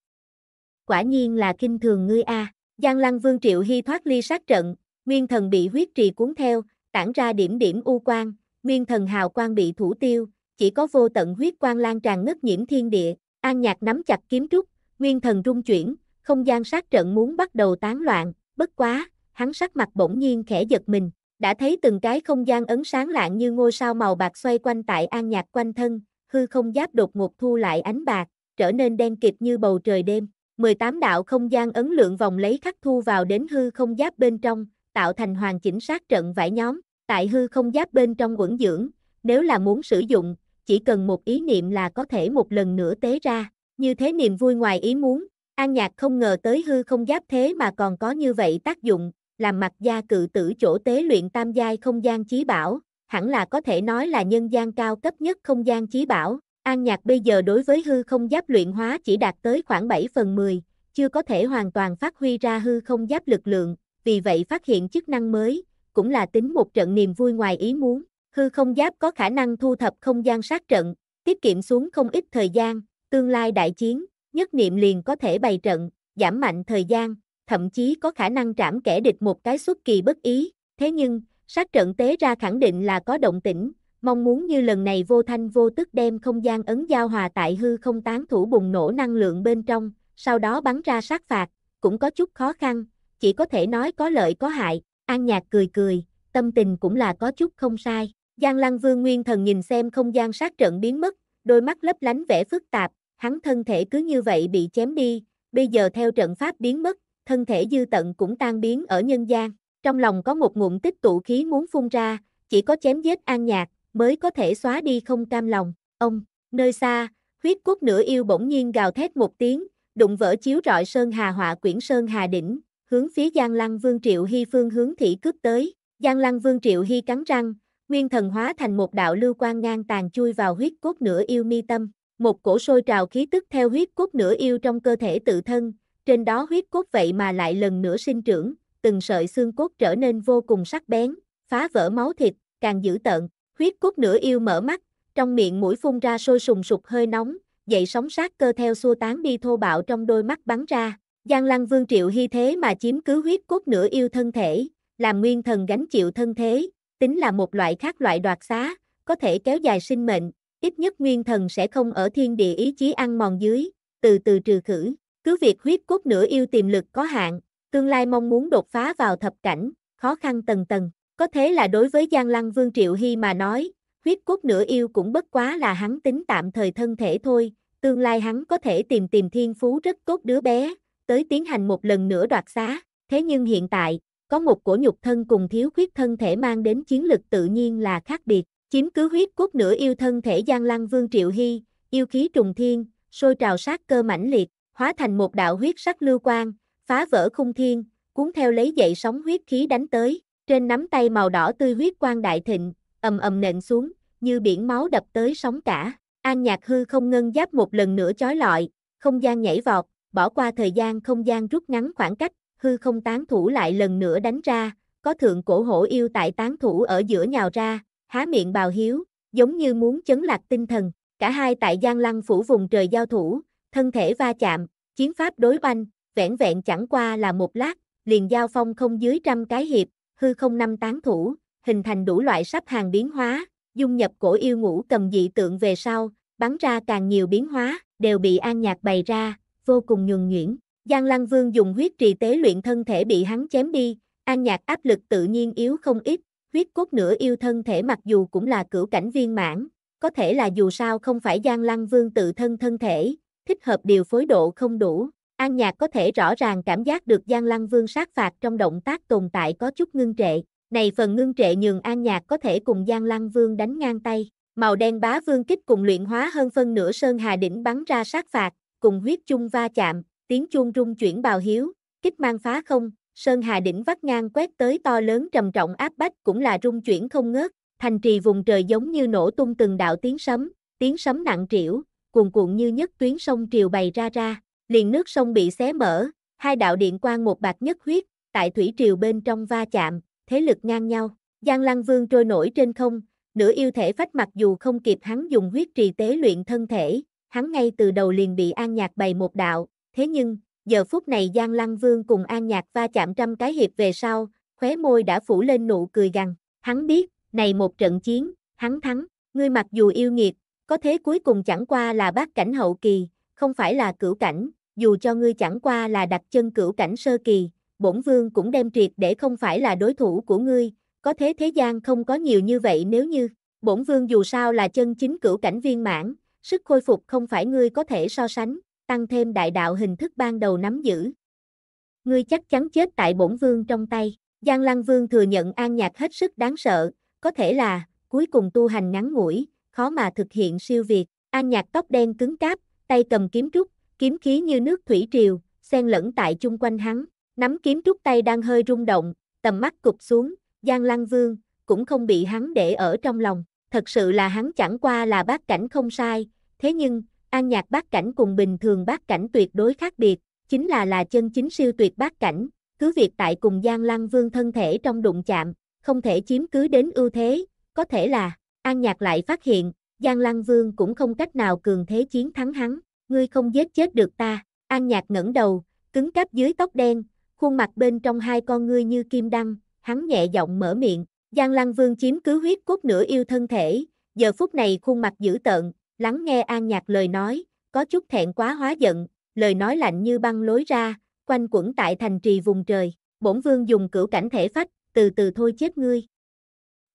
Quả nhiên là kinh thường ngươi a. À. Giang Lăng Vương Triệu Hy thoát ly sát trận, nguyên thần bị huyết trì cuốn theo, tản ra điểm điểm u quang, nguyên thần hào quang bị thủ tiêu, chỉ có vô tận huyết quang lan tràn ngất nhiễm thiên địa, An Nhạc nắm chặt kiếm trúc, nguyên thần rung chuyển, không gian sát trận muốn bắt đầu tán loạn, bất quá, hắn sắc mặt bỗng nhiên khẽ giật mình, đã thấy từng cái không gian ấn sáng lạng như ngôi sao màu bạc xoay quanh tại an nhạc quanh thân, hư không giáp đột ngột thu lại ánh bạc, trở nên đen kịt như bầu trời đêm. 18 đạo không gian ấn lượng vòng lấy khắc thu vào đến hư không giáp bên trong, tạo thành hoàn chỉnh sát trận vải nhóm, tại hư không giáp bên trong quẩn dưỡng, nếu là muốn sử dụng, chỉ cần một ý niệm là có thể một lần nữa tế ra, như thế niềm vui ngoài ý muốn, An Nhạc không ngờ tới hư không giáp thế mà còn có như vậy tác dụng, làm mặt gia cự tử chỗ tế luyện tam giai không gian chí bảo, hẳn là có thể nói là nhân gian cao cấp nhất không gian chí bảo. An Nhạc bây giờ đối với hư không giáp luyện hóa chỉ đạt tới khoảng 7 phần 10, chưa có thể hoàn toàn phát huy ra hư không giáp lực lượng, vì vậy phát hiện chức năng mới, cũng là tính một trận niềm vui ngoài ý muốn. Hư không giáp có khả năng thu thập không gian sát trận, tiết kiệm xuống không ít thời gian, tương lai đại chiến, nhất niệm liền có thể bày trận, giảm mạnh thời gian, thậm chí có khả năng trảm kẻ địch một cái xuất kỳ bất ý, thế nhưng, sát trận tế ra khẳng định là có động tĩnh, mong muốn như lần này vô thanh vô tức đem không gian ấn giao hòa tại hư không tán thủ bùng nổ năng lượng bên trong, sau đó bắn ra sát phạt, cũng có chút khó khăn, chỉ có thể nói có lợi có hại, an nhạc cười cười, tâm tình cũng là có chút không sai. Giang Lăng Vương Nguyên Thần nhìn xem không gian sát trận biến mất, đôi mắt lấp lánh vẻ phức tạp, hắn thân thể cứ như vậy bị chém đi, bây giờ theo trận pháp biến mất, thân thể dư tận cũng tan biến ở nhân gian, trong lòng có một ngụm tích tụ khí muốn phun ra, chỉ có chém giết an nhạc, mới có thể xóa đi không cam lòng, ông, nơi xa, huyết cốt nửa yêu bỗng nhiên gào thét một tiếng, đụng vỡ chiếu rọi Sơn Hà họa quyển Sơn Hà đỉnh, hướng phía Giang Lăng Vương Triệu Hy phương hướng thị cướp tới, Giang Lăng Vương Triệu Hy cắn răng, nguyên thần hóa thành một đạo lưu quang ngang tàn chui vào huyết cốt nửa yêu mi tâm, một cổ sôi trào khí tức theo huyết cốt nửa yêu trong cơ thể tự thân, trên đó huyết cốt vậy mà lại lần nữa sinh trưởng, từng sợi xương cốt trở nên vô cùng sắc bén, phá vỡ máu thịt, càng dữ tợn, huyết cốt nửa yêu mở mắt, trong miệng mũi phun ra sôi sùng sục hơi nóng, dậy sóng sát cơ theo xua tán đi thô bạo trong đôi mắt bắn ra. Giang Lăng Vương Triệu hy thế mà chiếm cứ huyết cốt nửa yêu thân thể, làm nguyên thần gánh chịu thân thế, tính là một loại khác loại đoạt xá, có thể kéo dài sinh mệnh, ít nhất nguyên thần sẽ không ở thiên địa ý chí ăn mòn dưới, từ từ trừ khử. Cứ việc huyết cốt nửa yêu tiềm lực có hạn, tương lai mong muốn đột phá vào thập cảnh, khó khăn tầng tầng. Có thế là đối với Giang Lăng Vương Triệu Hy mà nói, huyết cốt nửa yêu cũng bất quá là hắn tính tạm thời thân thể thôi, tương lai hắn có thể tìm tìm thiên phú rất tốt đứa bé, tới tiến hành một lần nữa đoạt xá. Thế nhưng hiện tại, có một cổ nhục thân cùng thiếu khuyết thân thể mang đến chiến lực tự nhiên là khác biệt. Chiếm cứ huyết cốt nửa yêu thân thể Giang Lăng Vương Triệu Hy, yêu khí trùng thiên, sôi trào sát cơ mãnh liệt, hóa thành một đạo huyết sắc lưu quang, phá vỡ khung thiên, cuốn theo lấy dậy sóng huyết khí đánh tới, trên nắm tay màu đỏ tươi huyết quang đại thịnh, ầm ầm nện xuống, như biển máu đập tới sóng cả. An Nhạc hư không ngân giáp một lần nữa chói lọi, không gian nhảy vọt, bỏ qua thời gian không gian rút ngắn khoảng cách, hư không tán thủ lại lần nữa đánh ra, có thượng cổ hổ yêu tại tán thủ ở giữa nhào ra, há miệng bào hiếu, giống như muốn chấn lạc tinh thần, cả hai tại Giang Lăng phủ vùng trời giao thủ, thân thể va chạm, chiến pháp đối banh, vẻn vẹn chẳng qua là một lát, liền giao phong không dưới trăm cái hiệp, hư không năm tán thủ, hình thành đủ loại sắp hàng biến hóa, dung nhập cổ yêu ngũ cầm dị tượng về sau, bắn ra càng nhiều biến hóa, đều bị an nhạc bày ra, vô cùng nhuần nhuyễn. Giang Lăng Vương dùng huyết trì tế luyện thân thể bị hắn chém đi, an nhạc áp lực tự nhiên yếu không ít, huyết cốt nửa yêu thân thể mặc dù cũng là cửu cảnh viên mãn, có thể là dù sao không phải Giang Lăng Vương tự thân thân thể, thích hợp điều phối độ không đủ. An Nhạc có thể rõ ràng cảm giác được Giang Lăng Vương sát phạt trong động tác tồn tại có chút ngưng trệ. Này phần ngưng trệ nhường An Nhạc có thể cùng Giang Lăng Vương đánh ngang tay. Màu đen bá vương kích cùng luyện hóa hơn phân nửa sơn hà đỉnh bắn ra sát phạt, cùng huyết chung va chạm, tiếng chuông rung chuyển bào hiếu, kích mang phá không, sơn hà đỉnh vắt ngang quét tới to lớn trầm trọng áp bách cũng là rung chuyển không ngớt, thành trì vùng trời giống như nổ tung từng đạo tiếng sấm, tiếng sấm nặng trĩu, cuồn cuộn như nhất tuyến sông triều bày ra ra, liền nước sông bị xé mở, hai đạo điện quang một bạc nhất huyết, tại thủy triều bên trong va chạm, thế lực ngang nhau. Giang Lăng Vương trôi nổi trên không, nửa yêu thể phách mặc dù không kịp hắn dùng huyết trì tế luyện thân thể, hắn ngay từ đầu liền bị An Nhạc bày một đạo, thế nhưng, giờ phút này Giang Lăng Vương cùng An Nhạc va chạm trăm cái hiệp về sau, khóe môi đã phủ lên nụ cười gằn, hắn biết, này một trận chiến, hắn thắng, ngươi mặc dù yêu nghiệt, có thế cuối cùng chẳng qua là bát cảnh hậu kỳ, không phải là cửu cảnh, dù cho ngươi chẳng qua là đặt chân cửu cảnh sơ kỳ, bổn vương cũng đem triệt để không phải là đối thủ của ngươi, có thế thế gian không có nhiều như vậy nếu như, bổn vương dù sao là chân chính cửu cảnh viên mãn, sức khôi phục không phải ngươi có thể so sánh, tăng thêm đại đạo hình thức ban đầu nắm giữ. Ngươi chắc chắn chết tại bổn vương trong tay, Giang Lăng Vương thừa nhận an nhạc hết sức đáng sợ, có thể là, cuối cùng tu hành ngắn ngủi, khó mà thực hiện siêu việt. An nhạc tóc đen cứng cáp, tay cầm kiếm trúc, kiếm khí như nước thủy triều, xen lẫn tại chung quanh hắn. Nắm kiếm trúc tay đang hơi rung động, tầm mắt cụp xuống, Giang Lăng Vương, cũng không bị hắn để ở trong lòng. Thật sự là hắn chẳng qua là bác cảnh không sai, thế nhưng, an nhạc bác cảnh cùng bình thường bác cảnh tuyệt đối khác biệt, chính là là chân chính siêu tuyệt bác cảnh, cứ việc tại cùng Giang Lăng Vương thân thể trong đụng chạm, không thể chiếm cứ đến ưu thế, có thể là An Nhạc lại phát hiện, Giang Lăng Vương cũng không cách nào cường thế chiến thắng hắn, ngươi không giết chết được ta. An Nhạc ngẩng đầu, cứng cáp dưới tóc đen, khuôn mặt bên trong hai con ngươi như kim đăng, hắn nhẹ giọng mở miệng, Giang Lăng Vương chiếm cứ huyết cốt nửa yêu thân thể, giờ phút này khuôn mặt dữ tợn, lắng nghe An Nhạc lời nói, có chút thẹn quá hóa giận, lời nói lạnh như băng lối ra, quanh quẩn tại thành trì vùng trời, bổn vương dùng cửu cảnh thể phách, từ từ thôi chết ngươi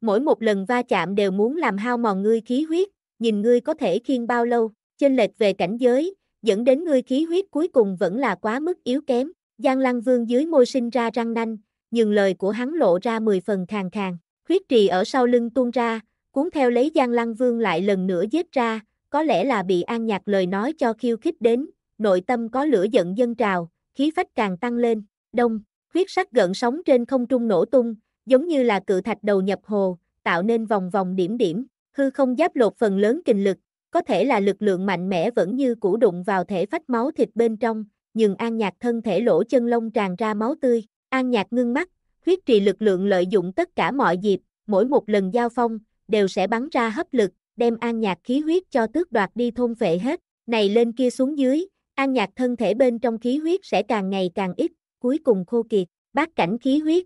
mỗi một lần va chạm đều muốn làm hao mòn ngươi khí huyết, nhìn ngươi có thể khiên bao lâu, chênh lệch về cảnh giới, dẫn đến ngươi khí huyết cuối cùng vẫn là quá mức yếu kém. Giang Lăng Vương dưới môi sinh ra răng nanh, nhưng lời của hắn lộ ra 10 phần khàn khàn, huyết trì ở sau lưng tuôn ra, cuốn theo lấy Giang Lăng Vương lại lần nữa giết ra, có lẽ là bị An Nhạc lời nói cho khiêu khích đến, nội tâm có lửa giận dâng trào, khí phách càng tăng lên, đông, huyết sắc gợn sóng trên không trung nổ tung, giống như là cự thạch đầu nhập hồ, tạo nên vòng vòng điểm điểm, hư không giáp lột phần lớn kinh lực, có thể là lực lượng mạnh mẽ vẫn như cũ đụng vào thể phách máu thịt bên trong, nhưng An Nhạc thân thể lỗ chân lông tràn ra máu tươi, An Nhạc ngưng mắt, huyết trì lực lượng lợi dụng tất cả mọi dịp, mỗi một lần giao phong, đều sẽ bắn ra hấp lực, đem An Nhạc khí huyết cho tước đoạt đi thôn vệ hết, này lên kia xuống dưới, An Nhạc thân thể bên trong khí huyết sẽ càng ngày càng ít, cuối cùng khô kiệt, bát cảnh khí huyết,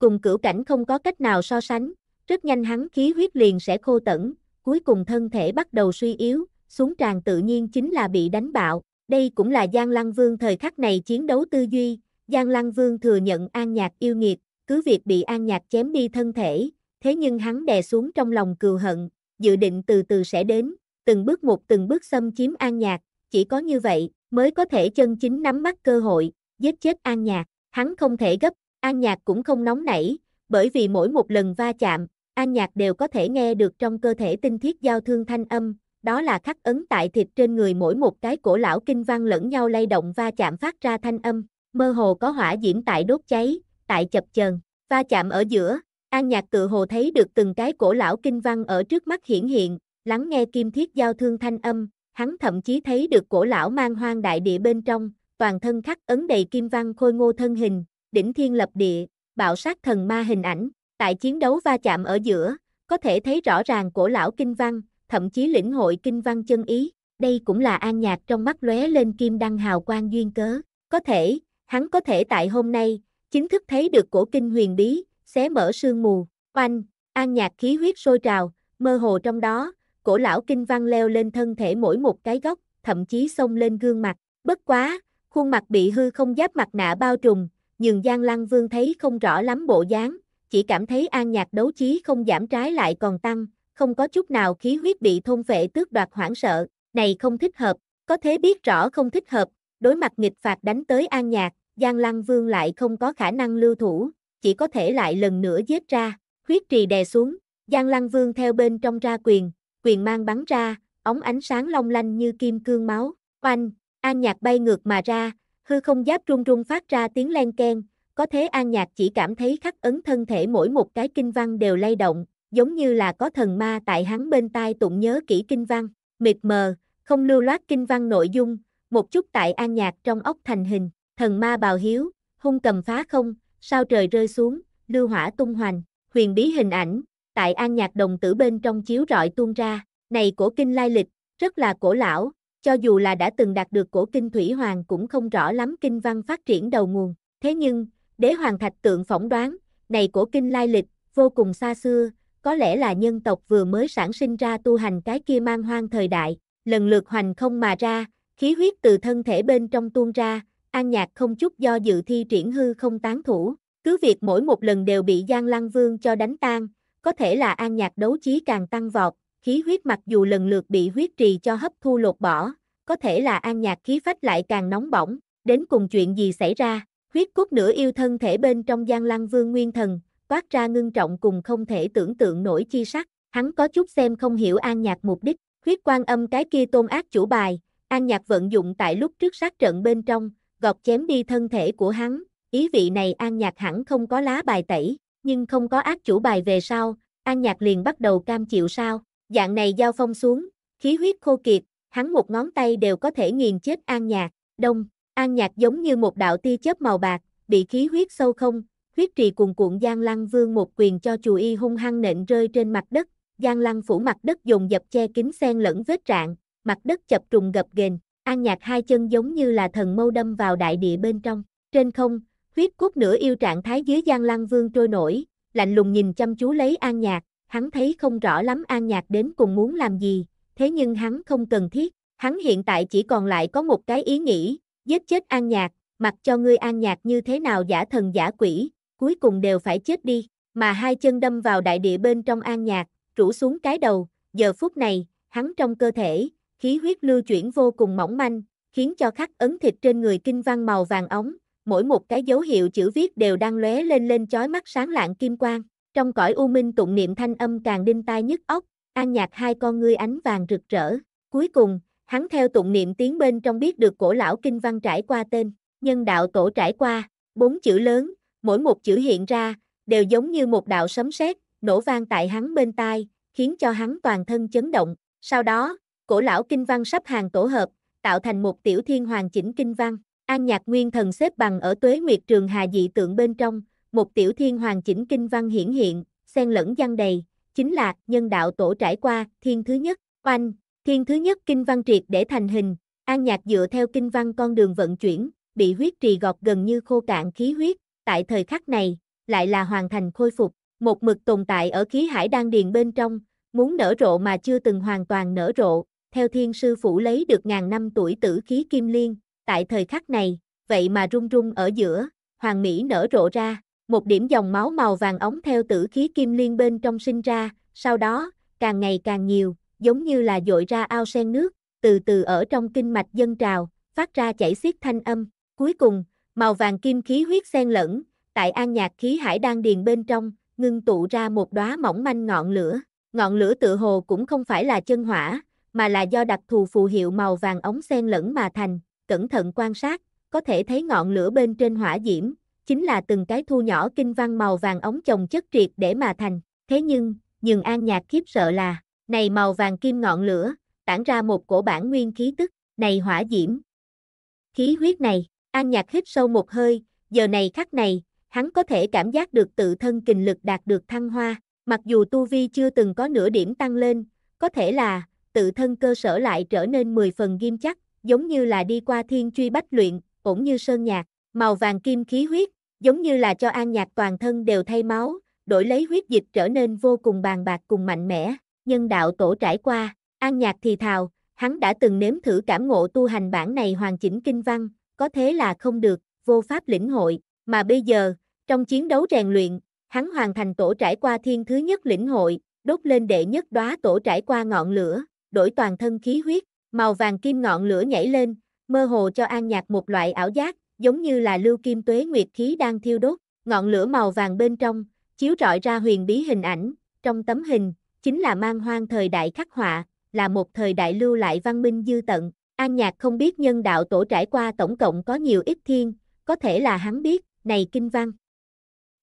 cùng cửu cảnh không có cách nào so sánh, rất nhanh hắn khí huyết liền sẽ khô tẩn, cuối cùng thân thể bắt đầu suy yếu, xuống tràn tự nhiên chính là bị đánh bạo. Đây cũng là Giang Lăng Vương thời khắc này chiến đấu tư duy, Giang Lăng Vương thừa nhận An Nhạc yêu nghiệt, cứ việc bị An Nhạc chém đi thân thể, thế nhưng hắn đè xuống trong lòng cừu hận, dự định từ từ sẽ đến, từng bước một từng bước xâm chiếm An Nhạc, chỉ có như vậy mới có thể chân chính nắm bắt cơ hội, giết chết An Nhạc, hắn không thể gấp An Nhạc cũng không nóng nảy, bởi vì mỗi một lần va chạm, An Nhạc đều có thể nghe được trong cơ thể tinh thiết giao thương thanh âm, đó là khắc ấn tại thịt trên người mỗi một cái cổ lão kinh văn lẫn nhau lay động va chạm phát ra thanh âm, mơ hồ có hỏa diễm tại đốt cháy, tại chập chờn, va chạm ở giữa, An Nhạc tự hồ thấy được từng cái cổ lão kinh văn ở trước mắt hiển hiện, lắng nghe kim thiết giao thương thanh âm, hắn thậm chí thấy được cổ lão mang hoang đại địa bên trong, toàn thân khắc ấn đầy kim văn khôi ngô thân hình, đỉnh thiên lập địa, bạo sát thần ma hình ảnh, tại chiến đấu va chạm ở giữa, có thể thấy rõ ràng cổ lão kinh văn, thậm chí lĩnh hội kinh văn chân ý, đây cũng là an nhạc trong mắt lóe lên kim đăng hào quang duyên cớ, có thể, hắn có thể tại hôm nay, chính thức thấy được cổ kinh huyền bí, xé mở sương mù, oanh, an nhạc khí huyết sôi trào, mơ hồ trong đó, cổ lão kinh văn leo lên thân thể mỗi một cái góc, thậm chí xông lên gương mặt, bất quá, khuôn mặt bị hư không giáp mặt nạ bao trùm, nhưng Giang Lăng Vương thấy không rõ lắm bộ dáng, chỉ cảm thấy an nhạc đấu trí không giảm trái lại còn tăng, không có chút nào khí huyết bị thôn vệ tước đoạt hoảng sợ, này không thích hợp, có thế biết rõ không thích hợp, đối mặt nghịch phạt đánh tới an nhạc, Giang Lăng Vương lại không có khả năng lưu thủ, chỉ có thể lại lần nữa giết ra, huyết trì đè xuống, Giang Lăng Vương theo bên trong ra quyền, quyền mang bắn ra, ống ánh sáng long lanh như kim cương máu, oanh, an nhạc bay ngược mà ra, hư không giáp rung rung phát ra tiếng len ken, có thế An Nhạc chỉ cảm thấy khắc ấn thân thể mỗi một cái kinh văn đều lay động, giống như là có thần ma tại hắn bên tai tụng nhớ kỹ kinh văn, mịt mờ, không lưu loát kinh văn nội dung, một chút tại An Nhạc trong ốc thành hình, thần ma bào hiếu, hung cầm phá không, sao trời rơi xuống, lưu hỏa tung hoành, huyền bí hình ảnh, tại An Nhạc đồng tử bên trong chiếu rọi tuôn ra, này cổ kinh lai lịch, rất là cổ lão, cho dù là đã từng đạt được cổ kinh Thủy Hoàng cũng không rõ lắm kinh văn phát triển đầu nguồn, thế nhưng, đế hoàng thạch tượng phỏng đoán, này cổ kinh lai lịch, vô cùng xa xưa, có lẽ là nhân tộc vừa mới sản sinh ra tu hành cái kia mang hoang thời đại, lần lượt hoành không mà ra, khí huyết từ thân thể bên trong tuôn ra, an nhạc không chút do dự thi triển hư không tán thủ, cứ việc mỗi một lần đều bị Giang Lăng Vương cho đánh tan, có thể là an nhạc đấu trí càng tăng vọt, khí huyết mặc dù lần lượt bị huyết trì cho hấp thu lột bỏ, có thể là an nhạc khí phách lại càng nóng bỏng, đến cùng chuyện gì xảy ra, huyết cốt nửa yêu thân thể bên trong gian Lăng Vương Nguyên Thần, toát ra ngưng trọng cùng không thể tưởng tượng nổi chi sắc, hắn có chút xem không hiểu an nhạc mục đích, huyết quan âm cái kia tôn ác chủ bài, an nhạc vận dụng tại lúc trước sát trận bên trong, gọt chém đi thân thể của hắn, ý vị này an nhạc hẳn không có lá bài tẩy, nhưng không có ác chủ bài về sau, an nhạc liền bắt đầu cam chịu sao, Dạng này giao phong xuống, khí huyết khô kiệt, hắn một ngón tay đều có thể nghiền chết An Nhạc. Đông, An Nhạc giống như một đạo tia chớp màu bạc, bị khí huyết sâu không, huyết trì cuồn cuộn Giang Lăng Vương một quyền cho chù y hung hăng nện rơi trên mặt đất. Giang Lăng phủ mặt đất dùng dập che kín sen lẫn vết rạn, mặt đất chập trùng gập ghềnh, An Nhạc hai chân giống như là thần mâu đâm vào đại địa bên trong. Trên không, huyết cốt nửa yêu trạng thái dưới Giang Lăng Vương trôi nổi, lạnh lùng nhìn chăm chú lấy An Nhạc, hắn thấy không rõ lắm An Nhạc đến cùng muốn làm gì, thế nhưng hắn không cần thiết, hắn hiện tại chỉ còn lại có một cái ý nghĩ, giết chết An Nhạc, mặc cho ngươi An Nhạc như thế nào giả thần giả quỷ, cuối cùng đều phải chết đi, mà hai chân đâm vào đại địa bên trong An Nhạc, rủ xuống cái đầu, giờ phút này, hắn trong cơ thể, khí huyết lưu chuyển vô cùng mỏng manh, khiến cho khắc ấn thịt trên người kinh văn màu vàng ống, mỗi một cái dấu hiệu chữ viết đều đang lóe lên lên chói mắt sáng lạng kim quang. Trong cõi u minh tụng niệm thanh âm càng đinh tai nhức óc, an nhạc hai con ngươi ánh vàng rực rỡ. Cuối cùng, hắn theo tụng niệm tiếng bên trong biết được cổ lão kinh văn trải qua tên, nhân đạo tổ trải qua, bốn chữ lớn, mỗi một chữ hiện ra, đều giống như một đạo sấm sét nổ vang tại hắn bên tai, khiến cho hắn toàn thân chấn động. Sau đó, cổ lão kinh văn sắp hàng tổ hợp, tạo thành một tiểu thiên hoàng chỉnh kinh văn. An Nhạc Nguyên thần xếp bằng ở Tuế Nguyệt Trường Hà dị tượng bên trong, một tiểu thiên hoàng chỉnh kinh văn hiển hiện, xen lẫn văn đầy, chính là nhân đạo tổ trải qua, thiên thứ nhất, oanh, thiên thứ nhất kinh văn triệt để thành hình, an nhạc dựa theo kinh văn con đường vận chuyển, bị huyết trì gọt gần như khô cạn khí huyết, tại thời khắc này, lại là hoàn thành khôi phục, một mực tồn tại ở khí hải đan điền bên trong, muốn nở rộ mà chưa từng hoàn toàn nở rộ, theo thiên sư phủ lấy được ngàn năm tuổi tử khí kim liên, tại thời khắc này, vậy mà rung rung ở giữa, hoàng mỹ nở rộ ra một điểm dòng máu màu vàng ống theo tử khí kim liên bên trong sinh ra, sau đó, càng ngày càng nhiều, giống như là dội ra ao sen nước, từ từ ở trong kinh mạch dân trào, phát ra chảy xiết thanh âm. Cuối cùng, màu vàng kim khí huyết xen lẫn, tại an nhạc khí hải đang điền bên trong, ngưng tụ ra một đóa mỏng manh ngọn lửa. Ngọn lửa tự hồ cũng không phải là chân hỏa, mà là do đặc thù phù hiệu màu vàng ống xen lẫn mà thành, cẩn thận quan sát, có thể thấy ngọn lửa bên trên hỏa diễm, chính là từng cái thu nhỏ kinh văn màu vàng ống chồng chất triệt để mà thành. Thế nhưng, nhường An Nhạc khiếp sợ là, này màu vàng kim ngọn lửa, tản ra một cổ bản nguyên khí tức, này hỏa diễm. Khí huyết này, An Nhạc hít sâu một hơi, giờ này khắc này, hắn có thể cảm giác được tự thân kình lực đạt được thăng hoa, mặc dù tu vi chưa từng có nửa điểm tăng lên, có thể là, tự thân cơ sở lại trở nên 10 phần ghim chắc, giống như là đi qua thiên truy bách luyện, cũng như sơn nhạc, màu vàng kim khí huyết, giống như là cho An Nhạc toàn thân đều thay máu, đổi lấy huyết dịch trở nên vô cùng bàn bạc cùng mạnh mẽ, nhân đạo tổ trải qua, An Nhạc thì thào, hắn đã từng nếm thử cảm ngộ tu hành bản này hoàn chỉnh kinh văn, có thế là không được, vô pháp lĩnh hội, mà bây giờ, trong chiến đấu rèn luyện, hắn hoàn thành tổ trải qua thiên thứ nhất lĩnh hội, đốt lên đệ nhất đóa tổ trải qua ngọn lửa, đổi toàn thân khí huyết, màu vàng kim ngọn lửa nhảy lên, mơ hồ cho An Nhạc một loại ảo giác, giống như là lưu kim tuế nguyệt khí đang thiêu đốt, ngọn lửa màu vàng bên trong, chiếu rọi ra huyền bí hình ảnh, trong tấm hình, chính là mang hoang thời đại khắc họa, là một thời đại lưu lại văn minh dư tận, an nhạc không biết nhân đạo tổ trải qua tổng cộng có nhiều ít thiên, có thể là hắn biết, này kinh văn.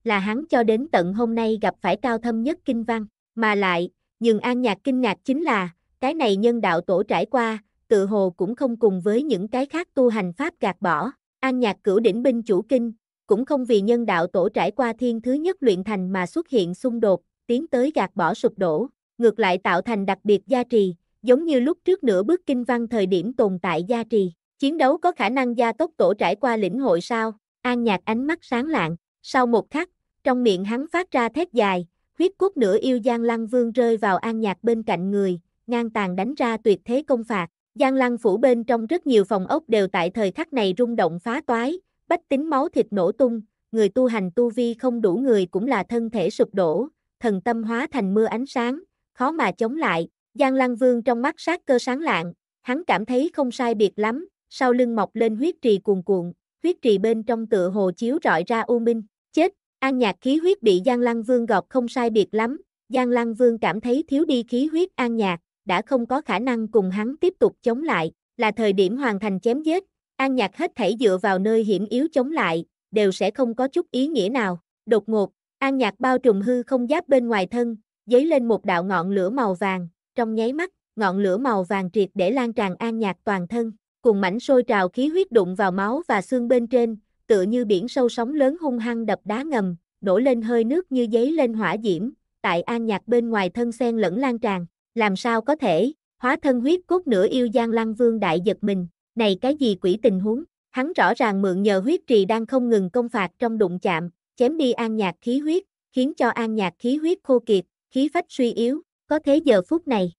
Là hắn cho đến tận hôm nay gặp phải cao thâm nhất kinh văn, mà lại, nhưng an nhạc kinh ngạc chính là, cái này nhân đạo tổ trải qua, tự hồ cũng không cùng với những cái khác tu hành pháp gạt bỏ, An Nhạc cửu đỉnh binh chủ kinh, cũng không vì nhân đạo tổ trải qua thiên thứ nhất luyện thành mà xuất hiện xung đột, tiến tới gạt bỏ sụp đổ, ngược lại tạo thành đặc biệt gia trì, giống như lúc trước nửa bước kinh văn thời điểm tồn tại gia trì. Chiến đấu có khả năng gia tốc tổ trải qua lĩnh hội sao? An Nhạc ánh mắt sáng lạng, sau một khắc, trong miệng hắn phát ra thét dài, huyết cốt nửa yêu Giang Lăng Vương rơi vào An Nhạc bên cạnh người, ngang tàn đánh ra tuyệt thế công phạt. Giang lăng phủ bên trong rất nhiều phòng ốc đều tại thời khắc này rung động phá toái, bách tính máu thịt nổ tung, người tu hành tu vi không đủ người cũng là thân thể sụp đổ, thần tâm hóa thành mưa ánh sáng, khó mà chống lại. Giang Lăng Vương trong mắt sát cơ sáng lạng, hắn cảm thấy không sai biệt lắm, sau lưng mọc lên huyết trì cuồn cuộn, huyết trì bên trong tựa hồ chiếu rọi ra u minh, chết, an nhạc khí huyết bị Giang Lăng Vương gọt không sai biệt lắm, Giang Lăng Vương cảm thấy thiếu đi khí huyết an nhạc, đã không có khả năng cùng hắn tiếp tục chống lại, là thời điểm hoàn thành chém giết, an nhạc hết thảy dựa vào nơi hiểm yếu chống lại, đều sẽ không có chút ý nghĩa nào, đột ngột, an nhạc bao trùm hư không giáp bên ngoài thân, dấy lên một đạo ngọn lửa màu vàng, trong nháy mắt, ngọn lửa màu vàng triệt để lan tràn an nhạc toàn thân, cùng mảnh sôi trào khí huyết đụng vào máu và xương bên trên, tựa như biển sâu sóng lớn hung hăng đập đá ngầm, nổi lên hơi nước như giấy lên hỏa diễm, tại an nhạc bên ngoài thân xen lẫn lan tràn, làm sao có thể, hóa thân huyết cốt nửa yêu Giang Lăng Vương đại giật mình, này cái gì quỷ tình huống, hắn rõ ràng mượn nhờ huyết trì đang không ngừng công phạt trong đụng chạm, chém đi an nhạc khí huyết, khiến cho an nhạc khí huyết khô kiệt, khí phách suy yếu, có thế giờ phút này.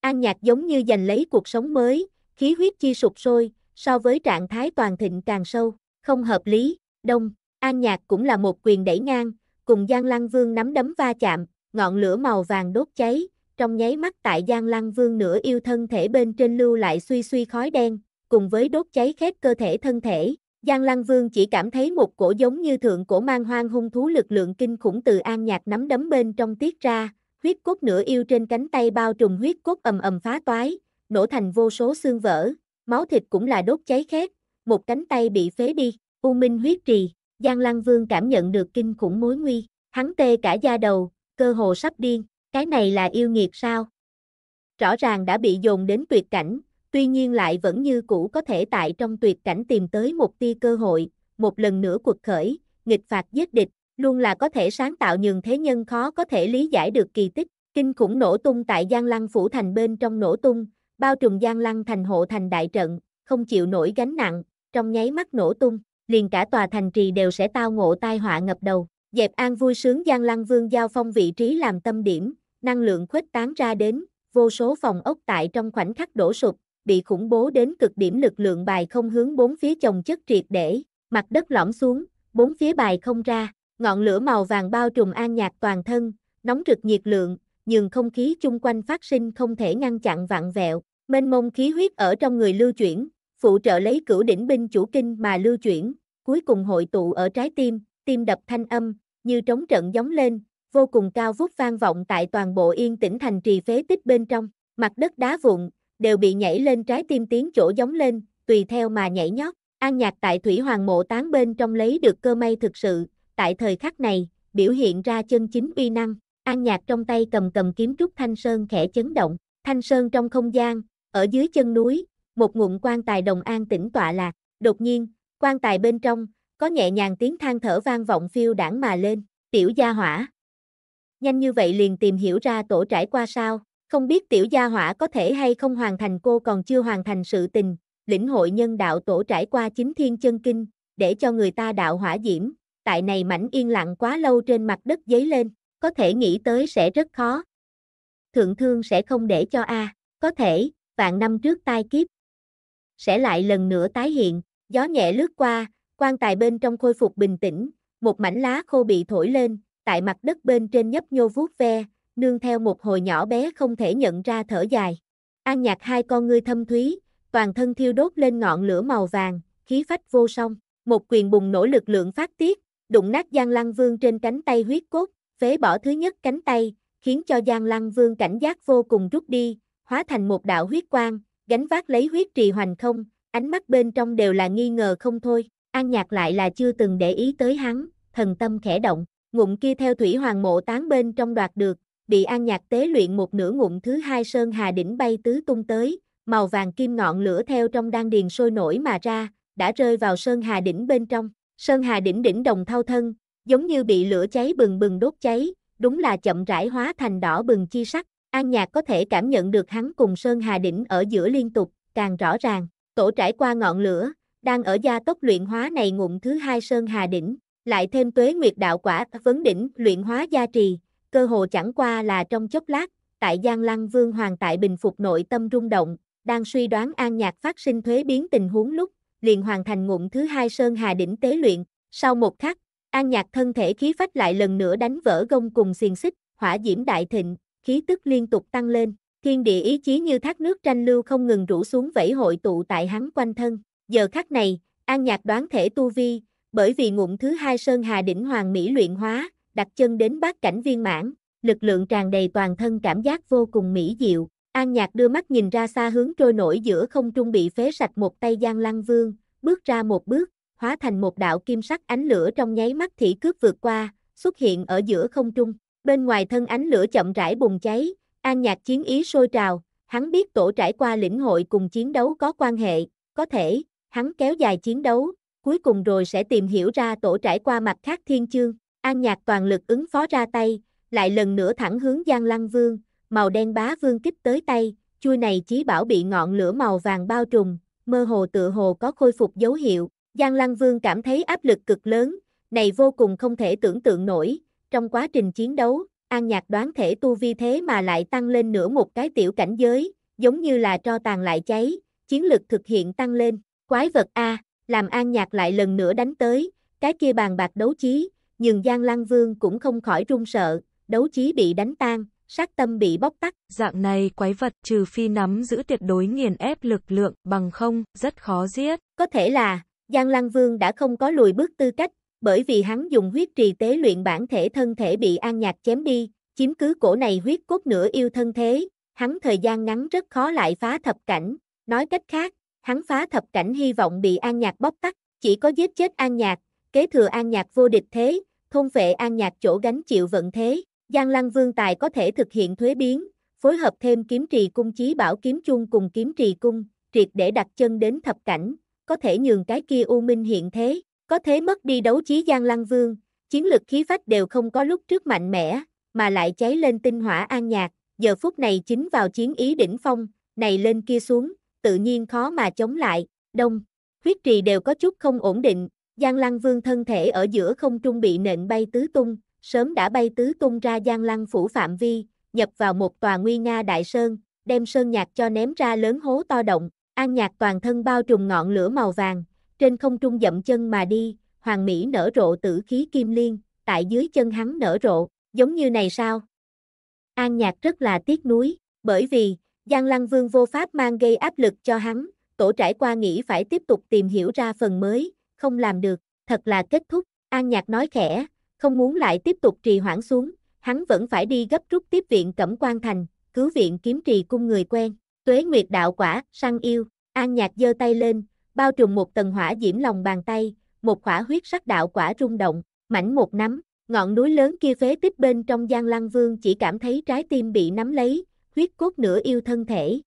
An nhạc giống như giành lấy cuộc sống mới, khí huyết chi sụp sôi, so với trạng thái toàn thịnh càng sâu, không hợp lý, đông, an nhạc cũng là một quyền đẩy ngang, cùng Giang Lăng Vương nắm đấm va chạm, ngọn lửa màu vàng đốt cháy, trong nháy mắt tại Giang Lăng Vương nửa yêu thân thể bên trên lưu lại suy suy khói đen, cùng với đốt cháy khét cơ thể thân thể, Giang Lăng Vương chỉ cảm thấy một cổ giống như thượng cổ mang hoang hung thú lực lượng kinh khủng từ an nhạc nắm đấm bên trong tiết ra, huyết cốt nửa yêu trên cánh tay bao trùm huyết cốt ầm ầm phá toái, nổ thành vô số xương vỡ, máu thịt cũng là đốt cháy khét, một cánh tay bị phế đi, u minh huyết trì, Giang Lăng Vương cảm nhận được kinh khủng mối nguy, hắn tê cả da đầu, cơ hồ sắp điên. Cái này là yêu nghiệt sao? Rõ ràng đã bị dồn đến tuyệt cảnh, tuy nhiên lại vẫn như cũ có thể tại trong tuyệt cảnh tìm tới một tia cơ hội, một lần nữa cuộc khởi, nghịch phạt giết địch, luôn là có thể sáng tạo nhường thế nhân khó có thể lý giải được kỳ tích, kinh khủng nổ tung tại Giang Lăng phủ thành bên trong nổ tung, bao trùm Giang Lăng thành hộ thành đại trận, không chịu nổi gánh nặng, trong nháy mắt nổ tung, liền cả tòa thành trì đều sẽ tao ngộ tai họa ngập đầu. Dẹp An vui sướng Giang Lăng Vương giao phong vị trí làm tâm điểm, năng lượng khuếch tán ra đến, vô số phòng ốc tại trong khoảnh khắc đổ sụp, bị khủng bố đến cực điểm lực lượng bài không hướng bốn phía chồng chất triệt để, mặt đất lõm xuống, bốn phía bài không ra, ngọn lửa màu vàng bao trùm an nhạc toàn thân, nóng trực nhiệt lượng, nhưng không khí chung quanh phát sinh không thể ngăn chặn vặn vẹo, mênh mông khí huyết ở trong người lưu chuyển, phụ trợ lấy cửu đỉnh binh chủ kinh mà lưu chuyển, cuối cùng hội tụ ở trái tim, tim đập thanh âm, như trống trận giống lên, vô cùng cao vút vang vọng tại toàn bộ yên tĩnh thành trì phế tích bên trong, mặt đất đá vụn, đều bị nhảy lên trái tim tiếng chỗ giống lên, tùy theo mà nhảy nhót. An nhạc tại thủy hoàng mộ tán bên trong lấy được cơ may thực sự, tại thời khắc này, biểu hiện ra chân chính uy năng. An nhạc trong tay cầm cầm kiếm trúc thanh sơn khẽ chấn động, thanh sơn trong không gian, ở dưới chân núi, một ngụm quan tài đồng an tĩnh tọa lạc, đột nhiên, quan tài bên trong, có nhẹ nhàng tiếng than thở vang vọng phiêu đảng mà lên, tiểu gia hỏa, nhanh như vậy liền tìm hiểu ra tổ trải qua sao, không biết tiểu gia hỏa có thể hay không hoàn thành cô còn chưa hoàn thành sự tình, lĩnh hội nhân đạo tổ trải qua chính thiên chân kinh, để cho người ta đạo hỏa diễm, tại này mảnh yên lặng quá lâu trên mặt đất giấy lên, có thể nghĩ tới sẽ rất khó. Thượng thương sẽ không để cho A, có thể, vạn năm trước tai kiếp. Sẽ lại lần nữa tái hiện, gió nhẹ lướt qua, quan tài bên trong khôi phục bình tĩnh, một mảnh lá khô bị thổi lên, tại mặt đất bên trên nhấp nhô vuốt ve, nương theo một hồi nhỏ bé không thể nhận ra thở dài. An nhạc hai con ngươi thâm thúy, toàn thân thiêu đốt lên ngọn lửa màu vàng, khí phách vô song, một quyền bùng nổ lực lượng phát tiết, đụng nát Giang Lăng Vương trên cánh tay huyết cốt, phế bỏ thứ nhất cánh tay, khiến cho Giang Lăng Vương cảnh giác vô cùng rút đi, hóa thành một đạo huyết quang, gánh vác lấy huyết trì hoành không, ánh mắt bên trong đều là nghi ngờ không thôi, An Nhạc lại là chưa từng để ý tới hắn, thần tâm khẽ động, ngụm kia theo thủy hoàng mộ tán bên trong đoạt được, bị an nhạc tế luyện một nửa ngụm thứ hai sơn hà đỉnh bay tứ tung tới, màu vàng kim ngọn lửa theo trong đan điền sôi nổi mà ra, đã rơi vào sơn hà đỉnh bên trong, sơn hà đỉnh đỉnh đồng thao thân, giống như bị lửa cháy bừng bừng đốt cháy, đúng là chậm rãi hóa thành đỏ bừng chi sắc, an nhạc có thể cảm nhận được hắn cùng sơn hà đỉnh ở giữa liên tục, càng rõ ràng, tổ trải qua ngọn lửa, đang ở gia tốc luyện hóa này ngụm thứ hai sơn hà đỉnh, lại thêm tuế nguyệt đạo quả vấn đỉnh luyện hóa gia trì, cơ hồ chẳng qua là trong chốc lát, tại Giang Lăng Vương Hoàng tại bình phục nội tâm rung động, đang suy đoán an nhạc phát sinh thuế biến tình huống lúc, liền hoàn thành ngụm thứ hai Sơn Hà đỉnh tế luyện, sau một khắc, an nhạc thân thể khí phách lại lần nữa đánh vỡ gông cùng xiềng xích, hỏa diễm đại thịnh, khí tức liên tục tăng lên, thiên địa ý chí như thác nước tranh lưu không ngừng rủ xuống vẫy hội tụ tại hắn quanh thân, giờ khắc này, an nhạc đoán thể tu vi, bởi vì ngụm thứ hai Sơn Hà Đỉnh Hoàng Mỹ luyện hóa, đặt chân đến bát cảnh viên mãn, lực lượng tràn đầy toàn thân cảm giác vô cùng mỹ diệu. An Nhạc đưa mắt nhìn ra xa hướng trôi nổi giữa không trung bị phế sạch một tay Giang Lăng Vương, bước ra một bước, hóa thành một đạo kim sắc ánh lửa trong nháy mắt thị cướp vượt qua, xuất hiện ở giữa không trung. Bên ngoài thân ánh lửa chậm rãi bùng cháy, An Nhạc chiến ý sôi trào, hắn biết tổ trải qua lĩnh hội cùng chiến đấu có quan hệ, có thể, hắn kéo dài chiến đấu, cuối cùng rồi sẽ tìm hiểu ra tổ trải qua mặt khác thiên chương. An nhạc toàn lực ứng phó ra tay, lại lần nữa thẳng hướng Giang Lăng Vương, màu đen bá vương kích tới tay, chui này chí bảo bị ngọn lửa màu vàng bao trùm, mơ hồ tựa hồ có khôi phục dấu hiệu. Giang Lăng Vương cảm thấy áp lực cực lớn, này vô cùng không thể tưởng tượng nổi. Trong quá trình chiến đấu, An Nhạc đoán thể tu vi thế mà lại tăng lên nửa một cái tiểu cảnh giới, giống như là cho tàn lại cháy, chiến lực thực hiện tăng lên. Quái vật A, làm an nhạc lại lần nữa đánh tới, cái kia bàn bạc đấu chí, nhưng Giang Lăng Vương cũng không khỏi run sợ, đấu chí bị đánh tan, sát tâm bị bóc tắt. Dạng này quái vật trừ phi nắm giữ tuyệt đối nghiền ép lực lượng, bằng không, rất khó giết. Có thể là, Giang Lăng Vương đã không có lùi bước tư cách, bởi vì hắn dùng huyết trì tế luyện bản thể thân thể bị an nhạc chém đi, chiếm cứ cổ này huyết cốt nửa yêu thân thế, hắn thời gian ngắn rất khó lại phá thập cảnh, nói cách khác, hắn phá thập cảnh hy vọng bị An Nhạc bóp tắt, chỉ có giết chết An Nhạc, kế thừa An Nhạc vô địch thế, thôn vệ An Nhạc chỗ gánh chịu vận thế, Giang Lăng Vương Tài có thể thực hiện thuế biến, phối hợp thêm kiếm trì cung chí bảo kiếm chung cùng kiếm trì cung, triệt để đặt chân đến thập cảnh, có thể nhường cái kia U Minh hiện thế, có thế mất đi đấu chí Giang Lăng Vương, chiến lực khí phách đều không có lúc trước mạnh mẽ, mà lại cháy lên tinh hỏa An Nhạc, giờ phút này chính vào chiến ý đỉnh phong, này lên kia xuống, tự nhiên khó mà chống lại, đông, huyết trì đều có chút không ổn định, Giang Lăng Vương thân thể ở giữa không trung bị nện bay tứ tung, sớm đã bay tứ tung ra Giang Lăng phủ phạm vi, nhập vào một tòa nguy nga đại sơn, đem sơn nhạc cho ném ra lớn hố to động, an nhạc toàn thân bao trùm ngọn lửa màu vàng, trên không trung dậm chân mà đi, hoàng mỹ nở rộ tử khí kim liên, tại dưới chân hắn nở rộ, giống như này sao? An nhạc rất là tiếc nuối, bởi vì, Giang Lăng Vương vô pháp mang gây áp lực cho hắn, tổ trải qua nghĩ phải tiếp tục tìm hiểu ra phần mới, không làm được, thật là kết thúc, An Nhạc nói khẽ, không muốn lại tiếp tục trì hoãn xuống, hắn vẫn phải đi gấp rút tiếp viện Cẩm quan Thành, cứu viện kiếm trì cung người quen, tuế nguyệt đạo quả, săn yêu, An Nhạc giơ tay lên, bao trùm một tầng hỏa diễm lòng bàn tay, một khỏa huyết sắc đạo quả rung động, mảnh một nắm, ngọn núi lớn kia phế tích bên trong Giang Lăng Vương chỉ cảm thấy trái tim bị nắm lấy, huyết cốt nửa yêu thân thể.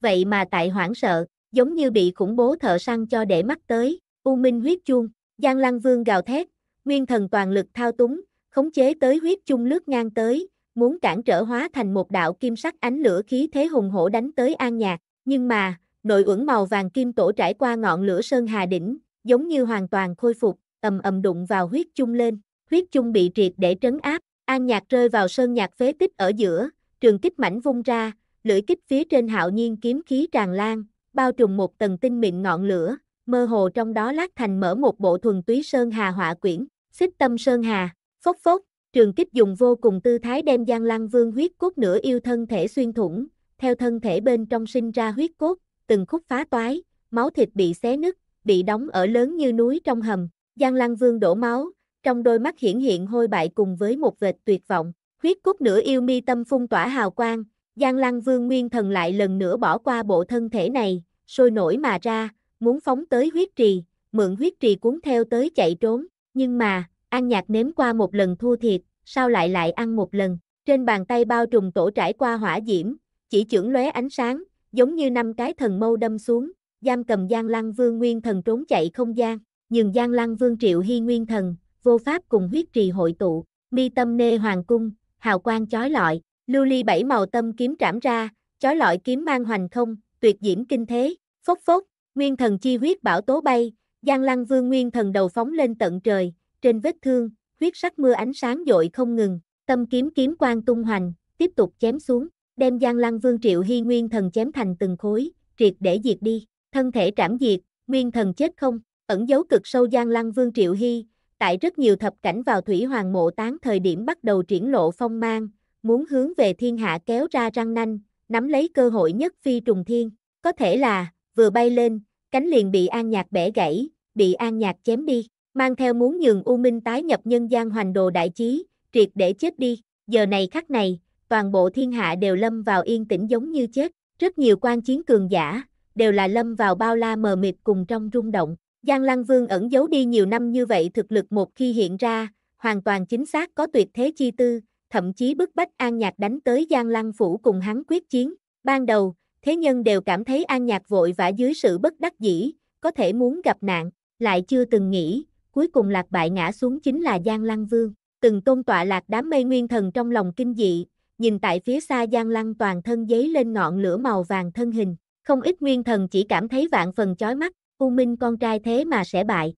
Vậy mà tại hoảng sợ, giống như bị khủng bố thợ săn cho để mắt tới, u minh huyết chuông, Giang Lăng Vương gào thét, nguyên thần toàn lực thao túng, khống chế tới huyết chung lướt ngang tới, muốn cản trở hóa thành một đạo kim sắc ánh lửa khí thế hùng hổ đánh tới An Nhạc, nhưng mà, nội uẩn màu vàng kim tổ trải qua ngọn lửa sơn hà đỉnh, giống như hoàn toàn khôi phục, ầm ầm đụng vào huyết chung lên, huyết chung bị triệt để trấn áp, An Nhạc rơi vào sơn nhạc phế tích ở giữa, trường kích mảnh vung ra, lưỡi kích phía trên hạo nhiên kiếm khí tràn lan, bao trùm một tầng tinh mịn ngọn lửa, mơ hồ trong đó lát thành mở một bộ thuần túy sơn hà họa quyển, xích tâm sơn hà, phốc phốc, trường kích dùng vô cùng tư thái đem Giang Lăng Vương huyết cốt nửa yêu thân thể xuyên thủng, theo thân thể bên trong sinh ra huyết cốt, từng khúc phá toái, máu thịt bị xé nứt, bị đóng ở lớn như núi trong hầm, Giang Lăng Vương đổ máu, trong đôi mắt hiển hiện hôi bại cùng với một vệt tuyệt vọng, Huyết cốt nửa yêu mi tâm phun tỏa hào quang, Giang Lăng Vương Nguyên Thần lại lần nữa bỏ qua bộ thân thể này, sôi nổi mà ra, muốn phóng tới huyết trì, mượn huyết trì cuốn theo tới chạy trốn, nhưng mà, An Nhạc nếm qua một lần thua thiệt, sao lại lại ăn một lần, trên bàn tay bao trùm tổ trải qua hỏa diễm, chỉ chưởng lóe ánh sáng, giống như năm cái thần mâu đâm xuống, giam cầm Giang Lăng Vương Nguyên Thần trốn chạy không gian, nhường Giang Lăng Vương Triệu Hy Nguyên Thần, vô pháp cùng huyết trì hội tụ, mi tâm nê hoàng cung, hào quang chói lọi, lưu ly bảy màu tâm kiếm trảm ra, chói lọi kiếm mang hoành không, tuyệt diễm kinh thế, phốc phốc, nguyên thần chi huyết bảo tố bay, Giang Lăng Vương nguyên thần đầu phóng lên tận trời, trên vết thương, huyết sắc mưa ánh sáng dội không ngừng, tâm kiếm kiếm quang tung hoành, tiếp tục chém xuống, đem Giang Lăng Vương Triệu Hy nguyên thần chém thành từng khối, triệt để diệt đi, thân thể trảm diệt, nguyên thần chết không, ẩn dấu cực sâu Giang Lăng Vương Triệu Hy, tại rất nhiều thập cảnh vào thủy hoàng mộ tán thời điểm bắt đầu triển lộ phong mang, muốn hướng về thiên hạ kéo ra răng nanh, nắm lấy cơ hội nhất phi trùng thiên, có thể là, vừa bay lên, cánh liền bị an nhạc bẻ gãy, bị an nhạc chém đi, mang theo muốn nhường U Minh tái nhập nhân gian hoành đồ đại chí, triệt để chết đi, giờ này khắc này, toàn bộ thiên hạ đều lâm vào yên tĩnh giống như chết, rất nhiều quan chiến cường giả, đều là lâm vào bao la mờ mịt cùng trong rung động, Giang Lăng Vương ẩn giấu đi nhiều năm như vậy thực lực một khi hiện ra, hoàn toàn chính xác có tuyệt thế chi tư, thậm chí bức bách An Nhạc đánh tới Giang Lăng Phủ cùng hắn quyết chiến. Ban đầu, thế nhân đều cảm thấy An Nhạc vội vã dưới sự bất đắc dĩ, có thể muốn gặp nạn, lại chưa từng nghĩ, cuối cùng lạc bại ngã xuống chính là Giang Lăng Vương. Từng tôn tọa lạc đám mây nguyên thần trong lòng kinh dị, nhìn tại phía xa Giang Lăng toàn thân giấy lên ngọn lửa màu vàng thân hình. Không ít nguyên thần chỉ cảm thấy vạn phần chói mắt, U Minh con trai thế mà sẽ bại.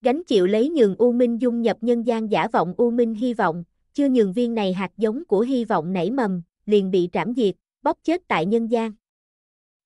Gánh chịu lấy nhường U Minh dung nhập nhân gian giả vọng U Minh hy vọng, chưa nhường viên này hạt giống của hy vọng nảy mầm, liền bị trảm diệt, bóc chết tại nhân gian.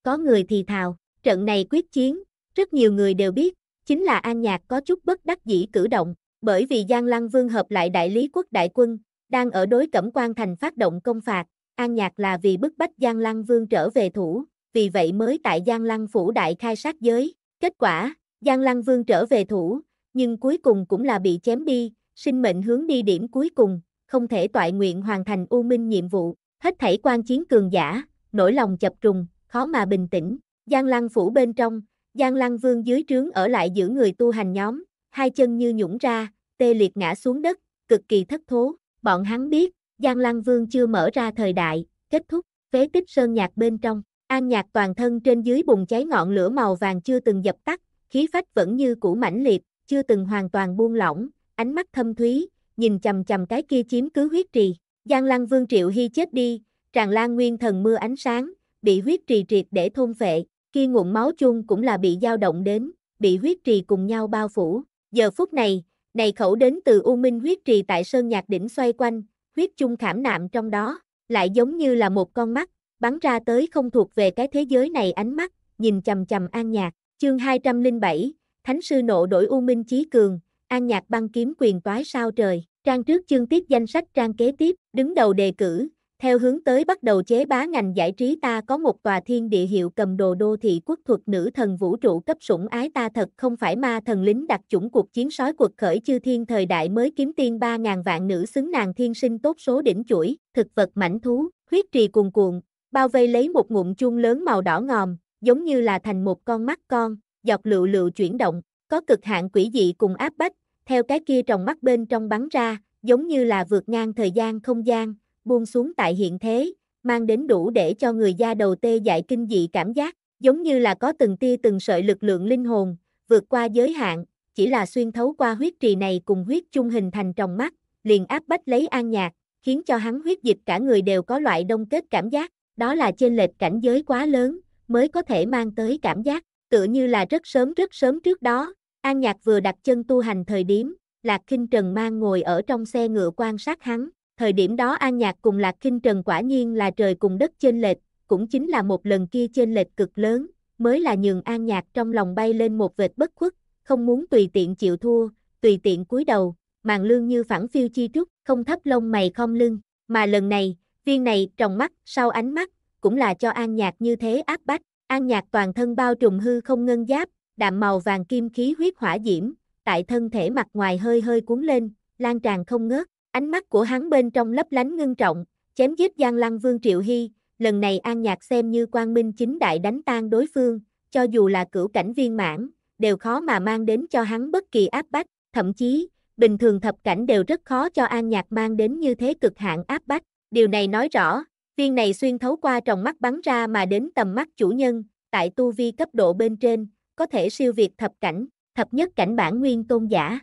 Có người thì thào, trận này quyết chiến, rất nhiều người đều biết, chính là An Nhạc có chút bất đắc dĩ cử động, bởi vì Giang Lăng Vương hợp lại đại lý quốc đại quân, đang ở đối Cẩm quan thành phát động công phạt, An Nhạc là vì bức bách Giang Lăng Vương trở về thủ, vì vậy mới tại Giang Lăng phủ đại khai sát giới, Kết quả, Giang Lăng Vương trở về thủ, nhưng cuối cùng cũng là bị chém đi, sinh mệnh hướng đi điểm cuối cùng, không thể toại nguyện hoàn thành u minh nhiệm vụ, hết thảy quan chiến cường giả, nỗi lòng chập trùng, khó mà bình tĩnh. Giang Lăng phủ bên trong, Giang Lăng Vương dưới trướng ở lại giữ người tu hành nhóm, hai chân như nhũng ra, tê liệt ngã xuống đất, cực kỳ thất thố. Bọn hắn biết, Giang Lăng Vương chưa mở ra thời đại, kết thúc, phế tích sơn nhạc bên trong. An nhạc toàn thân trên dưới bùng cháy ngọn lửa màu vàng chưa từng dập tắt, khí phách vẫn như cũ mãnh liệt, chưa từng hoàn toàn buông lỏng, ánh mắt thâm thúy, nhìn chầm chầm cái kia chiếm cứ huyết trì. Giang lăng vương triệu hy chết đi, tràn lan nguyên thần mưa ánh sáng, bị huyết trì triệt để thôn phệ, kia ngụm máu chung cũng là bị dao động đến, bị huyết trì cùng nhau bao phủ. Giờ phút này, này khẩu đến từ U Minh huyết trì tại Sơn Nhạc Đỉnh xoay quanh, huyết chung khảm nạm trong đó, lại giống như là một con mắt, bắn ra tới không thuộc về cái thế giới này ánh mắt, nhìn chầm chầm An Nhạc, chương 207, Thánh sư nộ đổi U Minh Chí Cường, An Nhạc băng kiếm quyền toái sao trời, trang trước chương tiếp danh sách trang kế tiếp, đứng đầu đề cử, theo hướng tới bắt đầu chế bá ngành giải trí ta có một tòa thiên địa hiệu cầm đồ đô thị quốc thuật nữ thần vũ trụ cấp sủng ái ta thật không phải ma thần lính đặc chủng cuộc chiến sói cuộc khởi chư thiên thời đại mới kiếm tiên ba ngàn vạn nữ xứng nàng thiên sinh tốt số đỉnh chuỗi, thực vật mảnh thú, huyết trì cuồn cuộn, bao vây lấy một ngụm chuông lớn màu đỏ ngòm, giống như là thành một con mắt con, dọc lựu lựu chuyển động, có cực hạn quỷ dị cùng áp bách, theo cái kia tròng mắt bên trong bắn ra, giống như là vượt ngang thời gian không gian, buông xuống tại hiện thế, mang đến đủ để cho người da đầu tê dại kinh dị cảm giác, giống như là có từng tia từng sợi lực lượng linh hồn, vượt qua giới hạn, chỉ là xuyên thấu qua huyết trì này cùng huyết chung hình thành tròng mắt, liền áp bách lấy an nhạc, khiến cho hắn huyết dịch cả người đều có loại đông kết cảm giác đó là chênh lệch cảnh giới quá lớn, mới có thể mang tới cảm giác, tựa như là rất sớm rất sớm trước đó, An Nhạc vừa đặt chân tu hành thời điểm, Lạc Kinh Trần mang ngồi ở trong xe ngựa quan sát hắn, thời điểm đó An Nhạc cùng Lạc Kinh Trần quả nhiên là trời cùng đất chênh lệch, cũng chính là một lần kia chênh lệch cực lớn, mới là nhường An Nhạc trong lòng bay lên một vệt bất khuất, không muốn tùy tiện chịu thua, tùy tiện cúi đầu, màn lương như phẳng phiêu chi trúc, không thấp lông mày không lưng, mà lần này, Viên này trong mắt, sau ánh mắt, cũng là cho an nhạc như thế áp bách. An nhạc toàn thân bao trùm hư không ngân giáp, đạm màu vàng kim khí huyết hỏa diễm, tại thân thể mặt ngoài hơi hơi cuốn lên, lan tràn không ngớt. Ánh mắt của hắn bên trong lấp lánh ngưng trọng, chém giết Giang Lăng Vương Triệu Hy, lần này An Nhạc xem như quang minh chính đại đánh tan đối phương, cho dù là cửu cảnh viên mãn, đều khó mà mang đến cho hắn bất kỳ áp bách, thậm chí, bình thường thập cảnh đều rất khó cho An Nhạc mang đến như thế cực hạn áp bách, Điều này nói rõ, viên này xuyên thấu qua tròng mắt bắn ra mà đến tầm mắt chủ nhân, tại tu vi cấp độ bên trên, có thể siêu việt thập cảnh, thập nhất cảnh bản nguyên tôn giả.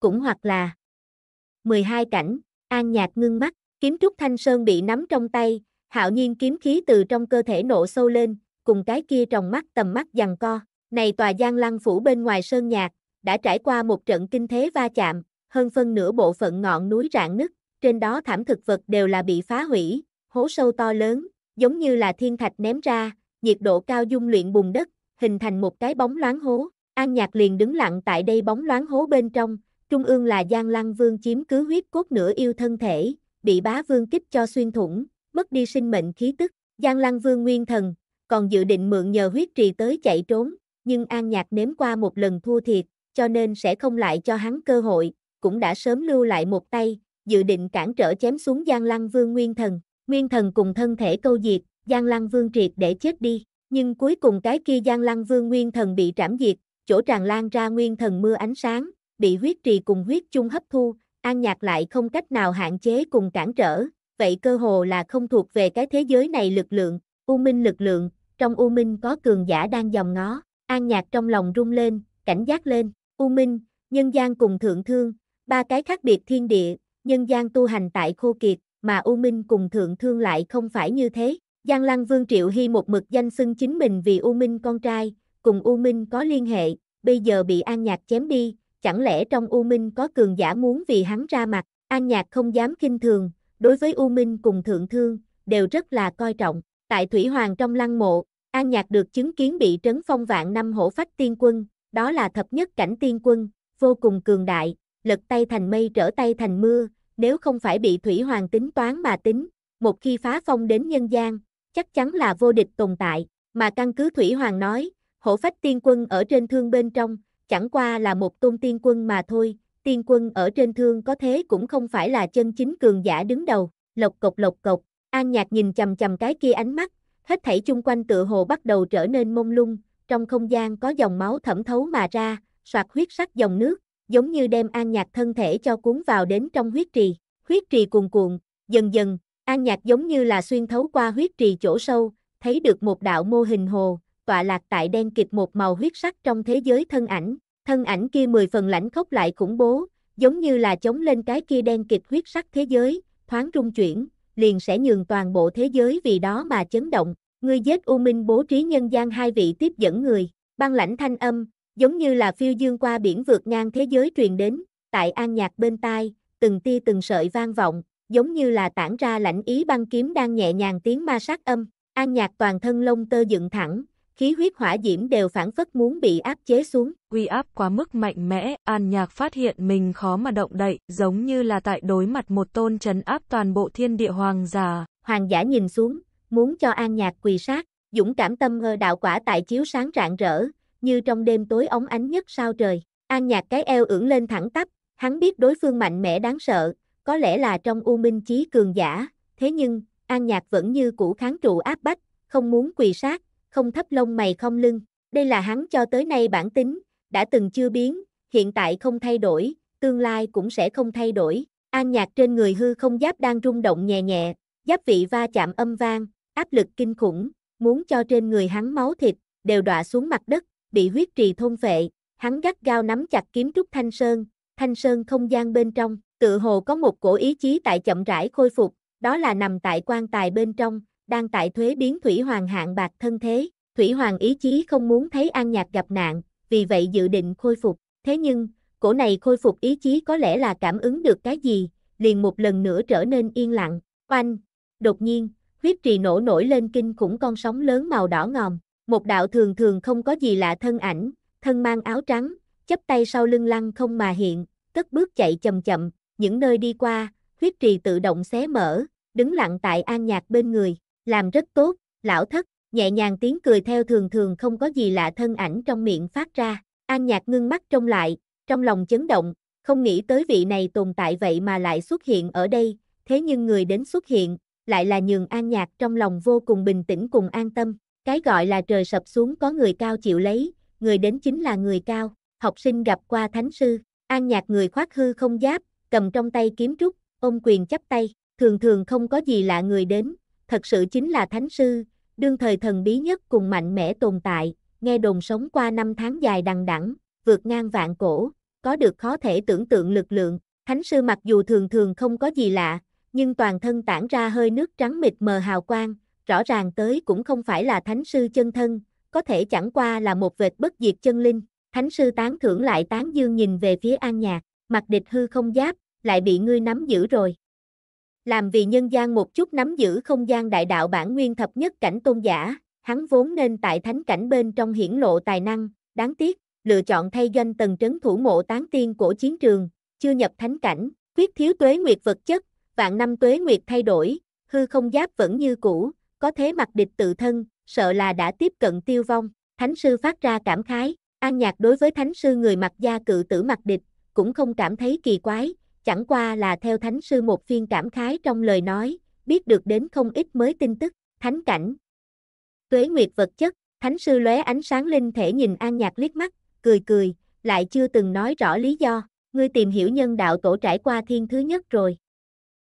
Cũng hoặc là 12 cảnh, an nhạc ngưng mắt, kiếm trúc thanh sơn bị nắm trong tay, hạo nhiên kiếm khí từ trong cơ thể nổ sâu lên, cùng cái kia tròng mắt tầm mắt giằng co. Này tòa giang lăng phủ bên ngoài sơn nhạc, đã trải qua một trận kinh thế va chạm, hơn phân nửa bộ phận ngọn núi rạn nứt, trên đó thảm thực vật đều là bị phá hủy, hố sâu to lớn, giống như là thiên thạch ném ra, nhiệt độ cao dung luyện bùn đất, hình thành một cái bóng loáng hố. An Nhạc liền đứng lặng tại đây bóng loáng hố bên trong, trung ương là Giang Lăng Vương chiếm cứ huyết cốt nửa yêu thân thể, bị bá vương kích cho xuyên thủng, mất đi sinh mệnh khí tức. Giang Lăng Vương nguyên thần, còn dự định mượn nhờ huyết trì tới chạy trốn, nhưng An Nhạc nếm qua một lần thua thiệt, cho nên sẽ không lại cho hắn cơ hội, cũng đã sớm lưu lại một tay, dự định cản trở chém xuống Giang Lăng Vương Nguyên Thần, Nguyên Thần cùng thân thể câu diệt, Giang Lăng Vương triệt để chết đi, nhưng cuối cùng cái kia Giang Lăng Vương Nguyên Thần bị trảm diệt, chỗ tràn lan ra Nguyên Thần mưa ánh sáng, bị huyết trì cùng huyết chung hấp thu, An Nhạc lại không cách nào hạn chế cùng cản trở, vậy cơ hồ là không thuộc về cái thế giới này lực lượng, U Minh lực lượng, trong U Minh có cường giả đang dòng ngó, An Nhạc trong lòng rung lên, cảnh giác lên, U Minh, nhân gian cùng thượng thương, ba cái khác biệt thiên địa, nhân gian tu hành tại khô kiệt, mà U Minh cùng Thượng Thương lại không phải như thế. Giang Lăng Vương Triệu Hy một mực danh xưng chính mình vì U Minh con trai, cùng U Minh có liên hệ, bây giờ bị An Nhạc chém đi, chẳng lẽ trong U Minh có cường giả muốn vì hắn ra mặt, An Nhạc không dám kinh thường, đối với U Minh cùng Thượng Thương, đều rất là coi trọng. Tại Thủy Hoàng trong lăng mộ, An Nhạc được chứng kiến bị trấn phong vạn năm hổ phách tiên quân, đó là thập nhất cảnh tiên quân, vô cùng cường đại, lật tay thành mây trở tay thành mưa, nếu không phải bị Thủy Hoàng tính toán mà tính, một khi phá phong đến nhân gian, chắc chắn là vô địch tồn tại, mà căn cứ Thủy Hoàng nói, hổ phách tiên quân ở trên thương bên trong, chẳng qua là một tôn tiên quân mà thôi, tiên quân ở trên thương có thế cũng không phải là chân chính cường giả đứng đầu, lộc cộc lộc cộc, an nhạc nhìn chầm chầm cái kia ánh mắt, hết thảy chung quanh tựa hồ bắt đầu trở nên mông lung, trong không gian có dòng máu thẩm thấu mà ra, soạt huyết sắc dòng nước, giống như đem An Nhạc thân thể cho cuốn vào đến trong huyết trì. Huyết trì cuồn cuộn, dần dần, An Nhạc giống như là xuyên thấu qua huyết trì chỗ sâu, thấy được một đạo mô hình hồ, tọa lạc tại đen kịt một màu huyết sắc trong thế giới thân ảnh. Thân ảnh kia mười phần lãnh khốc lại khủng bố, giống như là chống lên cái kia đen kịt huyết sắc thế giới, thoáng rung chuyển, liền sẽ nhường toàn bộ thế giới vì đó mà chấn động. Ngươi giết U Minh bố trí nhân gian hai vị tiếp dẫn người, băng lãnh thanh âm, giống như là phiêu dương qua biển vượt ngang thế giới truyền đến, tại an nhạc bên tai, từng tia từng sợi vang vọng, giống như là tản ra lãnh ý băng kiếm đang nhẹ nhàng tiếng ma sát âm, an nhạc toàn thân lông tơ dựng thẳng, khí huyết hỏa diễm đều phản phất muốn bị áp chế xuống. quy áp quá mức mạnh mẽ, An Nhạc phát hiện mình khó mà động đậy, giống như là tại đối mặt một tôn trấn áp toàn bộ thiên địa hoàng giả. Hoàng giả nhìn xuống, muốn cho An Nhạc quỳ sát, dũng cảm tâm ngơ đạo quả tại chiếu sáng rạng rỡ, như trong đêm tối ống ánh nhất sao trời. An nhạc cái eo ưỡng lên thẳng tắp, hắn biết đối phương mạnh mẽ đáng sợ, có lẽ là trong u minh chí cường giả, thế nhưng, an nhạc vẫn như cũ kháng trụ áp bách, không muốn quỳ sát, không thấp lông mày không lưng. Đây là hắn cho tới nay bản tính, đã từng chưa biến, hiện tại không thay đổi, tương lai cũng sẽ không thay đổi. An nhạc trên người hư không giáp đang rung động nhẹ nhẹ, giáp vị va chạm âm vang, áp lực kinh khủng, muốn cho trên người hắn máu thịt, đều đọa xuống mặt đất, bị huyết trì thôn vệ, hắn gắt gao nắm chặt kiếm trúc Thanh Sơn, Thanh Sơn không gian bên trong, tự hồ có một cổ ý chí tại chậm rãi khôi phục, đó là nằm tại quan tài bên trong, đang tại thuế biến Thủy Hoàng hạng bạc thân thế, Thủy Hoàng ý chí không muốn thấy An Nhạc gặp nạn, vì vậy dự định khôi phục, thế nhưng, cổ này khôi phục ý chí có lẽ là cảm ứng được cái gì, liền một lần nữa trở nên yên lặng, oanh, đột nhiên, huyết trì nổ nổi lên kinh khủng con sóng lớn màu đỏ ngòm, một đạo thường thường không có gì lạ thân ảnh, thân mang áo trắng, chấp tay sau lưng lăng không mà hiện, cất bước chạy chậm chậm, những nơi đi qua, huyết trì tự động xé mở, đứng lặng tại an nhạc bên người, làm rất tốt, lão thất, nhẹ nhàng tiếng cười theo thường thường không có gì lạ thân ảnh trong miệng phát ra, an nhạc ngưng mắt trông lại, trong lòng chấn động, không nghĩ tới vị này tồn tại vậy mà lại xuất hiện ở đây, thế nhưng người đến xuất hiện, lại là nhường an nhạc trong lòng vô cùng bình tĩnh cùng an tâm, cái gọi là trời sập xuống có người cao chịu lấy, người đến chính là người cao. Học sinh gặp qua thánh sư, an nhạc người khoác hư không giáp, cầm trong tay kiếm trúc, ôm quyền chắp tay, thường thường không có gì lạ người đến, thật sự chính là thánh sư, đương thời thần bí nhất cùng mạnh mẽ tồn tại, nghe đồn sống qua năm tháng dài đằng đẵng, vượt ngang vạn cổ, có được khó thể tưởng tượng lực lượng, thánh sư mặc dù thường thường không có gì lạ, nhưng toàn thân tản ra hơi nước trắng mịt mờ hào quang, rõ ràng tới cũng không phải là thánh sư chân thân, có thể chẳng qua là một vệt bất diệt chân linh, thánh sư tán thưởng lại tán dương nhìn về phía an nhạc, mặt địch hư không giáp, lại bị ngươi nắm giữ rồi. Làm vì nhân gian một chút nắm giữ không gian đại đạo bản nguyên thập nhất cảnh tôn giả, hắn vốn nên tại thánh cảnh bên trong hiển lộ tài năng, đáng tiếc, lựa chọn thay doanh tần trấn thủ mộ tán tiên cổ chiến trường, chưa nhập thánh cảnh, quyết thiếu tuế nguyệt vật chất, vạn năm tuế nguyệt thay đổi, hư không giáp vẫn như cũ, có thế mặt địch tự thân, sợ là đã tiếp cận tiêu vong. Thánh sư phát ra cảm khái, an nhạc đối với thánh sư người mặc gia cự tử mặc địch, cũng không cảm thấy kỳ quái, chẳng qua là theo thánh sư một phiên cảm khái trong lời nói, biết được đến không ít mới tin tức, thánh cảnh. Tuế nguyệt vật chất, thánh sư lóe ánh sáng linh thể nhìn an nhạc liếc mắt, cười cười, lại chưa từng nói rõ lý do, ngươi tìm hiểu nhân đạo tổ trải qua thiên thứ nhất rồi.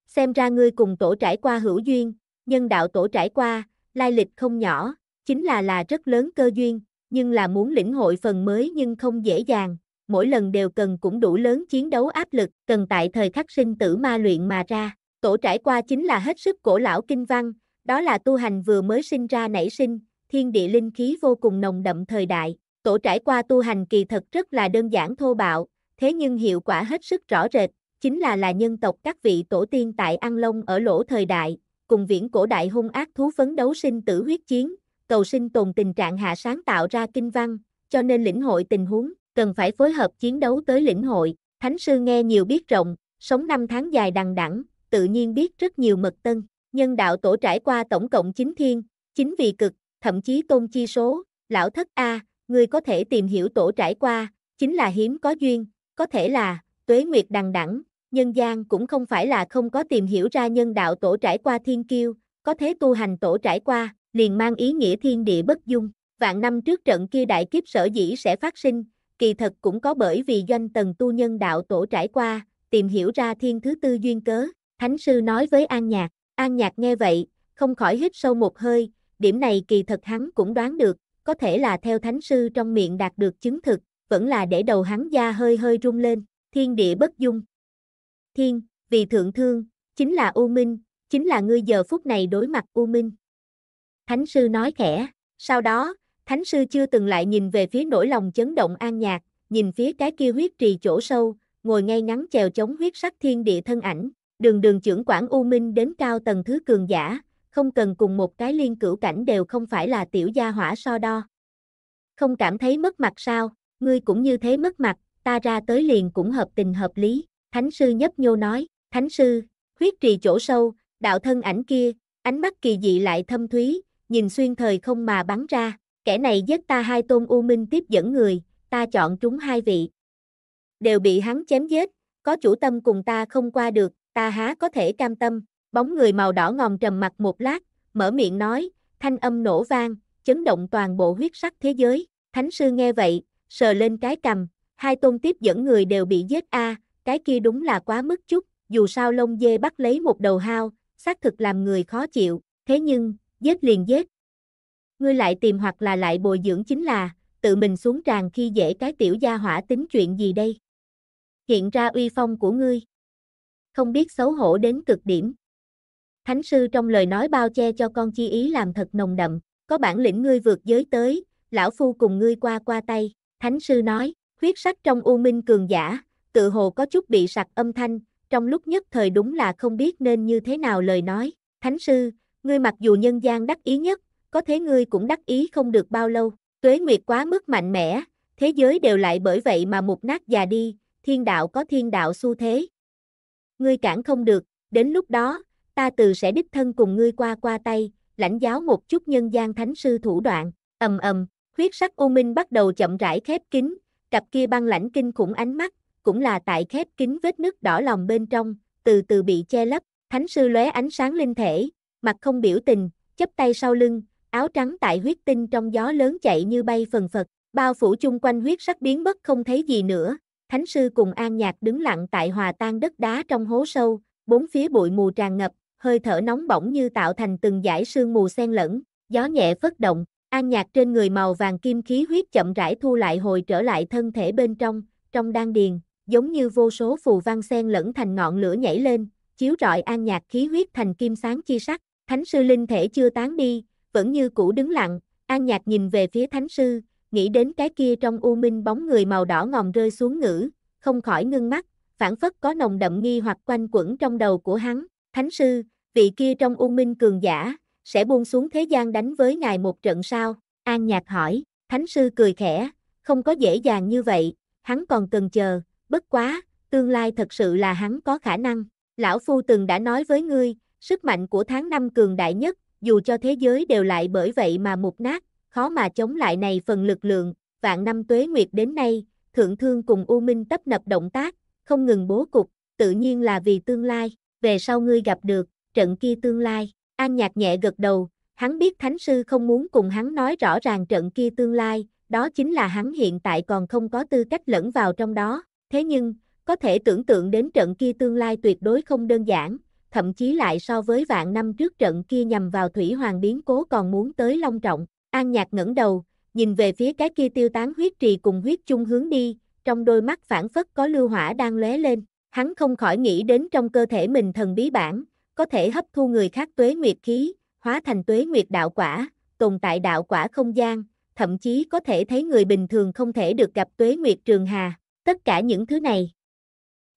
Xem ra ngươi cùng tổ trải qua hữu duyên, nhân đạo tổ trải qua, lai lịch không nhỏ, chính là là rất lớn cơ duyên, nhưng là muốn lĩnh hội phần mới nhưng không dễ dàng, mỗi lần đều cần cũng đủ lớn chiến đấu áp lực, cần tại thời khắc sinh tử ma luyện mà ra. Tổ trải qua chính là hết sức cổ lão kinh văn, đó là tu hành vừa mới sinh ra nảy sinh, thiên địa linh khí vô cùng nồng đậm thời đại. Tổ trải qua tu hành kỳ thật rất là đơn giản thô bạo, thế nhưng hiệu quả hết sức rõ rệt, chính là là nhân tộc các vị tổ tiên tại An Long ở lỗ thời đại, cùng viễn cổ đại hung ác thú phấn đấu sinh tử huyết chiến, cầu sinh tồn tình trạng hạ sáng tạo ra kinh văn, cho nên lĩnh hội tình huống, cần phải phối hợp chiến đấu tới lĩnh hội, thánh sư nghe nhiều biết rộng, sống năm tháng dài đằng đẵng, tự nhiên biết rất nhiều mật tân, nhân đạo tổ trải qua tổng cộng chính thiên, chính vì cực, thậm chí tôn chi số, lão thất A, người có thể tìm hiểu tổ trải qua, chính là hiếm có duyên, có thể là tuế nguyệt đằng đẵng, nhân gian cũng không phải là không có tìm hiểu ra nhân đạo tổ trải qua thiên kiêu, có thế tu hành tổ trải qua, liền mang ý nghĩa thiên địa bất dung. Vạn năm trước trận kia đại kiếp sở dĩ sẽ phát sinh, kỳ thật cũng có bởi vì doanh tầng tu nhân đạo tổ trải qua, tìm hiểu ra thiên thứ tư duyên cớ, thánh sư nói với An Nhạc, An Nhạc nghe vậy, không khỏi hít sâu một hơi, điểm này kỳ thật hắn cũng đoán được, có thể là theo thánh sư trong miệng đạt được chứng thực, vẫn là để đầu hắn da hơi hơi rung lên, thiên địa bất dung, thiên, vì thượng thương, chính là U Minh, chính là ngươi giờ phút này đối mặt U Minh. Thánh sư nói khẽ, sau đó, thánh sư chưa từng lại nhìn về phía nỗi lòng chấn động an nhạc, nhìn phía cái kia huyết trì chỗ sâu, ngồi ngay ngắn chèo chống huyết sắc thiên địa thân ảnh, đường đường trưởng quản U Minh đến cao tầng thứ cường giả, không cần cùng một cái liên cửu cảnh đều không phải là tiểu gia hỏa so đo. Không cảm thấy mất mặt sao, ngươi cũng như thế mất mặt, ta ra tới liền cũng hợp tình hợp lý. Thánh sư nhấp nhô nói, Thánh sư, huyết trì chỗ sâu, đạo thân ảnh kia, ánh mắt kỳ dị lại thâm thúy, nhìn xuyên thời không mà bắn ra, kẻ này giết ta hai tôn u minh tiếp dẫn người, ta chọn chúng hai vị. Đều bị hắn chém giết, có chủ tâm cùng ta không qua được, ta há có thể cam tâm, bóng người màu đỏ ngòm trầm mặt một lát, mở miệng nói, thanh âm nổ vang, chấn động toàn bộ huyết sắc thế giới, thánh sư nghe vậy, sờ lên cái cầm, hai tôn tiếp dẫn người đều bị giết a, à, cái kia đúng là quá mức chút, dù sao lông dê bắt lấy một đầu hao, xác thực làm người khó chịu, thế nhưng, giết liền giết. Ngươi lại tìm hoặc là lại bồi dưỡng chính là, tự mình xuống tràn khi dễ cái tiểu gia hỏa tính chuyện gì đây? Hiện ra uy phong của ngươi. Không biết xấu hổ đến cực điểm. Thánh sư trong lời nói bao che cho con chi ý làm thật nồng đậm, có bản lĩnh ngươi vượt giới tới, lão phu cùng ngươi qua qua tay, thánh sư nói, huyết sắc trong u minh cường giả, tự hồ có chút bị sặc âm thanh, trong lúc nhất thời đúng là không biết nên như thế nào lời nói. Thánh sư, ngươi mặc dù nhân gian đắc ý nhất, có thế ngươi cũng đắc ý không được bao lâu. Tuế nguyệt quá mức mạnh mẽ, thế giới đều lại bởi vậy mà mục nát già đi, thiên đạo có thiên đạo xu thế. Ngươi cản không được, đến lúc đó, ta từ sẽ đích thân cùng ngươi qua qua tay, lãnh giáo một chút nhân gian thánh sư thủ đoạn, ầm ầm, huyết sắc u minh bắt đầu chậm rãi khép kín, cặp kia băng lãnh kinh khủng ánh mắt, cũng là tại khép kín vết nứt đỏ lòng bên trong, từ từ bị che lấp, thánh sư lóe ánh sáng linh thể, mặt không biểu tình, chấp tay sau lưng, áo trắng tại huyết tinh trong gió lớn chạy như bay phần phật, bao phủ chung quanh huyết sắc biến mất không thấy gì nữa. Thánh sư cùng An Nhạc đứng lặng tại hòa tan đất đá trong hố sâu, bốn phía bụi mù tràn ngập, hơi thở nóng bỏng như tạo thành từng dải sương mù xen lẫn, gió nhẹ phất động, An Nhạc trên người màu vàng kim khí huyết chậm rãi thu lại hồi trở lại thân thể bên trong, trong đan điền, giống như vô số phù văn sen lẫn thành ngọn lửa nhảy lên, chiếu rọi an nhạc khí huyết thành kim sáng chi sắc, thánh sư linh thể chưa tán đi, vẫn như cũ đứng lặng, an nhạc nhìn về phía thánh sư, nghĩ đến cái kia trong u minh bóng người màu đỏ ngòm rơi xuống ngữ, không khỏi ngưng mắt, phản phất có nồng đậm nghi hoặc quanh quẩn trong đầu của hắn, thánh sư, vị kia trong u minh cường giả, sẽ buông xuống thế gian đánh với ngài một trận sao, an nhạc hỏi, thánh sư cười khẽ, không có dễ dàng như vậy, hắn còn cần chờ, bất quá, tương lai thật sự là hắn có khả năng. Lão Phu từng đã nói với ngươi, sức mạnh của tháng năm cường đại nhất, dù cho thế giới đều lại bởi vậy mà mục nát, khó mà chống lại này phần lực lượng, vạn năm tuế nguyệt đến nay, thượng thương cùng U Minh tấp nập động tác, không ngừng bố cục, tự nhiên là vì tương lai, về sau ngươi gặp được, trận kia tương lai, an nhạc nhẹ gật đầu, hắn biết thánh sư không muốn cùng hắn nói rõ ràng trận kia tương lai, đó chính là hắn hiện tại còn không có tư cách lẫn vào trong đó, Thế nhưng, có thể tưởng tượng đến trận kia tương lai tuyệt đối không đơn giản, thậm chí lại so với vạn năm trước trận kia nhằm vào thủy hoàng biến cố còn muốn tới long trọng. An Nhạc ngẩng đầu, nhìn về phía cái kia tiêu tán huyết trì cùng huyết chung hướng đi, trong đôi mắt phản phất có lưu hỏa đang lóe lên. Hắn không khỏi nghĩ đến trong cơ thể mình thần bí bản, có thể hấp thu người khác tuế nguyệt khí, hóa thành tuế nguyệt đạo quả, tồn tại đạo quả không gian, thậm chí có thể thấy người bình thường không thể được gặp tuế nguyệt trường hà. Tất cả những thứ này,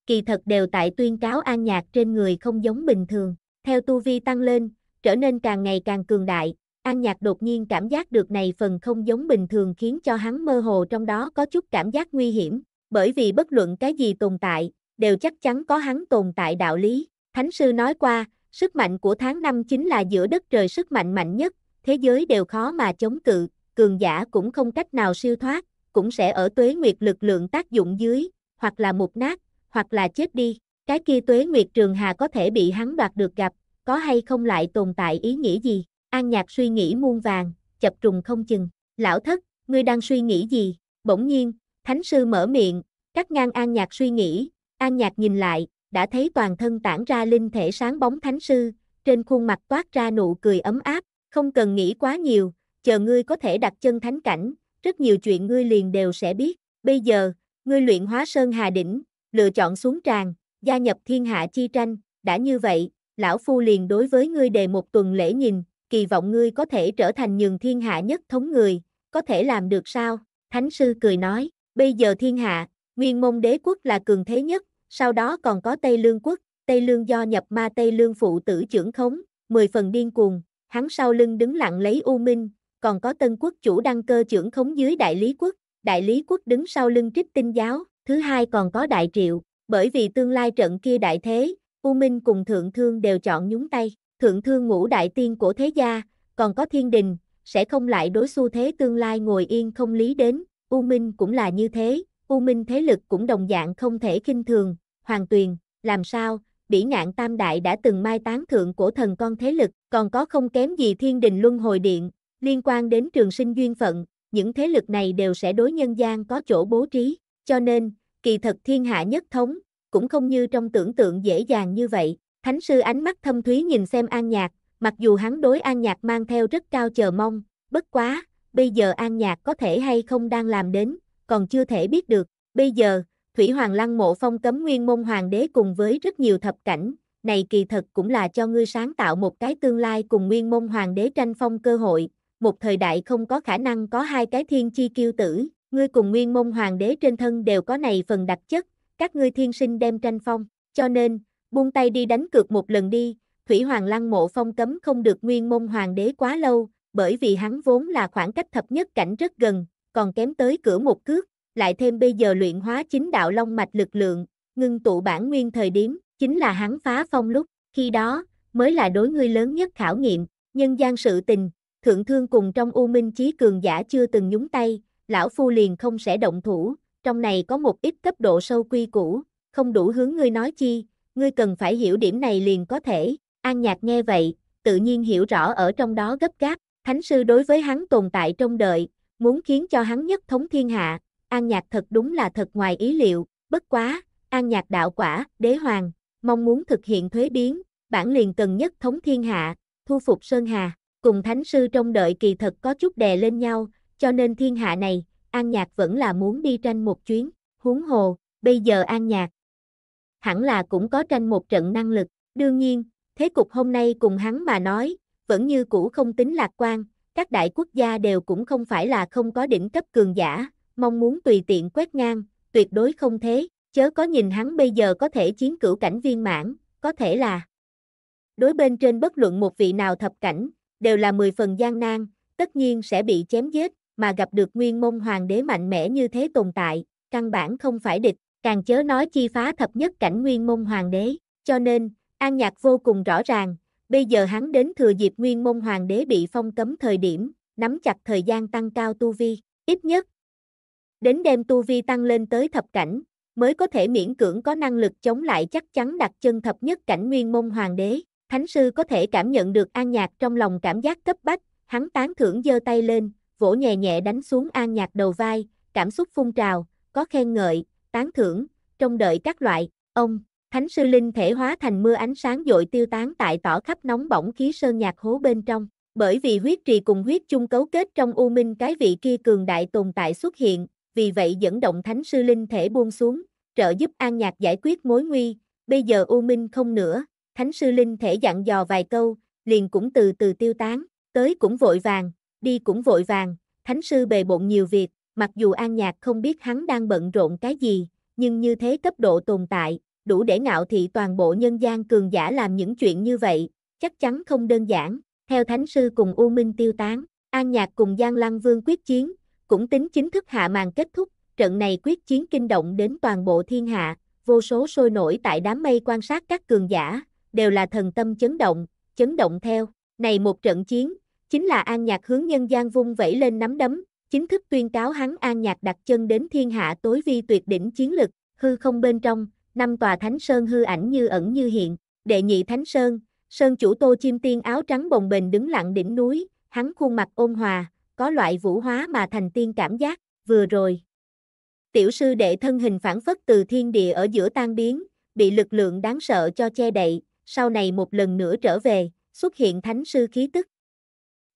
kỳ thật đều tại tuyên cáo an nhạc trên người không giống bình thường, theo tu vi tăng lên, trở nên càng ngày càng cường đại, an nhạc đột nhiên cảm giác được này phần không giống bình thường khiến cho hắn mơ hồ trong đó có chút cảm giác nguy hiểm, bởi vì bất luận cái gì tồn tại, đều chắc chắn có hắn tồn tại đạo lý. Thánh sư nói qua, sức mạnh của tháng năm chính là giữa đất trời sức mạnh mạnh nhất, thế giới đều khó mà chống cự, cường giả cũng không cách nào siêu thoát, cũng sẽ ở tuế nguyệt lực lượng tác dụng dưới, hoặc là mục nát, hoặc là chết đi. Cái kia tuế nguyệt trường hà có thể bị hắn đoạt được gặp, có hay không lại tồn tại ý nghĩa gì? An nhạc suy nghĩ muôn vàng, chập trùng không chừng. Lão thất, ngươi đang suy nghĩ gì? Bỗng nhiên, thánh sư mở miệng, cắt ngang an nhạc suy nghĩ. An nhạc nhìn lại, đã thấy toàn thân tản ra linh thể sáng bóng thánh sư, trên khuôn mặt toát ra nụ cười ấm áp, không cần nghĩ quá nhiều, chờ ngươi có thể đặt chân thánh cảnh, rất nhiều chuyện ngươi liền đều sẽ biết. Bây giờ, ngươi luyện hóa Sơn Hà Đỉnh, lựa chọn xuống tràng, gia nhập thiên hạ chi tranh, đã như vậy, lão phu liền đối với ngươi đề một tuần lễ nhìn, kỳ vọng ngươi có thể trở thành nhường thiên hạ nhất thống người, có thể làm được sao? Thánh sư cười nói, bây giờ thiên hạ, nguyên mông đế quốc là cường thế nhất, sau đó còn có Tây Lương quốc, Tây Lương do nhập ma Tây Lương phụ tử trưởng khống, mười phần điên cuồng, hắn sau lưng đứng lặng lấy U Minh, còn có tân quốc chủ đăng cơ trưởng khống dưới đại lý quốc, đại lý quốc đứng sau lưng trích tinh giáo, thứ hai còn có đại triệu, bởi vì tương lai trận kia đại thế, U Minh cùng Thượng Thương đều chọn nhúng tay, Thượng Thương ngũ đại tiên của thế gia, còn có thiên đình, sẽ không lại đối xu thế tương lai ngồi yên không lý đến, U Minh cũng là như thế, U Minh thế lực cũng đồng dạng không thể kinh thường, Hoàng Tuyền, làm sao, bỉ ngạn tam đại đã từng mai tán thượng của thần con thế lực, còn có không kém gì thiên đình luân hồi điện, Liên quan đến trường sinh duyên phận, những thế lực này đều sẽ đối nhân gian có chỗ bố trí, cho nên, kỳ thật thiên hạ nhất thống, cũng không như trong tưởng tượng dễ dàng như vậy. Thánh sư ánh mắt thâm thúy nhìn xem An Nhạc, mặc dù hắn đối An Nhạc mang theo rất cao chờ mong, bất quá, bây giờ An Nhạc có thể hay không đang làm đến, còn chưa thể biết được. Bây giờ, Thủy Hoàng Lăng mộ phong cấm nguyên môn hoàng đế cùng với rất nhiều thập cảnh, này kỳ thật cũng là cho ngươi sáng tạo một cái tương lai cùng nguyên môn hoàng đế tranh phong cơ hội, một thời đại không có khả năng có hai cái thiên chi kiêu tử, ngươi cùng nguyên môn hoàng đế trên thân đều có này phần đặc chất, các ngươi thiên sinh đem tranh phong, cho nên, buông tay đi đánh cược một lần đi, Thủy Hoàng Lăng mộ phong cấm không được nguyên môn hoàng đế quá lâu, bởi vì hắn vốn là khoảng cách thập nhất cảnh rất gần, còn kém tới cửa một cước, lại thêm bây giờ luyện hóa chính đạo long mạch lực lượng, ngưng tụ bản nguyên thời điểm, chính là hắn phá phong lúc, khi đó, mới là đối ngươi lớn nhất khảo nghiệm, nhân gian sự tình, thượng thương cùng trong u minh chí cường giả chưa từng nhúng tay, lão phu liền không sẽ động thủ, trong này có một ít cấp độ sâu quy củ, không đủ hướng ngươi nói chi, ngươi cần phải hiểu điểm này liền có thể, an nhạc nghe vậy, tự nhiên hiểu rõ ở trong đó gấp gáp, thánh sư đối với hắn tồn tại trong đời, muốn khiến cho hắn nhất thống thiên hạ, an nhạc thật đúng là thật ngoài ý liệu, bất quá, an nhạc đạo quả, đế hoàng, mong muốn thực hiện thuế biến, bản liền cần nhất thống thiên hạ, thu phục Sơn Hà cùng thánh sư trong đợi kỳ thật có chút đè lên nhau, cho nên thiên hạ này, An Nhạc vẫn là muốn đi tranh một chuyến, huống hồ, bây giờ An Nhạc. Hẳn là cũng có tranh một trận năng lực, đương nhiên, thế cục hôm nay cùng hắn mà nói, vẫn như cũ không tính lạc quan, các đại quốc gia đều cũng không phải là không có đỉnh cấp cường giả, mong muốn tùy tiện quét ngang, tuyệt đối không thế, chớ có nhìn hắn bây giờ có thể chiến cửu cảnh viên mãn, có thể là đối bên trên bất luận một vị nào thập cảnh, đều là 10 phần gian nan, tất nhiên sẽ bị chém giết, mà gặp được nguyên môn hoàng đế mạnh mẽ như thế tồn tại, căn bản không phải địch, càng chớ nói chi phá thập nhất cảnh nguyên môn hoàng đế, cho nên, An Nhạc vô cùng rõ ràng, bây giờ hắn đến thừa dịp nguyên môn hoàng đế bị phong cấm thời điểm, nắm chặt thời gian tăng cao tu vi, ít nhất. Đến đêm tu vi tăng lên tới thập cảnh, mới có thể miễn cưỡng có năng lực chống lại chắc chắn đặt chân thập nhất cảnh nguyên môn hoàng đế, Thánh sư có thể cảm nhận được An Nhạc trong lòng cảm giác cấp bách, hắn tán thưởng giơ tay lên, vỗ nhẹ nhẹ đánh xuống An Nhạc đầu vai, cảm xúc phun trào, có khen ngợi, tán thưởng, trong đợi các loại, ông, thánh sư linh thể hóa thành mưa ánh sáng dội tiêu tán tại tỏ khắp nóng bỏng khí sơn nhạc hố bên trong. Bởi vì huyết trì cùng huyết chung cấu kết trong u minh cái vị kia cường đại tồn tại xuất hiện, vì vậy dẫn động thánh sư linh thể buông xuống, trợ giúp An Nhạc giải quyết mối nguy, bây giờ u minh không nữa, Thánh sư Linh thể dặn dò vài câu, liền cũng từ từ tiêu tán, tới cũng vội vàng, đi cũng vội vàng, thánh sư bề bộn nhiều việc, mặc dù An Nhạc không biết hắn đang bận rộn cái gì, nhưng như thế cấp độ tồn tại, đủ để ngạo thị toàn bộ nhân gian cường giả làm những chuyện như vậy, chắc chắn không đơn giản. Theo thánh sư cùng U Minh tiêu tán, An Nhạc cùng Giang Lăng Vương quyết chiến, cũng tính chính thức hạ màn kết thúc, trận này quyết chiến kinh động đến toàn bộ thiên hạ, vô số sôi nổi tại đám mây quan sát các cường giả, đều là thần tâm chấn động, chấn động theo. Này một trận chiến, chính là An Nhạc hướng nhân gian vung vẩy lên nắm đấm, chính thức tuyên cáo hắn An Nhạc đặt chân đến thiên hạ tối vi tuyệt đỉnh chiến lực, hư không bên trong, năm tòa thánh sơn hư ảnh như ẩn như hiện, đệ nhị thánh sơn, sơn chủ Tô Chim Tiên áo trắng bồng bềnh đứng lặng đỉnh núi, hắn khuôn mặt ôn hòa, có loại vũ hóa mà thành tiên cảm giác, vừa rồi. Tiểu sư đệ thân hình phản phất từ thiên địa ở giữa tan biến, bị lực lượng đáng sợ cho che đậy, sau này một lần nữa trở về, xuất hiện thánh sư khí tức.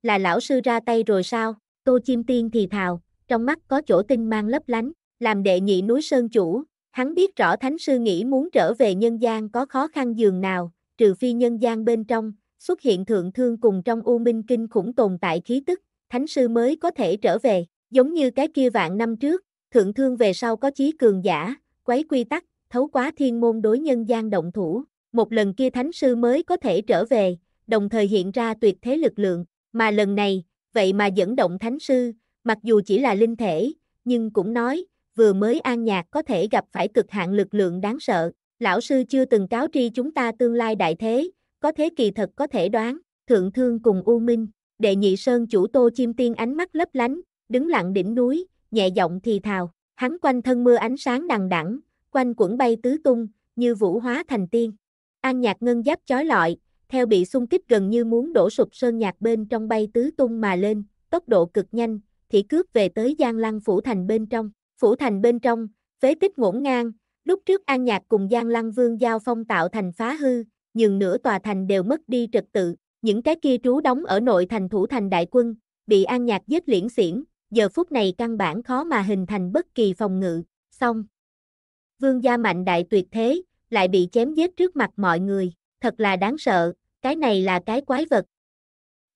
Là lão sư ra tay rồi sao? Tô Chim Tiên thì thào, trong mắt có chỗ tinh mang lấp lánh, làm đệ nhị núi Sơn chủ, hắn biết rõ thánh sư nghĩ muốn trở về nhân gian có khó khăn dường nào, trừ phi nhân gian bên trong, xuất hiện thượng thương cùng trong u minh kinh khủng tồn tại khí tức, thánh sư mới có thể trở về, giống như cái kia vạn năm trước, thượng thương về sau có chí cường giả, quấy quy tắc, thấu quá thiên môn đối nhân gian động thủ, một lần kia thánh sư mới có thể trở về, đồng thời hiện ra tuyệt thế lực lượng, mà lần này, vậy mà dẫn động thánh sư, mặc dù chỉ là linh thể, nhưng cũng nói, vừa mới an nhạc có thể gặp phải cực hạn lực lượng đáng sợ, lão sư chưa từng cáo tri chúng ta tương lai đại thế, có thế kỳ thật có thể đoán, thượng thương cùng U Minh, đệ nhị sơn chủ tô chim tiên ánh mắt lấp lánh, đứng lặng đỉnh núi, nhẹ giọng thì thào, hắn quanh thân mưa ánh sáng đằng đẳng, quanh quẩn bay tứ tung, như vũ hóa thành tiên, An nhạc ngân giáp chói lọi, theo bị xung kích gần như muốn đổ sụp sơn nhạc bên trong bay tứ tung mà lên, tốc độ cực nhanh, thì cướp về tới Giang Lăng Phủ Thành bên trong. Phủ Thành bên trong, phế tích ngổn ngang, lúc trước An Nhạc cùng Giang Lăng Vương giao phong tạo thành phá hư, nhưng nửa tòa thành đều mất đi trật tự. Những cái kia trú đóng ở nội thành thủ thành đại quân, bị An Nhạc giết liễn xiển, giờ phút này căn bản khó mà hình thành bất kỳ phòng ngự, xong. Vương gia mạnh đại tuyệt thế, lại bị chém giết trước mặt mọi người, thật là đáng sợ, cái này là cái quái vật.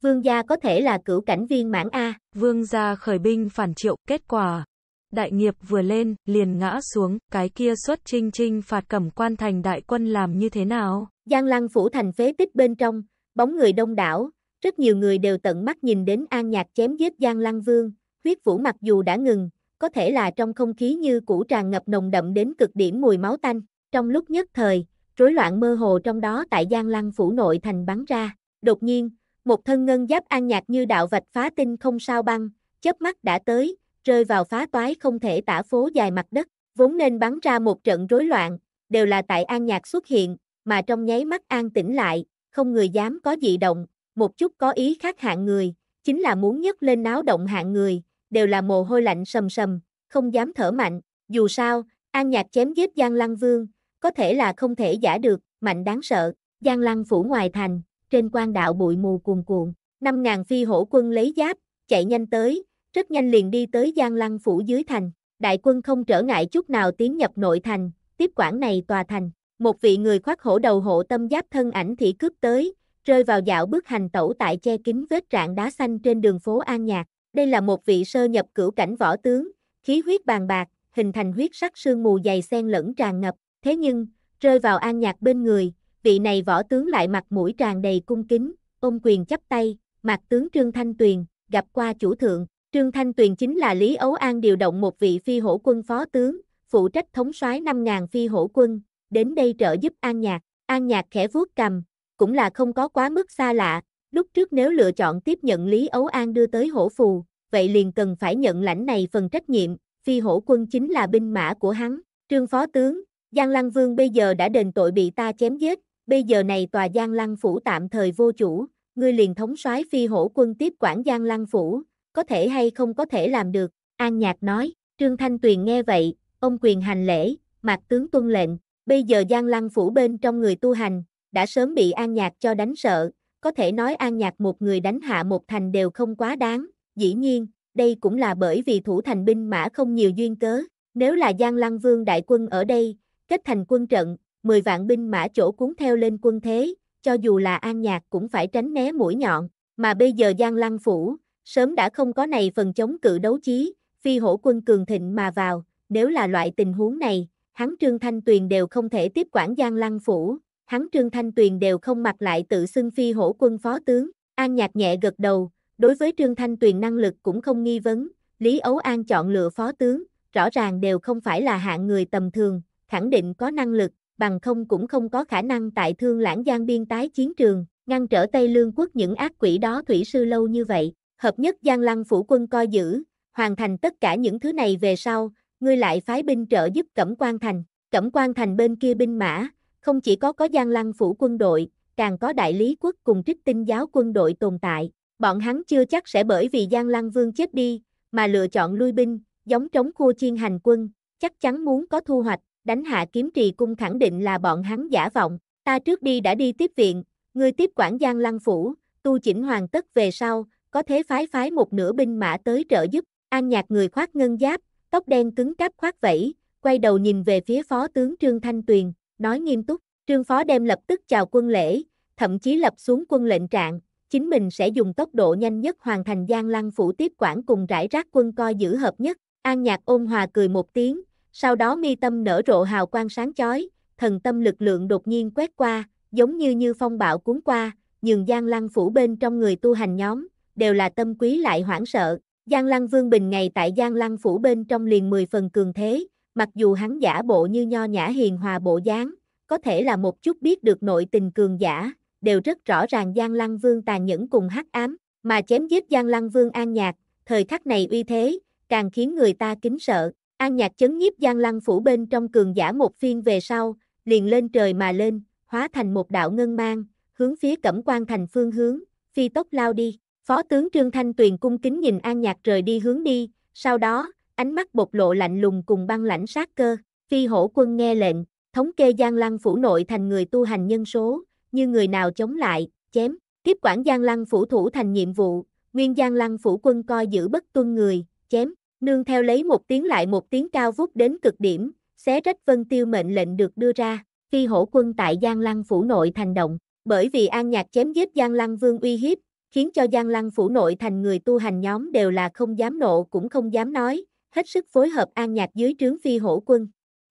Vương gia có thể là cửu cảnh viên mãn A. Vương gia khởi binh phản triệu, kết quả. Đại nghiệp vừa lên, liền ngã xuống, cái kia xuất trinh trinh phạt cẩm quan thành đại quân làm như thế nào? Giang lăng phủ thành phế tích bên trong, bóng người đông đảo, rất nhiều người đều tận mắt nhìn đến an nhạc chém giết Giang lăng vương, huyết vũ mặc dù đã ngừng, có thể là trong không khí như cũ tràn ngập nồng đậm đến cực điểm mùi máu tanh. Trong lúc nhất thời, rối loạn mơ hồ trong đó tại Giang Lăng phủ nội thành bắn ra. Đột nhiên, một thân ngân giáp an nhạc như đạo vạch phá tinh không sao băng, chớp mắt đã tới, rơi vào phá toái không thể tả phố dài mặt đất, vốn nên bắn ra một trận rối loạn, đều là tại an nhạc xuất hiện, mà trong nháy mắt an tĩnh lại, không người dám có dị động, một chút có ý khác hạng người, chính là muốn nhấc lên náo động hạng người, đều là mồ hôi lạnh sầm sầm, không dám thở mạnh, dù sao, an nhạc chém giết Giang Lăng Vương, có thể là không thể giả được, mạnh đáng sợ, Giang Lăng phủ ngoài thành, trên quan đạo bụi mù cuồn cuộn, năm ngàn phi hổ quân lấy giáp, chạy nhanh tới, rất nhanh liền đi tới Giang Lăng phủ dưới thành, đại quân không trở ngại chút nào tiến nhập nội thành, tiếp quản này tòa thành, một vị người khoác hổ đầu hộ tâm giáp thân ảnh thị cướp tới, rơi vào dạo bước hành tẩu tại che kín vết rạn đá xanh trên đường phố An Nhạc, đây là một vị sơ nhập cửu cảnh võ tướng, khí huyết bàn bạc, hình thành huyết sắc sương mù dày xen lẫn tràn ngập, Thế nhưng, rơi vào an nhạc bên người, vị này võ tướng lại mặt mũi tràn đầy cung kính, ôm quyền chắp tay, mặt tướng Trương Thanh Tuyền, gặp qua chủ thượng, Trương Thanh Tuyền chính là Lý Ấu An điều động một vị phi hổ quân phó tướng, phụ trách thống soái 5.000 phi hổ quân, đến đây trợ giúp An Nhạc, An Nhạc khẽ vuốt cầm, cũng là không có quá mức xa lạ, lúc trước nếu lựa chọn tiếp nhận Lý Ấu An đưa tới hổ phù, vậy liền cần phải nhận lãnh này phần trách nhiệm, phi hổ quân chính là binh mã của hắn, Trương Phó Tướng, Giang Lăng Vương bây giờ đã đền tội bị ta chém giết, bây giờ này tòa Giang Lăng Phủ tạm thời vô chủ, ngươi liền thống soái phi hổ quân tiếp quản Giang Lăng Phủ, có thể hay không có thể làm được, An Nhạc nói, Trương Thanh Tuyền nghe vậy, ông quyền hành lễ, mặt tướng tuân lệnh, bây giờ Giang Lăng Phủ bên trong người tu hành, đã sớm bị An Nhạc cho đánh sợ, có thể nói An Nhạc một người đánh hạ một thành đều không quá đáng, dĩ nhiên, đây cũng là bởi vì thủ thành binh mã không nhiều duyên cớ, nếu là Giang Lăng Vương đại quân ở đây, kết thành quân trận, 10 vạn binh mã chỗ cuốn theo lên quân thế, cho dù là an nhạc cũng phải tránh né mũi nhọn, mà bây giờ Giang Lăng Phủ, sớm đã không có này phần chống cự đấu chí, phi hổ quân cường thịnh mà vào, nếu là loại tình huống này, hắn Trương Thanh Tuyền đều không thể tiếp quản Giang Lăng Phủ, hắn Trương Thanh Tuyền đều không mặc lại tự xưng phi hổ quân phó tướng, an nhạc nhẹ gật đầu, đối với Trương Thanh Tuyền năng lực cũng không nghi vấn, Lý Ấu An chọn lựa phó tướng, rõ ràng đều không phải là hạng người tầm thường, khẳng định có năng lực, bằng không cũng không có khả năng tại thương lãng giang biên tái chiến trường, ngăn trở Tây Lương quốc những ác quỷ đó thủy sư lâu như vậy, hợp nhất giang lăng phủ quân coi giữ, hoàn thành tất cả những thứ này về sau, ngươi lại phái binh trợ giúp Cẩm quan Thành, Cẩm quan Thành bên kia binh mã, không chỉ có có giang lăng phủ quân đội, càng có đại lý quốc cùng trích tinh giáo quân đội tồn tại, bọn hắn chưa chắc sẽ bởi vì giang lăng vương chết đi, mà lựa chọn lui binh, giống trống khu chiên hành quân, chắc chắn muốn có thu hoạch, đánh hạ kiếm trì cung khẳng định là bọn hắn giả vọng, ta trước đi đã đi tiếp viện, ngươi tiếp quản Giang Lăng Phủ, tu chỉnh hoàn tất về sau, có thế phái phái một nửa binh mã tới trợ giúp, an nhạc người khoác ngân giáp, tóc đen cứng cáp khoác vẫy, quay đầu nhìn về phía phó tướng Trương Thanh Tuyền, nói nghiêm túc, Trương Phó đem lập tức chào quân lễ, thậm chí lập xuống quân lệnh trạng, chính mình sẽ dùng tốc độ nhanh nhất hoàn thành Giang Lăng Phủ tiếp quản cùng rải rác quân coi giữ hợp nhất, an nhạc ôn hòa cười một tiếng, sau đó mi tâm nở rộ hào quang sáng chói, thần tâm lực lượng đột nhiên quét qua, giống như như phong bạo cuốn qua, nhường Giang Lăng phủ bên trong người tu hành nhóm, đều là tâm quý lại hoảng sợ. Giang Lăng Vương Bình ngày tại Giang Lăng phủ bên trong liền 10 phần cường thế, mặc dù hắn giả bộ như nho nhã hiền hòa bộ dáng, có thể là một chút biết được nội tình cường giả, đều rất rõ ràng Giang Lăng Vương tàn nhẫn cùng hắc ám, mà chém giết Giang Lăng Vương an nhạc, thời khắc này uy thế, càng khiến người ta kính sợ. An nhạc chấn nhiếp Giang Lăng phủ bên trong cường giả một phiên về sau, liền lên trời mà lên, hóa thành một đạo ngân mang, hướng phía cẩm quan thành phương hướng, phi tốc lao đi. Phó tướng Trương Thanh Tuyền cung kính nhìn An nhạc rời đi hướng đi, sau đó, ánh mắt bộc lộ lạnh lùng cùng băng lãnh sát cơ, phi hổ quân nghe lệnh, thống kê Giang Lăng phủ nội thành người tu hành nhân số, như người nào chống lại, chém, tiếp quản Giang Lăng phủ thủ thành nhiệm vụ, nguyên Giang Lăng phủ quân coi giữ bất tuân người, chém, Nương theo lấy một tiếng lại một tiếng cao vút đến cực điểm, xé rách vân tiêu mệnh lệnh được đưa ra, phi hổ quân tại Giang Lăng phủ nội thành động, bởi vì An Nhạc chém giết Giang Lăng vương uy hiếp, khiến cho Giang Lăng phủ nội thành người tu hành nhóm đều là không dám nộ cũng không dám nói, hết sức phối hợp An Nhạc dưới trướng phi hổ quân.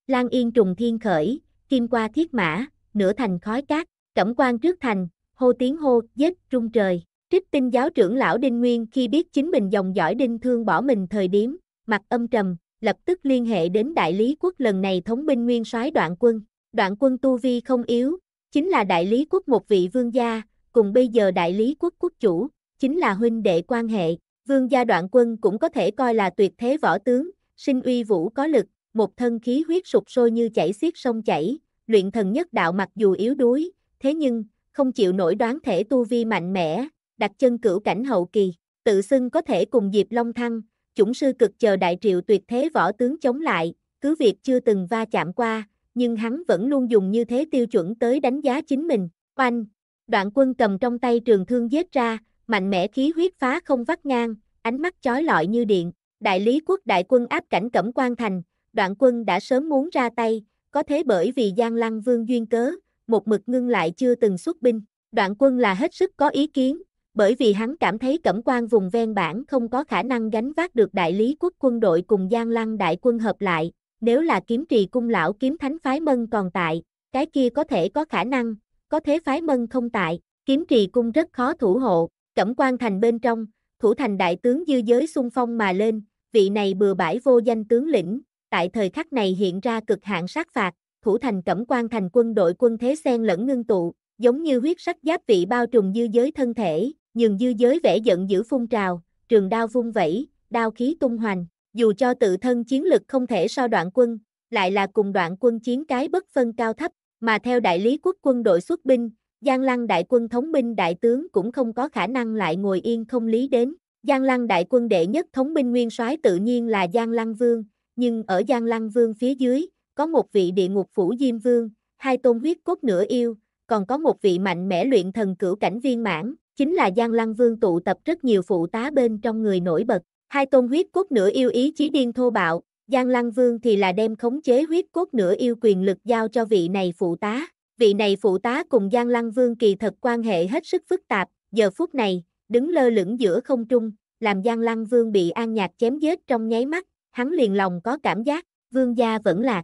Lan Yên trùng thiên khởi, kim qua thiết mã, nửa thành khói cát, cẩm quan trước thành, hô tiếng hô, giết, trung trời. Trích tinh giáo trưởng lão Đinh Nguyên khi biết chính mình dòng dõi Đinh Thương bỏ mình thời điểm, mặt âm trầm, lập tức liên hệ đến đại lý quốc lần này thống binh nguyên soái đoạn quân. Đoạn quân Tu Vi không yếu, chính là đại lý quốc một vị vương gia, cùng bây giờ đại lý quốc quốc chủ, chính là huynh đệ quan hệ. Vương gia đoạn quân cũng có thể coi là tuyệt thế võ tướng, sinh uy vũ có lực, một thân khí huyết sụp sôi như chảy xiết sông chảy, luyện thần nhất đạo mặc dù yếu đuối, thế nhưng, không chịu nổi đoán thể tu vi mạnh mẽ, đặt chân cửu cảnh hậu kỳ, tự xưng có thể cùng Diệp Long Thăng, chủng sư cực chờ đại triệu tuyệt thế võ tướng chống lại, cứ việc chưa từng va chạm qua, nhưng hắn vẫn luôn dùng như thế tiêu chuẩn tới đánh giá chính mình. Oanh, đoạn quân cầm trong tay trường thương giết ra, mạnh mẽ khí huyết phá không vắt ngang, ánh mắt chói lọi như điện. Đại lý quốc đại quân áp cảnh cẩm quan thành, đoạn quân đã sớm muốn ra tay, có thế bởi vì Giang Lăng Vương duyên cớ, một mực ngưng lại chưa từng xuất binh. Đoạn quân là hết sức có ý kiến, bởi vì hắn cảm thấy cẩm quan vùng ven bản không có khả năng gánh vác được đại lý quốc quân đội cùng Giang Lăng đại quân hợp lại, nếu là kiếm trì cung lão kiếm thánh phái mân còn tại, cái kia có thể có khả năng, có thế phái mân không tại, kiếm trì cung rất khó thủ hộ, cẩm quan thành bên trong, thủ thành đại tướng dư giới xung phong mà lên, vị này bừa bãi vô danh tướng lĩnh, tại thời khắc này hiện ra cực hạn sát phạt, thủ thành cẩm quan thành quân đội quân thế xen lẫn ngưng tụ, giống như huyết sắc giáp vị bao trùm dư giới thân thể, nhường dư giới vẻ giận dữ phun trào, trường đao vung vẩy, đao khí tung hoành, dù cho tự thân chiến lực không thể so đoạn quân, lại là cùng đoạn quân chiến cái bất phân cao thấp, mà theo đại lý quốc quân đội xuất binh, Giang Lăng đại quân thống binh đại tướng cũng không có khả năng lại ngồi yên không lý đến. Giang Lăng đại quân đệ nhất thống binh nguyên soái tự nhiên là Giang Lăng Vương, nhưng ở Giang Lăng Vương phía dưới, có một vị địa ngục phủ Diêm Vương, hai tôn huyết cốt nửa yêu, còn có một vị mạnh mẽ luyện thần cửu cảnh viên mãn, chính là Giang Lăng Vương tụ tập rất nhiều phụ tá bên trong người nổi bật. Hai tôn huyết cốt nửa yêu ý chí điên thô bạo, Giang Lăng Vương thì là đem khống chế huyết cốt nửa yêu quyền lực giao cho vị này phụ tá. Vị này phụ tá cùng Giang Lăng Vương kỳ thật quan hệ hết sức phức tạp, giờ phút này, đứng lơ lửng giữa không trung, làm Giang Lăng Vương bị An Nhạc chém giết trong nháy mắt, hắn liền lòng có cảm giác, vương gia vẫn lạc.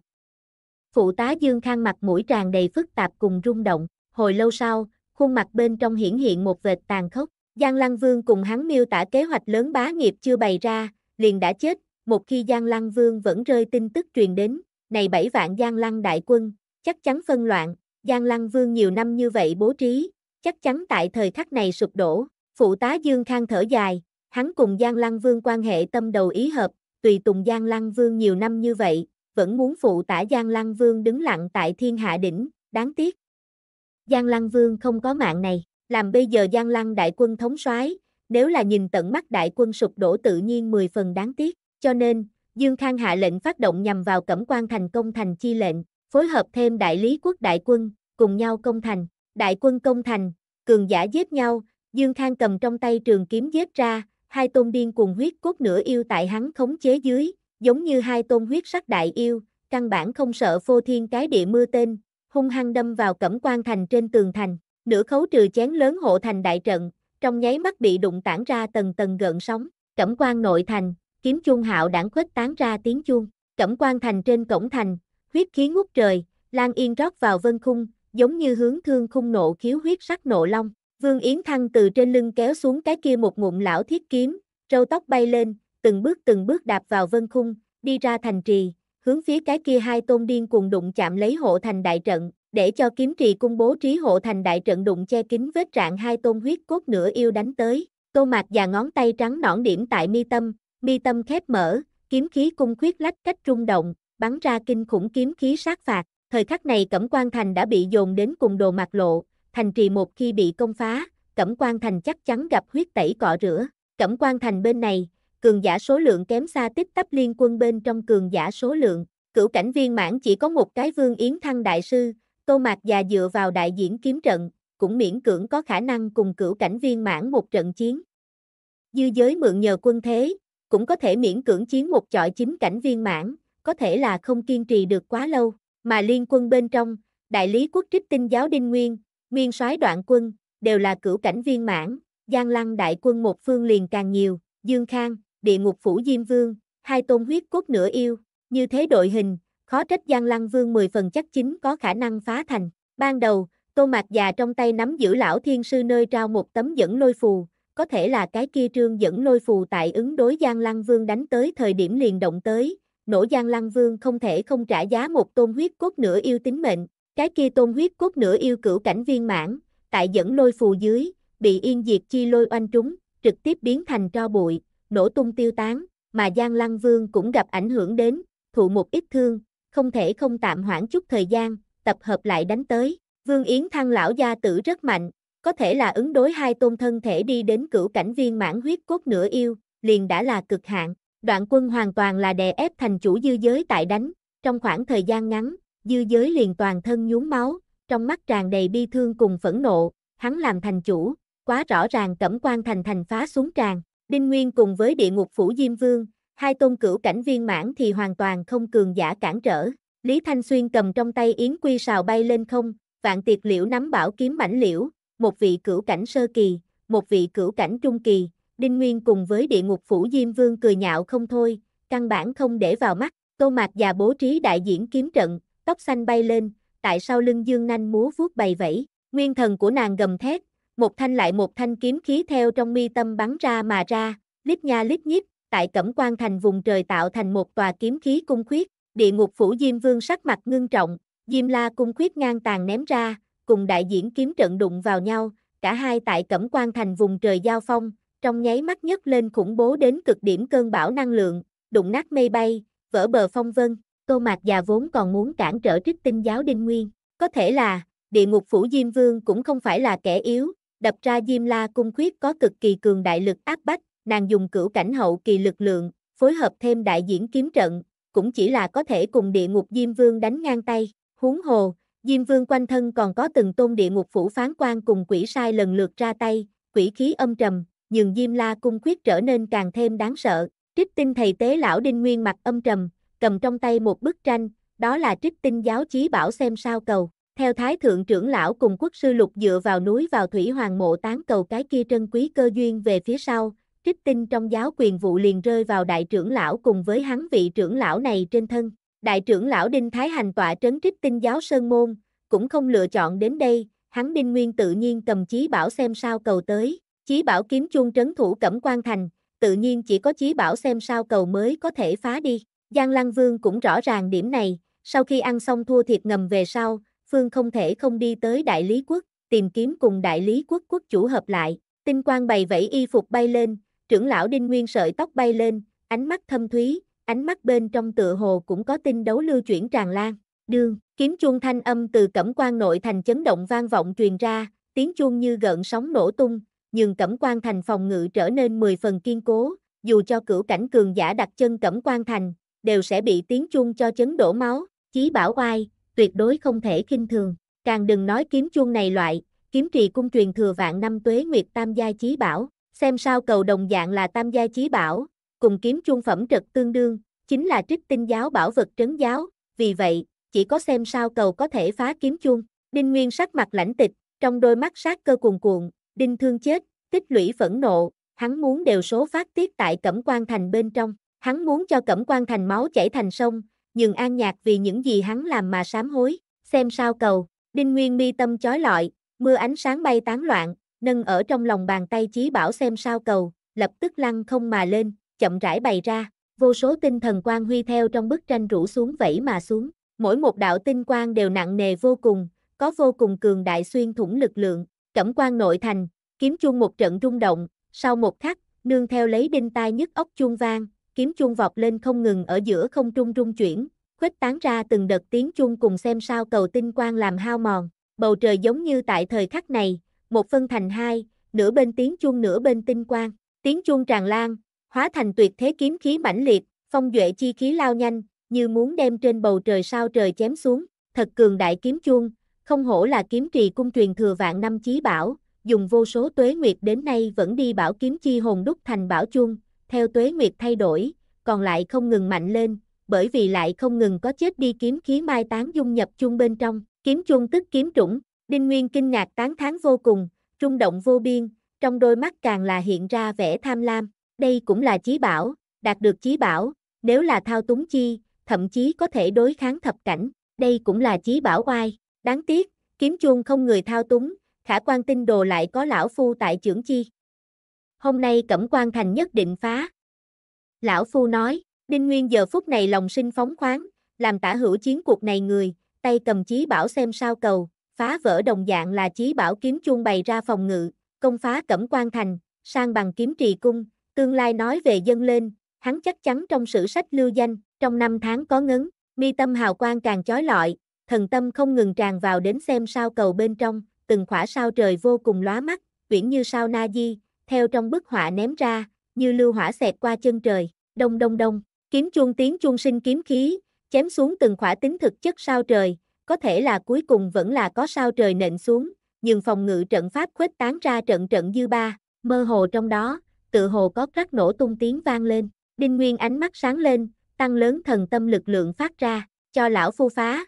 Phụ tá Dương Khang mặt mũi tràn đầy phức tạp cùng rung động, hồi lâu sau, khuôn mặt bên trong hiển hiện một vệt tàn khốc. Giang Lăng Vương cùng hắn miêu tả kế hoạch lớn bá nghiệp chưa bày ra, liền đã chết, một khi Giang Lăng Vương vẫn rơi tin tức truyền đến, này bảy vạn Giang Lăng đại quân, chắc chắn phân loạn, Giang Lăng Vương nhiều năm như vậy bố trí, chắc chắn tại thời khắc này sụp đổ, phụ tá Dương Khang thở dài, hắn cùng Giang Lăng Vương quan hệ tâm đầu ý hợp, tùy tùng Giang Lăng Vương nhiều năm như vậy, vẫn muốn phụ tả Giang Lăng Vương đứng lặng tại thiên hạ đỉnh, đáng tiếc, Giang Lăng Vương không có mạng này, làm bây giờ Giang Lăng đại quân thống soái, nếu là nhìn tận mắt đại quân sụp đổ tự nhiên 10 phần đáng tiếc, cho nên, Dương Khang hạ lệnh phát động nhằm vào Cẩm quan thành công thành chi lệnh, phối hợp thêm đại lý quốc đại quân, cùng nhau công thành, đại quân công thành, cường giả giết nhau, Dương Khang cầm trong tay trường kiếm giết ra, hai tôn điên cuồng huyết cốt nửa yêu tại hắn khống chế dưới, giống như hai tôn huyết sắc đại yêu, căn bản không sợ phô thiên cái địa mưa tên, hung hăng đâm vào cẩm quan thành trên tường thành, nửa khấu trừ chén lớn hộ thành đại trận, trong nháy mắt bị đụng tản ra tầng tầng gợn sóng, cẩm quan nội thành, kiếm chuông hạo đảng khuếch tán ra tiếng chuông, cẩm quan thành trên cổng thành, huyết khí ngút trời, lan yên rót vào vân khung, giống như hướng thương khung nộ khiếu huyết sắc nộ long. Vương Yến Thăng từ trên lưng kéo xuống cái kia một ngụm lão thiết kiếm, râu tóc bay lên, từng bước từng bước đạp vào vân khung, đi ra thành trì, hướng phía cái kia hai tôn điên cuồng đụng chạm lấy hộ thành đại trận, để cho kiếm trì cung bố trí hộ thành đại trận đụng che kính vết rạn hai tôn huyết cốt nửa yêu đánh tới, tô mạc và ngón tay trắng nõn điểm tại mi tâm, mi tâm khép mở, kiếm khí cung khuyết lách cách rung động, bắn ra kinh khủng kiếm khí sát phạt, thời khắc này Cẩm quan Thành đã bị dồn đến cùng đồ mạc lộ, thành trì một khi bị công phá, Cẩm quan Thành chắc chắn gặp huyết tẩy cọ rửa, Cẩm quan Thành bên này, cường giả số lượng kém xa tích tắp liên quân bên trong cường giả số lượng, cửu cảnh viên mãn chỉ có một cái vương yến thăng đại sư, tô mạc già dựa vào đại diễn kiếm trận, cũng miễn cưỡng có khả năng cùng cửu cảnh viên mãn một trận chiến. Dư giới mượn nhờ quân thế, cũng có thể miễn cưỡng chiến một chọi chính cảnh viên mãn, có thể là không kiên trì được quá lâu, mà liên quân bên trong, đại lý quốc trích tinh giáo đinh nguyên, nguyên soái đoạn quân, đều là cửu cảnh viên mãn, giang lăng đại quân một phương liền càng nhiều, Dương Khang, địa ngục phủ Diêm Vương, hai tôn huyết cốt nửa yêu, như thế đội hình, khó trách Giang Lăng Vương 10 phần chắc chính có khả năng phá thành. Ban đầu, Tô Mạc già trong tay nắm giữ lão thiên sư nơi trao một tấm dẫn lôi phù, có thể là cái kia trương dẫn lôi phù tại ứng đối Giang Lăng Vương đánh tới thời điểm liền động tới, nổ Giang Lăng Vương không thể không trả giá một tôn huyết cốt nửa yêu tính mệnh, cái kia tôn huyết cốt nửa yêu cửu cảnh viên mãn, tại dẫn lôi phù dưới, bị yên diệt chi lôi oanh trúng, trực tiếp biến thành tro bụi, nổ tung tiêu tán, mà Giang Lăng Vương cũng gặp ảnh hưởng đến, thụ một ít thương, không thể không tạm hoãn chút thời gian, tập hợp lại đánh tới. Vương Yến Thăng lão gia tử rất mạnh, có thể là ứng đối hai tôn thân thể đi đến cửu cảnh viên mãn huyết cốt nửa yêu, liền đã là cực hạn. Đoạn quân hoàn toàn là đè ép thành chủ dư giới tại đánh, trong khoảng thời gian ngắn, dư giới liền toàn thân nhuốm máu, trong mắt tràn đầy bi thương cùng phẫn nộ, hắn làm thành chủ, quá rõ ràng cẩm quan thành thành phá xuống tràn. Đinh Nguyên cùng với địa ngục phủ Diêm Vương, hai tôn cửu cảnh viên mãn thì hoàn toàn không cường giả cản trở. Lý Thanh Xuyên cầm trong tay yến quy sào bay lên không, vạn tiệt liễu nắm bảo kiếm mảnh liễu, một vị cửu cảnh sơ kỳ, một vị cửu cảnh trung kỳ, Đinh Nguyên cùng với địa ngục phủ Diêm Vương cười nhạo không thôi, căn bản không để vào mắt, tô mạc già bố trí đại diễn kiếm trận, tóc xanh bay lên, tại sao lưng dương nanh múa vuốt bày vẫy, nguyên thần của nàng gầm thét, một thanh lại một thanh kiếm khí theo trong mi tâm bắn ra mà ra, lít nha lít nhíp tại cẩm quan thành vùng trời tạo thành một tòa kiếm khí cung khuyết, địa ngục phủ Diêm Vương sắc mặt ngưng trọng, Diêm La cung khuyết ngang tàn ném ra, cùng đại diễn kiếm trận đụng vào nhau, cả hai tại cẩm quan thành vùng trời giao phong, trong nháy mắt nhất lên khủng bố đến cực điểm cơn bão năng lượng, đụng nát mây bay, vỡ bờ phong vân, Tô Mạc già vốn còn muốn cản trở trích tinh giáo Đinh Nguyên, có thể là, địa ngục phủ Diêm Vương cũng không phải là kẻ yếu, đập ra Diêm La cung quyết có cực kỳ cường đại lực áp bách, nàng dùng cửu cảnh hậu kỳ lực lượng, phối hợp thêm đại diễn kiếm trận, cũng chỉ là có thể cùng địa ngục Diêm Vương đánh ngang tay, huống hồ, Diêm Vương quanh thân còn có từng tôn địa ngục phủ phán quan cùng quỷ sai lần lượt ra tay, quỷ khí âm trầm, nhưng Diêm La cung quyết trở nên càng thêm đáng sợ. Trích tinh thầy tế lão Đinh Nguyên mặt âm trầm, cầm trong tay một bức tranh, đó là trích tinh giáo chí bảo xem sao cầu. Theo Thái Thượng trưởng lão cùng quốc sư lục dựa vào núi vào thủy hoàng mộ tán cầu cái kia trân quý cơ duyên về phía sau, trích tinh trong giáo quyền vụ liền rơi vào đại trưởng lão cùng với hắn vị trưởng lão này trên thân. Đại trưởng lão Đinh Thái hành tọa trấn trích tinh giáo Sơn Môn, cũng không lựa chọn đến đây, hắn Đinh Nguyên tự nhiên cầm chí bảo xem sao cầu tới, chí bảo kiếm chuông trấn thủ cẩm quan thành, tự nhiên chỉ có chí bảo xem sao cầu mới có thể phá đi. Giang Lăng Vương cũng rõ ràng điểm này, sau khi ăn xong thua thiệt ngầm về sau, phương không thể không đi tới đại lý quốc, tìm kiếm cùng đại lý quốc quốc chủ hợp lại, tinh quang bày vẫy y phục bay lên, trưởng lão đinh nguyên sợi tóc bay lên, ánh mắt thâm thúy, ánh mắt bên trong tựa hồ cũng có tin đấu lưu chuyển tràn lan, đương, kiếm chuông thanh âm từ cẩm quan nội thành chấn động vang vọng truyền ra, tiếng chuông như gợn sóng nổ tung, nhường cẩm quan thành phòng ngự trở nên 10 phần kiên cố, dù cho cửu cảnh cường giả đặt chân cẩm quan thành, đều sẽ bị tiếng chuông cho chấn đổ máu, chí bảo oai, tuyệt đối không thể khinh thường, càng đừng nói kiếm chuông này loại, kiếm trì cung truyền thừa vạn năm tuế nguyệt tam gia chí bảo, xem sao cầu đồng dạng là tam gia chí bảo, cùng kiếm chuông phẩm trực tương đương, chính là trích tinh giáo bảo vật trấn giáo, vì vậy, chỉ có xem sao cầu có thể phá kiếm chuông, đinh nguyên sắc mặt lãnh tịch, trong đôi mắt sát cơ cuồn cuộn, đinh thương chết, tích lũy phẫn nộ, hắn muốn đều số phát tiết tại Cẩm quan Thành bên trong, hắn muốn cho Cẩm quan Thành máu chảy thành sông, nhưng An Nhạc vì những gì hắn làm mà sám hối, xem sao cầu, Đinh Nguyên mi tâm chói lọi, mưa ánh sáng bay tán loạn, nâng ở trong lòng bàn tay chí bảo xem sao cầu, lập tức lăn không mà lên, chậm rãi bày ra, vô số tinh thần quang huy theo trong bức tranh rủ xuống vẫy mà xuống, mỗi một đạo tinh quang đều nặng nề vô cùng, có vô cùng cường đại xuyên thủng lực lượng, cẩm quan nội thành, kiếm chuông một trận rung động, sau một khắc, nương theo lấy đinh tai nhức óc chuông vang, kiếm chuông vọt lên không ngừng ở giữa không trung trung chuyển, khuếch tán ra từng đợt tiếng chuông cùng xem sao cầu tinh quang làm hao mòn, bầu trời giống như tại thời khắc này, một phân thành hai, nửa bên tiếng chuông nửa bên tinh quang, tiếng chuông tràn lan, hóa thành tuyệt thế kiếm khí mãnh liệt, phong duệ chi khí lao nhanh, như muốn đem trên bầu trời sao trời chém xuống, thật cường đại kiếm chuông, không hổ là kiếm trì cung truyền thừa vạn năm chí bảo, dùng vô số tuế nguyệt đến nay vẫn đi bảo kiếm chi hồn đúc thành bảo chuông, theo tuế nguyệt thay đổi, còn lại không ngừng mạnh lên, bởi vì lại không ngừng có chết đi kiếm khí mai tán dung nhập chung bên trong, kiếm chung tức kiếm trũng, Đinh Nguyên kinh ngạc tán thán vô cùng, trung động vô biên, trong đôi mắt càng là hiện ra vẻ tham lam, đây cũng là chí bảo, đạt được chí bảo, nếu là thao túng chi, thậm chí có thể đối kháng thập cảnh, đây cũng là chí bảo oai, đáng tiếc, kiếm chung không người thao túng, khả quan tinh đồ lại có lão phu tại trưởng chi, hôm nay Cẩm quan Thành nhất định phá. Lão Phu nói, Đinh Nguyên giờ phút này lòng sinh phóng khoáng, làm tả hữu chiến cuộc này người, tay cầm chí bảo xem sao cầu, phá vỡ đồng dạng là chí bảo kiếm chuông bày ra phòng ngự, công phá Cẩm quan Thành, sang bằng kiếm trì cung, tương lai nói về dân lên, hắn chắc chắn trong sử sách lưu danh, trong năm tháng có ngấn, mi tâm hào quang càng chói lọi, thần tâm không ngừng tràn vào đến xem sao cầu bên trong, từng khỏa sao trời vô cùng lóa mắt, uyển như sao na di, theo trong bức họa ném ra, như lưu hỏa xẹt qua chân trời, đông đông đông, kiếm chuông tiếng chuông sinh kiếm khí, chém xuống từng khỏa tính thực chất sao trời, có thể là cuối cùng vẫn là có sao trời nện xuống, nhưng phòng ngự trận pháp khuếch tán ra trận trận dư ba, mơ hồ trong đó, tự hồ có rắc nổ tung tiếng vang lên, Đinh Nguyên ánh mắt sáng lên, tăng lớn thần tâm lực lượng phát ra, cho lão phu phá.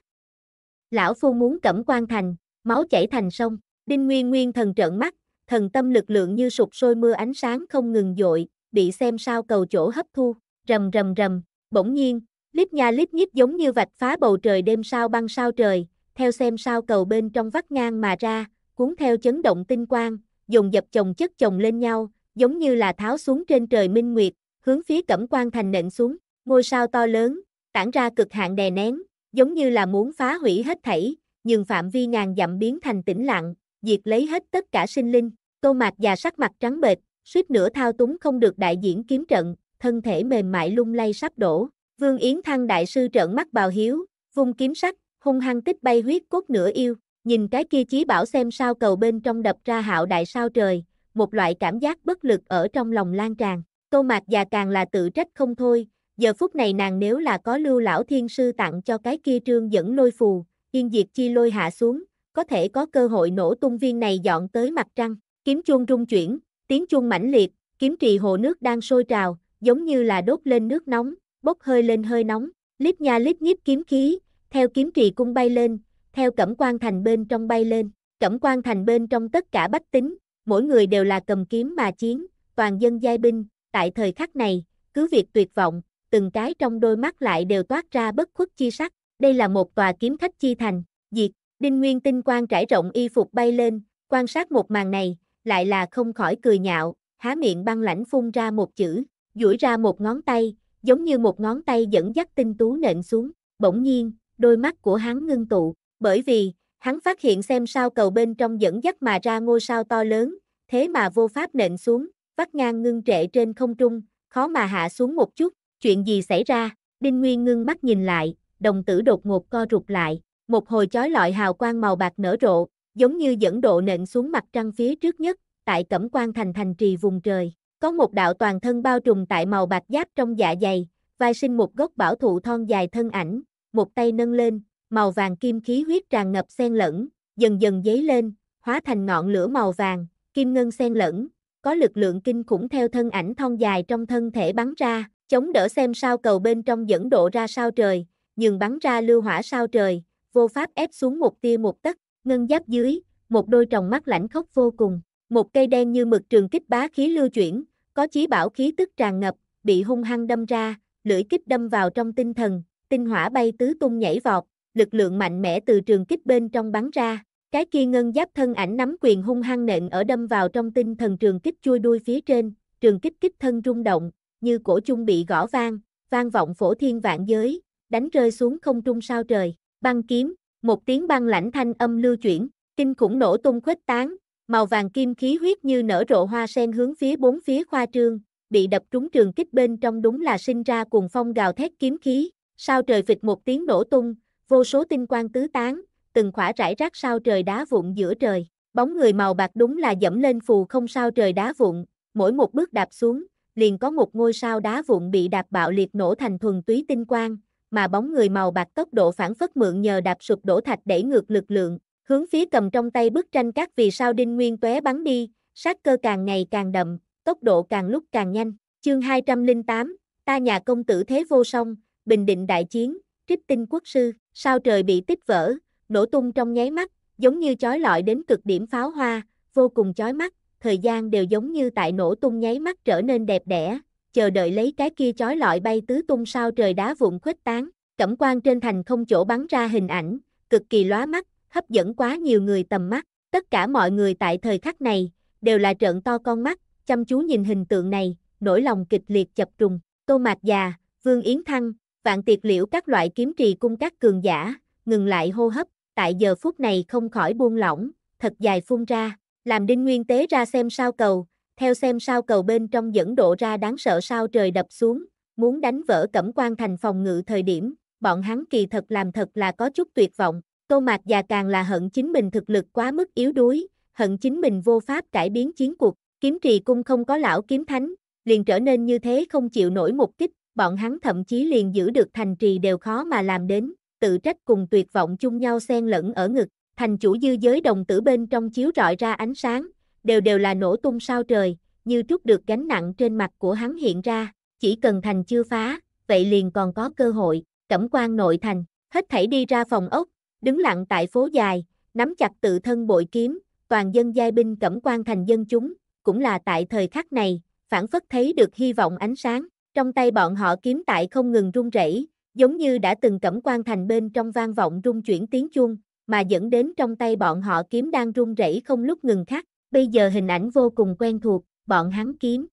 Lão phu muốn cẩm quan thành, máu chảy thành sông, Đinh Nguyên nguyên thần trợn mắt, thần tâm lực lượng như sụp sôi mưa ánh sáng không ngừng dội, bị xem sao cầu chỗ hấp thu, rầm rầm rầm, bỗng nhiên, lít nha lít nhít giống như vạch phá bầu trời đêm sao băng sao trời, theo xem sao cầu bên trong vắt ngang mà ra, cuốn theo chấn động tinh quang, dùng dập chồng chất chồng lên nhau, giống như là tháo xuống trên trời minh nguyệt, hướng phía cẩm quan thành nện xuống, ngôi sao to lớn, tản ra cực hạn đè nén, giống như là muốn phá hủy hết thảy, nhưng phạm vi ngàn dặm biến thành tĩnh lặng, diệt lấy hết tất cả sinh linh. Tô Mạc già sắc mặt trắng bệch, suýt nữa thao túng không được đại diễn kiếm trận, thân thể mềm mại lung lay sắp đổ. Vương Yến Thăng đại sư trợn mắt bào hiếu, vung kiếm sắc, hung hăng tích bay huyết cốt nửa yêu, nhìn cái kia chí bảo xem sao cầu bên trong đập ra hạo đại sao trời, một loại cảm giác bất lực ở trong lòng lan tràn. Tô Mạc già càng là tự trách không thôi, giờ phút này nàng nếu là có lưu lão thiên sư tặng cho cái kia trương dẫn lôi phù, yên diệt chi lôi hạ xuống, có thể có cơ hội nổ tung viên này dọn tới mặt trăng. Kiếm chuông rung chuyển, tiếng chuông mãnh liệt, kiếm trì hồ nước đang sôi trào, giống như là đốt lên nước nóng, bốc hơi lên hơi nóng, lít nha lít nhít kiếm khí, theo kiếm trì cung bay lên, theo cẩm quan thành bên trong bay lên, cẩm quan thành bên trong tất cả bách tính, mỗi người đều là cầm kiếm mà chiến, toàn dân giai binh, tại thời khắc này, cứ việc tuyệt vọng, từng cái trong đôi mắt lại đều toát ra bất khuất chi sắc, đây là một tòa kiếm khách chi thành, diệt, đinh nguyên tinh quang trải rộng y phục bay lên, quan sát một màn này, lại là không khỏi cười nhạo, há miệng băng lãnh phun ra một chữ, duỗi ra một ngón tay, giống như một ngón tay dẫn dắt tinh tú nện xuống, bỗng nhiên, đôi mắt của hắn ngưng tụ, bởi vì, hắn phát hiện xem sao cầu bên trong dẫn dắt mà ra ngôi sao to lớn, thế mà vô pháp nện xuống, vắt ngang ngưng trệ trên không trung, khó mà hạ xuống một chút, chuyện gì xảy ra, Đinh Nguyên ngưng mắt nhìn lại, đồng tử đột ngột co rụt lại, một hồi chói lọi hào quang màu bạc nở rộ, giống như dẫn độ nện xuống mặt trăng phía trước nhất, tại Cẩm quan Thành thành trì vùng trời. Có một đạo toàn thân bao trùm tại màu bạc giáp trong dạ dày, vai sinh một gốc bảo thụ thon dài thân ảnh, một tay nâng lên, màu vàng kim khí huyết tràn ngập xen lẫn, dần dần dấy lên, hóa thành ngọn lửa màu vàng, kim ngân xen lẫn, có lực lượng kinh khủng theo thân ảnh thon dài trong thân thể bắn ra, chống đỡ xem sao cầu bên trong dẫn độ ra sao trời, nhường bắn ra lưu hỏa sao trời, vô pháp ép xuống một tia một tấc, ngân giáp dưới, một đôi tròng mắt lãnh khốc vô cùng, một cây đen như mực trường kích bá khí lưu chuyển, có chí bảo khí tức tràn ngập, bị hung hăng đâm ra, lưỡi kích đâm vào trong tinh thần, tinh hỏa bay tứ tung nhảy vọt, lực lượng mạnh mẽ từ trường kích bên trong bắn ra, cái kia ngân giáp thân ảnh nắm quyền hung hăng nện ở đâm vào trong tinh thần trường kích chui đuôi phía trên, trường kích kích thân rung động, như cổ chung bị gõ vang, vang vọng phổ thiên vạn giới, đánh rơi xuống không trung sao trời, băng kiếm, một tiếng băng lãnh thanh âm lưu chuyển, kinh khủng nổ tung khuếch tán, màu vàng kim khí huyết như nở rộ hoa sen hướng phía bốn phía khoa trương, bị đập trúng trường kích bên trong đúng là sinh ra cùng phong gào thét kiếm khí, sao trời vịt một tiếng nổ tung, vô số tinh quang tứ tán, từng khỏa rải rác sao trời đá vụn giữa trời, bóng người màu bạc đúng là dẫm lên phù không sao trời đá vụn, mỗi một bước đạp xuống, liền có một ngôi sao đá vụn bị đạp bạo liệt nổ thành thuần túy tinh quang, mà bóng người màu bạc tốc độ phản phất mượn nhờ đạp sụp đổ thạch đẩy ngược lực lượng, hướng phía cầm trong tay bức tranh các vì sao đinh nguyên tóe bắn đi, sát cơ càng ngày càng đậm, tốc độ càng lúc càng nhanh. Chương 208, ta nhà công tử thế vô song, bình định đại chiến, trích tinh quốc sư, sao trời bị tích vỡ, nổ tung trong nháy mắt, giống như chói lọi đến cực điểm pháo hoa, vô cùng chói mắt, thời gian đều giống như tại nổ tung nháy mắt trở nên đẹp đẽ, chờ đợi lấy cái kia chói lọi bay tứ tung sao trời đá vụn khuếch tán, cẩm quan trên thành không chỗ bắn ra hình ảnh, cực kỳ lóa mắt, hấp dẫn quá nhiều người tầm mắt, tất cả mọi người tại thời khắc này, đều là trợn to con mắt, chăm chú nhìn hình tượng này, nỗi lòng kịch liệt chập trùng, tô mạc già, vương yến thăng, vạn tiệt liễu các loại kiếm trì cung các cường giả, ngừng lại hô hấp, tại giờ phút này không khỏi buông lỏng, thật dài phun ra, làm đinh nguyên tế ra xem sao cầu, theo xem sao cầu bên trong dẫn độ ra đáng sợ sao trời đập xuống, muốn đánh vỡ cẩm quan thành phòng ngự thời điểm, bọn hắn kỳ thật làm thật là có chút tuyệt vọng, tô mạc già càng là hận chính mình thực lực quá mức yếu đuối, hận chính mình vô pháp cải biến chiến cuộc, kiếm trì cung không có lão kiếm thánh, liền trở nên như thế không chịu nổi một kích, bọn hắn thậm chí liền giữ được thành trì đều khó mà làm đến, tự trách cùng tuyệt vọng chung nhau xen lẫn ở ngực, thành chủ dư giới đồng tử bên trong chiếu rọi ra ánh sáng, đều đều là nổ tung sao trời, như trút được gánh nặng trên mặt của hắn hiện ra, chỉ cần thành chưa phá, vậy liền còn có cơ hội, cẩm quan nội thành, hết thảy đi ra phòng ốc, đứng lặng tại phố dài, nắm chặt tự thân bội kiếm, toàn dân giai binh cẩm quan thành dân chúng, cũng là tại thời khắc này, phản phất thấy được hy vọng ánh sáng, trong tay bọn họ kiếm tại không ngừng rung rẩy, giống như đã từng cẩm quan thành bên trong vang vọng rung chuyển tiếng chuông, mà dẫn đến trong tay bọn họ kiếm đang rung rẩy không lúc ngừng khắc, Bây giờ hình ảnh vô cùng quen thuộc, bọn hắn kiếm.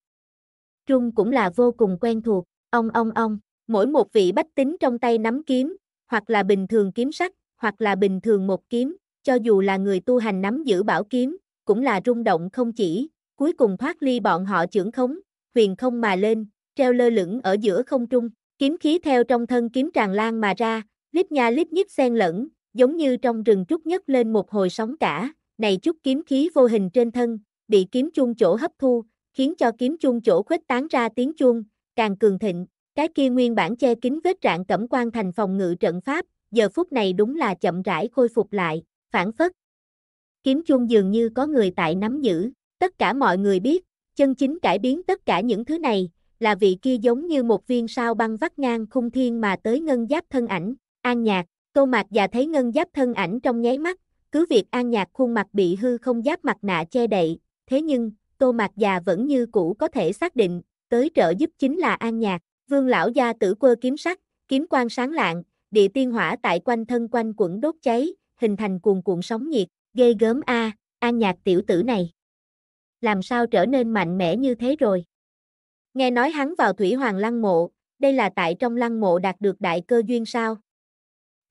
Trung cũng là vô cùng quen thuộc, ong ong ong, mỗi một vị bách tính trong tay nắm kiếm, hoặc là bình thường kiếm sắt, hoặc là bình thường một kiếm, cho dù là người tu hành nắm giữ bảo kiếm, cũng là rung động không chỉ, cuối cùng thoát ly bọn họ trưởng khống, huyền không mà lên, treo lơ lửng ở giữa không trung, kiếm khí theo trong thân kiếm tràn lan mà ra, lít nha lít nhít xen lẫn, giống như trong rừng trúc nhất lên một hồi sóng cả này chút kiếm khí vô hình trên thân, bị kiếm chuông chỗ hấp thu, khiến cho kiếm chuông chỗ khuếch tán ra tiếng chuông, càng cường thịnh, cái kia nguyên bản che kín vết rạn cẩm quan thành phòng ngự trận pháp, giờ phút này đúng là chậm rãi khôi phục lại, phản phất. Kiếm chuông dường như có người tại nắm giữ, tất cả mọi người biết, chân chính cải biến tất cả những thứ này, là vị kia giống như một viên sao băng vắt ngang khung thiên mà tới ngân giáp thân ảnh, an nhạc, câu mạc và thấy ngân giáp thân ảnh trong nháy mắt, cứ việc An Nhạc khuôn mặt bị hư không giáp mặt nạ che đậy, thế nhưng, tô mặt già vẫn như cũ có thể xác định, tới trợ giúp chính là An Nhạc. Vương lão gia tử quơ kiếm sắc, kiếm quan sáng lạng, địa tiên hỏa tại quanh thân quanh quẩn đốt cháy, hình thành cuồn cuộn sóng nhiệt, ghê gớm a, An Nhạc tiểu tử này. Làm sao trở nên mạnh mẽ như thế rồi? Nghe nói hắn vào Thủy Hoàng lăng mộ, đây là tại trong lăng mộ đạt được đại cơ duyên sao?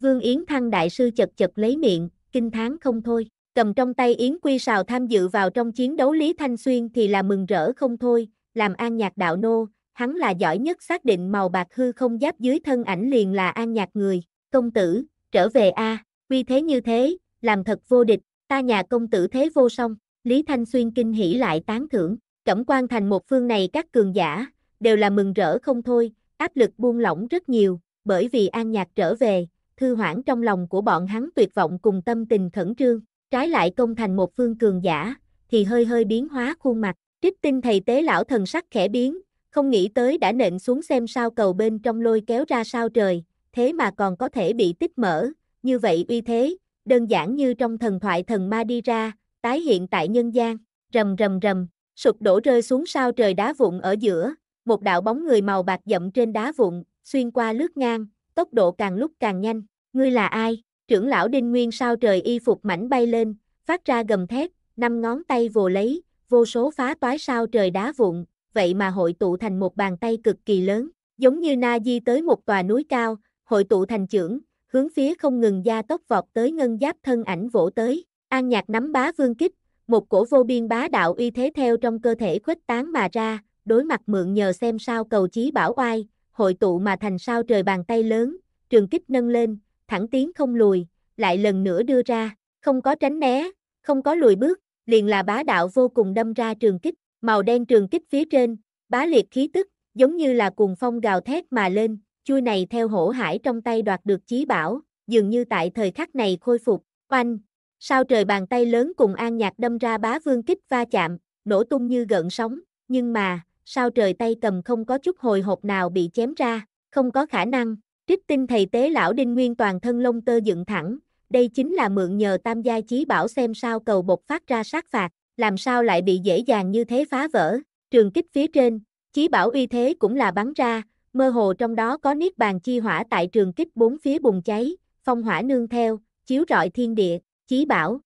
Vương Yến Thăng đại sư chật chật lấy miệng, kinh thán không thôi. Cầm trong tay Yến Quy Sào tham dự vào trong chiến đấu Lý Thanh Xuyên thì là mừng rỡ không thôi, làm an nhạc đạo nô, hắn là giỏi nhất xác định màu bạc hư không giáp dưới thân ảnh liền là an nhạc người. Công tử, trở về a, quy thế như thế, làm thật vô địch, ta nhà công tử thế vô song. Lý Thanh Xuyên kinh hỉ lại tán thưởng, cẩm quan thành một phương này các cường giả, đều là mừng rỡ không thôi, áp lực buông lỏng rất nhiều, bởi vì an nhạc trở về, thư hoãn trong lòng của bọn hắn tuyệt vọng cùng tâm tình khẩn trương, trái lại công thành một phương cường giả, thì hơi hơi biến hóa khuôn mặt, trích tinh thầy tế lão thần sắc khẽ biến, không nghĩ tới đã nện xuống xem sao cầu bên trong lôi kéo ra sao trời, thế mà còn có thể bị tích mở, như vậy uy thế, đơn giản như trong thần thoại thần ma đi ra, tái hiện tại nhân gian, rầm rầm rầm, sụp đổ rơi xuống sao trời đá vụn ở giữa, một đạo bóng người màu bạc dậm trên đá vụn, xuyên qua lướt ngang, tốc độ càng lúc càng nhanh. Ngươi là ai? Trưởng lão Đinh Nguyên sao trời y phục mảnh bay lên, phát ra gầm thét, năm ngón tay vồ lấy, vô số phá toái sao trời đá vụn, vậy mà hội tụ thành một bàn tay cực kỳ lớn, giống như na di tới một tòa núi cao, hội tụ thành trưởng, hướng phía không ngừng gia tốc vọt tới ngân giáp thân ảnh vỗ tới, an nhạc nắm bá vương kích, một cổ vô biên bá đạo uy thế theo trong cơ thể khuếch tán mà ra, đối mặt mượn nhờ xem sao cầu chí bảo oai, hội tụ mà thành sao trời bàn tay lớn, trường kích nâng lên, thẳng tiến không lùi, lại lần nữa đưa ra, không có tránh né, không có lùi bước, liền là bá đạo vô cùng đâm ra trường kích, màu đen trường kích phía trên, bá liệt khí tức, giống như là cuồng phong gào thét mà lên, chui này theo hổ hải trong tay đoạt được chí bảo, dường như tại thời khắc này khôi phục, oanh, sao trời bàn tay lớn cùng an nhạc đâm ra bá vương kích va chạm, nổ tung như gợn sóng, nhưng mà, sao trời tay cầm không có chút hồi hộp nào bị chém ra, không có khả năng, trích tinh thầy tế lão đinh nguyên toàn thân lông tơ dựng thẳng, đây chính là mượn nhờ tam gia chí bảo xem sao cầu bột phát ra sát phạt, làm sao lại bị dễ dàng như thế phá vỡ, trường kích phía trên, chí bảo uy thế cũng là bắn ra, mơ hồ trong đó có niết bàn chi hỏa tại trường kích bốn phía bùng cháy, phong hỏa nương theo, chiếu rọi thiên địa, chí bảo.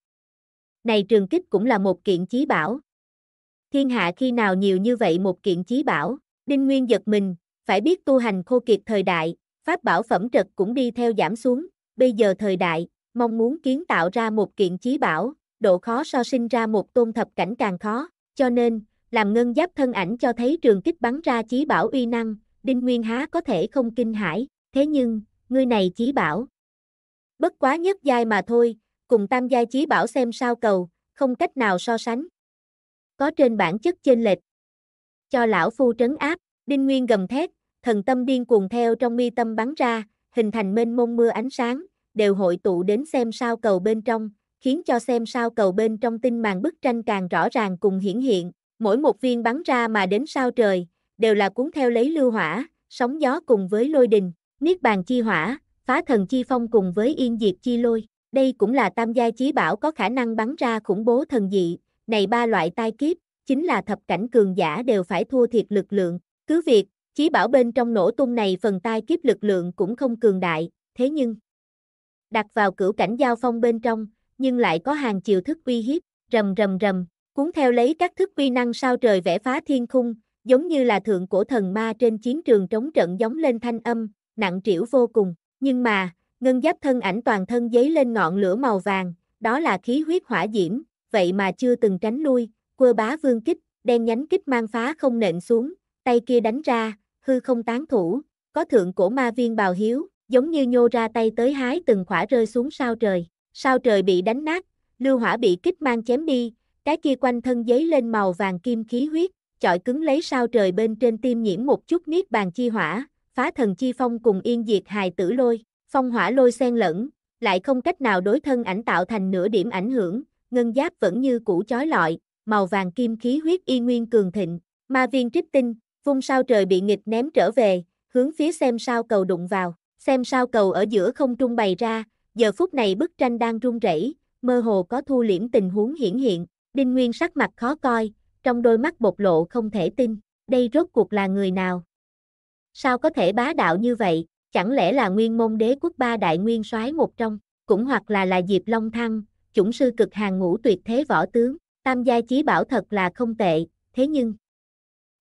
Này trường kích cũng là một kiện chí bảo, thiên hạ khi nào nhiều như vậy một kiện chí bảo, Đinh Nguyên giật mình, phải biết tu hành khô kiệt thời đại, pháp bảo phẩm trật cũng đi theo giảm xuống, bây giờ thời đại, mong muốn kiến tạo ra một kiện chí bảo, độ khó so sinh ra một tôn thập cảnh càng khó, cho nên, làm ngân giáp thân ảnh cho thấy trường kích bắn ra chí bảo uy năng, Đinh Nguyên há có thể không kinh hãi, thế nhưng, người này chí bảo. Bất quá nhất giai mà thôi, cùng tam giai chí bảo xem sao cầu, không cách nào so sánh, có trên bản chất chênh lệch. Cho lão phu trấn áp, đinh nguyên gầm thét, thần tâm điên cuồng theo trong mi tâm bắn ra, hình thành mênh mông mưa ánh sáng, đều hội tụ đến xem sao cầu bên trong, khiến cho xem sao cầu bên trong tinh màn bức tranh càng rõ ràng cùng hiển hiện, mỗi một viên bắn ra mà đến sao trời, đều là cuốn theo lấy lưu hỏa, sóng gió cùng với lôi đình, niết bàn chi hỏa, phá thần chi phong cùng với yên diệt chi lôi. Đây cũng là tam giai chí bảo có khả năng bắn ra khủng bố thần dị, này ba loại tai kiếp, chính là thập cảnh cường giả đều phải thua thiệt lực lượng, cứ việc, chí bảo bên trong nổ tung này phần tai kiếp lực lượng cũng không cường đại, thế nhưng, đặt vào cửu cảnh giao phong bên trong, nhưng lại có hàng chiều thức uy hiếp, rầm rầm rầm, cuốn theo lấy các thức uy năng sao trời vẽ phá thiên khung, giống như là thượng cổ thần ma trên chiến trường trống trận giống lên thanh âm, nặng trĩu vô cùng, nhưng mà, ngân giáp thân ảnh toàn thân giấy lên ngọn lửa màu vàng, đó là khí huyết hỏa diễm, vậy mà chưa từng tránh lui, quơ bá vương kích, đen nhánh kích mang phá không nện xuống, tay kia đánh ra, hư không tán thủ, có thượng cổ ma viên bào hiếu, giống như nhô ra tay tới hái từng khỏa rơi xuống sao trời, sao trời bị đánh nát, lưu hỏa bị kích mang chém đi, cái kia quanh thân giấy lên màu vàng kim khí huyết, chọi cứng lấy sao trời bên trên tim nhiễm một chút niết bàn chi hỏa, phá thần chi phong cùng yên diệt hài tử lôi, phong hỏa lôi xen lẫn, lại không cách nào đối thân ảnh tạo thành nửa điểm ảnh hưởng, ngân giáp vẫn như cũ chói lọi, màu vàng kim khí huyết y nguyên cường thịnh, ma viên trích tinh, vung sao trời bị nghịch ném trở về, hướng phía xem sao cầu đụng vào, xem sao cầu ở giữa không trung bày ra, giờ phút này bức tranh đang rung rẩy, mơ hồ có thu liễm tình huống hiển hiện, đinh nguyên sắc mặt khó coi, trong đôi mắt bộc lộ không thể tin, đây rốt cuộc là người nào? Sao có thể bá đạo như vậy, chẳng lẽ là nguyên môn đế quốc ba đại nguyên soái một trong, cũng hoặc là là Diệp Long Thăng, chủng sư cực hàng ngũ tuyệt thế võ tướng, tam giai chí bảo thật là không tệ, thế nhưng,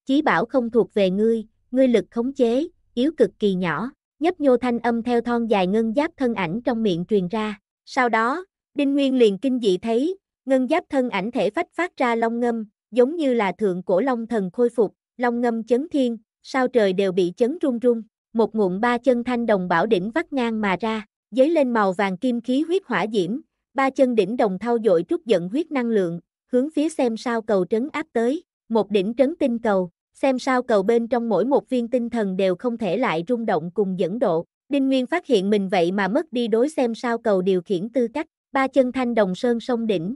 chí bảo không thuộc về ngươi, ngươi lực khống chế, yếu cực kỳ nhỏ, nhấp nhô thanh âm theo thon dài ngân giáp thân ảnh trong miệng truyền ra, sau đó, Đinh Nguyên liền kinh dị thấy, ngân giáp thân ảnh thể phách phát ra long ngâm, giống như là thượng cổ long thần khôi phục, long ngâm chấn thiên, sao trời đều bị chấn rung rung, một ngụm ba chân thanh đồng bảo đỉnh vắt ngang mà ra, dấy lên màu vàng kim khí huyết hỏa diễm, ba chân đỉnh đồng thao dội trút giận huyết năng lượng, hướng phía xem sao cầu trấn áp tới, một đỉnh trấn tinh cầu, xem sao cầu bên trong mỗi một viên tinh thần đều không thể lại rung động cùng dẫn độ. Đinh Nguyên phát hiện mình vậy mà mất đi đối xem sao cầu điều khiển tư cách, ba chân thanh đồng sơn sông đỉnh.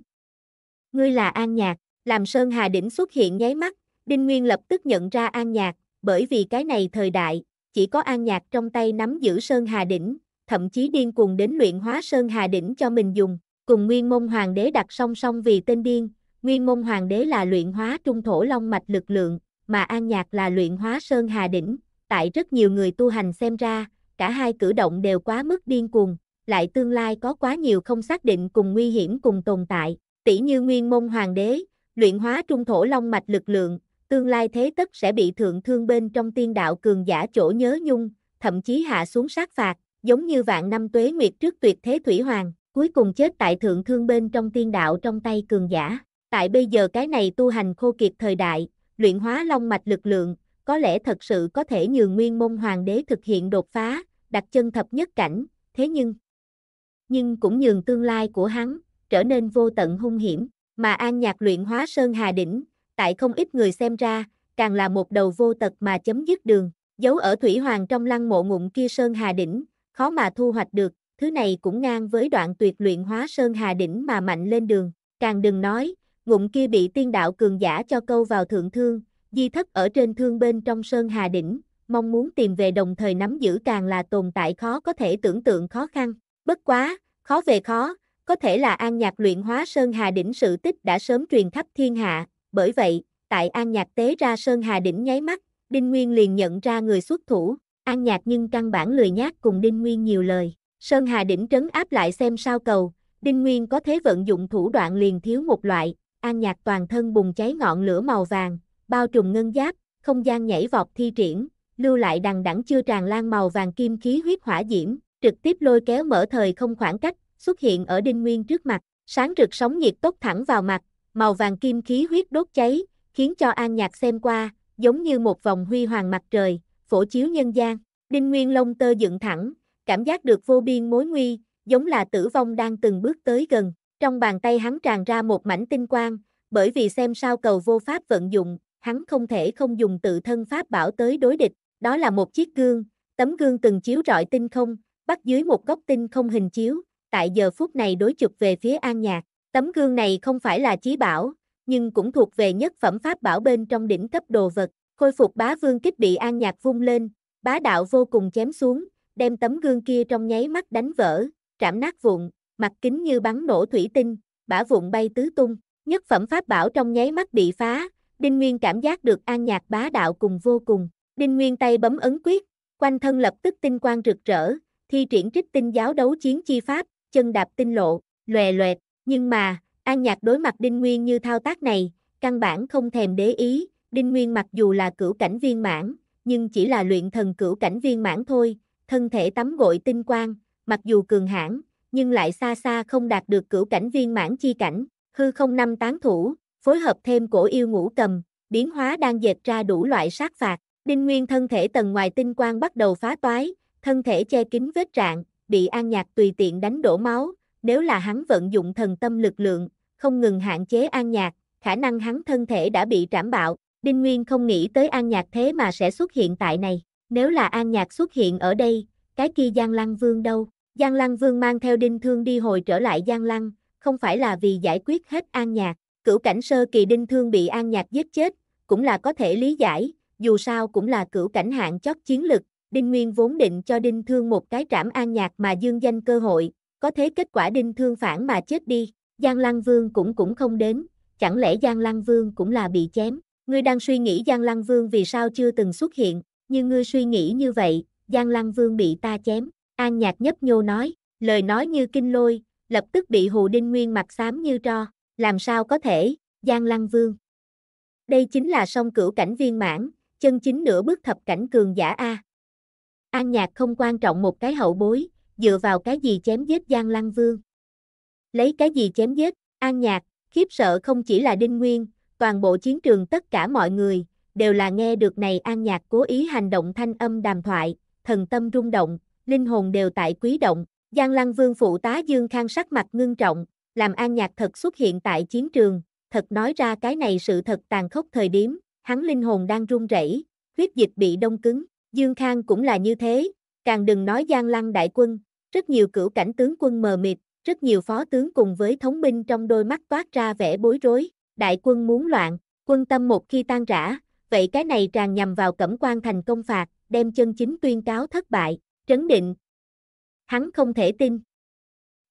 Ngươi là An Nhạc, làm Sơn Hà Đỉnh xuất hiện nháy mắt, Đinh Nguyên lập tức nhận ra An Nhạc, bởi vì cái này thời đại, chỉ có An Nhạc trong tay nắm giữ Sơn Hà Đỉnh, thậm chí điên cuồng đến luyện hóa Sơn Hà Đỉnh cho mình dùng cùng Nguyên Môn Hoàng đế đặt song song vì tên điên, Nguyên Môn Hoàng đế là luyện hóa trung thổ long mạch lực lượng, mà An Nhạc là luyện hóa sơn hà đỉnh, tại rất nhiều người tu hành xem ra, cả hai cử động đều quá mức điên cuồng, lại tương lai có quá nhiều không xác định cùng nguy hiểm cùng tồn tại, tỷ như Nguyên Môn Hoàng đế, luyện hóa trung thổ long mạch lực lượng, tương lai thế tất sẽ bị thượng thương bên trong tiên đạo cường giả chỗ nhớ nhung, thậm chí hạ xuống sát phạt, giống như vạn năm tuế nguyệt trước tuyệt thế thủy hoàng, cuối cùng chết tại thượng thương bên trong tiên đạo trong tay cường giả. Tại bây giờ cái này tu hành khô kiệt thời đại, luyện hóa long mạch lực lượng, có lẽ thật sự có thể nhường nguyên môn hoàng đế thực hiện đột phá, đặt chân thập nhất cảnh, thế nhưng, nhưng cũng nhường tương lai của hắn, trở nên vô tận hung hiểm, mà an nhạc luyện hóa sơn hà đỉnh, tại không ít người xem ra, càng là một đầu vô tật mà chấm dứt đường, giấu ở thủy hoàng trong lăng mộ ngụm kia sơn hà đỉnh, khó mà thu hoạch được, thứ này cũng ngang với đoạn tuyệt luyện hóa sơn hà đỉnh mà mạnh lên đường, càng đừng nói, ngụm kia bị tiên đạo cường giả cho câu vào thượng thương, di thất ở trên thương bên trong sơn hà đỉnh, mong muốn tìm về đồng thời nắm giữ càng là tồn tại khó có thể tưởng tượng khó khăn, bất quá, khó về khó, có thể là an nhạc luyện hóa sơn hà đỉnh sự tích đã sớm truyền khắp thiên hạ, bởi vậy, tại an nhạc tế ra sơn hà đỉnh nháy mắt, Đinh Nguyên liền nhận ra người xuất thủ, An Nhạc nhưng căn bản lười nhác cùng Đinh Nguyên nhiều lời. Sơn Hà Đỉnh trấn áp lại xem sao cầu, Đinh Nguyên có thế vận dụng thủ đoạn liền thiếu một loại, an nhạc toàn thân bùng cháy ngọn lửa màu vàng, bao trùm ngân giáp, không gian nhảy vọt thi triển, lưu lại đằng đẳng chưa tràn lan màu vàng kim khí huyết hỏa diễm, trực tiếp lôi kéo mở thời không khoảng cách, xuất hiện ở Đinh Nguyên trước mặt, sáng rực sóng nhiệt tốt thẳng vào mặt, màu vàng kim khí huyết đốt cháy, khiến cho an nhạc xem qua, giống như một vòng huy hoàng mặt trời, phổ chiếu nhân gian, Đinh Nguyên lông tơ dựng thẳng, cảm giác được vô biên mối nguy, giống là tử vong đang từng bước tới gần. Trong bàn tay hắn tràn ra một mảnh tinh quang, bởi vì xem sao cầu vô pháp vận dụng, hắn không thể không dùng tự thân pháp bảo tới đối địch, đó là một chiếc gương, tấm gương từng chiếu rọi tinh không, bắt dưới một góc tinh không hình chiếu, tại giờ phút này đối chụp về phía An Nhạc. Tấm gương này không phải là chí bảo, nhưng cũng thuộc về nhất phẩm pháp bảo bên trong đỉnh cấp đồ vật. Khôi phục bá vương kích bị An Nhạc vung lên, bá đạo vô cùng chém xuống, đem tấm gương kia trong nháy mắt đánh vỡ, trảm nát vụn, mặt kính như bắn nổ thủy tinh, bả vụn bay tứ tung, nhất phẩm pháp bảo trong nháy mắt bị phá, Đinh Nguyên cảm giác được an nhạc bá đạo cùng vô cùng, Đinh Nguyên tay bấm ấn quyết, quanh thân lập tức tinh quang rực rỡ, thi triển trích tinh giáo đấu chiến chi pháp, chân đạp tinh lộ, lòe loẹt, nhưng mà, an nhạc đối mặt Đinh Nguyên như thao tác này, căn bản không thèm để ý, Đinh Nguyên mặc dù là cửu cảnh viên mãn, nhưng chỉ là luyện thần cửu cảnh viên mãn thôi, thân thể tắm gội tinh quang, mặc dù cường hãn, nhưng lại xa xa không đạt được cửu cảnh viên mãn chi cảnh, hư không năm tán thủ, phối hợp thêm cổ yêu ngũ cầm, biến hóa đang dệt ra đủ loại sát phạt, đinh nguyên thân thể tầng ngoài tinh quang bắt đầu phá toái, thân thể che kín vết trạng, bị an nhạc tùy tiện đánh đổ máu, nếu là hắn vận dụng thần tâm lực lượng, không ngừng hạn chế an nhạc, khả năng hắn thân thể đã bị trảm bạo, đinh nguyên không nghĩ tới an nhạc thế mà sẽ xuất hiện tại này. Nếu là An Nhạc xuất hiện ở đây, cái kia Giang Lăng Vương đâu? Giang Lăng Vương mang theo đinh thương đi hồi trở lại Giang Lăng, không phải là vì giải quyết hết An Nhạc. Cửu cảnh sơ kỳ đinh thương bị An Nhạc giết chết, cũng là có thể lý giải, dù sao cũng là cửu cảnh hạng chót chiến lực. Đinh Nguyên vốn định cho Đinh Thương một cái trảm an nhạc mà dương danh cơ hội, có thế kết quả Đinh Thương phản mà chết đi, Giang Lăng Vương cũng cũng không đến, chẳng lẽ Giang Lăng Vương cũng là bị chém? Ngươi đang suy nghĩ Giang Lăng Vương vì sao chưa từng xuất hiện, như ngươi suy nghĩ như vậy, Giang Lăng Vương bị ta chém, An Nhạc nhấp nhô nói, lời nói như kinh lôi, lập tức bị Hồ Đinh Nguyên mặt xám như tro, làm sao có thể, Giang Lăng Vương. Đây chính là song cửu cảnh viên mãn, chân chính nửa bước thập cảnh cường giả A. An Nhạc không quan trọng một cái hậu bối, dựa vào cái gì chém giết Giang Lăng Vương. Lấy cái gì chém giết, An Nhạc, khiếp sợ không chỉ là Đinh Nguyên, toàn bộ chiến trường tất cả mọi người, đều là nghe được này an nhạc cố ý hành động thanh âm đàm thoại, thần tâm rung động, linh hồn đều tại quý động, Giang Lăng Vương phụ tá Dương Khang sắc mặt ngưng trọng, làm an nhạc thật xuất hiện tại chiến trường, thật nói ra cái này sự thật tàn khốc thời điểm, hắn linh hồn đang run rẩy, huyết dịch bị đông cứng, Dương Khang cũng là như thế, càng đừng nói Giang Lăng đại quân, rất nhiều cửu cảnh tướng quân mờ mịt, rất nhiều phó tướng cùng với thống binh trong đôi mắt toát ra vẻ bối rối, đại quân muốn loạn, quân tâm một khi tan rã, vậy cái này tràn nhằm vào cẩm quan thành công phạt, đem chân chính tuyên cáo thất bại, trấn định. Hắn không thể tin.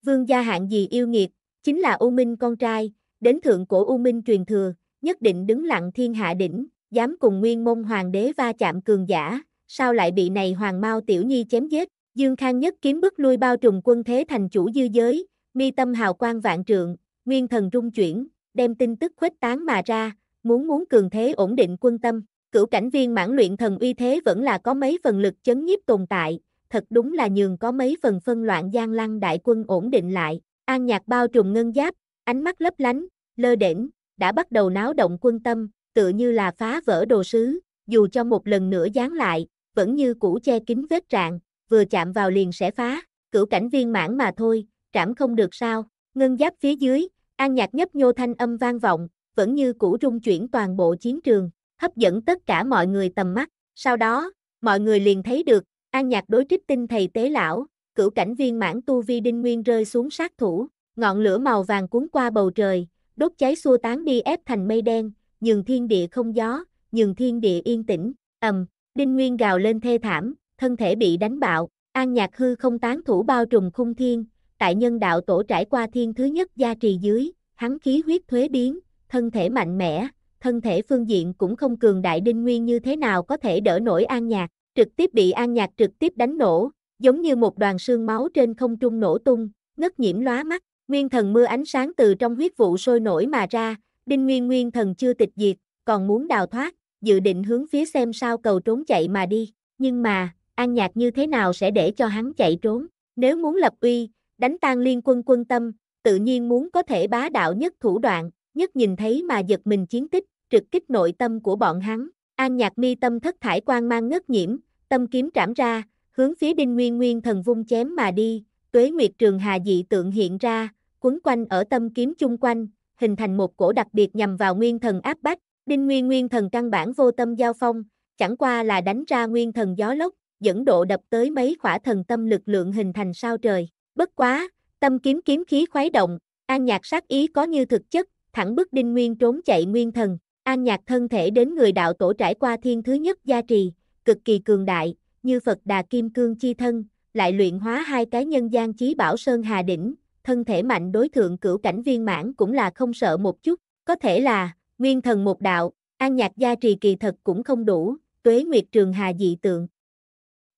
Vương gia hạng gì yêu nghiệt, chính là U Minh con trai, đến thượng cổ U Minh truyền thừa, nhất định đứng lặng thiên hạ đỉnh, dám cùng nguyên môn hoàng đế va chạm cường giả, sao lại bị này hoàng mau tiểu nhi chém giết, Dương Khang nhất kiếm bức lui bao trùng quân thế thành chủ dư giới, mi tâm hào quang vạn trượng, nguyên thần trung chuyển, đem tin tức khuếch tán mà ra, muốn muốn cường thế ổn định quân tâm, cửu cảnh viên mãn luyện thần uy thế vẫn là có mấy phần lực chấn nhiếp tồn tại, thật đúng là nhường có mấy phần phân loạn gian lăng đại quân ổn định lại, an nhạc bao trùm ngân giáp, ánh mắt lấp lánh, lơ đễnh, đã bắt đầu náo động quân tâm, tựa như là phá vỡ đồ sứ, dù cho một lần nữa dán lại, vẫn như cũ che kín vết trạng, vừa chạm vào liền sẽ phá, cửu cảnh viên mãn mà thôi, trảm không được sao, ngân giáp phía dưới, an nhạc nhấp nhô thanh âm vang vọng, vẫn như cũ rung chuyển toàn bộ chiến trường, hấp dẫn tất cả mọi người tầm mắt. Sau đó, mọi người liền thấy được, an nhạc đối trích tinh thầy tế lão, cửu cảnh viên mãn tu vi đinh nguyên rơi xuống sát thủ, ngọn lửa màu vàng cuốn qua bầu trời, đốt cháy xua tán đi ép thành mây đen, nhường thiên địa không gió, nhường thiên địa yên tĩnh, ầm, đinh nguyên gào lên thê thảm, thân thể bị đánh bạo, an nhạc hư không tán thủ bao trùm khung thiên, tại nhân đạo tổ trải qua thiên thứ nhất gia trì dưới, hắn khí huyết thuế biến, thân thể mạnh mẽ, thân thể phương diện cũng không cường đại đinh nguyên như thế nào có thể đỡ nổi an nhạc, trực tiếp bị an nhạc trực tiếp đánh nổ, giống như một đoàn sương máu trên không trung nổ tung, ngất nhiễm lóa mắt, nguyên thần mưa ánh sáng từ trong huyết vụ sôi nổi mà ra, đinh nguyên nguyên thần chưa tịch diệt, còn muốn đào thoát, dự định hướng phía xem sao cầu trốn chạy mà đi, nhưng mà, an nhạc như thế nào sẽ để cho hắn chạy trốn, nếu muốn lập uy, đánh tan liên quân quân tâm, tự nhiên muốn có thể bá đạo nhất thủ đoạn, nhất nhìn thấy mà giật mình chiến tích, trực kích nội tâm của bọn hắn. An nhạc mi tâm thất thải quan mang ngất nhiễm, tâm kiếm trảm ra, hướng phía đinh nguyên nguyên thần vung chém mà đi, tuế nguyệt trường hà dị tượng hiện ra, quấn quanh ở tâm kiếm chung quanh, hình thành một cổ đặc biệt nhằm vào nguyên thần áp bách, đinh nguyên nguyên thần căn bản vô tâm giao phong, chẳng qua là đánh ra nguyên thần gió lốc, dẫn độ đập tới mấy khỏa thần tâm lực lượng hình thành sao trời. Bất quá, tâm kiếm kiếm khí khoái động, an nhạc sát ý có như thực chất, thẳng bức Đinh Nguyên trốn chạy nguyên thần, an nhạc thân thể đến người đạo tổ trải qua thiên thứ nhất gia trì, cực kỳ cường đại, như Phật Đà Kim Cương chi thân, lại luyện hóa hai cái nhân gian chí bảo Sơn Hà Đỉnh, thân thể mạnh đối thượng cửu cảnh viên mãn cũng là không sợ một chút, có thể là, nguyên thần một đạo, an nhạc gia trì kỳ thật cũng không đủ, tuế nguyệt trường hà dị tượng.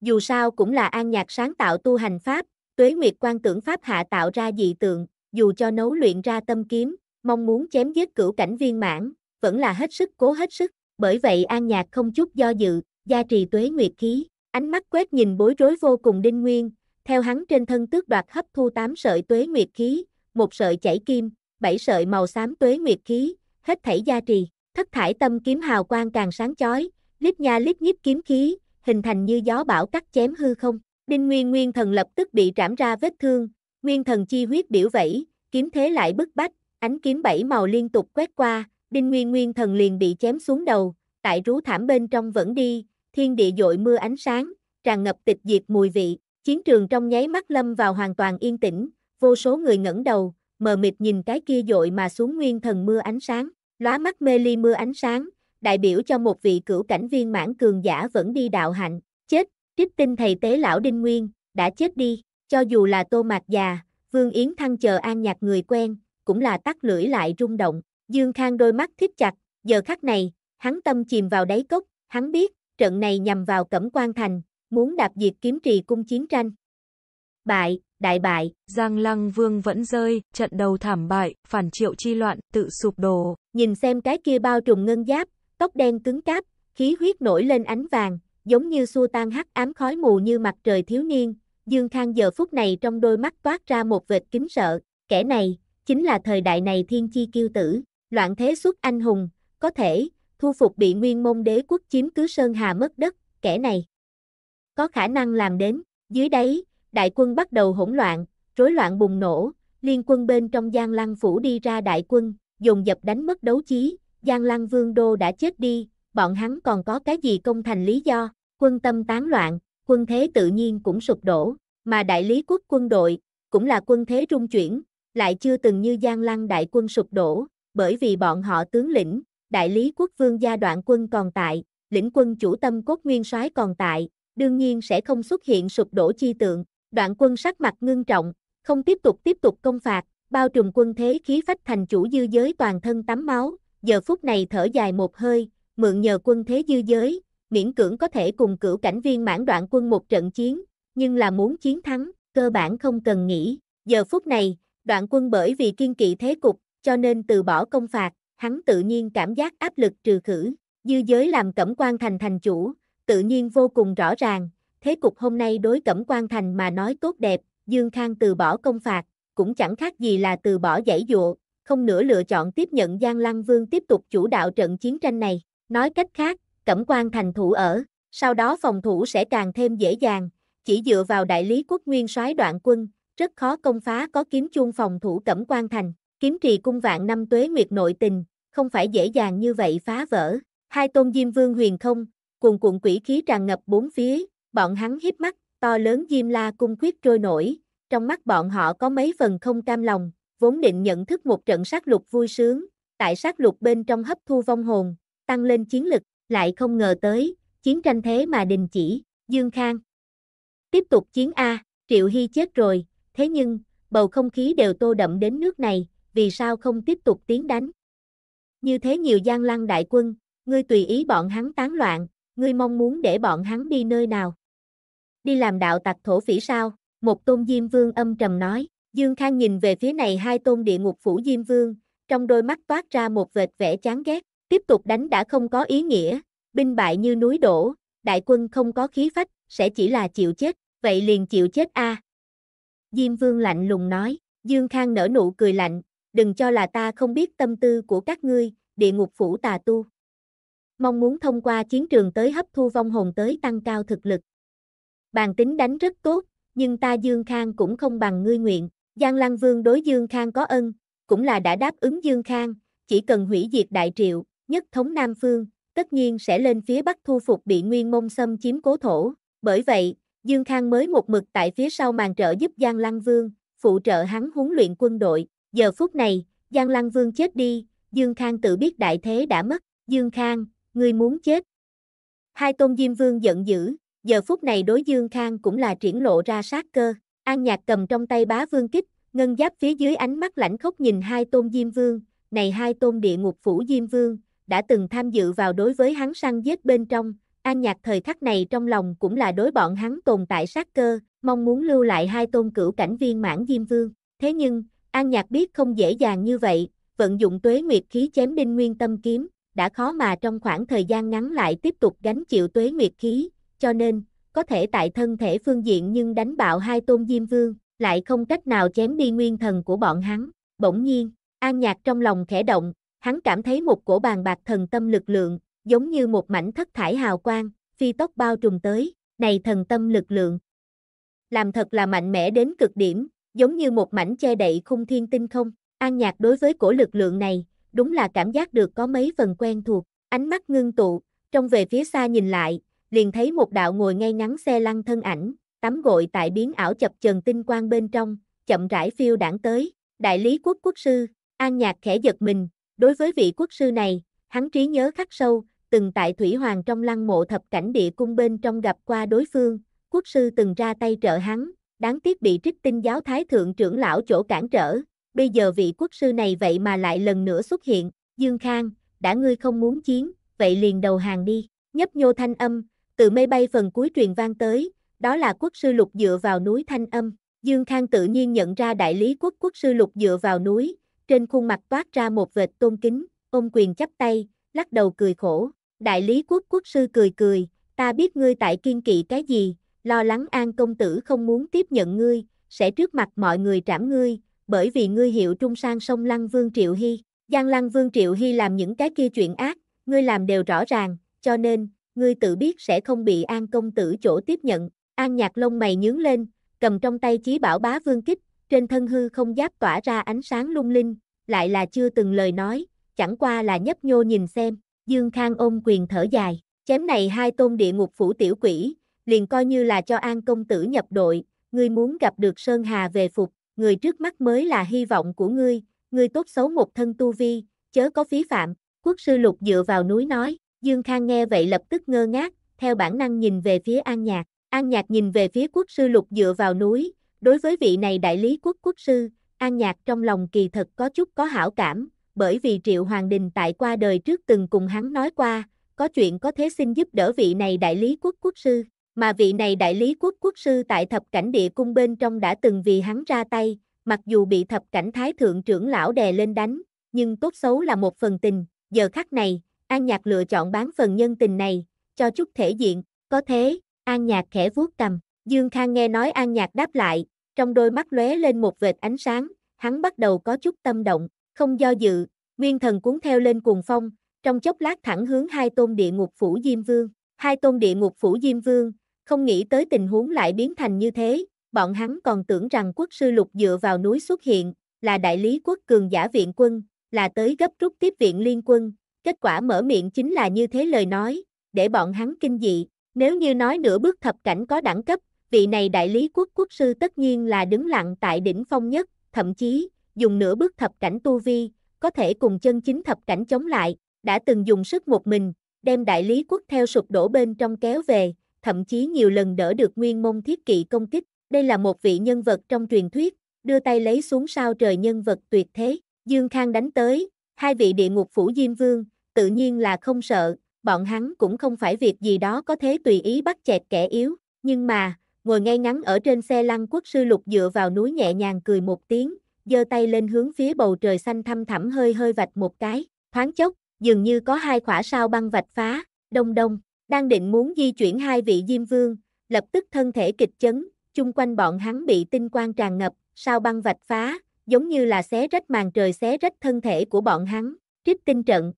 Dù sao cũng là an nhạc sáng tạo tu hành pháp, tuế nguyệt quan tưởng pháp hạ tạo ra dị tượng, dù cho nấu luyện ra tâm kiếm, mong muốn chém giết cửu cảnh viên mãn, vẫn là hết sức cố hết sức, bởi vậy An Nhạc không chút do dự, gia trì tuế nguyệt khí, ánh mắt quét nhìn bối rối vô cùng Đinh Nguyên, theo hắn trên thân tước đoạt hấp thu 8 sợi tuế nguyệt khí, một sợi chảy kim, bảy sợi màu xám tuế nguyệt khí, hết thảy gia trì, thất thải tâm kiếm hào quang càng sáng chói, lít nha lít nhíp kiếm khí, hình thành như gió bão cắt chém hư không. Đinh Nguyên Nguyên Thần lập tức bị trảm ra vết thương, Nguyên Thần chi huyết biểu vẫy, kiếm thế lại bức bách, ánh kiếm bảy màu liên tục quét qua, Đinh Nguyên Nguyên thần liền bị chém xuống đầu, tại rú thảm bên trong vẫn đi, thiên địa dội mưa ánh sáng, tràn ngập tịch diệt mùi vị, chiến trường trong nháy mắt lâm vào hoàn toàn yên tĩnh, vô số người ngẩng đầu, mờ mịt nhìn cái kia dội mà xuống nguyên thần mưa ánh sáng, lóa mắt mê ly mưa ánh sáng, đại biểu cho một vị cửu cảnh viên mãn cường giả vẫn đi đạo hạnh, chết, trích tinh thầy tế lão Đinh Nguyên, đã chết đi, cho dù là tô mạc già, Vương Yến Thăng chờ an nhạc người quen, cũng là tắt lưỡi lại rung động, Dương Khang đôi mắt thiếp chặt, giờ khắc này, hắn tâm chìm vào đáy cốc, hắn biết, trận này nhằm vào Cẩm Quan Thành, muốn đạp diệt kiếm trì cung chiến tranh. Bại, đại bại, Giang Lăng Vương vẫn rơi, trận đầu thảm bại, phản triệu chi loạn, tự sụp đổ. Nhìn xem cái kia bao trùm ngân giáp, tóc đen cứng cáp, khí huyết nổi lên ánh vàng, giống như xua tan hắc ám khói mù như mặt trời thiếu niên, Dương Khang giờ phút này trong đôi mắt toát ra một vệt kính sợ, kẻ này, chính là thời đại này thiên chi kiêu tử, loạn thế xuất anh hùng, có thể, thu phục bị nguyên môn đế quốc chiếm cứ Sơn Hà mất đất, kẻ này. Có khả năng làm đến, dưới đấy đại quân bắt đầu hỗn loạn, rối loạn bùng nổ, liên quân bên trong Giang Lăng Phủ đi ra đại quân, dùng dập đánh mất đấu chí, Giang Lăng Vương Đô đã chết đi, bọn hắn còn có cái gì công thành lý do, quân tâm tán loạn, quân thế tự nhiên cũng sụp đổ, mà đại lý quốc quân đội, cũng là quân thế trung chuyển, lại chưa từng như Giang Lăng đại quân sụp đổ, bởi vì bọn họ tướng lĩnh, đại lý quốc vương gia đoạn quân còn tại, lĩnh quân chủ tâm cốt nguyên soái còn tại, đương nhiên sẽ không xuất hiện sụp đổ chi tượng, đoạn quân sắc mặt ngưng trọng, không tiếp tục tiếp tục công phạt, bao trùm quân thế khí phách thành chủ dư giới toàn thân tắm máu, giờ phút này thở dài một hơi, mượn nhờ quân thế dư giới, miễn cưỡng có thể cùng cửu cảnh viên mãn đoạn quân một trận chiến, nhưng là muốn chiến thắng, cơ bản không cần nghĩ, giờ phút này, Đoạn quân bởi vì kiên kỵ thế cục, cho nên từ bỏ công phạt, hắn tự nhiên cảm giác áp lực trừ khử, dư giới làm cẩm quan thành thành chủ, tự nhiên vô cùng rõ ràng, thế cục hôm nay đối cẩm quan thành mà nói tốt đẹp, Dương Khang từ bỏ công phạt, cũng chẳng khác gì là từ bỏ giải dụa, không nữa lựa chọn tiếp nhận Giang Lăng Vương tiếp tục chủ đạo trận chiến tranh này, nói cách khác, cẩm quan thành thủ ở, sau đó phòng thủ sẽ càng thêm dễ dàng, chỉ dựa vào đại lý quốc nguyên soái đoạn quân, rất khó công phá có kiếm chuông phòng thủ cẩm quan thành, kiếm trì cung vạn năm tuế nguyệt nội tình, không phải dễ dàng như vậy phá vỡ. Hai tôn diêm vương huyền không, cuồn cuộn quỷ khí tràn ngập bốn phía, bọn hắn hiếp mắt, to lớn diêm la cung quyết trôi nổi, trong mắt bọn họ có mấy phần không cam lòng, vốn định nhận thức một trận sát lục vui sướng, tại sát lục bên trong hấp thu vong hồn, tăng lên chiến lực, lại không ngờ tới, chiến tranh thế mà đình chỉ, Dương Khang. Tiếp tục chiến A, Triệu Hy chết rồi, thế nhưng, bầu không khí đều tô đậm đến nước này, vì sao không tiếp tục tiến đánh. Như thế nhiều gian lăng đại quân, ngươi tùy ý bọn hắn tán loạn, ngươi mong muốn để bọn hắn đi nơi nào. Đi làm đạo tặc thổ phỉ sao, một tôn Diêm Vương âm trầm nói, Dương Khang nhìn về phía này hai tôn địa ngục phủ Diêm Vương, trong đôi mắt toát ra một vệt vẻ chán ghét, tiếp tục đánh đã không có ý nghĩa, binh bại như núi đổ, đại quân không có khí phách, sẽ chỉ là chịu chết, vậy liền chịu chết a. À. Diêm Vương lạnh lùng nói, Dương Khang nở nụ cười lạnh, đừng cho là ta không biết tâm tư của các ngươi, địa ngục phủ tà tu. Mong muốn thông qua chiến trường tới hấp thu vong hồn tới tăng cao thực lực. Bàn tính đánh rất tốt, nhưng ta Dương Khang cũng không bằng ngươi nguyện. Giang Lăng Vương đối Dương Khang có ân, cũng là đã đáp ứng Dương Khang, chỉ cần hủy diệt đại triệu, nhất thống Nam Phương, tất nhiên sẽ lên phía Bắc thu phục bị Nguyên Mông xâm chiếm cố thổ. Bởi vậy, Dương Khang mới một mực tại phía sau màn trợ giúp Giang Lăng Vương, phụ trợ hắn huấn luyện quân đội, giờ phút này, Giang Lăng Vương chết đi, Dương Khang tự biết đại thế đã mất, Dương Khang, ngươi muốn chết. Hai tôn Diêm Vương giận dữ, giờ phút này đối Dương Khang cũng là triển lộ ra sát cơ, An Nhạc cầm trong tay bá vương kích, ngân giáp phía dưới ánh mắt lãnh khốc nhìn hai tôn Diêm Vương, này hai tôn địa ngục phủ Diêm Vương, đã từng tham dự vào đối với hắn săn giết bên trong, An Nhạc thời khắc này trong lòng cũng là đối bọn hắn tồn tại sát cơ, mong muốn lưu lại hai tôn cửu cảnh viên mãn Diêm Vương. Thế nhưng, An Nhạc biết không dễ dàng như vậy, vận dụng tuế nguyệt khí chém đinh nguyên tâm kiếm, đã khó mà trong khoảng thời gian ngắn lại tiếp tục gánh chịu tuế nguyệt khí, cho nên, có thể tại thân thể phương diện nhưng đánh bạo hai tôn Diêm Vương, lại không cách nào chém đi nguyên thần của bọn hắn. Bỗng nhiên, An Nhạc trong lòng khẽ động, hắn cảm thấy một cổ bàn bạc thần tâm lực lượng, giống như một mảnh thất thải hào quang, phi tốc bao trùm tới, này thần tâm lực lượng. Làm thật là mạnh mẽ đến cực điểm, giống như một mảnh che đậy khung thiên tinh không, an nhạc đối với cổ lực lượng này, đúng là cảm giác được có mấy phần quen thuộc, ánh mắt ngưng tụ, trong về phía xa nhìn lại, liền thấy một đạo ngồi ngay ngắn xe lăn thân ảnh, tắm gội tại biến ảo chập chờn tinh quang bên trong, chậm rãi phiêu đảng tới, đại lý quốc quốc sư, an nhạc khẽ giật mình, đối với vị quốc sư này, hắn trí nhớ khắc sâu, từng tại Thủy Hoàng trong lăng mộ thập cảnh địa cung bên trong gặp qua đối phương, quốc sư từng ra tay trợ hắn, đáng tiếc bị trích tinh giáo thái thượng trưởng lão chỗ cản trở, bây giờ vị quốc sư này vậy mà lại lần nữa xuất hiện, Dương Khang, đã ngươi không muốn chiến, vậy liền đầu hàng đi, nhấp nhô thanh âm, từ mây bay phần cuối truyền vang tới, đó là quốc sư lục dựa vào núi thanh âm, Dương Khang tự nhiên nhận ra đại lý quốc quốc sư lục dựa vào núi, trên khuôn mặt toát ra một vệt tôn kính, ôm quyền chắp tay, lắc đầu cười khổ, Đại lý quốc quốc sư cười cười, ta biết ngươi tại kiên kỵ cái gì, lo lắng an công tử không muốn tiếp nhận ngươi, sẽ trước mặt mọi người trảm ngươi, bởi vì ngươi hiệu trung sang sông Lăng Vương Triệu Hy. Giang Lăng Vương Triệu Hy làm những cái kia chuyện ác, ngươi làm đều rõ ràng, cho nên, ngươi tự biết sẽ không bị An công tử chỗ tiếp nhận. An nhạc lông mày nhướng lên, cầm trong tay chí bảo bá vương kích, trên thân hư không giáp tỏa ra ánh sáng lung linh, lại là chưa từng lời nói, chẳng qua là nhấp nhô nhìn xem. Dương Khang ôm quyền thở dài, chém này hai tôn địa ngục phủ tiểu quỷ, liền coi như là cho An công tử nhập đội, ngươi muốn gặp được Sơn Hà về phục, người trước mắt mới là hy vọng của ngươi, ngươi tốt xấu một thân tu vi, chớ có phí phạm, quốc sư lục dựa vào núi nói, Dương Khang nghe vậy lập tức ngơ ngác, theo bản năng nhìn về phía An Nhạc, An Nhạc nhìn về phía quốc sư lục dựa vào núi, đối với vị này đại lý quốc quốc sư, An Nhạc trong lòng kỳ thật có chút có hảo cảm, bởi vì Triệu Hoàng Đình tại qua đời trước từng cùng hắn nói qua, có chuyện có thế xin giúp đỡ vị này đại lý quốc quốc sư, mà vị này đại lý quốc quốc sư tại thập cảnh địa cung bên trong đã từng vì hắn ra tay, mặc dù bị thập cảnh thái thượng trưởng lão đè lên đánh, nhưng tốt xấu là một phần tình, giờ khắc này, An Nhạc lựa chọn bán phần nhân tình này, cho chút thể diện, có thế, An Nhạc khẽ vuốt cầm, Dương Khang nghe nói An Nhạc đáp lại, trong đôi mắt lóe lên một vệt ánh sáng, hắn bắt đầu có chút tâm động, không do dự, nguyên thần cuốn theo lên cuồng phong, trong chốc lát thẳng hướng hai tôn địa ngục phủ Diêm Vương. Hai tôn địa ngục phủ Diêm Vương, không nghĩ tới tình huống lại biến thành như thế, bọn hắn còn tưởng rằng quốc sư lục dựa vào núi xuất hiện, là đại lý quốc cường giả viện quân, là tới gấp rút tiếp viện liên quân, kết quả mở miệng chính là như thế lời nói, để bọn hắn kinh dị, nếu như nói nửa bước thập cảnh có đẳng cấp, vị này đại lý quốc quốc sư tất nhiên là đứng lặng tại đỉnh phong nhất, thậm chí, dùng nửa bước thập cảnh tu vi, có thể cùng chân chính thập cảnh chống lại, đã từng dùng sức một mình, đem đại lý quốc theo sụp đổ bên trong kéo về, thậm chí nhiều lần đỡ được nguyên môn thiết kỵ công kích. Đây là một vị nhân vật trong truyền thuyết, đưa tay lấy xuống sao trời nhân vật tuyệt thế, Dương Khang đánh tới, hai vị địa ngục phủ Diêm Vương, tự nhiên là không sợ, bọn hắn cũng không phải việc gì đó có thế tùy ý bắt chẹt kẻ yếu, nhưng mà, ngồi ngay ngắn ở trên xe lăn quốc sư lục dựa vào núi nhẹ nhàng cười một tiếng, giơ tay lên hướng phía bầu trời xanh thăm thẳm hơi hơi vạch một cái, thoáng chốc, dường như có hai khỏa sao băng vạch phá, đông đông, đang định muốn di chuyển hai vị Diêm Vương, lập tức thân thể kịch chấn, chung quanh bọn hắn bị tinh quang tràn ngập, sao băng vạch phá, giống như là xé rách màn trời xé rách thân thể của bọn hắn, trích tinh trận.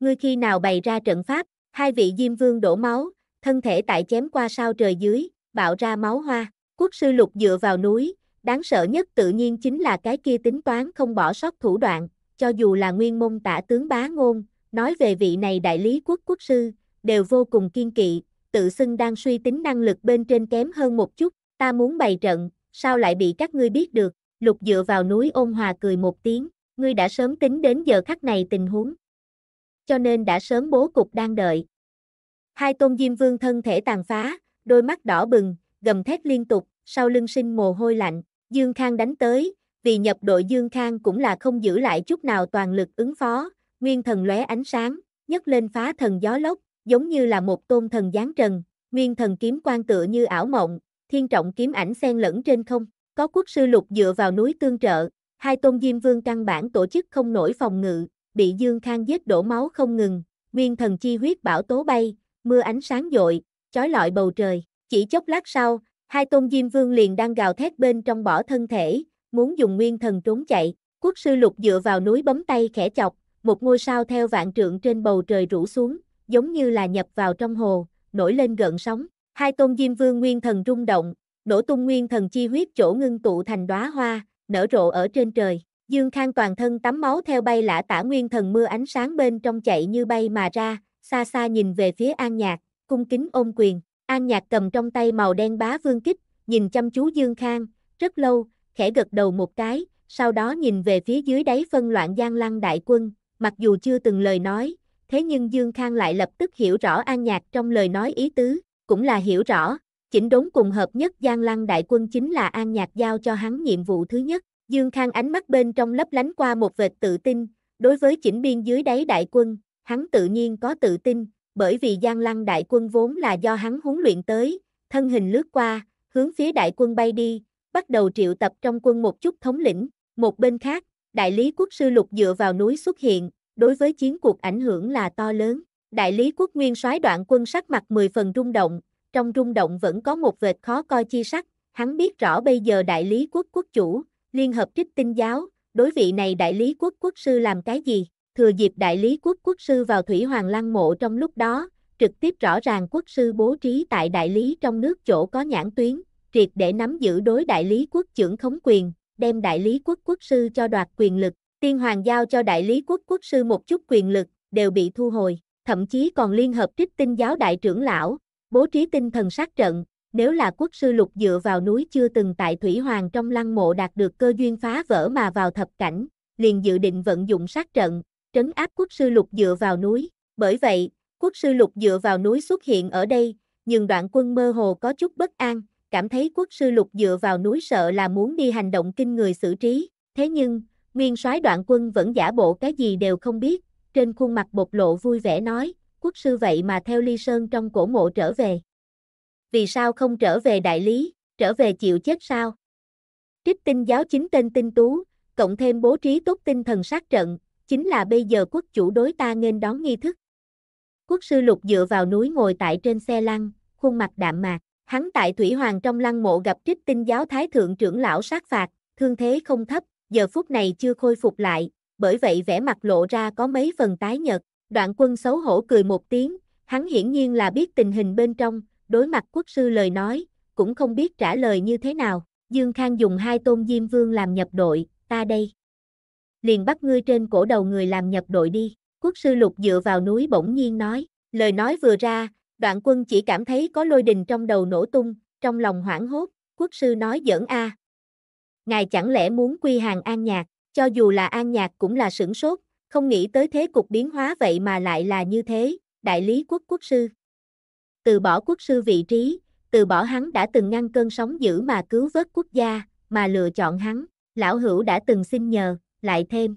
Ngươi khi nào bày ra trận pháp, hai vị Diêm Vương đổ máu, thân thể tại chém qua sao trời dưới, bạo ra máu hoa, quốc sư lục dựa vào núi, Đáng sợ nhất tự nhiên chính là cái kia tính toán không bỏ sót thủ đoạn, cho dù là nguyên môn tả tướng bá ngôn, nói về vị này đại lý quốc quốc sư, đều vô cùng kiên kỵ, tự xưng đang suy tính năng lực bên trên kém hơn một chút, ta muốn bày trận, sao lại bị các ngươi biết được, lục dựa vào núi ôn hòa cười một tiếng, ngươi đã sớm tính đến giờ khắc này tình huống. Cho nên đã sớm bố cục đang đợi. Hai tôn diêm vương thân thể tàn phá, đôi mắt đỏ bừng, gầm thét liên tục, sau lưng sinh mồ hôi lạnh. Dương Khang đánh tới, vì nhập đội Dương Khang cũng là không giữ lại chút nào toàn lực ứng phó, nguyên thần lóe ánh sáng, nhấc lên phá thần gió lốc, giống như là một tôn thần giáng trần, nguyên thần kiếm quan tựa như ảo mộng, thiên trọng kiếm ảnh xen lẫn trên không, có quốc sư lục dựa vào núi tương trợ, hai tôn diêm vương căn bản tổ chức không nổi phòng ngự, bị Dương Khang giết đổ máu không ngừng, nguyên thần chi huyết bảo tố bay, mưa ánh sáng dội, chói lọi bầu trời, chỉ chốc lát sau, Hai tôn diêm vương liền đang gào thét bên trong bỏ thân thể, muốn dùng nguyên thần trốn chạy. Quốc sư lục dựa vào núi bấm tay khẽ chọc, một ngôi sao theo vạn trượng trên bầu trời rủ xuống, giống như là nhập vào trong hồ, nổi lên gợn sóng. Hai tôn diêm vương nguyên thần rung động, nổ tung nguyên thần chi huyết chỗ ngưng tụ thành đóa hoa, nở rộ ở trên trời. Dương Khang toàn thân tắm máu theo bay lã tả nguyên thần mưa ánh sáng bên trong chạy như bay mà ra, xa xa nhìn về phía An Nhạc, cung kính ôm quyền. An Nhạc cầm trong tay màu đen bá vương kích, nhìn chăm chú Dương Khang, rất lâu, khẽ gật đầu một cái, sau đó nhìn về phía dưới đáy phân loạn Giang lăng đại quân, mặc dù chưa từng lời nói, thế nhưng Dương Khang lại lập tức hiểu rõ An Nhạc trong lời nói ý tứ, cũng là hiểu rõ, chỉnh đốn cùng hợp nhất Giang lăng đại quân chính là An Nhạc giao cho hắn nhiệm vụ thứ nhất. Dương Khang ánh mắt bên trong lấp lánh qua một vệt tự tin, đối với chỉnh biên dưới đáy đại quân, hắn tự nhiên có tự tin, bởi vì Giang Lăng đại quân vốn là do hắn huấn luyện tới, thân hình lướt qua, hướng phía đại quân bay đi, bắt đầu triệu tập trong quân một chút thống lĩnh, một bên khác, đại lý quốc sư lục dựa vào núi xuất hiện, đối với chiến cuộc ảnh hưởng là to lớn. Đại lý quốc nguyên soái đoạn quân sắc mặt 10 phần rung động, trong rung động vẫn có một vệt khó coi chi sắc, hắn biết rõ bây giờ đại lý quốc quốc chủ, liên hợp trích tinh giáo, đối vị này đại lý quốc quốc sư làm cái gì, thừa dịp đại lý quốc quốc sư vào Thủy Hoàng Lăng mộ trong lúc đó, trực tiếp rõ ràng quốc sư bố trí tại đại lý trong nước chỗ có nhãn tuyến, triệt để nắm giữ đối đại lý quốc trưởng khống quyền, đem đại lý quốc quốc sư cho đoạt quyền lực, tiên hoàng giao cho đại lý quốc quốc sư một chút quyền lực, đều bị thu hồi, thậm chí còn liên hợp trích tinh giáo đại trưởng lão, bố trí tinh thần sát trận, nếu là quốc sư lục dựa vào núi chưa từng tại Thủy Hoàng trong lăng mộ đạt được cơ duyên phá vỡ mà vào thập cảnh, liền dự định vận dụng sát trận, trấn áp quốc sư lục dựa vào núi. Bởi vậy, quốc sư lục dựa vào núi xuất hiện ở đây, nhưng đoạn quân mơ hồ có chút bất an, cảm thấy quốc sư lục dựa vào núi sợ là muốn đi hành động kinh người xử trí. Thế nhưng, nguyên soái đoạn quân vẫn giả bộ cái gì đều không biết, trên khuôn mặt bộc lộ vui vẻ nói, quốc sư vậy mà theo ly sơn trong cổ mộ trở về. Vì sao không trở về đại lý, trở về chịu chết sao? Trích tinh giáo chính tên tinh tú, cộng thêm bố trí tốt tinh thần sát trận, chính là bây giờ quốc chủ đối ta nên đón nghi thức. Quốc sư lục dựa vào núi ngồi tại trên xe lăn, khuôn mặt đạm mạc, hắn tại Thủy Hoàng trong lăng mộ gặp trích tinh giáo thái thượng trưởng lão sát phạt, thương thế không thấp, giờ phút này chưa khôi phục lại, bởi vậy vẻ mặt lộ ra có mấy phần tái nhợt, đoạn quân xấu hổ cười một tiếng, hắn hiển nhiên là biết tình hình bên trong, đối mặt quốc sư lời nói, cũng không biết trả lời như thế nào, Dương Khang dùng hai tôn Diêm Vương làm nhập đội, ta đây liền bắt ngươi trên cổ đầu người làm nhập đội đi. Quốc sư lục dựa vào núi bỗng nhiên nói, lời nói vừa ra, đoạn quân chỉ cảm thấy có lôi đình trong đầu nổ tung, trong lòng hoảng hốt, quốc sư nói giỡn a. Ngài chẳng lẽ muốn quy hàng an nhạc, cho dù là an nhạc cũng là sửng sốt, không nghĩ tới thế cục biến hóa vậy mà lại là như thế, đại lý quốc quốc sư. Từ bỏ quốc sư vị trí, từ bỏ hắn đã từng ngăn cơn sóng dữ mà cứu vớt quốc gia, mà lựa chọn hắn, lão hữu đã từng xin nhờ, lại thêm.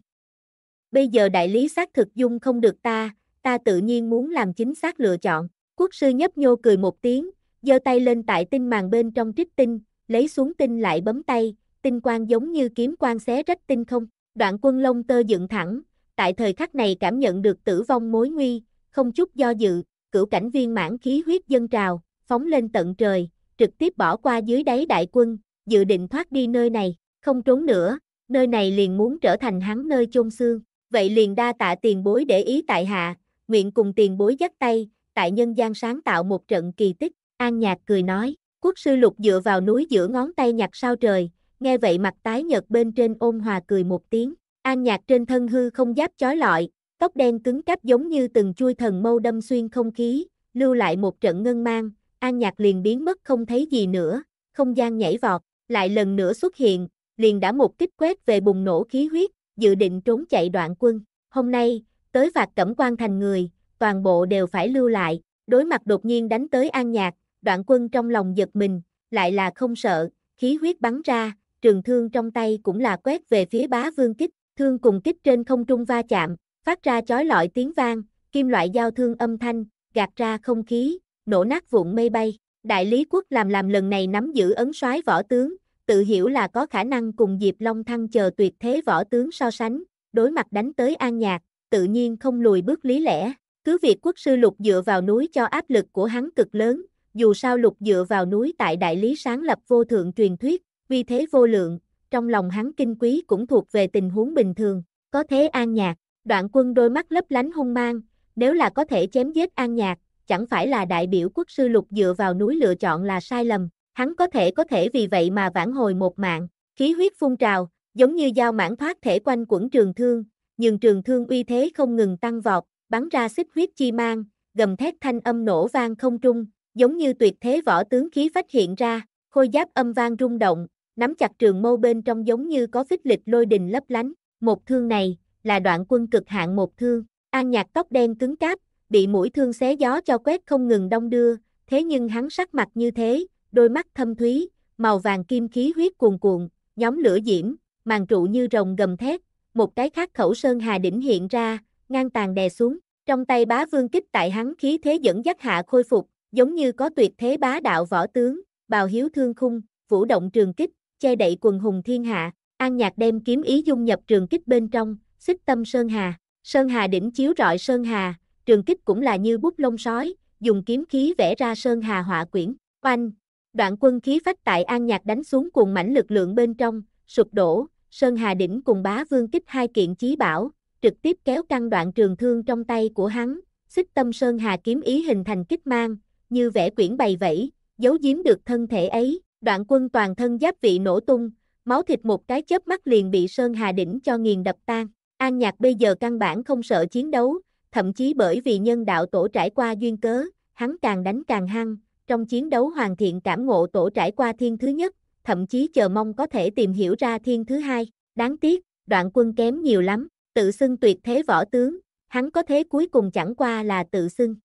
Bây giờ đại lý xác thực dung không được ta, ta tự nhiên muốn làm chính xác lựa chọn. Quốc sư nhấp nhô cười một tiếng, giơ tay lên tại tinh màn bên trong trích tinh, lấy xuống tinh lại bấm tay, tinh quang giống như kiếm quang xé rách tinh không. Đoạn quân lông tơ dựng thẳng, tại thời khắc này cảm nhận được tử vong mối nguy, không chút do dự, cửu cảnh viên mãn khí huyết dân trào, phóng lên tận trời, trực tiếp bỏ qua dưới đáy đại quân, dự định thoát đi nơi này, không trốn nữa, nơi này liền muốn trở thành hắn nơi chôn xương, vậy liền đa tạ tiền bối để ý tại hạ, nguyện cùng tiền bối dắt tay, tại nhân gian sáng tạo một trận kỳ tích, An Nhạc cười nói, quốc sư lục dựa vào núi giữa ngón tay nhặt sao trời, nghe vậy mặt tái nhật bên trên ôn hòa cười một tiếng, An Nhạc trên thân hư không giáp chói lọi, tóc đen cứng cáp giống như từng chui thần mâu đâm xuyên không khí, lưu lại một trận ngân mang, An Nhạc liền biến mất không thấy gì nữa, không gian nhảy vọt, lại lần nữa xuất hiện, liền đã một kích quét về bùng nổ khí huyết, dự định trốn chạy đoạn quân. Hôm nay, tới phạt cẩm quan thành người, toàn bộ đều phải lưu lại, đối mặt đột nhiên đánh tới an nhạc, đoạn quân trong lòng giật mình, lại là không sợ, khí huyết bắn ra, trường thương trong tay cũng là quét về phía bá vương kích, thương cùng kích trên không trung va chạm, phát ra chói lọi tiếng vang, kim loại giao thương âm thanh, gạt ra không khí, nổ nát vụn mây bay. Đại lý quốc làm làm lần này nắm giữ ấn soái võ tướng, tự hiểu là có khả năng cùng Diệp Long Thăng chờ tuyệt thế võ tướng so sánh, đối mặt đánh tới An Nhạc, tự nhiên không lùi bước lý lẽ, cứ việc quốc sư lục dựa vào núi cho áp lực của hắn cực lớn, dù sao lục dựa vào núi tại đại lý sáng lập vô thượng truyền thuyết, vì thế vô lượng, trong lòng hắn kinh quý cũng thuộc về tình huống bình thường, có thế An Nhạc, đoạn quân đôi mắt lấp lánh hung mang, nếu là có thể chém giết An Nhạc, chẳng phải là đại biểu quốc sư lục dựa vào núi lựa chọn là sai lầm, hắn có thể có thể vì vậy mà vãn hồi một mạng, khí huyết phun trào, giống như dao mãn thoát thể quanh quẩn trường thương, nhưng trường thương uy thế không ngừng tăng vọt, bắn ra xích huyết chi mang, gầm thét thanh âm nổ vang không trung, giống như tuyệt thế võ tướng khí phát hiện ra, khôi giáp âm vang rung động, nắm chặt trường mâu bên trong giống như có phích lịch lôi đình lấp lánh, một thương này là đoạn quân cực hạn một thương, an nhạc tóc đen cứng cáp, bị mũi thương xé gió cho quét không ngừng đông đưa, thế nhưng hắn sắc mặt như thế, đôi mắt thâm thúy, màu vàng kim khí huyết cuồn cuộn, nhóm lửa diễm, màn trụ như rồng gầm thét, một cái khắc khẩu sơn hà đỉnh hiện ra, ngang tàn đè xuống, trong tay bá vương kích tại hắn khí thế dẫn dắt hạ khôi phục, giống như có tuyệt thế bá đạo võ tướng, bào hiếu thương khung, vũ động trường kích, che đậy quần hùng thiên hạ, an nhạc đem kiếm ý dung nhập trường kích bên trong, xích tâm sơn hà, sơn hà đỉnh chiếu rọi sơn hà, trường kích cũng là như bút lông sói, dùng kiếm khí vẽ ra sơn hà họa quyển, oanh, Đoạn quân khí phách tại An Nhạc đánh xuống cùng mảnh lực lượng bên trong, sụp đổ, Sơn Hà Đỉnh cùng bá vương kích hai kiện chí bảo, trực tiếp kéo căng đoạn trường thương trong tay của hắn, xích tâm Sơn Hà kiếm ý hình thành kích mang, như vẽ quyển bày vẫy, giấu giếm được thân thể ấy, đoạn quân toàn thân giáp vị nổ tung, máu thịt một cái chớp mắt liền bị Sơn Hà Đỉnh cho nghiền đập tan. An Nhạc bây giờ căn bản không sợ chiến đấu, thậm chí bởi vì nhân đạo tổ trải qua duyên cớ, hắn càng đánh càng hăng, trong chiến đấu hoàn thiện cảm ngộ tổ trải qua thiên thứ nhất, thậm chí chờ mong có thể tìm hiểu ra thiên thứ hai, đáng tiếc, đoạn quân kém nhiều lắm, tự xưng tuyệt thế võ tướng, hắn có thế cuối cùng chẳng qua là tự xưng.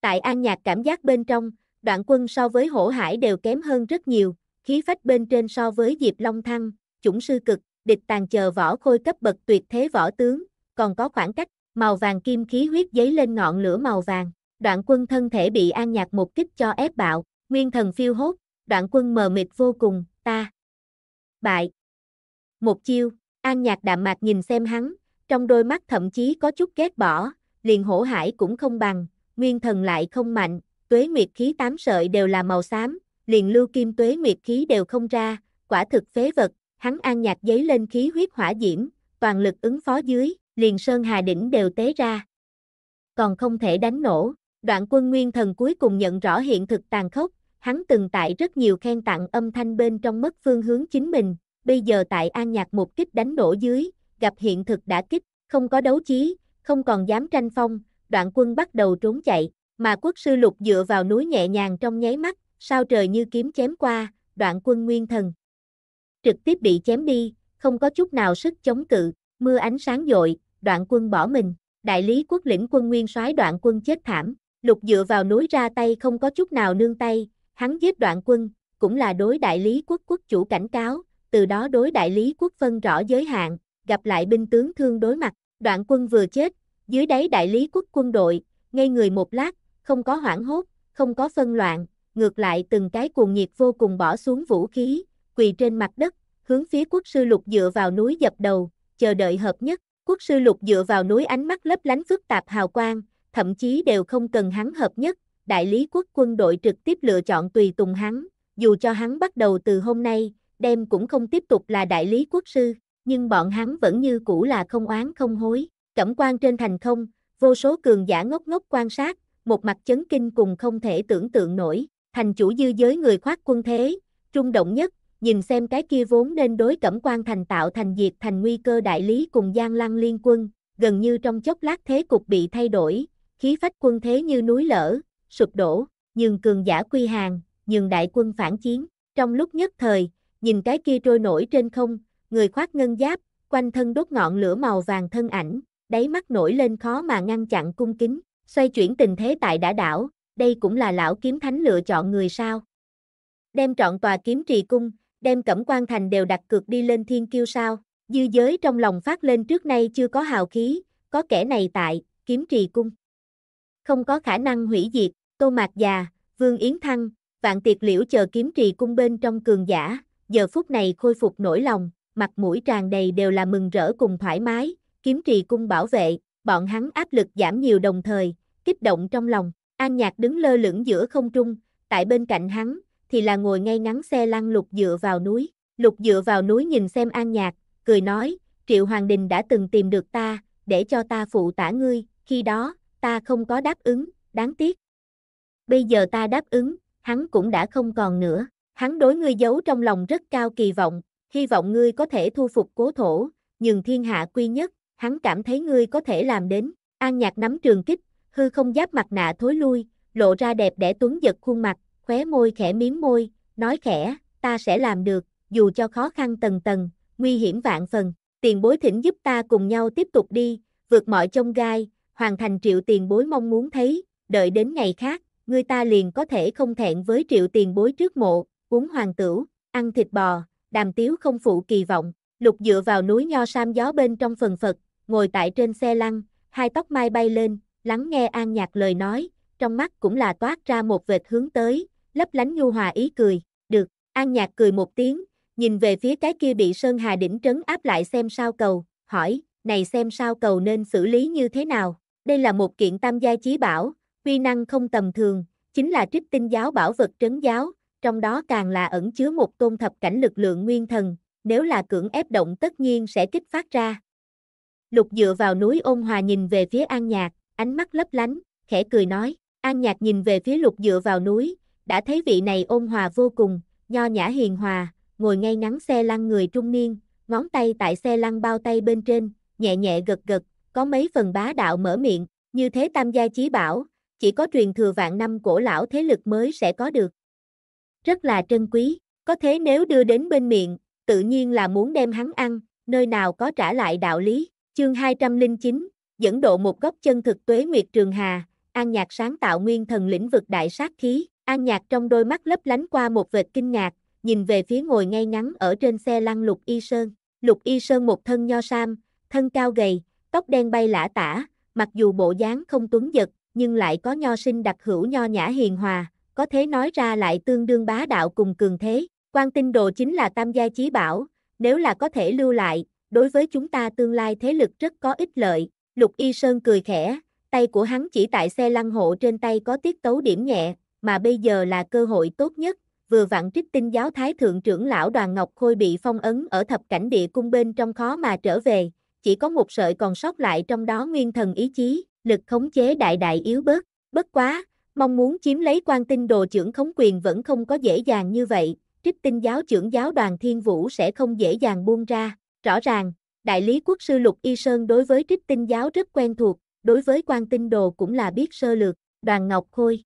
Tại an nhạc cảm giác bên trong, đoạn quân so với hổ hải đều kém hơn rất nhiều, khí phách bên trên so với Diệp Long Thăng, chủng sư cực, địch tàn chờ võ khôi cấp bậc tuyệt thế võ tướng, còn có khoảng cách, màu vàng kim khí huyết giấy lên ngọn lửa màu vàng, đoạn quân thân thể bị an nhạc một kích cho ép bạo, nguyên thần phiêu hốt, đoạn quân mờ mịt vô cùng, ta. Bại. Một chiêu, an nhạc đạm mạc nhìn xem hắn, trong đôi mắt thậm chí có chút ghét bỏ, liền hổ hải cũng không bằng, nguyên thần lại không mạnh, tuế nguyệt khí tám sợi đều là màu xám, liền lưu kim tuế nguyệt khí đều không ra, quả thực phế vật, hắn an nhạc giấy lên khí huyết hỏa diễm, toàn lực ứng phó dưới, liền sơn hà đỉnh đều tế ra. Còn không thể đánh nổ đoạn quân nguyên thần cuối cùng nhận rõ hiện thực tàn khốc, hắn từng tại rất nhiều khen tặng âm thanh bên trong mất phương hướng chính mình, bây giờ tại an nhạc một kích đánh nổ dưới, gặp hiện thực đã kích, không có đấu chí, không còn dám tranh phong, đoạn quân bắt đầu trốn chạy, mà quốc sư lục dựa vào núi nhẹ nhàng trong nháy mắt, sao trời như kiếm chém qua, đoạn quân nguyên thần. Trực tiếp bị chém đi, không có chút nào sức chống cự, mưa ánh sáng dội, đoạn quân bỏ mình, đại lý quốc lĩnh quân nguyên soái đoạn quân chết thảm. Lục dựa vào núi ra tay không có chút nào nương tay, hắn giết đoạn quân, cũng là đối đại lý quốc quốc chủ cảnh cáo, từ đó đối đại lý quốc phân rõ giới hạn, gặp lại binh tướng thương đối mặt, đoạn quân vừa chết, dưới đáy đại lý quốc quân đội, ngây người một lát, không có hoảng hốt, không có phân loạn, ngược lại từng cái cuồng nhiệt vô cùng bỏ xuống vũ khí, quỳ trên mặt đất, hướng phía quốc sư lục dựa vào núi dập đầu, chờ đợi hợp nhất, quốc sư lục dựa vào núi ánh mắt lấp lánh phức tạp hào quang, thậm chí đều không cần hắn hợp nhất, đại lý quốc quân đội trực tiếp lựa chọn tùy tùng hắn, dù cho hắn bắt đầu từ hôm nay, đem cũng không tiếp tục là đại lý quốc sư, nhưng bọn hắn vẫn như cũ là không oán không hối, cẩm quan trên thành không, vô số cường giả ngốc ngốc quan sát, một mặt chấn kinh cùng không thể tưởng tượng nổi, thành chủ dư giới người khoác quân thế, trung động nhất, nhìn xem cái kia vốn nên đối cẩm quan thành tạo thành diệt thành nguy cơ đại lý cùng gian lăng liên quân, gần như trong chốc lát thế cục bị thay đổi, khí phách quân thế như núi lở, sụp đổ, nhường cường giả quy hàng, nhường đại quân phản chiến. Trong lúc nhất thời, nhìn cái kia trôi nổi trên không, người khoác ngân giáp, quanh thân đốt ngọn lửa màu vàng thân ảnh, đáy mắt nổi lên khó mà ngăn chặn cung kính, xoay chuyển tình thế tại đã đảo, đây cũng là lão kiếm thánh lựa chọn người sao. Đem trọn tòa kiếm trì cung, đem cẩm quan thành đều đặt cược đi lên thiên kiêu sao, dư giới trong lòng phát lên trước nay chưa có hào khí, có kẻ này tại, kiếm trì cung không có khả năng hủy diệt, Tô Mạc Già, Vương Yến Thăng, Vạn Tiệt Liễu chờ kiếm trì cung bên trong cường giả, giờ phút này khôi phục nỗi lòng, mặt mũi tràn đầy đều là mừng rỡ cùng thoải mái, kiếm trì cung bảo vệ, bọn hắn áp lực giảm nhiều đồng thời, kích động trong lòng, An Nhạc đứng lơ lửng giữa không trung, tại bên cạnh hắn, thì là ngồi ngay ngắn xe lăn lục dựa vào núi, lục dựa vào núi nhìn xem An Nhạc, cười nói, Triệu Hoàng Đình đã từng tìm được ta, để cho ta phụ tả ngươi, khi đó, ta không có đáp ứng, đáng tiếc. Bây giờ ta đáp ứng, hắn cũng đã không còn nữa. Hắn đối ngươi giấu trong lòng rất cao kỳ vọng, hy vọng ngươi có thể thu phục cố thổ, nhường thiên hạ quy nhất, hắn cảm thấy ngươi có thể làm đến. An nhạc nắm trường kích, hư không giáp mặt nạ thối lui, lộ ra đẹp đẽ tuấn giật khuôn mặt, khóe môi khẽ miếm môi, nói khẽ, ta sẽ làm được, dù cho khó khăn tầng tầng, nguy hiểm vạn phần, tiền bối thỉnh giúp ta cùng nhau tiếp tục đi, vượt mọi chông gai, hoàn thành triệu tiền bối mong muốn thấy, đợi đến ngày khác, người ta liền có thể không thẹn với triệu tiền bối trước mộ, uống hoàng tử, ăn thịt bò, đàm tiếu không phụ kỳ vọng, lục dựa vào núi nho sam gió bên trong phần phật, ngồi tại trên xe lăn, hai tóc mai bay lên, lắng nghe an nhạc lời nói, trong mắt cũng là toát ra một vệt hướng tới, lấp lánh nhu hòa ý cười, được, an nhạc cười một tiếng, nhìn về phía cái kia bị Sơn Hà đỉnh trấn áp lại xem sao cầu, hỏi, này xem sao cầu nên xử lý như thế nào, đây là một kiện tam giai chí bảo, uy năng không tầm thường, chính là trích tinh giáo bảo vật trấn giáo, trong đó càng là ẩn chứa một tôn thập cảnh lực lượng nguyên thần, nếu là cưỡng ép động tất nhiên sẽ kích phát ra. Lục dựa vào núi ôn hòa nhìn về phía An Nhạc, ánh mắt lấp lánh, khẽ cười nói, An Nhạc nhìn về phía lục dựa vào núi, đã thấy vị này ôn hòa vô cùng, nho nhã hiền hòa, ngồi ngay ngắn xe lăn người trung niên, ngón tay tại xe lăn bao tay bên trên, nhẹ nhẹ gật gật, có mấy phần bá đạo mở miệng, như thế tam gia chí bảo, chỉ có truyền thừa vạn năm cổ lão thế lực mới sẽ có được. Rất là trân quý, có thế nếu đưa đến bên miệng, tự nhiên là muốn đem hắn ăn, nơi nào có trả lại đạo lý. Chương 209, dẫn độ một góc chân thực tuế nguyệt trường hà, An Nhạc sáng tạo nguyên thần lĩnh vực đại sát khí, An Nhạc trong đôi mắt lấp lánh qua một vệt kinh ngạc, nhìn về phía ngồi ngay ngắn ở trên xe lăn Lục Y Sơn. Lục Y Sơn một thân nho sam, thân cao gầy, tóc đen bay lả tả, mặc dù bộ dáng không tuấn giật, nhưng lại có nho sinh đặc hữu nho nhã hiền hòa, có thế nói ra lại tương đương bá đạo cùng cường thế. Quan tinh đồ chính là tam gia chí bảo, nếu là có thể lưu lại, đối với chúng ta tương lai thế lực rất có ích lợi. Lục Y Sơn cười khẽ, tay của hắn chỉ tại xe lăn hộ trên tay có tiết tấu điểm nhẹ, mà bây giờ là cơ hội tốt nhất. Vừa vặn trích tinh giáo thái thượng trưởng lão đoàn Ngọc Khôi bị phong ấn ở thập cảnh địa cung bên trong khó mà trở về, chỉ có một sợi còn sót lại trong đó nguyên thần ý chí, lực khống chế đại đại yếu bớt, bất quá, mong muốn chiếm lấy quan tinh đồ trưởng khống quyền vẫn không có dễ dàng như vậy, trích tinh giáo trưởng giáo đoàn thiên vũ sẽ không dễ dàng buông ra, rõ ràng, đại lý quốc sư lục y sơn đối với trích tinh giáo rất quen thuộc, đối với quan tinh đồ cũng là biết sơ lược, đoàn ngọc khôi.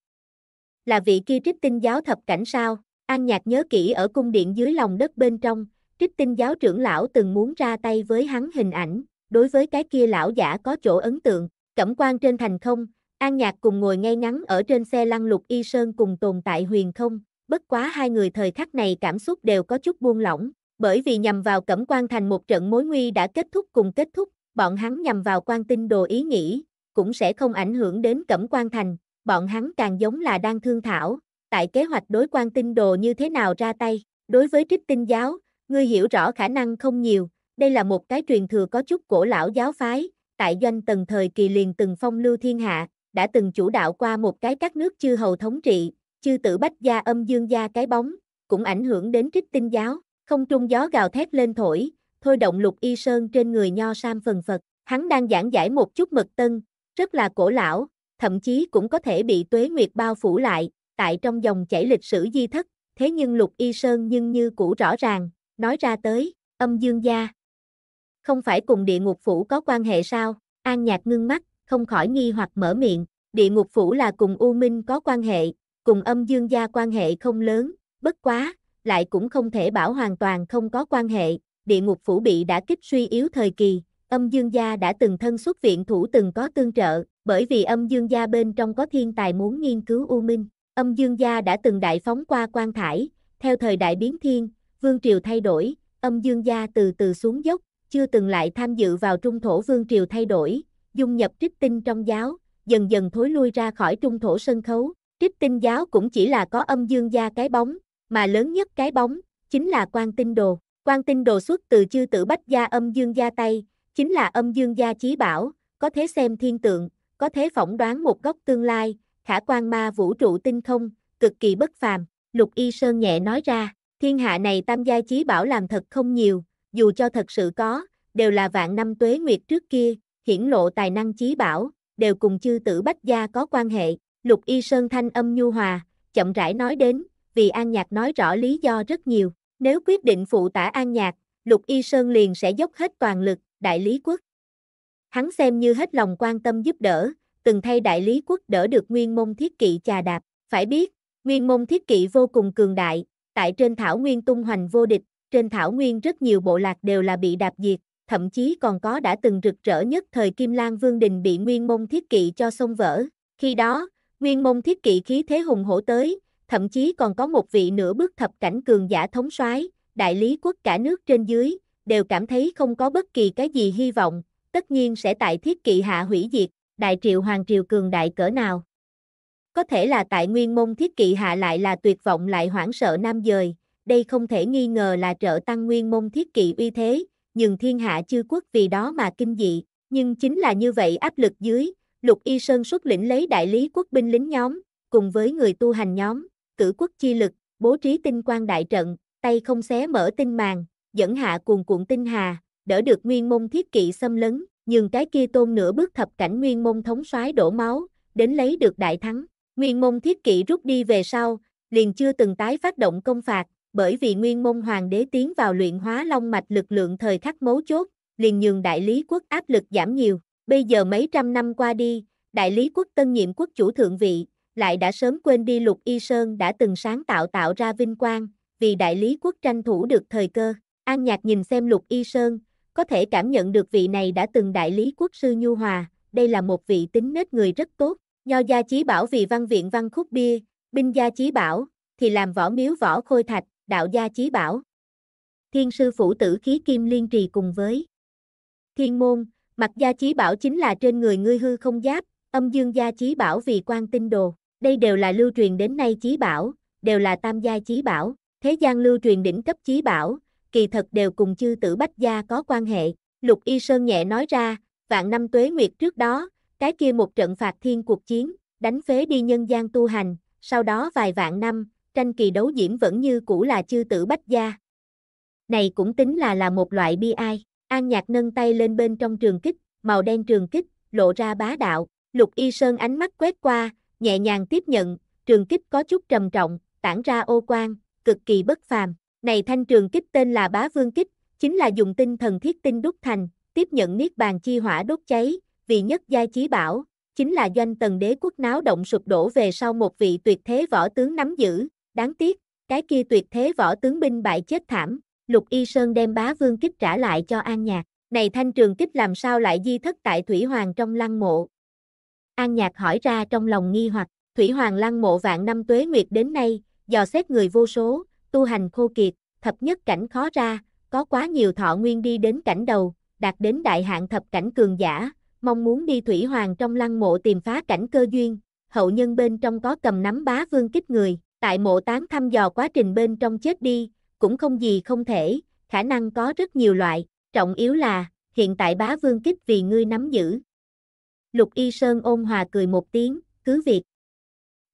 Là vị kia trích tinh giáo thập cảnh sao, an nhạc nhớ kỹ ở cung điện dưới lòng đất bên trong, trích tinh giáo trưởng lão từng muốn ra tay với hắn hình ảnh, đối với cái kia lão giả có chỗ ấn tượng, cẩm quan trên thành không, An Nhạc cùng ngồi ngay ngắn ở trên xe lăn lục y sơn cùng tồn tại huyền không, bất quá hai người thời khắc này cảm xúc đều có chút buông lỏng, bởi vì nhằm vào cẩm quan thành một trận mối nguy đã kết thúc cùng kết thúc, bọn hắn nhằm vào quan tinh đồ ý nghĩ, cũng sẽ không ảnh hưởng đến cẩm quan thành, bọn hắn càng giống là đang thương thảo, tại kế hoạch đối quan tinh đồ như thế nào ra tay, đối với trích tinh giáo, ngươi hiểu rõ khả năng không nhiều, đây là một cái truyền thừa có chút cổ lão giáo phái, tại doanh tần thời kỳ liền từng phong lưu thiên hạ, đã từng chủ đạo qua một cái các nước chư hầu thống trị, chư tử bách gia âm dương gia cái bóng, cũng ảnh hưởng đến trích tinh giáo, không trung gió gào thét lên thổi, thôi động lục y sơn trên người nho sam phần phật, hắn đang giảng giải một chút mật tân, rất là cổ lão, thậm chí cũng có thể bị tuế nguyệt bao phủ lại, tại trong dòng chảy lịch sử di thất, thế nhưng lục y sơn nhưng như cũ rõ ràng, nói ra tới, âm dương gia, không phải cùng địa ngục phủ có quan hệ sao? An nhạc ngưng mắt, không khỏi nghi hoặc mở miệng, địa ngục phủ là cùng U Minh có quan hệ, cùng âm dương gia quan hệ không lớn, bất quá, lại cũng không thể bảo hoàn toàn không có quan hệ, địa ngục phủ bị đã kích suy yếu thời kỳ, âm dương gia đã từng thân xuất viện thủ từng có tương trợ, bởi vì âm dương gia bên trong có thiên tài muốn nghiên cứu U Minh, âm dương gia đã từng đại phóng qua quan thải, theo thời đại biến thiên, vương triều thay đổi, âm dương gia từ từ xuống dốc, chưa từng lại tham dự vào trung thổ vương triều thay đổi, dung nhập trích tinh trong giáo, dần dần thối lui ra khỏi trung thổ sân khấu. Trích tinh giáo cũng chỉ là có âm dương gia cái bóng, mà lớn nhất cái bóng, chính là quan tinh đồ. Quan tinh đồ xuất từ chư tử bách gia âm dương gia Tây, chính là âm dương gia chí bảo, có thế xem thiên tượng, có thế phỏng đoán một góc tương lai, khả quan ma vũ trụ tinh không, cực kỳ bất phàm. Lục Y Sơn nhẹ nói ra, thiên hạ này tam gia chí bảo làm thật không nhiều, dù cho thật sự có, đều là vạn năm tuế nguyệt trước kia, hiển lộ tài năng chí bảo, đều cùng chư tử bách gia có quan hệ, lục y sơn thanh âm nhu hòa, chậm rãi nói đến, vì An Nhạc nói rõ lý do rất nhiều, nếu quyết định phụ tả An Nhạc, lục y sơn liền sẽ dốc hết toàn lực, đại lý quốc. Hắn xem như hết lòng quan tâm giúp đỡ, từng thay đại lý quốc đỡ được nguyên môn thiết kỵ trà đạp, phải biết, nguyên môn thiết kỵ vô cùng cường đại, tại trên thảo nguyên tung hoành vô địch, trên thảo nguyên rất nhiều bộ lạc đều là bị đạp diệt, thậm chí còn có đã từng rực rỡ nhất thời Kim lang Vương Đình bị Nguyên Môn Thiết Kỵ cho xông vỡ. Khi đó, Nguyên Môn Thiết Kỵ khí thế hùng hổ tới, thậm chí còn có một vị nửa bước thập cảnh cường giả thống soái, đại lý quốc cả nước trên dưới, đều cảm thấy không có bất kỳ cái gì hy vọng, tất nhiên sẽ tại Thiết Kỵ hạ hủy diệt, đại triều hoàng triều cường đại cỡ nào. Có thể là tại Nguyên Môn Thiết Kỵ hạ lại là tuyệt vọng lại hoảng sợ nam dời, đây không thể nghi ngờ là trợ tăng nguyên môn thiết kỵ uy thế, nhưng thiên hạ chư quốc vì đó mà kinh dị, nhưng chính là như vậy áp lực dưới, Lục Y Sơn xuất lĩnh lấy đại lý quốc binh lính nhóm, cùng với người tu hành nhóm, cử quốc chi lực, bố trí tinh quang đại trận, tay không xé mở tinh màng, dẫn hạ cuồn cuộn tinh hà, đỡ được nguyên môn thiết kỵ xâm lấn, nhưng cái kia tôn nửa bước thập cảnh nguyên môn thống soái đổ máu, đến lấy được đại thắng. Nguyên môn thiết kỵ rút đi về sau, liền chưa từng tái phát động công phạt, bởi vì nguyên môn hoàng đế tiến vào luyện hóa long mạch lực lượng thời khắc mấu chốt, liền nhường đại lý quốc áp lực giảm nhiều. Bây giờ mấy trăm năm qua đi, đại lý quốc tân nhiệm quốc chủ thượng vị, lại đã sớm quên đi lục y sơn đã từng sáng tạo tạo ra vinh quang, vì đại lý quốc tranh thủ được thời cơ. An nhạc nhìn xem lục y sơn, có thể cảm nhận được vị này đã từng đại lý quốc sư Nhu Hòa, đây là một vị tính nết người rất tốt. Nho gia chí bảo vì văn viện văn khúc bia, binh gia chí bảo, thì làm võ miếu võ khôi thạch, đạo gia chí bảo. Thiên sư phủ tử khí kim liên trì cùng với thiên môn, mặt gia chí bảo chính là trên người ngươi hư không giáp, âm dương gia chí bảo vì quan tinh đồ, đây đều là lưu truyền đến nay chí bảo, đều là tam gia chí bảo, thế gian lưu truyền đỉnh cấp chí bảo, kỳ thật đều cùng chư tử bách gia có quan hệ, lục y sơn nhẹ nói ra, vạn năm tuế nguyệt trước đó, cái kia một trận phạt thiên cuộc chiến, đánh phế đi nhân gian tu hành, sau đó vài vạn năm, tranh kỳ đấu diễm vẫn như cũ là chư tử bách gia. Này cũng tính là là một loại bi ai, An Nhạc nâng tay lên bên trong trường kích, màu đen trường kích, lộ ra bá đạo, Lục Y Sơn ánh mắt quét qua, nhẹ nhàng tiếp nhận, trường kích có chút trầm trọng, tản ra ô quan cực kỳ bất phàm. Này thanh trường kích tên là Bá Vương kích, chính là dùng tinh thần thiết tinh đúc thành, tiếp nhận niết bàn chi hỏa đốt cháy, vì nhất giai chí bảo, chính là doanh tần đế quốc náo động sụp đổ về sau một vị tuyệt thế võ tướng nắm giữ, Đáng tiếc, cái kia tuyệt thế võ tướng binh bại chết thảm, Lục Y Sơn đem bá vương kích trả lại cho An Nhạc. Này thanh trường kích làm sao lại di thất tại Thủy Hoàng trong lăng mộ? An Nhạc hỏi ra trong lòng nghi hoặc, Thủy Hoàng lăng mộ vạn năm tuế nguyệt đến nay, dò xét người vô số, tu hành khô kiệt, thập nhất cảnh khó ra, có quá nhiều thọ nguyên đi đến cảnh đầu, đạt đến đại hạng thập cảnh cường giả, mong muốn đi Thủy Hoàng trong lăng mộ tìm phá cảnh cơ duyên, hậu nhân bên trong có cầm nắm bá vương kích người, Tại mộ tán thăm dò quá trình bên trong chết đi, cũng không gì không thể, khả năng có rất nhiều loại, trọng yếu là, hiện tại bá vương kích vì ngươi nắm giữ. Lục Y Sơn ôn hòa cười một tiếng, cứ việc.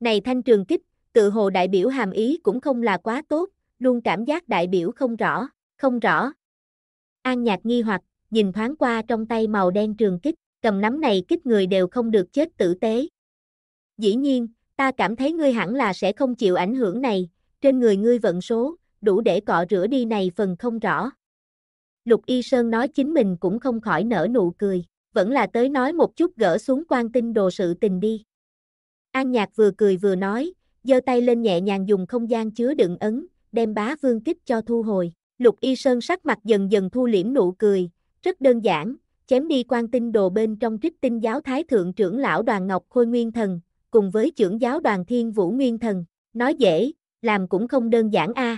Này thanh trường kích, tự hồ đại biểu hàm ý cũng không là quá tốt, luôn cảm giác đại biểu không rõ, không rõ. An nhạc nghi hoặc, nhìn thoáng qua trong tay màu đen trường kích, cầm nắm này kích người đều không được chết tử tế. Dĩ nhiên, ta cảm thấy ngươi hẳn là sẽ không chịu ảnh hưởng này, trên người ngươi vận số, đủ để cọ rửa đi này phần không rõ. Lục Y Sơn nói chính mình cũng không khỏi nở nụ cười, vẫn là tới nói một chút gỡ xuống quan tinh đồ sự tình đi. An Nhạc vừa cười vừa nói, giơ tay lên nhẹ nhàng dùng không gian chứa đựng ấn, đem bá vương kích cho thu hồi. Lục Y Sơn sắc mặt dần dần thu liễm nụ cười, rất đơn giản, chém đi quan tinh đồ bên trong trích tinh giáo thái thượng trưởng lão đoàn ngọc khôi nguyên thần, cùng với trưởng giáo đoàn thiên vũ nguyên thần, nói dễ, làm cũng không đơn giản a.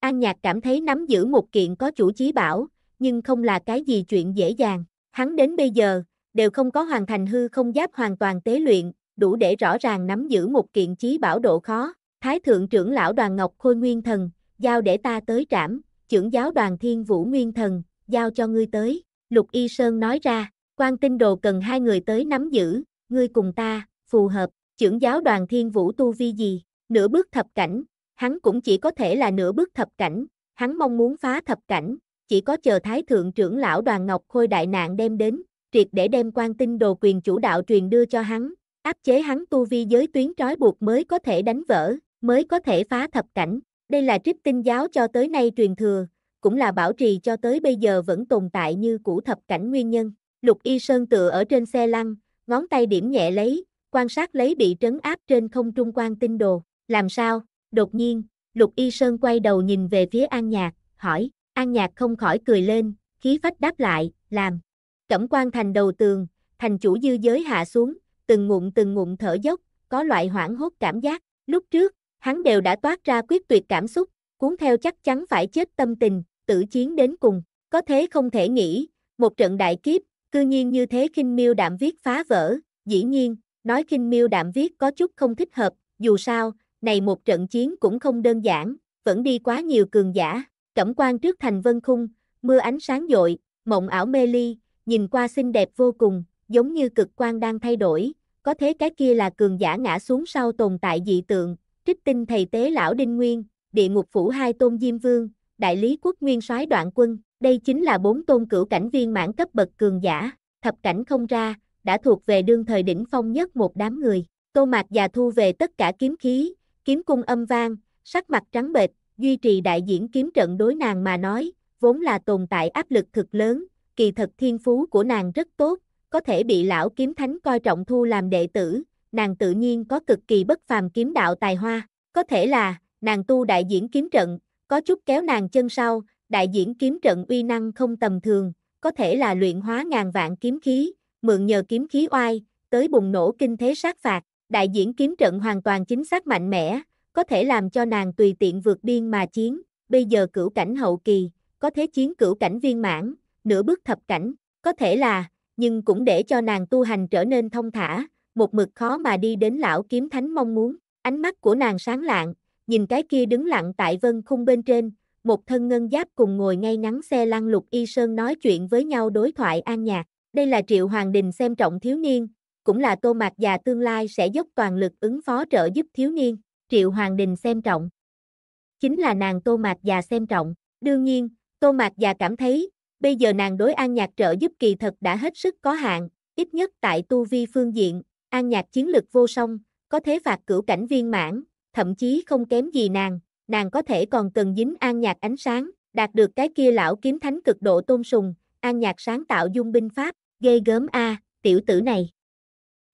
An Nhạc cảm thấy nắm giữ một kiện có chủ chí bảo, nhưng không là cái gì chuyện dễ dàng. Hắn đến bây giờ, đều không có hoàn thành hư không giáp hoàn toàn tế luyện, đủ để rõ ràng nắm giữ một kiện chí bảo độ khó. Thái thượng trưởng lão đoàn Ngọc Khôi Nguyên Thần, giao để ta tới trảm, trưởng giáo đoàn Thiên Vũ Nguyên Thần, giao cho ngươi tới. Lục Y Sơn nói ra, quan tinh đồ cần hai người tới nắm giữ, ngươi cùng ta, phù hợp, trưởng giáo đoàn thiên vũ tu vi gì, nửa bước thập cảnh, hắn cũng chỉ có thể là nửa bước thập cảnh, hắn mong muốn phá thập cảnh, chỉ có chờ Thái Thượng trưởng lão đoàn Ngọc Khôi đại nạn đem đến, triệt để đem quan tinh đồ quyền chủ đạo truyền đưa cho hắn, áp chế hắn tu vi giới tuyến trói buộc mới có thể đánh vỡ, mới có thể phá thập cảnh. Đây là trích tinh giáo cho tới nay truyền thừa, cũng là bảo trì cho tới bây giờ vẫn tồn tại như cũ thập cảnh nguyên nhân. Lục Y Sơn tựa ở trên xe lăn, ngón tay điểm nhẹ lấy, quan sát lấy bị trấn áp trên không trung quan tinh đồ, làm sao, đột nhiên, Lục Y Sơn quay đầu nhìn về phía An Nhạc, hỏi, An Nhạc không khỏi cười lên, khí phách đáp lại, làm, cẩm quan thành đầu tường, thành chủ dư giới hạ xuống, từng ngụm từng ngụm thở dốc, có loại hoảng hốt cảm giác, lúc trước, hắn đều đã toát ra quyết tuyệt cảm xúc, cuốn theo chắc chắn phải chết tâm tình, tử chiến đến cùng, có thế không thể nghĩ, một trận đại kiếp, cư nhiên như thế khinh miêu đạm viết phá vỡ, dĩ nhiên, Nói khinh miêu đạm viết có chút không thích hợp, dù sao, này một trận chiến cũng không đơn giản, vẫn đi quá nhiều cường giả, cẩm quan trước thành vân khung, mưa ánh sáng dội, mộng ảo mê ly, nhìn qua xinh đẹp vô cùng, giống như cực quan đang thay đổi, có thế cái kia là cường giả ngã xuống sau tồn tại dị tượng, trích tinh thầy tế lão đinh nguyên, địa ngục phủ hai tôn diêm vương, đại lý quốc nguyên soái đoạn quân, đây chính là bốn tôn cửu cảnh viên mãn cấp bậc cường giả, thập cảnh không ra, đã thuộc về đương thời đỉnh phong nhất một đám người. Tô Mạc già thu về tất cả kiếm khí, kiếm cung âm vang, sắc mặt trắng bệch, duy trì đại diễn kiếm trận đối nàng mà nói, vốn là tồn tại áp lực thực lớn, kỳ thật thiên phú của nàng rất tốt, có thể bị lão kiếm thánh coi trọng thu làm đệ tử, nàng tự nhiên có cực kỳ bất phàm kiếm đạo tài hoa, có thể là nàng tu đại diễn kiếm trận, có chút kéo nàng chân sau, đại diễn kiếm trận uy năng không tầm thường, có thể là luyện hóa ngàn vạn kiếm khí, mượn nhờ kiếm khí oai, tới bùng nổ kinh thế sát phạt, đại diễn kiếm trận hoàn toàn chính xác mạnh mẽ, có thể làm cho nàng tùy tiện vượt biên mà chiến, bây giờ cửu cảnh hậu kỳ, có thế chiến cửu cảnh viên mãn, nửa bước thập cảnh, có thể là, nhưng cũng để cho nàng tu hành trở nên thông thả, một mực khó mà đi đến lão kiếm thánh mong muốn, ánh mắt của nàng sáng lạng, nhìn cái kia đứng lặng tại vân khung bên trên, một thân ngân giáp cùng ngồi ngay ngắn xe lăn lục y sơn nói chuyện với nhau đối thoại an nhạc, đây là Triệu Hoàng Đình xem trọng thiếu niên, cũng là Tô Mạc già tương lai sẽ dốc toàn lực ứng phó trợ giúp thiếu niên, Triệu Hoàng Đình xem trọng. Chính là nàng Tô Mạc già xem trọng, đương nhiên, Tô Mạc già cảm thấy, bây giờ nàng đối An Nhạc trợ giúp kỳ thật đã hết sức có hạn, ít nhất tại tu vi phương diện, An Nhạc chiến lực vô song, có thế phạt cửu cảnh viên mãn, thậm chí không kém gì nàng, nàng có thể còn cần dính An Nhạc ánh sáng, đạt được cái kia lão kiếm thánh cực độ tôn sùng, An Nhạc sáng tạo dung binh pháp, ghê gớm a, à, tiểu tử này.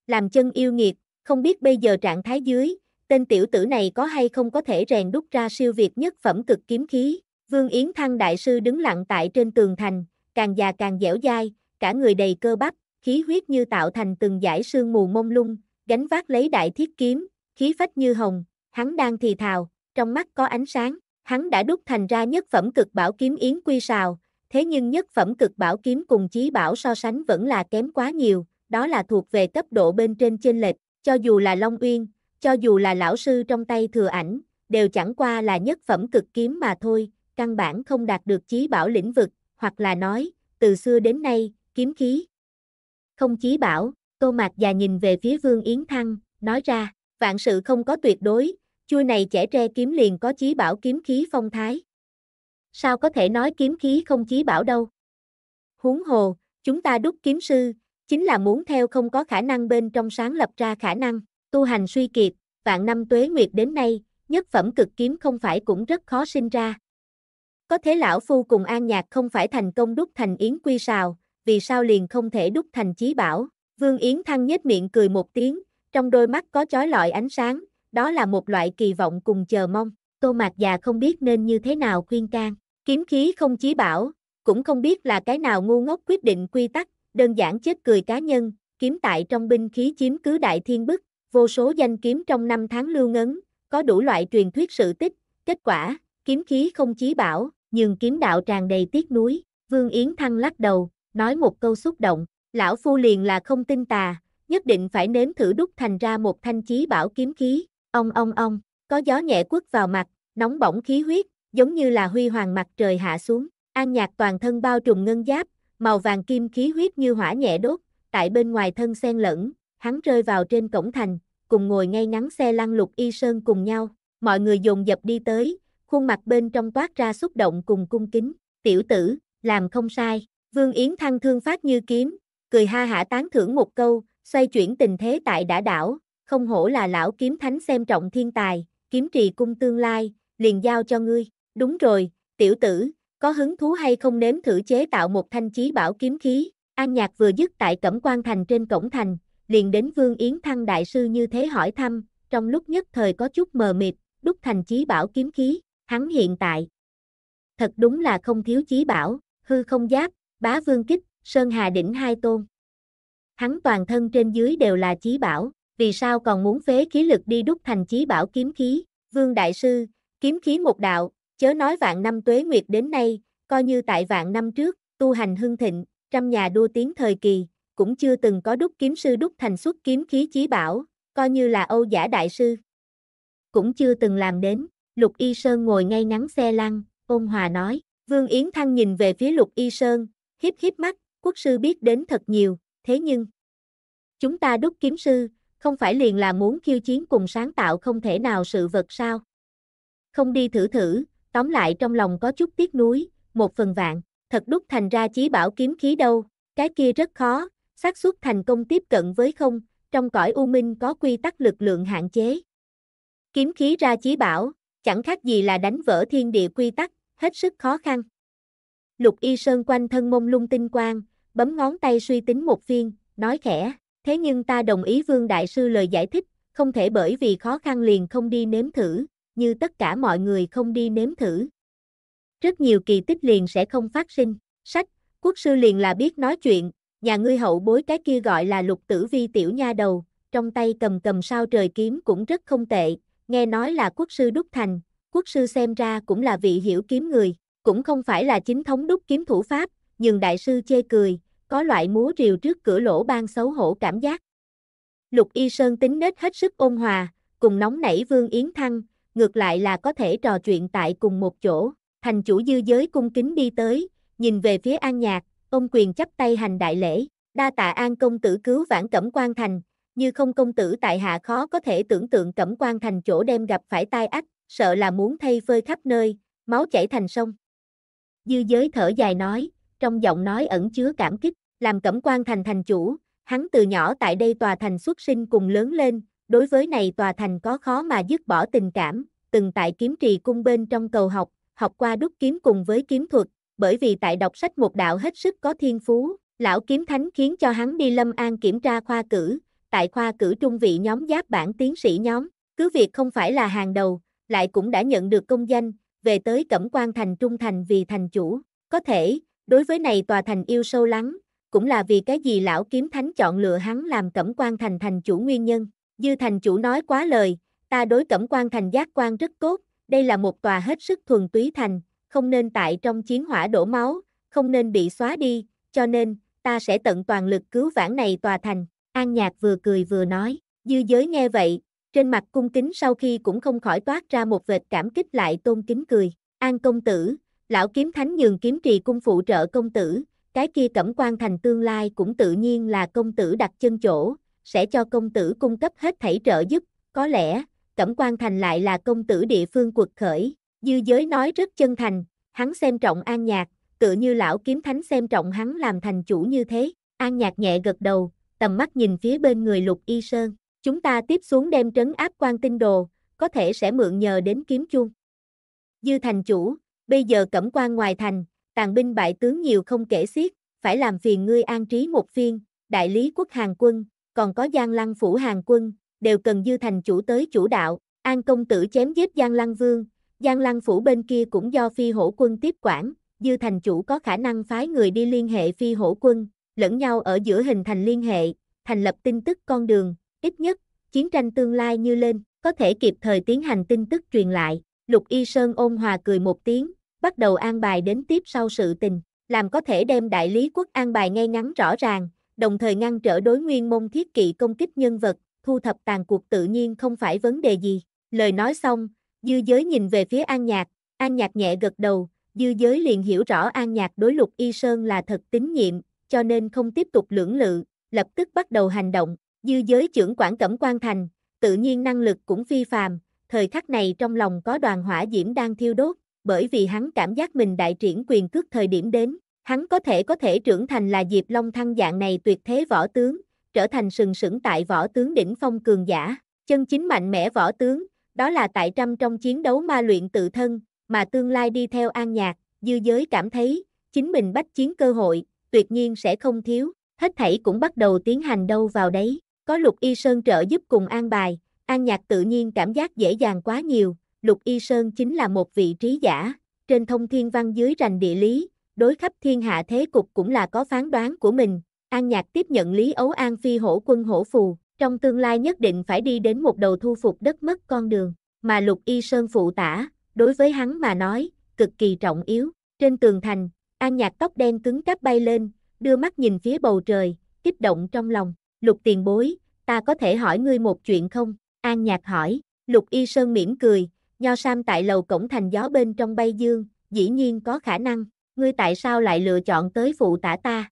Làm chân yêu nghiệt, không biết bây giờ trạng thái dưới, tên tiểu tử này có hay không có thể rèn đúc ra siêu việt nhất phẩm cực kiếm khí. Vương Yến Thăng đại sư đứng lặng tại trên tường thành, càng già càng dẻo dai, cả người đầy cơ bắp, khí huyết như tạo thành từng dải sương mù mông lung, gánh vác lấy đại thiết kiếm, khí phách như hồng, hắn đang thì thào, trong mắt có ánh sáng, hắn đã đúc thành ra nhất phẩm cực bảo kiếm yến quy sào, thế nhưng nhất phẩm cực bảo kiếm cùng chí bảo so sánh vẫn là kém quá nhiều, đó là thuộc về cấp độ bên trên chênh lệch, cho dù là Long Uyên, cho dù là lão sư trong tay thừa ảnh, đều chẳng qua là nhất phẩm cực kiếm mà thôi, căn bản không đạt được chí bảo lĩnh vực, hoặc là nói, từ xưa đến nay, kiếm khí. Không chí bảo, Tô Mạc già nhìn về phía Vương Yến Thăng, nói ra, vạn sự không có tuyệt đối, chui này trẻ tre kiếm liền có chí bảo kiếm khí phong thái sao có thể nói kiếm khí không chí bảo đâu. Huống hồ, chúng ta đúc kiếm sư, chính là muốn theo không có khả năng bên trong sáng lập ra khả năng, tu hành suy kiệt, vạn năm tuế nguyệt đến nay, nhất phẩm cực kiếm không phải cũng rất khó sinh ra. Có thế lão phu cùng an nhạc không phải thành công đúc thành yến quy sào, vì sao liền không thể đúc thành chí bảo. Vương Yến Thăng nhếch miệng cười một tiếng, trong đôi mắt có chói lọi ánh sáng, đó là một loại kỳ vọng cùng chờ mong. Tô Mạc già không biết nên như thế nào khuyên can. Kiếm khí không chí bảo, cũng không biết là cái nào ngu ngốc quyết định quy tắc, đơn giản chết cười cá nhân, kiếm tại trong binh khí chiếm cứ đại thiên bức, vô số danh kiếm trong năm tháng lưu ngấn, có đủ loại truyền thuyết sự tích, kết quả, kiếm khí không chí bảo, nhưng kiếm đạo tràn đầy tiếc núi, Vương Yến Thăng lắc đầu, nói một câu xúc động, lão phu liền là không tin tà, nhất định phải nếm thử đúc thành ra một thanh chí bảo kiếm khí, ong ong ong, có gió nhẹ quất vào mặt, nóng bỏng khí huyết, giống như là huy hoàng mặt trời hạ xuống, an nhạc toàn thân bao trùm ngân giáp, màu vàng kim khí huyết như hỏa nhẹ đốt, tại bên ngoài thân xen lẫn, hắn rơi vào trên cổng thành, cùng ngồi ngay ngắn xe lăn lục y sơn cùng nhau, mọi người dồn dập đi tới, khuôn mặt bên trong toát ra xúc động cùng cung kính, tiểu tử, làm không sai, Vương Yến Thăng thương phát như kiếm, cười ha hả tán thưởng một câu, xoay chuyển tình thế tại đã đảo, không hổ là lão kiếm thánh xem trọng thiên tài, kiếm trì cung tương lai, liền giao cho ngươi. Đúng rồi, tiểu tử, có hứng thú hay không nếm thử chế tạo một thanh chí bảo kiếm khí? An Nhạc vừa dứt tại Cẩm Quan Thành trên cổng thành, liền đến Vương Yến Thăng đại sư như thế hỏi thăm, trong lúc nhất thời có chút mờ mịt, đúc thành chí bảo kiếm khí, hắn hiện tại. Thật đúng là không thiếu chí bảo, hư không giáp, bá vương kích, sơn hà đỉnh hai tôn. Hắn toàn thân trên dưới đều là chí bảo, vì sao còn muốn phế khí lực đi đúc thành chí bảo kiếm khí? Vương đại sư, kiếm khí một đạo, chớ nói vạn năm tuế nguyệt đến nay, coi như tại vạn năm trước, tu hành hưng thịnh, trăm nhà đua tiếng thời kỳ, cũng chưa từng có đúc kiếm sư đúc thành xuất kiếm khí chí bảo, coi như là Âu giả đại sư. Cũng chưa từng làm đến, Lục Y Sơn ngồi ngay ngắn xe lăn, ôn hòa nói, Vương Yến Thăng nhìn về phía Lục Y Sơn, hiếp hiếp mắt, quốc sư biết đến thật nhiều, thế nhưng, chúng ta đúc kiếm sư, không phải liền là muốn khiêu chiến cùng sáng tạo không thể nào sự vật sao? Không đi thử thử, tóm lại trong lòng có chút tiếc nuối, một phần vạn, thật đúc thành ra chí bảo kiếm khí đâu, cái kia rất khó, xác suất thành công tiếp cận với không, trong cõi u minh có quy tắc lực lượng hạn chế. Kiếm khí ra chí bảo, chẳng khác gì là đánh vỡ thiên địa quy tắc, hết sức khó khăn. Lục y sơn quanh thân mông lung tinh quang, bấm ngón tay suy tính một phiên, nói khẽ, thế nhưng ta đồng ý vương đại sư lời giải thích, không thể bởi vì khó khăn liền không đi nếm thử, như tất cả mọi người không đi nếm thử. Rất nhiều kỳ tích liền sẽ không phát sinh, sách, quốc sư liền là biết nói chuyện, nhà ngươi hậu bối cái kia gọi là lục tử vi tiểu nha đầu, trong tay cầm cầm sao trời kiếm cũng rất không tệ, nghe nói là quốc sư đúc thành, quốc sư xem ra cũng là vị hiểu kiếm người, cũng không phải là chính thống đúc kiếm thủ pháp, nhưng đại sư chê cười, có loại múa rìu trước cửa lỗ ban xấu hổ cảm giác. Lục Y Sơn tính nết hết sức ôn hòa, cùng nóng nảy Vương Yến Thăng, ngược lại là có thể trò chuyện tại cùng một chỗ. Thành chủ dư giới cung kính đi tới, nhìn về phía An Nhạc, ông quyền chắp tay hành đại lễ, đa tạ An công tử cứu vãn Cẩm quan Thành, như không công tử tại hạ khó có thể tưởng tượng Cẩm quan Thành chỗ đem gặp phải tai ách, sợ là muốn thay phơi khắp nơi, máu chảy thành sông. Dư giới thở dài nói, trong giọng nói ẩn chứa cảm kích, làm Cẩm quan Thành thành chủ, hắn từ nhỏ tại đây tòa thành xuất sinh cùng lớn lên, đối với này tòa thành có khó mà dứt bỏ tình cảm, từng tại kiếm trì cung bên trong cầu học, học qua đúc kiếm cùng với kiếm thuật, bởi vì tại đọc sách một đạo hết sức có thiên phú, lão kiếm thánh khiến cho hắn đi Lâm An kiểm tra khoa cử, tại khoa cử trung vị nhóm giáp bản tiến sĩ nhóm, cứ việc không phải là hàng đầu, lại cũng đã nhận được công danh, về tới Cẩm quan thành trung thành vì thành chủ, có thể, đối với này tòa thành yêu sâu lắng, cũng là vì cái gì lão kiếm thánh chọn lựa hắn làm Cẩm quan thành thành chủ nguyên nhân. Dư thành chủ nói quá lời, ta đối cẩm quan thành giác quan rất tốt, đây là một tòa hết sức thuần túy thành, không nên tại trong chiến hỏa đổ máu, không nên bị xóa đi, cho nên, ta sẽ tận toàn lực cứu vãn này tòa thành. An nhạc vừa cười vừa nói, dư giới nghe vậy, trên mặt cung kính sau khi cũng không khỏi toát ra một vệt cảm kích lại tôn kính cười. An công tử, lão kiếm thánh nhường kiếm trì cung phụ trợ công tử, cái kia cẩm quan thành tương lai cũng tự nhiên là công tử đặt chân chỗ, sẽ cho công tử cung cấp hết thảy trợ giúp, có lẽ, Cẩm quan Thành lại là công tử địa phương quật khởi, dư giới nói rất chân thành, hắn xem trọng an nhạc, tựa như lão kiếm thánh xem trọng hắn làm thành chủ như thế, an nhạc nhẹ gật đầu, tầm mắt nhìn phía bên người lục y sơn, chúng ta tiếp xuống đem trấn áp quan tinh đồ, có thể sẽ mượn nhờ đến kiếm chuông. Dư thành chủ, bây giờ cẩm quan ngoài thành, tàn binh bại tướng nhiều không kể xiết, phải làm phiền ngươi an trí một phiên, đại lý quốc hàng quân, còn có Giang Lăng phủ hàng quân, đều cần Dư Thành chủ tới chủ đạo, An công tử chém giết Giang Lăng Vương, Giang Lăng phủ bên kia cũng do phi hổ quân tiếp quản, Dư Thành chủ có khả năng phái người đi liên hệ phi hổ quân, lẫn nhau ở giữa hình thành liên hệ, thành lập tin tức con đường, ít nhất, chiến tranh tương lai như lên, có thể kịp thời tiến hành tin tức truyền lại. Lục Y Sơn ôn hòa cười một tiếng, bắt đầu an bài đến tiếp sau sự tình, làm có thể đem đại lý quốc an bài ngay ngắn rõ ràng, đồng thời ngăn trở đối nguyên môn thiết kỵ công kích nhân vật, thu thập tàn cuộc tự nhiên không phải vấn đề gì. Lời nói xong, dư giới nhìn về phía An Nhạc, An Nhạc nhẹ gật đầu, dư giới liền hiểu rõ An Nhạc đối lục y sơn là thật tín nhiệm, cho nên không tiếp tục lưỡng lự, lập tức bắt đầu hành động, dư giới trưởng quản cẩm quan thành, tự nhiên năng lực cũng phi phàm, thời khắc này trong lòng có đoàn hỏa diễm đang thiêu đốt, bởi vì hắn cảm giác mình đại triển quyền cước thời điểm đến, Hắn có thể có thể trưởng thành là Diệp Long Thăng dạng này tuyệt thế võ tướng, trở thành sừng sững tại võ tướng đỉnh phong cường giả, chân chính mạnh mẽ võ tướng, đó là tại trăm trong chiến đấu ma luyện tự thân, mà tương lai đi theo an nhạc, dư giới cảm thấy, chính mình bách chiến cơ hội, tuyệt nhiên sẽ không thiếu, hết thảy cũng bắt đầu tiến hành đâu vào đấy, có lục y sơn trợ giúp cùng an bài, an nhạc tự nhiên cảm giác dễ dàng quá nhiều, lục y sơn chính là một vị trí giả, trên thông thiên văn dưới rành địa lý, đối khắp thiên hạ thế cục cũng là có phán đoán của mình. An Nhạc tiếp nhận Lý Ấu An phi hổ quân hổ phù, trong tương lai nhất định phải đi đến một đầu thu phục đất mất con đường, mà Lục Y Sơn phụ tả, đối với hắn mà nói, cực kỳ trọng yếu. Trên tường thành, An Nhạc tóc đen cứng cáp bay lên, đưa mắt nhìn phía bầu trời, kích động trong lòng. Lục tiền bối, ta có thể hỏi ngươi một chuyện không? An Nhạc hỏi, Lục Y Sơn mỉm cười, nho sam tại lầu cổng thành gió bên trong bay dương, dĩ nhiên có khả năng, ngươi tại sao lại lựa chọn tới phụ tả ta?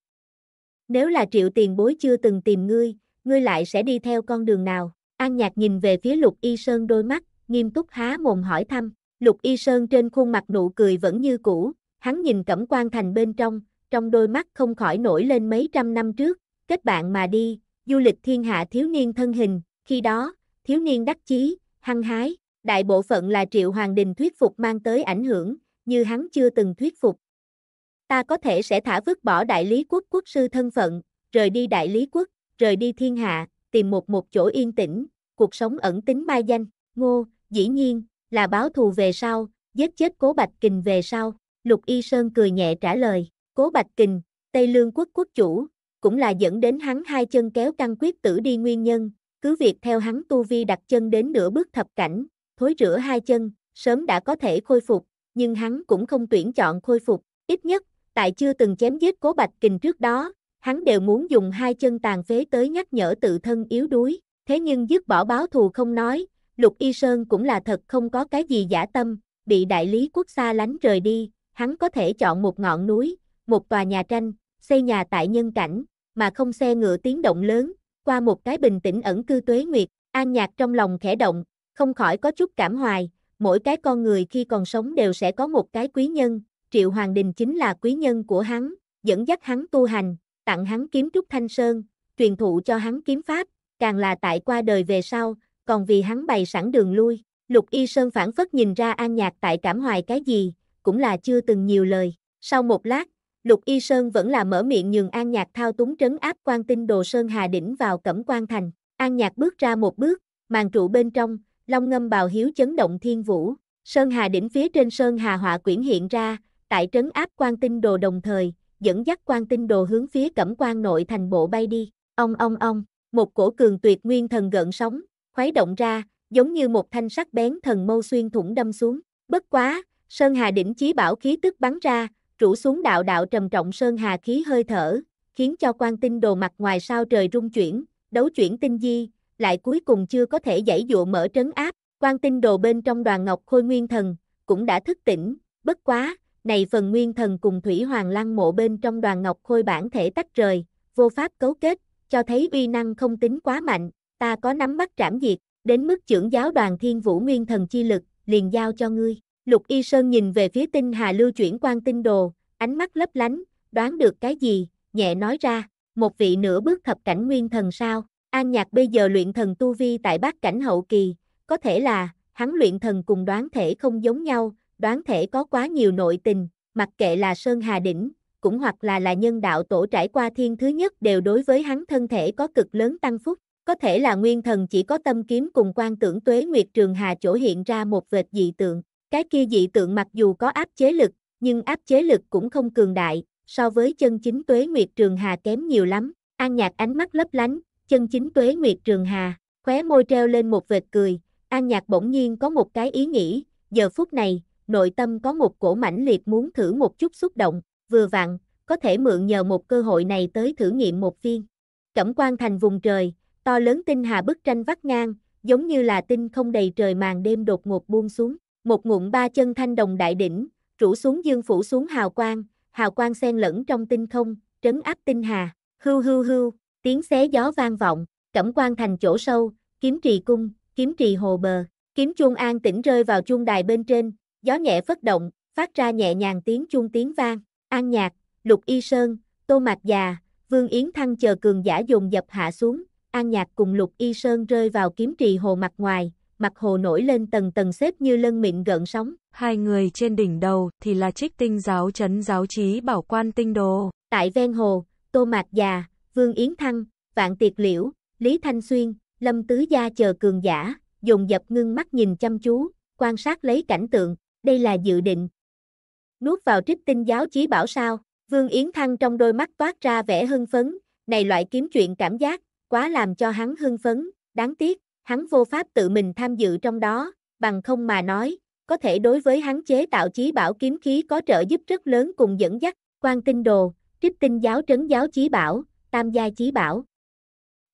Nếu là triệu tiền bối chưa từng tìm ngươi, ngươi lại sẽ đi theo con đường nào? An nhạc nhìn về phía lục y sơn đôi mắt, nghiêm túc há mồm hỏi thăm. Lục y sơn trên khuôn mặt nụ cười vẫn như cũ, hắn nhìn cẩm quan thành bên trong, trong đôi mắt không khỏi nổi lên mấy trăm năm trước, kết bạn mà đi, du lịch thiên hạ thiếu niên thân hình, khi đó, thiếu niên đắc chí, hăng hái, đại bộ phận là triệu hoàng đình thuyết phục mang tới ảnh hưởng, như hắn chưa từng thuyết phục, ta có thể sẽ thả vứt bỏ đại lý quốc quốc sư thân phận, rời đi đại lý quốc, rời đi thiên hạ, tìm một một chỗ yên tĩnh, cuộc sống ẩn tính mai danh, ngô, dĩ nhiên, là báo thù về sau, giết chết cố Bạch Kình về sau, Lục Y Sơn cười nhẹ trả lời, cố Bạch Kình, Tây Lương quốc quốc chủ, cũng là dẫn đến hắn hai chân kéo căng quyết tử đi nguyên nhân, cứ việc theo hắn tu vi đặt chân đến nửa bước thập cảnh, thối rửa hai chân, sớm đã có thể khôi phục, nhưng hắn cũng không tuyển chọn khôi phục, ít nhất tại chưa từng chém giết cố bạch kình trước đó, hắn đều muốn dùng hai chân tàn phế tới nhắc nhở tự thân yếu đuối, thế nhưng dứt bỏ báo thù không nói, Lục Y Sơn cũng là thật không có cái gì giả tâm, bị đại lý quốc xa lánh rời đi, hắn có thể chọn một ngọn núi, một tòa nhà tranh, xây nhà tại nhân cảnh, mà không xe ngựa tiếng động lớn, qua một cái bình tĩnh ẩn cư tuế nguyệt, an nhạc trong lòng khẽ động, không khỏi có chút cảm hoài, mỗi cái con người khi còn sống đều sẽ có một cái quý nhân, Triệu Hoàng Đình chính là quý nhân của hắn, dẫn dắt hắn tu hành, tặng hắn kiếm trúc thanh sơn, truyền thụ cho hắn kiếm pháp, càng là tại qua đời về sau, còn vì hắn bày sẵn đường lui. Lục Y Sơn phản phất nhìn ra An Nhạc tại cảm hoài cái gì, cũng là chưa từng nhiều lời. Sau một lát, Lục Y Sơn vẫn là mở miệng nhường An Nhạc thao túng trấn áp quan tinh đồ Sơn Hà Đỉnh vào cẩm quan thành. An Nhạc bước ra một bước, màn trụ bên trong, long ngâm bào hiếu chấn động thiên vũ. Sơn Hà Đỉnh phía trên Sơn Hà họa quyển hiện ra, tại trấn áp quan tinh đồ đồng thời, dẫn dắt quan tinh đồ hướng phía cẩm quan nội thành bộ bay đi. Ông ông ông, một cổ cường tuyệt nguyên thần gợn sóng, khuấy động ra, giống như một thanh sắc bén thần mâu xuyên thủng đâm xuống. Bất quá, Sơn Hà đỉnh chí bảo khí tức bắn ra, rủ xuống đạo đạo trầm trọng Sơn Hà khí hơi thở, khiến cho quan tinh đồ mặt ngoài sao trời rung chuyển, đấu chuyển tinh di, lại cuối cùng chưa có thể giải dụa mở trấn áp. Quan tinh đồ bên trong đoàn ngọc khôi nguyên thần, cũng đã thức tỉnh, bất quá, này phần nguyên thần cùng Thủy Hoàng Lăng mộ bên trong đoàn ngọc khôi bản thể tách rời, vô pháp cấu kết, cho thấy uy năng không tính quá mạnh, ta có nắm bắt trảm diệt, đến mức trưởng giáo đoàn thiên vũ nguyên thần chi lực, liền giao cho ngươi. Lục Y Sơn nhìn về phía tinh hà lưu chuyển quan tinh đồ, ánh mắt lấp lánh, đoán được cái gì, nhẹ nói ra, một vị nửa bước thập cảnh nguyên thần sao, An Nhạc bây giờ luyện thần tu vi tại bát cảnh hậu kỳ, có thể là, hắn luyện thần cùng đoán thể không giống nhau, đoán thể có quá nhiều nội tình, mặc kệ là Sơn Hà Đỉnh, cũng hoặc là là nhân đạo tổ trải qua thiên thứ nhất đều đối với hắn thân thể có cực lớn tăng phúc, có thể là nguyên thần chỉ có tâm kiếm cùng quan tưởng tuế nguyệt trường hà chỗ hiện ra một vệt dị tượng, cái kia dị tượng mặc dù có áp chế lực, nhưng áp chế lực cũng không cường đại, so với chân chính tuế nguyệt trường hà kém nhiều lắm, an nhạc ánh mắt lấp lánh, chân chính tuế nguyệt trường hà, khóe môi treo lên một vệt cười, an nhạc bỗng nhiên có một cái ý nghĩ, giờ phút này, nội tâm có một cổ mãnh liệt muốn thử một chút xúc động, vừa vặn, có thể mượn nhờ một cơ hội này tới thử nghiệm một viên. Cẩm quan thành vùng trời, to lớn tinh hà bức tranh vắt ngang, giống như là tinh không đầy trời màn đêm đột ngột buông xuống, một ngụm ba chân thanh đồng đại đỉnh, trụ xuống dương phủ xuống hào quang, hào quang xen lẫn trong tinh không, trấn áp tinh hà, hưu hưu hưu, tiếng xé gió vang vọng, cẩm quan thành chỗ sâu, kiếm trì cung, kiếm trì hồ bờ, kiếm chuông an tĩnh rơi vào chuông đài bên trên, gió nhẹ phất động, phát ra nhẹ nhàng tiếng chuông tiếng vang, an nhạc, lục y sơn, tô mạc già, vương yến thăng chờ cường giả dùng dập hạ xuống, an nhạc cùng lục y sơn rơi vào kiếm trì hồ mặt ngoài, mặt hồ nổi lên tầng tầng xếp như lân mịn gợn sóng. Hai người trên đỉnh đầu thì là trích tinh giáo chấn giáo trí bảo quan tinh đồ. Tại ven hồ, Tô Mạc Già, Vương Yến Thăng, Vạn Tiệt Liễu, Lý Thanh Xuyên, Lâm Tứ Gia chờ cường giả, dùng dập ngưng mắt nhìn chăm chú, quan sát lấy cảnh tượng, đây là dự định. Nuốt vào trích tinh giáo chí bảo sao, Vương Yến Thăng trong đôi mắt toát ra vẻ hưng phấn, này loại kiếm chuyện cảm giác, quá làm cho hắn hưng phấn, đáng tiếc, hắn vô pháp tự mình tham dự trong đó, bằng không mà nói, có thể đối với hắn chế tạo chí bảo kiếm khí có trợ giúp rất lớn cùng dẫn dắt, quan tinh đồ, trích tinh giáo trấn giáo chí bảo, tam gia chí bảo.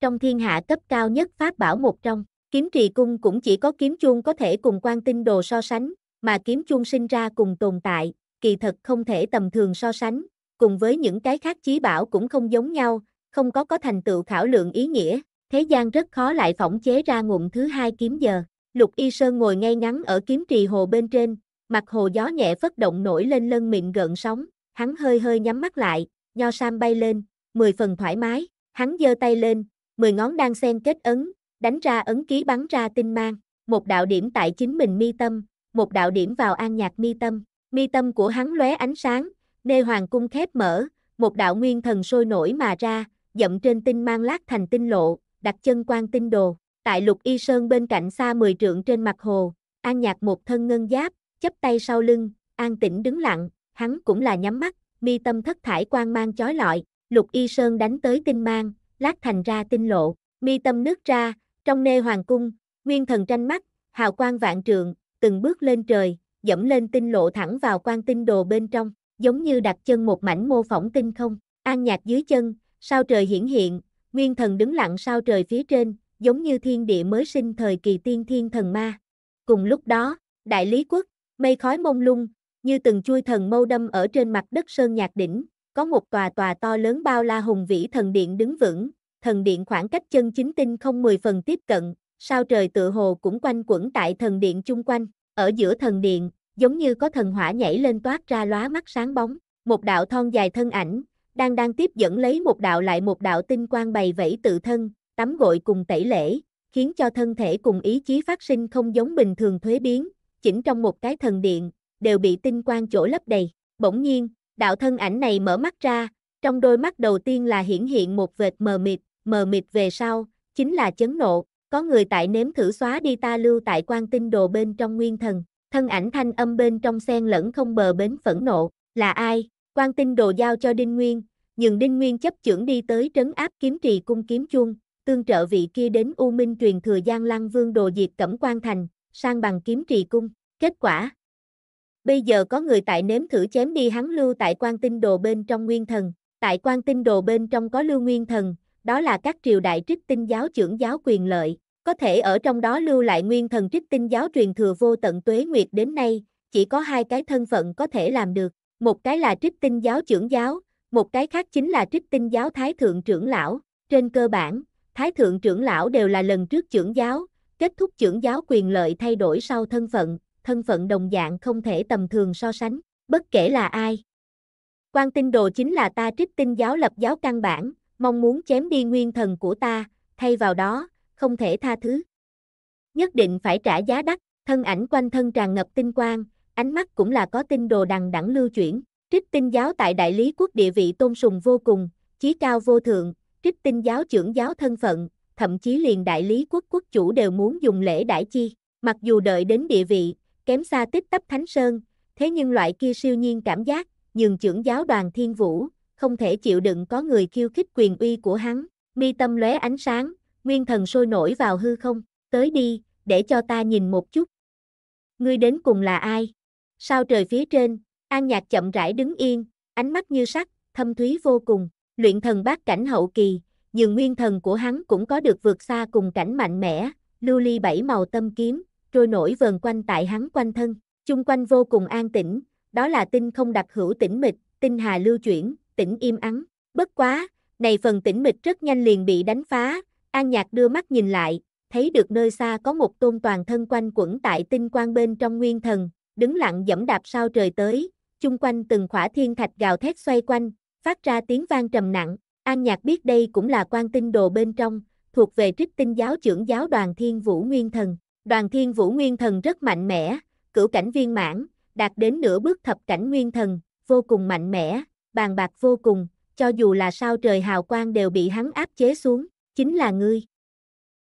Trong thiên hạ cấp cao nhất pháp bảo một trong, kiếm trì cung cũng chỉ có kiếm chuông có thể cùng quan tinh đồ so sánh, mà kiếm chung sinh ra cùng tồn tại, kỳ thật không thể tầm thường so sánh, cùng với những cái khác chí bảo cũng không giống nhau, không có có thành tựu khảo lượng ý nghĩa, thế gian rất khó lại phỏng chế ra ngụm thứ hai kiếm giờ. Lục Y Sơn ngồi ngay ngắn ở kiếm trì hồ bên trên, mặt hồ gió nhẹ phất động nổi lên lân mịn gợn sóng, hắn hơi hơi nhắm mắt lại, nho sam bay lên, mười phần thoải mái, hắn giơ tay lên, mười ngón đang xen kết ấn, đánh ra ấn ký bắn ra tinh mang, một đạo điểm tại chính mình mi tâm, một đạo điểm vào an nhạc mi tâm, mi tâm của hắn lóe ánh sáng, nê hoàng cung khép mở, một đạo nguyên thần sôi nổi mà ra, dậm trên tinh mang lát thành tinh lộ, đặt chân quan tinh đồ, tại lục y sơn bên cạnh xa mười trượng trên mặt hồ, an nhạc một thân ngân giáp, chấp tay sau lưng, an tĩnh đứng lặng, hắn cũng là nhắm mắt, mi tâm thất thải quan mang chói lọi, lục y sơn đánh tới tinh mang, lát thành ra tinh lộ, mi tâm nứt ra, trong nê hoàng cung, nguyên thần tranh mắt, hào quang vạn trượng, từng bước lên trời, dẫm lên tinh lộ thẳng vào quan tinh đồ bên trong, giống như đặt chân một mảnh mô phỏng tinh không, an nhạc dưới chân, sao trời hiển hiện, nguyên thần đứng lặng sao trời phía trên, giống như thiên địa mới sinh thời kỳ tiên thiên thần ma. Cùng lúc đó, đại lý quốc, mây khói mông lung, như từng chui thần mâu đâm ở trên mặt đất sơn nhạc đỉnh, có một tòa tòa to lớn bao la hùng vĩ thần điện đứng vững, thần điện khoảng cách chân chính tinh không 10 phần tiếp cận, sao trời tự hồ cũng quanh quẩn tại thần điện chung quanh, ở giữa thần điện, giống như có thần hỏa nhảy lên toát ra lóa mắt sáng bóng, một đạo thon dài thân ảnh, đang đang tiếp dẫn lấy một đạo lại một đạo tinh quang bày vẫy tự thân, tắm gội cùng tẩy lễ, khiến cho thân thể cùng ý chí phát sinh không giống bình thường thuế biến, chỉnh trong một cái thần điện, đều bị tinh quang chỗ lấp đầy. Bỗng nhiên, đạo thân ảnh này mở mắt ra, trong đôi mắt đầu tiên là hiển hiện một vệt mờ mịt, mờ mịt về sau, chính là chấn nộ, có người tại nếm thử xóa đi ta lưu tại quan tinh đồ bên trong nguyên thần, thân ảnh thanh âm bên trong sen lẫn không bờ bến phẫn nộ, là ai? Quan tinh đồ giao cho Đinh Nguyên, nhưng Đinh Nguyên chấp trưởng đi tới trấn áp kiếm trì cung kiếm chuông, tương trợ vị kia đến U Minh truyền thừa Giang Lăng Vương đồ diệt cẩm quan thành, sang bằng kiếm trì cung, kết quả. Bây giờ có người tại nếm thử chém đi hắn lưu tại quan tinh đồ bên trong nguyên thần, tại quan tinh đồ bên trong có lưu nguyên thần, đó là các triều đại trích tinh giáo trưởng giáo quyền lợi, có thể ở trong đó lưu lại nguyên thần trích tinh giáo truyền thừa vô tận tuế nguyệt đến nay, chỉ có hai cái thân phận có thể làm được, một cái là trích tinh giáo trưởng giáo, một cái khác chính là trích tinh giáo thái thượng trưởng lão, trên cơ bản, thái thượng trưởng lão đều là lần trước trưởng giáo, kết thúc trưởng giáo quyền lợi thay đổi sau thân phận, thân phận đồng dạng không thể tầm thường so sánh, bất kể là ai. Quan tinh đồ chính là ta trích tinh giáo lập giáo căn bản, mong muốn chém đi nguyên thần của ta, thay vào đó, không thể tha thứ. Nhất định phải trả giá đắt, thân ảnh quanh thân tràn ngập tinh quang, ánh mắt cũng là có tinh đồ đằng đẳng lưu chuyển, trích tinh giáo tại đại lý quốc địa vị tôn sùng vô cùng, chí cao vô thượng, trích tinh giáo trưởng giáo thân phận, thậm chí liền đại lý quốc quốc chủ đều muốn dùng lễ đãi chi, mặc dù đợi đến địa vị, kém xa tích tấp thánh sơn, thế nhưng loại kia siêu nhiên cảm giác, nhường trưởng giáo đoàn thiên vũ, không thể chịu đựng có người khiêu khích quyền uy của hắn, mi tâm lóe ánh sáng, nguyên thần sôi nổi vào hư không, tới đi, để cho ta nhìn một chút. Ngươi đến cùng là ai? Sao trời phía trên, an nhạc chậm rãi đứng yên, ánh mắt như sắt, thâm thúy vô cùng, luyện thần bát cảnh hậu kỳ, nhưng nguyên thần của hắn cũng có được vượt xa cùng cảnh mạnh mẽ, lưu ly bảy màu tâm kiếm, trôi nổi vờn quanh tại hắn quanh thân, chung quanh vô cùng an tĩnh, đó là tinh không đặc hữu tĩnh mịch, tinh hà lưu chuyển, tĩnh im ắng. Bất quá, này phần tĩnh mịch rất nhanh liền bị đánh phá, An Nhạc đưa mắt nhìn lại, thấy được nơi xa có một tôn toàn thân quanh quẩn tại tinh quang bên trong nguyên thần, đứng lặng dẫm đạp sao trời tới, chung quanh từng khỏa thiên thạch gào thét xoay quanh, phát ra tiếng vang trầm nặng, An Nhạc biết đây cũng là quan tinh đồ bên trong, thuộc về trích tinh giáo trưởng giáo đoàn thiên vũ nguyên thần. Đoàn thiên vũ nguyên thần rất mạnh mẽ, cửu cảnh viên mãn, đạt đến nửa bước thập cảnh nguyên thần, vô cùng mạnh mẽ, bàn bạc vô cùng, cho dù là sao trời hào quang đều bị hắn áp chế xuống, chính là ngươi.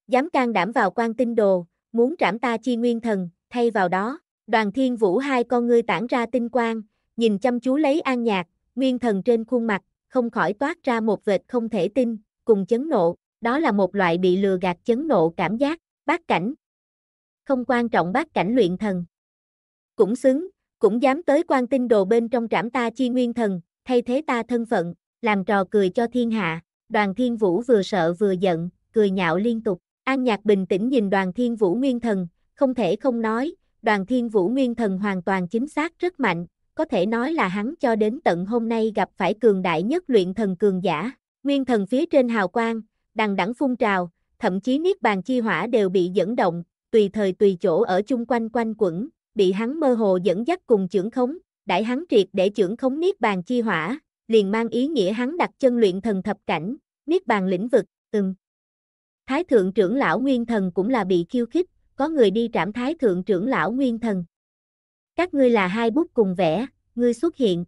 Dám can đảm vào quan tinh đồ, muốn trảm ta chi nguyên thần, thay vào đó, đoàn thiên vũ hai con ngươi tản ra tinh quang, nhìn chăm chú lấy an nhạc, nguyên thần trên khuôn mặt, không khỏi toát ra một vệt không thể tin, cùng chấn nộ, đó là một loại bị lừa gạt chấn nộ cảm giác, bát cảnh. Không quan trọng bát cảnh luyện thần. Cũng xứng, cũng dám tới quan tinh đồ bên trong trảm ta chi nguyên thần, thay thế ta thân phận, làm trò cười cho thiên hạ. Đoàn Thiên Vũ vừa sợ vừa giận, cười nhạo liên tục. An Nhạc bình tĩnh nhìn Đoàn Thiên Vũ Nguyên Thần, không thể không nói, Đoàn Thiên Vũ Nguyên Thần hoàn toàn chính xác rất mạnh, có thể nói là hắn cho đến tận hôm nay gặp phải cường đại nhất luyện thần cường giả. Nguyên Thần phía trên hào quang, đằng đẳng phun trào, thậm chí niết bàn chi hỏa đều bị dẫn động, tùy thời tùy chỗ ở chung quanh quanh quẩn, bị hắn mơ hồ dẫn dắt cùng trưởng khống, đại hắn triệt để trưởng khống niết bàn chi hỏa, liền mang ý nghĩa hắn đặt chân luyện thần thập cảnh, niết bàn lĩnh vực, ừm. Thái thượng trưởng lão nguyên thần cũng là bị khiêu khích, có người đi trảm thái thượng trưởng lão nguyên thần. Các ngươi là hai bút cùng vẽ, ngươi xuất hiện.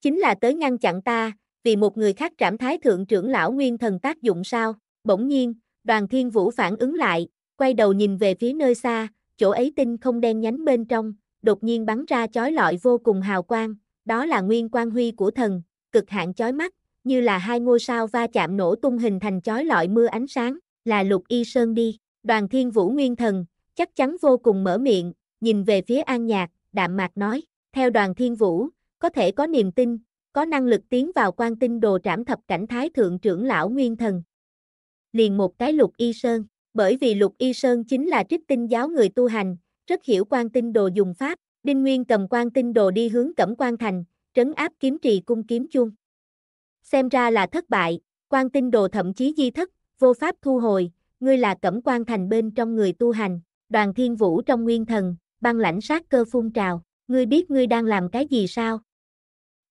Chính là tới ngăn chặn ta, vì một người khác trảm thái thượng trưởng lão nguyên thần tác dụng sao? Bỗng nhiên, đoàn thiên vũ phản ứng lại, quay đầu nhìn về phía nơi xa, chỗ ấy tinh không đen nhánh bên trong, đột nhiên bắn ra chói lọi vô cùng hào quang, đó là nguyên quang huy của thần, cực hạn chói mắt, như là hai ngôi sao va chạm nổ tung hình thành chói lọi mưa ánh sáng, là lục y sơn đi, đoàn thiên vũ nguyên thần, chắc chắn vô cùng mở miệng, nhìn về phía an nhạc, đạm mạc nói, theo đoàn thiên vũ, có thể có niềm tin, có năng lực tiến vào quan tinh đồ trảm thập cảnh thái thượng trưởng lão nguyên thần. Liền một cái lục y sơn, bởi vì lục y sơn chính là trích tinh giáo người tu hành, rất hiểu quan tinh đồ dùng pháp, Đinh Nguyên cầm quan tinh đồ đi hướng Cẩm Quan Thành, trấn áp kiếm trì cung kiếm chuông. Xem ra là thất bại, quan tinh đồ thậm chí di thất, vô pháp thu hồi, ngươi là Cẩm Quan Thành bên trong người tu hành, đoàn thiên vũ trong nguyên thần, băng lãnh sát cơ phun trào, ngươi biết ngươi đang làm cái gì sao?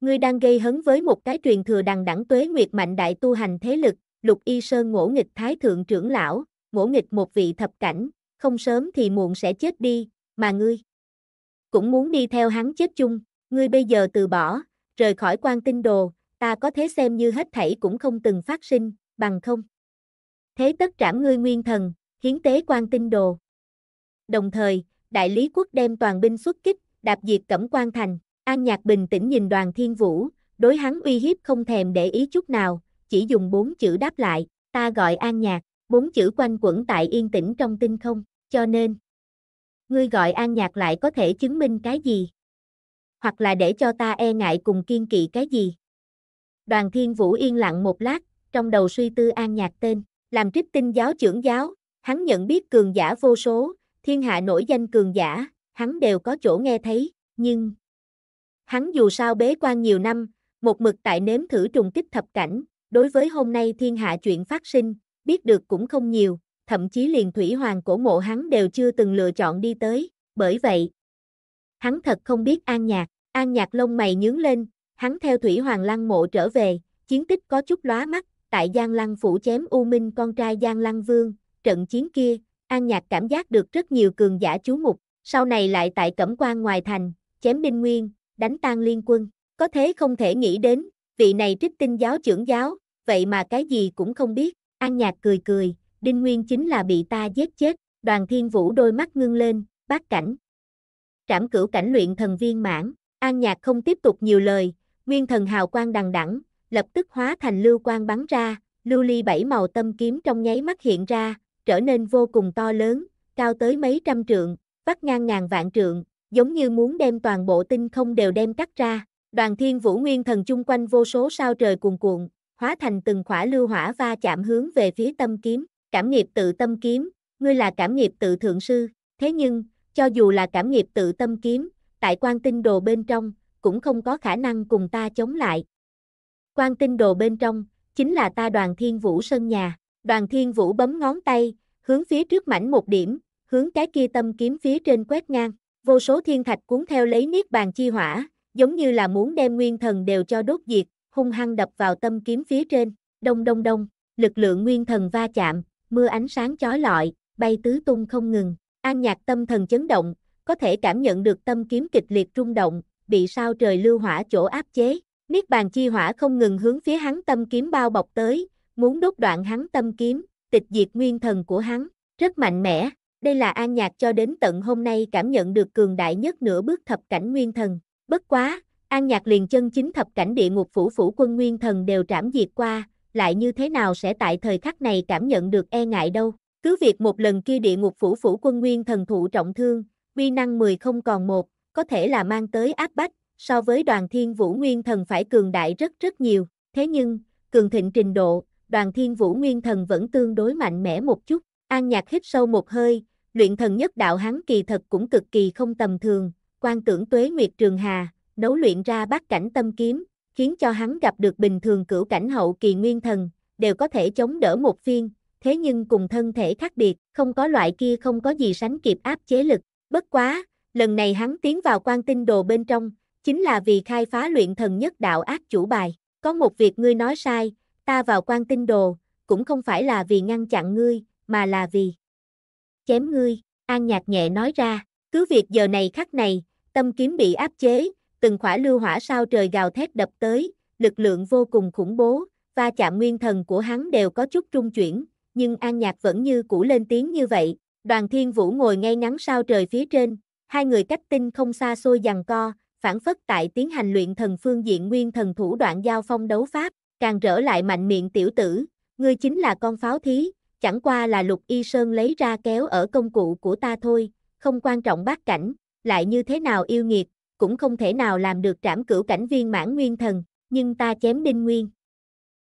Ngươi đang gây hấn với một cái truyền thừa đằng đẳng tuế nguyệt mạnh đại tu hành thế lực, lục y sơn ngỗ nghịch thái thượng trưởng lão, ngỗ nghịch một vị thập cảnh, không sớm thì muộn sẽ chết đi, mà ngươi cũng muốn đi theo hắn chết chung, ngươi bây giờ từ bỏ, rời khỏi quan tinh đồ, ta có thế xem như hết thảy cũng không từng phát sinh, bằng không. Thế tất trảm ngươi nguyên thần, hiến tế quan tinh đồ. Đồng thời, đại lý quốc đem toàn binh xuất kích, đạp diệt cẩm quan thành, An Nhạc bình tĩnh nhìn đoàn thiên vũ, đối hắn uy hiếp không thèm để ý chút nào, chỉ dùng bốn chữ đáp lại, ta gọi An Nhạc, bốn chữ quanh quẩn tại yên tĩnh trong tinh không cho nên ngươi gọi an nhạc lại có thể chứng minh cái gì? Hoặc là để cho ta e ngại cùng kiên kỵ cái gì? Đoàn Thiên Vũ yên lặng một lát, trong đầu suy tư an nhạc tên, làm trích tinh giáo trưởng giáo, hắn nhận biết cường giả vô số, thiên hạ nổi danh cường giả, hắn đều có chỗ nghe thấy, nhưng hắn dù sao bế quan nhiều năm, một mực tại nếm thử trùng kích thập cảnh, đối với hôm nay thiên hạ chuyện phát sinh, biết được cũng không nhiều, thậm chí liền thủy hoàng cổ mộ hắn đều chưa từng lựa chọn đi tới, bởi vậy, hắn thật không biết an nhạc, an nhạc lông mày nhướng lên, hắn theo thủy hoàng lăng mộ trở về, chiến tích có chút lóa mắt, tại Giang Lăng phủ chém U Minh con trai Giang Lăng Vương, trận chiến kia, An Nhạc cảm giác được rất nhiều cường giả chú mục, sau này lại tại Cẩm quan ngoài thành, chém binh Nguyên, đánh tan liên quân, có thế không thể nghĩ đến, vị này trích tinh giáo trưởng giáo, vậy mà cái gì cũng không biết, An Nhạc cười cười, Đinh Nguyên chính là bị ta giết chết, đoàn thiên vũ đôi mắt ngưng lên, bát cảnh. Trảm cửu cảnh luyện thần viên mãn, an nhạc không tiếp tục nhiều lời, nguyên thần hào quang đằng đẳng, lập tức hóa thành lưu quang bắn ra, lưu ly bảy màu tâm kiếm trong nháy mắt hiện ra, trở nên vô cùng to lớn, cao tới mấy trăm trượng, vắt ngang ngàn vạn trượng, giống như muốn đem toàn bộ tinh không đều đem cắt ra. Đoàn thiên vũ nguyên thần chung quanh vô số sao trời cuồn cuộn, hóa thành từng khỏa lưu hỏa va chạm hướng về phía tâm kiếm cảm nghiệp tự tâm kiếm, ngươi là cảm nghiệp tự thượng sư, thế nhưng, cho dù là cảm nghiệp tự tâm kiếm, tại quan tinh đồ bên trong, cũng không có khả năng cùng ta chống lại. Quan tinh đồ bên trong, chính là ta đoàn thiên vũ sân nhà, đoàn thiên vũ bấm ngón tay, hướng phía trước mảnh một điểm, hướng cái kia tâm kiếm phía trên quét ngang, vô số thiên thạch cuốn theo lấy niết bàn chi hỏa, giống như là muốn đem nguyên thần đều cho đốt diệt, hung hăng đập vào tâm kiếm phía trên, đông đông đông, lực lượng nguyên thần va chạm, mưa ánh sáng chói lọi, bay tứ tung không ngừng. An nhạc tâm thần chấn động, có thể cảm nhận được tâm kiếm kịch liệt rung động, bị sao trời lưu hỏa chỗ áp chế. Niết bàn chi hỏa không ngừng hướng phía hắn tâm kiếm bao bọc tới, muốn đốt đoạn hắn tâm kiếm, tịch diệt nguyên thần của hắn, rất mạnh mẽ. Đây là an nhạc cho đến tận hôm nay cảm nhận được cường đại nhất nửa bước thập cảnh nguyên thần. Bất quá, an nhạc liền chân chính thập cảnh địa ngục phủ phủ quân nguyên thần đều trảm diệt qua, lại như thế nào sẽ tại thời khắc này cảm nhận được e ngại đâu. Cứ việc một lần kia địa ngục phủ phủ quân nguyên thần thụ trọng thương, uy năng 10 không còn một, có thể là mang tới áp bách, so với đoàn thiên vũ nguyên thần phải cường đại rất rất nhiều. Thế nhưng, cường thịnh trình độ, đoàn thiên vũ nguyên thần vẫn tương đối mạnh mẽ một chút. An nhạc hít sâu một hơi, luyện thần nhất đạo hắn kỳ thật cũng cực kỳ không tầm thường. Quan tưởng tuế Nguyệt Trường Hà, nấu luyện ra bát cảnh tâm kiếm, khiến cho hắn gặp được bình thường cửu cảnh hậu kỳ nguyên thần, đều có thể chống đỡ một phiên, thế nhưng cùng thân thể khác biệt, không có loại kia không có gì sánh kịp áp chế lực. Bất quá, lần này hắn tiến vào quan tinh đồ bên trong, chính là vì khai phá luyện thần nhất đạo ác chủ bài. Có một việc ngươi nói sai, ta vào quan tinh đồ, cũng không phải là vì ngăn chặn ngươi, mà là vì chém ngươi, an nhạc nhẹ nói ra, cứ việc giờ này khắc này, tâm kiếm bị áp chế, từng khỏa lưu hỏa sao trời gào thét đập tới, lực lượng vô cùng khủng bố, va chạm nguyên thần của hắn đều có chút trung chuyển, nhưng An Nhạc vẫn như cũ lên tiếng như vậy, đoàn thiên vũ ngồi ngay ngắn sao trời phía trên, hai người cách tinh không xa xôi giằng co, phản phất tại tiến hành luyện thần phương diện nguyên thần thủ đoạn giao phong đấu pháp, càng rỡ lại mạnh miệng tiểu tử, ngươi chính là con pháo thí, chẳng qua là lục y sơn lấy ra kéo ở công cụ của ta thôi, không quan trọng bát cảnh, lại như thế nào yêu nghiệt, cũng không thể nào làm được trảm cửu cảnh viên mãn nguyên thần, nhưng ta chém đinh nguyên.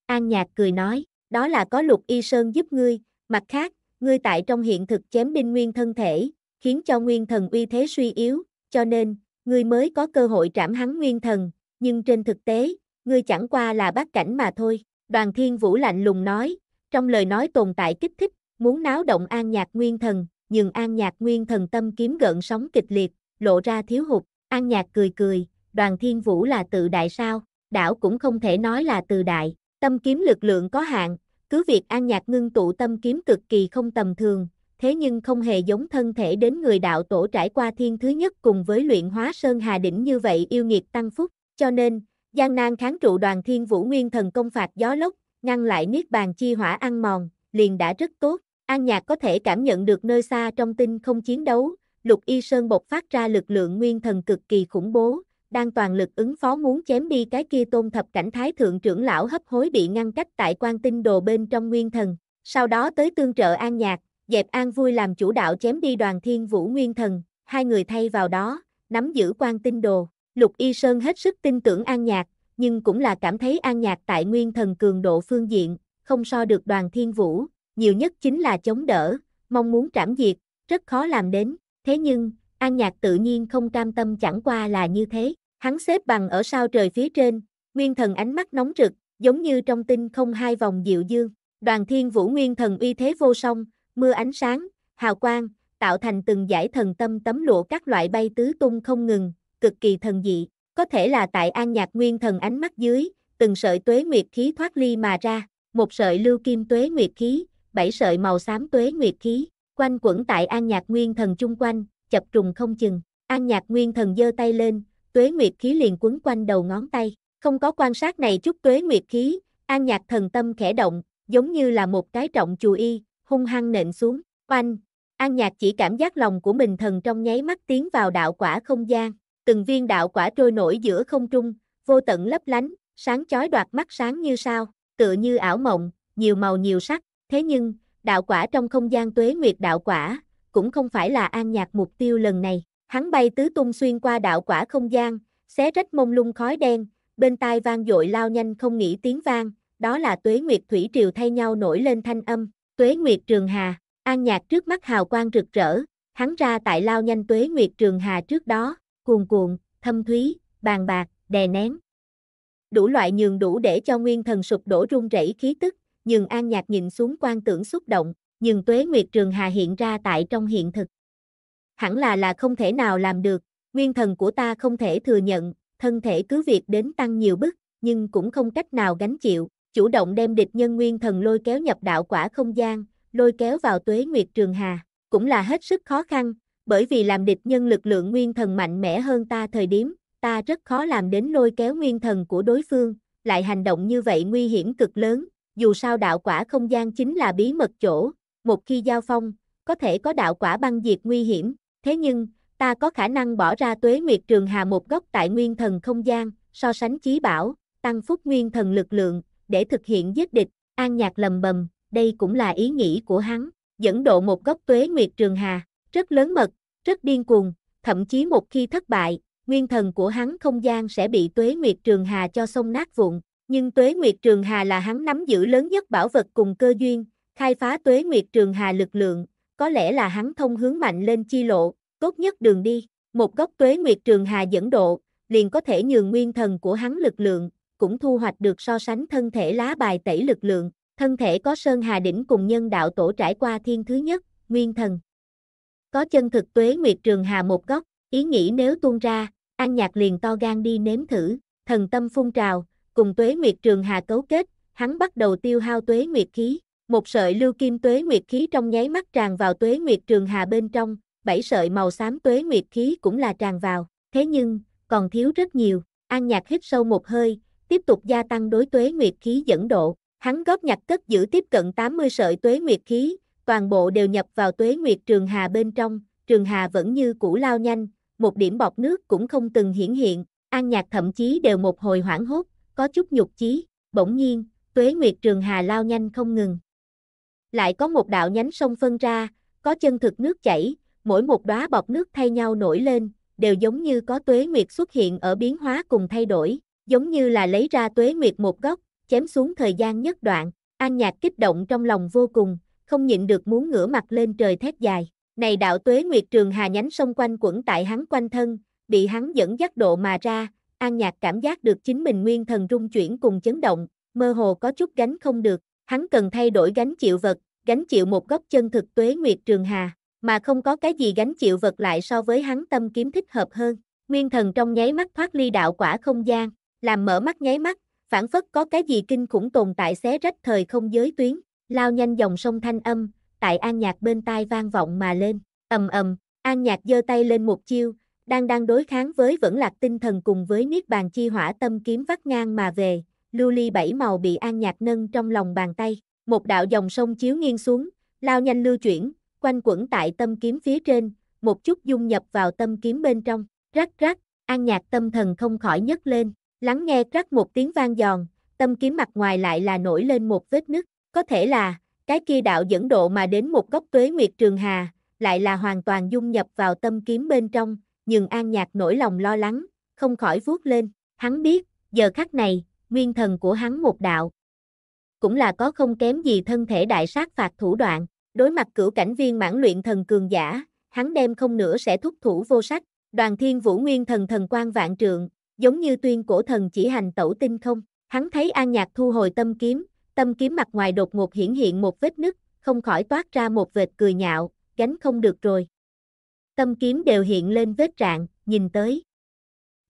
An nhạc cười nói, đó là có lục y sơn giúp ngươi, mặt khác, ngươi tại trong hiện thực chém đinh nguyên thân thể, khiến cho nguyên thần uy thế suy yếu, cho nên, ngươi mới có cơ hội trảm hắn nguyên thần, nhưng trên thực tế, ngươi chẳng qua là bát cảnh mà thôi. Đoàn thiên vũ lạnh lùng nói, trong lời nói tồn tại kích thích, muốn náo động an nhạc nguyên thần, nhưng an nhạc nguyên thần tâm kiếm gợn sóng kịch liệt, lộ ra thiếu hụt. An Nhạc cười cười, đoàn thiên vũ là tự đại sao, đảo cũng không thể nói là tự đại, tâm kiếm lực lượng có hạn, cứ việc An Nhạc ngưng tụ tâm kiếm cực kỳ không tầm thường, thế nhưng không hề giống thân thể đến người đạo tổ trải qua thiên thứ nhất cùng với luyện hóa sơn hà đỉnh như vậy yêu nghiệt tăng phúc, cho nên, gian nan kháng trụ đoàn thiên vũ nguyên thần công phạt gió lốc, ngăn lại niết bàn chi hỏa ăn mòn, liền đã rất tốt. An Nhạc có thể cảm nhận được nơi xa trong tinh không chiến đấu, Lục Y Sơn bộc phát ra lực lượng nguyên thần cực kỳ khủng bố, đang toàn lực ứng phó muốn chém đi cái kia tôn thập cảnh thái thượng trưởng lão hấp hối bị ngăn cách tại quan tinh đồ bên trong nguyên thần, sau đó tới tương trợ an nhạc, dẹp an vui làm chủ đạo chém đi đoàn thiên vũ nguyên thần, hai người thay vào đó, nắm giữ quan tinh đồ, lục y sơn hết sức tin tưởng an nhạc, nhưng cũng là cảm thấy an nhạc tại nguyên thần cường độ phương diện, không so được đoàn thiên vũ, nhiều nhất chính là chống đỡ, mong muốn trảm diệt, rất khó làm đến. Thế nhưng, An Nhạc tự nhiên không cam tâm chẳng qua là như thế, hắn xếp bằng ở sao trời phía trên, nguyên thần ánh mắt nóng rực, giống như trong tinh không hai vòng diệu dương, đoàn thiên vũ nguyên thần uy thế vô song, mưa ánh sáng, hào quang, tạo thành từng giải thần tâm tấm lụa các loại bay tứ tung không ngừng, cực kỳ thần dị, có thể là tại An Nhạc nguyên thần ánh mắt dưới, từng sợi tuế nguyệt khí thoát ly mà ra, một sợi lưu kim tuế nguyệt khí, bảy sợi màu xám tuế nguyệt khí, quanh quẩn tại An Nhạc Nguyên Thần chung quanh, chập trùng không chừng. An Nhạc Nguyên Thần giơ tay lên, tuế nguyệt khí liền quấn quanh đầu ngón tay. Không có quan sát này chút tuế nguyệt khí, An Nhạc thần tâm khẽ động, giống như là một cái trọng chù y, hung hăng nện xuống. quanh An Nhạc chỉ cảm giác lòng của mình thần trong nháy mắt tiến vào đạo quả không gian. Từng viên đạo quả trôi nổi giữa không trung, vô tận lấp lánh, sáng chói đoạt mắt sáng như sao, tựa như ảo mộng, nhiều màu nhiều sắc. Thế nhưng, Đạo quả trong không gian tuế nguyệt đạo quả, cũng không phải là an nhạc mục tiêu lần này. Hắn bay tứ tung xuyên qua đạo quả không gian, xé rách mông lung khói đen, bên tai vang dội lao nhanh không nghĩ tiếng vang, đó là tuế nguyệt thủy triều thay nhau nổi lên thanh âm, tuế nguyệt trường hà, an nhạc trước mắt hào quang rực rỡ, hắn ra tại lao nhanh tuế nguyệt trường hà trước đó, cuồn cuộn, thâm thúy, bàn bạc, đè nén. Đủ loại nhường đủ để cho nguyên thần sụp đổ rung rẩy khí tức, nhưng An Nhạc nhìn xuống quan tưởng xúc động, nhưng Tuế Nguyệt Trường Hà hiện ra tại trong hiện thực. Hẳn là là không thể nào làm được, nguyên thần của ta không thể thừa nhận, thân thể cứ việc đến tăng nhiều bức, nhưng cũng không cách nào gánh chịu, chủ động đem địch nhân nguyên thần lôi kéo nhập đạo quả không gian, lôi kéo vào Tuế Nguyệt Trường Hà, cũng là hết sức khó khăn, bởi vì làm địch nhân lực lượng nguyên thần mạnh mẽ hơn ta thời điểm, ta rất khó làm đến lôi kéo nguyên thần của đối phương, lại hành động như vậy nguy hiểm cực lớn, dù sao đạo quả không gian chính là bí mật chỗ, một khi giao phong, có thể có đạo quả băng diệt nguy hiểm, thế nhưng, ta có khả năng bỏ ra tuế nguyệt trường hà một góc tại nguyên thần không gian, so sánh chí bảo, tăng phúc nguyên thần lực lượng, để thực hiện giết địch, an nhạc lầm bầm, đây cũng là ý nghĩ của hắn, dẫn độ một góc tuế nguyệt trường hà, rất lớn mật, rất điên cuồng, thậm chí một khi thất bại, nguyên thần của hắn không gian sẽ bị tuế nguyệt trường hà cho xông nát vụn, nhưng tuế nguyệt trường hà là hắn nắm giữ lớn nhất bảo vật cùng cơ duyên, khai phá tuế nguyệt trường hà lực lượng, có lẽ là hắn thông hướng mạnh lên chi lộ, tốt nhất đường đi, một góc tuế nguyệt trường hà dẫn độ, liền có thể nhường nguyên thần của hắn lực lượng, cũng thu hoạch được so sánh thân thể lá bài tẩy lực lượng, thân thể có sơn hà đỉnh cùng nhân đạo tổ trải qua thiên thứ nhất, nguyên thần. Có chân thực tuế nguyệt trường hà một góc, ý nghĩ nếu tuôn ra, An Nhạc liền to gan đi nếm thử, thần tâm phun trào, cùng tuế nguyệt trường hà cấu kết, hắn bắt đầu tiêu hao tuế nguyệt khí. Một sợi lưu kim tuế nguyệt khí trong nháy mắt tràn vào tuế nguyệt trường hà bên trong, bảy sợi màu xám tuế nguyệt khí cũng là tràn vào, thế nhưng, còn thiếu rất nhiều, an nhạc hít sâu một hơi, tiếp tục gia tăng đối tuế nguyệt khí dẫn độ, hắn góp nhặt cất giữ tiếp cận 80 sợi tuế nguyệt khí, toàn bộ đều nhập vào tuế nguyệt trường hà bên trong, trường hà vẫn như cũ lao nhanh, một điểm bọt nước cũng không từng hiển hiện, an nhạc thậm chí đều một hồi hoảng hốt, có chút nhục chí, bỗng nhiên, tuế nguyệt trường hà lao nhanh không ngừng. Lại có một đạo nhánh sông phân ra, có chân thực nước chảy, mỗi một đóa bọc nước thay nhau nổi lên, đều giống như có tuế nguyệt xuất hiện ở biến hóa cùng thay đổi, giống như là lấy ra tuế nguyệt một góc, chém xuống thời gian nhất đoạn, an nhạc kích động trong lòng vô cùng, không nhịn được muốn ngửa mặt lên trời thét dài. Này đạo tuế nguyệt trường hà nhánh sông quanh quẩn tại hắn quanh thân, bị hắn dẫn dắt độ mà ra, An Nhạc cảm giác được chính mình nguyên thần rung chuyển cùng chấn động, mơ hồ có chút gánh không được, hắn cần thay đổi gánh chịu vật, gánh chịu một góc chân thực tuế nguyệt trường hà, mà không có cái gì gánh chịu vật lại so với hắn tâm kiếm thích hợp hơn. Nguyên thần trong nháy mắt thoát ly đạo quả không gian, làm mở mắt nháy mắt, phản phất có cái gì kinh khủng tồn tại xé rách thời không giới tuyến, lao nhanh dòng sông thanh âm, tại An Nhạc bên tai vang vọng mà lên, ầm ầm, An Nhạc giơ tay lên một chiêu, đang đang đối kháng với vẫn lạc tinh thần cùng với niết bàn chi hỏa tâm kiếm vắt ngang mà về, lưu ly bảy màu bị an nhạc nâng trong lòng bàn tay, một đạo dòng sông chiếu nghiêng xuống, lao nhanh lưu chuyển, quanh quẩn tại tâm kiếm phía trên, một chút dung nhập vào tâm kiếm bên trong, rắc rắc, an nhạc tâm thần không khỏi nhấc lên, lắng nghe rắc một tiếng vang giòn, tâm kiếm mặt ngoài lại là nổi lên một vết nứt, có thể là, cái kia đạo dẫn độ mà đến một góc tuế nguyệt trường hà, lại là hoàn toàn dung nhập vào tâm kiếm bên trong, nhưng An Nhạc nổi lòng lo lắng, không khỏi vuốt lên, hắn biết, giờ khắc này, nguyên thần của hắn một đạo. Cũng là có không kém gì thân thể đại sát phạt thủ đoạn, đối mặt cửu cảnh viên mãn luyện thần cường giả, hắn đem không nữa sẽ thúc thủ vô sách, đoàn thiên vũ nguyên thần thần quan vạn trượng, giống như tuyên cổ thần chỉ hành tẩu tinh không, hắn thấy An Nhạc thu hồi tâm kiếm, tâm kiếm mặt ngoài đột ngột hiển hiện một vết nứt, không khỏi toát ra một vệt cười nhạo, gánh không được rồi tâm kiếm đều hiện lên vết rạn, nhìn tới.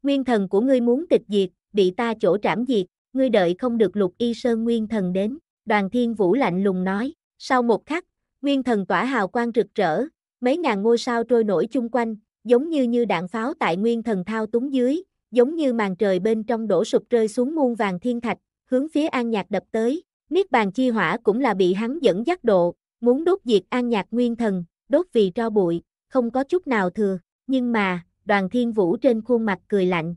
Nguyên thần của ngươi muốn tịch diệt, bị ta chỗ trảm diệt, ngươi đợi không được lục y sơn nguyên thần đến, đoàn thiên vũ lạnh lùng nói, sau một khắc, nguyên thần tỏa hào quang rực rỡ, mấy ngàn ngôi sao trôi nổi chung quanh, giống như như đạn pháo tại nguyên thần thao túng dưới, giống như màn trời bên trong đổ sụp rơi xuống muôn vàng thiên thạch, hướng phía an nhạc đập tới, niết bàn chi hỏa cũng là bị hắn dẫn dắt độ, muốn đốt diệt an nhạc nguyên thần, đốt vì tro bụi không có chút nào thừa, nhưng mà, đoàn thiên vũ trên khuôn mặt cười lạnh.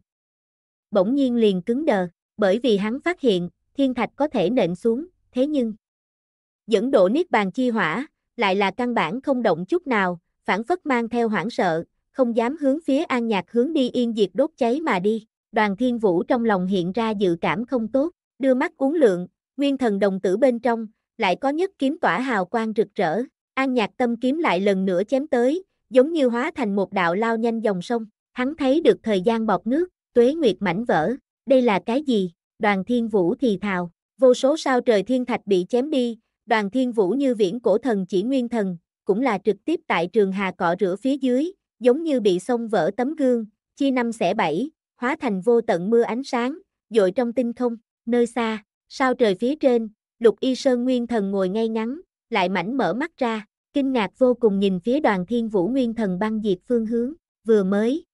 Bỗng nhiên liền cứng đờ, bởi vì hắn phát hiện, thiên thạch có thể nện xuống, thế nhưng, dẫn độ niết bàn chi hỏa, lại là căn bản không động chút nào, phản phất mang theo hoảng sợ, không dám hướng phía an nhạc hướng đi yên diệt đốt cháy mà đi. Đoàn thiên vũ trong lòng hiện ra dự cảm không tốt, đưa mắt uống lượng, nguyên thần đồng tử bên trong, lại có nhất kiếm tỏa hào quang rực rỡ, an nhạc tâm kiếm lại lần nữa chém tới, giống như hóa thành một đạo lao nhanh dòng sông, hắn thấy được thời gian bọt nước, tuế nguyệt mảnh vỡ, đây là cái gì, đoàn thiên vũ thì thào, vô số sao trời thiên thạch bị chém đi, đoàn thiên vũ như viễn cổ thần chỉ nguyên thần, cũng là trực tiếp tại trường hà cọ rửa phía dưới, giống như bị sông vỡ tấm gương, chia năm xẻ bảy, hóa thành vô tận mưa ánh sáng, dội trong tinh không, nơi xa, sao trời phía trên, lục y sơn nguyên thần ngồi ngay ngắn, lại mảnh mở mắt ra, Kinh ngạc vô cùng nhìn phía đoàn thiên vũ nguyên thần băng diệt phương hướng, vừa mới.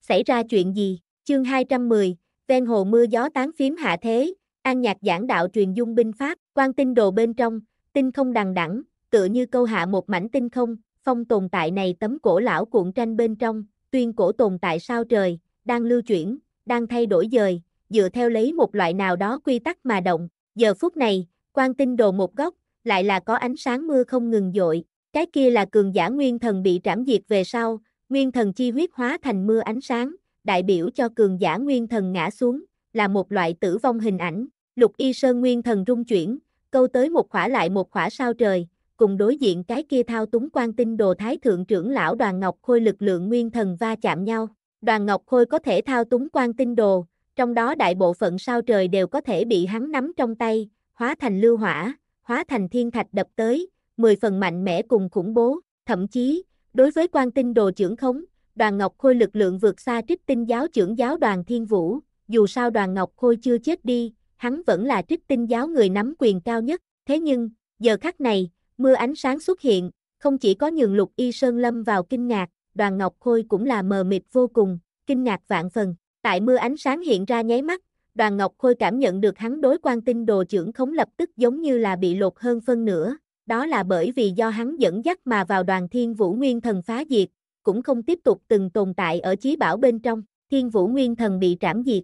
Xảy ra chuyện gì? Chương 210, ven hồ mưa gió tán phím hạ thế, an nhạc giảng đạo truyền dung binh pháp, quan tinh đồ bên trong, tinh không đằng đẳng, tựa như câu hạ một mảnh tinh không, phong tồn tại này tấm cổ lão cuộn tranh bên trong, tuyên cổ tồn tại sao trời, đang lưu chuyển, đang thay đổi dời, dựa theo lấy một loại nào đó quy tắc mà động. Giờ phút này, quan tinh đồ một góc, lại là có ánh sáng mưa không ngừng dội, cái kia là cường giả nguyên thần bị trảm diệt về sau, nguyên thần chi huyết hóa thành mưa ánh sáng, đại biểu cho cường giả nguyên thần ngã xuống, là một loại tử vong hình ảnh, lục y sơn nguyên thần rung chuyển, câu tới một khỏa lại một khỏa sao trời, cùng đối diện cái kia thao túng quan tinh đồ thái thượng trưởng lão đoàn ngọc khôi lực lượng nguyên thần va chạm nhau, đoàn ngọc khôi có thể thao túng quan tinh đồ, trong đó đại bộ phận sao trời đều có thể bị hắn nắm trong tay, hóa thành lưu hỏa, hóa thành thiên thạch đập tới, 10 phần mạnh mẽ cùng khủng bố, thậm chí, đối với quan tinh đồ trưởng khống, đoàn Ngọc Khôi lực lượng vượt xa trích tinh giáo trưởng giáo đoàn Thiên Vũ, dù sao đoàn Ngọc Khôi chưa chết đi, hắn vẫn là trích tinh giáo người nắm quyền cao nhất, thế nhưng, giờ khắc này, mưa ánh sáng xuất hiện, không chỉ có nhường lục y sơn lâm vào kinh ngạc, đoàn Ngọc Khôi cũng là mờ mịt vô cùng, kinh ngạc vạn phần, tại mưa ánh sáng hiện ra nháy mắt, đoàn ngọc khôi cảm nhận được hắn đối quan tinh đồ trưởng khống lập tức giống như là bị lột hơn phân nửa, đó là bởi vì do hắn dẫn dắt mà vào đoàn thiên vũ nguyên thần phá diệt, cũng không tiếp tục từng tồn tại ở chí bảo bên trong, thiên vũ nguyên thần bị trảm diệt.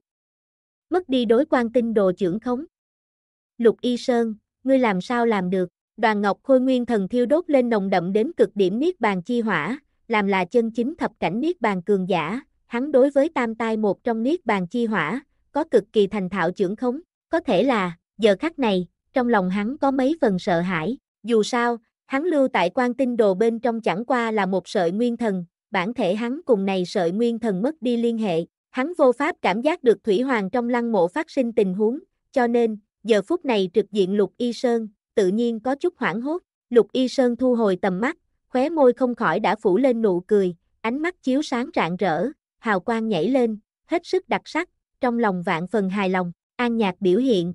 Mất đi đối quan tinh đồ trưởng khống. Lục Y Sơn, ngươi làm sao làm được, đoàn ngọc khôi nguyên thần thiêu đốt lên nồng đậm đến cực điểm niết bàn chi hỏa, làm là chân chính thập cảnh niết bàn cường giả, hắn đối với tam tai một trong niết bàn chi hỏa, có cực kỳ thành thạo trưởng khống, có thể là, giờ khắc này, trong lòng hắn có mấy phần sợ hãi, dù sao, hắn lưu tại quan tinh đồ bên trong chẳng qua là một sợi nguyên thần, bản thể hắn cùng này sợi nguyên thần mất đi liên hệ, hắn vô pháp cảm giác được Thủy Hoàng trong lăng mộ phát sinh tình huống, cho nên, giờ phút này trực diện Lục Y Sơn, tự nhiên có chút hoảng hốt, Lục Y Sơn thu hồi tầm mắt, khóe môi không khỏi đã phủ lên nụ cười, ánh mắt chiếu sáng rạng rỡ, hào quang nhảy lên, hết sức đặc sắc, trong lòng vạn phần hài lòng, an nhạc biểu hiện.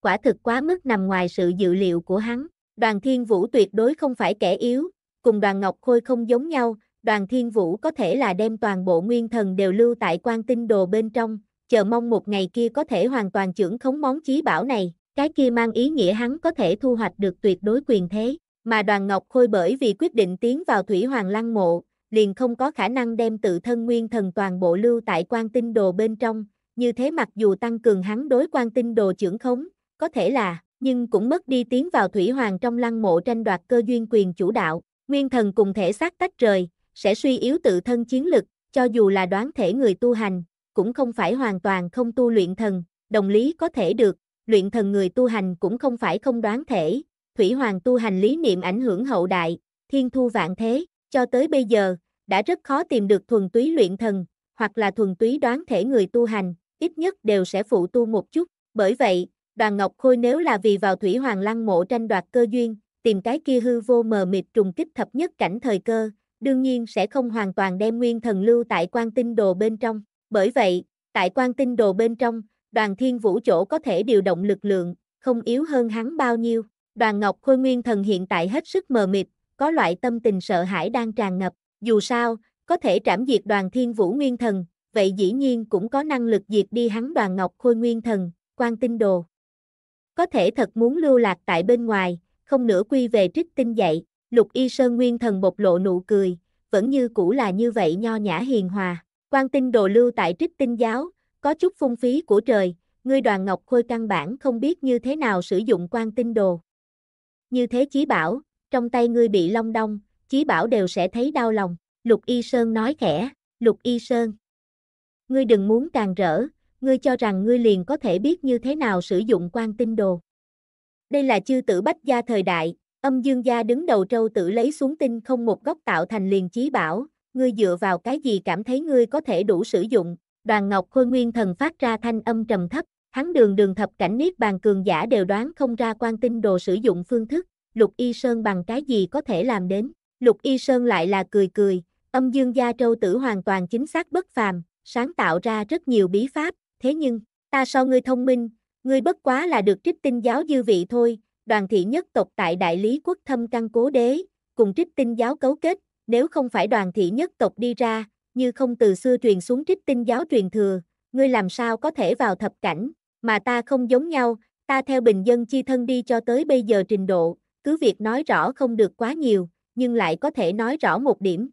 Quả thực quá mức nằm ngoài sự dự liệu của hắn, đoàn thiên vũ tuyệt đối không phải kẻ yếu, cùng đoàn ngọc khôi không giống nhau, đoàn thiên vũ có thể là đem toàn bộ nguyên thần đều lưu tại quan tinh đồ bên trong, chờ mong một ngày kia có thể hoàn toàn trưởng khống món chí bảo này, cái kia mang ý nghĩa hắn có thể thu hoạch được tuyệt đối quyền thế, mà đoàn ngọc khôi bởi vì quyết định tiến vào thủy hoàng lăng mộ, liền không có khả năng đem tự thân nguyên thần toàn bộ lưu tại quan tinh đồ bên trong, như thế mặc dù tăng cường hắn đối quan tinh đồ trưởng khống, có thể là, nhưng cũng mất đi tiến vào thủy hoàng trong lăng mộ tranh đoạt cơ duyên quyền chủ đạo, nguyên thần cùng thể xác tách rời, sẽ suy yếu tự thân chiến lực, cho dù là đoán thể người tu hành, cũng không phải hoàn toàn không tu luyện thần, đồng lý có thể được, luyện thần người tu hành cũng không phải không đoán thể, thủy hoàng tu hành lý niệm ảnh hưởng hậu đại, thiên thu vạn thế, cho tới bây giờ, đã rất khó tìm được thuần túy luyện thần, hoặc là thuần túy đoán thể người tu hành, ít nhất đều sẽ phụ tu một chút. Bởi vậy, đoàn Ngọc Khôi nếu là vì vào Thủy Hoàng Lăng mộ tranh đoạt cơ duyên, tìm cái kia hư vô mờ mịt trùng kích thập nhất cảnh thời cơ, đương nhiên sẽ không hoàn toàn đem nguyên thần lưu tại quan tinh đồ bên trong. Bởi vậy, tại quan tinh đồ bên trong, đoàn thiên vũ chỗ có thể điều động lực lượng, không yếu hơn hắn bao nhiêu. Đoàn Ngọc Khôi Nguyên Thần hiện tại hết sức mờ mịt, có loại tâm tình sợ hãi đang tràn ngập, dù sao, có thể trảm diệt đoàn thiên vũ nguyên thần, vậy dĩ nhiên cũng có năng lực diệt đi hắn đoàn ngọc khôi nguyên thần, quan tinh đồ. Có thể thật muốn lưu lạc tại bên ngoài, không nữa quy về trích tinh dậy, lục y sơn nguyên thần bộc lộ nụ cười, vẫn như cũ là như vậy nho nhã hiền hòa, quan tinh đồ lưu tại trích tinh giáo, có chút phung phí của trời, ngươi đoàn ngọc khôi căn bản không biết như thế nào sử dụng quan tinh đồ. Như thế chí bảo, trong tay ngươi bị long đong, chí bảo đều sẽ thấy đau lòng, Lục Y Sơn nói khẽ, Lục Y Sơn. Ngươi đừng muốn càng rỡ, ngươi cho rằng ngươi liền có thể biết như thế nào sử dụng quan tinh đồ. Đây là chư tử bách gia thời đại, âm dương gia đứng đầu trâu tử lấy xuống tinh không một góc tạo thành liền chí bảo, ngươi dựa vào cái gì cảm thấy ngươi có thể đủ sử dụng, đoàn ngọc khôi nguyên thần phát ra thanh âm trầm thấp, hắn đường đường thập cảnh niết bàn cường giả đều đoán không ra quan tinh đồ sử dụng phương thức, lục y sơn bằng cái gì có thể làm đến. Lục Y Sơn lại là cười cười, âm dương gia trâu tử hoàn toàn chính xác bất phàm, sáng tạo ra rất nhiều bí pháp, thế nhưng, ta so ngươi thông minh, ngươi bất quá là được trích tinh giáo dư vị thôi, đoàn thị nhất tộc tại đại lý quốc thâm căn cố đế, cùng trích tinh giáo cấu kết, nếu không phải đoàn thị nhất tộc đi ra, như không từ xưa truyền xuống trích tinh giáo truyền thừa, ngươi làm sao có thể vào thập cảnh, mà ta không giống nhau, ta theo bình dân chi thân đi cho tới bây giờ trình độ, cứ việc nói rõ không được quá nhiều, nhưng lại có thể nói rõ một điểm.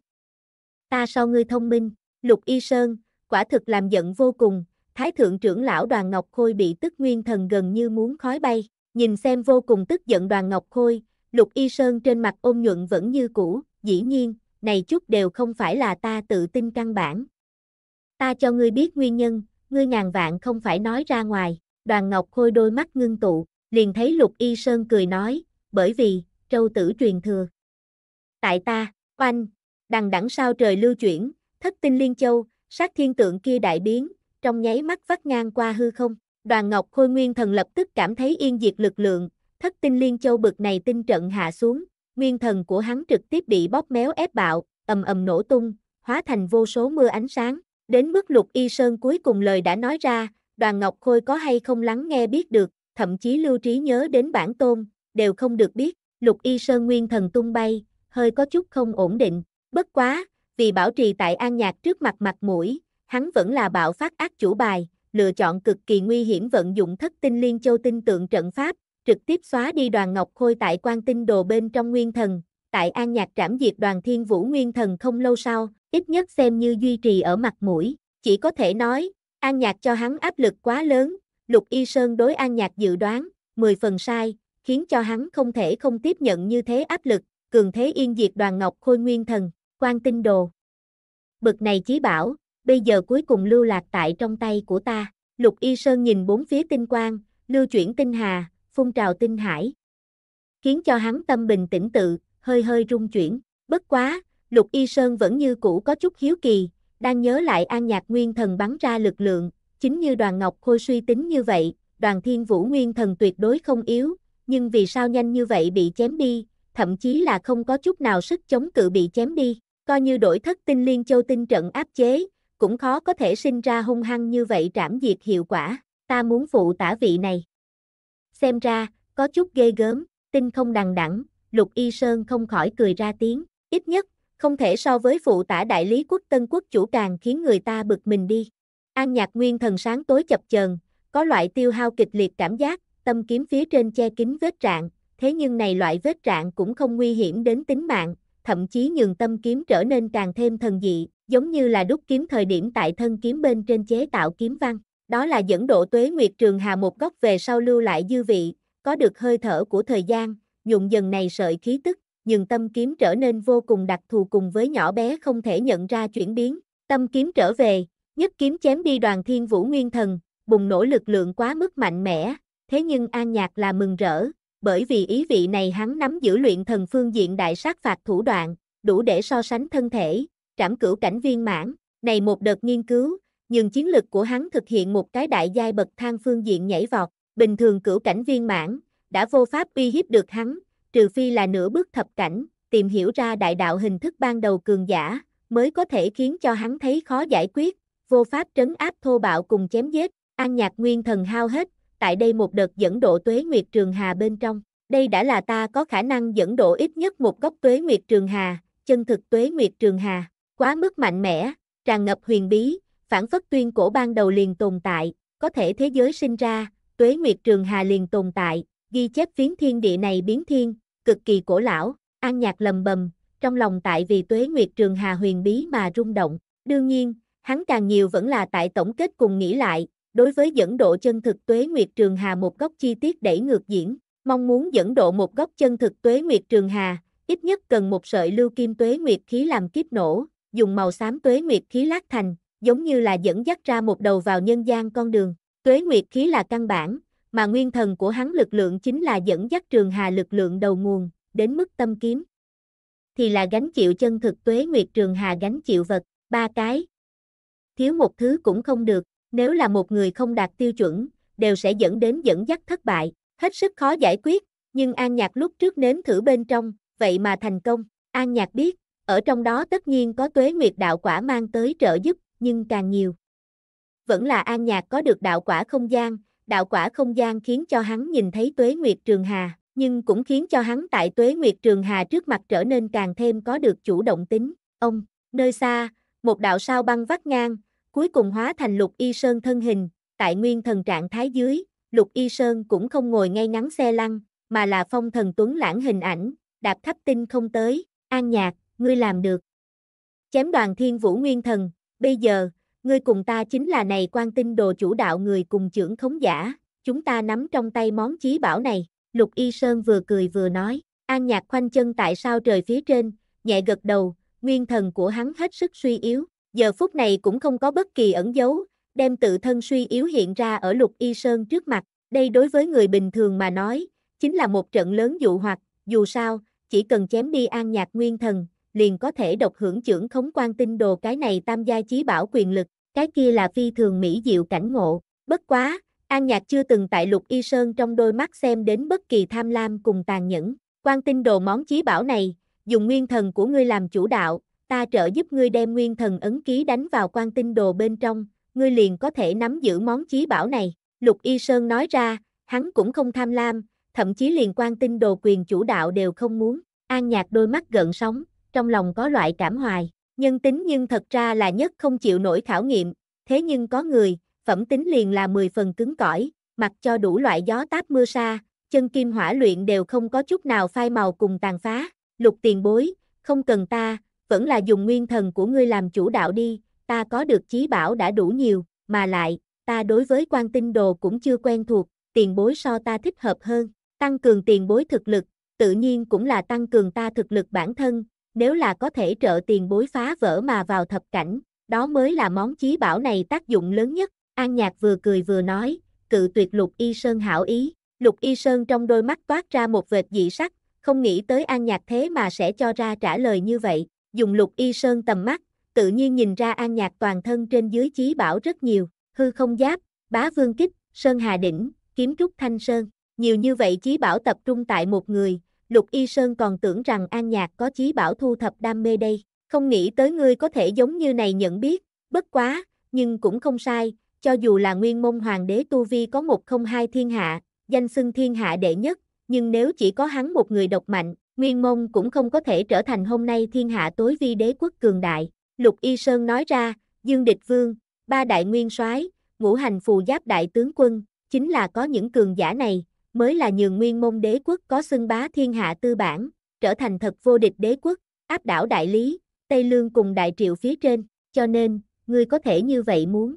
Ta so ngươi thông minh, Lục Y Sơn, quả thực làm giận vô cùng, Thái Thượng trưởng lão Đoàn Ngọc Khôi bị tức nguyên thần gần như muốn khói bay, nhìn xem vô cùng tức giận Đoàn Ngọc Khôi, Lục Y Sơn trên mặt ôn nhuận vẫn như cũ, dĩ nhiên, này chút đều không phải là ta tự tin căn bản. Ta cho ngươi biết nguyên nhân, ngươi ngàn vạn không phải nói ra ngoài, Đoàn Ngọc Khôi đôi mắt ngưng tụ, liền thấy Lục Y Sơn cười nói, bởi vì, trâu tử truyền thừa. Tại ta, oanh, đằng đẳng sao trời lưu chuyển, thất tinh liên châu, sát thiên tượng kia đại biến, trong nháy mắt vắt ngang qua hư không. Đoàn Ngọc Khôi Nguyên Thần lập tức cảm thấy yên diệt lực lượng, thất tinh liên châu bực này tinh trận hạ xuống, nguyên thần của hắn trực tiếp bị bóp méo ép bạo, ầm ầm nổ tung, hóa thành vô số mưa ánh sáng. Đến mức Lục Y Sơn cuối cùng lời đã nói ra, Đoàn Ngọc Khôi có hay không lắng nghe biết được, thậm chí lưu trí nhớ đến bản tôn, đều không được biết. Lục Y Sơn nguyên thần tung bay, hơi có chút không ổn định, bất quá, vì bảo trì tại an nhạc trước mặt mặt mũi, hắn vẫn là bạo phát ác chủ bài, lựa chọn cực kỳ nguy hiểm vận dụng thất tinh liên châu tinh tượng trận pháp, trực tiếp xóa đi đoàn ngọc khôi tại quan tinh đồ bên trong nguyên thần, tại an nhạc trảm diệt đoàn thiên vũ nguyên thần không lâu sau, ít nhất xem như duy trì ở mặt mũi, chỉ có thể nói, an nhạc cho hắn áp lực quá lớn, lục y sơn đối an nhạc dự đoán, 10 phần sai, khiến cho hắn không thể không tiếp nhận như thế áp lực, cường thế yên diệt đoàn ngọc khôi nguyên thần, quan tinh đồ. Bực này chí bảo, bây giờ cuối cùng lưu lạc tại trong tay của ta. Lục Y Sơn nhìn bốn phía tinh quang, lưu chuyển tinh hà, phun trào tinh hải. Khiến cho hắn tâm bình tĩnh tự, hơi hơi rung chuyển. Bất quá, Lục Y Sơn vẫn như cũ có chút hiếu kỳ, đang nhớ lại An Nhạc Nguyên Thần bắn ra lực lượng, chính như đoàn Ngọc Khôi suy tính như vậy, đoàn Thiên Vũ Nguyên Thần tuyệt đối không yếu, nhưng vì sao nhanh như vậy bị chém đi, thậm chí là không có chút nào sức chống cự bị chém đi, coi như đổi thất tinh liên châu tinh trận áp chế, cũng khó có thể sinh ra hung hăng như vậy trảm diệt hiệu quả, ta muốn phụ tả vị này. Xem ra, có chút ghê gớm, tinh không đằng đẳng, lục y sơn không khỏi cười ra tiếng, ít nhất, không thể so với phụ tả đại lý quốc tân quốc chủ càng khiến người ta bực mình đi. An nhạc nguyên thần sáng tối chập chờn, có loại tiêu hao kịch liệt cảm giác, tâm kiếm phía trên che kín vết trạng, thế nhưng này loại vết rạn cũng không nguy hiểm đến tính mạng, thậm chí nhường tâm kiếm trở nên càng thêm thần dị, giống như là đúc kiếm thời điểm tại thân kiếm bên trên chế tạo kiếm văn. Đó là dẫn độ tuế nguyệt trường hà một góc về sau lưu lại dư vị, có được hơi thở của thời gian, nhụng dần này sợi khí tức, nhưng tâm kiếm trở nên vô cùng đặc thù cùng với nhỏ bé không thể nhận ra chuyển biến. Tâm kiếm trở về, nhất kiếm chém đi đoàn thiên vũ nguyên thần, bùng nổ lực lượng quá mức mạnh mẽ, thế nhưng an nhạc là mừng rỡ, bởi vì ý vị này hắn nắm giữ luyện thần phương diện đại sát phạt thủ đoạn, đủ để so sánh thân thể, trảm cửu cảnh viên mãn, này một đợt nghiên cứu, nhưng chiến lực của hắn thực hiện một cái đại giai bậc thang phương diện nhảy vọt, bình thường cửu cảnh viên mãn, đã vô pháp uy hiếp được hắn, trừ phi là nửa bước thập cảnh, tìm hiểu ra đại đạo hình thức ban đầu cường giả, mới có thể khiến cho hắn thấy khó giải quyết, vô pháp trấn áp thô bạo cùng chém giết, an nhạc nguyên thần hao hết, tại đây một đợt dẫn độ tuế nguyệt trường hà bên trong. Đây đã là ta có khả năng dẫn độ ít nhất một góc tuế nguyệt trường hà, chân thực tuế nguyệt trường hà, quá mức mạnh mẽ, tràn ngập huyền bí, phản phất tuyên cổ ban đầu liền tồn tại, có thể thế giới sinh ra, tuế nguyệt trường hà liền tồn tại, ghi chép phiến thiên địa này biến thiên, cực kỳ cổ lão, an nhạc lầm bầm, trong lòng tại vì tuế nguyệt trường hà huyền bí mà rung động, đương nhiên, hắn càng nhiều vẫn là tại tổng kết cùng nghĩ lại, đối với dẫn độ chân thực tuế Nguyệt Trường Hà một góc chi tiết đẩy ngược diễn, mong muốn dẫn độ một góc chân thực tuế Nguyệt Trường Hà, ít nhất cần một sợi lưu kim tuế Nguyệt khí làm kiếp nổ, dùng màu xám tuế Nguyệt khí lát thành, giống như là dẫn dắt ra một đầu vào nhân gian con đường, tuế Nguyệt khí là căn bản, mà nguyên thần của hắn lực lượng chính là dẫn dắt Trường Hà lực lượng đầu nguồn, đến mức tâm kiếm. Thì là gánh chịu chân thực tuế Nguyệt Trường Hà gánh chịu vật, ba cái. Thiếu một thứ cũng không được nếu là một người không đạt tiêu chuẩn, đều sẽ dẫn đến dẫn dắt thất bại, hết sức khó giải quyết, nhưng An Nhạc lúc trước nếm thử bên trong, vậy mà thành công, An Nhạc biết, ở trong đó tất nhiên có tuế nguyệt đạo quả mang tới trợ giúp, nhưng càng nhiều. Vẫn là An Nhạc có được đạo quả không gian, đạo quả không gian khiến cho hắn nhìn thấy tuế nguyệt trường hà, nhưng cũng khiến cho hắn tại tuế nguyệt trường hà trước mặt trở nên càng thêm có được chủ động tính. Ông, nơi xa, một đạo sao băng vắt ngang, cuối cùng hóa thành lục y sơn thân hình, tại nguyên thần trạng thái dưới, lục y sơn cũng không ngồi ngay ngắn xe lăn, mà là phong thần tuấn lãng hình ảnh, đạp thấp tinh không tới, an nhạc, ngươi làm được. Chém đoàn thiên vũ nguyên thần, bây giờ, ngươi cùng ta chính là này quan tinh đồ chủ đạo người cùng trưởng khống giả, chúng ta nắm trong tay món chí bảo này, lục y sơn vừa cười vừa nói, an nhạc khoanh chân tại sao trời phía trên, nhẹ gật đầu, nguyên thần của hắn hết sức suy yếu, giờ phút này cũng không có bất kỳ ẩn dấu, đem tự thân suy yếu hiện ra ở lục y sơn trước mặt, đây đối với người bình thường mà nói, chính là một trận lớn dụ hoặc, dù sao, chỉ cần chém đi an nhạc nguyên thần, liền có thể độc hưởng trưởng khống quan tinh đồ cái này tam gia chí bảo quyền lực, cái kia là phi thường mỹ diệu cảnh ngộ, bất quá, an nhạc chưa từng tại lục y sơn trong đôi mắt xem đến bất kỳ tham lam cùng tàn nhẫn, quan tinh đồ món chí bảo này, dùng nguyên thần của ngươi làm chủ đạo, ta trợ giúp ngươi đem nguyên thần ấn ký đánh vào quan tinh đồ bên trong, ngươi liền có thể nắm giữ món chí bảo này. Lục Y Sơn nói ra, hắn cũng không tham lam, thậm chí liền quan tinh đồ quyền chủ đạo đều không muốn. An nhạc đôi mắt gợn sóng, trong lòng có loại cảm hoài, nhân tính nhưng thật ra là nhất không chịu nổi khảo nghiệm, thế nhưng có người, phẩm tính liền là 10 phần cứng cỏi, mặc cho đủ loại gió táp mưa sa, chân kim hỏa luyện đều không có chút nào phai màu cùng tàn phá, lục tiền bối, không cần ta, vẫn là dùng nguyên thần của ngươi làm chủ đạo đi, ta có được chí bảo đã đủ nhiều, mà lại, ta đối với quan tinh đồ cũng chưa quen thuộc, tiền bối so ta thích hợp hơn, tăng cường tiền bối thực lực, tự nhiên cũng là tăng cường ta thực lực bản thân, nếu là có thể trợ tiền bối phá vỡ mà vào thập cảnh, đó mới là món chí bảo này tác dụng lớn nhất, An Nhạc vừa cười vừa nói, cự tuyệt Lục Y Sơn hảo ý, Lục Y Sơn trong đôi mắt toát ra một vệt dị sắc, không nghĩ tới An Nhạc thế mà sẽ cho ra trả lời như vậy, dùng lục y sơn tầm mắt, tự nhiên nhìn ra an nhạc toàn thân trên dưới chí bảo rất nhiều, hư không giáp, bá vương kích, sơn hà đỉnh, kiếm trúc thanh sơn, nhiều như vậy chí bảo tập trung tại một người, lục y sơn còn tưởng rằng an nhạc có chí bảo thu thập đam mê đây, không nghĩ tới ngươi có thể giống như này nhận biết, bất quá, nhưng cũng không sai, cho dù là nguyên môn hoàng đế Tu Vi có một không hai thiên hạ, danh xưng thiên hạ đệ nhất, nhưng nếu chỉ có hắn một người độc mạnh, Nguyên Mông cũng không có thể trở thành hôm nay thiên hạ tối vi đế quốc cường đại. Lục Y Sơn nói ra, Dương Địch Vương, ba đại nguyên soái, ngũ hành phù giáp đại tướng quân, chính là có những cường giả này, mới là nhường Nguyên Mông đế quốc có xưng bá thiên hạ tư bản, trở thành thật vô địch đế quốc, áp đảo đại lý, Tây Lương cùng đại triệu phía trên, cho nên, ngươi có thể như vậy muốn.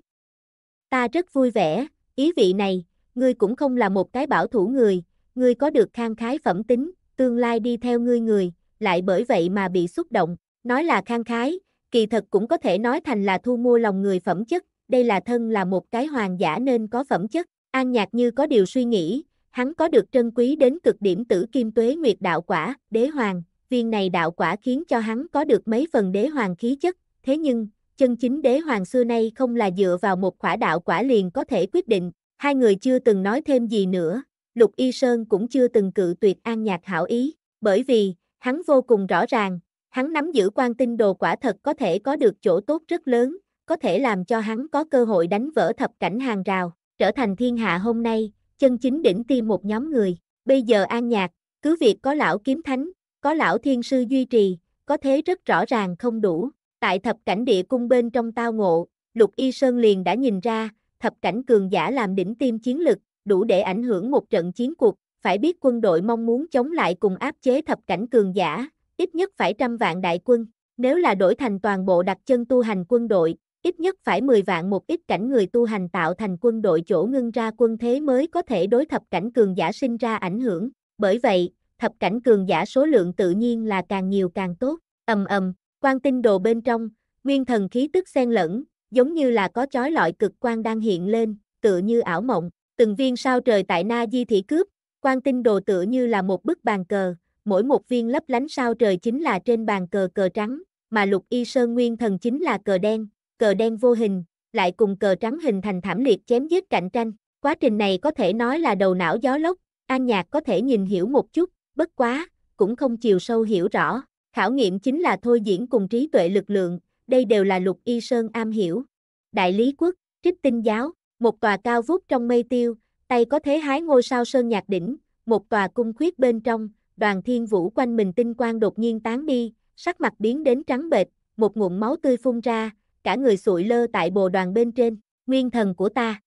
Ta rất vui vẻ, ý vị này, ngươi cũng không là một cái bảo thủ người, ngươi có được khang khái phẩm tính, tương lai đi theo ngươi người, lại bởi vậy mà bị xúc động, nói là khang khái, kỳ thật cũng có thể nói thành là thu mua lòng người phẩm chất, đây là thân là một cái hoàng giả nên có phẩm chất, an nhạc như có điều suy nghĩ, hắn có được trân quý đến cực điểm tử kim tuế nguyệt đạo quả, đế hoàng, viên này đạo quả khiến cho hắn có được mấy phần đế hoàng khí chất, thế nhưng, chân chính đế hoàng xưa nay không là dựa vào một quả đạo quả liền có thể quyết định, hai người chưa từng nói thêm gì nữa, Lục Y Sơn cũng chưa từng cự tuyệt An Nhạc hảo ý, bởi vì, hắn vô cùng rõ ràng, hắn nắm giữ quan tinh đồ quả thật có thể có được chỗ tốt rất lớn, có thể làm cho hắn có cơ hội đánh vỡ thập cảnh hàng rào, trở thành thiên hạ hôm nay, chân chính đỉnh tim một nhóm người. Bây giờ An Nhạc, cứ việc có lão kiếm thánh, có lão thiên sư duy trì, có thế rất rõ ràng không đủ. Tại thập cảnh địa cung bên trong tao ngộ, Lục Y Sơn liền đã nhìn ra, thập cảnh cường giả làm đỉnh tim chiến lực, đủ để ảnh hưởng một trận chiến cuộc, phải biết quân đội mong muốn chống lại cùng áp chế thập cảnh cường giả, ít nhất phải trăm vạn đại quân, nếu là đổi thành toàn bộ đặt chân tu hành quân đội, ít nhất phải 10 vạn một ít cảnh người tu hành tạo thành quân đội chỗ ngưng ra quân thế mới có thể đối thập cảnh cường giả sinh ra ảnh hưởng, bởi vậy, thập cảnh cường giả số lượng tự nhiên là càng nhiều càng tốt, ầm ầm, quan tinh đồ bên trong, nguyên thần khí tức xen lẫn, giống như là có chói lọi cực quan đang hiện lên, tựa như ảo mộng. Từng viên sao trời tại Na Di Thị cướp, quan tinh đồ tựa như là một bức bàn cờ, mỗi một viên lấp lánh sao trời chính là trên bàn cờ cờ trắng, mà lục y sơn nguyên thần chính là cờ đen, cờ đen vô hình, lại cùng cờ trắng hình thành thảm liệt chém giết cạnh tranh. Quá trình này có thể nói là đầu não gió lốc, An Nhạc có thể nhìn hiểu một chút, bất quá, cũng không chiều sâu hiểu rõ. Khảo nghiệm chính là thôi diễn cùng trí tuệ lực lượng, đây đều là lục y sơn am hiểu. Đại lý quốc, trích tinh giáo, một tòa cao vút trong mây tiêu, tay có thế hái ngôi sao sơn nhạc đỉnh, một tòa cung khuyết bên trong, đoàn thiên vũ quanh mình tinh quang đột nhiên tán đi, sắc mặt biến đến trắng bệch, một ngụm máu tươi phun ra, cả người sụi lơ tại bồ đoàn bên trên, nguyên thần của ta.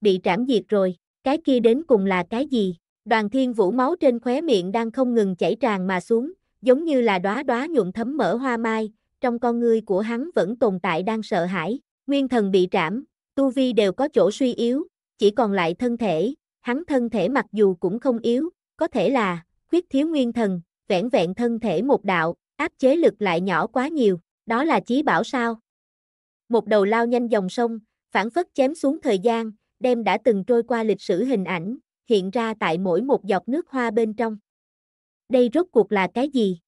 Bị trảm diệt rồi, cái kia đến cùng là cái gì? Đoàn thiên vũ máu trên khóe miệng đang không ngừng chảy tràn mà xuống, giống như là đóa đóa nhuộm thấm mở hoa mai, trong con ngươi của hắn vẫn tồn tại đang sợ hãi, nguyên thần bị trảm, tu vi đều có chỗ suy yếu, chỉ còn lại thân thể, hắn thân thể mặc dù cũng không yếu, có thể là khuyết thiếu nguyên thần, vẻn vẹn thân thể một đạo, áp chế lực lại nhỏ quá nhiều, đó là chí bảo sao? Một đầu lao nhanh dòng sông, phản phất chém xuống thời gian, đem đã từng trôi qua lịch sử hình ảnh, hiện ra tại mỗi một giọt nước hoa bên trong. Đây rốt cuộc là cái gì?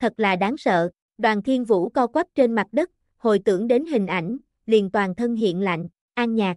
Thật là đáng sợ, đoàn thiên vũ co quắp trên mặt đất, hồi tưởng đến hình ảnh, liền toàn thân hiện lạnh, an nhạc.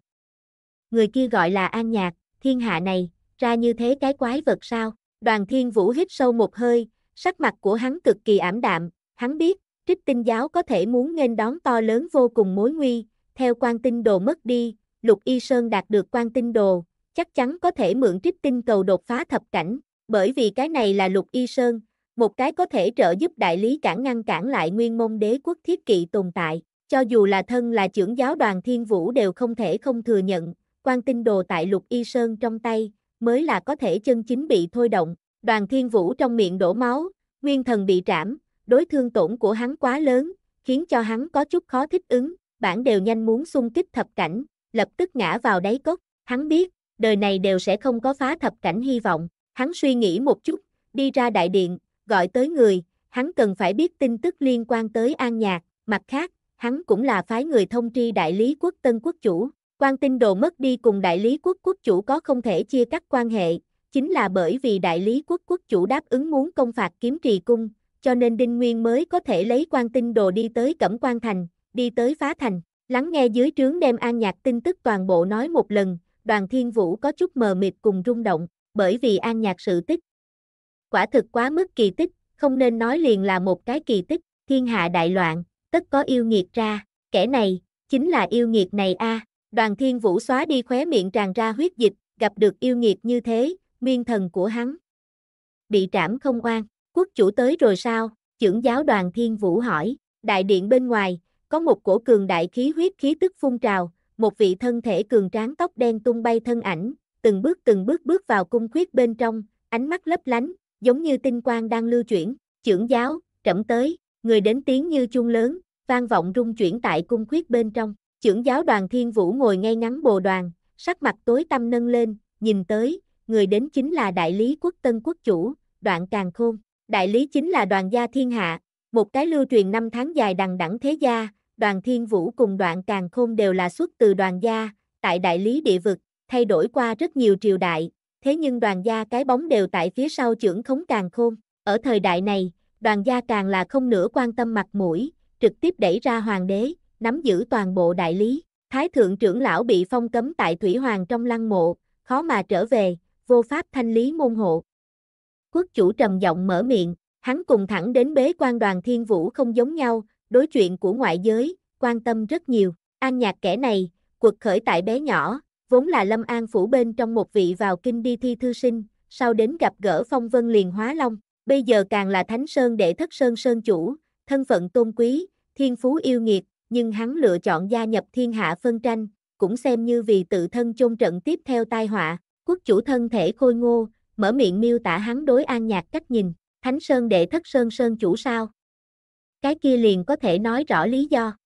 Người kia gọi là an nhạc, thiên hạ này, ra như thế cái quái vật sao? Đoàn thiên vũ hít sâu một hơi, sắc mặt của hắn cực kỳ ảm đạm, hắn biết, trích tinh giáo có thể muốn nghênh đón to lớn vô cùng mối nguy, theo quan tinh đồ mất đi, lục y sơn đạt được quan tinh đồ, chắc chắn có thể mượn trích tinh cầu đột phá thập cảnh, bởi vì cái này là lục y sơn, một cái có thể trợ giúp đại lý cản ngăn cản lại nguyên môn đế quốc thiết kỵ tồn tại, cho dù là thân là trưởng giáo đoàn Thiên Vũ đều không thể không thừa nhận, quan tinh đồ tại Lục Y Sơn trong tay, mới là có thể chân chính bị thôi động, đoàn Thiên Vũ trong miệng đổ máu, nguyên thần bị trảm, đối thương tổn của hắn quá lớn, khiến cho hắn có chút khó thích ứng, bản đều nhanh muốn xung kích thập cảnh, lập tức ngã vào đáy cốc, hắn biết, đời này đều sẽ không có phá thập cảnh hy vọng, hắn suy nghĩ một chút, đi ra đại điện, gọi tới người, hắn cần phải biết tin tức liên quan tới An Nhạc, mặt khác, hắn cũng là phái người thông tri đại lý quốc tân quốc chủ. Quan tinh đồ mất đi cùng đại lý quốc quốc chủ có không thể chia cắt quan hệ, chính là bởi vì đại lý quốc quốc chủ đáp ứng muốn công phạt kiếm trì cung, cho nên Đinh Nguyên mới có thể lấy quan tinh đồ đi tới Cẩm quan Thành, đi tới Phá Thành, lắng nghe dưới trướng đem an nhạc tin tức toàn bộ nói một lần, đoàn thiên vũ có chút mờ mịt cùng rung động, bởi vì an nhạc sự tích. Quả thực quá mức kỳ tích, không nên nói liền là một cái kỳ tích, thiên hạ đại loạn, tất có yêu nghiệt ra, kẻ này, chính là yêu nghiệt này a. À. Đoàn thiên vũ xóa đi khóe miệng tràn ra huyết dịch, gặp được yêu nghiệt như thế, nguyên thần của hắn. Bị trảm không oan, quốc chủ tới rồi sao? Trưởng giáo đoàn thiên vũ hỏi, đại điện bên ngoài, có một cổ cường đại khí huyết khí tức phun trào, một vị thân thể cường tráng tóc đen tung bay thân ảnh, từng bước từng bước bước vào cung khuyết bên trong, ánh mắt lấp lánh, giống như tinh quang đang lưu chuyển, trưởng giáo, trẫm tới người đến tiếng như chuông lớn, vang vọng rung chuyển tại cung khuyết bên trong. Trưởng giáo đoàn thiên vũ ngồi ngay ngắn bồ đoàn, sắc mặt tối tâm nâng lên, nhìn tới, người đến chính là đại lý quốc tân quốc chủ, đoạn càng khôn. Đại lý chính là đoàn gia thiên hạ, một cái lưu truyền năm tháng dài đằng đẳng thế gia, đoàn thiên vũ cùng đoạn càng khôn đều là xuất từ đoàn gia, tại đại lý địa vực, thay đổi qua rất nhiều triều đại, thế nhưng đoàn gia cái bóng đều tại phía sau trưởng khống càng khôn. Ở thời đại này, đoàn gia càng là không nữa quan tâm mặt mũi, trực tiếp đẩy ra hoàng đế, nắm giữ toàn bộ đại lý. Thái thượng trưởng lão bị phong cấm tại Thủy Hoàng trong lăng mộ, khó mà trở về, vô pháp thanh lý môn hộ. Quốc chủ trầm giọng mở miệng, hắn cùng thẳng đến bế quan đoàn thiên vũ không giống nhau, đối chuyện của ngoại giới, quan tâm rất nhiều. An nhạc kẻ này, cuộc khởi tại bé nhỏ, vốn là lâm an phủ bên trong một vị vào kinh đi thi thư sinh, sau đến gặp gỡ phong vân liền hóa long bây giờ càng là thánh sơn để thất sơn sơn chủ, thân phận tôn quý, thiên phú yêu nghiệt, nhưng hắn lựa chọn gia nhập thiên hạ phân tranh, cũng xem như vì tự thân chôn trận tiếp theo tai họa, quốc chủ thân thể khôi ngô, mở miệng miêu tả hắn đối an nhạc cách nhìn, thánh sơn để thất sơn sơn chủ sao. Cái kia liền có thể nói rõ lý do.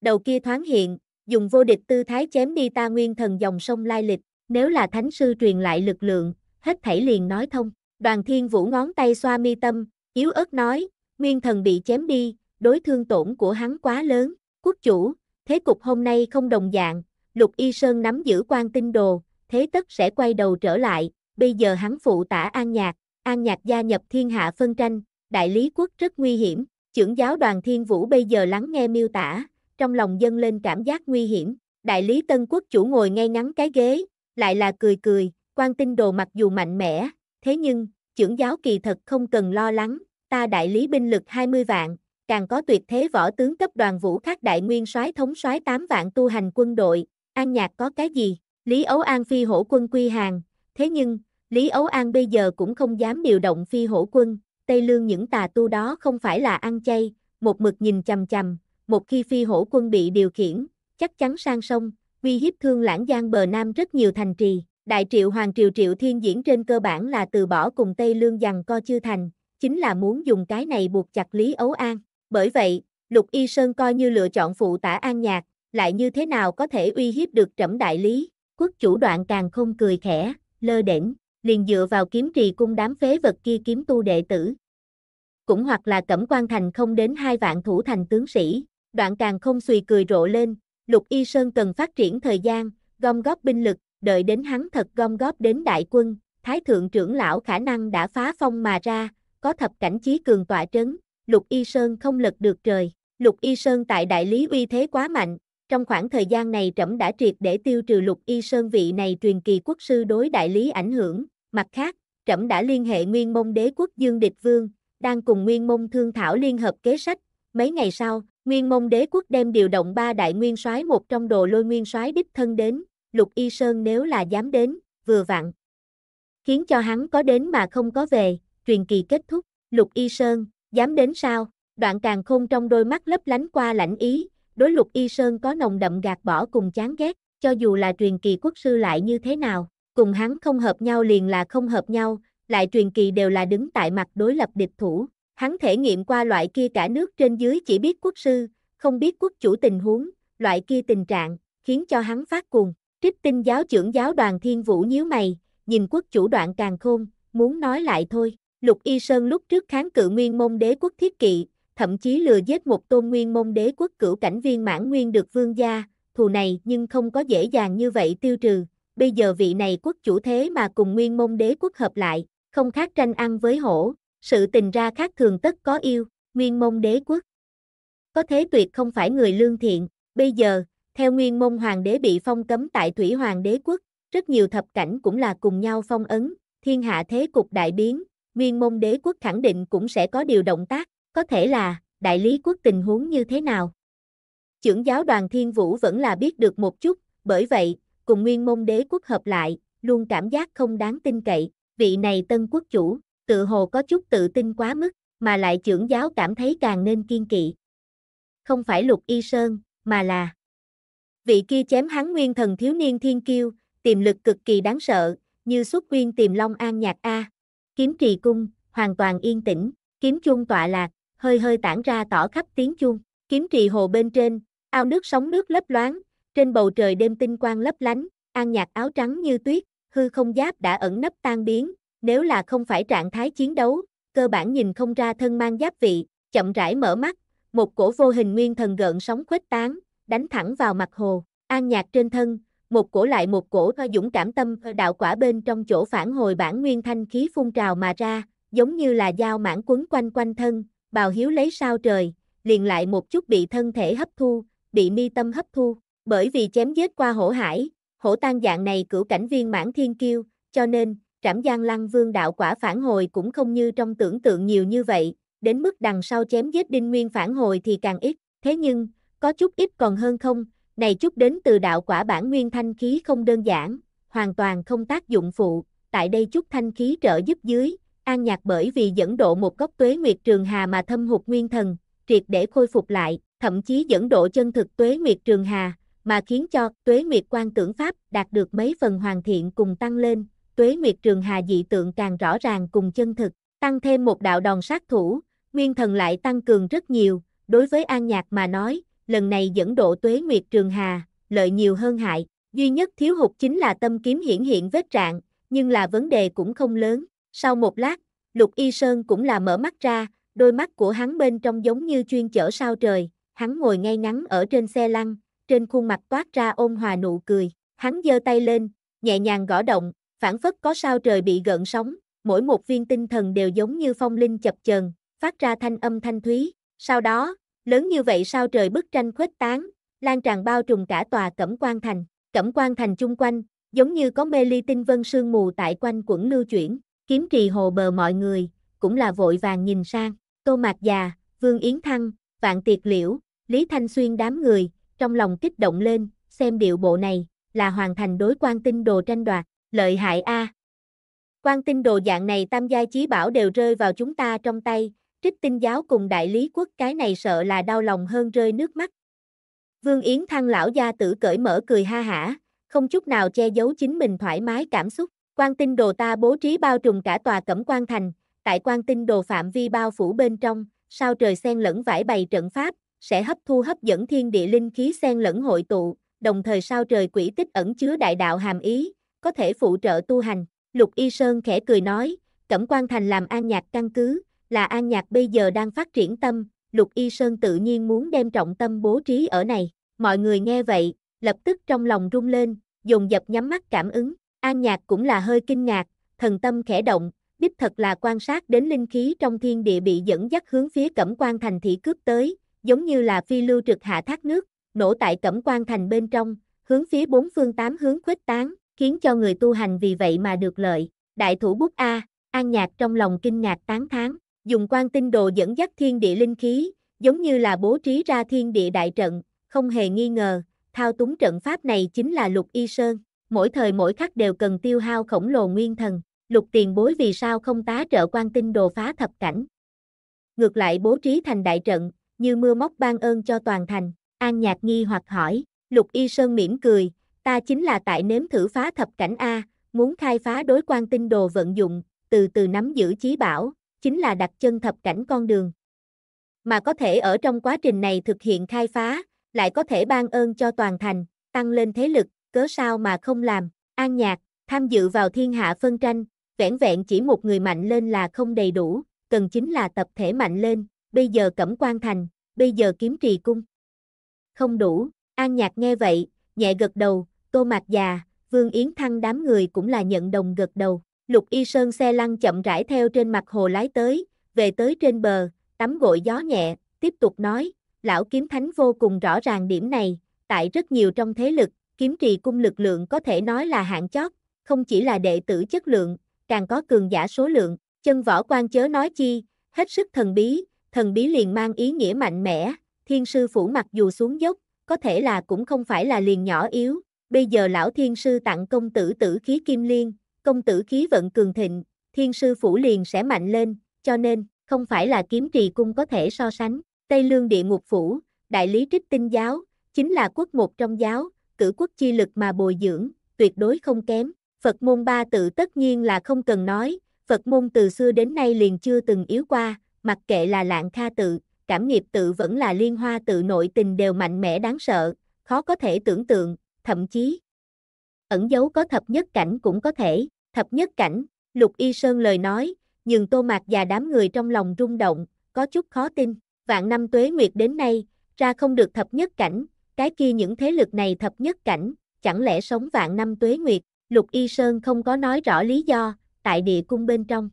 Đầu kia thoáng hiện, dùng vô địch tư thái chém đi ta nguyên thần dòng sông lai lịch, nếu là thánh sư truyền lại lực lượng, hết thảy liền nói thông. Đoàn thiên vũ ngón tay xoa mi tâm, yếu ớt nói, nguyên thần bị chém đi, đối thương tổn của hắn quá lớn, quốc chủ, thế cục hôm nay không đồng dạng, lục y sơn nắm giữ quan tinh đồ, thế tất sẽ quay đầu trở lại, bây giờ hắn phụ tả an nhạc, an nhạc gia nhập thiên hạ phân tranh, đại lý quốc rất nguy hiểm, trưởng giáo đoàn thiên vũ bây giờ lắng nghe miêu tả, trong lòng dâng lên cảm giác nguy hiểm, đại lý tân quốc chủ ngồi ngay ngắn cái ghế, lại là cười cười, quan tinh đồ mặc dù mạnh mẽ, Thế nhưng, trưởng giáo kỳ thật không cần lo lắng, ta đại lý binh lực 20 vạn, càng có tuyệt thế võ tướng cấp đoàn vũ khác đại nguyên soái thống soái 8 vạn tu hành quân đội, an nhạc có cái gì? Lý Ấu An phi hổ quân quy hàng, thế nhưng, Lý Ấu An bây giờ cũng không dám điều động phi hổ quân, Tây Lương những tà tu đó không phải là ăn chay, một mực nhìn chằm chằm, một khi phi hổ quân bị điều khiển, chắc chắn sang sông, uy hiếp thương lãng giang bờ nam rất nhiều thành trì. Đại triệu hoàng triều triệu thiên diễn trên cơ bản là từ bỏ cùng Tây Lương dằn co chưa thành, chính là muốn dùng cái này buộc chặt Lý Ấu An. Bởi vậy, Lục Y Sơn coi như lựa chọn phụ tả An Nhạc, lại như thế nào có thể uy hiếp được trẫm đại lý. Quốc chủ đoạn càng không cười khẽ, lơ đễnh, liền dựa vào kiếm trì cung đám phế vật kia kiếm tu đệ tử. Cũng hoặc là cẩm quan thành không đến hai vạn thủ thành tướng sĩ, đoạn càng không xùy cười rộ lên, Lục Y Sơn cần phát triển thời gian, gom góp binh lực, đợi đến hắn thật gom góp đến đại quân, thái thượng trưởng lão khả năng đã phá phong mà ra, có thập cảnh chí cường tọa trấn, Lục Y Sơn không lật được trời. Lục Y Sơn tại đại lý uy thế quá mạnh, trong khoảng thời gian này trẫm đã triệt để tiêu trừ Lục Y Sơn vị này truyền kỳ quốc sư đối đại lý ảnh hưởng, mặt khác, trẫm đã liên hệ Nguyên Mông Đế quốc Dương Địch Vương, đang cùng Nguyên Mông thương thảo liên hợp kế sách, mấy ngày sau, Nguyên Mông Đế quốc đem điều động ba đại nguyên soái một trong đồ lôi nguyên soái đích thân đến, Lục Y Sơn nếu là dám đến, vừa vặn. Khiến cho hắn có đến mà không có về, truyền kỳ kết thúc, Lục Y Sơn, dám đến sao? Đoạn càng khôn trong đôi mắt lấp lánh qua lãnh ý, đối Lục Y Sơn có nồng đậm gạt bỏ cùng chán ghét, cho dù là truyền kỳ quốc sư lại như thế nào, cùng hắn không hợp nhau liền là không hợp nhau, lại truyền kỳ đều là đứng tại mặt đối lập địch thủ. Hắn thể nghiệm qua loại kia cả nước trên dưới chỉ biết quốc sư, không biết quốc chủ tình huống, loại kia tình trạng, khiến cho hắn phát cuồng. Trích tinh giáo trưởng giáo đoàn thiên vũ nhíu mày, nhìn quốc chủ đoạn càng khôn, muốn nói lại thôi. Lục Y Sơn lúc trước kháng cự nguyên môn đế quốc thiết kỵ, thậm chí lừa giết một tôn nguyên môn đế quốc cửu cảnh viên mãn nguyên được vương gia, thù này nhưng không có dễ dàng như vậy tiêu trừ. Bây giờ vị này quốc chủ thế mà cùng nguyên môn đế quốc hợp lại, không khác tranh ăn với hổ, sự tình ra khác thường tất có yêu, nguyên môn đế quốc. Có thế tuyệt không phải người lương thiện, bây giờ, theo nguyên mông hoàng đế bị phong cấm tại thủy hoàng đế quốc, rất nhiều thập cảnh cũng là cùng nhau phong ấn, thiên hạ thế cục đại biến, nguyên mông đế quốc khẳng định cũng sẽ có điều động tác, có thể là, đại lý quốc tình huống như thế nào. Chưởng giáo đoàn thiên vũ vẫn là biết được một chút, bởi vậy, cùng nguyên môn đế quốc hợp lại, luôn cảm giác không đáng tin cậy, vị này tân quốc chủ, tự hồ có chút tự tin quá mức, mà lại trưởng giáo cảm thấy càng nên kiên kỵ. Không phải lục y sơn, mà là vị kia chém hắn nguyên thần thiếu niên thiên kiêu, tiềm lực cực kỳ đáng sợ, như xuất quyên tìm long an nhạc A. Kiếm trì cung, hoàn toàn yên tĩnh, kiếm chuông tọa lạc, hơi hơi tản ra tỏ khắp tiếng chuông, kiếm trì hồ bên trên, ao nước sóng nước lấp loáng, trên bầu trời đêm tinh quang lấp lánh, an nhạc áo trắng như tuyết, hư không giáp đã ẩn nấp tan biến, nếu là không phải trạng thái chiến đấu, cơ bản nhìn không ra thân mang giáp vị, chậm rãi mở mắt, một cổ vô hình nguyên thần gợn sóng khuếch tán, đánh thẳng vào mặt hồ. An nhạc trên thân, một cổ lại một cổ dũng cảm tâm đạo quả bên trong chỗ phản hồi bản nguyên thanh khí phun trào mà ra, giống như là dao mãn quấn quanh quanh thân, bào hiếu lấy sao trời, liền lại một chút bị thân thể hấp thu, bị mi tâm hấp thu, bởi vì chém giết qua hổ hải, hổ tan dạng này cửu cảnh viên mãn thiên kiêu, cho nên, trảm giang lăng vương đạo quả phản hồi cũng không như trong tưởng tượng nhiều như vậy, đến mức đằng sau chém giết đinh nguyên phản hồi thì càng ít, thế nhưng, có chút ít còn hơn không, này chút đến từ đạo quả bản nguyên thanh khí không đơn giản, hoàn toàn không tác dụng phụ, tại đây chút thanh khí trợ giúp dưới, an nhạc bởi vì dẫn độ một gốc tuế nguyệt trường hà mà thâm hụt nguyên thần, triệt để khôi phục lại, thậm chí dẫn độ chân thực tuế nguyệt trường hà, mà khiến cho tuế nguyệt quan tưởng pháp đạt được mấy phần hoàn thiện cùng tăng lên, tuế nguyệt trường hà dị tượng càng rõ ràng cùng chân thực, tăng thêm một đạo đòn sát thủ, nguyên thần lại tăng cường rất nhiều, đối với an nhạc mà nói, lần này dẫn độ tuế nguyệt trường hà, lợi nhiều hơn hại, duy nhất thiếu hụt chính là tâm kiếm hiển hiện vết trạng, nhưng là vấn đề cũng không lớn. Sau một lát, Lục Y Sơn cũng là mở mắt ra, đôi mắt của hắn bên trong giống như chuyên chở sao trời, hắn ngồi ngay ngắn ở trên xe lăn, trên khuôn mặt toát ra ôn hòa nụ cười, hắn giơ tay lên, nhẹ nhàng gõ động, phản phất có sao trời bị gợn sóng, mỗi một viên tinh thần đều giống như phong linh chập chờn, phát ra thanh âm thanh thúy, sau đó, lớn như vậy sao trời bức tranh khuếch tán, lan tràn bao trùm cả tòa Cẩm Quan Thành, Cẩm Quan Thành chung quanh, giống như có mê ly tinh vân sương mù tại quanh quẩn lưu chuyển, kiếm trì hồ bờ mọi người, cũng là vội vàng nhìn sang, Tô Mạc Già, Vương Yến Thăng, Vạn Tiệt Liễu, Lý Thanh Xuyên đám người, trong lòng kích động lên, xem điệu bộ này, là hoàn thành đối quan tinh đồ tranh đoạt, lợi hại a. Quan tinh đồ dạng này tam giai chí bảo đều rơi vào chúng ta trong tay, trích tinh giáo cùng đại lý quốc cái này sợ là đau lòng hơn rơi nước mắt. Vương Yến Thăng lão gia tử cởi mở cười ha hả, không chút nào che giấu chính mình thoải mái cảm xúc. Quan tinh đồ ta bố trí bao trùm cả tòa cẩm quan thành, tại quan tinh đồ phạm vi bao phủ bên trong, sao trời xen lẫn vải bày trận pháp, sẽ hấp thu hấp dẫn thiên địa linh khí xen lẫn hội tụ, đồng thời sao trời quỷ tích ẩn chứa đại đạo hàm ý, có thể phụ trợ tu hành. Lục Y Sơn khẽ cười nói, Cẩm quan Thành làm an nhạc căn cứ, là An Nhạc bây giờ đang phát triển tâm, Lục Y Sơn tự nhiên muốn đem trọng tâm bố trí ở này. Mọi người nghe vậy, lập tức trong lòng rung lên, dùng dập nhắm mắt cảm ứng. An Nhạc cũng là hơi kinh ngạc, thần tâm khẽ động, đích thật là quan sát đến linh khí trong thiên địa bị dẫn dắt hướng phía Cẩm Quan thành thị cướp tới, giống như là phi lưu trực hạ thác nước, nổ tại Cẩm Quan thành bên trong, hướng phía bốn phương tám hướng khuếch tán, khiến cho người tu hành vì vậy mà được lợi. Đại thủ bút A, An Nhạc trong lòng kinh ngạc tán thán, dùng quan tinh đồ dẫn dắt thiên địa linh khí, giống như là bố trí ra thiên địa đại trận, không hề nghi ngờ, thao túng trận pháp này chính là lục y sơn, mỗi thời mỗi khắc đều cần tiêu hao khổng lồ nguyên thần, lục tiền bối vì sao không tá trợ quan tinh đồ phá thập cảnh. Ngược lại bố trí thành đại trận, như mưa móc ban ơn cho toàn thành, an nhạc nghi hoặc hỏi, lục y sơn mỉm cười, ta chính là tại nếm thử phá thập cảnh A, muốn khai phá đối quan tinh đồ vận dụng, từ từ nắm giữ chí bảo, chính là đặt chân thập cảnh con đường. Mà có thể ở trong quá trình này thực hiện khai phá, lại có thể ban ơn cho toàn thành, tăng lên thế lực, cớ sao mà không làm, an nhạc, tham dự vào thiên hạ phân tranh, vẻn vẹn chỉ một người mạnh lên là không đầy đủ, cần chính là tập thể mạnh lên, bây giờ cẩm quan thành, bây giờ kiếm trì cung. Không đủ, an nhạc nghe vậy, nhẹ gật đầu, tô mạc già, vương yến thăng đám người cũng là nhận đồng gật đầu. Lục Y Sơn xe lăn chậm rãi theo trên mặt hồ lái tới, về tới trên bờ, tắm gội gió nhẹ, tiếp tục nói, lão kiếm thánh vô cùng rõ ràng điểm này, tại rất nhiều trong thế lực, kiếm trì cung lực lượng có thể nói là hạng chót, không chỉ là đệ tử chất lượng, càng có cường giả số lượng, chân võ quan chớ nói chi, hết sức thần bí, thần bí liền mang ý nghĩa mạnh mẽ, thiên sư phủ mặc dù xuống dốc, có thể là cũng không phải là liền nhỏ yếu, bây giờ lão thiên sư tặng công tử tử khí kim liên, công tử khí vận cường thịnh, thiên sư phủ liền sẽ mạnh lên, cho nên, không phải là kiếm trì cung có thể so sánh, Tây Lương địa ngục phủ, đại lý trích tinh giáo, chính là quốc một trong giáo, cử quốc chi lực mà bồi dưỡng, tuyệt đối không kém, Phật môn ba tự tất nhiên là không cần nói, Phật môn từ xưa đến nay liền chưa từng yếu qua, mặc kệ là lạng kha tự, cảm nghiệp tự vẫn là liên hoa tự nội tình đều mạnh mẽ đáng sợ, khó có thể tưởng tượng, thậm chí, ẩn dấu có thập nhất cảnh cũng có thể, thập nhất cảnh, Lục Y Sơn lời nói, nhưng Tô Mạc và đám người trong lòng rung động, có chút khó tin, vạn năm tuế nguyệt đến nay, ra không được thập nhất cảnh, cái kia những thế lực này thập nhất cảnh, chẳng lẽ sống vạn năm tuế nguyệt, Lục Y Sơn không có nói rõ lý do, tại địa cung bên trong.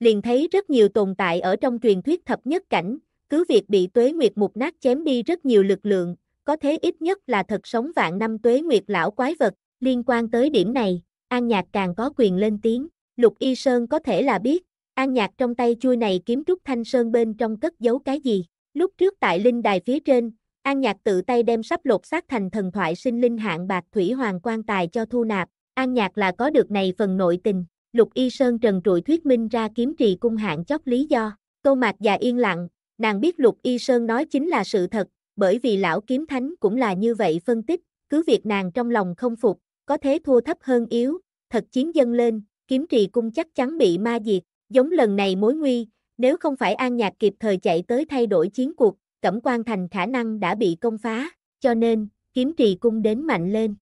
Liền thấy rất nhiều tồn tại ở trong truyền thuyết thập nhất cảnh, cứ việc bị tuế nguyệt mục nát chém đi rất nhiều lực lượng, có thế ít nhất là thật sống vạn năm tuế nguyệt lão quái vật, Liên quan tới điểm này, An Nhạc càng có quyền lên tiếng, Lục Y Sơn có thể là biết, An Nhạc trong tay chui này kiếm trúc thanh sơn bên trong cất giấu cái gì. Lúc trước tại linh đài phía trên, An Nhạc tự tay đem sắp lột xác thành thần thoại sinh linh hạng bạc thủy hoàng quan tài cho thu nạp, An Nhạc là có được này phần nội tình, Lục Y Sơn trần trụi thuyết minh ra kiếm trì cung hạng chót lý do, câu mạc già yên lặng, nàng biết Lục Y Sơn nói chính là sự thật, bởi vì lão kiếm thánh cũng là như vậy phân tích, cứ việc nàng trong lòng không phục, có thế thua thấp hơn yếu, thật chiến dân lên, kiếm trì cung chắc chắn bị ma diệt, giống lần này mối nguy, nếu không phải An Nhạc kịp thời chạy tới thay đổi chiến cuộc, Cẩm quan Thành khả năng đã bị công phá, cho nên, kiếm trì cung đến mạnh lên.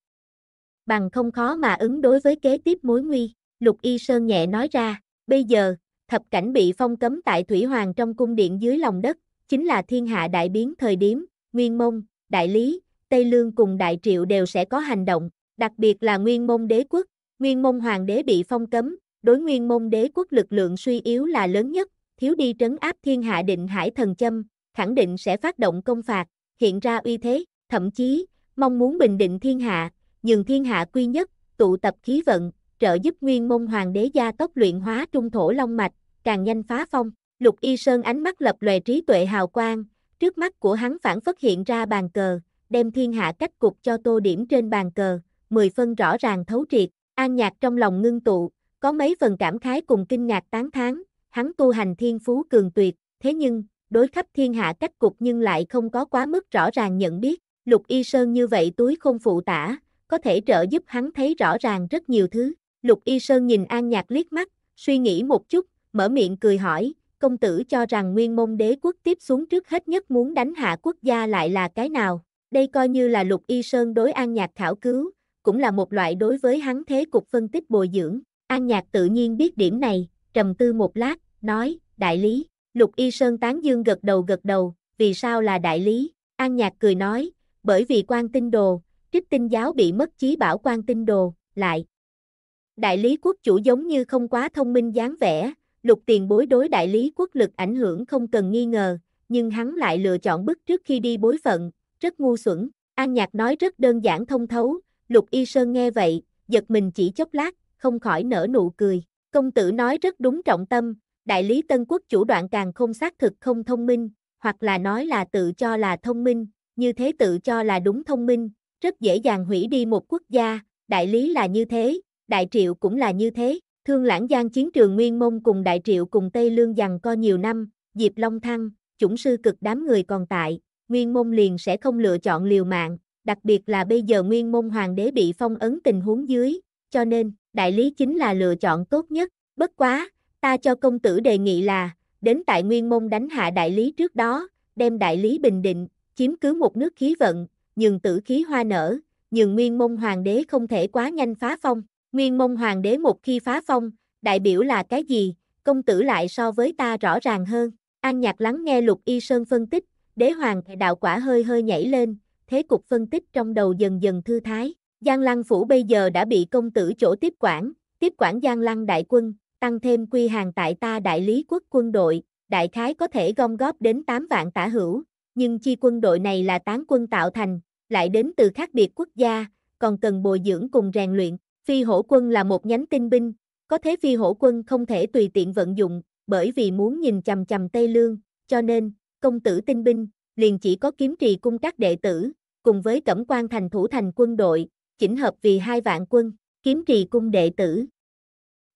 Bằng không khó mà ứng đối với kế tiếp mối nguy, Lục Y Sơn nhẹ nói ra, bây giờ, thập cảnh bị phong cấm tại Thủy Hoàng trong cung điện dưới lòng đất, chính là thiên hạ đại biến thời điểm, Nguyên Mông, Đại Lý, Tây Lương cùng Đại Triệu đều sẽ có hành động, đặc biệt là Nguyên Môn Đế quốc, Nguyên Môn Hoàng đế bị phong cấm, đối Nguyên Môn Đế quốc lực lượng suy yếu là lớn nhất, thiếu đi trấn áp thiên hạ định hải thần châm, khẳng định sẽ phát động công phạt, hiện ra uy thế, thậm chí mong muốn bình định thiên hạ, nhường thiên hạ quy nhất, tụ tập khí vận, trợ giúp Nguyên Môn Hoàng đế gia tốc luyện hóa trung thổ long mạch, càng nhanh phá phong. Lục Y Sơn ánh mắt lập lòe trí tuệ hào quang, trước mắt của hắn phản phất hiện ra bàn cờ, đem thiên hạ cách cục cho tô điểm trên bàn cờ, mười phân rõ ràng thấu triệt, an nhạc trong lòng ngưng tụ, có mấy phần cảm khái cùng kinh ngạc tán thán, hắn tu hành thiên phú cường tuyệt, thế nhưng, đối khắp thiên hạ cách cục nhưng lại không có quá mức rõ ràng nhận biết, lục y sơn như vậy túi không phụ tả, có thể trợ giúp hắn thấy rõ ràng rất nhiều thứ, lục y sơn nhìn an nhạc liếc mắt, suy nghĩ một chút, mở miệng cười hỏi, công tử cho rằng nguyên môn đế quốc tiếp xuống trước hết nhất muốn đánh hạ quốc gia lại là cái nào, đây coi như là lục y sơn đối an nhạc khảo cứu, cũng là một loại đối với hắn thế cục phân tích bồi dưỡng. An Nhạc tự nhiên biết điểm này, trầm tư một lát, nói, đại lý. Lục Y Sơn tán dương gật đầu gật đầu, vì sao là đại lý? An Nhạc cười nói, bởi vì quan tinh đồ, trích tinh giáo bị mất trí bảo quan tinh đồ, lại. Đại lý quốc chủ giống như không quá thông minh dáng vẻ, lục tiền bối đối đại lý quốc lực ảnh hưởng không cần nghi ngờ, nhưng hắn lại lựa chọn bức trước khi đi bối phận, rất ngu xuẩn. An Nhạc nói rất đơn giản thông thấu, Lục Y Sơn nghe vậy, giật mình chỉ chốc lát, không khỏi nở nụ cười. Công tử nói rất đúng trọng tâm, đại lý tân quốc chủ đoạn càng không xác thực không thông minh, hoặc là nói là tự cho là thông minh, như thế tự cho là đúng thông minh, rất dễ dàng hủy đi một quốc gia, đại lý là như thế, đại triệu cũng là như thế. Thương lãng giang chiến trường Nguyên Mông cùng đại triệu cùng Tây Lương dằn co nhiều năm, Diệp Long Thăng, chủng sư cực đám người còn tại, Nguyên Mông liền sẽ không lựa chọn liều mạng, đặc biệt là bây giờ nguyên môn hoàng đế bị phong ấn tình huống dưới, cho nên, đại lý chính là lựa chọn tốt nhất, bất quá, ta cho công tử đề nghị là, đến tại nguyên môn đánh hạ đại lý trước đó, đem đại lý bình định, chiếm cứ một nước khí vận, nhường tử khí hoa nở, nhường nguyên môn hoàng đế không thể quá nhanh phá phong, nguyên môn hoàng đế một khi phá phong, đại biểu là cái gì, công tử lại so với ta rõ ràng hơn, an nhạc lắng nghe lục y sơn phân tích, đế hoàng đạo quả hơi hơi nhảy lên, thế cục phân tích trong đầu dần dần thư thái. Giang Lăng Phủ bây giờ đã bị công tử chỗ tiếp quản, tiếp quản Giang Lăng đại quân, tăng thêm quy hàng tại ta đại lý quốc quân đội, đại khái có thể gom góp đến 8 vạn tả hữu, nhưng chi quân đội này là tán quân tạo thành, lại đến từ khác biệt quốc gia, còn cần bồi dưỡng cùng rèn luyện. Phi hổ quân là một nhánh tinh binh, có thế phi hổ quân không thể tùy tiện vận dụng, bởi vì muốn nhìn chằm chằm Tây Lương, cho nên, công tử tinh binh, liền chỉ có kiếm trì cung các đệ tử, cùng với cẩm quan thành thủ thành quân đội, chỉnh hợp vì hai vạn quân, kiếm trì cung đệ tử.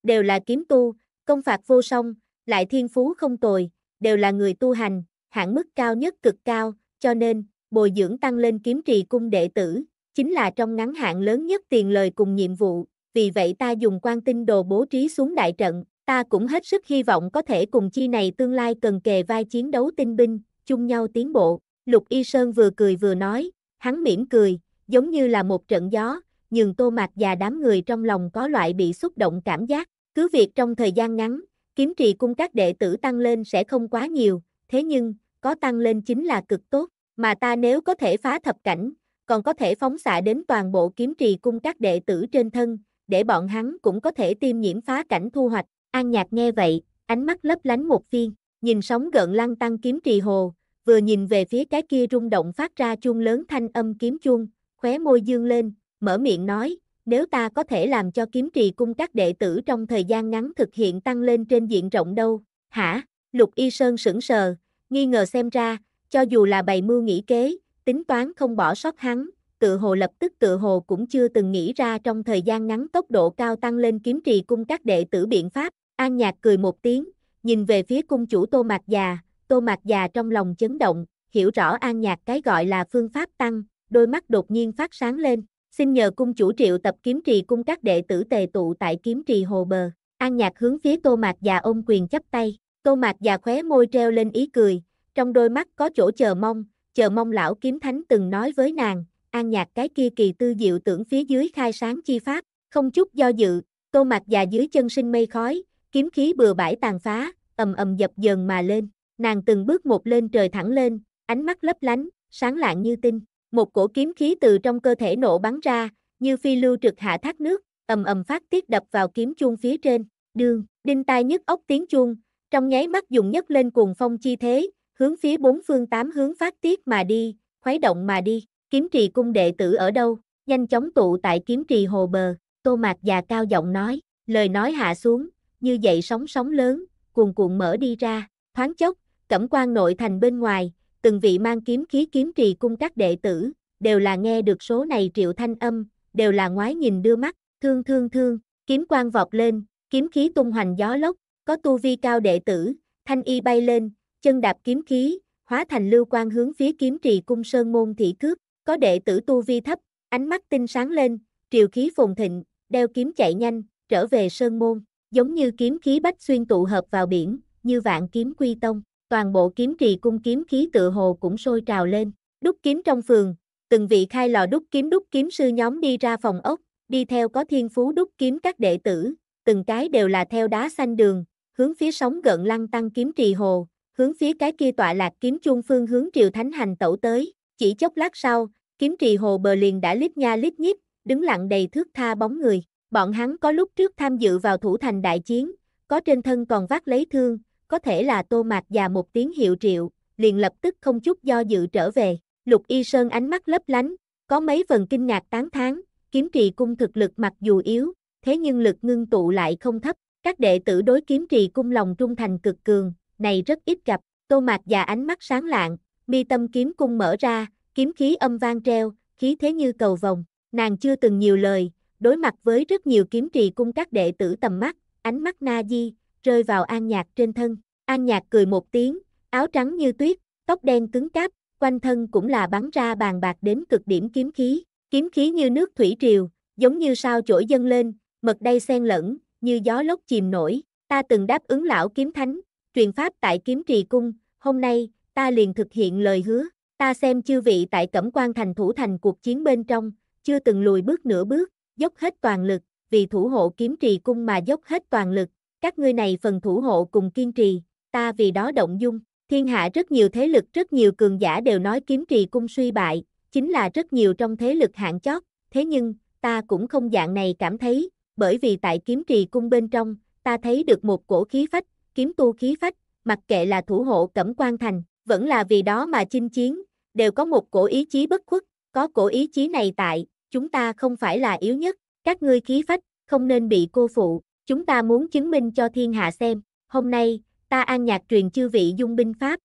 Đều là kiếm tu, công phạt vô song, lại thiên phú không tồi, đều là người tu hành, hạng mức cao nhất cực cao, cho nên, bồi dưỡng tăng lên kiếm trì cung đệ tử, chính là trong ngắn hạn lớn nhất tiền lời cùng nhiệm vụ, vì vậy ta dùng quan tinh đồ bố trí xuống đại trận, ta cũng hết sức hy vọng có thể cùng chi này tương lai cần kề vai chiến đấu tinh binh, chung nhau tiến bộ. Lục Y Sơn vừa cười vừa nói, hắn mỉm cười, giống như là một trận gió, nhường Tô Mạc và đám người trong lòng có loại bị xúc động cảm giác. Cứ việc trong thời gian ngắn, kiếm trì cung các đệ tử tăng lên sẽ không quá nhiều, thế nhưng, có tăng lên chính là cực tốt, mà ta nếu có thể phá thập cảnh, còn có thể phóng xạ đến toàn bộ kiếm trì cung các đệ tử trên thân, để bọn hắn cũng có thể tiêm nhiễm phá cảnh thu hoạch. An Nhạc nghe vậy, ánh mắt lấp lánh một viên, nhìn sóng gợn lăn tăng kiếm trì hồ, vừa nhìn về phía cái kia rung động phát ra chuông lớn thanh âm kiếm chuông, khóe môi dương lên, mở miệng nói, nếu ta có thể làm cho kiếm trì cung các đệ tử trong thời gian ngắn thực hiện tăng lên trên diện rộng đâu, hả? Lục Y Sơn sững sờ, nghi ngờ xem ra, cho dù là bày mưu nghĩ kế, tính toán không bỏ sót hắn, tự hồ lập tức tự hồ cũng chưa từng nghĩ ra trong thời gian ngắn tốc độ cao tăng lên kiếm trì cung các đệ tử biện pháp, An Nhạc cười một tiếng, nhìn về phía cung chủ Tô Mạc Già, Tô Mạc Già trong lòng chấn động, hiểu rõ an nhạc cái gọi là phương pháp tăng, đôi mắt đột nhiên phát sáng lên, xin nhờ cung chủ triệu tập kiếm trì cung các đệ tử tề tụ tại kiếm trì hồ bờ. An nhạc hướng phía Tô Mạc Già ôm quyền chắp tay, Tô Mạc Già khóe môi treo lên ý cười, trong đôi mắt có chỗ chờ mong, chờ mong lão kiếm thánh từng nói với nàng, an nhạc cái kia kỳ tư diệu tưởng phía dưới khai sáng chi pháp, không chút do dự, Tô Mạc Già dưới chân sinh mây khói, kiếm khí bừa bãi tàn phá, ầm ầm dập dờn mà lên, nàng từng bước một lên trời thẳng lên, ánh mắt lấp lánh, sáng lạng như tinh, một cổ kiếm khí từ trong cơ thể nổ bắn ra, như phi lưu trực hạ thác nước, ầm ầm phát tiết đập vào kiếm chuông phía trên, đường, đinh tai nhức ốc tiếng chuông, trong nháy mắt dùng nhất lên cuồng phong chi thế, hướng phía bốn phương tám hướng phát tiết mà đi, khuấy động mà đi, kiếm trì cung đệ tử ở đâu, nhanh chóng tụ tại kiếm trì hồ bờ, tô mạc già cao giọng nói, lời nói hạ xuống, như dậy sóng sóng lớn, cuồn cuộn mở đi ra, thoáng chốc, cẩm quan nội thành bên ngoài, từng vị mang kiếm khí kiếm trì cung các đệ tử, đều là nghe được số này triệu thanh âm, đều là ngoái nhìn đưa mắt, thương thương thương, kiếm quan vọt lên, kiếm khí tung hoành gió lốc, có tu vi cao đệ tử, thanh y bay lên, chân đạp kiếm khí, hóa thành lưu quan hướng phía kiếm trì cung sơn môn thị cướp, có đệ tử tu vi thấp, ánh mắt tinh sáng lên, triều khí phồn thịnh, đeo kiếm chạy nhanh, trở về sơn môn giống như kiếm khí bách xuyên tụ hợp vào biển, như vạn kiếm quy tông, toàn bộ kiếm trì cung kiếm khí tựa hồ cũng sôi trào lên, đúc kiếm trong phường, từng vị khai lò đúc kiếm đúc kiếm sư nhóm đi ra phòng ốc, đi theo có thiên phú đúc kiếm các đệ tử, từng cái đều là theo đá xanh đường, hướng phía sóng gần lăng tăng kiếm trì hồ, hướng phía cái kia tọa lạc kiếm chuông phương hướng triều thánh hành tẩu tới, chỉ chốc lát sau, kiếm trì hồ bờ liền đã lít nha lít nhít, đứng lặng đầy thước tha bóng người. Bọn hắn có lúc trước tham dự vào thủ thành đại chiến, có trên thân còn vác lấy thương, có thể là tô mạc và một tiếng hiệu triệu, liền lập tức không chút do dự trở về. Lục Y Sơn ánh mắt lấp lánh, có mấy phần kinh ngạc tán thán, kiếm trì cung thực lực mặc dù yếu, thế nhưng lực ngưng tụ lại không thấp, các đệ tử đối kiếm trì cung lòng trung thành cực cường, này rất ít gặp, tô mạc và ánh mắt sáng lạng, mi tâm kiếm cung mở ra, kiếm khí âm vang treo, khí thế như cầu vòng, nàng chưa từng nhiều lời, Đối mặt với rất nhiều kiếm trì cung các đệ tử tầm mắt, ánh mắt na di, rơi vào an nhạc trên thân. An nhạc cười một tiếng, áo trắng như tuyết, tóc đen cứng cáp, quanh thân cũng là bắn ra bàn bạc đến cực điểm kiếm khí. Kiếm khí như nước thủy triều, giống như sao chổi dâng lên, mật đây xen lẫn, như gió lốc chìm nổi. Ta từng đáp ứng lão kiếm thánh, truyền pháp tại kiếm trì cung, hôm nay, ta liền thực hiện lời hứa. Ta xem chư vị tại Cẩm quan thành thủ thành cuộc chiến bên trong, chưa từng lùi bước nửa bước, dốc hết toàn lực, vì thủ hộ kiếm trì cung mà dốc hết toàn lực, các ngươi này phần thủ hộ cùng kiên trì, ta vì đó động dung, thiên hạ rất nhiều thế lực rất nhiều cường giả đều nói kiếm trì cung suy bại, chính là rất nhiều trong thế lực hạng chót, thế nhưng, ta cũng không dạng này cảm thấy, bởi vì tại kiếm trì cung bên trong, ta thấy được một cổ khí phách, kiếm tu khí phách, mặc kệ là thủ hộ cẩm quan thành, vẫn là vì đó mà chinh chiến, đều có một cổ ý chí bất khuất, có cổ ý chí này tại, chúng ta không phải là yếu nhất, các ngươi khí phách, không nên bị cô phụ, chúng ta muốn chứng minh cho thiên hạ xem, hôm nay, ta an nhạc truyền chư vị dung binh pháp.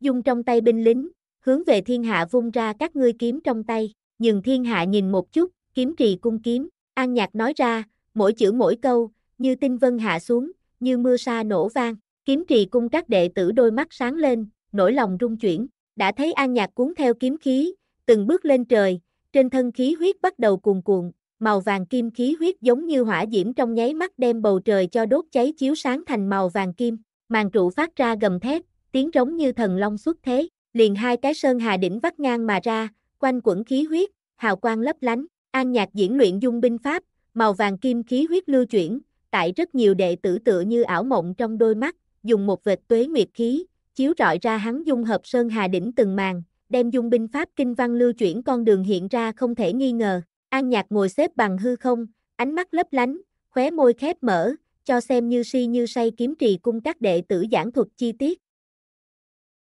Dung trong tay binh lính, hướng về thiên hạ vung ra các ngươi kiếm trong tay, nhưng thiên hạ nhìn một chút, kiếm trì cung kiếm, an nhạc nói ra, mỗi chữ mỗi câu, như tinh vân hạ xuống, như mưa sa nổ vang, kiếm trì cung các đệ tử đôi mắt sáng lên, nỗi lòng rung chuyển, đã thấy an nhạc cuốn theo kiếm khí, từng bước lên trời, trên thân khí huyết bắt đầu cuồn cuộn, màu vàng kim khí huyết giống như hỏa diễm trong nháy mắt đem bầu trời cho đốt cháy chiếu sáng thành màu vàng kim, màn trụ phát ra gầm thét, tiếng rống như thần long xuất thế, liền hai cái sơn hà đỉnh vắt ngang mà ra, quanh quẩn khí huyết, hào quang lấp lánh, an nhạc diễn luyện dung binh pháp, màu vàng kim khí huyết lưu chuyển, tại rất nhiều đệ tử tựa như ảo mộng trong đôi mắt, dùng một vệt tuế nguyệt khí, chiếu rọi ra hắn dung hợp sơn hà đỉnh từng màn, đem dung binh pháp kinh văn lưu chuyển con đường hiện ra không thể nghi ngờ. An Nhạc ngồi xếp bằng hư không, ánh mắt lấp lánh, khóe môi khép mở, cho xem như si như say kiếm trì cung các đệ tử giảng thuật chi tiết.